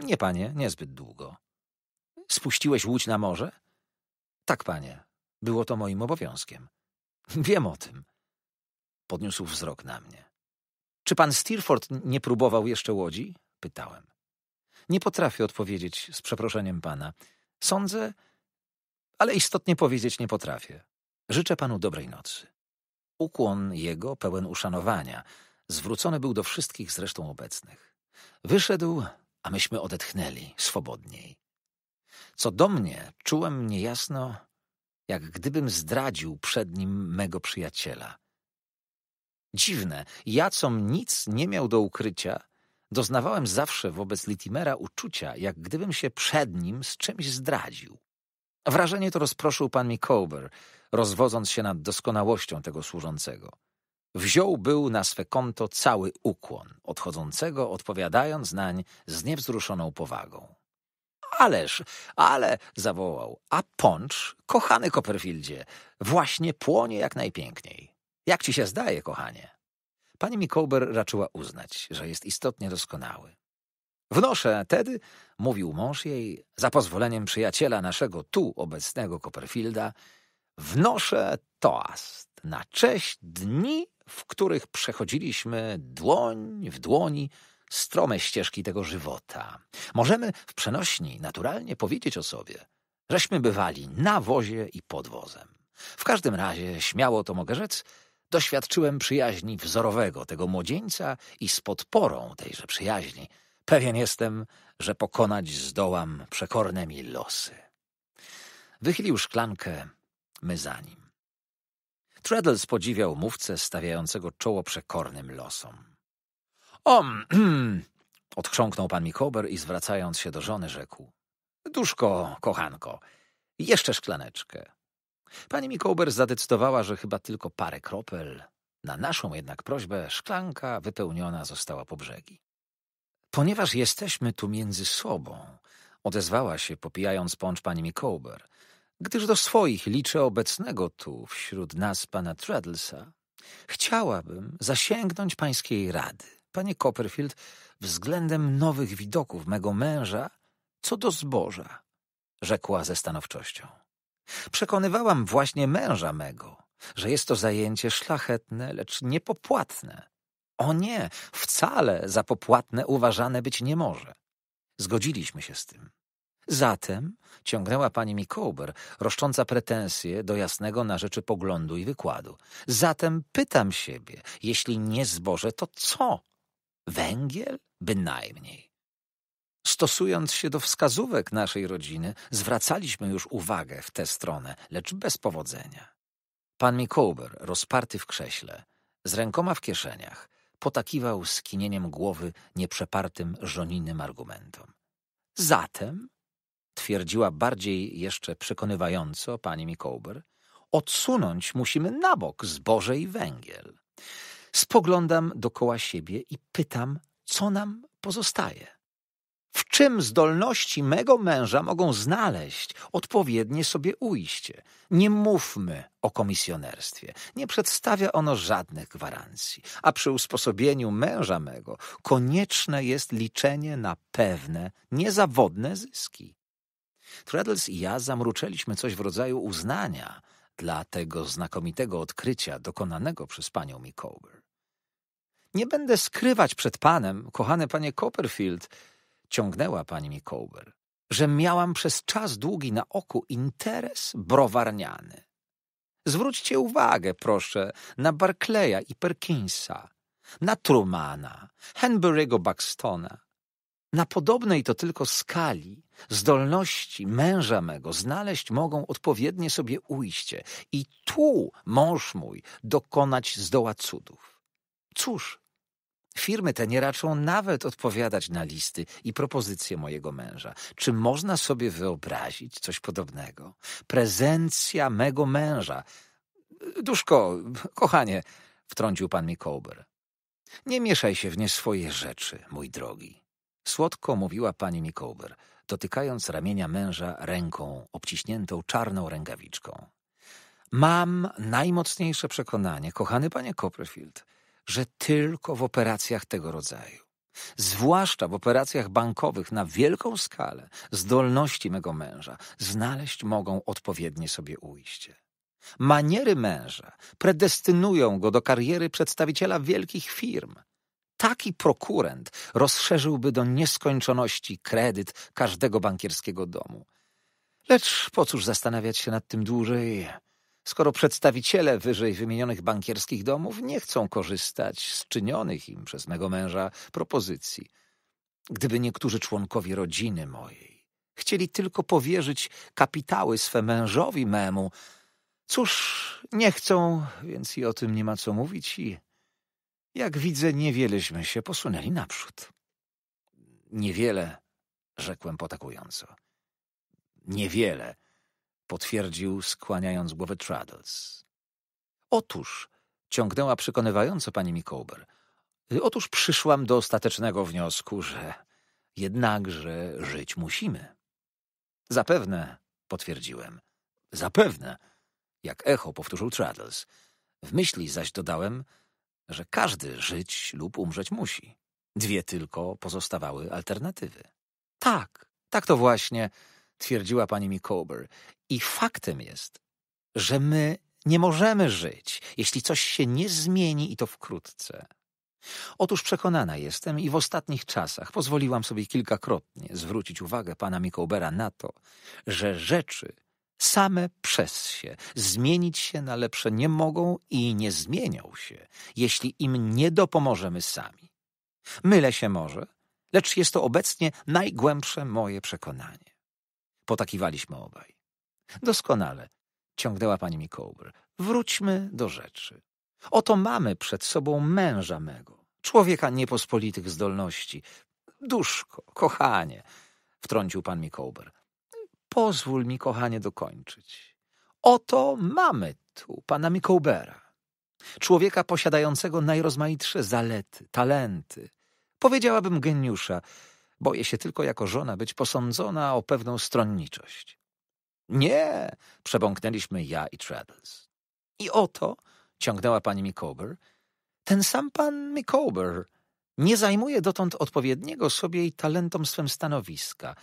Nie, panie, niezbyt długo. Spuściłeś łódź na morze? Tak, panie. Było to moim obowiązkiem. Wiem o tym. Podniósł wzrok na mnie. Czy pan Steerford nie próbował jeszcze łodzi? Pytałem. Nie potrafię odpowiedzieć z przeproszeniem pana. Sądzę, ale istotnie powiedzieć nie potrafię. Życzę panu dobrej nocy. Ukłon jego, pełen uszanowania, zwrócony był do wszystkich zresztą obecnych. Wyszedł, a myśmy odetchnęli swobodniej. Co do mnie, czułem niejasno, jak gdybym zdradził przed nim mego przyjaciela. Dziwne, ja, com nic nie miał do ukrycia, doznawałem zawsze wobec Litimera uczucia, jak gdybym się przed nim z czymś zdradził. Wrażenie to rozproszył pan mi rozwodząc się nad doskonałością tego służącego. Wziął był na swe konto cały ukłon, odchodzącego odpowiadając nań z niewzruszoną powagą. Ależ, ale, zawołał, a poncz, kochany Copperfieldzie, właśnie płonie jak najpiękniej. Jak ci się zdaje, kochanie? Pani Mikołber raczyła uznać, że jest istotnie doskonały. Wnoszę tedy, mówił mąż jej, za pozwoleniem przyjaciela naszego tu obecnego Copperfielda, wnoszę toast na cześć dni, w których przechodziliśmy dłoń w dłoni strome ścieżki tego żywota. Możemy w przenośni naturalnie powiedzieć o sobie, żeśmy bywali na wozie i pod wozem. W każdym razie, śmiało to mogę rzec, doświadczyłem przyjaźni wzorowego tego młodzieńca i z podporą tejże przyjaźni pewien jestem, że pokonać zdołam przekorne mi losy. Wychylił szklankę, my za nim. Treadles podziwiał mówcę stawiającego czoło przekornym losom. O, odchrząknął pan Mikober i zwracając się do żony rzekł. Duszko, kochanko, jeszcze szklaneczkę. Pani Mikołber zadecydowała, że chyba tylko parę kropel. Na naszą jednak prośbę szklanka wypełniona została po brzegi. Ponieważ jesteśmy tu między sobą, odezwała się, popijając pącz pani Mikołber, gdyż do swoich liczę obecnego tu wśród nas pana Treadlesa, chciałabym zasięgnąć pańskiej rady panie Copperfield, względem nowych widoków mego męża co do zboża, rzekła ze stanowczością. Przekonywałam właśnie męża mego, że jest to zajęcie szlachetne, lecz niepopłatne. O nie, wcale za popłatne uważane być nie może. Zgodziliśmy się z tym. Zatem, ciągnęła pani Mikołber, roszcząca pretensje do jasnego na rzeczy poglądu i wykładu, zatem pytam siebie, jeśli nie zboże, to co? Węgiel? Bynajmniej. Stosując się do wskazówek naszej rodziny, zwracaliśmy już uwagę w tę stronę, lecz bez powodzenia. Pan Mikołber, rozparty w krześle, z rękoma w kieszeniach, potakiwał skinieniem głowy nieprzepartym żoninnym argumentom. Zatem, twierdziła bardziej jeszcze przekonywająco pani Mikołber, odsunąć musimy na bok zboże i węgiel. Spoglądam dokoła siebie i pytam, co nam pozostaje. W czym zdolności mego męża mogą znaleźć odpowiednie sobie ujście? Nie mówmy o komisjonerstwie. Nie przedstawia ono żadnych gwarancji. A przy usposobieniu męża mego konieczne jest liczenie na pewne, niezawodne zyski. Treadles i ja zamruczeliśmy coś w rodzaju uznania dla tego znakomitego odkrycia dokonanego przez panią Micawber. Nie będę skrywać przed panem, kochany panie Copperfield, ciągnęła pani Micawber, że miałam przez czas długi na oku interes browarniany. Zwróćcie uwagę, proszę, na Barclaya i Perkinsa, na Trumana, Henbury'ego Buxtona. Na podobnej to tylko skali zdolności męża mego znaleźć mogą odpowiednie sobie ujście i tu mąż mój dokonać zdoła cudów. Cóż, Firmy te nie raczą nawet odpowiadać na listy i propozycje mojego męża. Czy można sobie wyobrazić coś podobnego? Prezencja mego męża. Duszko, kochanie, wtrącił pan mi Nie mieszaj się w nie swoje rzeczy, mój drogi. Słodko mówiła pani Mikołber, dotykając ramienia męża ręką obciśniętą czarną rękawiczką. Mam najmocniejsze przekonanie, kochany panie Copperfield, że tylko w operacjach tego rodzaju, zwłaszcza w operacjach bankowych na wielką skalę, zdolności mego męża znaleźć mogą odpowiednie sobie ujście. Maniery męża predestynują go do kariery przedstawiciela wielkich firm. Taki prokurent rozszerzyłby do nieskończoności kredyt każdego bankierskiego domu. Lecz po cóż zastanawiać się nad tym dłużej? skoro przedstawiciele wyżej wymienionych bankierskich domów nie chcą korzystać z czynionych im przez mego męża propozycji. Gdyby niektórzy członkowie rodziny mojej chcieli tylko powierzyć kapitały swe mężowi memu, cóż, nie chcą, więc i o tym nie ma co mówić i, jak widzę, niewieleśmy się posunęli naprzód. Niewiele, rzekłem potakująco. Niewiele, potwierdził, skłaniając głowę Traddles. Otóż, ciągnęła przekonywająco pani Mikołber, y, otóż przyszłam do ostatecznego wniosku, że jednakże żyć musimy. Zapewne, potwierdziłem. Zapewne, jak echo powtórzył Traddles. W myśli zaś dodałem, że każdy żyć lub umrzeć musi. Dwie tylko pozostawały alternatywy. Tak, tak to właśnie, twierdziła pani Mikober. I faktem jest, że my nie możemy żyć, jeśli coś się nie zmieni i to wkrótce. Otóż przekonana jestem i w ostatnich czasach pozwoliłam sobie kilkakrotnie zwrócić uwagę pana Mikołbera na to, że rzeczy same przez się zmienić się na lepsze nie mogą i nie zmienią się, jeśli im nie dopomożemy sami. Mylę się może, lecz jest to obecnie najgłębsze moje przekonanie. Potakiwaliśmy obaj. Doskonale, ciągnęła pani Mikołbr. Wróćmy do rzeczy. Oto mamy przed sobą męża mego, człowieka niepospolitych zdolności. Duszko, kochanie, wtrącił pan Mikołber. Pozwól mi, kochanie, dokończyć. Oto mamy tu pana Mikołbera, człowieka posiadającego najrozmaitsze zalety, talenty, powiedziałabym geniusza, Boję się tylko jako żona być posądzona o pewną stronniczość. Nie! przebąknęliśmy ja i Traddles. I oto, ciągnęła pani Micawber, ten sam pan Micawber nie zajmuje dotąd odpowiedniego sobie i talentom swym stanowiska.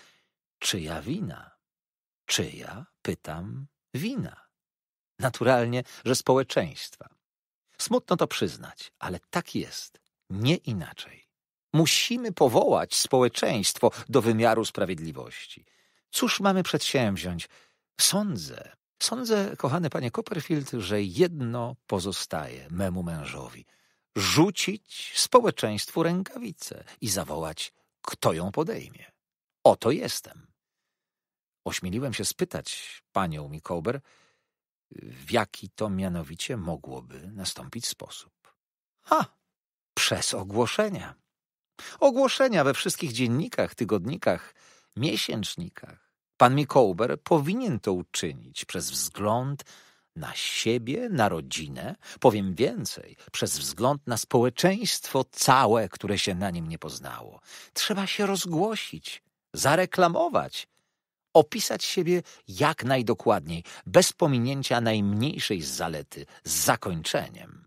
Czyja wina? Czyja, pytam, wina? Naturalnie, że społeczeństwa. Smutno to przyznać, ale tak jest, nie inaczej. Musimy powołać społeczeństwo do wymiaru sprawiedliwości. Cóż mamy przedsięwziąć? Sądzę, sądzę, kochany panie Copperfield, że jedno pozostaje memu mężowi. Rzucić społeczeństwu rękawice i zawołać, kto ją podejmie. Oto jestem. Ośmieliłem się spytać panią Mikober, w jaki to mianowicie mogłoby nastąpić sposób. Ha! Przez ogłoszenia. Ogłoszenia we wszystkich dziennikach, tygodnikach, miesięcznikach. Pan Mikołber powinien to uczynić przez wzgląd na siebie, na rodzinę, powiem więcej, przez wzgląd na społeczeństwo całe, które się na nim nie poznało. Trzeba się rozgłosić, zareklamować, opisać siebie jak najdokładniej, bez pominięcia najmniejszej z zalety, z zakończeniem.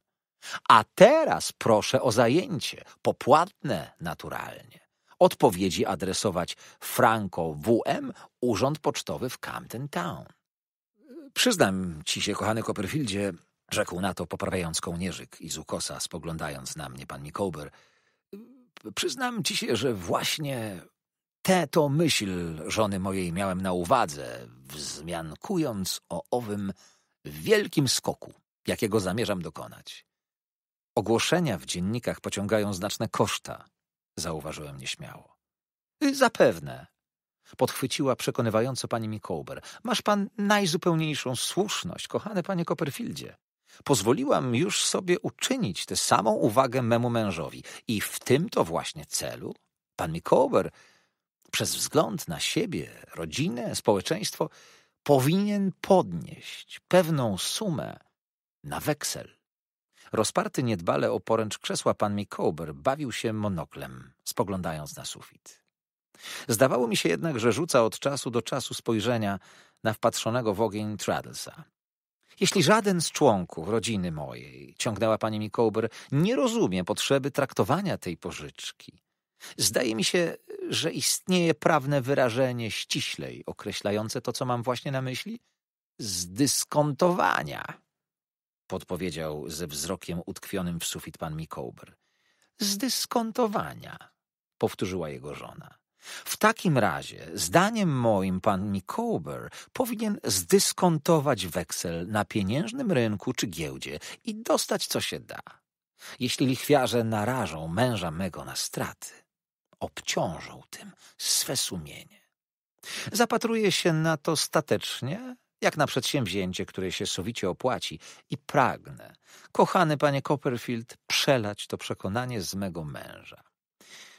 A teraz proszę o zajęcie, popłatne naturalnie. Odpowiedzi adresować Franco WM, Urząd Pocztowy w Camden Town. Przyznam ci się, kochany Copperfieldzie, rzekł na to poprawiając kołnierzyk i z ukosa spoglądając na mnie pan Mikober. Przyznam ci się, że właśnie tę to myśl żony mojej miałem na uwadze, wzmiankując o owym wielkim skoku, jakiego zamierzam dokonać. Ogłoszenia w dziennikach pociągają znaczne koszta, zauważyłem nieśmiało. Y, zapewne, podchwyciła przekonywająco pani Mikołber. Masz pan najzupełniejszą słuszność, kochany panie Copperfieldzie. Pozwoliłam już sobie uczynić tę samą uwagę memu mężowi i w tym to właśnie celu pan Mikołber przez wzgląd na siebie, rodzinę, społeczeństwo powinien podnieść pewną sumę na weksel Rozparty niedbale o poręcz krzesła pan Mikołber bawił się monoklem, spoglądając na sufit. Zdawało mi się jednak, że rzuca od czasu do czasu spojrzenia na wpatrzonego w ogień Traddlesa. Jeśli żaden z członków rodziny mojej, ciągnęła pani Mikołber, nie rozumie potrzeby traktowania tej pożyczki, zdaje mi się, że istnieje prawne wyrażenie ściślej określające to, co mam właśnie na myśli, zdyskontowania podpowiedział ze wzrokiem utkwionym w sufit pan Mikołber. Zdyskontowania, powtórzyła jego żona. W takim razie, zdaniem moim, pan Mikołber powinien zdyskontować weksel na pieniężnym rynku czy giełdzie i dostać co się da. Jeśli lichwiarze narażą męża mego na straty, obciążą tym swe sumienie. Zapatruje się na to statecznie jak na przedsięwzięcie, które się sowicie opłaci, i pragnę, kochany panie Copperfield, przelać to przekonanie z mego męża.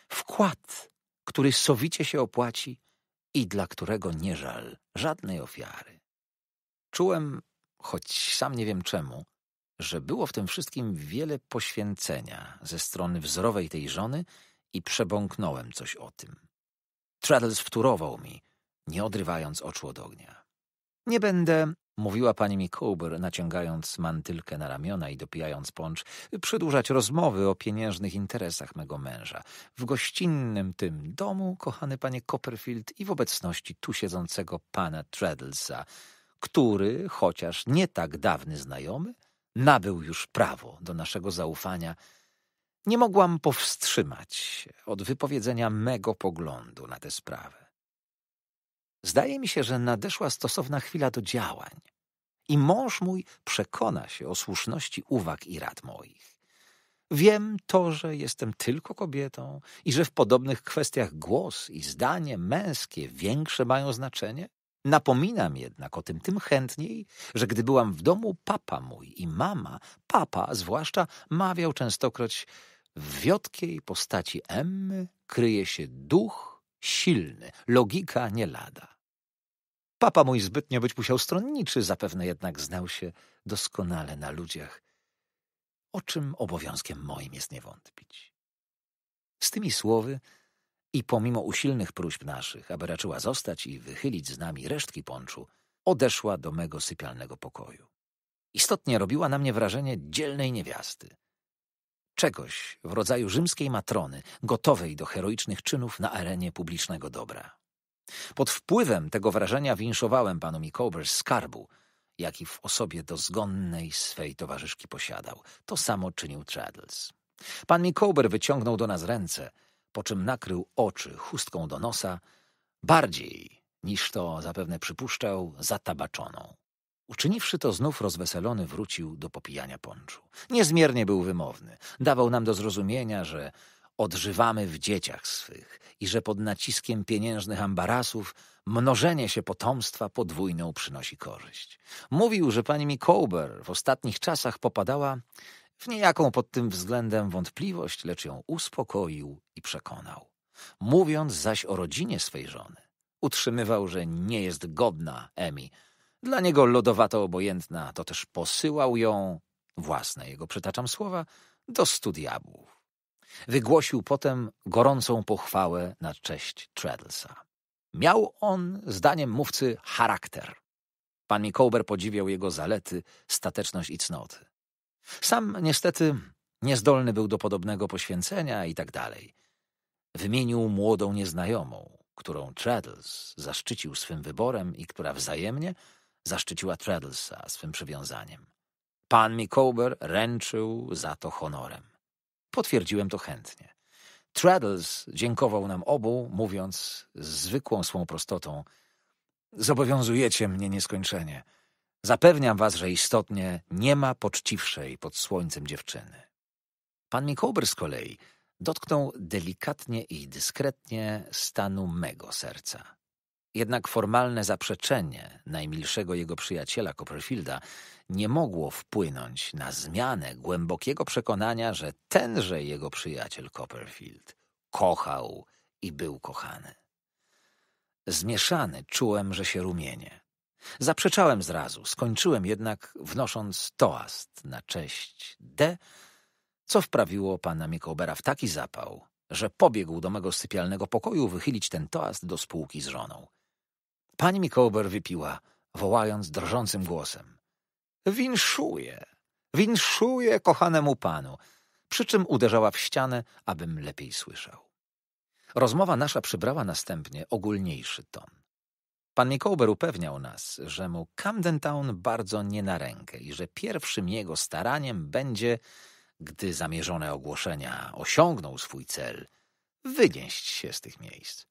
Wkład, który sowicie się opłaci i dla którego nie żal żadnej ofiary. Czułem, choć sam nie wiem czemu, że było w tym wszystkim wiele poświęcenia ze strony wzorowej tej żony i przebąknąłem coś o tym. Traddles wturował mi, nie odrywając oczu od ognia. Nie będę, mówiła pani Micawber, naciągając mantylkę na ramiona i dopijając poncz, przedłużać rozmowy o pieniężnych interesach mego męża. W gościnnym tym domu, kochany panie Copperfield, i w obecności tu siedzącego pana Treadlesa, który, chociaż nie tak dawny znajomy, nabył już prawo do naszego zaufania, nie mogłam powstrzymać się od wypowiedzenia mego poglądu na tę sprawę. Zdaje mi się, że nadeszła stosowna chwila do działań. I mąż mój przekona się o słuszności uwag i rad moich. Wiem to, że jestem tylko kobietą i że w podobnych kwestiach głos i zdanie męskie większe mają znaczenie. Napominam jednak o tym tym chętniej, że gdy byłam w domu, papa mój i mama, papa zwłaszcza, mawiał częstokroć w wiotkiej postaci Emmy kryje się duch silny, logika nie lada. Papa mój zbytnio być musiał stronniczy, zapewne jednak znał się doskonale na ludziach, o czym obowiązkiem moim jest nie wątpić. Z tymi słowy i pomimo usilnych próśb naszych, aby raczyła zostać i wychylić z nami resztki ponczu, odeszła do mego sypialnego pokoju. Istotnie robiła na mnie wrażenie dzielnej niewiasty. Czegoś w rodzaju rzymskiej matrony, gotowej do heroicznych czynów na arenie publicznego dobra. Pod wpływem tego wrażenia winszowałem panu Micawber skarbu, jaki w osobie dozgonnej swej towarzyszki posiadał. To samo czynił Traddles. Pan Micawber wyciągnął do nas ręce, po czym nakrył oczy chustką do nosa, bardziej niż to zapewne przypuszczał, zatabaczoną. Uczyniwszy to znów rozweselony wrócił do popijania ponczu. Niezmiernie był wymowny. Dawał nam do zrozumienia, że odżywamy w dzieciach swych i że pod naciskiem pieniężnych ambarasów mnożenie się potomstwa podwójną przynosi korzyść. Mówił, że pani Mikołber w ostatnich czasach popadała w niejaką pod tym względem wątpliwość, lecz ją uspokoił i przekonał. Mówiąc zaś o rodzinie swej żony, utrzymywał, że nie jest godna Emi. Dla niego lodowato obojętna, to też posyłał ją, własne jego przytaczam słowa, do studiabłów. Wygłosił potem gorącą pochwałę na cześć Treadlesa. Miał on, zdaniem mówcy, charakter. Pan Mikołber podziwiał jego zalety, stateczność i cnoty. Sam niestety niezdolny był do podobnego poświęcenia i tak dalej. Wymienił młodą nieznajomą, którą Treadles zaszczycił swym wyborem i która wzajemnie zaszczyciła Treadlesa swym przywiązaniem. Pan Mikołber ręczył za to honorem. Potwierdziłem to chętnie. Traddles dziękował nam obu, mówiąc z zwykłą swą prostotą: Zobowiązujecie mnie nieskończenie. Zapewniam was, że istotnie nie ma poczciwszej pod słońcem dziewczyny. Pan Mikołber z kolei dotknął delikatnie i dyskretnie stanu mego serca. Jednak formalne zaprzeczenie najmilszego jego przyjaciela Copperfielda nie mogło wpłynąć na zmianę głębokiego przekonania, że tenże jego przyjaciel Copperfield kochał i był kochany. Zmieszany czułem, że się rumienie. Zaprzeczałem zrazu, skończyłem jednak wnosząc toast na cześć D, co wprawiło pana Mikołbera w taki zapał, że pobiegł do mego sypialnego pokoju wychylić ten toast do spółki z żoną. Pani Mikołber wypiła, wołając drżącym głosem. Winszuję, winszuję kochanemu panu, przy czym uderzała w ścianę, abym lepiej słyszał. Rozmowa nasza przybrała następnie ogólniejszy ton. Pan Mikołber upewniał nas, że mu Camden Town bardzo nie na rękę i że pierwszym jego staraniem będzie, gdy zamierzone ogłoszenia osiągną swój cel, wynieść się z tych miejsc.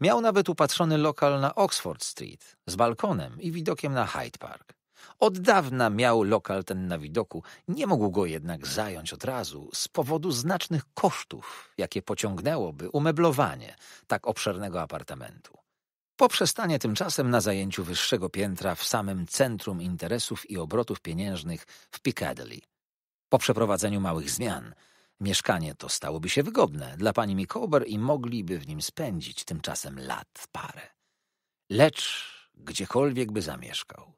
Miał nawet upatrzony lokal na Oxford Street z balkonem i widokiem na Hyde Park. Od dawna miał lokal ten na widoku, nie mógł go jednak zająć od razu z powodu znacznych kosztów, jakie pociągnęłoby umeblowanie tak obszernego apartamentu. Poprzestanie tymczasem na zajęciu wyższego piętra w samym centrum interesów i obrotów pieniężnych w Piccadilly. Po przeprowadzeniu małych zmian mieszkanie to stałoby się wygodne dla pani Micawber i mogliby w nim spędzić tymczasem lat parę. Lecz gdziekolwiek by zamieszkał,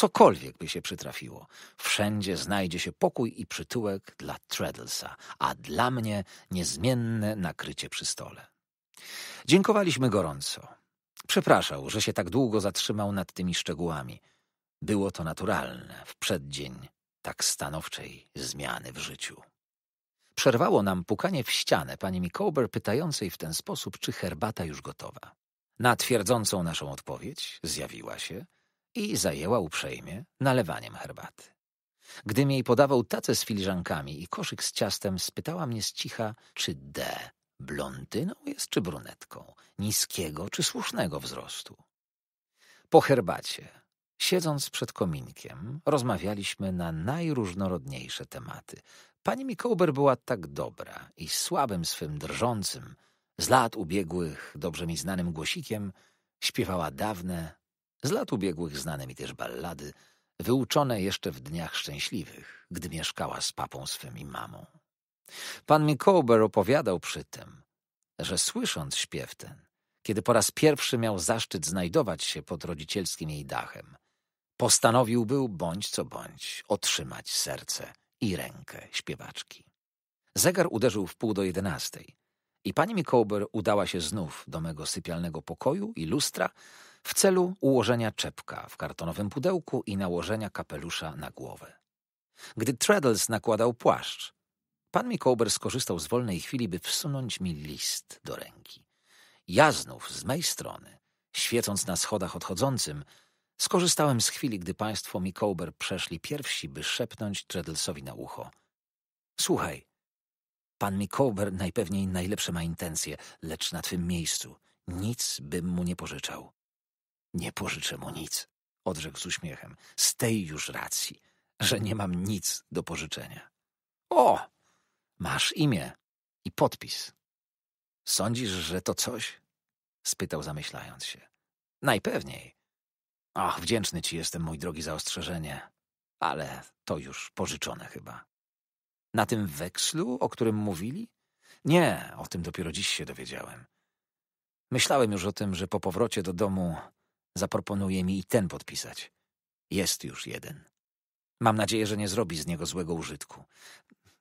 Cokolwiek by się przytrafiło, wszędzie znajdzie się pokój i przytułek dla Treadlesa, a dla mnie niezmienne nakrycie przy stole. Dziękowaliśmy gorąco. Przepraszał, że się tak długo zatrzymał nad tymi szczegółami. Było to naturalne w przeddzień tak stanowczej zmiany w życiu. Przerwało nam pukanie w ścianę pani Mikober pytającej w ten sposób, czy herbata już gotowa. Na twierdzącą naszą odpowiedź zjawiła się – i zajęła uprzejmie nalewaniem herbaty. Gdym jej podawał tacę z filiżankami i koszyk z ciastem, spytała mnie z cicha, czy D blondyną jest czy brunetką, niskiego czy słusznego wzrostu. Po herbacie, siedząc przed kominkiem, rozmawialiśmy na najróżnorodniejsze tematy. Pani Mikołber była tak dobra i słabym swym drżącym, z lat ubiegłych, dobrze mi znanym głosikiem, śpiewała dawne, z lat ubiegłych znane mi też ballady, wyuczone jeszcze w dniach szczęśliwych, gdy mieszkała z papą swym i mamą. Pan Mikołber opowiadał przy tym, że słysząc śpiew ten, kiedy po raz pierwszy miał zaszczyt znajdować się pod rodzicielskim jej dachem, postanowił był bądź co bądź otrzymać serce i rękę śpiewaczki. Zegar uderzył w pół do jedenastej i pani Mikołber udała się znów do mego sypialnego pokoju i lustra, w celu ułożenia czepka w kartonowym pudełku i nałożenia kapelusza na głowę. Gdy Traddles nakładał płaszcz, pan Mikołber skorzystał z wolnej chwili, by wsunąć mi list do ręki. Ja znów z mej strony, świecąc na schodach odchodzącym, skorzystałem z chwili, gdy państwo Mikołber przeszli pierwsi, by szepnąć Traddlesowi na ucho. Słuchaj, pan Mikołber najpewniej najlepsze ma intencje, lecz na twym miejscu nic bym mu nie pożyczał. Nie pożyczę mu nic, odrzekł z uśmiechem, z tej już racji, że nie mam nic do pożyczenia. O! Masz imię i podpis. Sądzisz, że to coś? spytał zamyślając się. Najpewniej. Ach, wdzięczny ci jestem, mój drogi, za ostrzeżenie, ale to już pożyczone chyba. Na tym wekslu, o którym mówili? Nie, o tym dopiero dziś się dowiedziałem. Myślałem już o tym, że po powrocie do domu Zaproponuje mi i ten podpisać. Jest już jeden. Mam nadzieję, że nie zrobi z niego złego użytku.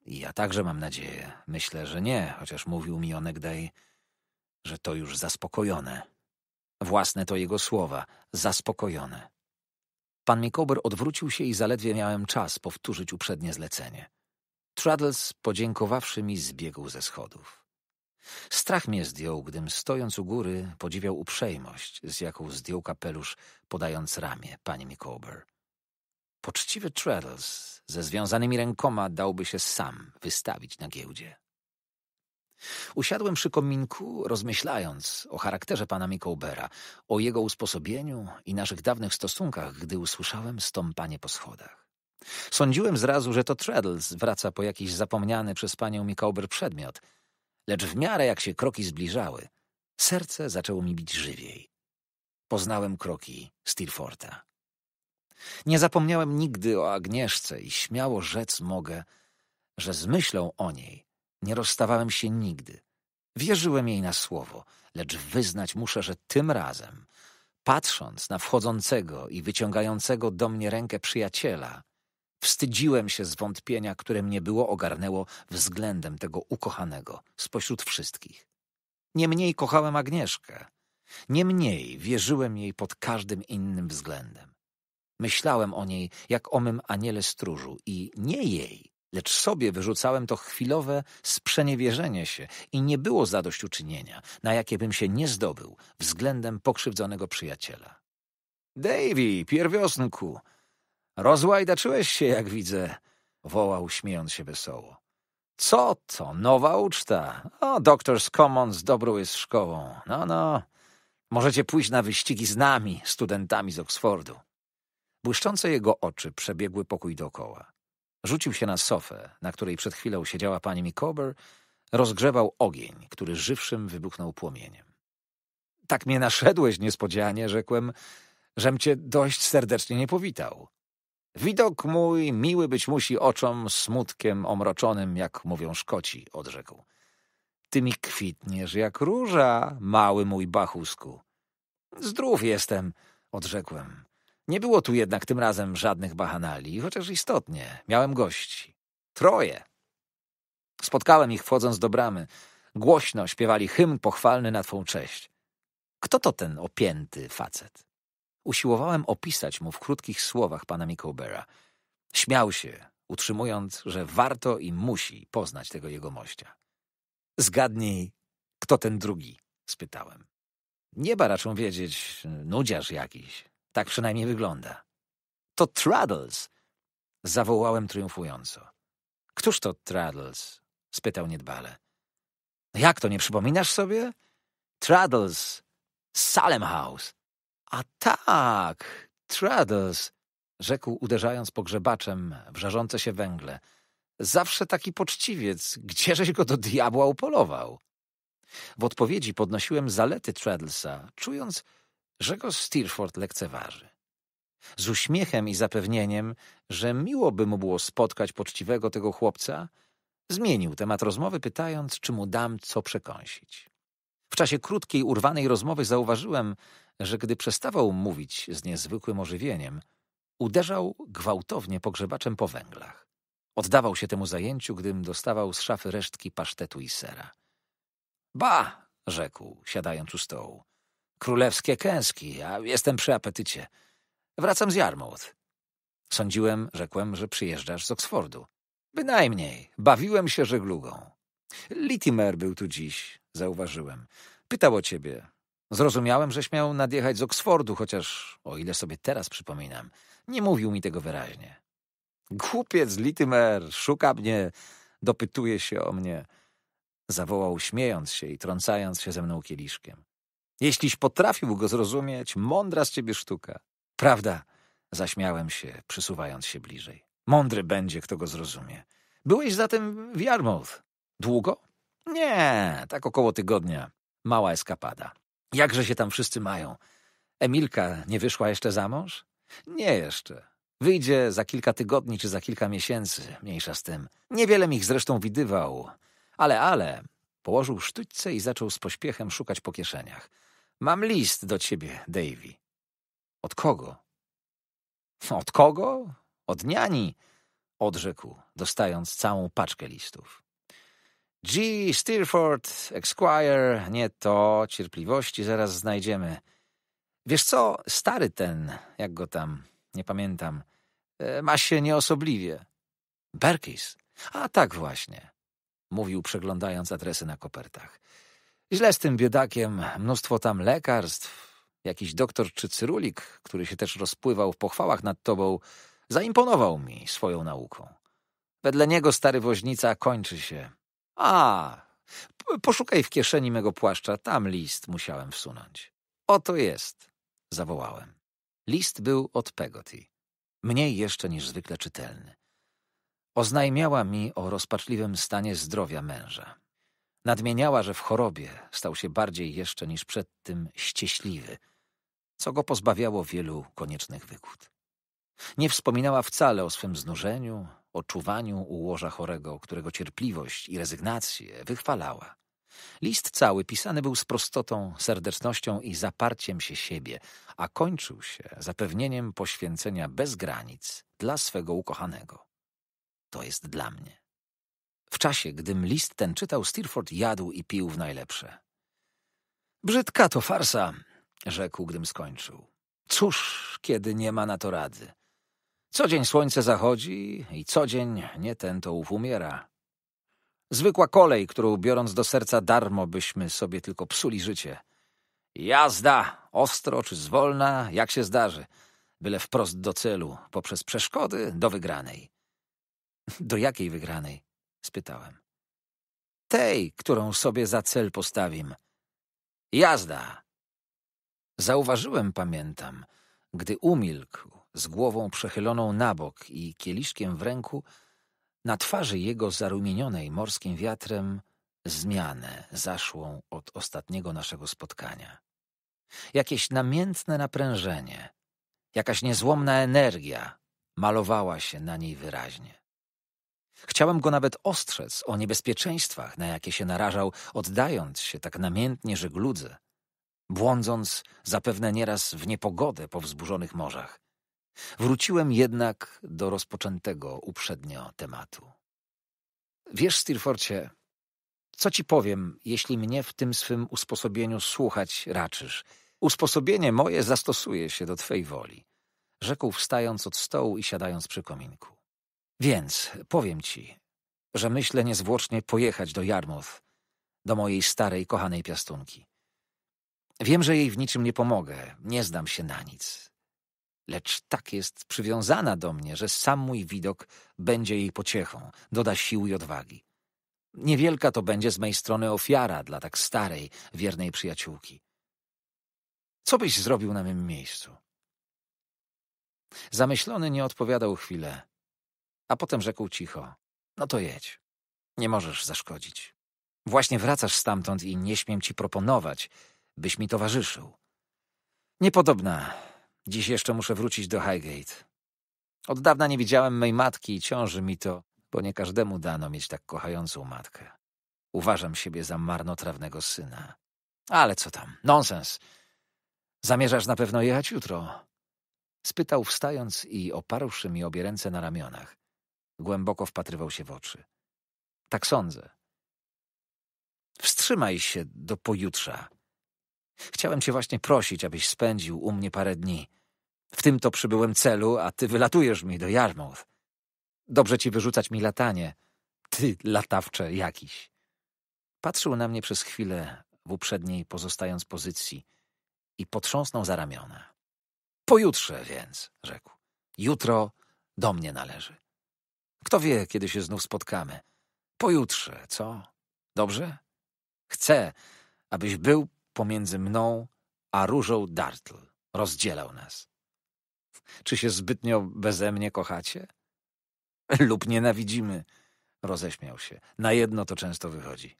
I ja także mam nadzieję. Myślę, że nie, chociaż mówił mi onegdaj, że to już zaspokojone. Własne to jego słowa, zaspokojone. Pan Mikober odwrócił się i zaledwie miałem czas powtórzyć uprzednie zlecenie. Traddles, podziękowawszy mi, zbiegł ze schodów. Strach mnie zdjął, gdym stojąc u góry podziwiał uprzejmość, z jaką zdjął kapelusz, podając ramię pani Micawber. Poczciwy Traddles ze związanymi rękoma dałby się sam wystawić na giełdzie. Usiadłem przy kominku, rozmyślając o charakterze pana Micawbera, o jego usposobieniu i naszych dawnych stosunkach, gdy usłyszałem stąpanie po schodach. Sądziłem zrazu, że to Traddles wraca po jakiś zapomniany przez panią Micawber przedmiot – lecz w miarę jak się kroki zbliżały, serce zaczęło mi bić żywiej. Poznałem kroki Steerforta. Nie zapomniałem nigdy o Agnieszce i śmiało rzec mogę, że z myślą o niej nie rozstawałem się nigdy. Wierzyłem jej na słowo, lecz wyznać muszę, że tym razem, patrząc na wchodzącego i wyciągającego do mnie rękę przyjaciela, Wstydziłem się zwątpienia, które mnie było ogarnęło względem tego ukochanego spośród wszystkich. Niemniej kochałem Agnieszkę. Niemniej wierzyłem jej pod każdym innym względem. Myślałem o niej jak o mym aniele stróżu i nie jej, lecz sobie wyrzucałem to chwilowe sprzeniewierzenie się i nie było zadośćuczynienia, na jakie bym się nie zdobył względem pokrzywdzonego przyjaciela. — Davy, pierwiosnku! Rozłajdaczyłeś się, jak widzę, wołał, śmiejąc się wesoło. Co to? Nowa uczta. O, Doctors Commons dobrą jest szkołą. No, no. Możecie pójść na wyścigi z nami, studentami z Oksfordu. Błyszczące jego oczy przebiegły pokój dookoła. Rzucił się na sofę, na której przed chwilą siedziała pani Mikober, rozgrzewał ogień, który żywszym wybuchnął płomieniem. Tak mnie naszedłeś niespodzianie, rzekłem, żem cię dość serdecznie nie powitał. Widok mój miły być musi oczom smutkiem omroczonym, jak mówią Szkoci, odrzekł. Ty mi kwitniesz jak róża, mały mój bachusku. Zdrów jestem, odrzekłem. Nie było tu jednak tym razem żadnych bachanali, chociaż istotnie, miałem gości. Troje. Spotkałem ich wchodząc do bramy. Głośno śpiewali hymn pochwalny na twą cześć. Kto to ten opięty facet? Usiłowałem opisać mu w krótkich słowach pana Micawbera. Śmiał się, utrzymując, że warto i musi poznać tego jegomościa. Zgadnij, kto ten drugi? spytałem. Nieba raczą wiedzieć, nudziarz jakiś. Tak przynajmniej wygląda. To Traddles! zawołałem triumfująco. Któż to Traddles? spytał niedbale. Jak to nie przypominasz sobie? Traddles z Salem House. A tak, Traddles, rzekł uderzając pogrzebaczem w żarzące się węgle. Zawsze taki poczciwiec, gdzieżeś go do diabła upolował? W odpowiedzi podnosiłem zalety Traddlesa, czując, że go Steerforth lekceważy. Z uśmiechem i zapewnieniem, że miło by mu było spotkać poczciwego tego chłopca, zmienił temat rozmowy, pytając, czy mu dam co przekąsić. W czasie krótkiej, urwanej rozmowy zauważyłem, że gdy przestawał mówić z niezwykłym ożywieniem, uderzał gwałtownie pogrzebaczem po węglach. Oddawał się temu zajęciu, gdym dostawał z szafy resztki pasztetu i sera. Ba! rzekł, siadając u stołu. Królewskie kęski, a ja jestem przy apetycie. Wracam z Yarmouth. Sądziłem, rzekłem, że przyjeżdżasz z Oksfordu. Bynajmniej, bawiłem się żeglugą. Litimer był tu dziś, zauważyłem. Pytał o ciebie. Zrozumiałem, że śmiał nadjechać z Oksfordu, chociaż, o ile sobie teraz przypominam, nie mówił mi tego wyraźnie. Głupiec Litimer szuka mnie, dopytuje się o mnie. Zawołał śmiejąc się i trącając się ze mną kieliszkiem. Jeśliś potrafił go zrozumieć, mądra z ciebie sztuka. Prawda, zaśmiałem się, przysuwając się bliżej. Mądry będzie, kto go zrozumie. Byłeś zatem w Yarmouth. Długo? Nie, tak około tygodnia. Mała eskapada. Jakże się tam wszyscy mają? Emilka nie wyszła jeszcze za mąż? Nie jeszcze. Wyjdzie za kilka tygodni czy za kilka miesięcy, mniejsza z tym. Niewiele ich zresztą widywał. Ale, ale... Położył sztućce i zaczął z pośpiechem szukać po kieszeniach. Mam list do ciebie, Davy. Od kogo? Od kogo? Od niani, odrzekł, dostając całą paczkę listów. G. Steerforth, Esquire, nie to, cierpliwości zaraz znajdziemy. Wiesz co, stary ten, jak go tam, nie pamiętam, e, ma się nieosobliwie. Berkis. A tak właśnie, mówił przeglądając adresy na kopertach. Źle z tym biedakiem, mnóstwo tam lekarstw. Jakiś doktor czy cyrulik, który się też rozpływał w pochwałach nad tobą, zaimponował mi swoją nauką. Wedle niego stary woźnica kończy się. A, poszukaj w kieszeni mego płaszcza, tam list musiałem wsunąć. Oto jest, zawołałem. List był od Pegotty, mniej jeszcze niż zwykle czytelny. Oznajmiała mi o rozpaczliwym stanie zdrowia męża. Nadmieniała, że w chorobie stał się bardziej jeszcze niż przed tym ścieśliwy, co go pozbawiało wielu koniecznych wygód. Nie wspominała wcale o swym znużeniu, o czuwaniu u łoża chorego, którego cierpliwość i rezygnację wychwalała. List cały pisany był z prostotą, serdecznością i zaparciem się siebie, a kończył się zapewnieniem poświęcenia bez granic dla swego ukochanego. To jest dla mnie. W czasie, gdym list ten czytał, Stirford jadł i pił w najlepsze. Brzydka to farsa, rzekł, gdym skończył. Cóż, kiedy nie ma na to rady. Co dzień słońce zachodzi i co dzień nie ten to ów umiera. Zwykła kolej, którą biorąc do serca darmo byśmy sobie tylko psuli życie. Jazda, ostro czy zwolna, jak się zdarzy, byle wprost do celu, poprzez przeszkody do wygranej. Do jakiej wygranej? spytałem. Tej, którą sobie za cel postawim. Jazda! Zauważyłem, pamiętam, gdy umilkł, z głową przechyloną na bok i kieliszkiem w ręku, na twarzy jego zarumienionej morskim wiatrem zmianę zaszłą od ostatniego naszego spotkania. Jakieś namiętne naprężenie, jakaś niezłomna energia malowała się na niej wyraźnie. Chciałem go nawet ostrzec o niebezpieczeństwach, na jakie się narażał, oddając się tak namiętnie żegludze, błądząc zapewne nieraz w niepogodę po wzburzonych morzach. Wróciłem jednak do rozpoczętego uprzednio tematu. Wiesz, Steerforcie, co ci powiem, jeśli mnie w tym swym usposobieniu słuchać raczysz? Usposobienie moje zastosuje się do twej woli, rzekł wstając od stołu i siadając przy kominku. Więc powiem ci, że myślę niezwłocznie pojechać do Yarmouth, do mojej starej, kochanej piastunki. Wiem, że jej w niczym nie pomogę, nie zdam się na nic lecz tak jest przywiązana do mnie, że sam mój widok będzie jej pociechą, doda sił i odwagi. Niewielka to będzie z mej strony ofiara dla tak starej, wiernej przyjaciółki. Co byś zrobił na mym miejscu? Zamyślony nie odpowiadał chwilę, a potem rzekł cicho. No to jedź. Nie możesz zaszkodzić. Właśnie wracasz stamtąd i nie śmiem ci proponować, byś mi towarzyszył. Niepodobna Dziś jeszcze muszę wrócić do Highgate. Od dawna nie widziałem mej matki i ciąży mi to, bo nie każdemu dano mieć tak kochającą matkę. Uważam siebie za marnotrawnego syna. Ale co tam, nonsens. Zamierzasz na pewno jechać jutro? Spytał wstając i oparłszy mi obie ręce na ramionach. Głęboko wpatrywał się w oczy. Tak sądzę. Wstrzymaj się do pojutrza. Chciałem cię właśnie prosić, abyś spędził u mnie parę dni. W tym to przybyłem celu, a ty wylatujesz mi do Yarmouth. Dobrze ci wyrzucać mi latanie. Ty, latawcze jakiś. Patrzył na mnie przez chwilę w uprzedniej pozostając pozycji i potrząsnął za ramiona. Pojutrze więc, rzekł. Jutro do mnie należy. Kto wie, kiedy się znów spotkamy. Pojutrze, co? Dobrze? Chcę, abyś był pomiędzy mną a różą Dartl. Rozdzielał nas. Czy się zbytnio bezemnie kochacie? Lub nienawidzimy? Roześmiał się. Na jedno to często wychodzi.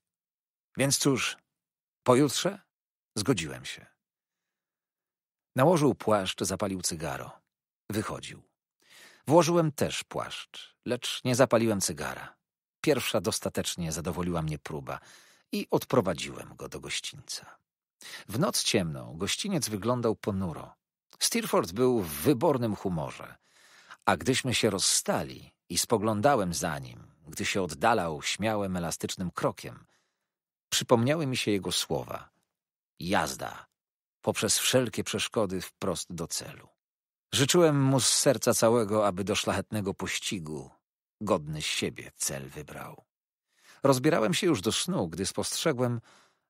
Więc cóż, pojutrze? Zgodziłem się. Nałożył płaszcz, zapalił cygaro. Wychodził. Włożyłem też płaszcz, lecz nie zapaliłem cygara. Pierwsza dostatecznie zadowoliła mnie próba i odprowadziłem go do gościńca. W noc ciemną gościniec wyglądał ponuro. Steerforth był w wybornym humorze, a gdyśmy się rozstali i spoglądałem za nim, gdy się oddalał śmiałym, elastycznym krokiem, przypomniały mi się jego słowa. Jazda, poprzez wszelkie przeszkody wprost do celu. Życzyłem mu z serca całego, aby do szlachetnego pościgu godny siebie cel wybrał. Rozbierałem się już do snu, gdy spostrzegłem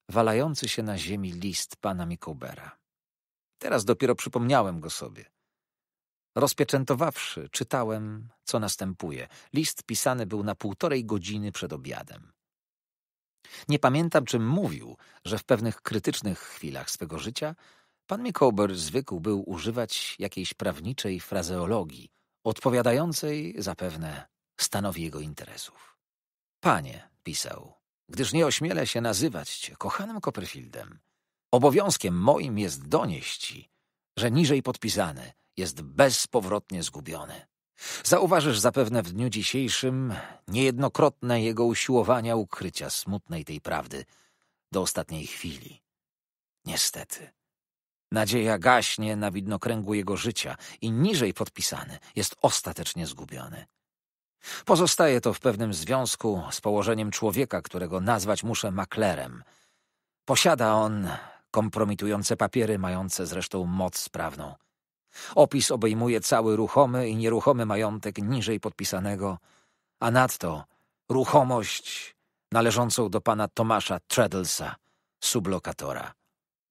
walający się na ziemi list pana Mikobera. Teraz dopiero przypomniałem go sobie. Rozpieczętowawszy, czytałem, co następuje. List pisany był na półtorej godziny przed obiadem. Nie pamiętam, czym mówił, że w pewnych krytycznych chwilach swego życia pan Mikober zwykł był używać jakiejś prawniczej frazeologii, odpowiadającej zapewne stanowi jego interesów. Panie, pisał, gdyż nie ośmielę się nazywać cię kochanym Copperfieldem, Obowiązkiem moim jest donieść ci, że niżej podpisany jest bezpowrotnie zgubiony. Zauważysz zapewne w dniu dzisiejszym niejednokrotne jego usiłowania ukrycia smutnej tej prawdy do ostatniej chwili. Niestety. Nadzieja gaśnie na widnokręgu jego życia i niżej podpisany jest ostatecznie zgubiony. Pozostaje to w pewnym związku z położeniem człowieka, którego nazwać muszę maklerem. Posiada on kompromitujące papiery mające zresztą moc sprawną. Opis obejmuje cały ruchomy i nieruchomy majątek niżej podpisanego, a nadto ruchomość należącą do pana Tomasza Tredelsa, sublokatora,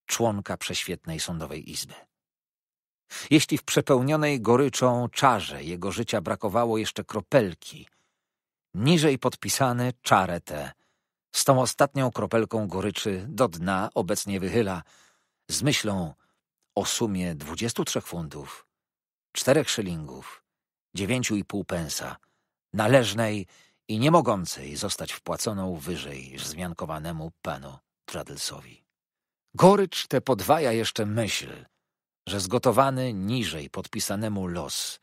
członka prześwietnej sądowej izby. Jeśli w przepełnionej goryczą czarze jego życia brakowało jeszcze kropelki, niżej podpisany czarę tę – z tą ostatnią kropelką goryczy do dna obecnie wychyla, z myślą o sumie 23 funtów, 4 szylingów, 9,5 pensa, należnej i nie mogącej zostać wpłaconą wyżej zmiankowanemu panu Traddlesowi. Gorycz te podwaja jeszcze myśl, że zgotowany niżej podpisanemu los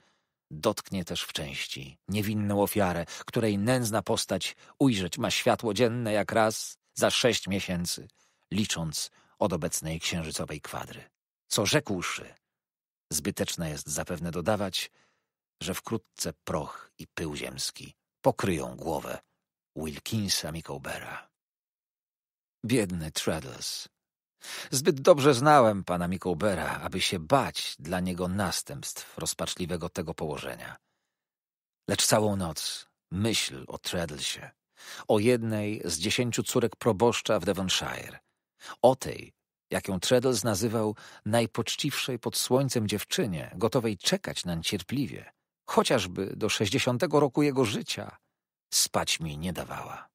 dotknie też w części niewinną ofiarę, której nędzna postać ujrzeć ma światło dzienne jak raz za sześć miesięcy, licząc od obecnej księżycowej kwadry. Co rzekłszy, zbyteczne jest zapewne dodawać, że wkrótce proch i pył ziemski pokryją głowę Wilkinsa Micawbera. Biedny Traddles Zbyt dobrze znałem pana Mikołbera, aby się bać dla niego następstw rozpaczliwego tego położenia. Lecz całą noc myśl o Treadlesie, o jednej z dziesięciu córek proboszcza w Devonshire, o tej, jaką Treadles nazywał najpoczciwszej pod słońcem dziewczynie, gotowej czekać nań cierpliwie, chociażby do sześćdziesiątego roku jego życia, spać mi nie dawała.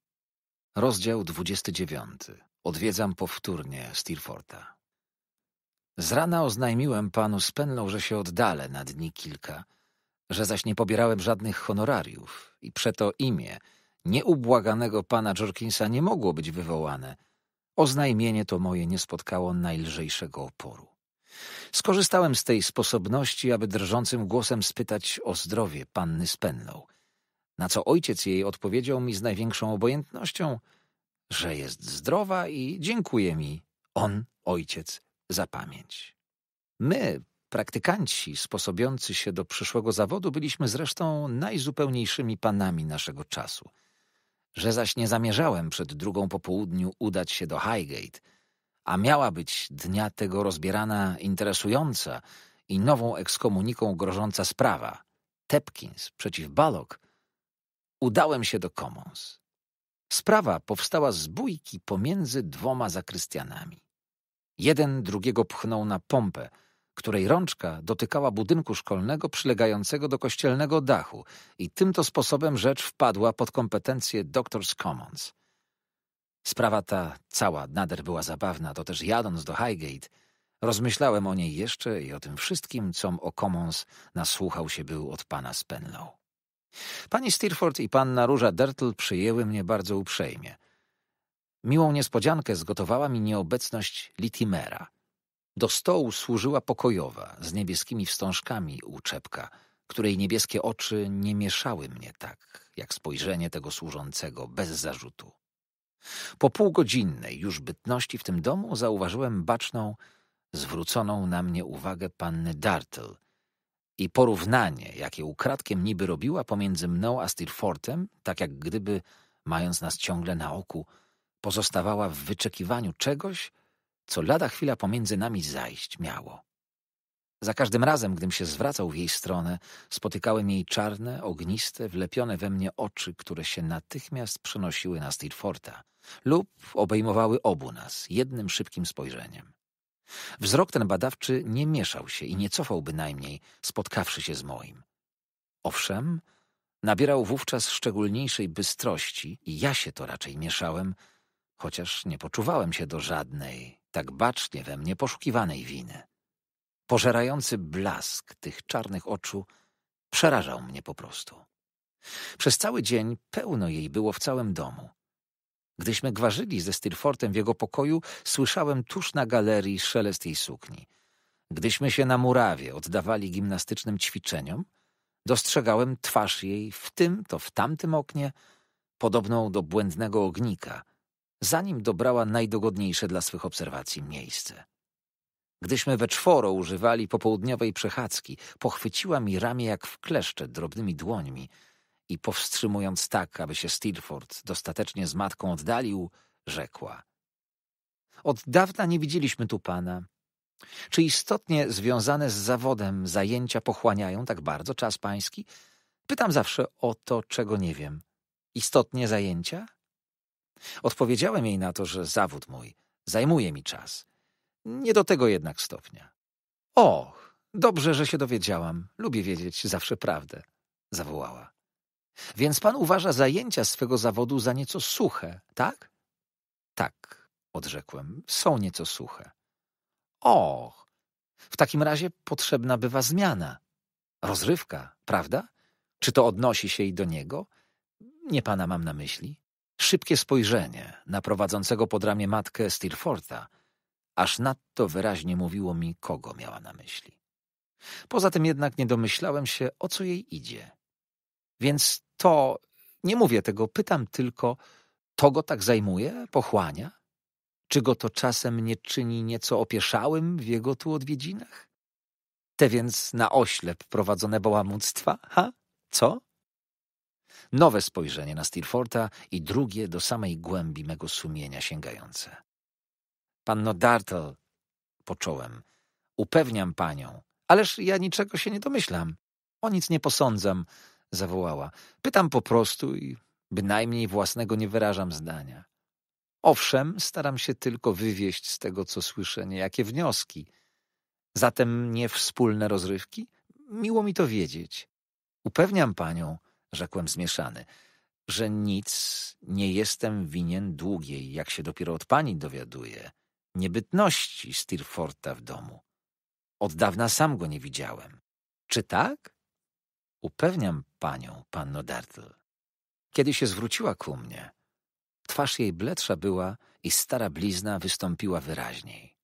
Rozdział dziewiąty. Odwiedzam powtórnie Steerforta. Z rana oznajmiłem panu Spenlow, że się oddalę na dni kilka, że zaś nie pobierałem żadnych honorariów i przeto imię nieubłaganego pana Jorkinsa nie mogło być wywołane. Oznajmienie to moje nie spotkało najlżejszego oporu. Skorzystałem z tej sposobności, aby drżącym głosem spytać o zdrowie panny Spenlow, na co ojciec jej odpowiedział mi z największą obojętnością – że jest zdrowa i dziękuje mi, on, ojciec, za pamięć. My, praktykanci sposobiący się do przyszłego zawodu, byliśmy zresztą najzupełniejszymi panami naszego czasu. Że zaś nie zamierzałem przed drugą po południu udać się do Highgate, a miała być dnia tego rozbierana interesująca i nową ekskomuniką grożąca sprawa, Tepkins przeciw Balok, udałem się do Commons. Sprawa powstała z bójki pomiędzy dwoma zakrystianami. Jeden drugiego pchnął na pompę, której rączka dotykała budynku szkolnego przylegającego do kościelnego dachu i tym to sposobem rzecz wpadła pod kompetencje Doctors Commons. Sprawa ta cała nader była zabawna, to też jadąc do Highgate rozmyślałem o niej jeszcze i o tym wszystkim, com o Commons nasłuchał się był od pana Spenlow. Pani Steerforth i panna Róża Dertl przyjęły mnie bardzo uprzejmie. Miłą niespodziankę zgotowała mi nieobecność Litimera. Do stołu służyła pokojowa, z niebieskimi wstążkami u czepka, której niebieskie oczy nie mieszały mnie tak, jak spojrzenie tego służącego bez zarzutu. Po półgodzinnej już bytności w tym domu zauważyłem baczną, zwróconą na mnie uwagę panny Dartle i porównanie, jakie ukradkiem niby robiła pomiędzy mną a Steerfortem, tak jak gdyby, mając nas ciągle na oku, pozostawała w wyczekiwaniu czegoś, co lada chwila pomiędzy nami zajść miało. Za każdym razem, gdym się zwracał w jej stronę, spotykałem jej czarne, ogniste, wlepione we mnie oczy, które się natychmiast przenosiły na Steerforta lub obejmowały obu nas jednym szybkim spojrzeniem. Wzrok ten badawczy nie mieszał się i nie cofał bynajmniej, spotkawszy się z moim. Owszem, nabierał wówczas szczególniejszej bystrości i ja się to raczej mieszałem, chociaż nie poczuwałem się do żadnej, tak bacznie we mnie poszukiwanej winy. Pożerający blask tych czarnych oczu przerażał mnie po prostu. Przez cały dzień pełno jej było w całym domu. Gdyśmy gwarzyli ze Styrfortem w jego pokoju, słyszałem tuż na galerii szelest jej sukni. Gdyśmy się na murawie oddawali gimnastycznym ćwiczeniom, dostrzegałem twarz jej w tym to w tamtym oknie, podobną do błędnego ognika, zanim dobrała najdogodniejsze dla swych obserwacji miejsce. Gdyśmy we czworo używali popołudniowej przechadzki, pochwyciła mi ramię jak w kleszcze drobnymi dłońmi – i powstrzymując tak, aby się Steelford dostatecznie z matką oddalił, rzekła. Od dawna nie widzieliśmy tu pana. Czy istotnie związane z zawodem zajęcia pochłaniają tak bardzo czas pański? Pytam zawsze o to, czego nie wiem. Istotnie zajęcia? Odpowiedziałem jej na to, że zawód mój zajmuje mi czas. Nie do tego jednak stopnia. Och, dobrze, że się dowiedziałam. Lubię wiedzieć zawsze prawdę, zawołała. Więc pan uważa zajęcia swego zawodu za nieco suche, tak? Tak, odrzekłem, są nieco suche. Och, w takim razie potrzebna bywa zmiana. Rozrywka, prawda? Czy to odnosi się i do niego? Nie pana mam na myśli. Szybkie spojrzenie na prowadzącego pod ramię matkę Steerforta aż nadto wyraźnie mówiło mi, kogo miała na myśli. Poza tym jednak nie domyślałem się, o co jej idzie. Więc to nie mówię tego, pytam tylko, to go tak zajmuje, pochłania? Czy go to czasem nie czyni nieco opieszałym w jego tu odwiedzinach? Te więc na oślep prowadzone bałamuctwa, ha? Co? Nowe spojrzenie na Steerforta i drugie do samej głębi mego sumienia sięgające. Panno Dartle, począłem, upewniam panią, ależ ja niczego się nie domyślam, o nic nie posądzam, zawołała. Pytam po prostu i bynajmniej własnego nie wyrażam zdania. Owszem, staram się tylko wywieść z tego, co słyszę, niejakie wnioski. Zatem nie wspólne rozrywki? Miło mi to wiedzieć. Upewniam panią, rzekłem zmieszany, że nic nie jestem winien długiej, jak się dopiero od pani dowiaduje niebytności Steerforta w domu. Od dawna sam go nie widziałem. Czy tak? Upewniam panią, panno Dartle. Kiedy się zwróciła ku mnie, twarz jej bledsza była i stara blizna wystąpiła wyraźniej.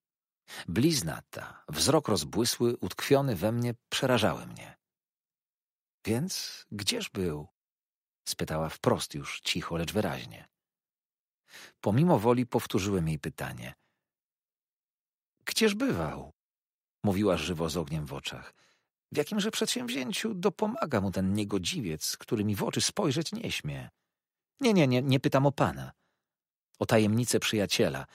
Blizna ta, wzrok rozbłysły, utkwiony we mnie, przerażały mnie. Więc gdzież był? spytała wprost już cicho, lecz wyraźnie. Pomimo woli powtórzyłem jej pytanie. Gdzież bywał? mówiła żywo z ogniem w oczach. W jakimże przedsięwzięciu dopomaga mu ten niegodziwiec, który mi w oczy spojrzeć nie śmie? Nie, nie, nie, nie pytam o pana. O tajemnicę przyjaciela.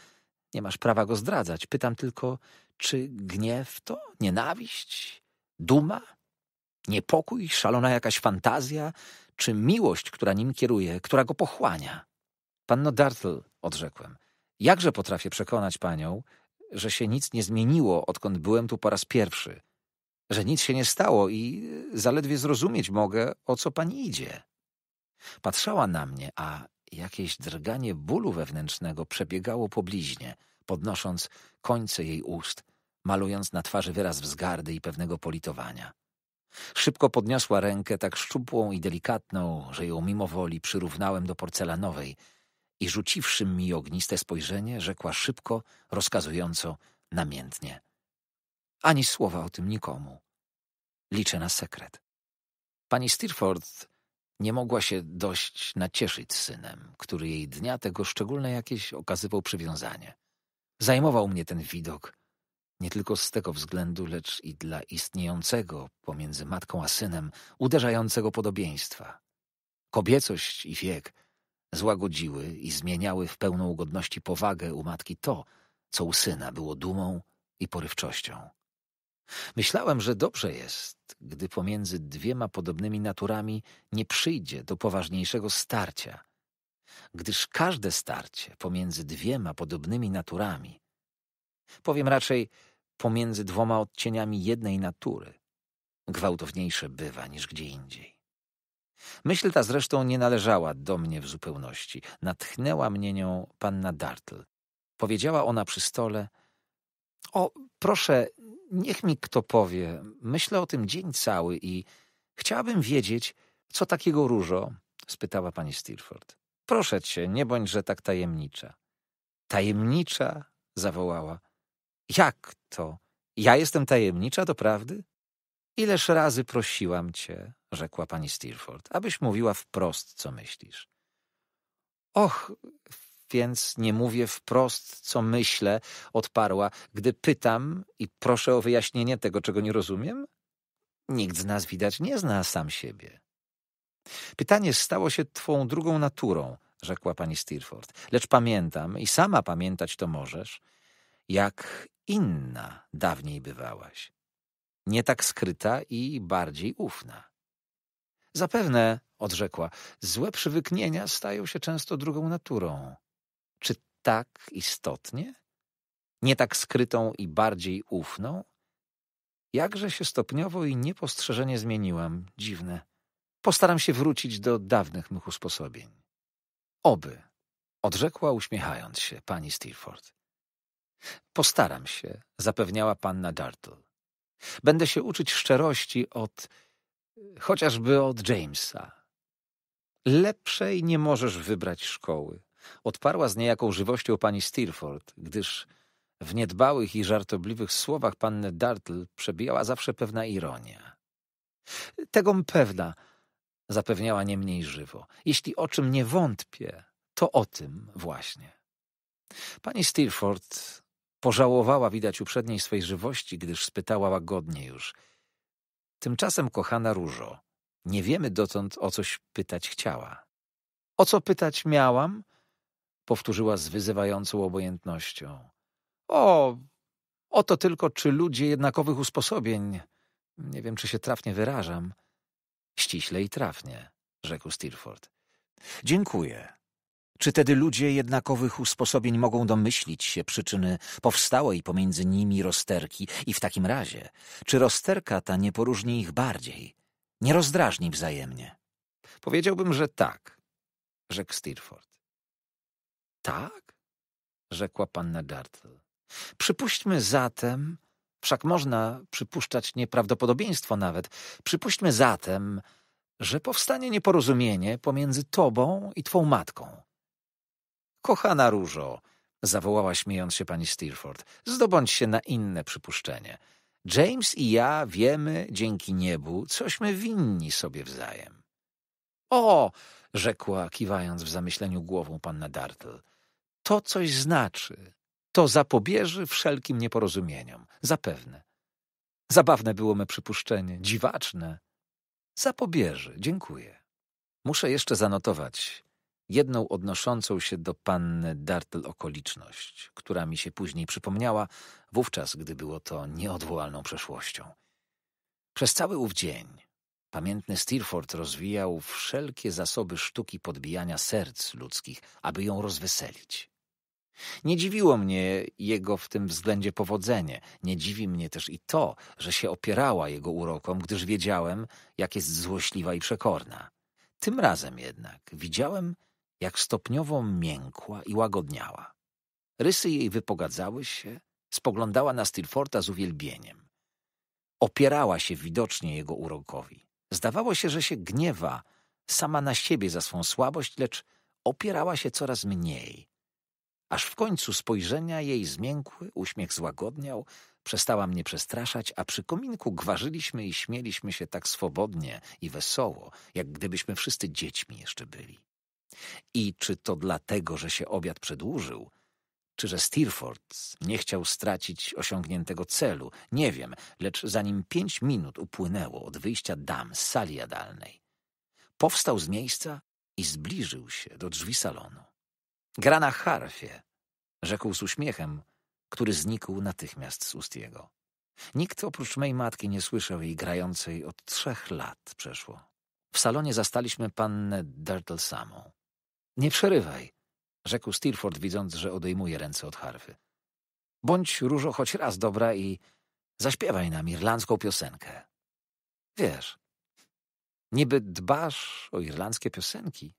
Nie masz prawa go zdradzać. Pytam tylko, czy gniew to nienawiść, duma, niepokój, szalona jakaś fantazja, czy miłość, która nim kieruje, która go pochłania? Panno Dartle, odrzekłem. Jakże potrafię przekonać panią, że się nic nie zmieniło, odkąd byłem tu po raz pierwszy, że nic się nie stało i zaledwie zrozumieć mogę, o co pani idzie. Patrzała na mnie, a jakieś drganie bólu wewnętrznego przebiegało po bliźnie, podnosząc końce jej ust, malując na twarzy wyraz wzgardy i pewnego politowania. Szybko podniosła rękę, tak szczupłą i delikatną, że ją mimowoli przyrównałem do porcelanowej i rzuciwszy mi ogniste spojrzenie, rzekła szybko, rozkazująco, namiętnie. Ani słowa o tym nikomu. Liczę na sekret. Pani Steerforth nie mogła się dość nacieszyć synem, który jej dnia tego szczególne jakieś okazywał przywiązanie. Zajmował mnie ten widok, nie tylko z tego względu, lecz i dla istniejącego pomiędzy matką a synem uderzającego podobieństwa. Kobiecość i wiek złagodziły i zmieniały w pełną godności powagę u matki to, co u syna było dumą i porywczością. Myślałem, że dobrze jest, gdy pomiędzy dwiema podobnymi naturami nie przyjdzie do poważniejszego starcia, gdyż każde starcie pomiędzy dwiema podobnymi naturami, powiem raczej pomiędzy dwoma odcieniami jednej natury, gwałtowniejsze bywa niż gdzie indziej. Myśl ta zresztą nie należała do mnie w zupełności. Natchnęła mnie nią panna Dartle. Powiedziała ona przy stole: O, proszę, Niech mi kto powie, myślę o tym dzień cały i chciałabym wiedzieć, co takiego różo? spytała pani Steerforth. Proszę cię, nie bądźże tak tajemnicza. Tajemnicza? zawołała. Jak to? Ja jestem tajemnicza, doprawdy? Ileż razy prosiłam cię, rzekła pani Steerforth, abyś mówiła wprost, co myślisz. Och, więc nie mówię wprost, co myślę, odparła, gdy pytam i proszę o wyjaśnienie tego, czego nie rozumiem? Nikt z nas widać nie zna sam siebie. Pytanie stało się twą drugą naturą, rzekła pani Steerforth, lecz pamiętam i sama pamiętać to możesz, jak inna dawniej bywałaś. Nie tak skryta i bardziej ufna. Zapewne, odrzekła, złe przywyknienia stają się często drugą naturą. Czy tak istotnie? Nie tak skrytą i bardziej ufną? Jakże się stopniowo i niepostrzeżenie zmieniłam, dziwne. Postaram się wrócić do dawnych mych usposobień. Oby, odrzekła uśmiechając się pani Steerforth. Postaram się, zapewniała panna Dartle. Będę się uczyć szczerości od chociażby od Jamesa. Lepszej nie możesz wybrać szkoły odparła z niejaką żywością pani Steerforth, gdyż w niedbałych i żartobliwych słowach panny Dartle przebijała zawsze pewna ironia. Tego pewna, zapewniała nie mniej żywo. Jeśli o czym nie wątpię, to o tym właśnie. Pani Steerforth pożałowała widać uprzedniej swej żywości, gdyż spytała łagodnie już. Tymczasem, kochana Różo, nie wiemy dotąd, o coś pytać chciała. O co pytać miałam? powtórzyła z wyzywającą obojętnością. O, oto tylko, czy ludzie jednakowych usposobień. Nie wiem, czy się trafnie wyrażam. Ściśle i trafnie, rzekł Steerford. Dziękuję. Czy tedy ludzie jednakowych usposobień mogą domyślić się przyczyny powstałej pomiędzy nimi rozterki i w takim razie, czy rozterka ta nie poróżni ich bardziej, nie rozdrażni wzajemnie? Powiedziałbym, że tak, rzekł Steerford. Tak? rzekła panna Dartle. Przypuśćmy zatem, wszak można przypuszczać nieprawdopodobieństwo nawet, przypuśćmy zatem, że powstanie nieporozumienie pomiędzy tobą i twą matką. Kochana Różo, zawołała śmiejąc się pani Steerford, zdobądź się na inne przypuszczenie. James i ja wiemy, dzięki niebu, cośmy winni sobie wzajem. O! rzekła, kiwając w zamyśleniu głową panna Dartle to coś znaczy. To zapobieży wszelkim nieporozumieniom, zapewne. Zabawne było me przypuszczenie, dziwaczne. Zapobieży, dziękuję. Muszę jeszcze zanotować jedną odnoszącą się do panny Dartle okoliczność, która mi się później przypomniała, wówczas gdy było to nieodwołalną przeszłością. Przez cały ów dzień pamiętny Steerforth rozwijał wszelkie zasoby sztuki podbijania serc ludzkich, aby ją rozweselić. Nie dziwiło mnie jego w tym względzie powodzenie. Nie dziwi mnie też i to, że się opierała jego urokom, gdyż wiedziałem, jak jest złośliwa i przekorna. Tym razem jednak widziałem, jak stopniowo miękła i łagodniała. Rysy jej wypogadzały się, spoglądała na Stilforta z uwielbieniem. Opierała się widocznie jego urokowi. Zdawało się, że się gniewa sama na siebie za swą słabość, lecz opierała się coraz mniej – aż w końcu spojrzenia jej zmiękły, uśmiech złagodniał, przestała mnie przestraszać, a przy kominku gwarzyliśmy i śmieliśmy się tak swobodnie i wesoło, jak gdybyśmy wszyscy dziećmi jeszcze byli. I czy to dlatego, że się obiad przedłużył, czy że Steerford nie chciał stracić osiągniętego celu, nie wiem, lecz zanim pięć minut upłynęło od wyjścia dam z sali jadalnej, powstał z miejsca i zbliżył się do drzwi salonu. Gra na harfie, rzekł z uśmiechem, który znikł natychmiast z ust jego. Nikt oprócz mej matki nie słyszał jej grającej od trzech lat przeszło. W salonie zastaliśmy pannę Dirtle samą. Nie przerywaj, rzekł Steerford, widząc, że odejmuje ręce od harfy. Bądź różo choć raz dobra i zaśpiewaj nam irlandzką piosenkę. Wiesz, niby dbasz o irlandzkie piosenki,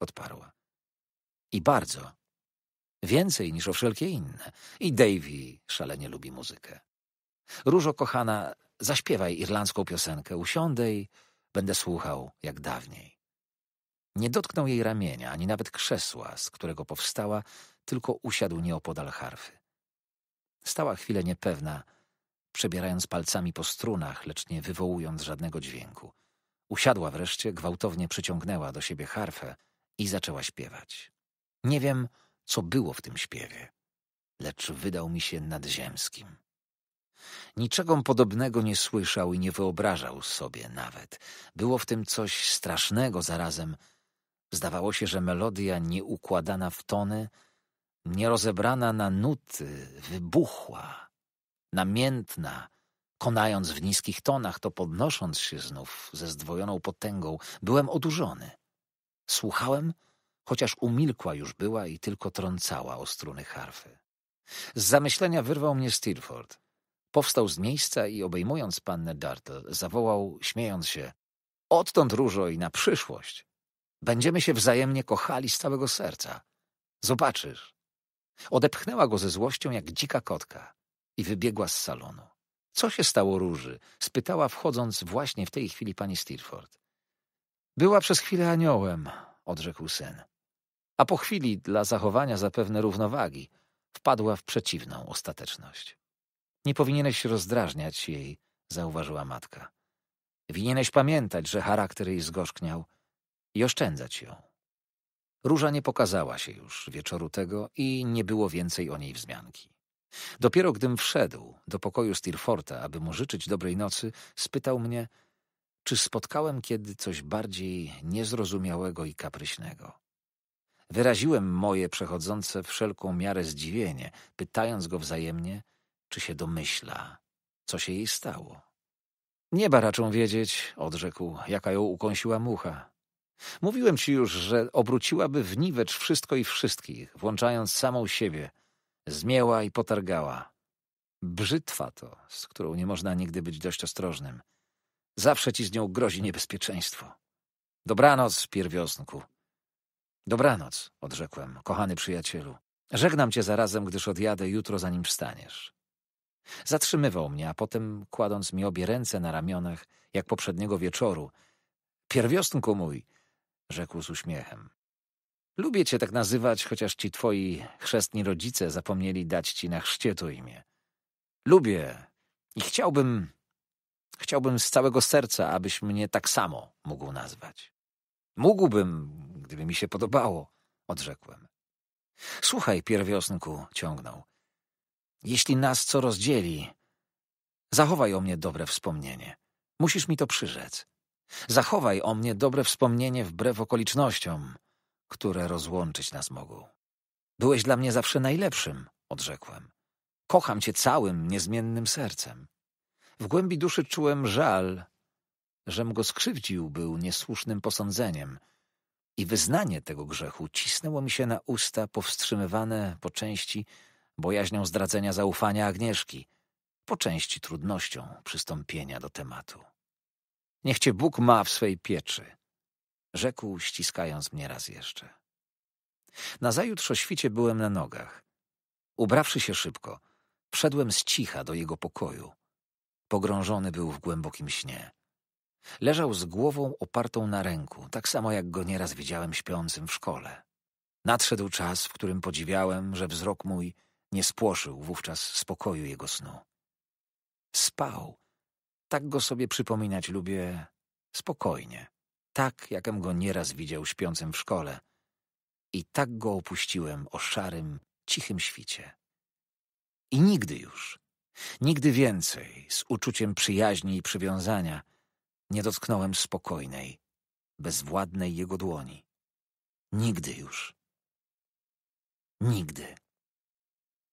odparła. I bardzo. Więcej niż o wszelkie inne. I Davy szalenie lubi muzykę. Różo kochana, zaśpiewaj irlandzką piosenkę, usiądę i będę słuchał jak dawniej. Nie dotknął jej ramienia, ani nawet krzesła, z którego powstała, tylko usiadł nieopodal harfy. Stała chwilę niepewna, przebierając palcami po strunach, lecz nie wywołując żadnego dźwięku. Usiadła wreszcie, gwałtownie przyciągnęła do siebie harfę i zaczęła śpiewać. Nie wiem, co było w tym śpiewie, lecz wydał mi się nadziemskim. Niczego podobnego nie słyszał i nie wyobrażał sobie nawet. Było w tym coś strasznego zarazem. Zdawało się, że melodia nieukładana w tony, nierozebrana na nuty, wybuchła, namiętna, konając w niskich tonach, to podnosząc się znów ze zdwojoną potęgą, byłem odurzony. Słuchałem chociaż umilkła już była i tylko trącała o struny harfy. Z zamyślenia wyrwał mnie Steerford. Powstał z miejsca i obejmując pannę Dartle, zawołał, śmiejąc się, odtąd różo i na przyszłość. Będziemy się wzajemnie kochali z całego serca. Zobaczysz. Odepchnęła go ze złością jak dzika kotka i wybiegła z salonu. Co się stało róży? spytała, wchodząc właśnie w tej chwili pani Steerford. Była przez chwilę aniołem, odrzekł Sen a po chwili, dla zachowania zapewne równowagi, wpadła w przeciwną ostateczność. Nie powinieneś rozdrażniać jej, zauważyła matka. Winieneś pamiętać, że charakter jej zgorzkniał i oszczędzać ją. Róża nie pokazała się już wieczoru tego i nie było więcej o niej wzmianki. Dopiero gdym wszedł do pokoju Stilforta, aby mu życzyć dobrej nocy, spytał mnie, czy spotkałem kiedy coś bardziej niezrozumiałego i kapryśnego. Wyraziłem moje przechodzące wszelką miarę zdziwienie, pytając go wzajemnie, czy się domyśla, co się jej stało. Nieba raczą wiedzieć, odrzekł, jaka ją ukąsiła mucha. Mówiłem ci już, że obróciłaby w niwecz wszystko i wszystkich, włączając samą siebie. Zmięła i potargała. Brzytwa to, z którą nie można nigdy być dość ostrożnym. Zawsze ci z nią grozi niebezpieczeństwo. Dobranoc, pierwiosnku. Dobranoc, odrzekłem, kochany przyjacielu. Żegnam cię zarazem, gdyż odjadę jutro, zanim wstaniesz. Zatrzymywał mnie, a potem, kładąc mi obie ręce na ramionach, jak poprzedniego wieczoru, pierwiostnku mój, rzekł z uśmiechem. Lubię cię tak nazywać, chociaż ci twoi chrzestni rodzice zapomnieli dać ci na chrzcie to imię. Lubię i chciałbym, chciałbym z całego serca, abyś mnie tak samo mógł nazwać. Mógłbym, gdyby mi się podobało, odrzekłem. Słuchaj, pierwiosnku, ciągnął. Jeśli nas co rozdzieli, zachowaj o mnie dobre wspomnienie. Musisz mi to przyrzec. Zachowaj o mnie dobre wspomnienie wbrew okolicznościom, które rozłączyć nas mogą. Byłeś dla mnie zawsze najlepszym, odrzekłem. Kocham cię całym, niezmiennym sercem. W głębi duszy czułem żal, żem go skrzywdził był niesłusznym posądzeniem – i wyznanie tego grzechu cisnęło mi się na usta, powstrzymywane po części bojaźnią zdradzenia zaufania Agnieszki, po części trudnością przystąpienia do tematu. Niech cię Bóg ma w swej pieczy, rzekł, ściskając mnie raz jeszcze. Nazajutrz o świcie byłem na nogach. Ubrawszy się szybko, wszedłem z cicha do jego pokoju. Pogrążony był w głębokim śnie. Leżał z głową opartą na ręku, tak samo jak go nieraz widziałem śpiącym w szkole. Nadszedł czas, w którym podziwiałem, że wzrok mój nie spłoszył wówczas spokoju jego snu. Spał. Tak go sobie przypominać lubię spokojnie, tak jakem go nieraz widział śpiącym w szkole. I tak go opuściłem o szarym, cichym świcie. I nigdy już, nigdy więcej z uczuciem przyjaźni i przywiązania nie dotknąłem spokojnej, bezwładnej jego dłoni. Nigdy już. Nigdy.